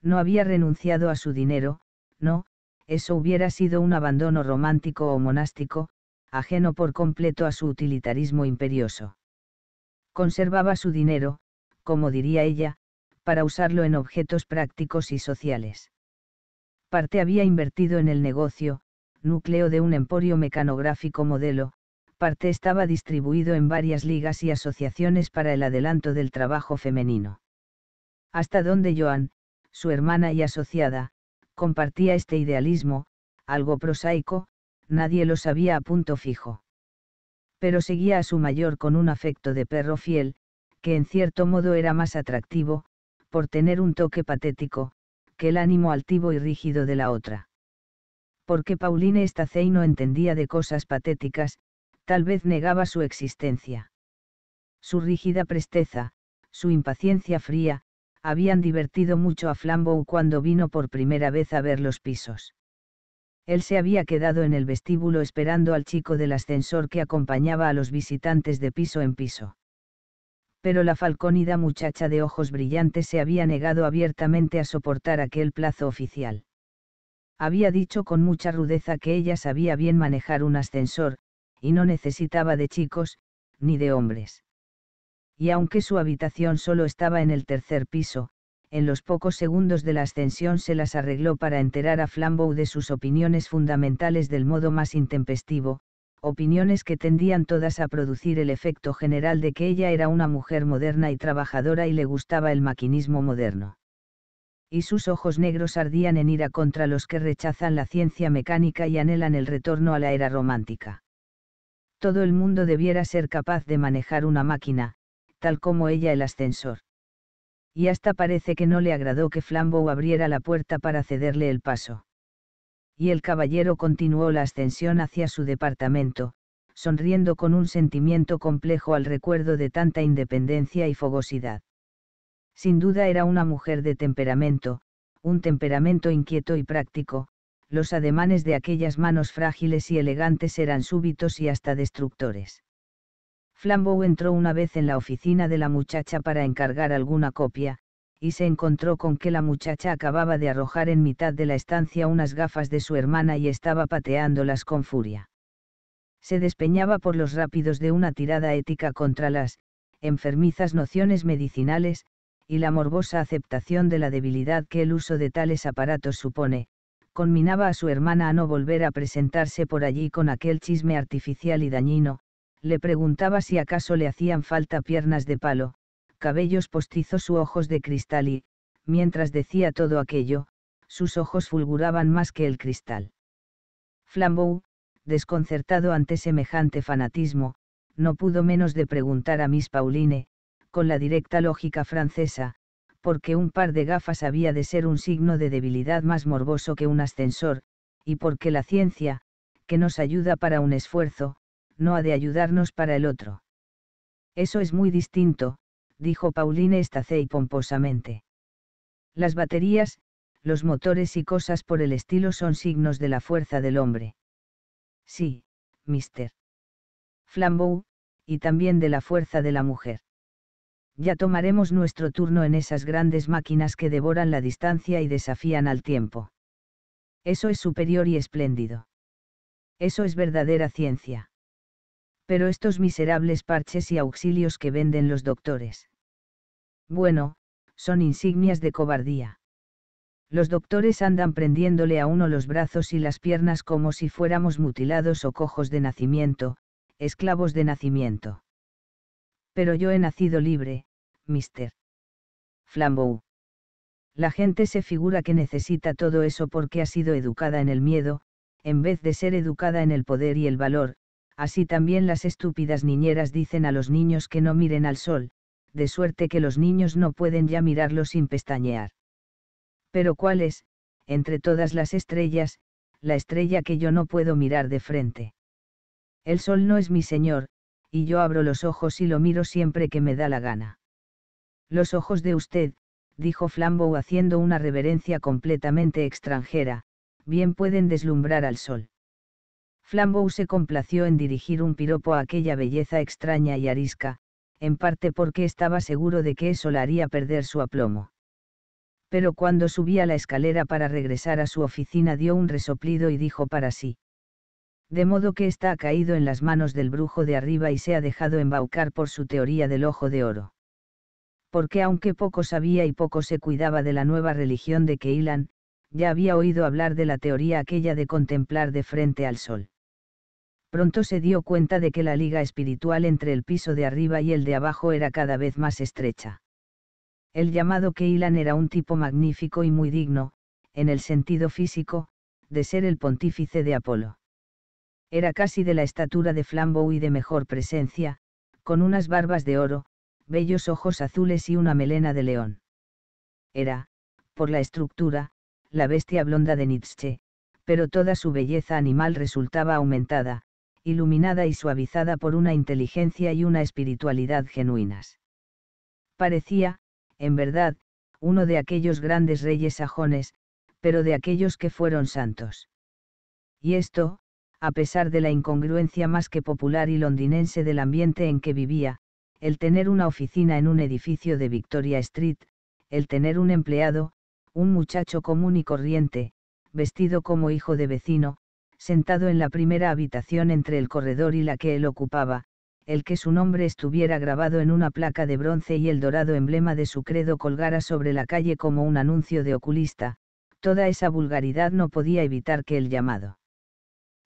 No había renunciado a su dinero, no, eso hubiera sido un abandono romántico o monástico, ajeno por completo a su utilitarismo imperioso. Conservaba su dinero, como diría ella, para usarlo en objetos prácticos y sociales. Parte había invertido en el negocio, núcleo de un emporio mecanográfico modelo, parte estaba distribuido en varias ligas y asociaciones para el adelanto del trabajo femenino. Hasta donde Joan, su hermana y asociada, compartía este idealismo, algo prosaico, nadie lo sabía a punto fijo pero seguía a su mayor con un afecto de perro fiel, que en cierto modo era más atractivo, por tener un toque patético, que el ánimo altivo y rígido de la otra. Porque Pauline Stacey no entendía de cosas patéticas, tal vez negaba su existencia. Su rígida presteza, su impaciencia fría, habían divertido mucho a Flambeau cuando vino por primera vez a ver los pisos. Él se había quedado en el vestíbulo esperando al chico del ascensor que acompañaba a los visitantes de piso en piso. Pero la falcónida muchacha de ojos brillantes se había negado abiertamente a soportar aquel plazo oficial. Había dicho con mucha rudeza que ella sabía bien manejar un ascensor, y no necesitaba de chicos, ni de hombres. Y aunque su habitación solo estaba en el tercer piso, en los pocos segundos de la ascensión se las arregló para enterar a Flambeau de sus opiniones fundamentales del modo más intempestivo, opiniones que tendían todas a producir el efecto general de que ella era una mujer moderna y trabajadora y le gustaba el maquinismo moderno. Y sus ojos negros ardían en ira contra los que rechazan la ciencia mecánica y anhelan el retorno a la era romántica. Todo el mundo debiera ser capaz de manejar una máquina, tal como ella el ascensor y hasta parece que no le agradó que Flambeau abriera la puerta para cederle el paso. Y el caballero continuó la ascensión hacia su departamento, sonriendo con un sentimiento complejo al recuerdo de tanta independencia y fogosidad. Sin duda era una mujer de temperamento, un temperamento inquieto y práctico, los ademanes de aquellas manos frágiles y elegantes eran súbitos y hasta destructores. Flambeau entró una vez en la oficina de la muchacha para encargar alguna copia, y se encontró con que la muchacha acababa de arrojar en mitad de la estancia unas gafas de su hermana y estaba pateándolas con furia. Se despeñaba por los rápidos de una tirada ética contra las enfermizas nociones medicinales, y la morbosa aceptación de la debilidad que el uso de tales aparatos supone, conminaba a su hermana a no volver a presentarse por allí con aquel chisme artificial y dañino, le preguntaba si acaso le hacían falta piernas de palo, cabellos postizos u ojos de cristal y, mientras decía todo aquello, sus ojos fulguraban más que el cristal. Flambeau, desconcertado ante semejante fanatismo, no pudo menos de preguntar a Miss Pauline, con la directa lógica francesa, porque un par de gafas había de ser un signo de debilidad más morboso que un ascensor, y porque la ciencia, que nos ayuda para un esfuerzo, no ha de ayudarnos para el otro. Eso es muy distinto, dijo Pauline Estacey pomposamente. Las baterías, los motores y cosas por el estilo son signos de la fuerza del hombre. Sí, mister. Flambeau, y también de la fuerza de la mujer. Ya tomaremos nuestro turno en esas grandes máquinas que devoran la distancia y desafían al tiempo. Eso es superior y espléndido. Eso es verdadera ciencia pero estos miserables parches y auxilios que venden los doctores. Bueno, son insignias de cobardía. Los doctores andan prendiéndole a uno los brazos y las piernas como si fuéramos mutilados o cojos de nacimiento, esclavos de nacimiento. Pero yo he nacido libre, mister. Flambeau. La gente se figura que necesita todo eso porque ha sido educada en el miedo, en vez de ser educada en el poder y el valor, Así también las estúpidas niñeras dicen a los niños que no miren al sol, de suerte que los niños no pueden ya mirarlo sin pestañear. Pero ¿cuál es, entre todas las estrellas, la estrella que yo no puedo mirar de frente? El sol no es mi señor, y yo abro los ojos y lo miro siempre que me da la gana. Los ojos de usted, dijo Flambeau haciendo una reverencia completamente extranjera, bien pueden deslumbrar al sol. Flambeau se complació en dirigir un piropo a aquella belleza extraña y arisca, en parte porque estaba seguro de que eso la haría perder su aplomo. Pero cuando subía la escalera para regresar a su oficina dio un resoplido y dijo para sí. De modo que está caído en las manos del brujo de arriba y se ha dejado embaucar por su teoría del ojo de oro. Porque aunque poco sabía y poco se cuidaba de la nueva religión de Keilan, ya había oído hablar de la teoría aquella de contemplar de frente al sol pronto se dio cuenta de que la liga espiritual entre el piso de arriba y el de abajo era cada vez más estrecha. El llamado Keilan era un tipo magnífico y muy digno, en el sentido físico, de ser el pontífice de Apolo. Era casi de la estatura de Flambeau y de mejor presencia, con unas barbas de oro, bellos ojos azules y una melena de león. Era, por la estructura, la bestia blonda de Nietzsche, pero toda su belleza animal resultaba aumentada, iluminada y suavizada por una inteligencia y una espiritualidad genuinas. Parecía, en verdad, uno de aquellos grandes reyes sajones, pero de aquellos que fueron santos. Y esto, a pesar de la incongruencia más que popular y londinense del ambiente en que vivía, el tener una oficina en un edificio de Victoria Street, el tener un empleado, un muchacho común y corriente, vestido como hijo de vecino, sentado en la primera habitación entre el corredor y la que él ocupaba, el que su nombre estuviera grabado en una placa de bronce y el dorado emblema de su credo colgara sobre la calle como un anuncio de oculista, toda esa vulgaridad no podía evitar que el llamado.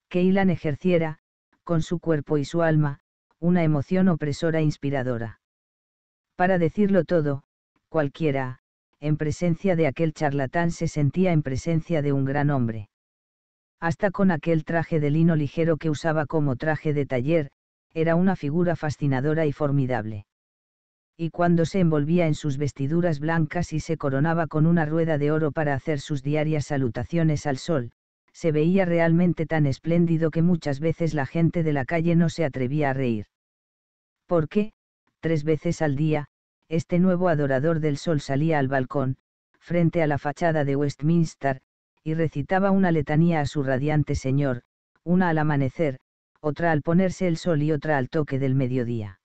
Que Ilan ejerciera, con su cuerpo y su alma, una emoción opresora e inspiradora. Para decirlo todo, cualquiera, en presencia de aquel charlatán se sentía en presencia de un gran hombre hasta con aquel traje de lino ligero que usaba como traje de taller, era una figura fascinadora y formidable. Y cuando se envolvía en sus vestiduras blancas y se coronaba con una rueda de oro para hacer sus diarias salutaciones al sol, se veía realmente tan espléndido que muchas veces la gente de la calle no se atrevía a reír. Porque, tres veces al día, este nuevo adorador del sol salía al balcón, frente a la fachada de Westminster, y recitaba una letanía a su radiante Señor, una al amanecer, otra al ponerse el sol y otra al toque del mediodía.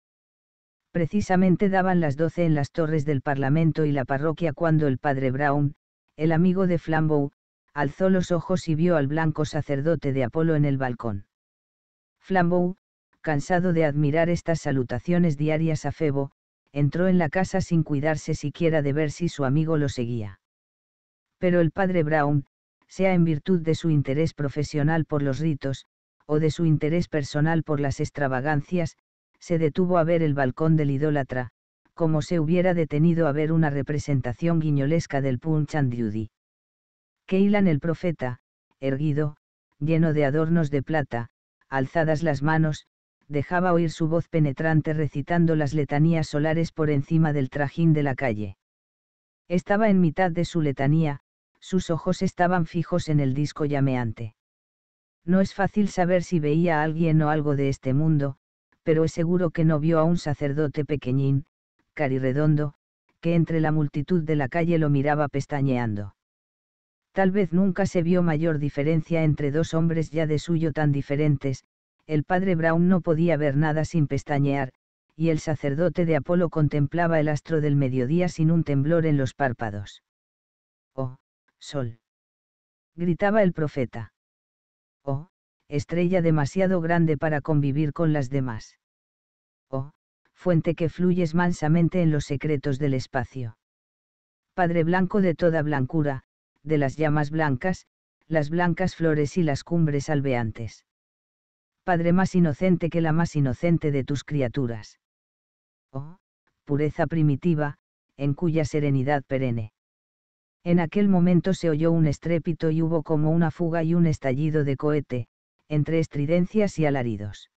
Precisamente daban las doce en las torres del Parlamento y la parroquia cuando el padre Brown, el amigo de Flambeau, alzó los ojos y vio al blanco sacerdote de Apolo en el balcón. Flambeau, cansado de admirar estas salutaciones diarias a Febo, entró en la casa sin cuidarse siquiera de ver si su amigo lo seguía. Pero el padre Brown, sea en virtud de su interés profesional por los ritos, o de su interés personal por las extravagancias, se detuvo a ver el balcón del idólatra, como se hubiera detenido a ver una representación guiñolesca del Punch and Keilan el profeta, erguido, lleno de adornos de plata, alzadas las manos, dejaba oír su voz penetrante recitando las letanías solares por encima del trajín de la calle. Estaba en mitad de su letanía, sus ojos estaban fijos en el disco llameante. No es fácil saber si veía a alguien o algo de este mundo, pero es seguro que no vio a un sacerdote pequeñín, redondo, que entre la multitud de la calle lo miraba pestañeando. Tal vez nunca se vio mayor diferencia entre dos hombres ya de suyo tan diferentes, el padre Brown no podía ver nada sin pestañear, y el sacerdote de Apolo contemplaba el astro del mediodía sin un temblor en los párpados. Sol. Gritaba el profeta. Oh, estrella demasiado grande para convivir con las demás. Oh, fuente que fluyes mansamente en los secretos del espacio. Padre blanco de toda blancura, de las llamas blancas, las blancas flores y las cumbres albeantes. Padre más inocente que la más inocente de tus criaturas. Oh, pureza primitiva, en cuya serenidad perenne. En aquel momento se oyó un estrépito y hubo como una fuga y un estallido de cohete, entre estridencias y alaridos.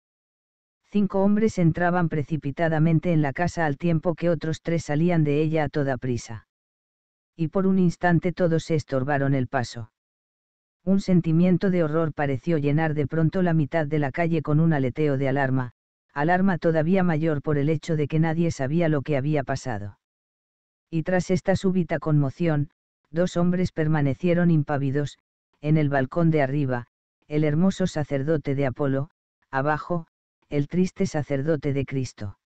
Cinco hombres entraban precipitadamente en la casa al tiempo que otros tres salían de ella a toda prisa. Y por un instante todos se estorbaron el paso. Un sentimiento de horror pareció llenar de pronto la mitad de la calle con un aleteo de alarma, alarma todavía mayor por el hecho de que nadie sabía lo que había pasado. Y tras esta súbita conmoción, Dos hombres permanecieron impávidos, en el balcón de arriba, el hermoso sacerdote de Apolo, abajo, el triste sacerdote de Cristo.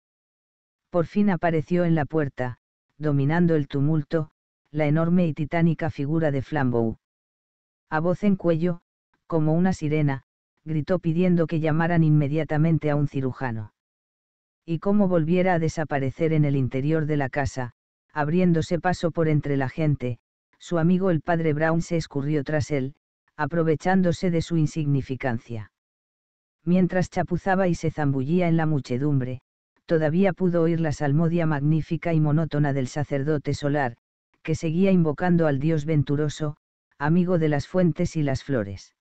Por fin apareció en la puerta, dominando el tumulto, la enorme y titánica figura de Flambeau. A voz en cuello, como una sirena, gritó pidiendo que llamaran inmediatamente a un cirujano. Y como volviera a desaparecer en el interior de la casa, abriéndose paso por entre la gente, su amigo el padre Brown se escurrió tras él, aprovechándose de su insignificancia. Mientras chapuzaba y se zambullía en la muchedumbre, todavía pudo oír la salmodia magnífica y monótona del sacerdote solar, que seguía invocando al Dios venturoso, amigo de las fuentes y las flores.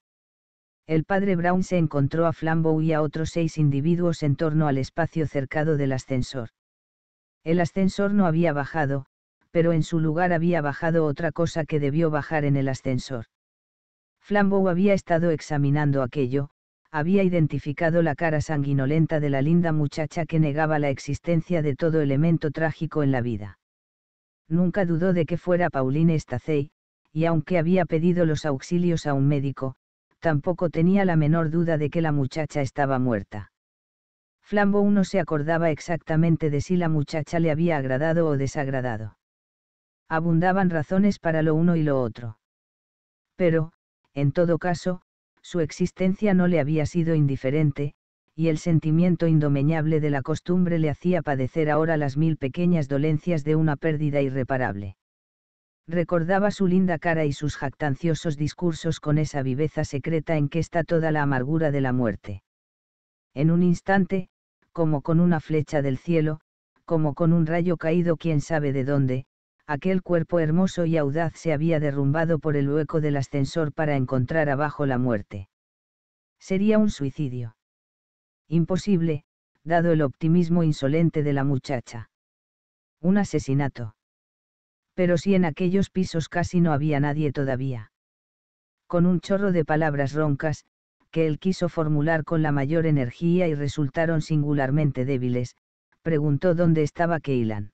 El padre Brown se encontró a Flambeau y a otros seis individuos en torno al espacio cercado del ascensor. El ascensor no había bajado, pero en su lugar había bajado otra cosa que debió bajar en el ascensor. Flambeau había estado examinando aquello, había identificado la cara sanguinolenta de la linda muchacha que negaba la existencia de todo elemento trágico en la vida. Nunca dudó de que fuera Pauline Stacey, y aunque había pedido los auxilios a un médico, tampoco tenía la menor duda de que la muchacha estaba muerta. Flambeau no se acordaba exactamente de si la muchacha le había agradado o desagradado abundaban razones para lo uno y lo otro. Pero, en todo caso, su existencia no le había sido indiferente, y el sentimiento indomeñable de la costumbre le hacía padecer ahora las mil pequeñas dolencias de una pérdida irreparable. Recordaba su linda cara y sus jactanciosos discursos con esa viveza secreta en que está toda la amargura de la muerte. En un instante, como con una flecha del cielo, como con un rayo caído quién sabe de dónde, aquel cuerpo hermoso y audaz se había derrumbado por el hueco del ascensor para encontrar abajo la muerte. Sería un suicidio. Imposible, dado el optimismo insolente de la muchacha. Un asesinato. Pero si en aquellos pisos casi no había nadie todavía. Con un chorro de palabras roncas, que él quiso formular con la mayor energía y resultaron singularmente débiles, preguntó dónde estaba Keilan.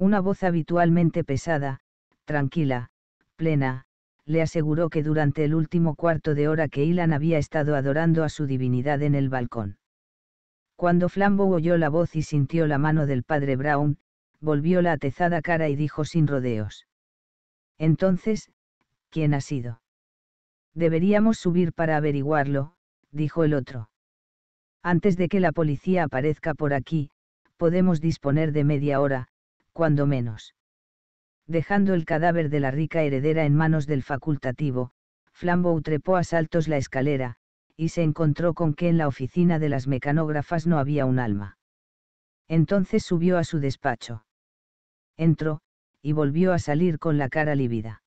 Una voz habitualmente pesada, tranquila, plena, le aseguró que durante el último cuarto de hora que Ilan había estado adorando a su divinidad en el balcón. Cuando Flambeau oyó la voz y sintió la mano del padre Brown, volvió la atezada cara y dijo sin rodeos. Entonces, ¿quién ha sido? Deberíamos subir para averiguarlo, dijo el otro. Antes de que la policía aparezca por aquí, podemos disponer de media hora, cuando menos. Dejando el cadáver de la rica heredera en manos del facultativo, Flambeau trepó a saltos la escalera, y se encontró con que en la oficina de las mecanógrafas no había un alma. Entonces subió a su despacho. Entró, y volvió a salir con la cara lívida.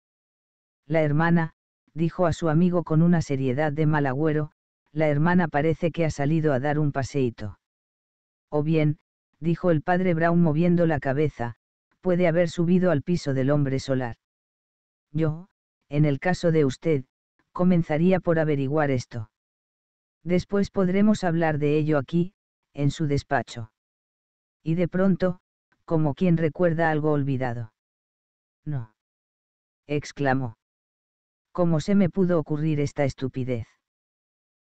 La hermana, dijo a su amigo con una seriedad de mal agüero, la hermana parece que ha salido a dar un paseíto. O bien, dijo el padre Brown moviendo la cabeza, puede haber subido al piso del hombre solar. Yo, en el caso de usted, comenzaría por averiguar esto. Después podremos hablar de ello aquí, en su despacho. Y de pronto, como quien recuerda algo olvidado. No. exclamó. ¿Cómo se me pudo ocurrir esta estupidez?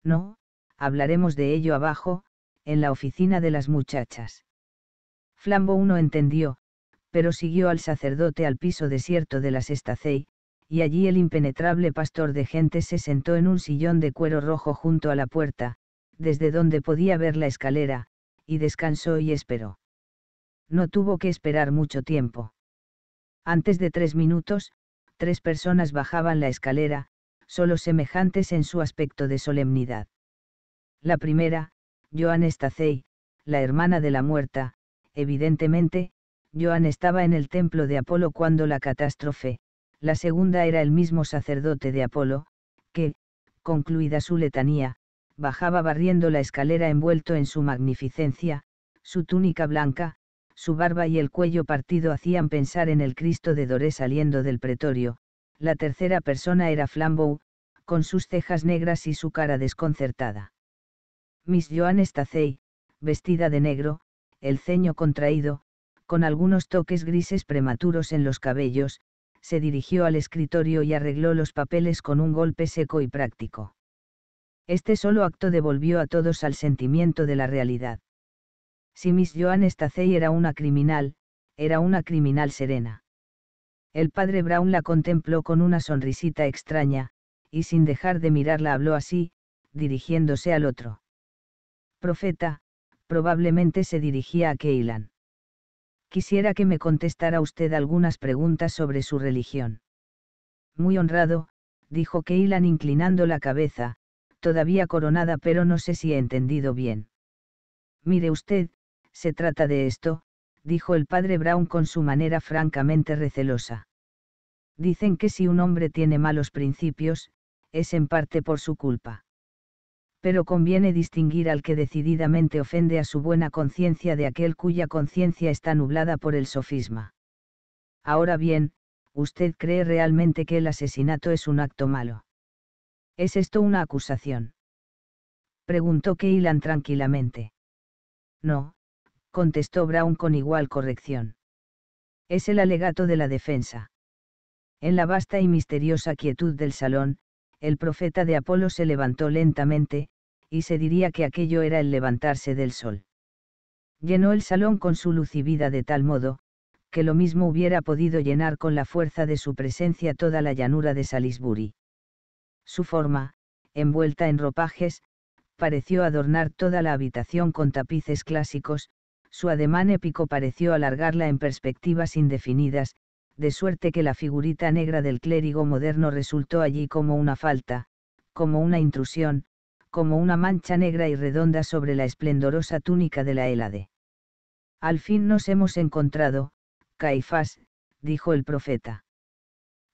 No, hablaremos de ello abajo, en la oficina de las muchachas. Flambo 1 entendió, pero siguió al sacerdote al piso desierto de las Estacei, y allí el impenetrable pastor de gente se sentó en un sillón de cuero rojo junto a la puerta, desde donde podía ver la escalera, y descansó y esperó. No tuvo que esperar mucho tiempo. Antes de tres minutos, tres personas bajaban la escalera, solo semejantes en su aspecto de solemnidad. La primera, Joan Stacey, la hermana de la muerta, evidentemente, Joan estaba en el templo de Apolo cuando la catástrofe, la segunda era el mismo sacerdote de Apolo, que, concluida su letanía, bajaba barriendo la escalera envuelto en su magnificencia, su túnica blanca, su barba y el cuello partido hacían pensar en el Cristo de Doré saliendo del pretorio, la tercera persona era Flambeau, con sus cejas negras y su cara desconcertada. Miss Joan Stacey, vestida de negro, el ceño contraído, con algunos toques grises prematuros en los cabellos, se dirigió al escritorio y arregló los papeles con un golpe seco y práctico. Este solo acto devolvió a todos al sentimiento de la realidad. Si Miss Joan Stacey era una criminal, era una criminal serena. El padre Brown la contempló con una sonrisita extraña, y sin dejar de mirarla habló así, dirigiéndose al otro. Profeta, probablemente se dirigía a Keilan quisiera que me contestara usted algunas preguntas sobre su religión. Muy honrado, dijo Keilan inclinando la cabeza, todavía coronada pero no sé si he entendido bien. Mire usted, se trata de esto, dijo el padre Brown con su manera francamente recelosa. Dicen que si un hombre tiene malos principios, es en parte por su culpa pero conviene distinguir al que decididamente ofende a su buena conciencia de aquel cuya conciencia está nublada por el sofisma. Ahora bien, ¿usted cree realmente que el asesinato es un acto malo? ¿Es esto una acusación? Preguntó Keylan tranquilamente. No, contestó Brown con igual corrección. Es el alegato de la defensa. En la vasta y misteriosa quietud del salón, el profeta de Apolo se levantó lentamente, y se diría que aquello era el levantarse del sol. Llenó el salón con su luz y vida de tal modo, que lo mismo hubiera podido llenar con la fuerza de su presencia toda la llanura de Salisbury. Su forma, envuelta en ropajes, pareció adornar toda la habitación con tapices clásicos, su ademán épico pareció alargarla en perspectivas indefinidas, de suerte que la figurita negra del clérigo moderno resultó allí como una falta, como una intrusión, como una mancha negra y redonda sobre la esplendorosa túnica de la Hélade. Al fin nos hemos encontrado, Caifás, dijo el profeta.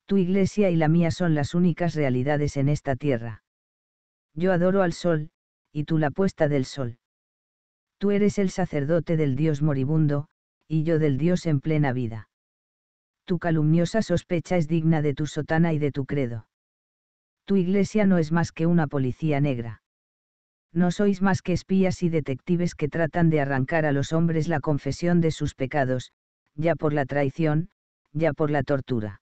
Tu iglesia y la mía son las únicas realidades en esta tierra. Yo adoro al sol, y tú la puesta del sol. Tú eres el sacerdote del Dios moribundo, y yo del Dios en plena vida. Tu calumniosa sospecha es digna de tu sotana y de tu credo. Tu iglesia no es más que una policía negra no sois más que espías y detectives que tratan de arrancar a los hombres la confesión de sus pecados, ya por la traición, ya por la tortura.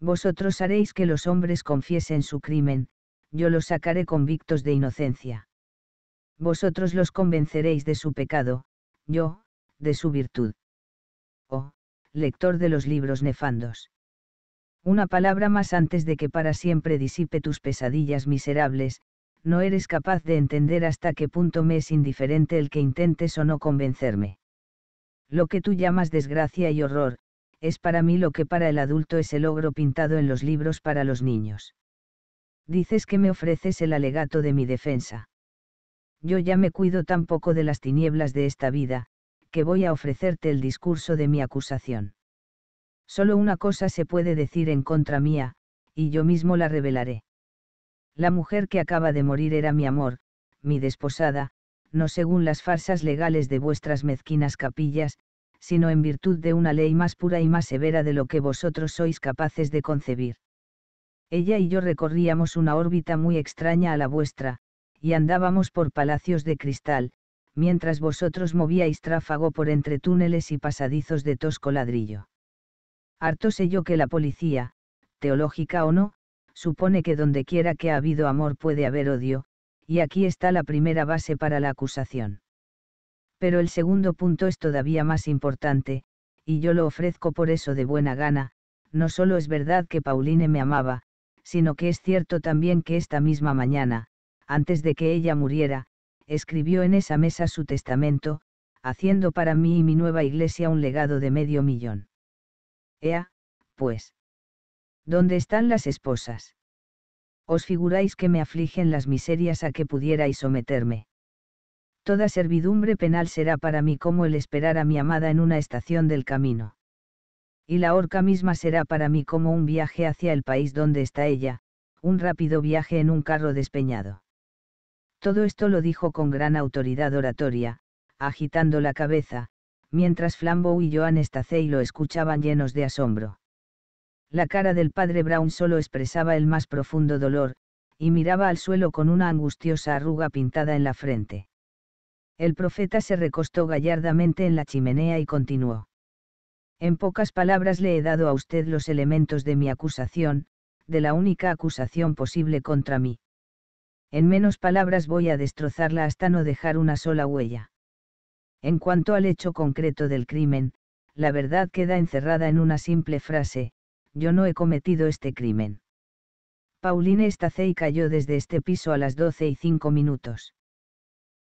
Vosotros haréis que los hombres confiesen su crimen, yo los sacaré convictos de inocencia. Vosotros los convenceréis de su pecado, yo, de su virtud. Oh, lector de los libros nefandos. Una palabra más antes de que para siempre disipe tus pesadillas miserables, no eres capaz de entender hasta qué punto me es indiferente el que intentes o no convencerme. Lo que tú llamas desgracia y horror, es para mí lo que para el adulto es el logro pintado en los libros para los niños. Dices que me ofreces el alegato de mi defensa. Yo ya me cuido tan poco de las tinieblas de esta vida, que voy a ofrecerte el discurso de mi acusación. Solo una cosa se puede decir en contra mía, y yo mismo la revelaré. La mujer que acaba de morir era mi amor, mi desposada, no según las farsas legales de vuestras mezquinas capillas, sino en virtud de una ley más pura y más severa de lo que vosotros sois capaces de concebir. Ella y yo recorríamos una órbita muy extraña a la vuestra, y andábamos por palacios de cristal, mientras vosotros movíais tráfago por entre túneles y pasadizos de tosco ladrillo. Harto sé yo que la policía, teológica o no, supone que dondequiera que ha habido amor puede haber odio, y aquí está la primera base para la acusación. Pero el segundo punto es todavía más importante, y yo lo ofrezco por eso de buena gana, no solo es verdad que Pauline me amaba, sino que es cierto también que esta misma mañana, antes de que ella muriera, escribió en esa mesa su testamento, haciendo para mí y mi nueva iglesia un legado de medio millón. Ea, pues. ¿Dónde están las esposas? Os figuráis que me afligen las miserias a que pudierais someterme. Toda servidumbre penal será para mí como el esperar a mi amada en una estación del camino. Y la horca misma será para mí como un viaje hacia el país donde está ella, un rápido viaje en un carro despeñado. Todo esto lo dijo con gran autoridad oratoria, agitando la cabeza, mientras Flambeau y Joan y lo escuchaban llenos de asombro. La cara del padre Brown solo expresaba el más profundo dolor, y miraba al suelo con una angustiosa arruga pintada en la frente. El profeta se recostó gallardamente en la chimenea y continuó. En pocas palabras le he dado a usted los elementos de mi acusación, de la única acusación posible contra mí. En menos palabras voy a destrozarla hasta no dejar una sola huella. En cuanto al hecho concreto del crimen, la verdad queda encerrada en una simple frase, yo no he cometido este crimen. Pauline y cayó desde este piso a las 12 y 5 minutos.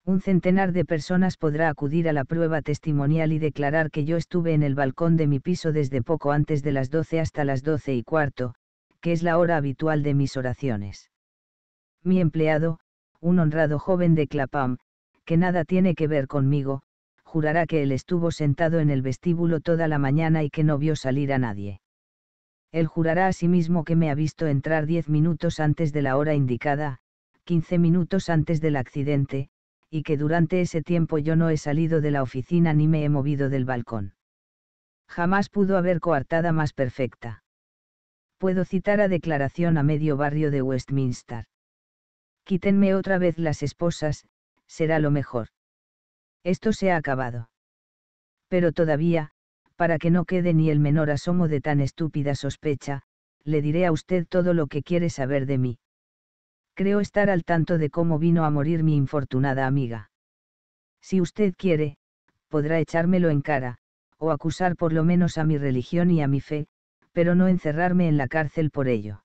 Un centenar de personas podrá acudir a la prueba testimonial y declarar que yo estuve en el balcón de mi piso desde poco antes de las 12 hasta las 12 y cuarto, que es la hora habitual de mis oraciones. Mi empleado, un honrado joven de Clapham, que nada tiene que ver conmigo, jurará que él estuvo sentado en el vestíbulo toda la mañana y que no vio salir a nadie. Él jurará a sí mismo que me ha visto entrar diez minutos antes de la hora indicada, quince minutos antes del accidente, y que durante ese tiempo yo no he salido de la oficina ni me he movido del balcón. Jamás pudo haber coartada más perfecta. Puedo citar a declaración a medio barrio de Westminster. Quítenme otra vez las esposas, será lo mejor. Esto se ha acabado. Pero todavía, para que no quede ni el menor asomo de tan estúpida sospecha, le diré a usted todo lo que quiere saber de mí. Creo estar al tanto de cómo vino a morir mi infortunada amiga. Si usted quiere, podrá echármelo en cara, o acusar por lo menos a mi religión y a mi fe, pero no encerrarme en la cárcel por ello.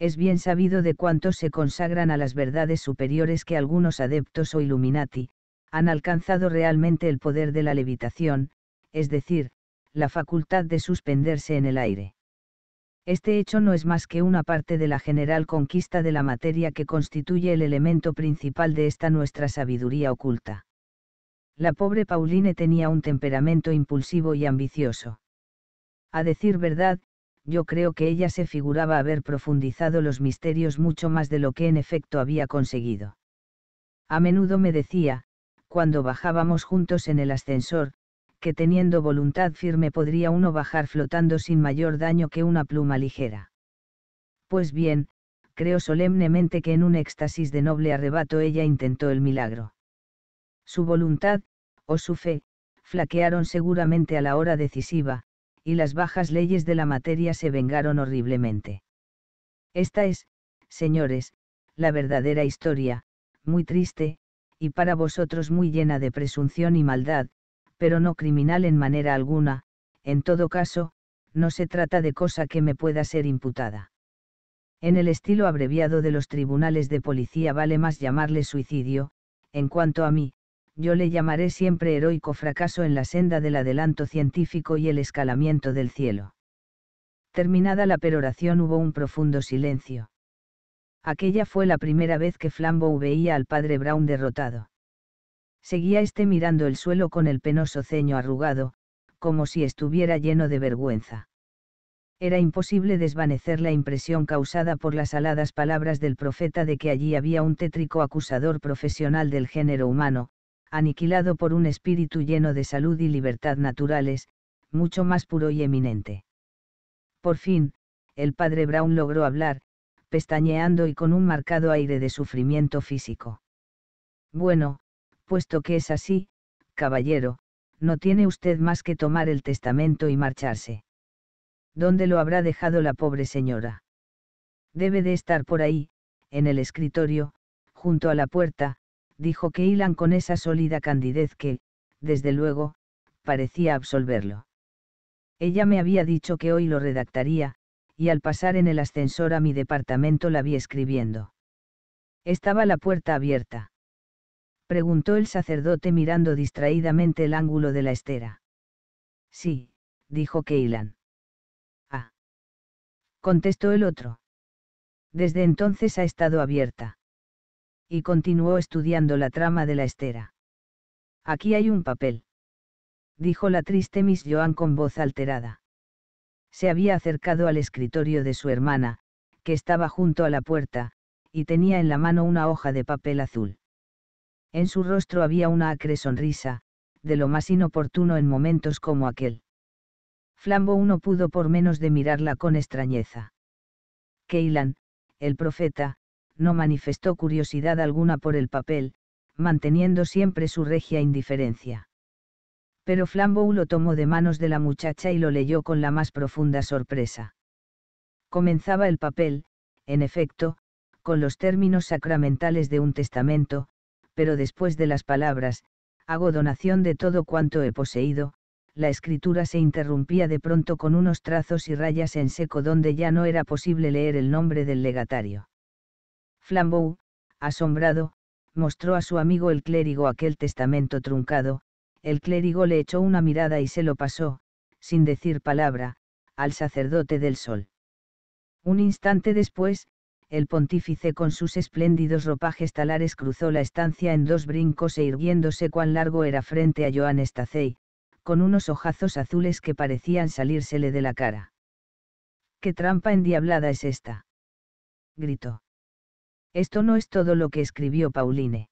Es bien sabido de cuántos se consagran a las verdades superiores que algunos adeptos o illuminati, han alcanzado realmente el poder de la levitación, es decir, la facultad de suspenderse en el aire. Este hecho no es más que una parte de la general conquista de la materia que constituye el elemento principal de esta nuestra sabiduría oculta. La pobre Pauline tenía un temperamento impulsivo y ambicioso. A decir verdad, yo creo que ella se figuraba haber profundizado los misterios mucho más de lo que en efecto había conseguido. A menudo me decía, cuando bajábamos juntos en el ascensor, que teniendo voluntad firme podría uno bajar flotando sin mayor daño que una pluma ligera. Pues bien, creo solemnemente que en un éxtasis de noble arrebato ella intentó el milagro. Su voluntad, o su fe, flaquearon seguramente a la hora decisiva, y las bajas leyes de la materia se vengaron horriblemente. Esta es, señores, la verdadera historia, muy triste, y para vosotros muy llena de presunción y maldad, pero no criminal en manera alguna, en todo caso, no se trata de cosa que me pueda ser imputada. En el estilo abreviado de los tribunales de policía vale más llamarle suicidio, en cuanto a mí, yo le llamaré siempre heroico fracaso en la senda del adelanto científico y el escalamiento del cielo. Terminada la peroración hubo un profundo silencio. Aquella fue la primera vez que Flambeau veía al padre Brown derrotado seguía éste mirando el suelo con el penoso ceño arrugado, como si estuviera lleno de vergüenza. Era imposible desvanecer la impresión causada por las aladas palabras del profeta de que allí había un tétrico acusador profesional del género humano, aniquilado por un espíritu lleno de salud y libertad naturales, mucho más puro y eminente. Por fin, el padre Brown logró hablar, pestañeando y con un marcado aire de sufrimiento físico. Bueno, puesto que es así, caballero, no tiene usted más que tomar el testamento y marcharse. ¿Dónde lo habrá dejado la pobre señora? Debe de estar por ahí, en el escritorio, junto a la puerta, dijo que con esa sólida candidez que, desde luego, parecía absolverlo. Ella me había dicho que hoy lo redactaría, y al pasar en el ascensor a mi departamento la vi escribiendo. Estaba la puerta abierta preguntó el sacerdote mirando distraídamente el ángulo de la estera. Sí, dijo Keilan. Ah. Contestó el otro. Desde entonces ha estado abierta. Y continuó estudiando la trama de la estera. Aquí hay un papel. Dijo la triste Miss Joan con voz alterada. Se había acercado al escritorio de su hermana, que estaba junto a la puerta, y tenía en la mano una hoja de papel azul. En su rostro había una acre sonrisa, de lo más inoportuno en momentos como aquel. Flambeau no pudo por menos de mirarla con extrañeza. Keylan, el profeta, no manifestó curiosidad alguna por el papel, manteniendo siempre su regia indiferencia. Pero Flambeau lo tomó de manos de la muchacha y lo leyó con la más profunda sorpresa. Comenzaba el papel, en efecto, con los términos sacramentales de un testamento, pero después de las palabras, hago donación de todo cuanto he poseído, la escritura se interrumpía de pronto con unos trazos y rayas en seco donde ya no era posible leer el nombre del legatario. Flambeau, asombrado, mostró a su amigo el clérigo aquel testamento truncado, el clérigo le echó una mirada y se lo pasó, sin decir palabra, al sacerdote del sol. Un instante después, el pontífice con sus espléndidos ropajes talares cruzó la estancia en dos brincos e irguiéndose cuán largo era frente a Joan Estacey, con unos ojazos azules que parecían salírsele de la cara. ¿Qué trampa endiablada es esta? gritó. Esto no es todo lo que escribió Pauline.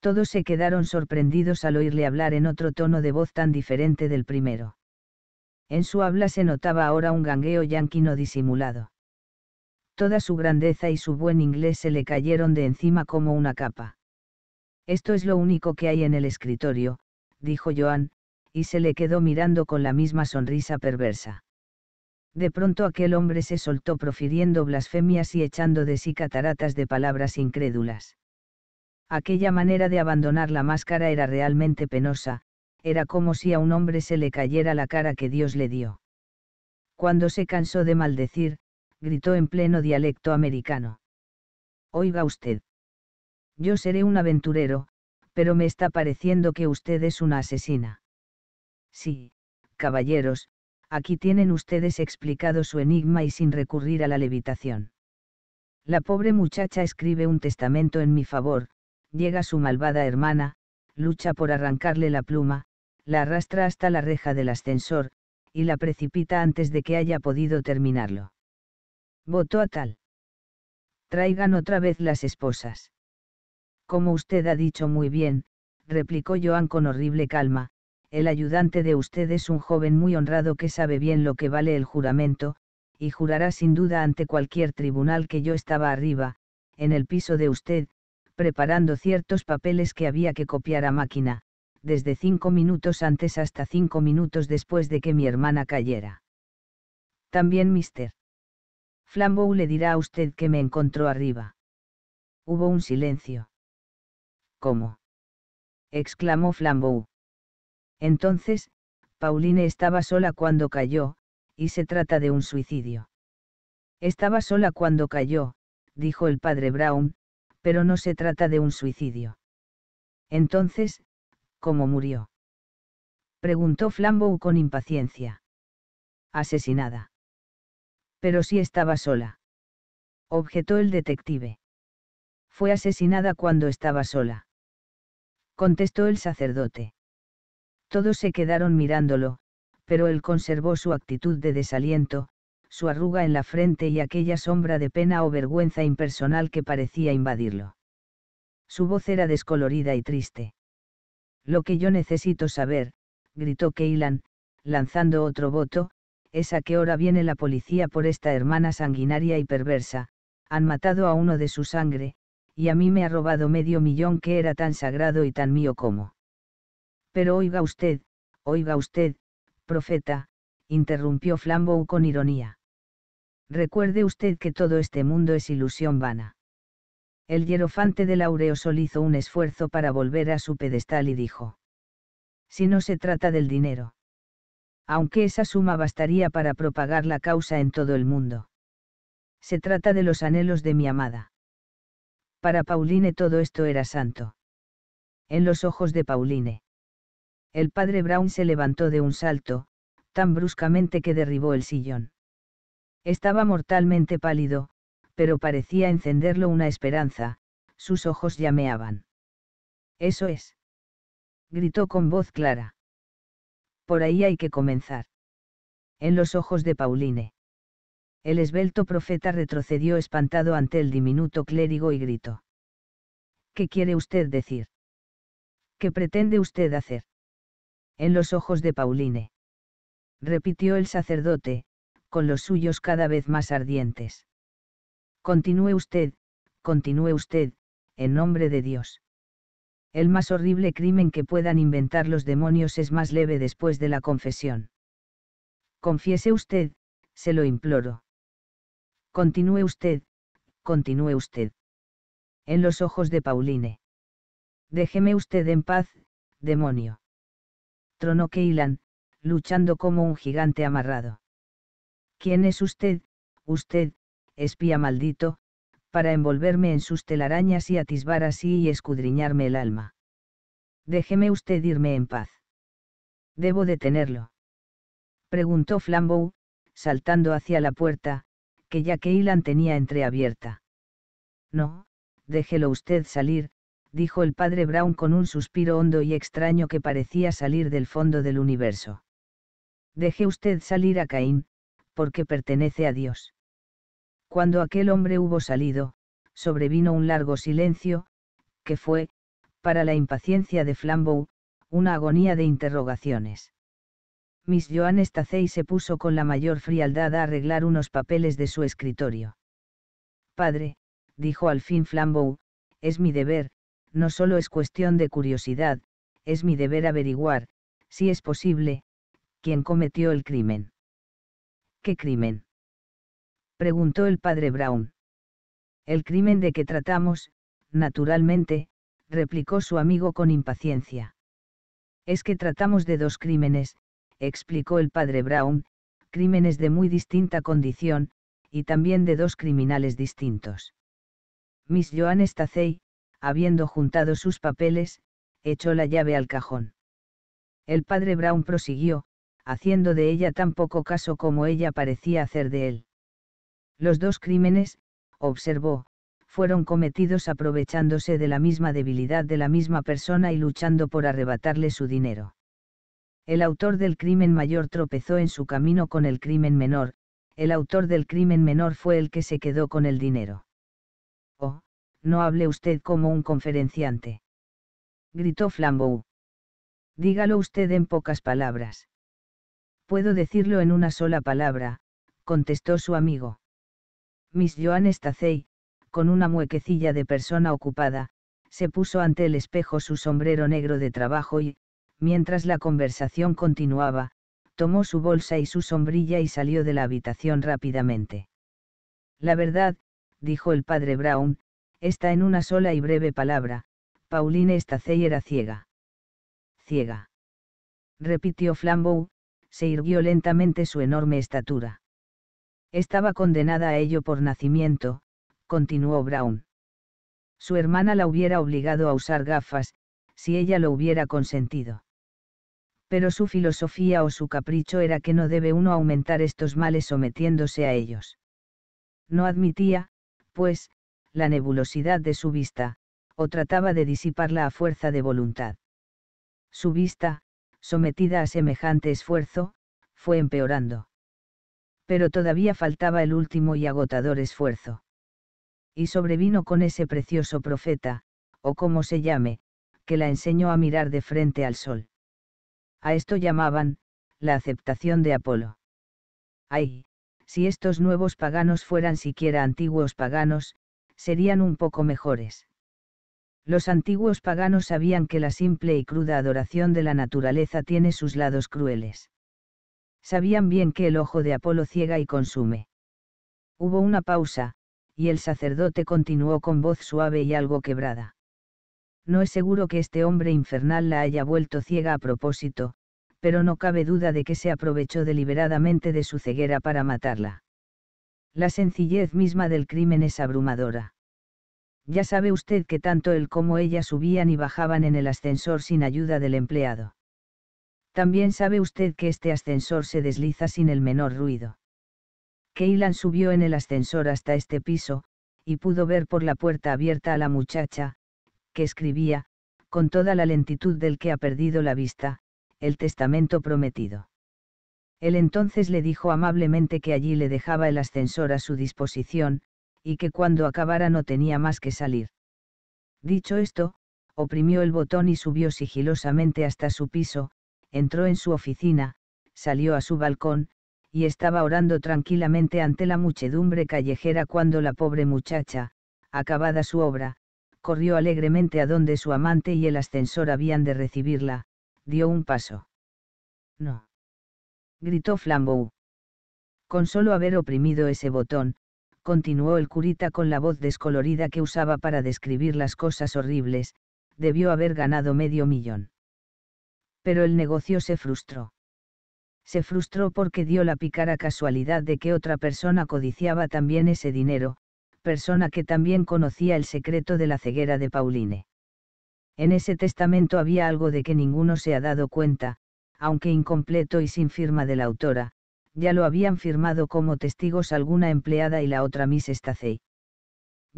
Todos se quedaron sorprendidos al oírle hablar en otro tono de voz tan diferente del primero. En su habla se notaba ahora un gangueo yanquino disimulado toda su grandeza y su buen inglés se le cayeron de encima como una capa. Esto es lo único que hay en el escritorio, dijo Joan, y se le quedó mirando con la misma sonrisa perversa. De pronto aquel hombre se soltó profiriendo blasfemias y echando de sí cataratas de palabras incrédulas. Aquella manera de abandonar la máscara era realmente penosa, era como si a un hombre se le cayera la cara que Dios le dio. Cuando se cansó de maldecir, gritó en pleno dialecto americano. Oiga usted. Yo seré un aventurero, pero me está pareciendo que usted es una asesina. Sí, caballeros, aquí tienen ustedes explicado su enigma y sin recurrir a la levitación. La pobre muchacha escribe un testamento en mi favor, llega su malvada hermana, lucha por arrancarle la pluma, la arrastra hasta la reja del ascensor, y la precipita antes de que haya podido terminarlo. «Voto a tal. Traigan otra vez las esposas. Como usted ha dicho muy bien, replicó Joan con horrible calma, el ayudante de usted es un joven muy honrado que sabe bien lo que vale el juramento, y jurará sin duda ante cualquier tribunal que yo estaba arriba, en el piso de usted, preparando ciertos papeles que había que copiar a máquina, desde cinco minutos antes hasta cinco minutos después de que mi hermana cayera. También mister. Flambeau le dirá a usted que me encontró arriba. Hubo un silencio. ¿Cómo? exclamó Flambeau. Entonces, Pauline estaba sola cuando cayó, y se trata de un suicidio. Estaba sola cuando cayó, dijo el padre Brown, pero no se trata de un suicidio. Entonces, ¿cómo murió? Preguntó Flambeau con impaciencia. Asesinada. Pero sí estaba sola. Objetó el detective. Fue asesinada cuando estaba sola. Contestó el sacerdote. Todos se quedaron mirándolo, pero él conservó su actitud de desaliento, su arruga en la frente y aquella sombra de pena o vergüenza impersonal que parecía invadirlo. Su voz era descolorida y triste. Lo que yo necesito saber, gritó Keylan, lanzando otro voto, es a qué hora viene la policía por esta hermana sanguinaria y perversa, han matado a uno de su sangre, y a mí me ha robado medio millón que era tan sagrado y tan mío como. Pero oiga usted, oiga usted, profeta, interrumpió Flambeau con ironía. Recuerde usted que todo este mundo es ilusión vana. El hierofante de Sol hizo un esfuerzo para volver a su pedestal y dijo. Si no se trata del dinero aunque esa suma bastaría para propagar la causa en todo el mundo. Se trata de los anhelos de mi amada. Para Pauline todo esto era santo. En los ojos de Pauline. El padre Brown se levantó de un salto, tan bruscamente que derribó el sillón. Estaba mortalmente pálido, pero parecía encenderlo una esperanza, sus ojos llameaban. Eso es. Gritó con voz clara por ahí hay que comenzar. En los ojos de Pauline. El esbelto profeta retrocedió espantado ante el diminuto clérigo y gritó. ¿Qué quiere usted decir? ¿Qué pretende usted hacer? En los ojos de Pauline. Repitió el sacerdote, con los suyos cada vez más ardientes. Continúe usted, continúe usted, en nombre de Dios. El más horrible crimen que puedan inventar los demonios es más leve después de la confesión. Confiese usted, se lo imploro. Continúe usted, continúe usted. En los ojos de Pauline. Déjeme usted en paz, demonio. Tronó Keilan, luchando como un gigante amarrado. ¿Quién es usted, usted, espía maldito, para envolverme en sus telarañas y atisbar así y escudriñarme el alma. Déjeme usted irme en paz. ¿Debo detenerlo? Preguntó Flambeau, saltando hacia la puerta, que ya que Ilan tenía entreabierta. No, déjelo usted salir, dijo el padre Brown con un suspiro hondo y extraño que parecía salir del fondo del universo. Deje usted salir a Caín, porque pertenece a Dios. Cuando aquel hombre hubo salido, sobrevino un largo silencio, que fue, para la impaciencia de Flambeau, una agonía de interrogaciones. Miss Joan Stacey se puso con la mayor frialdad a arreglar unos papeles de su escritorio. Padre, dijo al fin Flambeau, es mi deber, no solo es cuestión de curiosidad, es mi deber averiguar, si es posible, quién cometió el crimen. ¿Qué crimen? preguntó el padre Brown. El crimen de que tratamos, naturalmente, replicó su amigo con impaciencia. Es que tratamos de dos crímenes, explicó el padre Brown, crímenes de muy distinta condición, y también de dos criminales distintos. Miss Joan Stacey, habiendo juntado sus papeles, echó la llave al cajón. El padre Brown prosiguió, haciendo de ella tan poco caso como ella parecía hacer de él. Los dos crímenes, observó, fueron cometidos aprovechándose de la misma debilidad de la misma persona y luchando por arrebatarle su dinero. El autor del crimen mayor tropezó en su camino con el crimen menor, el autor del crimen menor fue el que se quedó con el dinero. Oh, no hable usted como un conferenciante. Gritó Flambeau. Dígalo usted en pocas palabras. Puedo decirlo en una sola palabra, contestó su amigo. Miss Joan Stacey, con una muequecilla de persona ocupada, se puso ante el espejo su sombrero negro de trabajo y, mientras la conversación continuaba, tomó su bolsa y su sombrilla y salió de la habitación rápidamente. La verdad, dijo el padre Brown, está en una sola y breve palabra, Pauline Stacey era ciega. Ciega. Repitió Flambeau, se irguió lentamente su enorme estatura. Estaba condenada a ello por nacimiento, continuó Brown. Su hermana la hubiera obligado a usar gafas, si ella lo hubiera consentido. Pero su filosofía o su capricho era que no debe uno aumentar estos males sometiéndose a ellos. No admitía, pues, la nebulosidad de su vista, o trataba de disiparla a fuerza de voluntad. Su vista, sometida a semejante esfuerzo, fue empeorando pero todavía faltaba el último y agotador esfuerzo. Y sobrevino con ese precioso profeta, o como se llame, que la enseñó a mirar de frente al sol. A esto llamaban, la aceptación de Apolo. Ay, si estos nuevos paganos fueran siquiera antiguos paganos, serían un poco mejores. Los antiguos paganos sabían que la simple y cruda adoración de la naturaleza tiene sus lados crueles sabían bien que el ojo de Apolo ciega y consume. Hubo una pausa, y el sacerdote continuó con voz suave y algo quebrada. No es seguro que este hombre infernal la haya vuelto ciega a propósito, pero no cabe duda de que se aprovechó deliberadamente de su ceguera para matarla. La sencillez misma del crimen es abrumadora. Ya sabe usted que tanto él como ella subían y bajaban en el ascensor sin ayuda del empleado. También sabe usted que este ascensor se desliza sin el menor ruido. Keylan subió en el ascensor hasta este piso, y pudo ver por la puerta abierta a la muchacha, que escribía, con toda la lentitud del que ha perdido la vista, el testamento prometido. Él entonces le dijo amablemente que allí le dejaba el ascensor a su disposición, y que cuando acabara no tenía más que salir. Dicho esto, oprimió el botón y subió sigilosamente hasta su piso, entró en su oficina, salió a su balcón, y estaba orando tranquilamente ante la muchedumbre callejera cuando la pobre muchacha, acabada su obra, corrió alegremente a donde su amante y el ascensor habían de recibirla, dio un paso. No. Gritó Flambeau. Con solo haber oprimido ese botón, continuó el curita con la voz descolorida que usaba para describir las cosas horribles, debió haber ganado medio millón pero el negocio se frustró. Se frustró porque dio la picara casualidad de que otra persona codiciaba también ese dinero, persona que también conocía el secreto de la ceguera de Pauline. En ese testamento había algo de que ninguno se ha dado cuenta, aunque incompleto y sin firma de la autora, ya lo habían firmado como testigos alguna empleada y la otra Miss Stacey.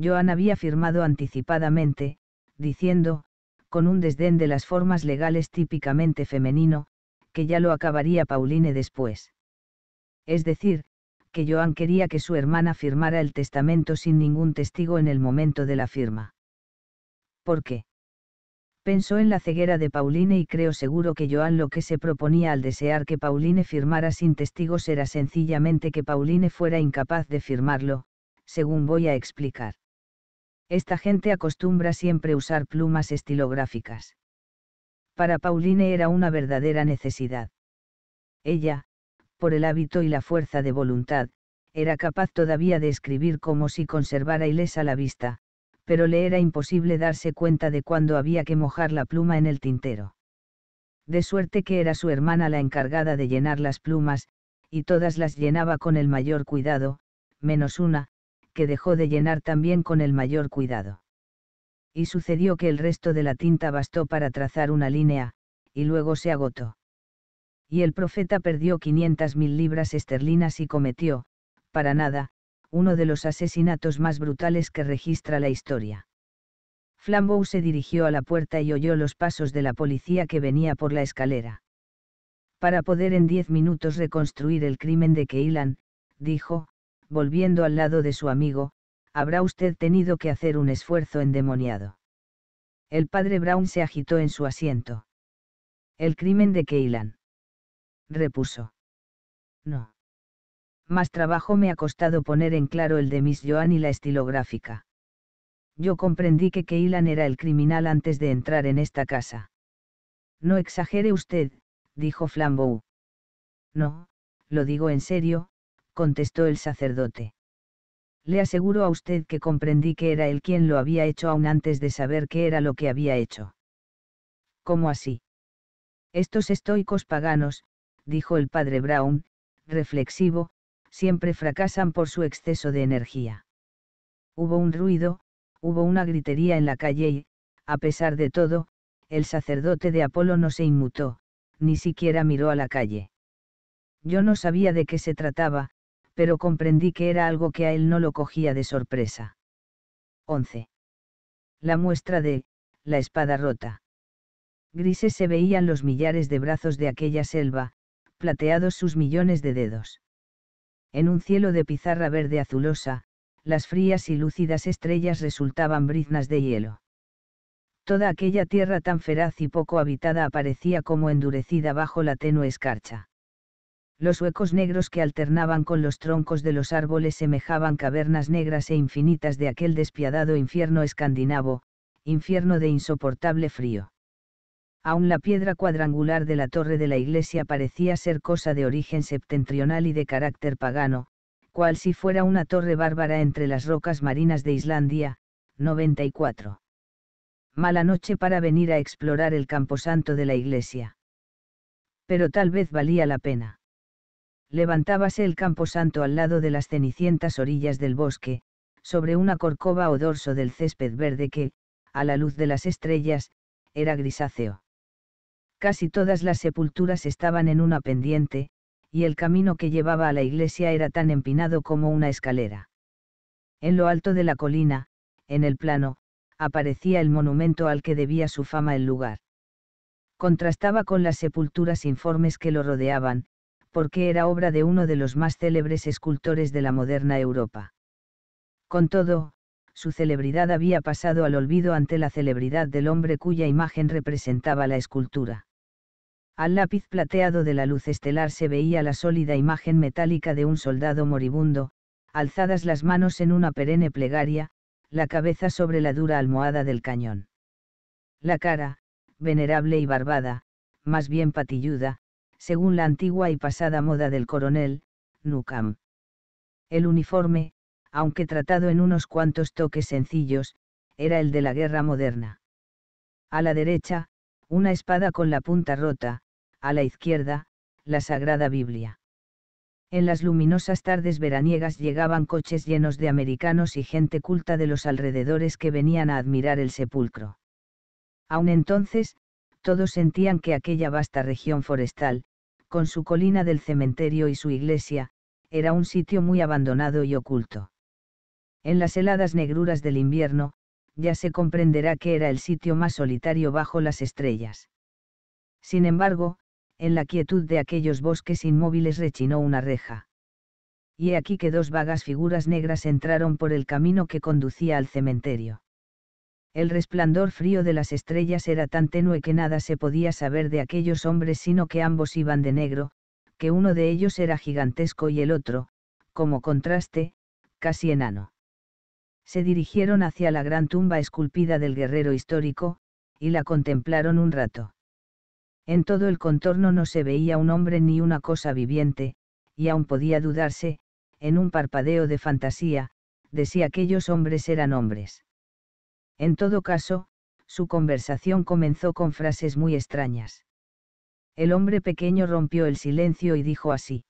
Joan había firmado anticipadamente, diciendo, con un desdén de las formas legales típicamente femenino, que ya lo acabaría Pauline después. Es decir, que Joan quería que su hermana firmara el testamento sin ningún testigo en el momento de la firma. ¿Por qué? Pensó en la ceguera de Pauline y creo seguro que Joan lo que se proponía al desear que Pauline firmara sin testigos era sencillamente que Pauline fuera incapaz de firmarlo, según voy a explicar. Esta gente acostumbra siempre usar plumas estilográficas. Para Pauline era una verdadera necesidad. Ella, por el hábito y la fuerza de voluntad, era capaz todavía de escribir como si conservara ilesa la vista, pero le era imposible darse cuenta de cuándo había que mojar la pluma en el tintero. De suerte que era su hermana la encargada de llenar las plumas, y todas las llenaba con el mayor cuidado, menos una, que dejó de llenar también con el mayor cuidado. Y sucedió que el resto de la tinta bastó para trazar una línea, y luego se agotó. Y el profeta perdió 500.000 libras esterlinas y cometió, para nada, uno de los asesinatos más brutales que registra la historia. Flambeau se dirigió a la puerta y oyó los pasos de la policía que venía por la escalera. Para poder en diez minutos reconstruir el crimen de Keilan, dijo, volviendo al lado de su amigo, habrá usted tenido que hacer un esfuerzo endemoniado. El padre Brown se agitó en su asiento. El crimen de Keylan. Repuso. No. Más trabajo me ha costado poner en claro el de Miss Joan y la estilográfica. Yo comprendí que Keylan era el criminal antes de entrar en esta casa. No exagere usted, dijo Flambeau. No, lo digo en serio, contestó el sacerdote. Le aseguro a usted que comprendí que era él quien lo había hecho aún antes de saber qué era lo que había hecho. ¿Cómo así? Estos estoicos paganos, dijo el padre Brown, reflexivo, siempre fracasan por su exceso de energía. Hubo un ruido, hubo una gritería en la calle y, a pesar de todo, el sacerdote de Apolo no se inmutó, ni siquiera miró a la calle. Yo no sabía de qué se trataba, pero comprendí que era algo que a él no lo cogía de sorpresa. 11. La muestra de, la espada rota. Grises se veían los millares de brazos de aquella selva, plateados sus millones de dedos. En un cielo de pizarra verde azulosa, las frías y lúcidas estrellas resultaban briznas de hielo. Toda aquella tierra tan feraz y poco habitada aparecía como endurecida bajo la tenue escarcha. Los huecos negros que alternaban con los troncos de los árboles semejaban cavernas negras e infinitas de aquel despiadado infierno escandinavo, infierno de insoportable frío. Aún la piedra cuadrangular de la torre de la iglesia parecía ser cosa de origen septentrional y de carácter pagano, cual si fuera una torre bárbara entre las rocas marinas de Islandia, 94. Mala noche para venir a explorar el camposanto de la iglesia. Pero tal vez valía la pena levantábase el campo santo al lado de las cenicientas orillas del bosque, sobre una corcova o dorso del césped verde que, a la luz de las estrellas, era grisáceo. Casi todas las sepulturas estaban en una pendiente, y el camino que llevaba a la iglesia era tan empinado como una escalera. En lo alto de la colina, en el plano, aparecía el monumento al que debía su fama el lugar. Contrastaba con las sepulturas informes que lo rodeaban, porque era obra de uno de los más célebres escultores de la moderna Europa. Con todo, su celebridad había pasado al olvido ante la celebridad del hombre cuya imagen representaba la escultura. Al lápiz plateado de la luz estelar se veía la sólida imagen metálica de un soldado moribundo, alzadas las manos en una perenne plegaria, la cabeza sobre la dura almohada del cañón. La cara, venerable y barbada, más bien patilluda, según la antigua y pasada moda del coronel, Nukam. El uniforme, aunque tratado en unos cuantos toques sencillos, era el de la guerra moderna. A la derecha, una espada con la punta rota, a la izquierda, la Sagrada Biblia. En las luminosas tardes veraniegas llegaban coches llenos de americanos y gente culta de los alrededores que venían a admirar el sepulcro. Aun entonces, todos sentían que aquella vasta región forestal, con su colina del cementerio y su iglesia, era un sitio muy abandonado y oculto. En las heladas negruras del invierno, ya se comprenderá que era el sitio más solitario bajo las estrellas. Sin embargo, en la quietud de aquellos bosques inmóviles rechinó una reja. Y he aquí que dos vagas figuras negras entraron por el camino que conducía al cementerio. El resplandor frío de las estrellas era tan tenue que nada se podía saber de aquellos hombres sino que ambos iban de negro, que uno de ellos era gigantesco y el otro, como contraste, casi enano. Se dirigieron hacia la gran tumba esculpida del guerrero histórico, y la contemplaron un rato. En todo el contorno no se veía un hombre ni una cosa viviente, y aún podía dudarse, en un parpadeo de fantasía, de si aquellos hombres eran hombres. En todo caso, su conversación comenzó con frases muy extrañas. El hombre pequeño rompió el silencio y dijo así.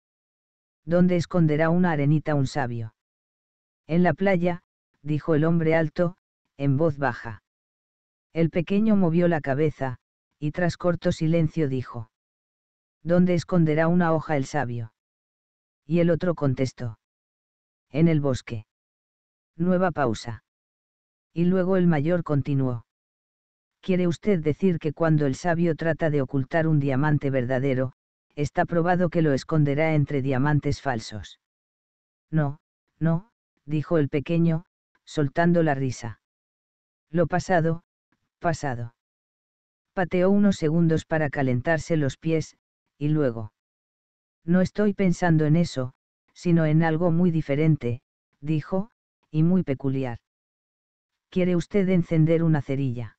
¿Dónde esconderá una arenita un sabio? En la playa, dijo el hombre alto, en voz baja. El pequeño movió la cabeza, y tras corto silencio dijo. ¿Dónde esconderá una hoja el sabio? Y el otro contestó. En el bosque. Nueva pausa y luego el mayor continuó. ¿Quiere usted decir que cuando el sabio trata de ocultar un diamante verdadero, está probado que lo esconderá entre diamantes falsos? No, no, dijo el pequeño, soltando la risa. Lo pasado, pasado. Pateó unos segundos para calentarse los pies, y luego. No estoy pensando en eso, sino en algo muy diferente, dijo, y muy peculiar. ¿Quiere usted encender una cerilla?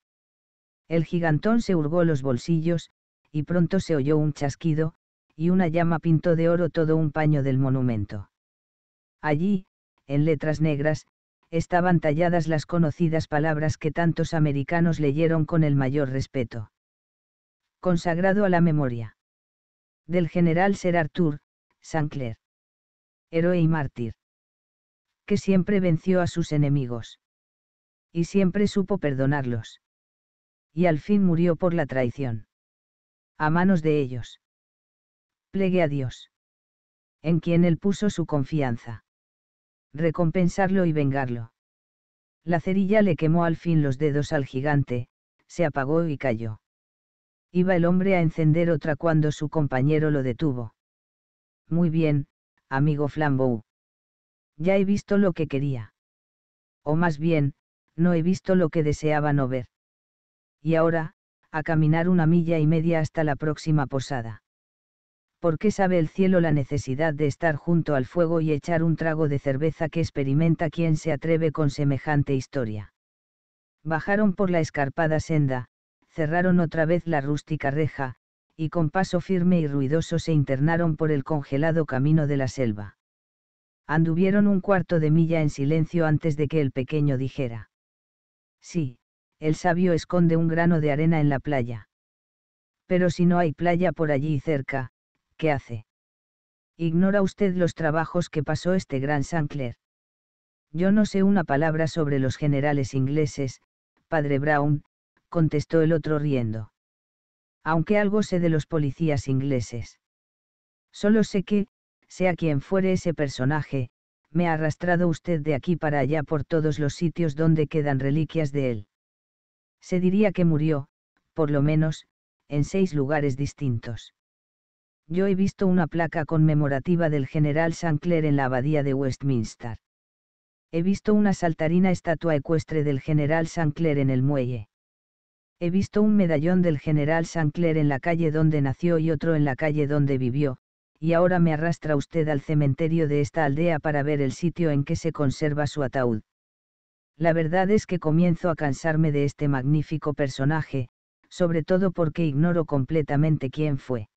El gigantón se hurgó los bolsillos, y pronto se oyó un chasquido, y una llama pintó de oro todo un paño del monumento. Allí, en letras negras, estaban talladas las conocidas palabras que tantos americanos leyeron con el mayor respeto. Consagrado a la memoria. Del general Sir Arthur, Clair, Héroe y mártir. Que siempre venció a sus enemigos y siempre supo perdonarlos. Y al fin murió por la traición. A manos de ellos. Plegué a Dios. En quien él puso su confianza. Recompensarlo y vengarlo. La cerilla le quemó al fin los dedos al gigante, se apagó y cayó. Iba el hombre a encender otra cuando su compañero lo detuvo. Muy bien, amigo Flambeau. Ya he visto lo que quería. O más bien, no he visto lo que deseaba no ver. Y ahora, a caminar una milla y media hasta la próxima posada. ¿Por qué sabe el cielo la necesidad de estar junto al fuego y echar un trago de cerveza que experimenta quien se atreve con semejante historia? Bajaron por la escarpada senda, cerraron otra vez la rústica reja, y con paso firme y ruidoso se internaron por el congelado camino de la selva. Anduvieron un cuarto de milla en silencio antes de que el pequeño dijera. Sí, el sabio esconde un grano de arena en la playa. Pero si no hay playa por allí cerca, ¿qué hace? Ignora usted los trabajos que pasó este gran Sancler. Yo no sé una palabra sobre los generales ingleses, padre Brown, contestó el otro riendo. Aunque algo sé de los policías ingleses. Solo sé que, sea quien fuere ese personaje, me ha arrastrado usted de aquí para allá por todos los sitios donde quedan reliquias de él. Se diría que murió, por lo menos, en seis lugares distintos. Yo he visto una placa conmemorativa del general Sancler en la abadía de Westminster. He visto una saltarina estatua ecuestre del general Sancler en el muelle. He visto un medallón del general Sancler en la calle donde nació y otro en la calle donde vivió, y ahora me arrastra usted al cementerio de esta aldea para ver el sitio en que se conserva su ataúd. La verdad es que comienzo a cansarme de este magnífico personaje, sobre todo porque ignoro completamente quién fue.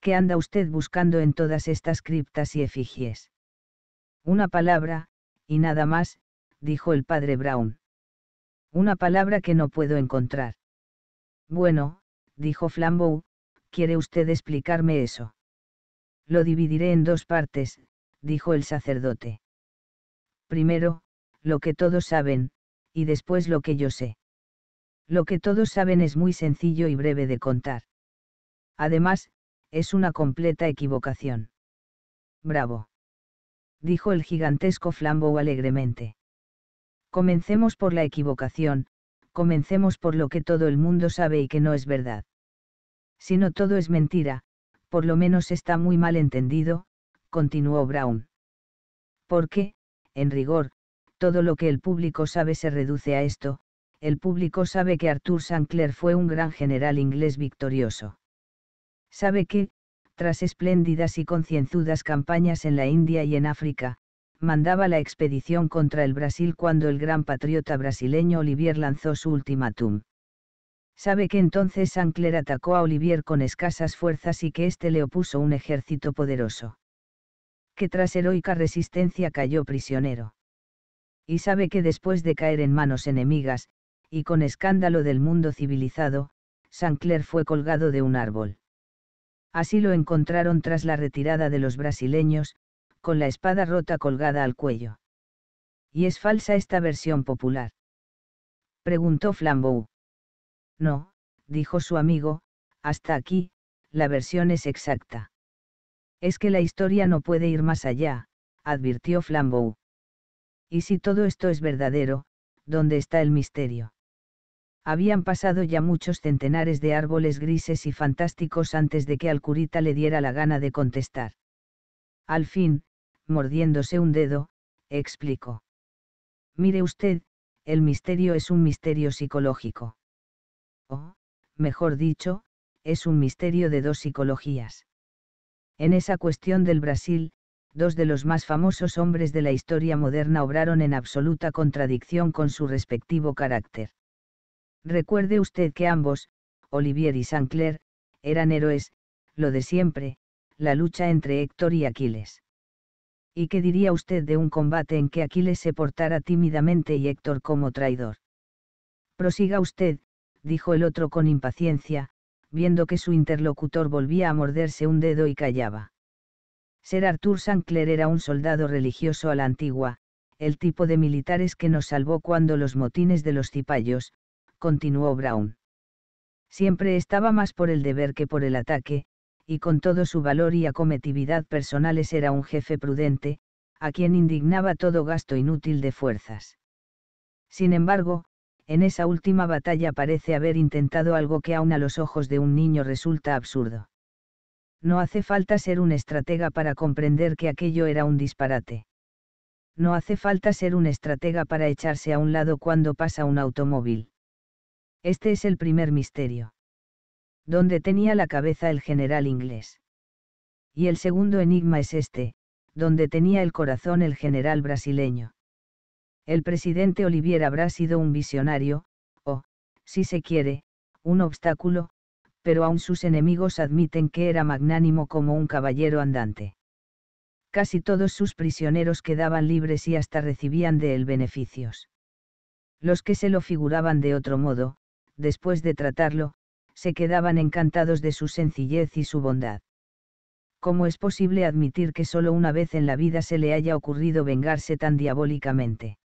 ¿Qué anda usted buscando en todas estas criptas y efigies? Una palabra, y nada más, dijo el padre Brown. Una palabra que no puedo encontrar. Bueno, dijo Flambeau, ¿quiere usted explicarme eso? Lo dividiré en dos partes, dijo el sacerdote. Primero, lo que todos saben, y después lo que yo sé. Lo que todos saben es muy sencillo y breve de contar. Además, es una completa equivocación. Bravo. Dijo el gigantesco flambo alegremente. Comencemos por la equivocación, comencemos por lo que todo el mundo sabe y que no es verdad. Si no todo es mentira, por lo menos está muy mal entendido, continuó Brown. Porque, en rigor, todo lo que el público sabe se reduce a esto, el público sabe que Arthur Sinclair fue un gran general inglés victorioso. Sabe que, tras espléndidas y concienzudas campañas en la India y en África, mandaba la expedición contra el Brasil cuando el gran patriota brasileño Olivier lanzó su ultimátum. Sabe que entonces Sancler atacó a Olivier con escasas fuerzas y que éste le opuso un ejército poderoso. Que tras heroica resistencia cayó prisionero. Y sabe que después de caer en manos enemigas, y con escándalo del mundo civilizado, Sancler fue colgado de un árbol. Así lo encontraron tras la retirada de los brasileños, con la espada rota colgada al cuello. ¿Y es falsa esta versión popular? Preguntó Flambeau. No, dijo su amigo, hasta aquí, la versión es exacta. Es que la historia no puede ir más allá, advirtió Flambeau. Y si todo esto es verdadero, ¿dónde está el misterio? Habían pasado ya muchos centenares de árboles grises y fantásticos antes de que al curita le diera la gana de contestar. Al fin, mordiéndose un dedo, explicó. Mire usted, el misterio es un misterio psicológico o, oh, mejor dicho, es un misterio de dos psicologías. En esa cuestión del Brasil, dos de los más famosos hombres de la historia moderna obraron en absoluta contradicción con su respectivo carácter. Recuerde usted que ambos, Olivier y Sinclair, eran héroes, lo de siempre, la lucha entre Héctor y Aquiles. ¿Y qué diría usted de un combate en que Aquiles se portara tímidamente y Héctor como traidor? Prosiga usted, dijo el otro con impaciencia, viendo que su interlocutor volvía a morderse un dedo y callaba. Ser Arthur Clair era un soldado religioso a la antigua, el tipo de militares que nos salvó cuando los motines de los cipayos, continuó Brown. Siempre estaba más por el deber que por el ataque, y con todo su valor y acometividad personales era un jefe prudente, a quien indignaba todo gasto inútil de fuerzas. Sin embargo, en esa última batalla parece haber intentado algo que aun a los ojos de un niño resulta absurdo. No hace falta ser un estratega para comprender que aquello era un disparate. No hace falta ser un estratega para echarse a un lado cuando pasa un automóvil. Este es el primer misterio. Donde tenía la cabeza el general inglés? Y el segundo enigma es este, donde tenía el corazón el general brasileño. El presidente Olivier habrá sido un visionario, o, si se quiere, un obstáculo, pero aún sus enemigos admiten que era magnánimo como un caballero andante. Casi todos sus prisioneros quedaban libres y hasta recibían de él beneficios. Los que se lo figuraban de otro modo, después de tratarlo, se quedaban encantados de su sencillez y su bondad. ¿Cómo es posible admitir que solo una vez en la vida se le haya ocurrido vengarse tan diabólicamente?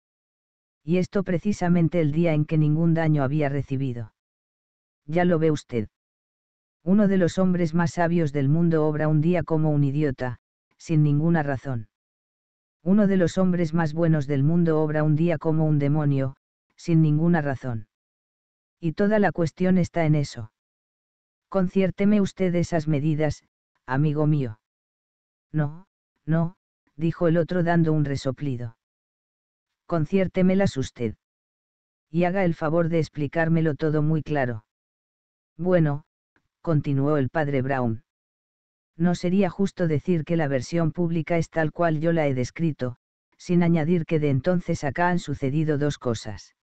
y esto precisamente el día en que ningún daño había recibido. Ya lo ve usted. Uno de los hombres más sabios del mundo obra un día como un idiota, sin ninguna razón. Uno de los hombres más buenos del mundo obra un día como un demonio, sin ninguna razón. Y toda la cuestión está en eso. Conciérteme usted esas medidas, amigo mío. No, no, dijo el otro dando un resoplido conciértemelas usted. Y haga el favor de explicármelo todo muy claro. Bueno, continuó el padre Brown. No sería justo decir que la versión pública es tal cual yo la he descrito, sin añadir que de entonces acá han sucedido dos cosas.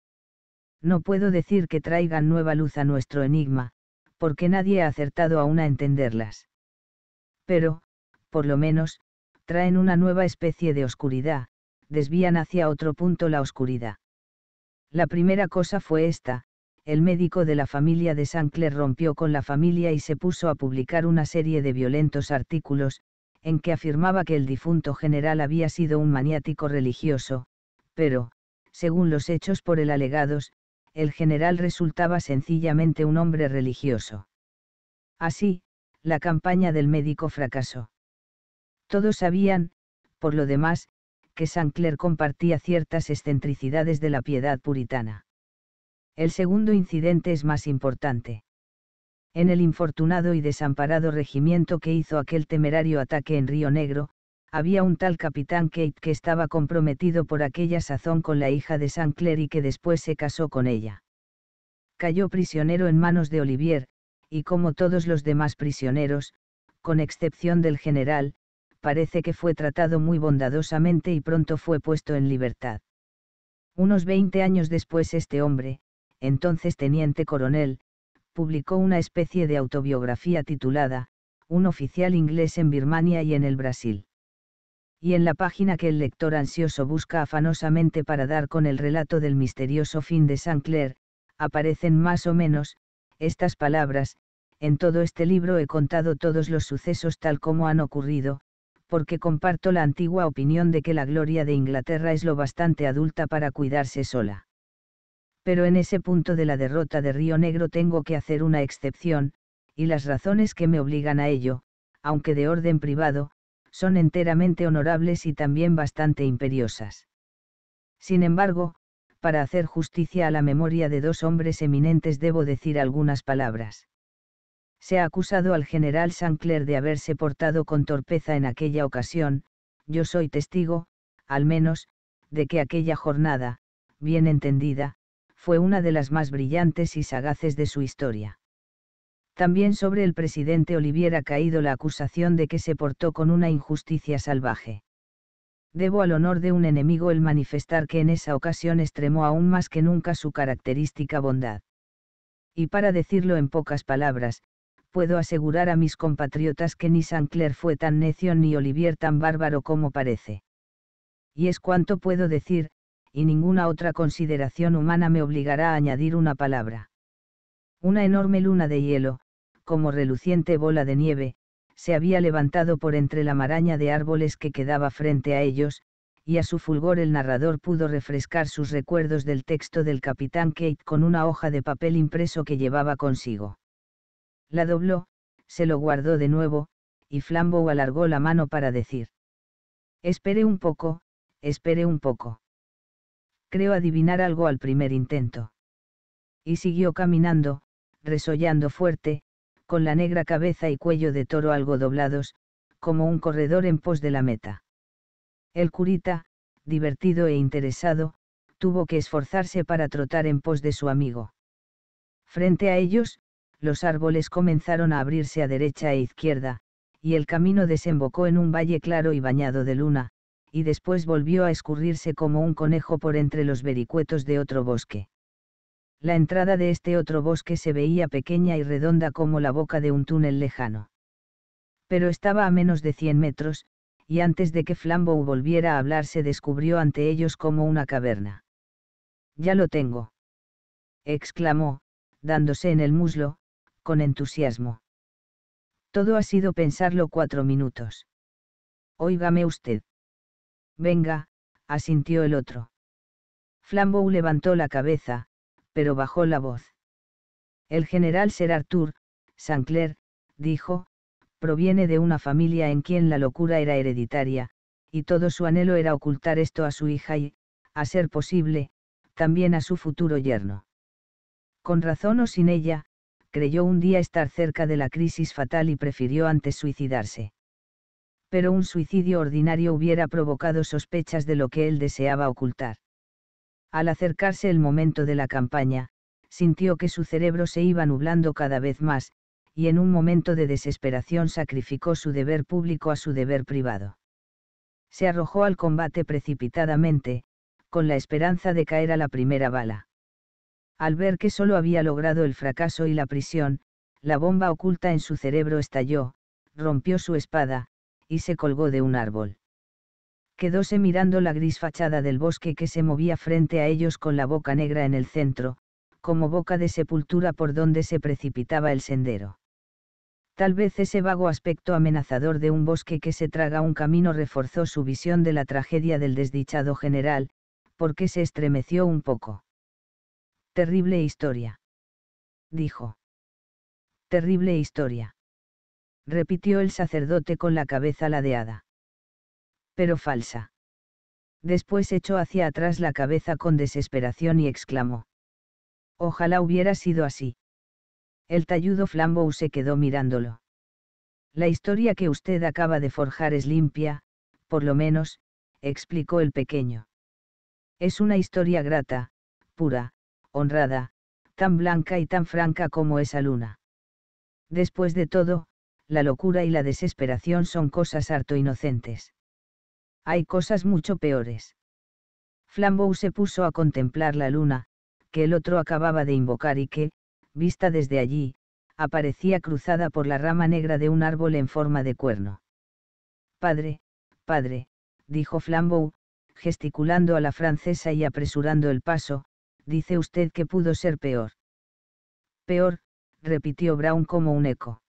No puedo decir que traigan nueva luz a nuestro enigma, porque nadie ha acertado aún a entenderlas. Pero, por lo menos, traen una nueva especie de oscuridad, desvían hacia otro punto la oscuridad. La primera cosa fue esta, el médico de la familia de Sancler rompió con la familia y se puso a publicar una serie de violentos artículos, en que afirmaba que el difunto general había sido un maniático religioso, pero, según los hechos por el alegados, el general resultaba sencillamente un hombre religioso. Así, la campaña del médico fracasó. Todos sabían, por lo demás, que Clair compartía ciertas excentricidades de la piedad puritana. El segundo incidente es más importante. En el infortunado y desamparado regimiento que hizo aquel temerario ataque en Río Negro, había un tal capitán Kate que estaba comprometido por aquella sazón con la hija de Sancler y que después se casó con ella. Cayó prisionero en manos de Olivier, y como todos los demás prisioneros, con excepción del general, parece que fue tratado muy bondadosamente y pronto fue puesto en libertad. Unos 20 años después este hombre, entonces teniente coronel, publicó una especie de autobiografía titulada, Un oficial inglés en Birmania y en el Brasil. Y en la página que el lector ansioso busca afanosamente para dar con el relato del misterioso fin de St. Clair, aparecen más o menos, estas palabras, en todo este libro he contado todos los sucesos tal como han ocurrido, porque comparto la antigua opinión de que la gloria de Inglaterra es lo bastante adulta para cuidarse sola. Pero en ese punto de la derrota de Río Negro tengo que hacer una excepción, y las razones que me obligan a ello, aunque de orden privado, son enteramente honorables y también bastante imperiosas. Sin embargo, para hacer justicia a la memoria de dos hombres eminentes debo decir algunas palabras se ha acusado al general Sancler de haberse portado con torpeza en aquella ocasión, yo soy testigo, al menos, de que aquella jornada, bien entendida, fue una de las más brillantes y sagaces de su historia. También sobre el presidente Olivier ha caído la acusación de que se portó con una injusticia salvaje. Debo al honor de un enemigo el manifestar que en esa ocasión extremó aún más que nunca su característica bondad. Y para decirlo en pocas palabras, puedo asegurar a mis compatriotas que ni Clair fue tan necio ni Olivier tan bárbaro como parece. Y es cuanto puedo decir, y ninguna otra consideración humana me obligará a añadir una palabra. Una enorme luna de hielo, como reluciente bola de nieve, se había levantado por entre la maraña de árboles que quedaba frente a ellos, y a su fulgor el narrador pudo refrescar sus recuerdos del texto del capitán Kate con una hoja de papel impreso que llevaba consigo la dobló, se lo guardó de nuevo, y Flambeau alargó la mano para decir. Espere un poco, espere un poco. Creo adivinar algo al primer intento. Y siguió caminando, resollando fuerte, con la negra cabeza y cuello de toro algo doblados, como un corredor en pos de la meta. El curita, divertido e interesado, tuvo que esforzarse para trotar en pos de su amigo. Frente a ellos, los árboles comenzaron a abrirse a derecha e izquierda, y el camino desembocó en un valle claro y bañado de luna, y después volvió a escurrirse como un conejo por entre los vericuetos de otro bosque. La entrada de este otro bosque se veía pequeña y redonda como la boca de un túnel lejano. Pero estaba a menos de cien metros, y antes de que Flambeau volviera a hablar se descubrió ante ellos como una caverna. Ya lo tengo. exclamó, dándose en el muslo, con entusiasmo. Todo ha sido pensarlo cuatro minutos. Óigame usted. Venga, asintió el otro. Flambeau levantó la cabeza, pero bajó la voz. El general Sir Arthur, Clair dijo, proviene de una familia en quien la locura era hereditaria, y todo su anhelo era ocultar esto a su hija y, a ser posible, también a su futuro yerno. Con razón o sin ella, creyó un día estar cerca de la crisis fatal y prefirió antes suicidarse. Pero un suicidio ordinario hubiera provocado sospechas de lo que él deseaba ocultar. Al acercarse el momento de la campaña, sintió que su cerebro se iba nublando cada vez más, y en un momento de desesperación sacrificó su deber público a su deber privado. Se arrojó al combate precipitadamente, con la esperanza de caer a la primera bala. Al ver que solo había logrado el fracaso y la prisión, la bomba oculta en su cerebro estalló, rompió su espada, y se colgó de un árbol. Quedóse mirando la gris fachada del bosque que se movía frente a ellos con la boca negra en el centro, como boca de sepultura por donde se precipitaba el sendero. Tal vez ese vago aspecto amenazador de un bosque que se traga un camino reforzó su visión de la tragedia del desdichado general, porque se estremeció un poco. Terrible historia. Dijo. Terrible historia. Repitió el sacerdote con la cabeza ladeada. Pero falsa. Después echó hacia atrás la cabeza con desesperación y exclamó. Ojalá hubiera sido así. El talludo Flambeau se quedó mirándolo. La historia que usted acaba de forjar es limpia, por lo menos, explicó el pequeño. Es una historia grata, pura, honrada, tan blanca y tan franca como esa luna. Después de todo, la locura y la desesperación son cosas harto inocentes. Hay cosas mucho peores. Flambeau se puso a contemplar la luna, que el otro acababa de invocar y que, vista desde allí, aparecía cruzada por la rama negra de un árbol en forma de cuerno. Padre, padre, dijo Flambeau, gesticulando a la francesa y apresurando el paso, dice usted que pudo ser peor. Peor, repitió Brown como un eco.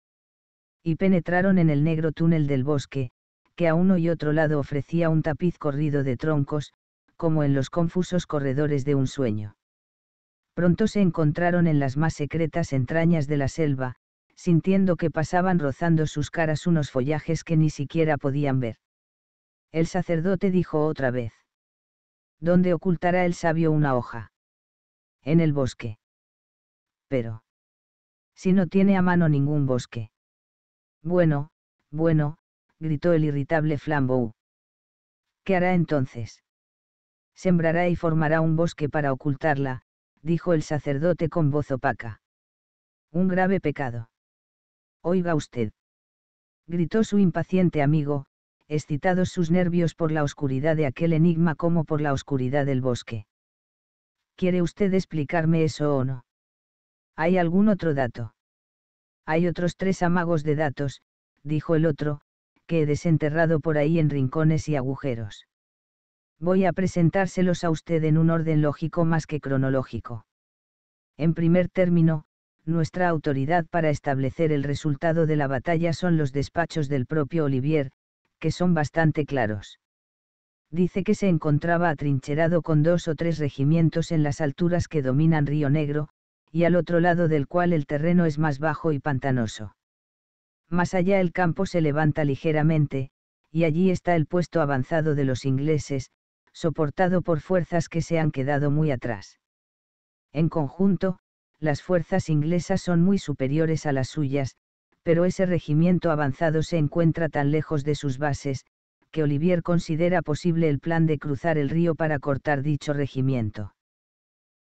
Y penetraron en el negro túnel del bosque, que a uno y otro lado ofrecía un tapiz corrido de troncos, como en los confusos corredores de un sueño. Pronto se encontraron en las más secretas entrañas de la selva, sintiendo que pasaban rozando sus caras unos follajes que ni siquiera podían ver. El sacerdote dijo otra vez. ¿Dónde ocultará el sabio una hoja? En el bosque. Pero. Si no tiene a mano ningún bosque. Bueno, bueno, gritó el irritable Flambeau. ¿Qué hará entonces? Sembrará y formará un bosque para ocultarla, dijo el sacerdote con voz opaca. Un grave pecado. Oiga usted. Gritó su impaciente amigo, excitados sus nervios por la oscuridad de aquel enigma como por la oscuridad del bosque. ¿Quiere usted explicarme eso o no? ¿Hay algún otro dato? Hay otros tres amagos de datos, dijo el otro, que he desenterrado por ahí en rincones y agujeros. Voy a presentárselos a usted en un orden lógico más que cronológico. En primer término, nuestra autoridad para establecer el resultado de la batalla son los despachos del propio Olivier, que son bastante claros dice que se encontraba atrincherado con dos o tres regimientos en las alturas que dominan Río Negro, y al otro lado del cual el terreno es más bajo y pantanoso. Más allá el campo se levanta ligeramente, y allí está el puesto avanzado de los ingleses, soportado por fuerzas que se han quedado muy atrás. En conjunto, las fuerzas inglesas son muy superiores a las suyas, pero ese regimiento avanzado se encuentra tan lejos de sus bases, que Olivier considera posible el plan de cruzar el río para cortar dicho regimiento.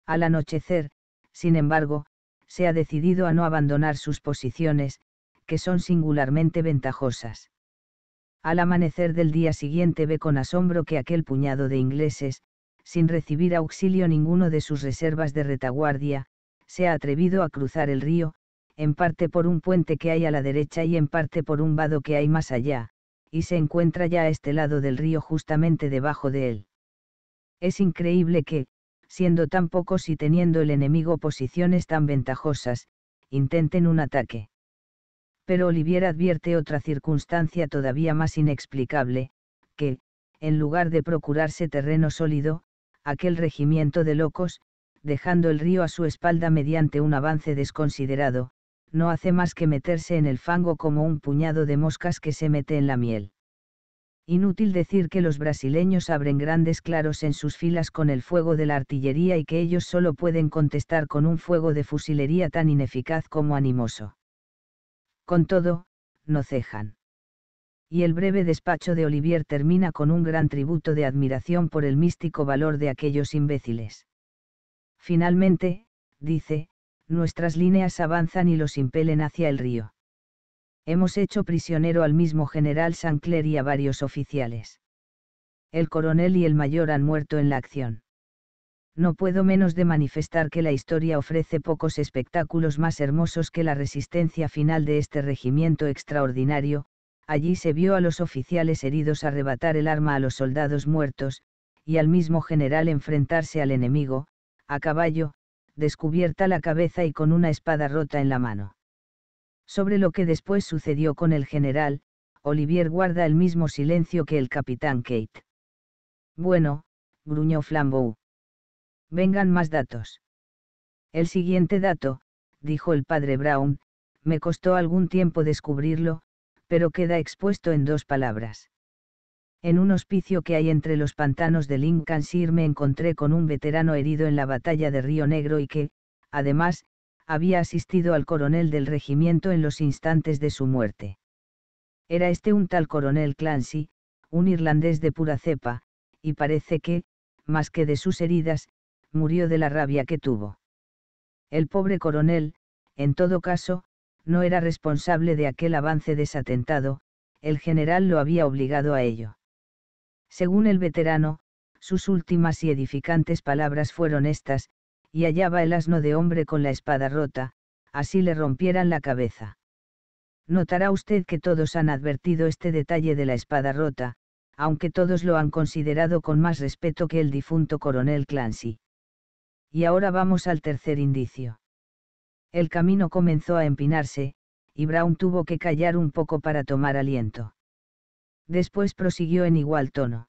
Al anochecer, sin embargo, se ha decidido a no abandonar sus posiciones, que son singularmente ventajosas. Al amanecer del día siguiente ve con asombro que aquel puñado de ingleses, sin recibir auxilio ninguno de sus reservas de retaguardia, se ha atrevido a cruzar el río, en parte por un puente que hay a la derecha y en parte por un vado que hay más allá, y se encuentra ya a este lado del río justamente debajo de él. Es increíble que, siendo tan pocos y teniendo el enemigo posiciones tan ventajosas, intenten un ataque. Pero Olivier advierte otra circunstancia todavía más inexplicable, que, en lugar de procurarse terreno sólido, aquel regimiento de locos, dejando el río a su espalda mediante un avance desconsiderado, no hace más que meterse en el fango como un puñado de moscas que se mete en la miel. Inútil decir que los brasileños abren grandes claros en sus filas con el fuego de la artillería y que ellos solo pueden contestar con un fuego de fusilería tan ineficaz como animoso. Con todo, no cejan. Y el breve despacho de Olivier termina con un gran tributo de admiración por el místico valor de aquellos imbéciles. Finalmente, dice, nuestras líneas avanzan y los impelen hacia el río. Hemos hecho prisionero al mismo general Sancler y a varios oficiales. El coronel y el mayor han muerto en la acción. No puedo menos de manifestar que la historia ofrece pocos espectáculos más hermosos que la resistencia final de este regimiento extraordinario, allí se vio a los oficiales heridos arrebatar el arma a los soldados muertos, y al mismo general enfrentarse al enemigo, a caballo, descubierta la cabeza y con una espada rota en la mano. Sobre lo que después sucedió con el general, Olivier guarda el mismo silencio que el capitán Kate. Bueno, gruñó Flambeau. Vengan más datos. El siguiente dato, dijo el padre Brown, me costó algún tiempo descubrirlo, pero queda expuesto en dos palabras. En un hospicio que hay entre los pantanos de Lincolnshire me encontré con un veterano herido en la batalla de Río Negro y que, además, había asistido al coronel del regimiento en los instantes de su muerte. Era este un tal coronel Clancy, un irlandés de pura cepa, y parece que, más que de sus heridas, murió de la rabia que tuvo. El pobre coronel, en todo caso, no era responsable de aquel avance desatentado, el general lo había obligado a ello. Según el veterano, sus últimas y edificantes palabras fueron estas, y hallaba el asno de hombre con la espada rota, así le rompieran la cabeza. Notará usted que todos han advertido este detalle de la espada rota, aunque todos lo han considerado con más respeto que el difunto coronel Clancy. Y ahora vamos al tercer indicio. El camino comenzó a empinarse, y Brown tuvo que callar un poco para tomar aliento. Después prosiguió en igual tono.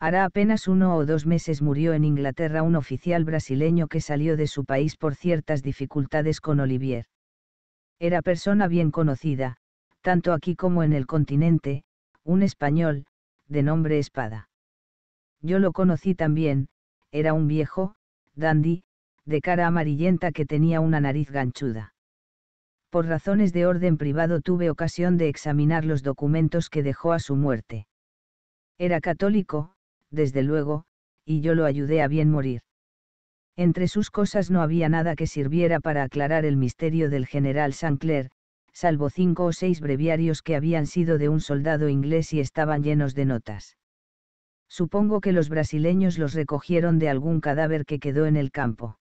Hará apenas uno o dos meses murió en Inglaterra un oficial brasileño que salió de su país por ciertas dificultades con Olivier. Era persona bien conocida, tanto aquí como en el continente, un español, de nombre Espada. Yo lo conocí también, era un viejo, dandy, de cara amarillenta que tenía una nariz ganchuda por razones de orden privado tuve ocasión de examinar los documentos que dejó a su muerte. Era católico, desde luego, y yo lo ayudé a bien morir. Entre sus cosas no había nada que sirviera para aclarar el misterio del general Clair, salvo cinco o seis breviarios que habían sido de un soldado inglés y estaban llenos de notas. Supongo que los brasileños los recogieron de algún cadáver que quedó en el campo.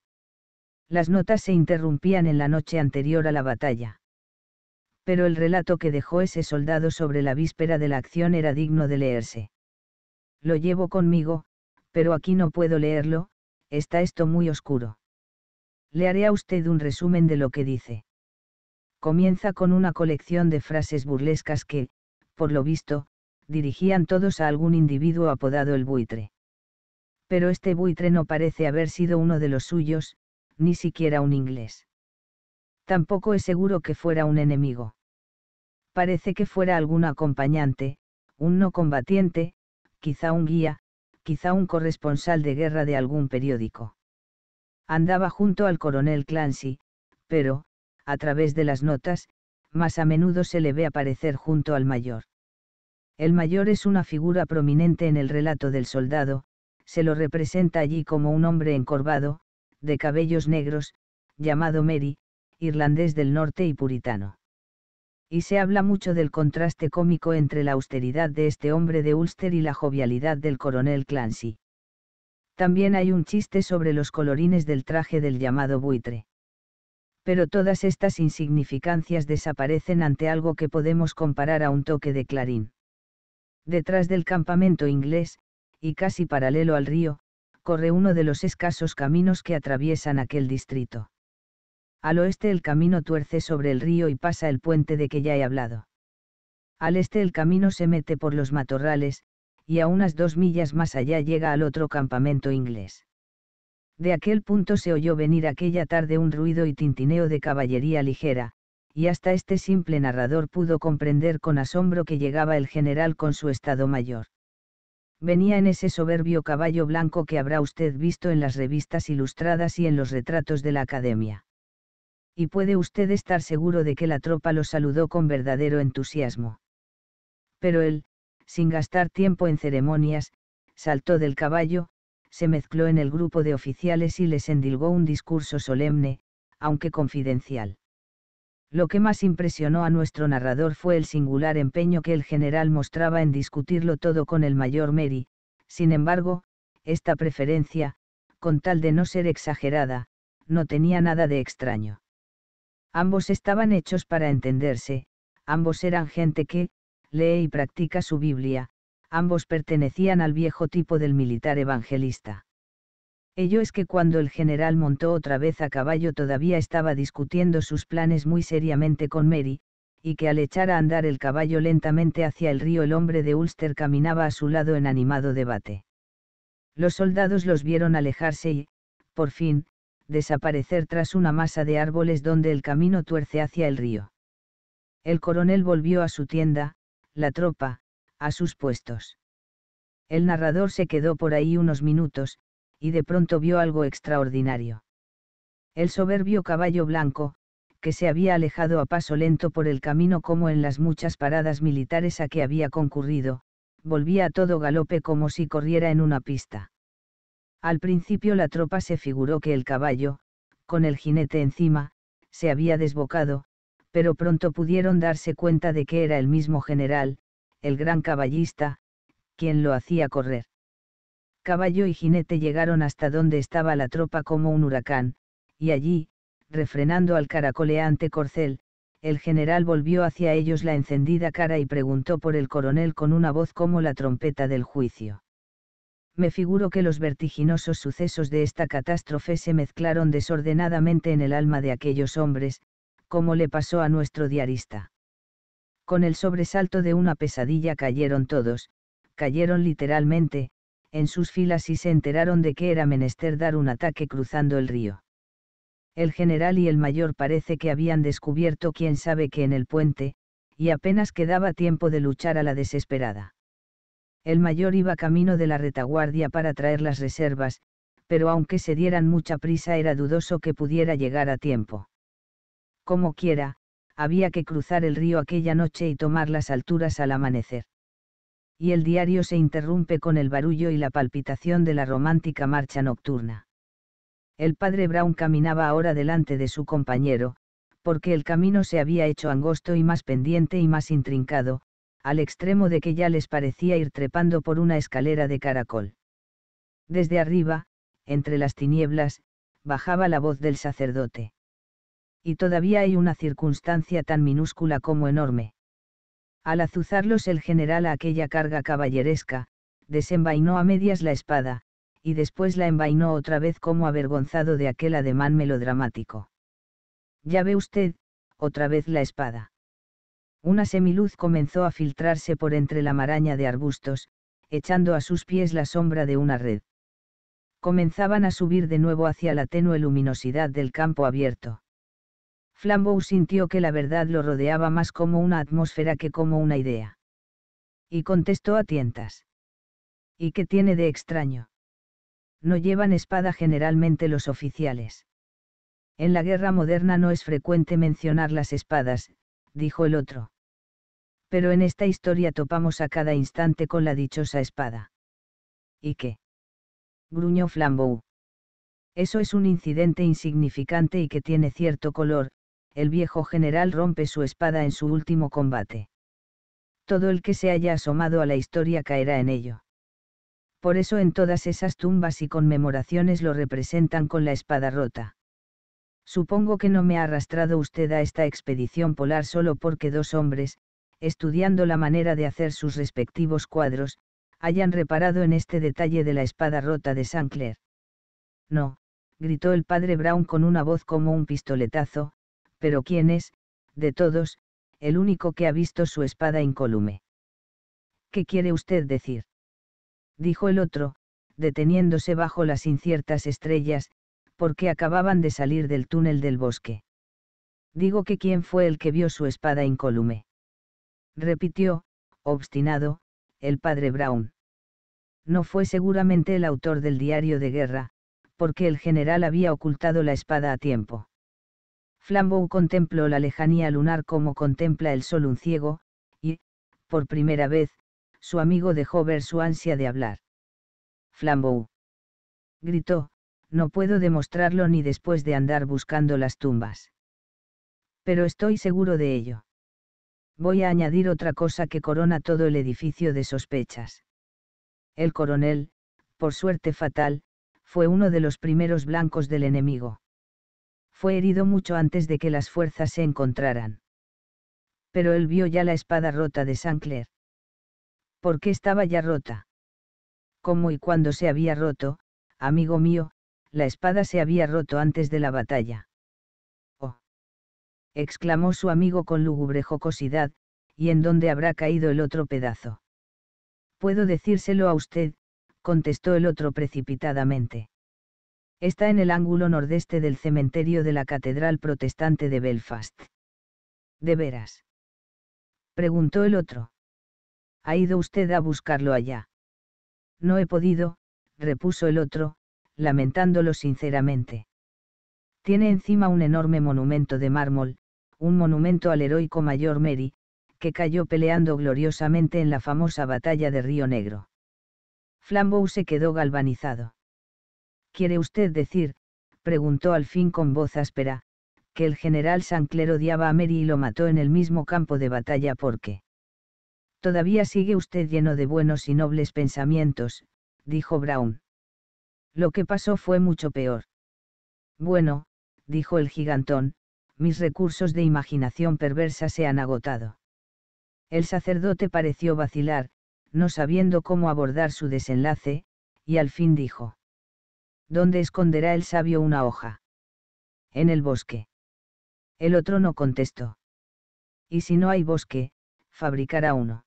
Las notas se interrumpían en la noche anterior a la batalla. Pero el relato que dejó ese soldado sobre la víspera de la acción era digno de leerse. Lo llevo conmigo, pero aquí no puedo leerlo, está esto muy oscuro. Le haré a usted un resumen de lo que dice. Comienza con una colección de frases burlescas que, por lo visto, dirigían todos a algún individuo apodado el buitre. Pero este buitre no parece haber sido uno de los suyos, ni siquiera un inglés. Tampoco es seguro que fuera un enemigo. Parece que fuera algún acompañante, un no combatiente, quizá un guía, quizá un corresponsal de guerra de algún periódico. Andaba junto al coronel Clancy, pero, a través de las notas, más a menudo se le ve aparecer junto al mayor. El mayor es una figura prominente en el relato del soldado, se lo representa allí como un hombre encorvado, de cabellos negros, llamado Mary, irlandés del norte y puritano. Y se habla mucho del contraste cómico entre la austeridad de este hombre de Ulster y la jovialidad del coronel Clancy. También hay un chiste sobre los colorines del traje del llamado buitre. Pero todas estas insignificancias desaparecen ante algo que podemos comparar a un toque de clarín. Detrás del campamento inglés, y casi paralelo al río, corre uno de los escasos caminos que atraviesan aquel distrito. Al oeste el camino tuerce sobre el río y pasa el puente de que ya he hablado. Al este el camino se mete por los matorrales, y a unas dos millas más allá llega al otro campamento inglés. De aquel punto se oyó venir aquella tarde un ruido y tintineo de caballería ligera, y hasta este simple narrador pudo comprender con asombro que llegaba el general con su estado mayor venía en ese soberbio caballo blanco que habrá usted visto en las revistas ilustradas y en los retratos de la academia. Y puede usted estar seguro de que la tropa lo saludó con verdadero entusiasmo. Pero él, sin gastar tiempo en ceremonias, saltó del caballo, se mezcló en el grupo de oficiales y les endilgó un discurso solemne, aunque confidencial. Lo que más impresionó a nuestro narrador fue el singular empeño que el general mostraba en discutirlo todo con el mayor Mary, sin embargo, esta preferencia, con tal de no ser exagerada, no tenía nada de extraño. Ambos estaban hechos para entenderse, ambos eran gente que, lee y practica su Biblia, ambos pertenecían al viejo tipo del militar evangelista. Ello es que cuando el general montó otra vez a caballo todavía estaba discutiendo sus planes muy seriamente con Mary, y que al echar a andar el caballo lentamente hacia el río el hombre de Ulster caminaba a su lado en animado debate. Los soldados los vieron alejarse y, por fin, desaparecer tras una masa de árboles donde el camino tuerce hacia el río. El coronel volvió a su tienda, la tropa, a sus puestos. El narrador se quedó por ahí unos minutos, y de pronto vio algo extraordinario. El soberbio caballo blanco, que se había alejado a paso lento por el camino como en las muchas paradas militares a que había concurrido, volvía a todo galope como si corriera en una pista. Al principio la tropa se figuró que el caballo, con el jinete encima, se había desbocado, pero pronto pudieron darse cuenta de que era el mismo general, el gran caballista, quien lo hacía correr caballo y jinete llegaron hasta donde estaba la tropa como un huracán, y allí, refrenando al caracoleante corcel, el general volvió hacia ellos la encendida cara y preguntó por el coronel con una voz como la trompeta del juicio. Me figuro que los vertiginosos sucesos de esta catástrofe se mezclaron desordenadamente en el alma de aquellos hombres, como le pasó a nuestro diarista. Con el sobresalto de una pesadilla cayeron todos, cayeron literalmente, en sus filas y se enteraron de que era menester dar un ataque cruzando el río. El general y el mayor parece que habían descubierto quién sabe qué en el puente, y apenas quedaba tiempo de luchar a la desesperada. El mayor iba camino de la retaguardia para traer las reservas, pero aunque se dieran mucha prisa era dudoso que pudiera llegar a tiempo. Como quiera, había que cruzar el río aquella noche y tomar las alturas al amanecer y el diario se interrumpe con el barullo y la palpitación de la romántica marcha nocturna. El padre Brown caminaba ahora delante de su compañero, porque el camino se había hecho angosto y más pendiente y más intrincado, al extremo de que ya les parecía ir trepando por una escalera de caracol. Desde arriba, entre las tinieblas, bajaba la voz del sacerdote. Y todavía hay una circunstancia tan minúscula como enorme. Al azuzarlos el general a aquella carga caballeresca, desenvainó a medias la espada, y después la envainó otra vez como avergonzado de aquel ademán melodramático. Ya ve usted, otra vez la espada. Una semiluz comenzó a filtrarse por entre la maraña de arbustos, echando a sus pies la sombra de una red. Comenzaban a subir de nuevo hacia la tenue luminosidad del campo abierto. Flambeau sintió que la verdad lo rodeaba más como una atmósfera que como una idea. Y contestó a tientas. ¿Y qué tiene de extraño? No llevan espada generalmente los oficiales. En la guerra moderna no es frecuente mencionar las espadas, dijo el otro. Pero en esta historia topamos a cada instante con la dichosa espada. ¿Y qué? gruñó Flambeau. Eso es un incidente insignificante y que tiene cierto color, el viejo general rompe su espada en su último combate. Todo el que se haya asomado a la historia caerá en ello. Por eso en todas esas tumbas y conmemoraciones lo representan con la espada rota. Supongo que no me ha arrastrado usted a esta expedición polar solo porque dos hombres, estudiando la manera de hacer sus respectivos cuadros, hayan reparado en este detalle de la espada rota de Clair. No, gritó el padre Brown con una voz como un pistoletazo, pero ¿quién es, de todos, el único que ha visto su espada incólume? ¿Qué quiere usted decir? dijo el otro, deteniéndose bajo las inciertas estrellas, porque acababan de salir del túnel del bosque. Digo que quién fue el que vio su espada incólume. Repitió, obstinado, el padre Brown. No fue seguramente el autor del diario de guerra, porque el general había ocultado la espada a tiempo. Flambeau contempló la lejanía lunar como contempla el sol un ciego, y, por primera vez, su amigo dejó ver su ansia de hablar. Flambeau. Gritó, no puedo demostrarlo ni después de andar buscando las tumbas. Pero estoy seguro de ello. Voy a añadir otra cosa que corona todo el edificio de sospechas. El coronel, por suerte fatal, fue uno de los primeros blancos del enemigo fue herido mucho antes de que las fuerzas se encontraran. Pero él vio ya la espada rota de Clair. ¿Por qué estaba ya rota? Cómo y cuándo se había roto, amigo mío, la espada se había roto antes de la batalla. ¡Oh! exclamó su amigo con lúgubre jocosidad, ¿y en dónde habrá caído el otro pedazo? Puedo decírselo a usted, contestó el otro precipitadamente está en el ángulo nordeste del cementerio de la Catedral Protestante de Belfast. ¿De veras? preguntó el otro. ¿Ha ido usted a buscarlo allá? No he podido, repuso el otro, lamentándolo sinceramente. Tiene encima un enorme monumento de mármol, un monumento al heroico mayor Mary, que cayó peleando gloriosamente en la famosa batalla de Río Negro. Flambeau se quedó galvanizado quiere usted decir? preguntó al fin con voz áspera, que el general Sancler odiaba a Mary y lo mató en el mismo campo de batalla porque. Todavía sigue usted lleno de buenos y nobles pensamientos, dijo Brown. Lo que pasó fue mucho peor. Bueno, dijo el gigantón, mis recursos de imaginación perversa se han agotado. El sacerdote pareció vacilar, no sabiendo cómo abordar su desenlace, y al fin dijo. ¿Dónde esconderá el sabio una hoja? En el bosque. El otro no contestó. Y si no hay bosque, fabricará uno.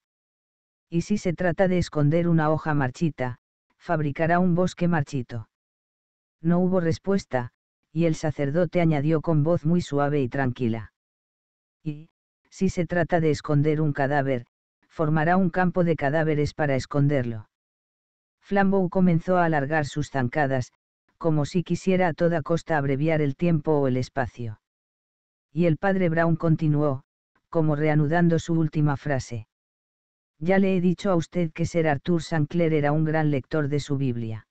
Y si se trata de esconder una hoja marchita, fabricará un bosque marchito. No hubo respuesta, y el sacerdote añadió con voz muy suave y tranquila. Y, si se trata de esconder un cadáver, formará un campo de cadáveres para esconderlo. Flambeau comenzó a alargar sus zancadas, como si quisiera a toda costa abreviar el tiempo o el espacio. Y el padre Brown continuó, como reanudando su última frase. Ya le he dicho a usted que ser Arthur Sinclair era un gran lector de su Biblia.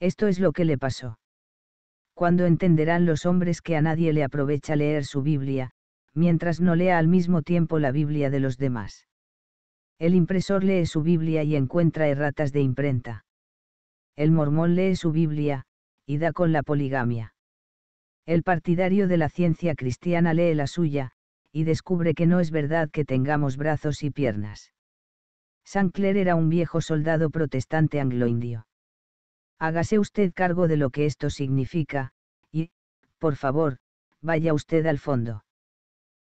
Esto es lo que le pasó. Cuando entenderán los hombres que a nadie le aprovecha leer su Biblia, mientras no lea al mismo tiempo la Biblia de los demás. El impresor lee su Biblia y encuentra erratas de imprenta. El mormón lee su Biblia, y da con la poligamia. El partidario de la ciencia cristiana lee la suya, y descubre que no es verdad que tengamos brazos y piernas. Sancler era un viejo soldado protestante angloindio. Hágase usted cargo de lo que esto significa, y, por favor, vaya usted al fondo.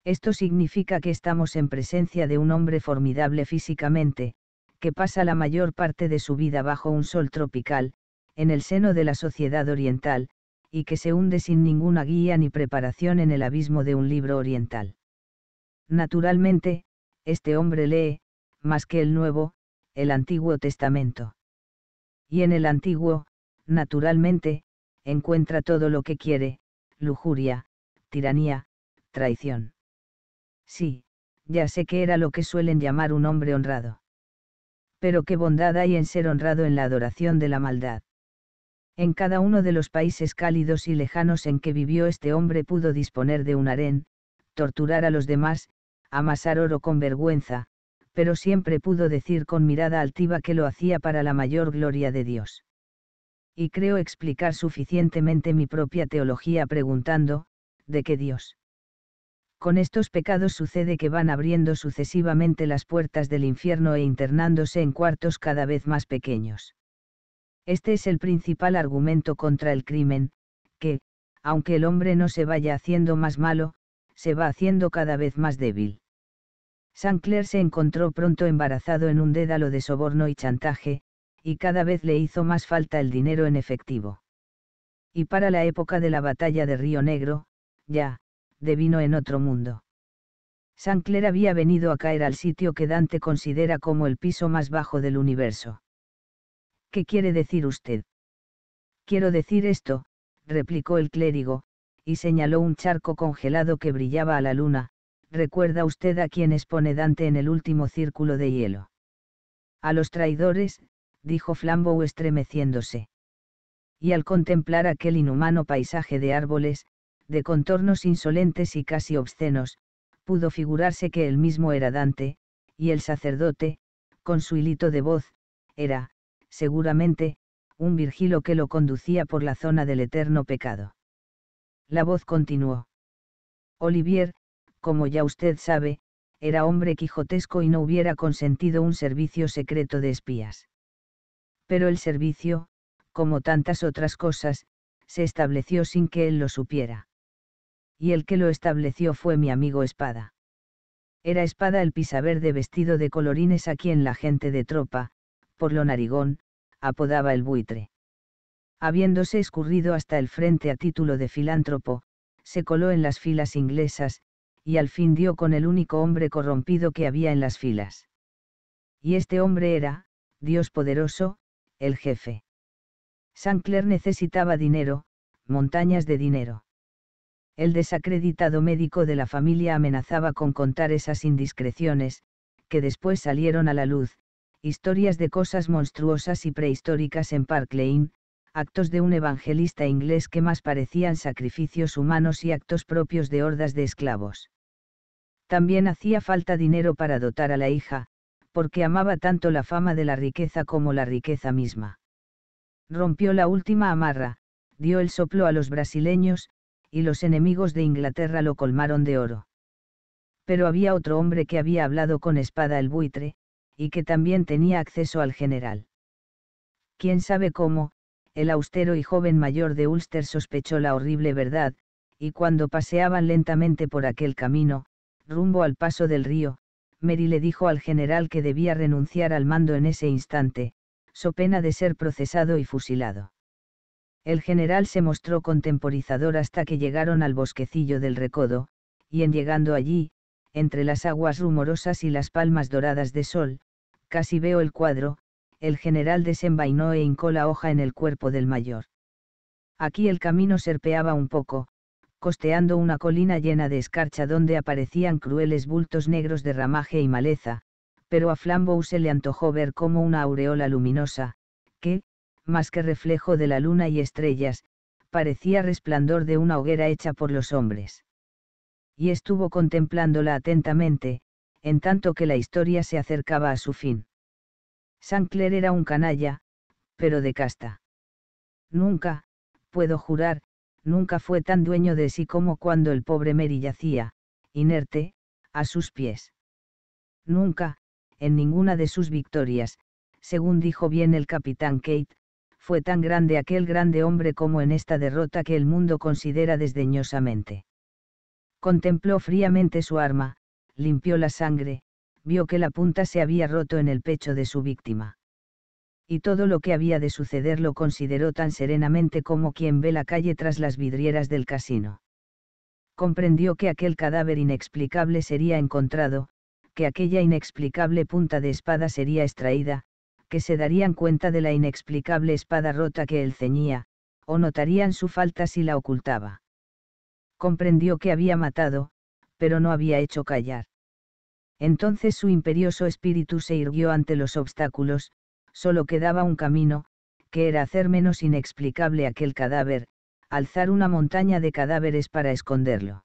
Esto significa que estamos en presencia de un hombre formidable físicamente, que pasa la mayor parte de su vida bajo un sol tropical, en el seno de la sociedad oriental, y que se hunde sin ninguna guía ni preparación en el abismo de un libro oriental. Naturalmente, este hombre lee, más que el Nuevo, el Antiguo Testamento. Y en el Antiguo, naturalmente, encuentra todo lo que quiere, lujuria, tiranía, traición. Sí, ya sé que era lo que suelen llamar un hombre honrado. Pero qué bondad hay en ser honrado en la adoración de la maldad. En cada uno de los países cálidos y lejanos en que vivió este hombre pudo disponer de un harén, torturar a los demás, amasar oro con vergüenza, pero siempre pudo decir con mirada altiva que lo hacía para la mayor gloria de Dios. Y creo explicar suficientemente mi propia teología preguntando, ¿de qué Dios? Con estos pecados sucede que van abriendo sucesivamente las puertas del infierno e internándose en cuartos cada vez más pequeños. Este es el principal argumento contra el crimen, que, aunque el hombre no se vaya haciendo más malo, se va haciendo cada vez más débil. Clair se encontró pronto embarazado en un dédalo de soborno y chantaje, y cada vez le hizo más falta el dinero en efectivo. Y para la época de la batalla de Río Negro, ya, devino en otro mundo. Clair había venido a caer al sitio que Dante considera como el piso más bajo del universo. ¿Qué quiere decir usted? Quiero decir esto, replicó el clérigo, y señaló un charco congelado que brillaba a la luna, recuerda usted a quién pone Dante en el último círculo de hielo. A los traidores, dijo Flambeau estremeciéndose. Y al contemplar aquel inhumano paisaje de árboles, de contornos insolentes y casi obscenos, pudo figurarse que él mismo era Dante, y el sacerdote, con su hilito de voz, era, seguramente, un virgilo que lo conducía por la zona del eterno pecado. La voz continuó. Olivier, como ya usted sabe, era hombre quijotesco y no hubiera consentido un servicio secreto de espías. Pero el servicio, como tantas otras cosas, se estableció sin que él lo supiera. Y el que lo estableció fue mi amigo Espada. Era Espada el pisaverde vestido de colorines a quien la gente de tropa, por lo narigón, apodaba el buitre. Habiéndose escurrido hasta el frente a título de filántropo, se coló en las filas inglesas, y al fin dio con el único hombre corrompido que había en las filas. Y este hombre era, Dios poderoso, el jefe. Sancler necesitaba dinero, montañas de dinero. El desacreditado médico de la familia amenazaba con contar esas indiscreciones, que después salieron a la luz, historias de cosas monstruosas y prehistóricas en Park Lane, actos de un evangelista inglés que más parecían sacrificios humanos y actos propios de hordas de esclavos. También hacía falta dinero para dotar a la hija, porque amaba tanto la fama de la riqueza como la riqueza misma. Rompió la última amarra, dio el soplo a los brasileños, y los enemigos de Inglaterra lo colmaron de oro. Pero había otro hombre que había hablado con espada el buitre, y que también tenía acceso al general. Quién sabe cómo, el austero y joven mayor de Ulster sospechó la horrible verdad, y cuando paseaban lentamente por aquel camino, rumbo al paso del río, Mary le dijo al general que debía renunciar al mando en ese instante, so pena de ser procesado y fusilado. El general se mostró contemporizador hasta que llegaron al bosquecillo del recodo, y en llegando allí, entre las aguas rumorosas y las palmas doradas de sol, casi veo el cuadro, el general desenvainó e hincó la hoja en el cuerpo del mayor. Aquí el camino serpeaba un poco, costeando una colina llena de escarcha donde aparecían crueles bultos negros de ramaje y maleza, pero a Flambeau se le antojó ver como una aureola luminosa, que, más que reflejo de la luna y estrellas, parecía resplandor de una hoguera hecha por los hombres y estuvo contemplándola atentamente, en tanto que la historia se acercaba a su fin. Sancler era un canalla, pero de casta. Nunca, puedo jurar, nunca fue tan dueño de sí como cuando el pobre Mary yacía, inerte, a sus pies. Nunca, en ninguna de sus victorias, según dijo bien el capitán Kate, fue tan grande aquel grande hombre como en esta derrota que el mundo considera desdeñosamente. Contempló fríamente su arma, limpió la sangre, vio que la punta se había roto en el pecho de su víctima. Y todo lo que había de suceder lo consideró tan serenamente como quien ve la calle tras las vidrieras del casino. Comprendió que aquel cadáver inexplicable sería encontrado, que aquella inexplicable punta de espada sería extraída, que se darían cuenta de la inexplicable espada rota que él ceñía, o notarían su falta si la ocultaba comprendió que había matado, pero no había hecho callar. Entonces su imperioso espíritu se irguió ante los obstáculos, solo quedaba un camino, que era hacer menos inexplicable aquel cadáver, alzar una montaña de cadáveres para esconderlo.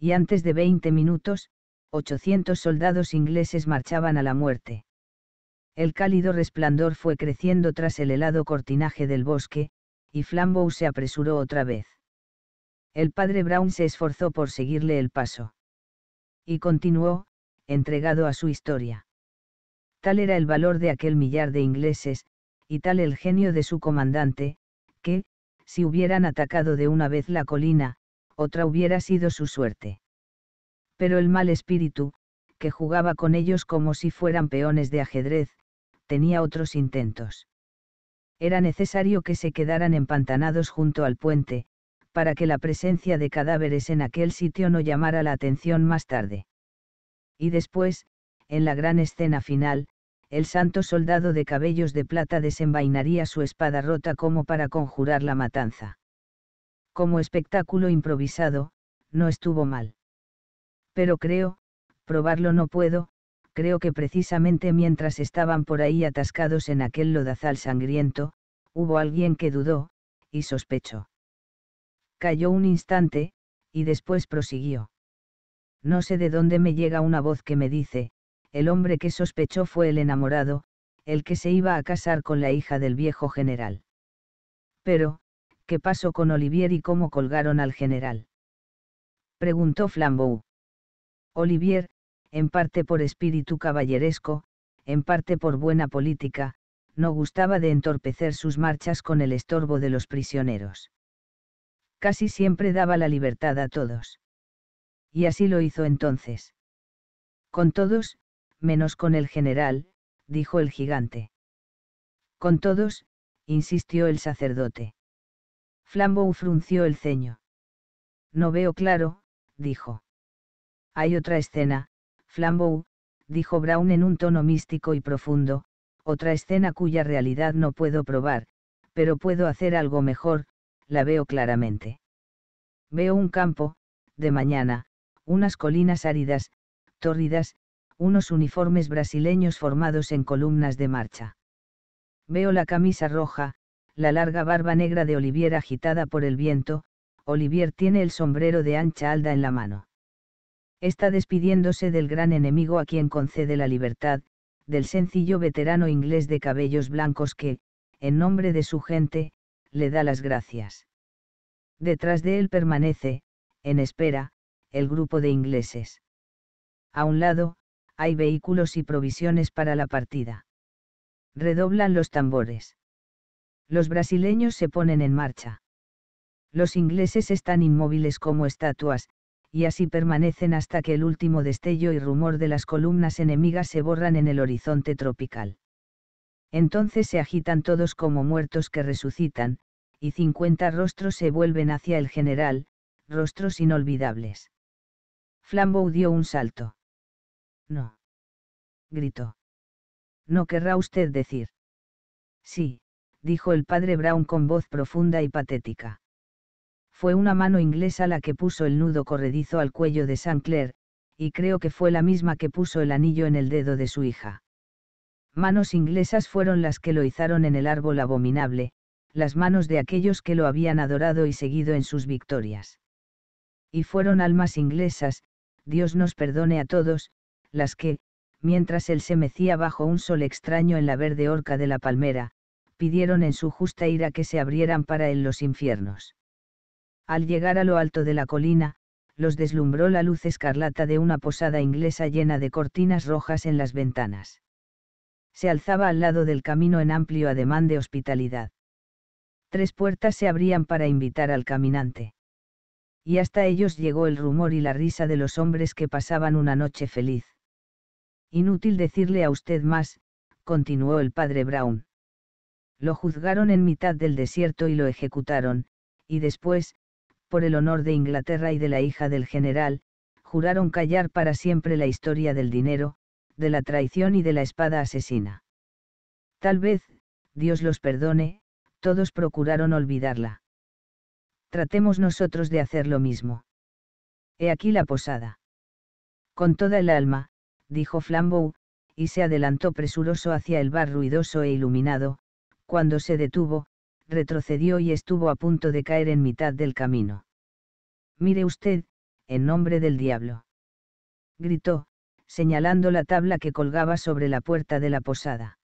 Y antes de 20 minutos, 800 soldados ingleses marchaban a la muerte. El cálido resplandor fue creciendo tras el helado cortinaje del bosque, y Flambeau se apresuró otra vez el padre Brown se esforzó por seguirle el paso. Y continuó, entregado a su historia. Tal era el valor de aquel millar de ingleses, y tal el genio de su comandante, que, si hubieran atacado de una vez la colina, otra hubiera sido su suerte. Pero el mal espíritu, que jugaba con ellos como si fueran peones de ajedrez, tenía otros intentos. Era necesario que se quedaran empantanados junto al puente, para que la presencia de cadáveres en aquel sitio no llamara la atención más tarde. Y después, en la gran escena final, el santo soldado de cabellos de plata desenvainaría su espada rota como para conjurar la matanza. Como espectáculo improvisado, no estuvo mal. Pero creo, probarlo no puedo, creo que precisamente mientras estaban por ahí atascados en aquel lodazal sangriento, hubo alguien que dudó, y sospechó. Cayó un instante, y después prosiguió. No sé de dónde me llega una voz que me dice, el hombre que sospechó fue el enamorado, el que se iba a casar con la hija del viejo general. Pero, ¿qué pasó con Olivier y cómo colgaron al general? Preguntó Flambeau. Olivier, en parte por espíritu caballeresco, en parte por buena política, no gustaba de entorpecer sus marchas con el estorbo de los prisioneros casi siempre daba la libertad a todos. Y así lo hizo entonces. Con todos, menos con el general, dijo el gigante. Con todos, insistió el sacerdote. Flambeau frunció el ceño. No veo claro, dijo. Hay otra escena, Flambeau, dijo Brown en un tono místico y profundo, otra escena cuya realidad no puedo probar, pero puedo hacer algo mejor, la veo claramente. Veo un campo, de mañana, unas colinas áridas, tórridas, unos uniformes brasileños formados en columnas de marcha. Veo la camisa roja, la larga barba negra de Olivier agitada por el viento, Olivier tiene el sombrero de ancha alda en la mano. Está despidiéndose del gran enemigo a quien concede la libertad, del sencillo veterano inglés de cabellos blancos que, en nombre de su gente, le da las gracias. Detrás de él permanece, en espera, el grupo de ingleses. A un lado, hay vehículos y provisiones para la partida. Redoblan los tambores. Los brasileños se ponen en marcha. Los ingleses están inmóviles como estatuas, y así permanecen hasta que el último destello y rumor de las columnas enemigas se borran en el horizonte tropical. Entonces se agitan todos como muertos que resucitan, y cincuenta rostros se vuelven hacia el general, rostros inolvidables. Flambeau dio un salto. No. Gritó. No querrá usted decir. Sí, dijo el padre Brown con voz profunda y patética. Fue una mano inglesa la que puso el nudo corredizo al cuello de San Clair, y creo que fue la misma que puso el anillo en el dedo de su hija. Manos inglesas fueron las que lo izaron en el árbol abominable, las manos de aquellos que lo habían adorado y seguido en sus victorias. Y fueron almas inglesas, Dios nos perdone a todos, las que, mientras él se mecía bajo un sol extraño en la verde horca de la palmera, pidieron en su justa ira que se abrieran para él los infiernos. Al llegar a lo alto de la colina, los deslumbró la luz escarlata de una posada inglesa llena de cortinas rojas en las ventanas. Se alzaba al lado del camino en amplio ademán de hospitalidad tres puertas se abrían para invitar al caminante. Y hasta ellos llegó el rumor y la risa de los hombres que pasaban una noche feliz. Inútil decirle a usted más, continuó el padre Brown. Lo juzgaron en mitad del desierto y lo ejecutaron, y después, por el honor de Inglaterra y de la hija del general, juraron callar para siempre la historia del dinero, de la traición y de la espada asesina. Tal vez, Dios los perdone, todos procuraron olvidarla. Tratemos nosotros de hacer lo mismo. He aquí la posada. Con toda el alma, dijo Flambeau, y se adelantó presuroso hacia el bar ruidoso e iluminado, cuando se detuvo, retrocedió y estuvo a punto de caer en mitad del camino. Mire usted, en nombre del diablo. Gritó, señalando la tabla que colgaba sobre la puerta de la posada.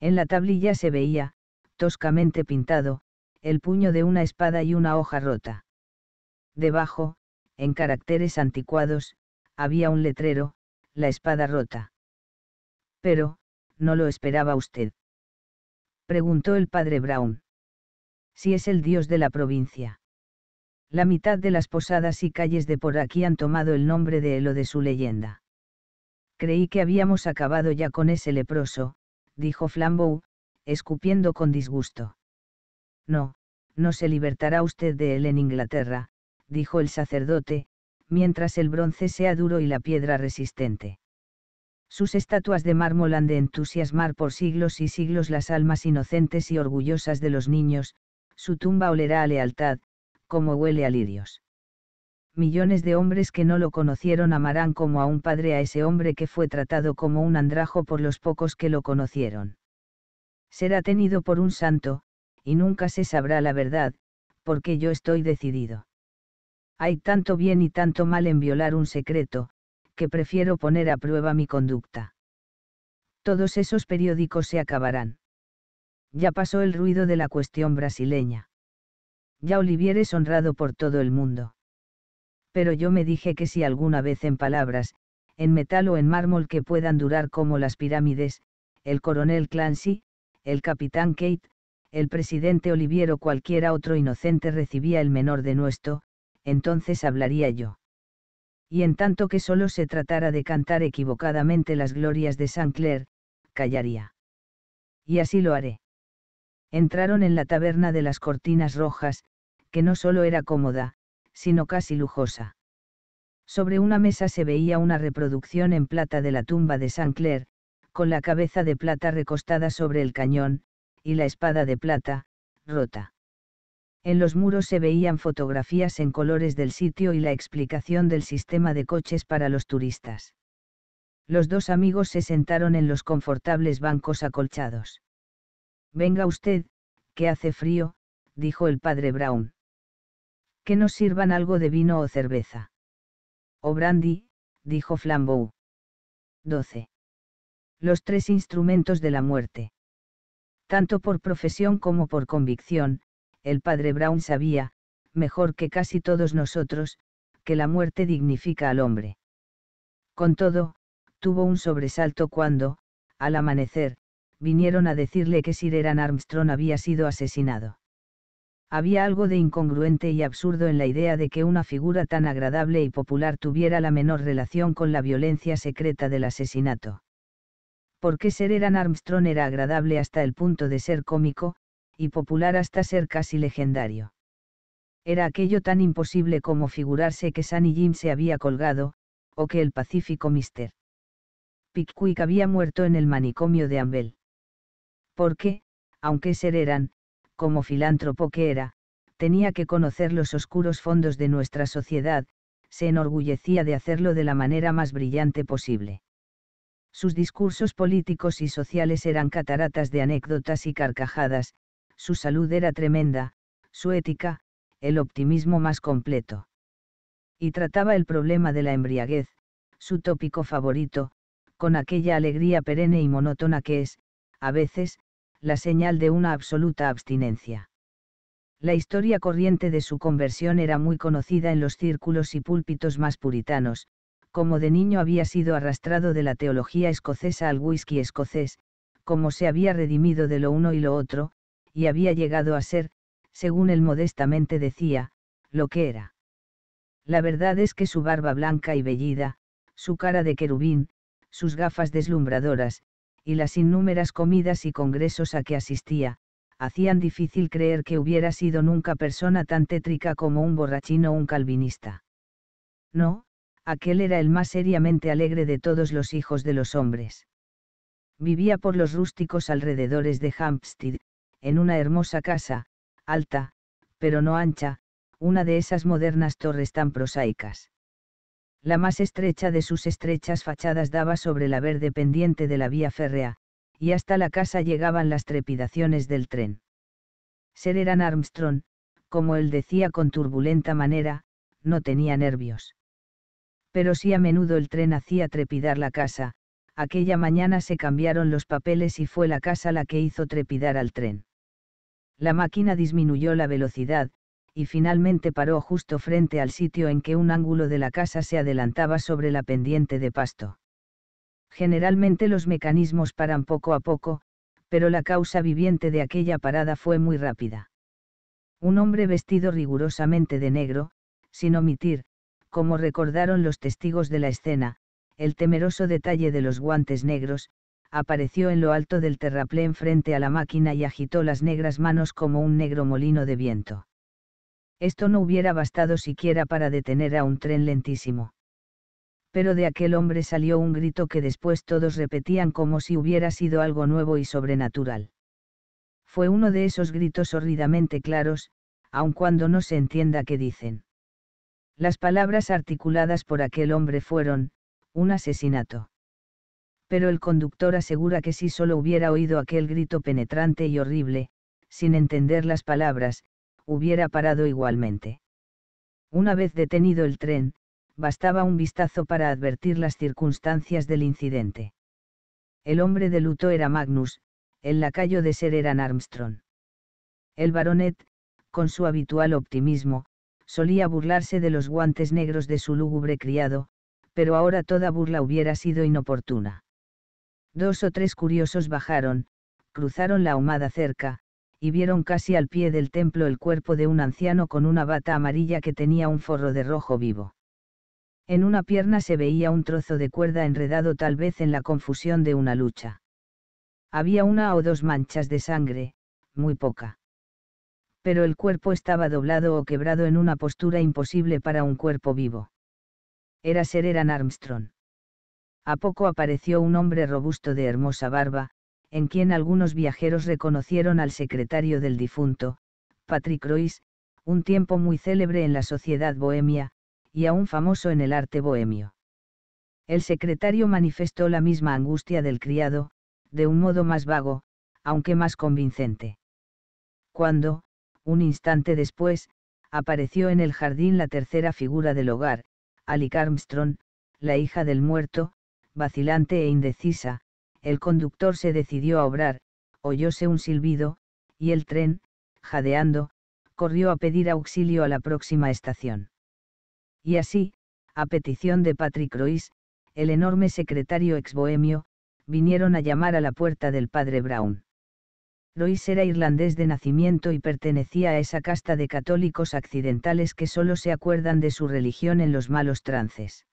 En la tablilla se veía, toscamente pintado, el puño de una espada y una hoja rota. Debajo, en caracteres anticuados, había un letrero, la espada rota. Pero, ¿no lo esperaba usted? Preguntó el padre Brown. Si es el dios de la provincia. La mitad de las posadas y calles de por aquí han tomado el nombre de él o de su leyenda. Creí que habíamos acabado ya con ese leproso, dijo Flambeau, escupiendo con disgusto. No, no se libertará usted de él en Inglaterra, dijo el sacerdote, mientras el bronce sea duro y la piedra resistente. Sus estatuas de mármol han de entusiasmar por siglos y siglos las almas inocentes y orgullosas de los niños, su tumba olerá a lealtad, como huele a lirios. Millones de hombres que no lo conocieron amarán como a un padre a ese hombre que fue tratado como un andrajo por los pocos que lo conocieron será tenido por un santo, y nunca se sabrá la verdad, porque yo estoy decidido. Hay tanto bien y tanto mal en violar un secreto, que prefiero poner a prueba mi conducta. Todos esos periódicos se acabarán. Ya pasó el ruido de la cuestión brasileña. Ya Olivier es honrado por todo el mundo. Pero yo me dije que si alguna vez en palabras, en metal o en mármol que puedan durar como las pirámides, el coronel Clancy, el capitán Kate, el presidente Olivier o cualquiera otro inocente recibía el menor de nuestro, entonces hablaría yo. Y en tanto que solo se tratara de cantar equivocadamente las glorias de San Clair, callaría. Y así lo haré. Entraron en la taberna de las cortinas rojas, que no solo era cómoda, sino casi lujosa. Sobre una mesa se veía una reproducción en plata de la tumba de San Clair, con la cabeza de plata recostada sobre el cañón, y la espada de plata, rota. En los muros se veían fotografías en colores del sitio y la explicación del sistema de coches para los turistas. Los dos amigos se sentaron en los confortables bancos acolchados. Venga usted, que hace frío, dijo el padre Brown. Que nos sirvan algo de vino o cerveza. O oh, brandy, dijo Flambeau. 12 los tres instrumentos de la muerte. Tanto por profesión como por convicción, el padre Brown sabía, mejor que casi todos nosotros, que la muerte dignifica al hombre. Con todo, tuvo un sobresalto cuando, al amanecer, vinieron a decirle que Sir Eran Armstrong había sido asesinado. Había algo de incongruente y absurdo en la idea de que una figura tan agradable y popular tuviera la menor relación con la violencia secreta del asesinato porque ser Eran Armstrong era agradable hasta el punto de ser cómico, y popular hasta ser casi legendario. Era aquello tan imposible como figurarse que Sunny Jim se había colgado, o que el pacífico Mr. Pickwick había muerto en el manicomio de Ambel. Porque, aunque ser Eran, como filántropo que era, tenía que conocer los oscuros fondos de nuestra sociedad, se enorgullecía de hacerlo de la manera más brillante posible. Sus discursos políticos y sociales eran cataratas de anécdotas y carcajadas, su salud era tremenda, su ética, el optimismo más completo. Y trataba el problema de la embriaguez, su tópico favorito, con aquella alegría perenne y monótona que es, a veces, la señal de una absoluta abstinencia. La historia corriente de su conversión era muy conocida en los círculos y púlpitos más puritanos, como de niño había sido arrastrado de la teología escocesa al whisky escocés, como se había redimido de lo uno y lo otro, y había llegado a ser, según él modestamente decía, lo que era. La verdad es que su barba blanca y bellida, su cara de querubín, sus gafas deslumbradoras, y las innúmeras comidas y congresos a que asistía, hacían difícil creer que hubiera sido nunca persona tan tétrica como un borrachino o un calvinista. No, aquel era el más seriamente alegre de todos los hijos de los hombres. Vivía por los rústicos alrededores de Hampstead, en una hermosa casa, alta, pero no ancha, una de esas modernas torres tan prosaicas. La más estrecha de sus estrechas fachadas daba sobre la verde pendiente de la vía férrea, y hasta la casa llegaban las trepidaciones del tren. Ser eran Armstrong, como él decía con turbulenta manera, no tenía nervios pero si a menudo el tren hacía trepidar la casa, aquella mañana se cambiaron los papeles y fue la casa la que hizo trepidar al tren. La máquina disminuyó la velocidad, y finalmente paró justo frente al sitio en que un ángulo de la casa se adelantaba sobre la pendiente de pasto. Generalmente los mecanismos paran poco a poco, pero la causa viviente de aquella parada fue muy rápida. Un hombre vestido rigurosamente de negro, sin omitir, como recordaron los testigos de la escena, el temeroso detalle de los guantes negros, apareció en lo alto del terraplén frente a la máquina y agitó las negras manos como un negro molino de viento. Esto no hubiera bastado siquiera para detener a un tren lentísimo. Pero de aquel hombre salió un grito que después todos repetían como si hubiera sido algo nuevo y sobrenatural. Fue uno de esos gritos horridamente claros, aun cuando no se entienda qué dicen. Las palabras articuladas por aquel hombre fueron, un asesinato. Pero el conductor asegura que si solo hubiera oído aquel grito penetrante y horrible, sin entender las palabras, hubiera parado igualmente. Una vez detenido el tren, bastaba un vistazo para advertir las circunstancias del incidente. El hombre de luto era Magnus, el lacayo de ser era Armstrong. El baronet, con su habitual optimismo, solía burlarse de los guantes negros de su lúgubre criado, pero ahora toda burla hubiera sido inoportuna. Dos o tres curiosos bajaron, cruzaron la ahumada cerca, y vieron casi al pie del templo el cuerpo de un anciano con una bata amarilla que tenía un forro de rojo vivo. En una pierna se veía un trozo de cuerda enredado tal vez en la confusión de una lucha. Había una o dos manchas de sangre, muy poca pero el cuerpo estaba doblado o quebrado en una postura imposible para un cuerpo vivo. Era Sereran Armstrong. A poco apareció un hombre robusto de hermosa barba, en quien algunos viajeros reconocieron al secretario del difunto, Patrick Royce, un tiempo muy célebre en la sociedad bohemia, y aún famoso en el arte bohemio. El secretario manifestó la misma angustia del criado, de un modo más vago, aunque más convincente. Cuando, un instante después, apareció en el jardín la tercera figura del hogar, Alic Armstrong, la hija del muerto, vacilante e indecisa, el conductor se decidió a obrar, oyóse un silbido, y el tren, jadeando, corrió a pedir auxilio a la próxima estación. Y así, a petición de Patrick Royce, el enorme secretario exbohemio, vinieron a llamar a la puerta del padre Brown. Lois era irlandés de nacimiento y pertenecía a esa casta de católicos accidentales que solo se acuerdan de su religión en los malos trances.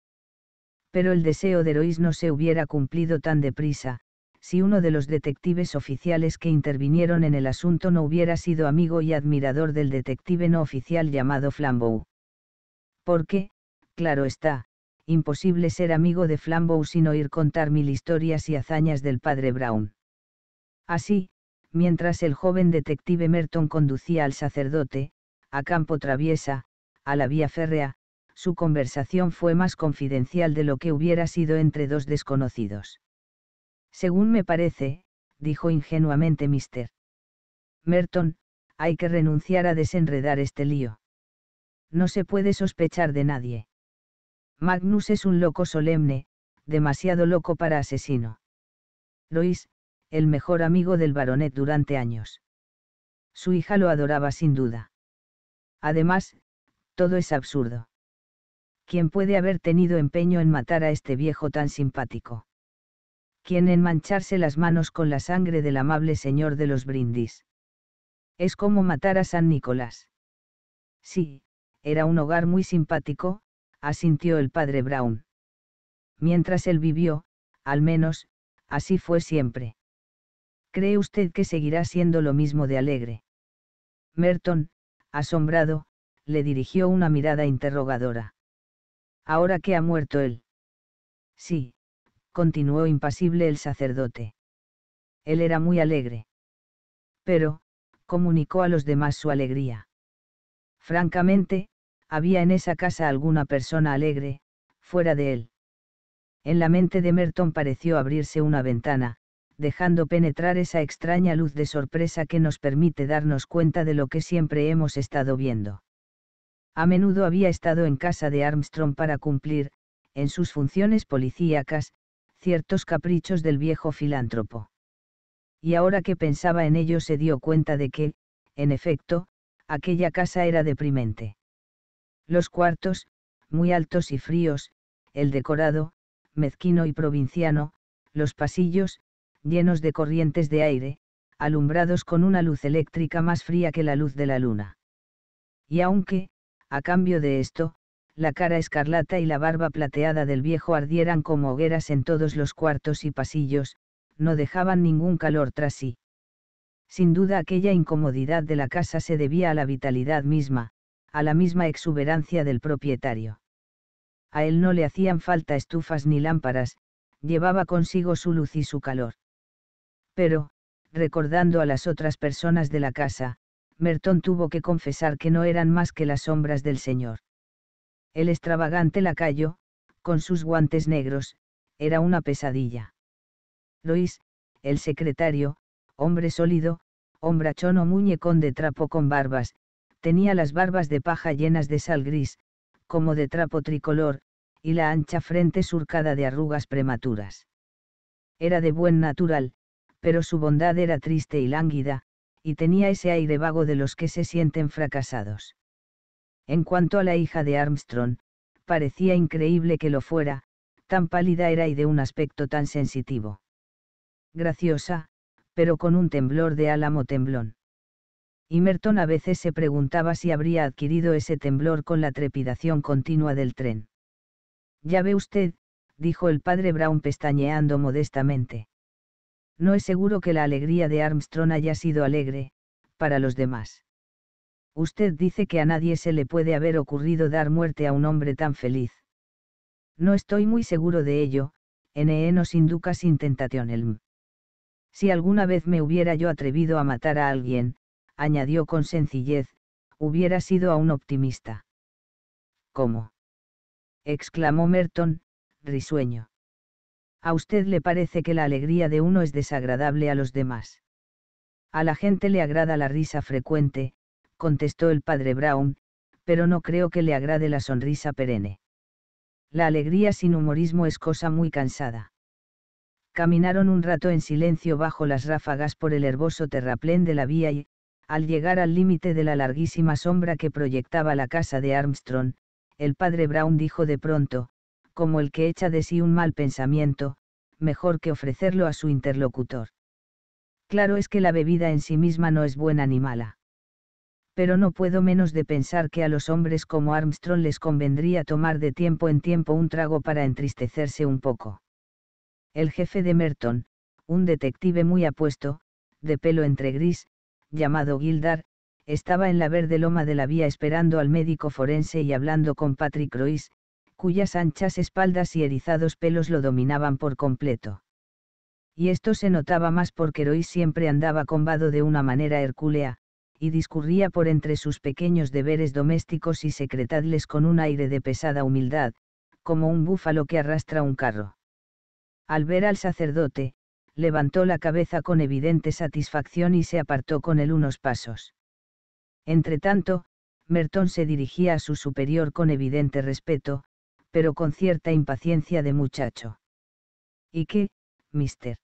Pero el deseo de Lois no se hubiera cumplido tan deprisa, si uno de los detectives oficiales que intervinieron en el asunto no hubiera sido amigo y admirador del detective no oficial llamado Flambeau. Porque, claro está, imposible ser amigo de Flambeau sin oír contar mil historias y hazañas del padre Brown. Así, mientras el joven detective Merton conducía al sacerdote, a campo traviesa, a la vía férrea, su conversación fue más confidencial de lo que hubiera sido entre dos desconocidos. Según me parece, dijo ingenuamente Mister. Merton, hay que renunciar a desenredar este lío. No se puede sospechar de nadie. Magnus es un loco solemne, demasiado loco para asesino. Lois, el mejor amigo del baronet durante años. Su hija lo adoraba sin duda. Además, todo es absurdo. ¿Quién puede haber tenido empeño en matar a este viejo tan simpático? ¿Quién en mancharse las manos con la sangre del amable señor de los brindis? Es como matar a San Nicolás. Sí, era un hogar muy simpático, asintió el padre Brown. Mientras él vivió, al menos, así fue siempre. ¿Cree usted que seguirá siendo lo mismo de alegre? Merton, asombrado, le dirigió una mirada interrogadora. Ahora que ha muerto él. Sí, continuó impasible el sacerdote. Él era muy alegre. Pero, comunicó a los demás su alegría. Francamente, había en esa casa alguna persona alegre, fuera de él. En la mente de Merton pareció abrirse una ventana, dejando penetrar esa extraña luz de sorpresa que nos permite darnos cuenta de lo que siempre hemos estado viendo. A menudo había estado en casa de Armstrong para cumplir, en sus funciones policíacas, ciertos caprichos del viejo filántropo. Y ahora que pensaba en ello se dio cuenta de que, en efecto, aquella casa era deprimente. Los cuartos, muy altos y fríos, el decorado, mezquino y provinciano, los pasillos, llenos de corrientes de aire, alumbrados con una luz eléctrica más fría que la luz de la luna. Y aunque, a cambio de esto, la cara escarlata y la barba plateada del viejo ardieran como hogueras en todos los cuartos y pasillos, no dejaban ningún calor tras sí. Sin duda aquella incomodidad de la casa se debía a la vitalidad misma, a la misma exuberancia del propietario. A él no le hacían falta estufas ni lámparas, llevaba consigo su luz y su calor. Pero, recordando a las otras personas de la casa, Merton tuvo que confesar que no eran más que las sombras del señor. El extravagante lacayo, con sus guantes negros, era una pesadilla. Luis, el secretario, hombre sólido, hombrachón o muñecón de trapo con barbas, tenía las barbas de paja llenas de sal gris, como de trapo tricolor, y la ancha frente surcada de arrugas prematuras. Era de buen natural, pero su bondad era triste y lánguida, y tenía ese aire vago de los que se sienten fracasados. En cuanto a la hija de Armstrong, parecía increíble que lo fuera, tan pálida era y de un aspecto tan sensitivo. Graciosa, pero con un temblor de álamo temblón. Y Merton a veces se preguntaba si habría adquirido ese temblor con la trepidación continua del tren. Ya ve usted, dijo el padre Brown pestañeando modestamente. No es seguro que la alegría de Armstrong haya sido alegre, para los demás. Usted dice que a nadie se le puede haber ocurrido dar muerte a un hombre tan feliz. No estoy muy seguro de ello, NE nos induca sin Si alguna vez me hubiera yo atrevido a matar a alguien, añadió con sencillez, hubiera sido a un optimista. ¿Cómo? exclamó Merton, risueño. A usted le parece que la alegría de uno es desagradable a los demás. A la gente le agrada la risa frecuente, contestó el padre Brown, pero no creo que le agrade la sonrisa perenne. La alegría sin humorismo es cosa muy cansada. Caminaron un rato en silencio bajo las ráfagas por el herboso terraplén de la vía y, al llegar al límite de la larguísima sombra que proyectaba la casa de Armstrong, el padre Brown dijo de pronto, como el que echa de sí un mal pensamiento, mejor que ofrecerlo a su interlocutor. Claro es que la bebida en sí misma no es buena ni mala. Pero no puedo menos de pensar que a los hombres como Armstrong les convendría tomar de tiempo en tiempo un trago para entristecerse un poco. El jefe de Merton, un detective muy apuesto, de pelo entre gris, llamado Gildar, estaba en la verde loma de la vía esperando al médico forense y hablando con Patrick Royce, cuyas anchas espaldas y erizados pelos lo dominaban por completo. Y esto se notaba más porque Roy siempre andaba combado de una manera hercúlea, y discurría por entre sus pequeños deberes domésticos y secretadles con un aire de pesada humildad, como un búfalo que arrastra un carro. Al ver al sacerdote, levantó la cabeza con evidente satisfacción y se apartó con él unos pasos. Entretanto, Merton se dirigía a su superior con evidente respeto, pero con cierta impaciencia de muchacho. ¿Y qué, mister?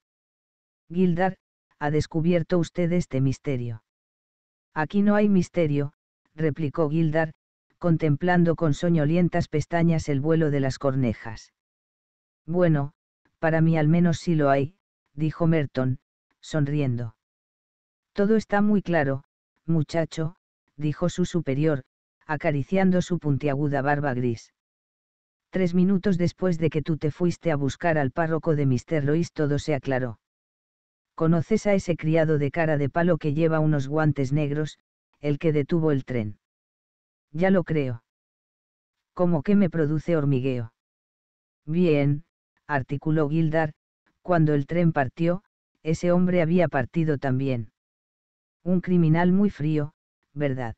Gildar, ha descubierto usted este misterio. Aquí no hay misterio, replicó Gildar, contemplando con soñolientas pestañas el vuelo de las cornejas. Bueno, para mí al menos sí lo hay, dijo Merton, sonriendo. Todo está muy claro, muchacho, dijo su superior, acariciando su puntiaguda barba gris. Tres minutos después de que tú te fuiste a buscar al párroco de Mr. Lois todo se aclaró. Conoces a ese criado de cara de palo que lleva unos guantes negros, el que detuvo el tren. Ya lo creo. Como que me produce hormigueo. Bien, articuló Gildar, cuando el tren partió, ese hombre había partido también. Un criminal muy frío, ¿verdad?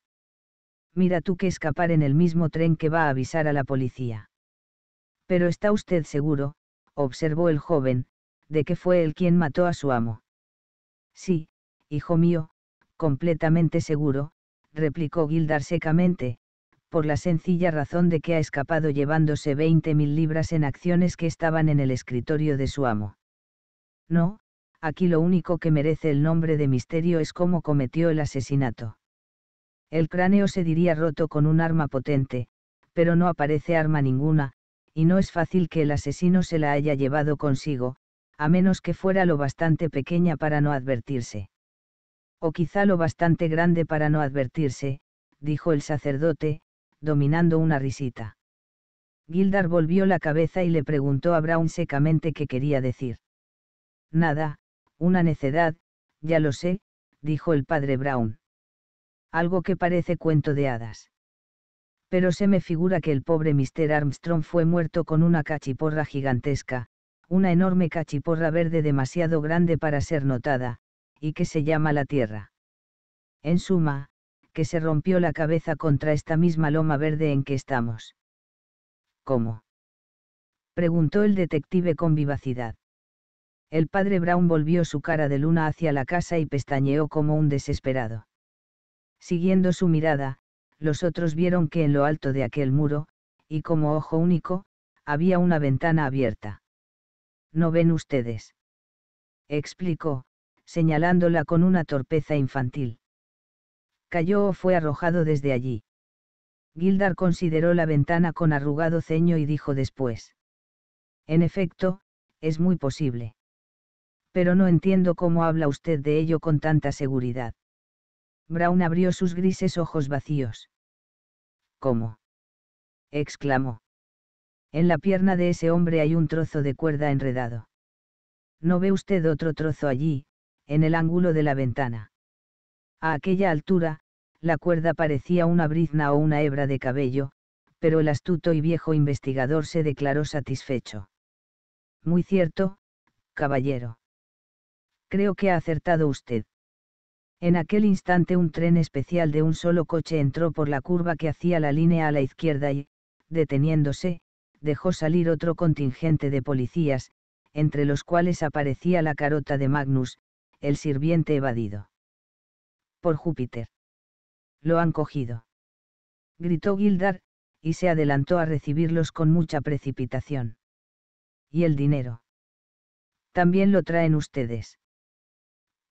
Mira tú que escapar en el mismo tren que va a avisar a la policía. Pero está usted seguro, observó el joven, de que fue él quien mató a su amo. Sí, hijo mío, completamente seguro, replicó Gildar secamente, por la sencilla razón de que ha escapado llevándose 20.000 mil libras en acciones que estaban en el escritorio de su amo. No, aquí lo único que merece el nombre de misterio es cómo cometió el asesinato. El cráneo se diría roto con un arma potente, pero no aparece arma ninguna, y no es fácil que el asesino se la haya llevado consigo, a menos que fuera lo bastante pequeña para no advertirse. O quizá lo bastante grande para no advertirse, dijo el sacerdote, dominando una risita. Gildar volvió la cabeza y le preguntó a Brown secamente qué quería decir. Nada, una necedad, ya lo sé, dijo el padre Brown. Algo que parece cuento de hadas pero se me figura que el pobre Mr. Armstrong fue muerto con una cachiporra gigantesca, una enorme cachiporra verde demasiado grande para ser notada, y que se llama la Tierra. En suma, que se rompió la cabeza contra esta misma loma verde en que estamos. ¿Cómo? preguntó el detective con vivacidad. El padre Brown volvió su cara de luna hacia la casa y pestañeó como un desesperado. Siguiendo su mirada, los otros vieron que en lo alto de aquel muro, y como ojo único, había una ventana abierta. ¿No ven ustedes? explicó, señalándola con una torpeza infantil. Cayó o fue arrojado desde allí. Gildar consideró la ventana con arrugado ceño y dijo después. En efecto, es muy posible. Pero no entiendo cómo habla usted de ello con tanta seguridad. Brown abrió sus grises ojos vacíos. ¿Cómo? exclamó. En la pierna de ese hombre hay un trozo de cuerda enredado. ¿No ve usted otro trozo allí, en el ángulo de la ventana? A aquella altura, la cuerda parecía una brizna o una hebra de cabello, pero el astuto y viejo investigador se declaró satisfecho. Muy cierto, caballero. Creo que ha acertado usted. En aquel instante un tren especial de un solo coche entró por la curva que hacía la línea a la izquierda y, deteniéndose, dejó salir otro contingente de policías, entre los cuales aparecía la carota de Magnus, el sirviente evadido. Por Júpiter. Lo han cogido. Gritó Gildar, y se adelantó a recibirlos con mucha precipitación. ¿Y el dinero? También lo traen ustedes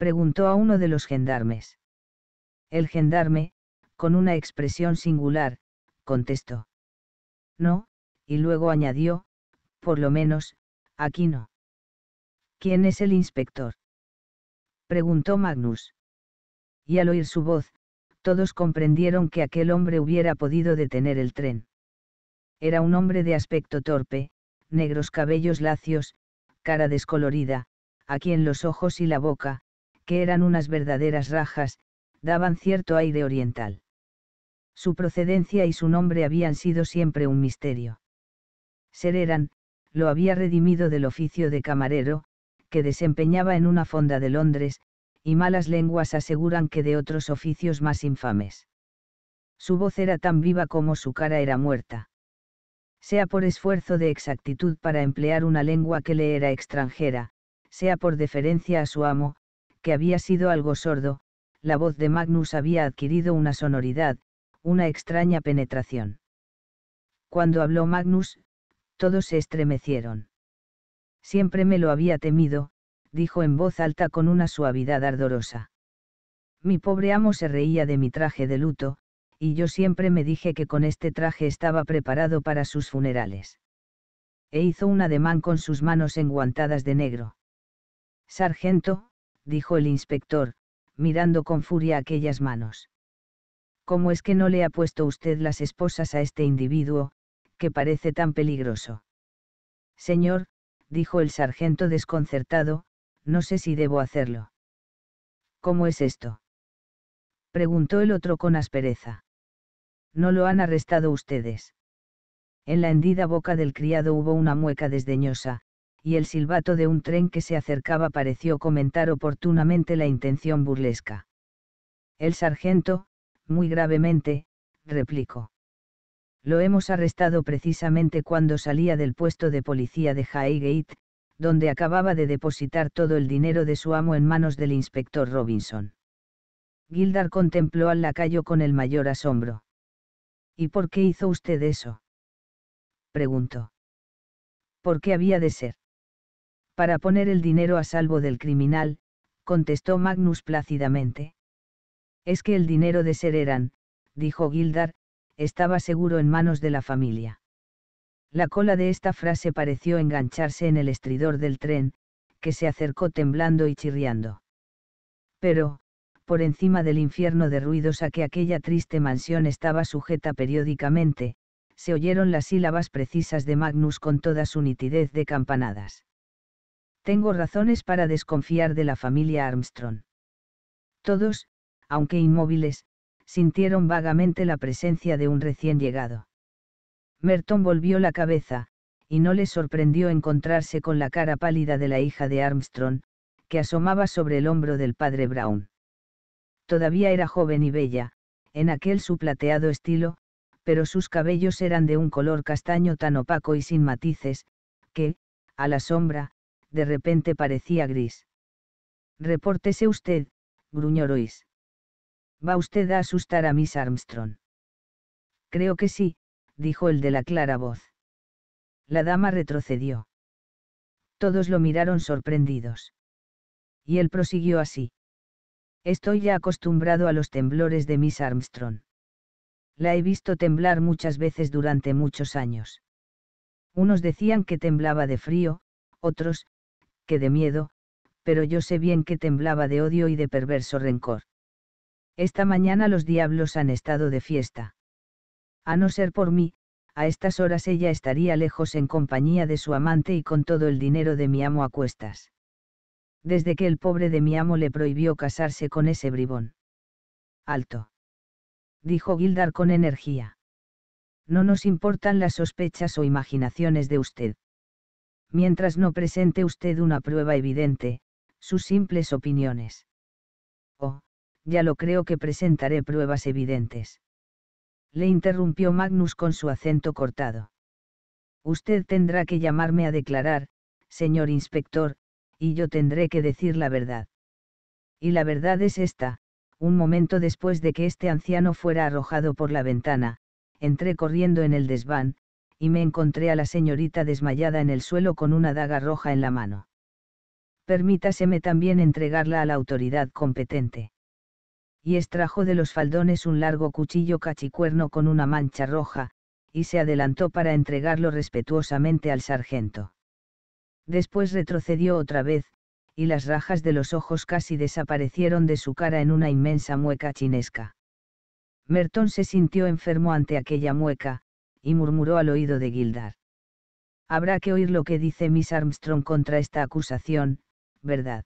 preguntó a uno de los gendarmes. El gendarme, con una expresión singular, contestó. No, y luego añadió, por lo menos, aquí no. ¿Quién es el inspector? preguntó Magnus. Y al oír su voz, todos comprendieron que aquel hombre hubiera podido detener el tren. Era un hombre de aspecto torpe, negros cabellos lacios, cara descolorida, a quien los ojos y la boca, que eran unas verdaderas rajas, daban cierto aire oriental. Su procedencia y su nombre habían sido siempre un misterio. Sereran, lo había redimido del oficio de camarero, que desempeñaba en una fonda de Londres, y malas lenguas aseguran que de otros oficios más infames. Su voz era tan viva como su cara era muerta. Sea por esfuerzo de exactitud para emplear una lengua que le era extranjera, sea por deferencia a su amo, que había sido algo sordo, la voz de Magnus había adquirido una sonoridad, una extraña penetración. Cuando habló Magnus, todos se estremecieron. Siempre me lo había temido, dijo en voz alta con una suavidad ardorosa. Mi pobre amo se reía de mi traje de luto, y yo siempre me dije que con este traje estaba preparado para sus funerales. E hizo un ademán con sus manos enguantadas de negro. Sargento, dijo el inspector, mirando con furia aquellas manos. ¿Cómo es que no le ha puesto usted las esposas a este individuo, que parece tan peligroso? Señor, dijo el sargento desconcertado, no sé si debo hacerlo. ¿Cómo es esto? preguntó el otro con aspereza. No lo han arrestado ustedes. En la hendida boca del criado hubo una mueca desdeñosa, y el silbato de un tren que se acercaba pareció comentar oportunamente la intención burlesca. El sargento, muy gravemente, replicó. Lo hemos arrestado precisamente cuando salía del puesto de policía de Highgate, donde acababa de depositar todo el dinero de su amo en manos del inspector Robinson. Gildar contempló al lacayo con el mayor asombro. ¿Y por qué hizo usted eso? preguntó. ¿Por qué había de ser? Para poner el dinero a salvo del criminal, contestó Magnus plácidamente. Es que el dinero de Sereran, dijo Gildar, estaba seguro en manos de la familia. La cola de esta frase pareció engancharse en el estridor del tren, que se acercó temblando y chirriando. Pero, por encima del infierno de ruidos a que aquella triste mansión estaba sujeta periódicamente, se oyeron las sílabas precisas de Magnus con toda su nitidez de campanadas tengo razones para desconfiar de la familia Armstrong. Todos, aunque inmóviles, sintieron vagamente la presencia de un recién llegado. Merton volvió la cabeza, y no le sorprendió encontrarse con la cara pálida de la hija de Armstrong, que asomaba sobre el hombro del padre Brown. Todavía era joven y bella, en aquel su plateado estilo, pero sus cabellos eran de un color castaño tan opaco y sin matices, que, a la sombra, de repente parecía gris. Repórtese usted, gruñó Royce. ¿Va usted a asustar a Miss Armstrong? Creo que sí, dijo el de la clara voz. La dama retrocedió. Todos lo miraron sorprendidos. Y él prosiguió así. Estoy ya acostumbrado a los temblores de Miss Armstrong. La he visto temblar muchas veces durante muchos años. Unos decían que temblaba de frío, otros, que de miedo, pero yo sé bien que temblaba de odio y de perverso rencor. Esta mañana los diablos han estado de fiesta. A no ser por mí, a estas horas ella estaría lejos en compañía de su amante y con todo el dinero de mi amo a cuestas. Desde que el pobre de mi amo le prohibió casarse con ese bribón. Alto. Dijo Gildar con energía. No nos importan las sospechas o imaginaciones de usted mientras no presente usted una prueba evidente, sus simples opiniones. Oh, ya lo creo que presentaré pruebas evidentes. Le interrumpió Magnus con su acento cortado. Usted tendrá que llamarme a declarar, señor inspector, y yo tendré que decir la verdad. Y la verdad es esta, un momento después de que este anciano fuera arrojado por la ventana, entré corriendo en el desván, y me encontré a la señorita desmayada en el suelo con una daga roja en la mano. Permítaseme también entregarla a la autoridad competente. Y extrajo de los faldones un largo cuchillo cachicuerno con una mancha roja, y se adelantó para entregarlo respetuosamente al sargento. Después retrocedió otra vez, y las rajas de los ojos casi desaparecieron de su cara en una inmensa mueca chinesca. Merton se sintió enfermo ante aquella mueca, y murmuró al oído de Gildar. Habrá que oír lo que dice Miss Armstrong contra esta acusación, ¿verdad?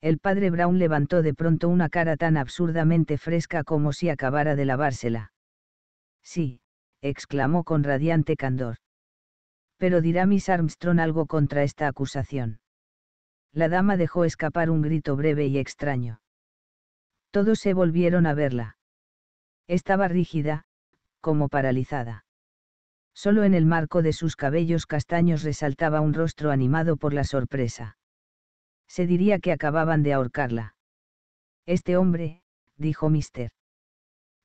El padre Brown levantó de pronto una cara tan absurdamente fresca como si acabara de lavársela. Sí, exclamó con radiante candor. Pero dirá Miss Armstrong algo contra esta acusación. La dama dejó escapar un grito breve y extraño. Todos se volvieron a verla. Estaba rígida, como paralizada. Solo en el marco de sus cabellos castaños resaltaba un rostro animado por la sorpresa. Se diría que acababan de ahorcarla. Este hombre, dijo Mister.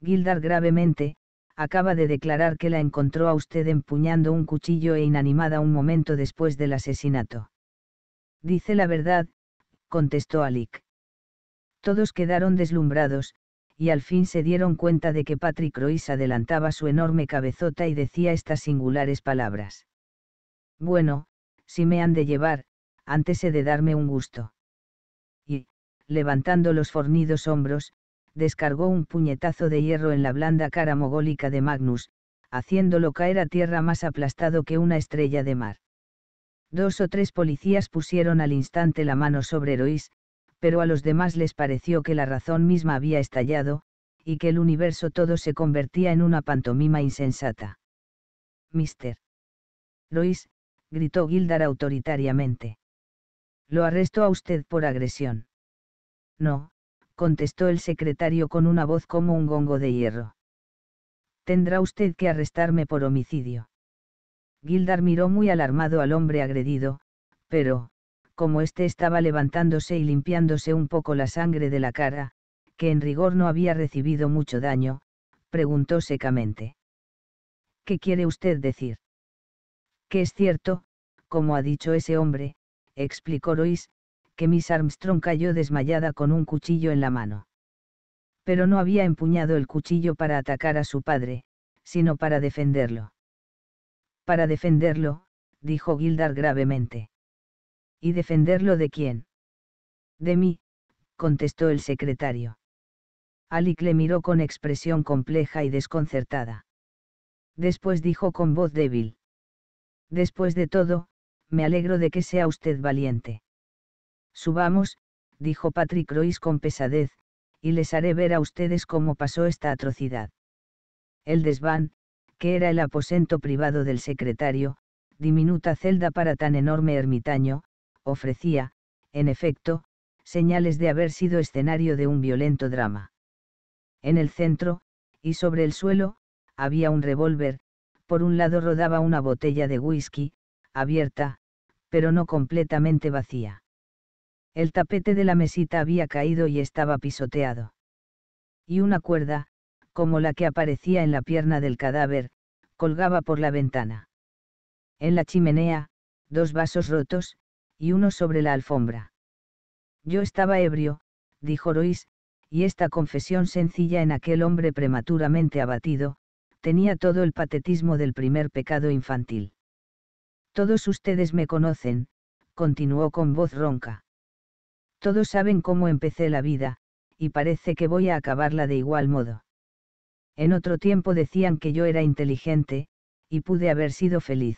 Gildar gravemente, acaba de declarar que la encontró a usted empuñando un cuchillo e inanimada un momento después del asesinato. Dice la verdad, contestó Alick. Todos quedaron deslumbrados, y al fin se dieron cuenta de que Patrick Royce adelantaba su enorme cabezota y decía estas singulares palabras. Bueno, si me han de llevar, antes he de darme un gusto. Y, levantando los fornidos hombros, descargó un puñetazo de hierro en la blanda cara mogólica de Magnus, haciéndolo caer a tierra más aplastado que una estrella de mar. Dos o tres policías pusieron al instante la mano sobre Royce, pero a los demás les pareció que la razón misma había estallado, y que el universo todo se convertía en una pantomima insensata. Mister. Lois, gritó Gildar autoritariamente. Lo arresto a usted por agresión. No, contestó el secretario con una voz como un gongo de hierro. Tendrá usted que arrestarme por homicidio. Gildar miró muy alarmado al hombre agredido, pero, como éste estaba levantándose y limpiándose un poco la sangre de la cara, que en rigor no había recibido mucho daño, preguntó secamente. ¿Qué quiere usted decir? Que es cierto, como ha dicho ese hombre, explicó Lois, que Miss Armstrong cayó desmayada con un cuchillo en la mano. Pero no había empuñado el cuchillo para atacar a su padre, sino para defenderlo. Para defenderlo, dijo Gildar gravemente. ¿Y defenderlo de quién? De mí, contestó el secretario. Alic le miró con expresión compleja y desconcertada. Después dijo con voz débil. Después de todo, me alegro de que sea usted valiente. Subamos, dijo Patrick Royce con pesadez, y les haré ver a ustedes cómo pasó esta atrocidad. El desván, que era el aposento privado del secretario, diminuta celda para tan enorme ermitaño, ofrecía, en efecto, señales de haber sido escenario de un violento drama. En el centro, y sobre el suelo, había un revólver, por un lado rodaba una botella de whisky, abierta, pero no completamente vacía. El tapete de la mesita había caído y estaba pisoteado. Y una cuerda, como la que aparecía en la pierna del cadáver, colgaba por la ventana. En la chimenea, dos vasos rotos, y uno sobre la alfombra. Yo estaba ebrio, dijo Royce, y esta confesión sencilla en aquel hombre prematuramente abatido, tenía todo el patetismo del primer pecado infantil. Todos ustedes me conocen, continuó con voz ronca. Todos saben cómo empecé la vida, y parece que voy a acabarla de igual modo. En otro tiempo decían que yo era inteligente, y pude haber sido feliz.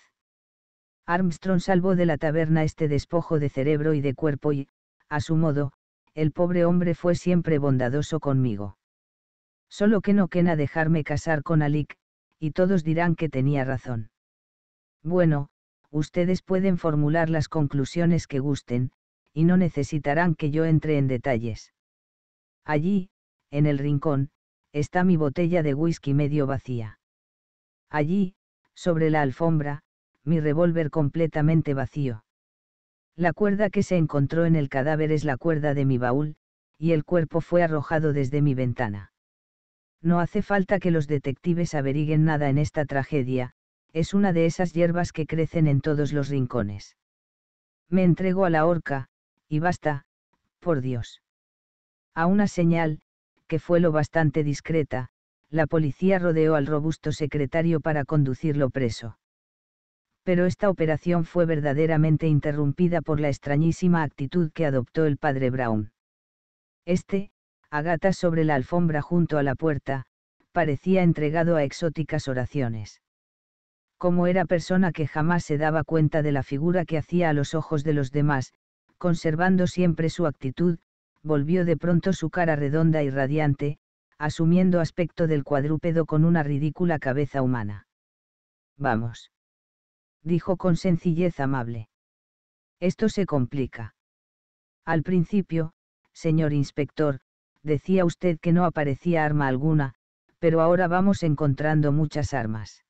Armstrong salvó de la taberna este despojo de cerebro y de cuerpo y, a su modo, el pobre hombre fue siempre bondadoso conmigo. Solo que no quena dejarme casar con Alic, y todos dirán que tenía razón. Bueno, ustedes pueden formular las conclusiones que gusten, y no necesitarán que yo entre en detalles. Allí, en el rincón, está mi botella de whisky medio vacía. Allí, sobre la alfombra, mi revólver completamente vacío. La cuerda que se encontró en el cadáver es la cuerda de mi baúl, y el cuerpo fue arrojado desde mi ventana. No hace falta que los detectives averiguen nada en esta tragedia, es una de esas hierbas que crecen en todos los rincones. Me entrego a la horca, y basta, por Dios. A una señal, que fue lo bastante discreta, la policía rodeó al robusto secretario para conducirlo preso pero esta operación fue verdaderamente interrumpida por la extrañísima actitud que adoptó el padre Brown. Este, a sobre la alfombra junto a la puerta, parecía entregado a exóticas oraciones. Como era persona que jamás se daba cuenta de la figura que hacía a los ojos de los demás, conservando siempre su actitud, volvió de pronto su cara redonda y radiante, asumiendo aspecto del cuadrúpedo con una ridícula cabeza humana. Vamos dijo con sencillez amable. Esto se complica. Al principio, señor inspector, decía usted que no aparecía arma alguna, pero ahora vamos encontrando muchas armas.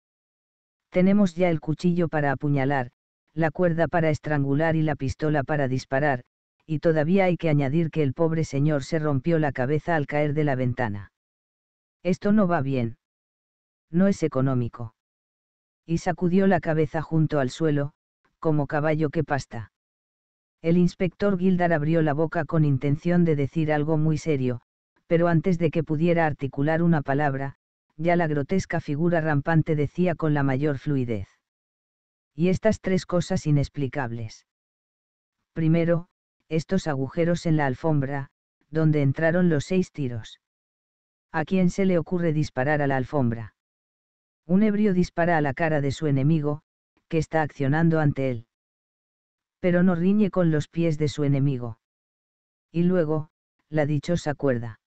Tenemos ya el cuchillo para apuñalar, la cuerda para estrangular y la pistola para disparar, y todavía hay que añadir que el pobre señor se rompió la cabeza al caer de la ventana. Esto no va bien. No es económico y sacudió la cabeza junto al suelo, como caballo que pasta. El inspector Gildar abrió la boca con intención de decir algo muy serio, pero antes de que pudiera articular una palabra, ya la grotesca figura rampante decía con la mayor fluidez. Y estas tres cosas inexplicables. Primero, estos agujeros en la alfombra, donde entraron los seis tiros. ¿A quién se le ocurre disparar a la alfombra? Un ebrio dispara a la cara de su enemigo, que está accionando ante él. Pero no riñe con los pies de su enemigo. Y luego, la dichosa cuerda.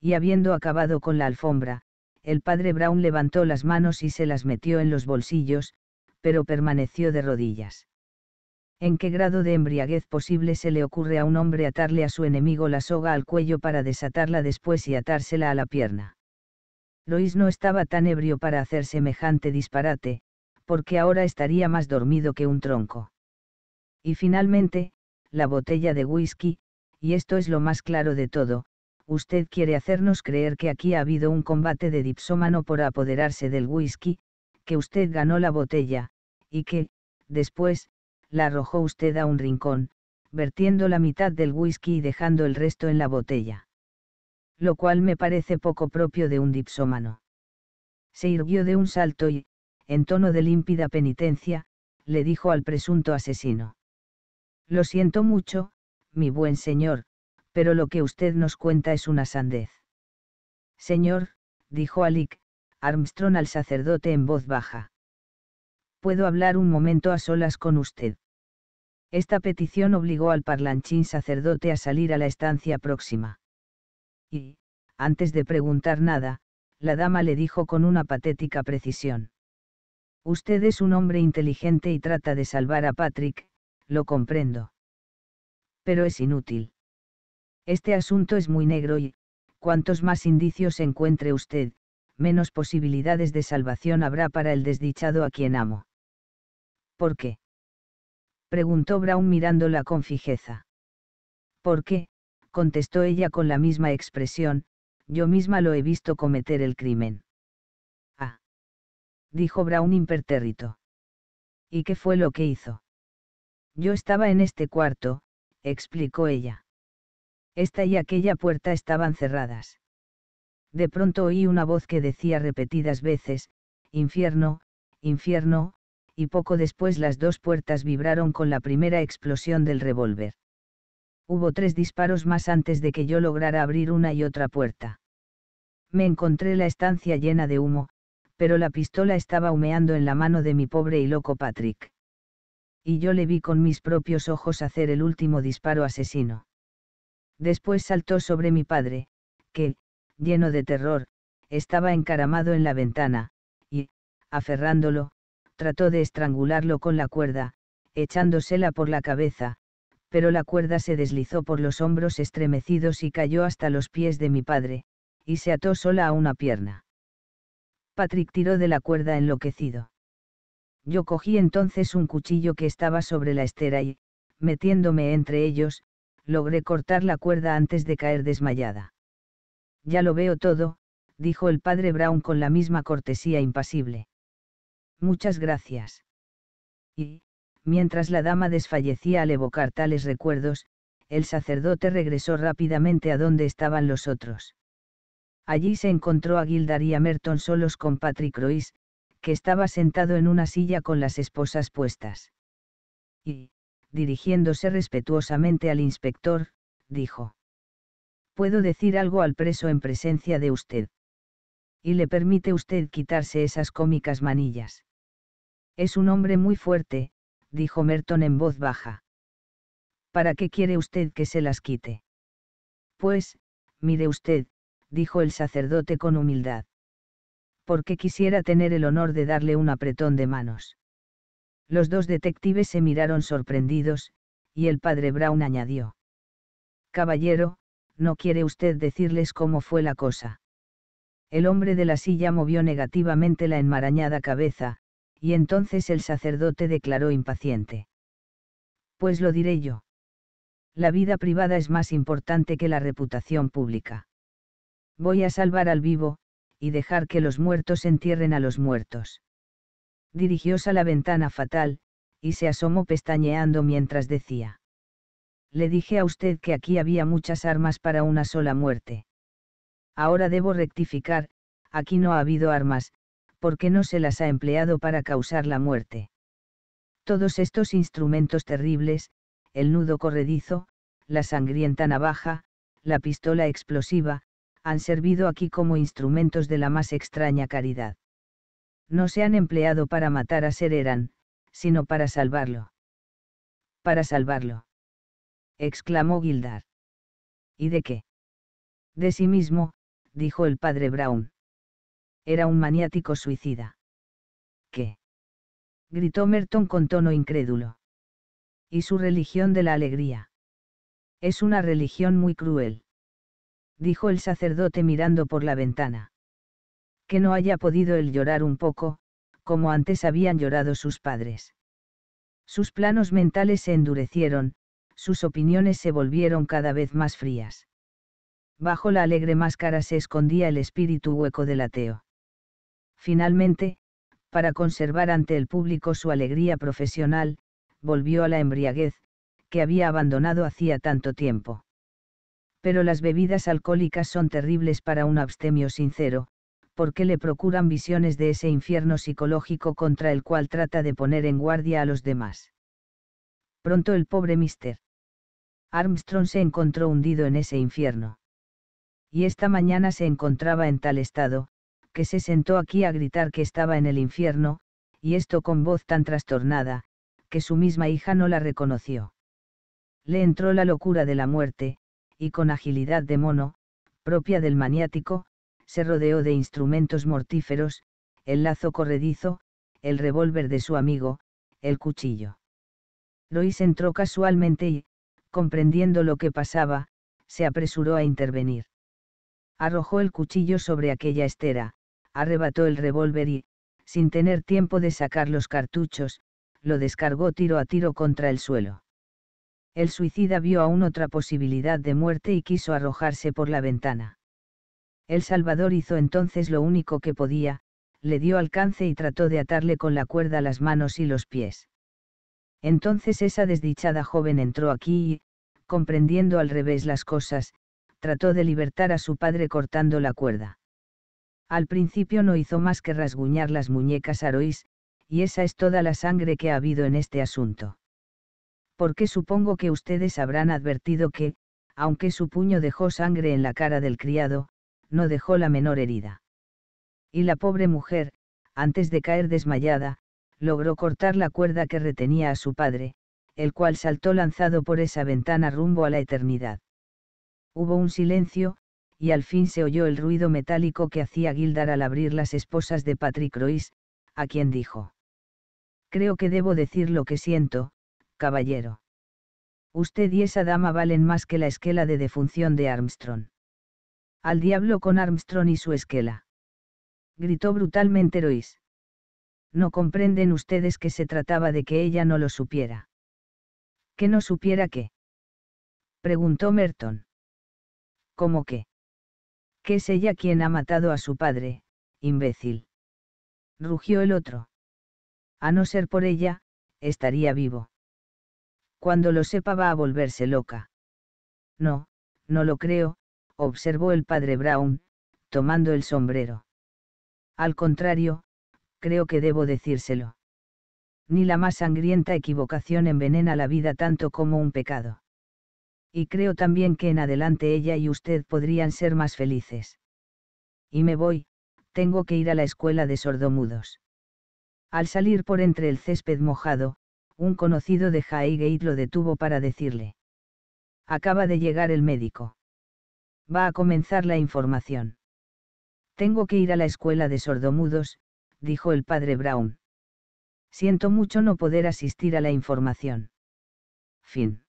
Y habiendo acabado con la alfombra, el padre Brown levantó las manos y se las metió en los bolsillos, pero permaneció de rodillas. ¿En qué grado de embriaguez posible se le ocurre a un hombre atarle a su enemigo la soga al cuello para desatarla después y atársela a la pierna? Lois no estaba tan ebrio para hacer semejante disparate, porque ahora estaría más dormido que un tronco. Y finalmente, la botella de whisky, y esto es lo más claro de todo, usted quiere hacernos creer que aquí ha habido un combate de dipsómano por apoderarse del whisky, que usted ganó la botella, y que, después, la arrojó usted a un rincón, vertiendo la mitad del whisky y dejando el resto en la botella lo cual me parece poco propio de un dipsómano. Se irguió de un salto y, en tono de límpida penitencia, le dijo al presunto asesino. Lo siento mucho, mi buen señor, pero lo que usted nos cuenta es una sandez. Señor, dijo Alick, Armstrong al sacerdote en voz baja. ¿Puedo hablar un momento a solas con usted? Esta petición obligó al parlanchín sacerdote a salir a la estancia próxima y, antes de preguntar nada, la dama le dijo con una patética precisión. Usted es un hombre inteligente y trata de salvar a Patrick, lo comprendo. Pero es inútil. Este asunto es muy negro y, cuantos más indicios encuentre usted, menos posibilidades de salvación habrá para el desdichado a quien amo. ¿Por qué? preguntó Brown mirándola con fijeza. ¿Por qué? contestó ella con la misma expresión, yo misma lo he visto cometer el crimen. Ah. Dijo Brown impertérrito. ¿Y qué fue lo que hizo? Yo estaba en este cuarto, explicó ella. Esta y aquella puerta estaban cerradas. De pronto oí una voz que decía repetidas veces, infierno, infierno, y poco después las dos puertas vibraron con la primera explosión del revólver. Hubo tres disparos más antes de que yo lograra abrir una y otra puerta. Me encontré la estancia llena de humo, pero la pistola estaba humeando en la mano de mi pobre y loco Patrick. Y yo le vi con mis propios ojos hacer el último disparo asesino. Después saltó sobre mi padre, que, lleno de terror, estaba encaramado en la ventana, y, aferrándolo, trató de estrangularlo con la cuerda, echándosela por la cabeza, pero la cuerda se deslizó por los hombros estremecidos y cayó hasta los pies de mi padre, y se ató sola a una pierna. Patrick tiró de la cuerda enloquecido. Yo cogí entonces un cuchillo que estaba sobre la estera y, metiéndome entre ellos, logré cortar la cuerda antes de caer desmayada. Ya lo veo todo, dijo el padre Brown con la misma cortesía impasible. Muchas gracias. Y, Mientras la dama desfallecía al evocar tales recuerdos, el sacerdote regresó rápidamente a donde estaban los otros. Allí se encontró a Gildar y a Merton solos con Patrick Royce, que estaba sentado en una silla con las esposas puestas. Y, dirigiéndose respetuosamente al inspector, dijo. Puedo decir algo al preso en presencia de usted. Y le permite usted quitarse esas cómicas manillas. Es un hombre muy fuerte, dijo Merton en voz baja. ¿Para qué quiere usted que se las quite? Pues, mire usted, dijo el sacerdote con humildad. Porque quisiera tener el honor de darle un apretón de manos. Los dos detectives se miraron sorprendidos, y el padre Brown añadió. Caballero, ¿no quiere usted decirles cómo fue la cosa? El hombre de la silla movió negativamente la enmarañada cabeza, y entonces el sacerdote declaró impaciente. Pues lo diré yo. La vida privada es más importante que la reputación pública. Voy a salvar al vivo, y dejar que los muertos entierren a los muertos. Dirigióse a la ventana fatal, y se asomó pestañeando mientras decía. Le dije a usted que aquí había muchas armas para una sola muerte. Ahora debo rectificar, aquí no ha habido armas, porque no se las ha empleado para causar la muerte. Todos estos instrumentos terribles, el nudo corredizo, la sangrienta navaja, la pistola explosiva, han servido aquí como instrumentos de la más extraña caridad. No se han empleado para matar a Sereran, sino para salvarlo. Para salvarlo. exclamó Gildar. ¿Y de qué? De sí mismo, dijo el padre Brown era un maniático suicida. ¿Qué? gritó Merton con tono incrédulo. Y su religión de la alegría. Es una religión muy cruel. Dijo el sacerdote mirando por la ventana. Que no haya podido él llorar un poco, como antes habían llorado sus padres. Sus planos mentales se endurecieron, sus opiniones se volvieron cada vez más frías. Bajo la alegre máscara se escondía el espíritu hueco del ateo. Finalmente, para conservar ante el público su alegría profesional, volvió a la embriaguez, que había abandonado hacía tanto tiempo. Pero las bebidas alcohólicas son terribles para un abstemio sincero, porque le procuran visiones de ese infierno psicológico contra el cual trata de poner en guardia a los demás. Pronto el pobre Mr. Armstrong se encontró hundido en ese infierno. Y esta mañana se encontraba en tal estado, que se sentó aquí a gritar que estaba en el infierno, y esto con voz tan trastornada, que su misma hija no la reconoció. Le entró la locura de la muerte, y con agilidad de mono, propia del maniático, se rodeó de instrumentos mortíferos, el lazo corredizo, el revólver de su amigo, el cuchillo. Lois entró casualmente y, comprendiendo lo que pasaba, se apresuró a intervenir. Arrojó el cuchillo sobre aquella estera, arrebató el revólver y, sin tener tiempo de sacar los cartuchos, lo descargó tiro a tiro contra el suelo. El suicida vio aún otra posibilidad de muerte y quiso arrojarse por la ventana. El Salvador hizo entonces lo único que podía, le dio alcance y trató de atarle con la cuerda las manos y los pies. Entonces esa desdichada joven entró aquí y, comprendiendo al revés las cosas, trató de libertar a su padre cortando la cuerda. Al principio no hizo más que rasguñar las muñecas aroís, y esa es toda la sangre que ha habido en este asunto. Porque supongo que ustedes habrán advertido que, aunque su puño dejó sangre en la cara del criado, no dejó la menor herida. Y la pobre mujer, antes de caer desmayada, logró cortar la cuerda que retenía a su padre, el cual saltó lanzado por esa ventana rumbo a la eternidad. Hubo un silencio, y al fin se oyó el ruido metálico que hacía Gildar al abrir las esposas de Patrick Royce, a quien dijo. Creo que debo decir lo que siento, caballero. Usted y esa dama valen más que la esquela de defunción de Armstrong. Al diablo con Armstrong y su esquela. Gritó brutalmente Royce. No comprenden ustedes que se trataba de que ella no lo supiera. ¿Que no supiera qué? Preguntó Merton. ¿Cómo qué? que es ella quien ha matado a su padre, imbécil. Rugió el otro. A no ser por ella, estaría vivo. Cuando lo sepa va a volverse loca. No, no lo creo, observó el padre Brown, tomando el sombrero. Al contrario, creo que debo decírselo. Ni la más sangrienta equivocación envenena la vida tanto como un pecado. Y creo también que en adelante ella y usted podrían ser más felices. Y me voy, tengo que ir a la escuela de sordomudos. Al salir por entre el césped mojado, un conocido de Highgate lo detuvo para decirle. Acaba de llegar el médico. Va a comenzar la información. Tengo que ir a la escuela de sordomudos, dijo el padre Brown. Siento mucho no poder asistir a la información. Fin.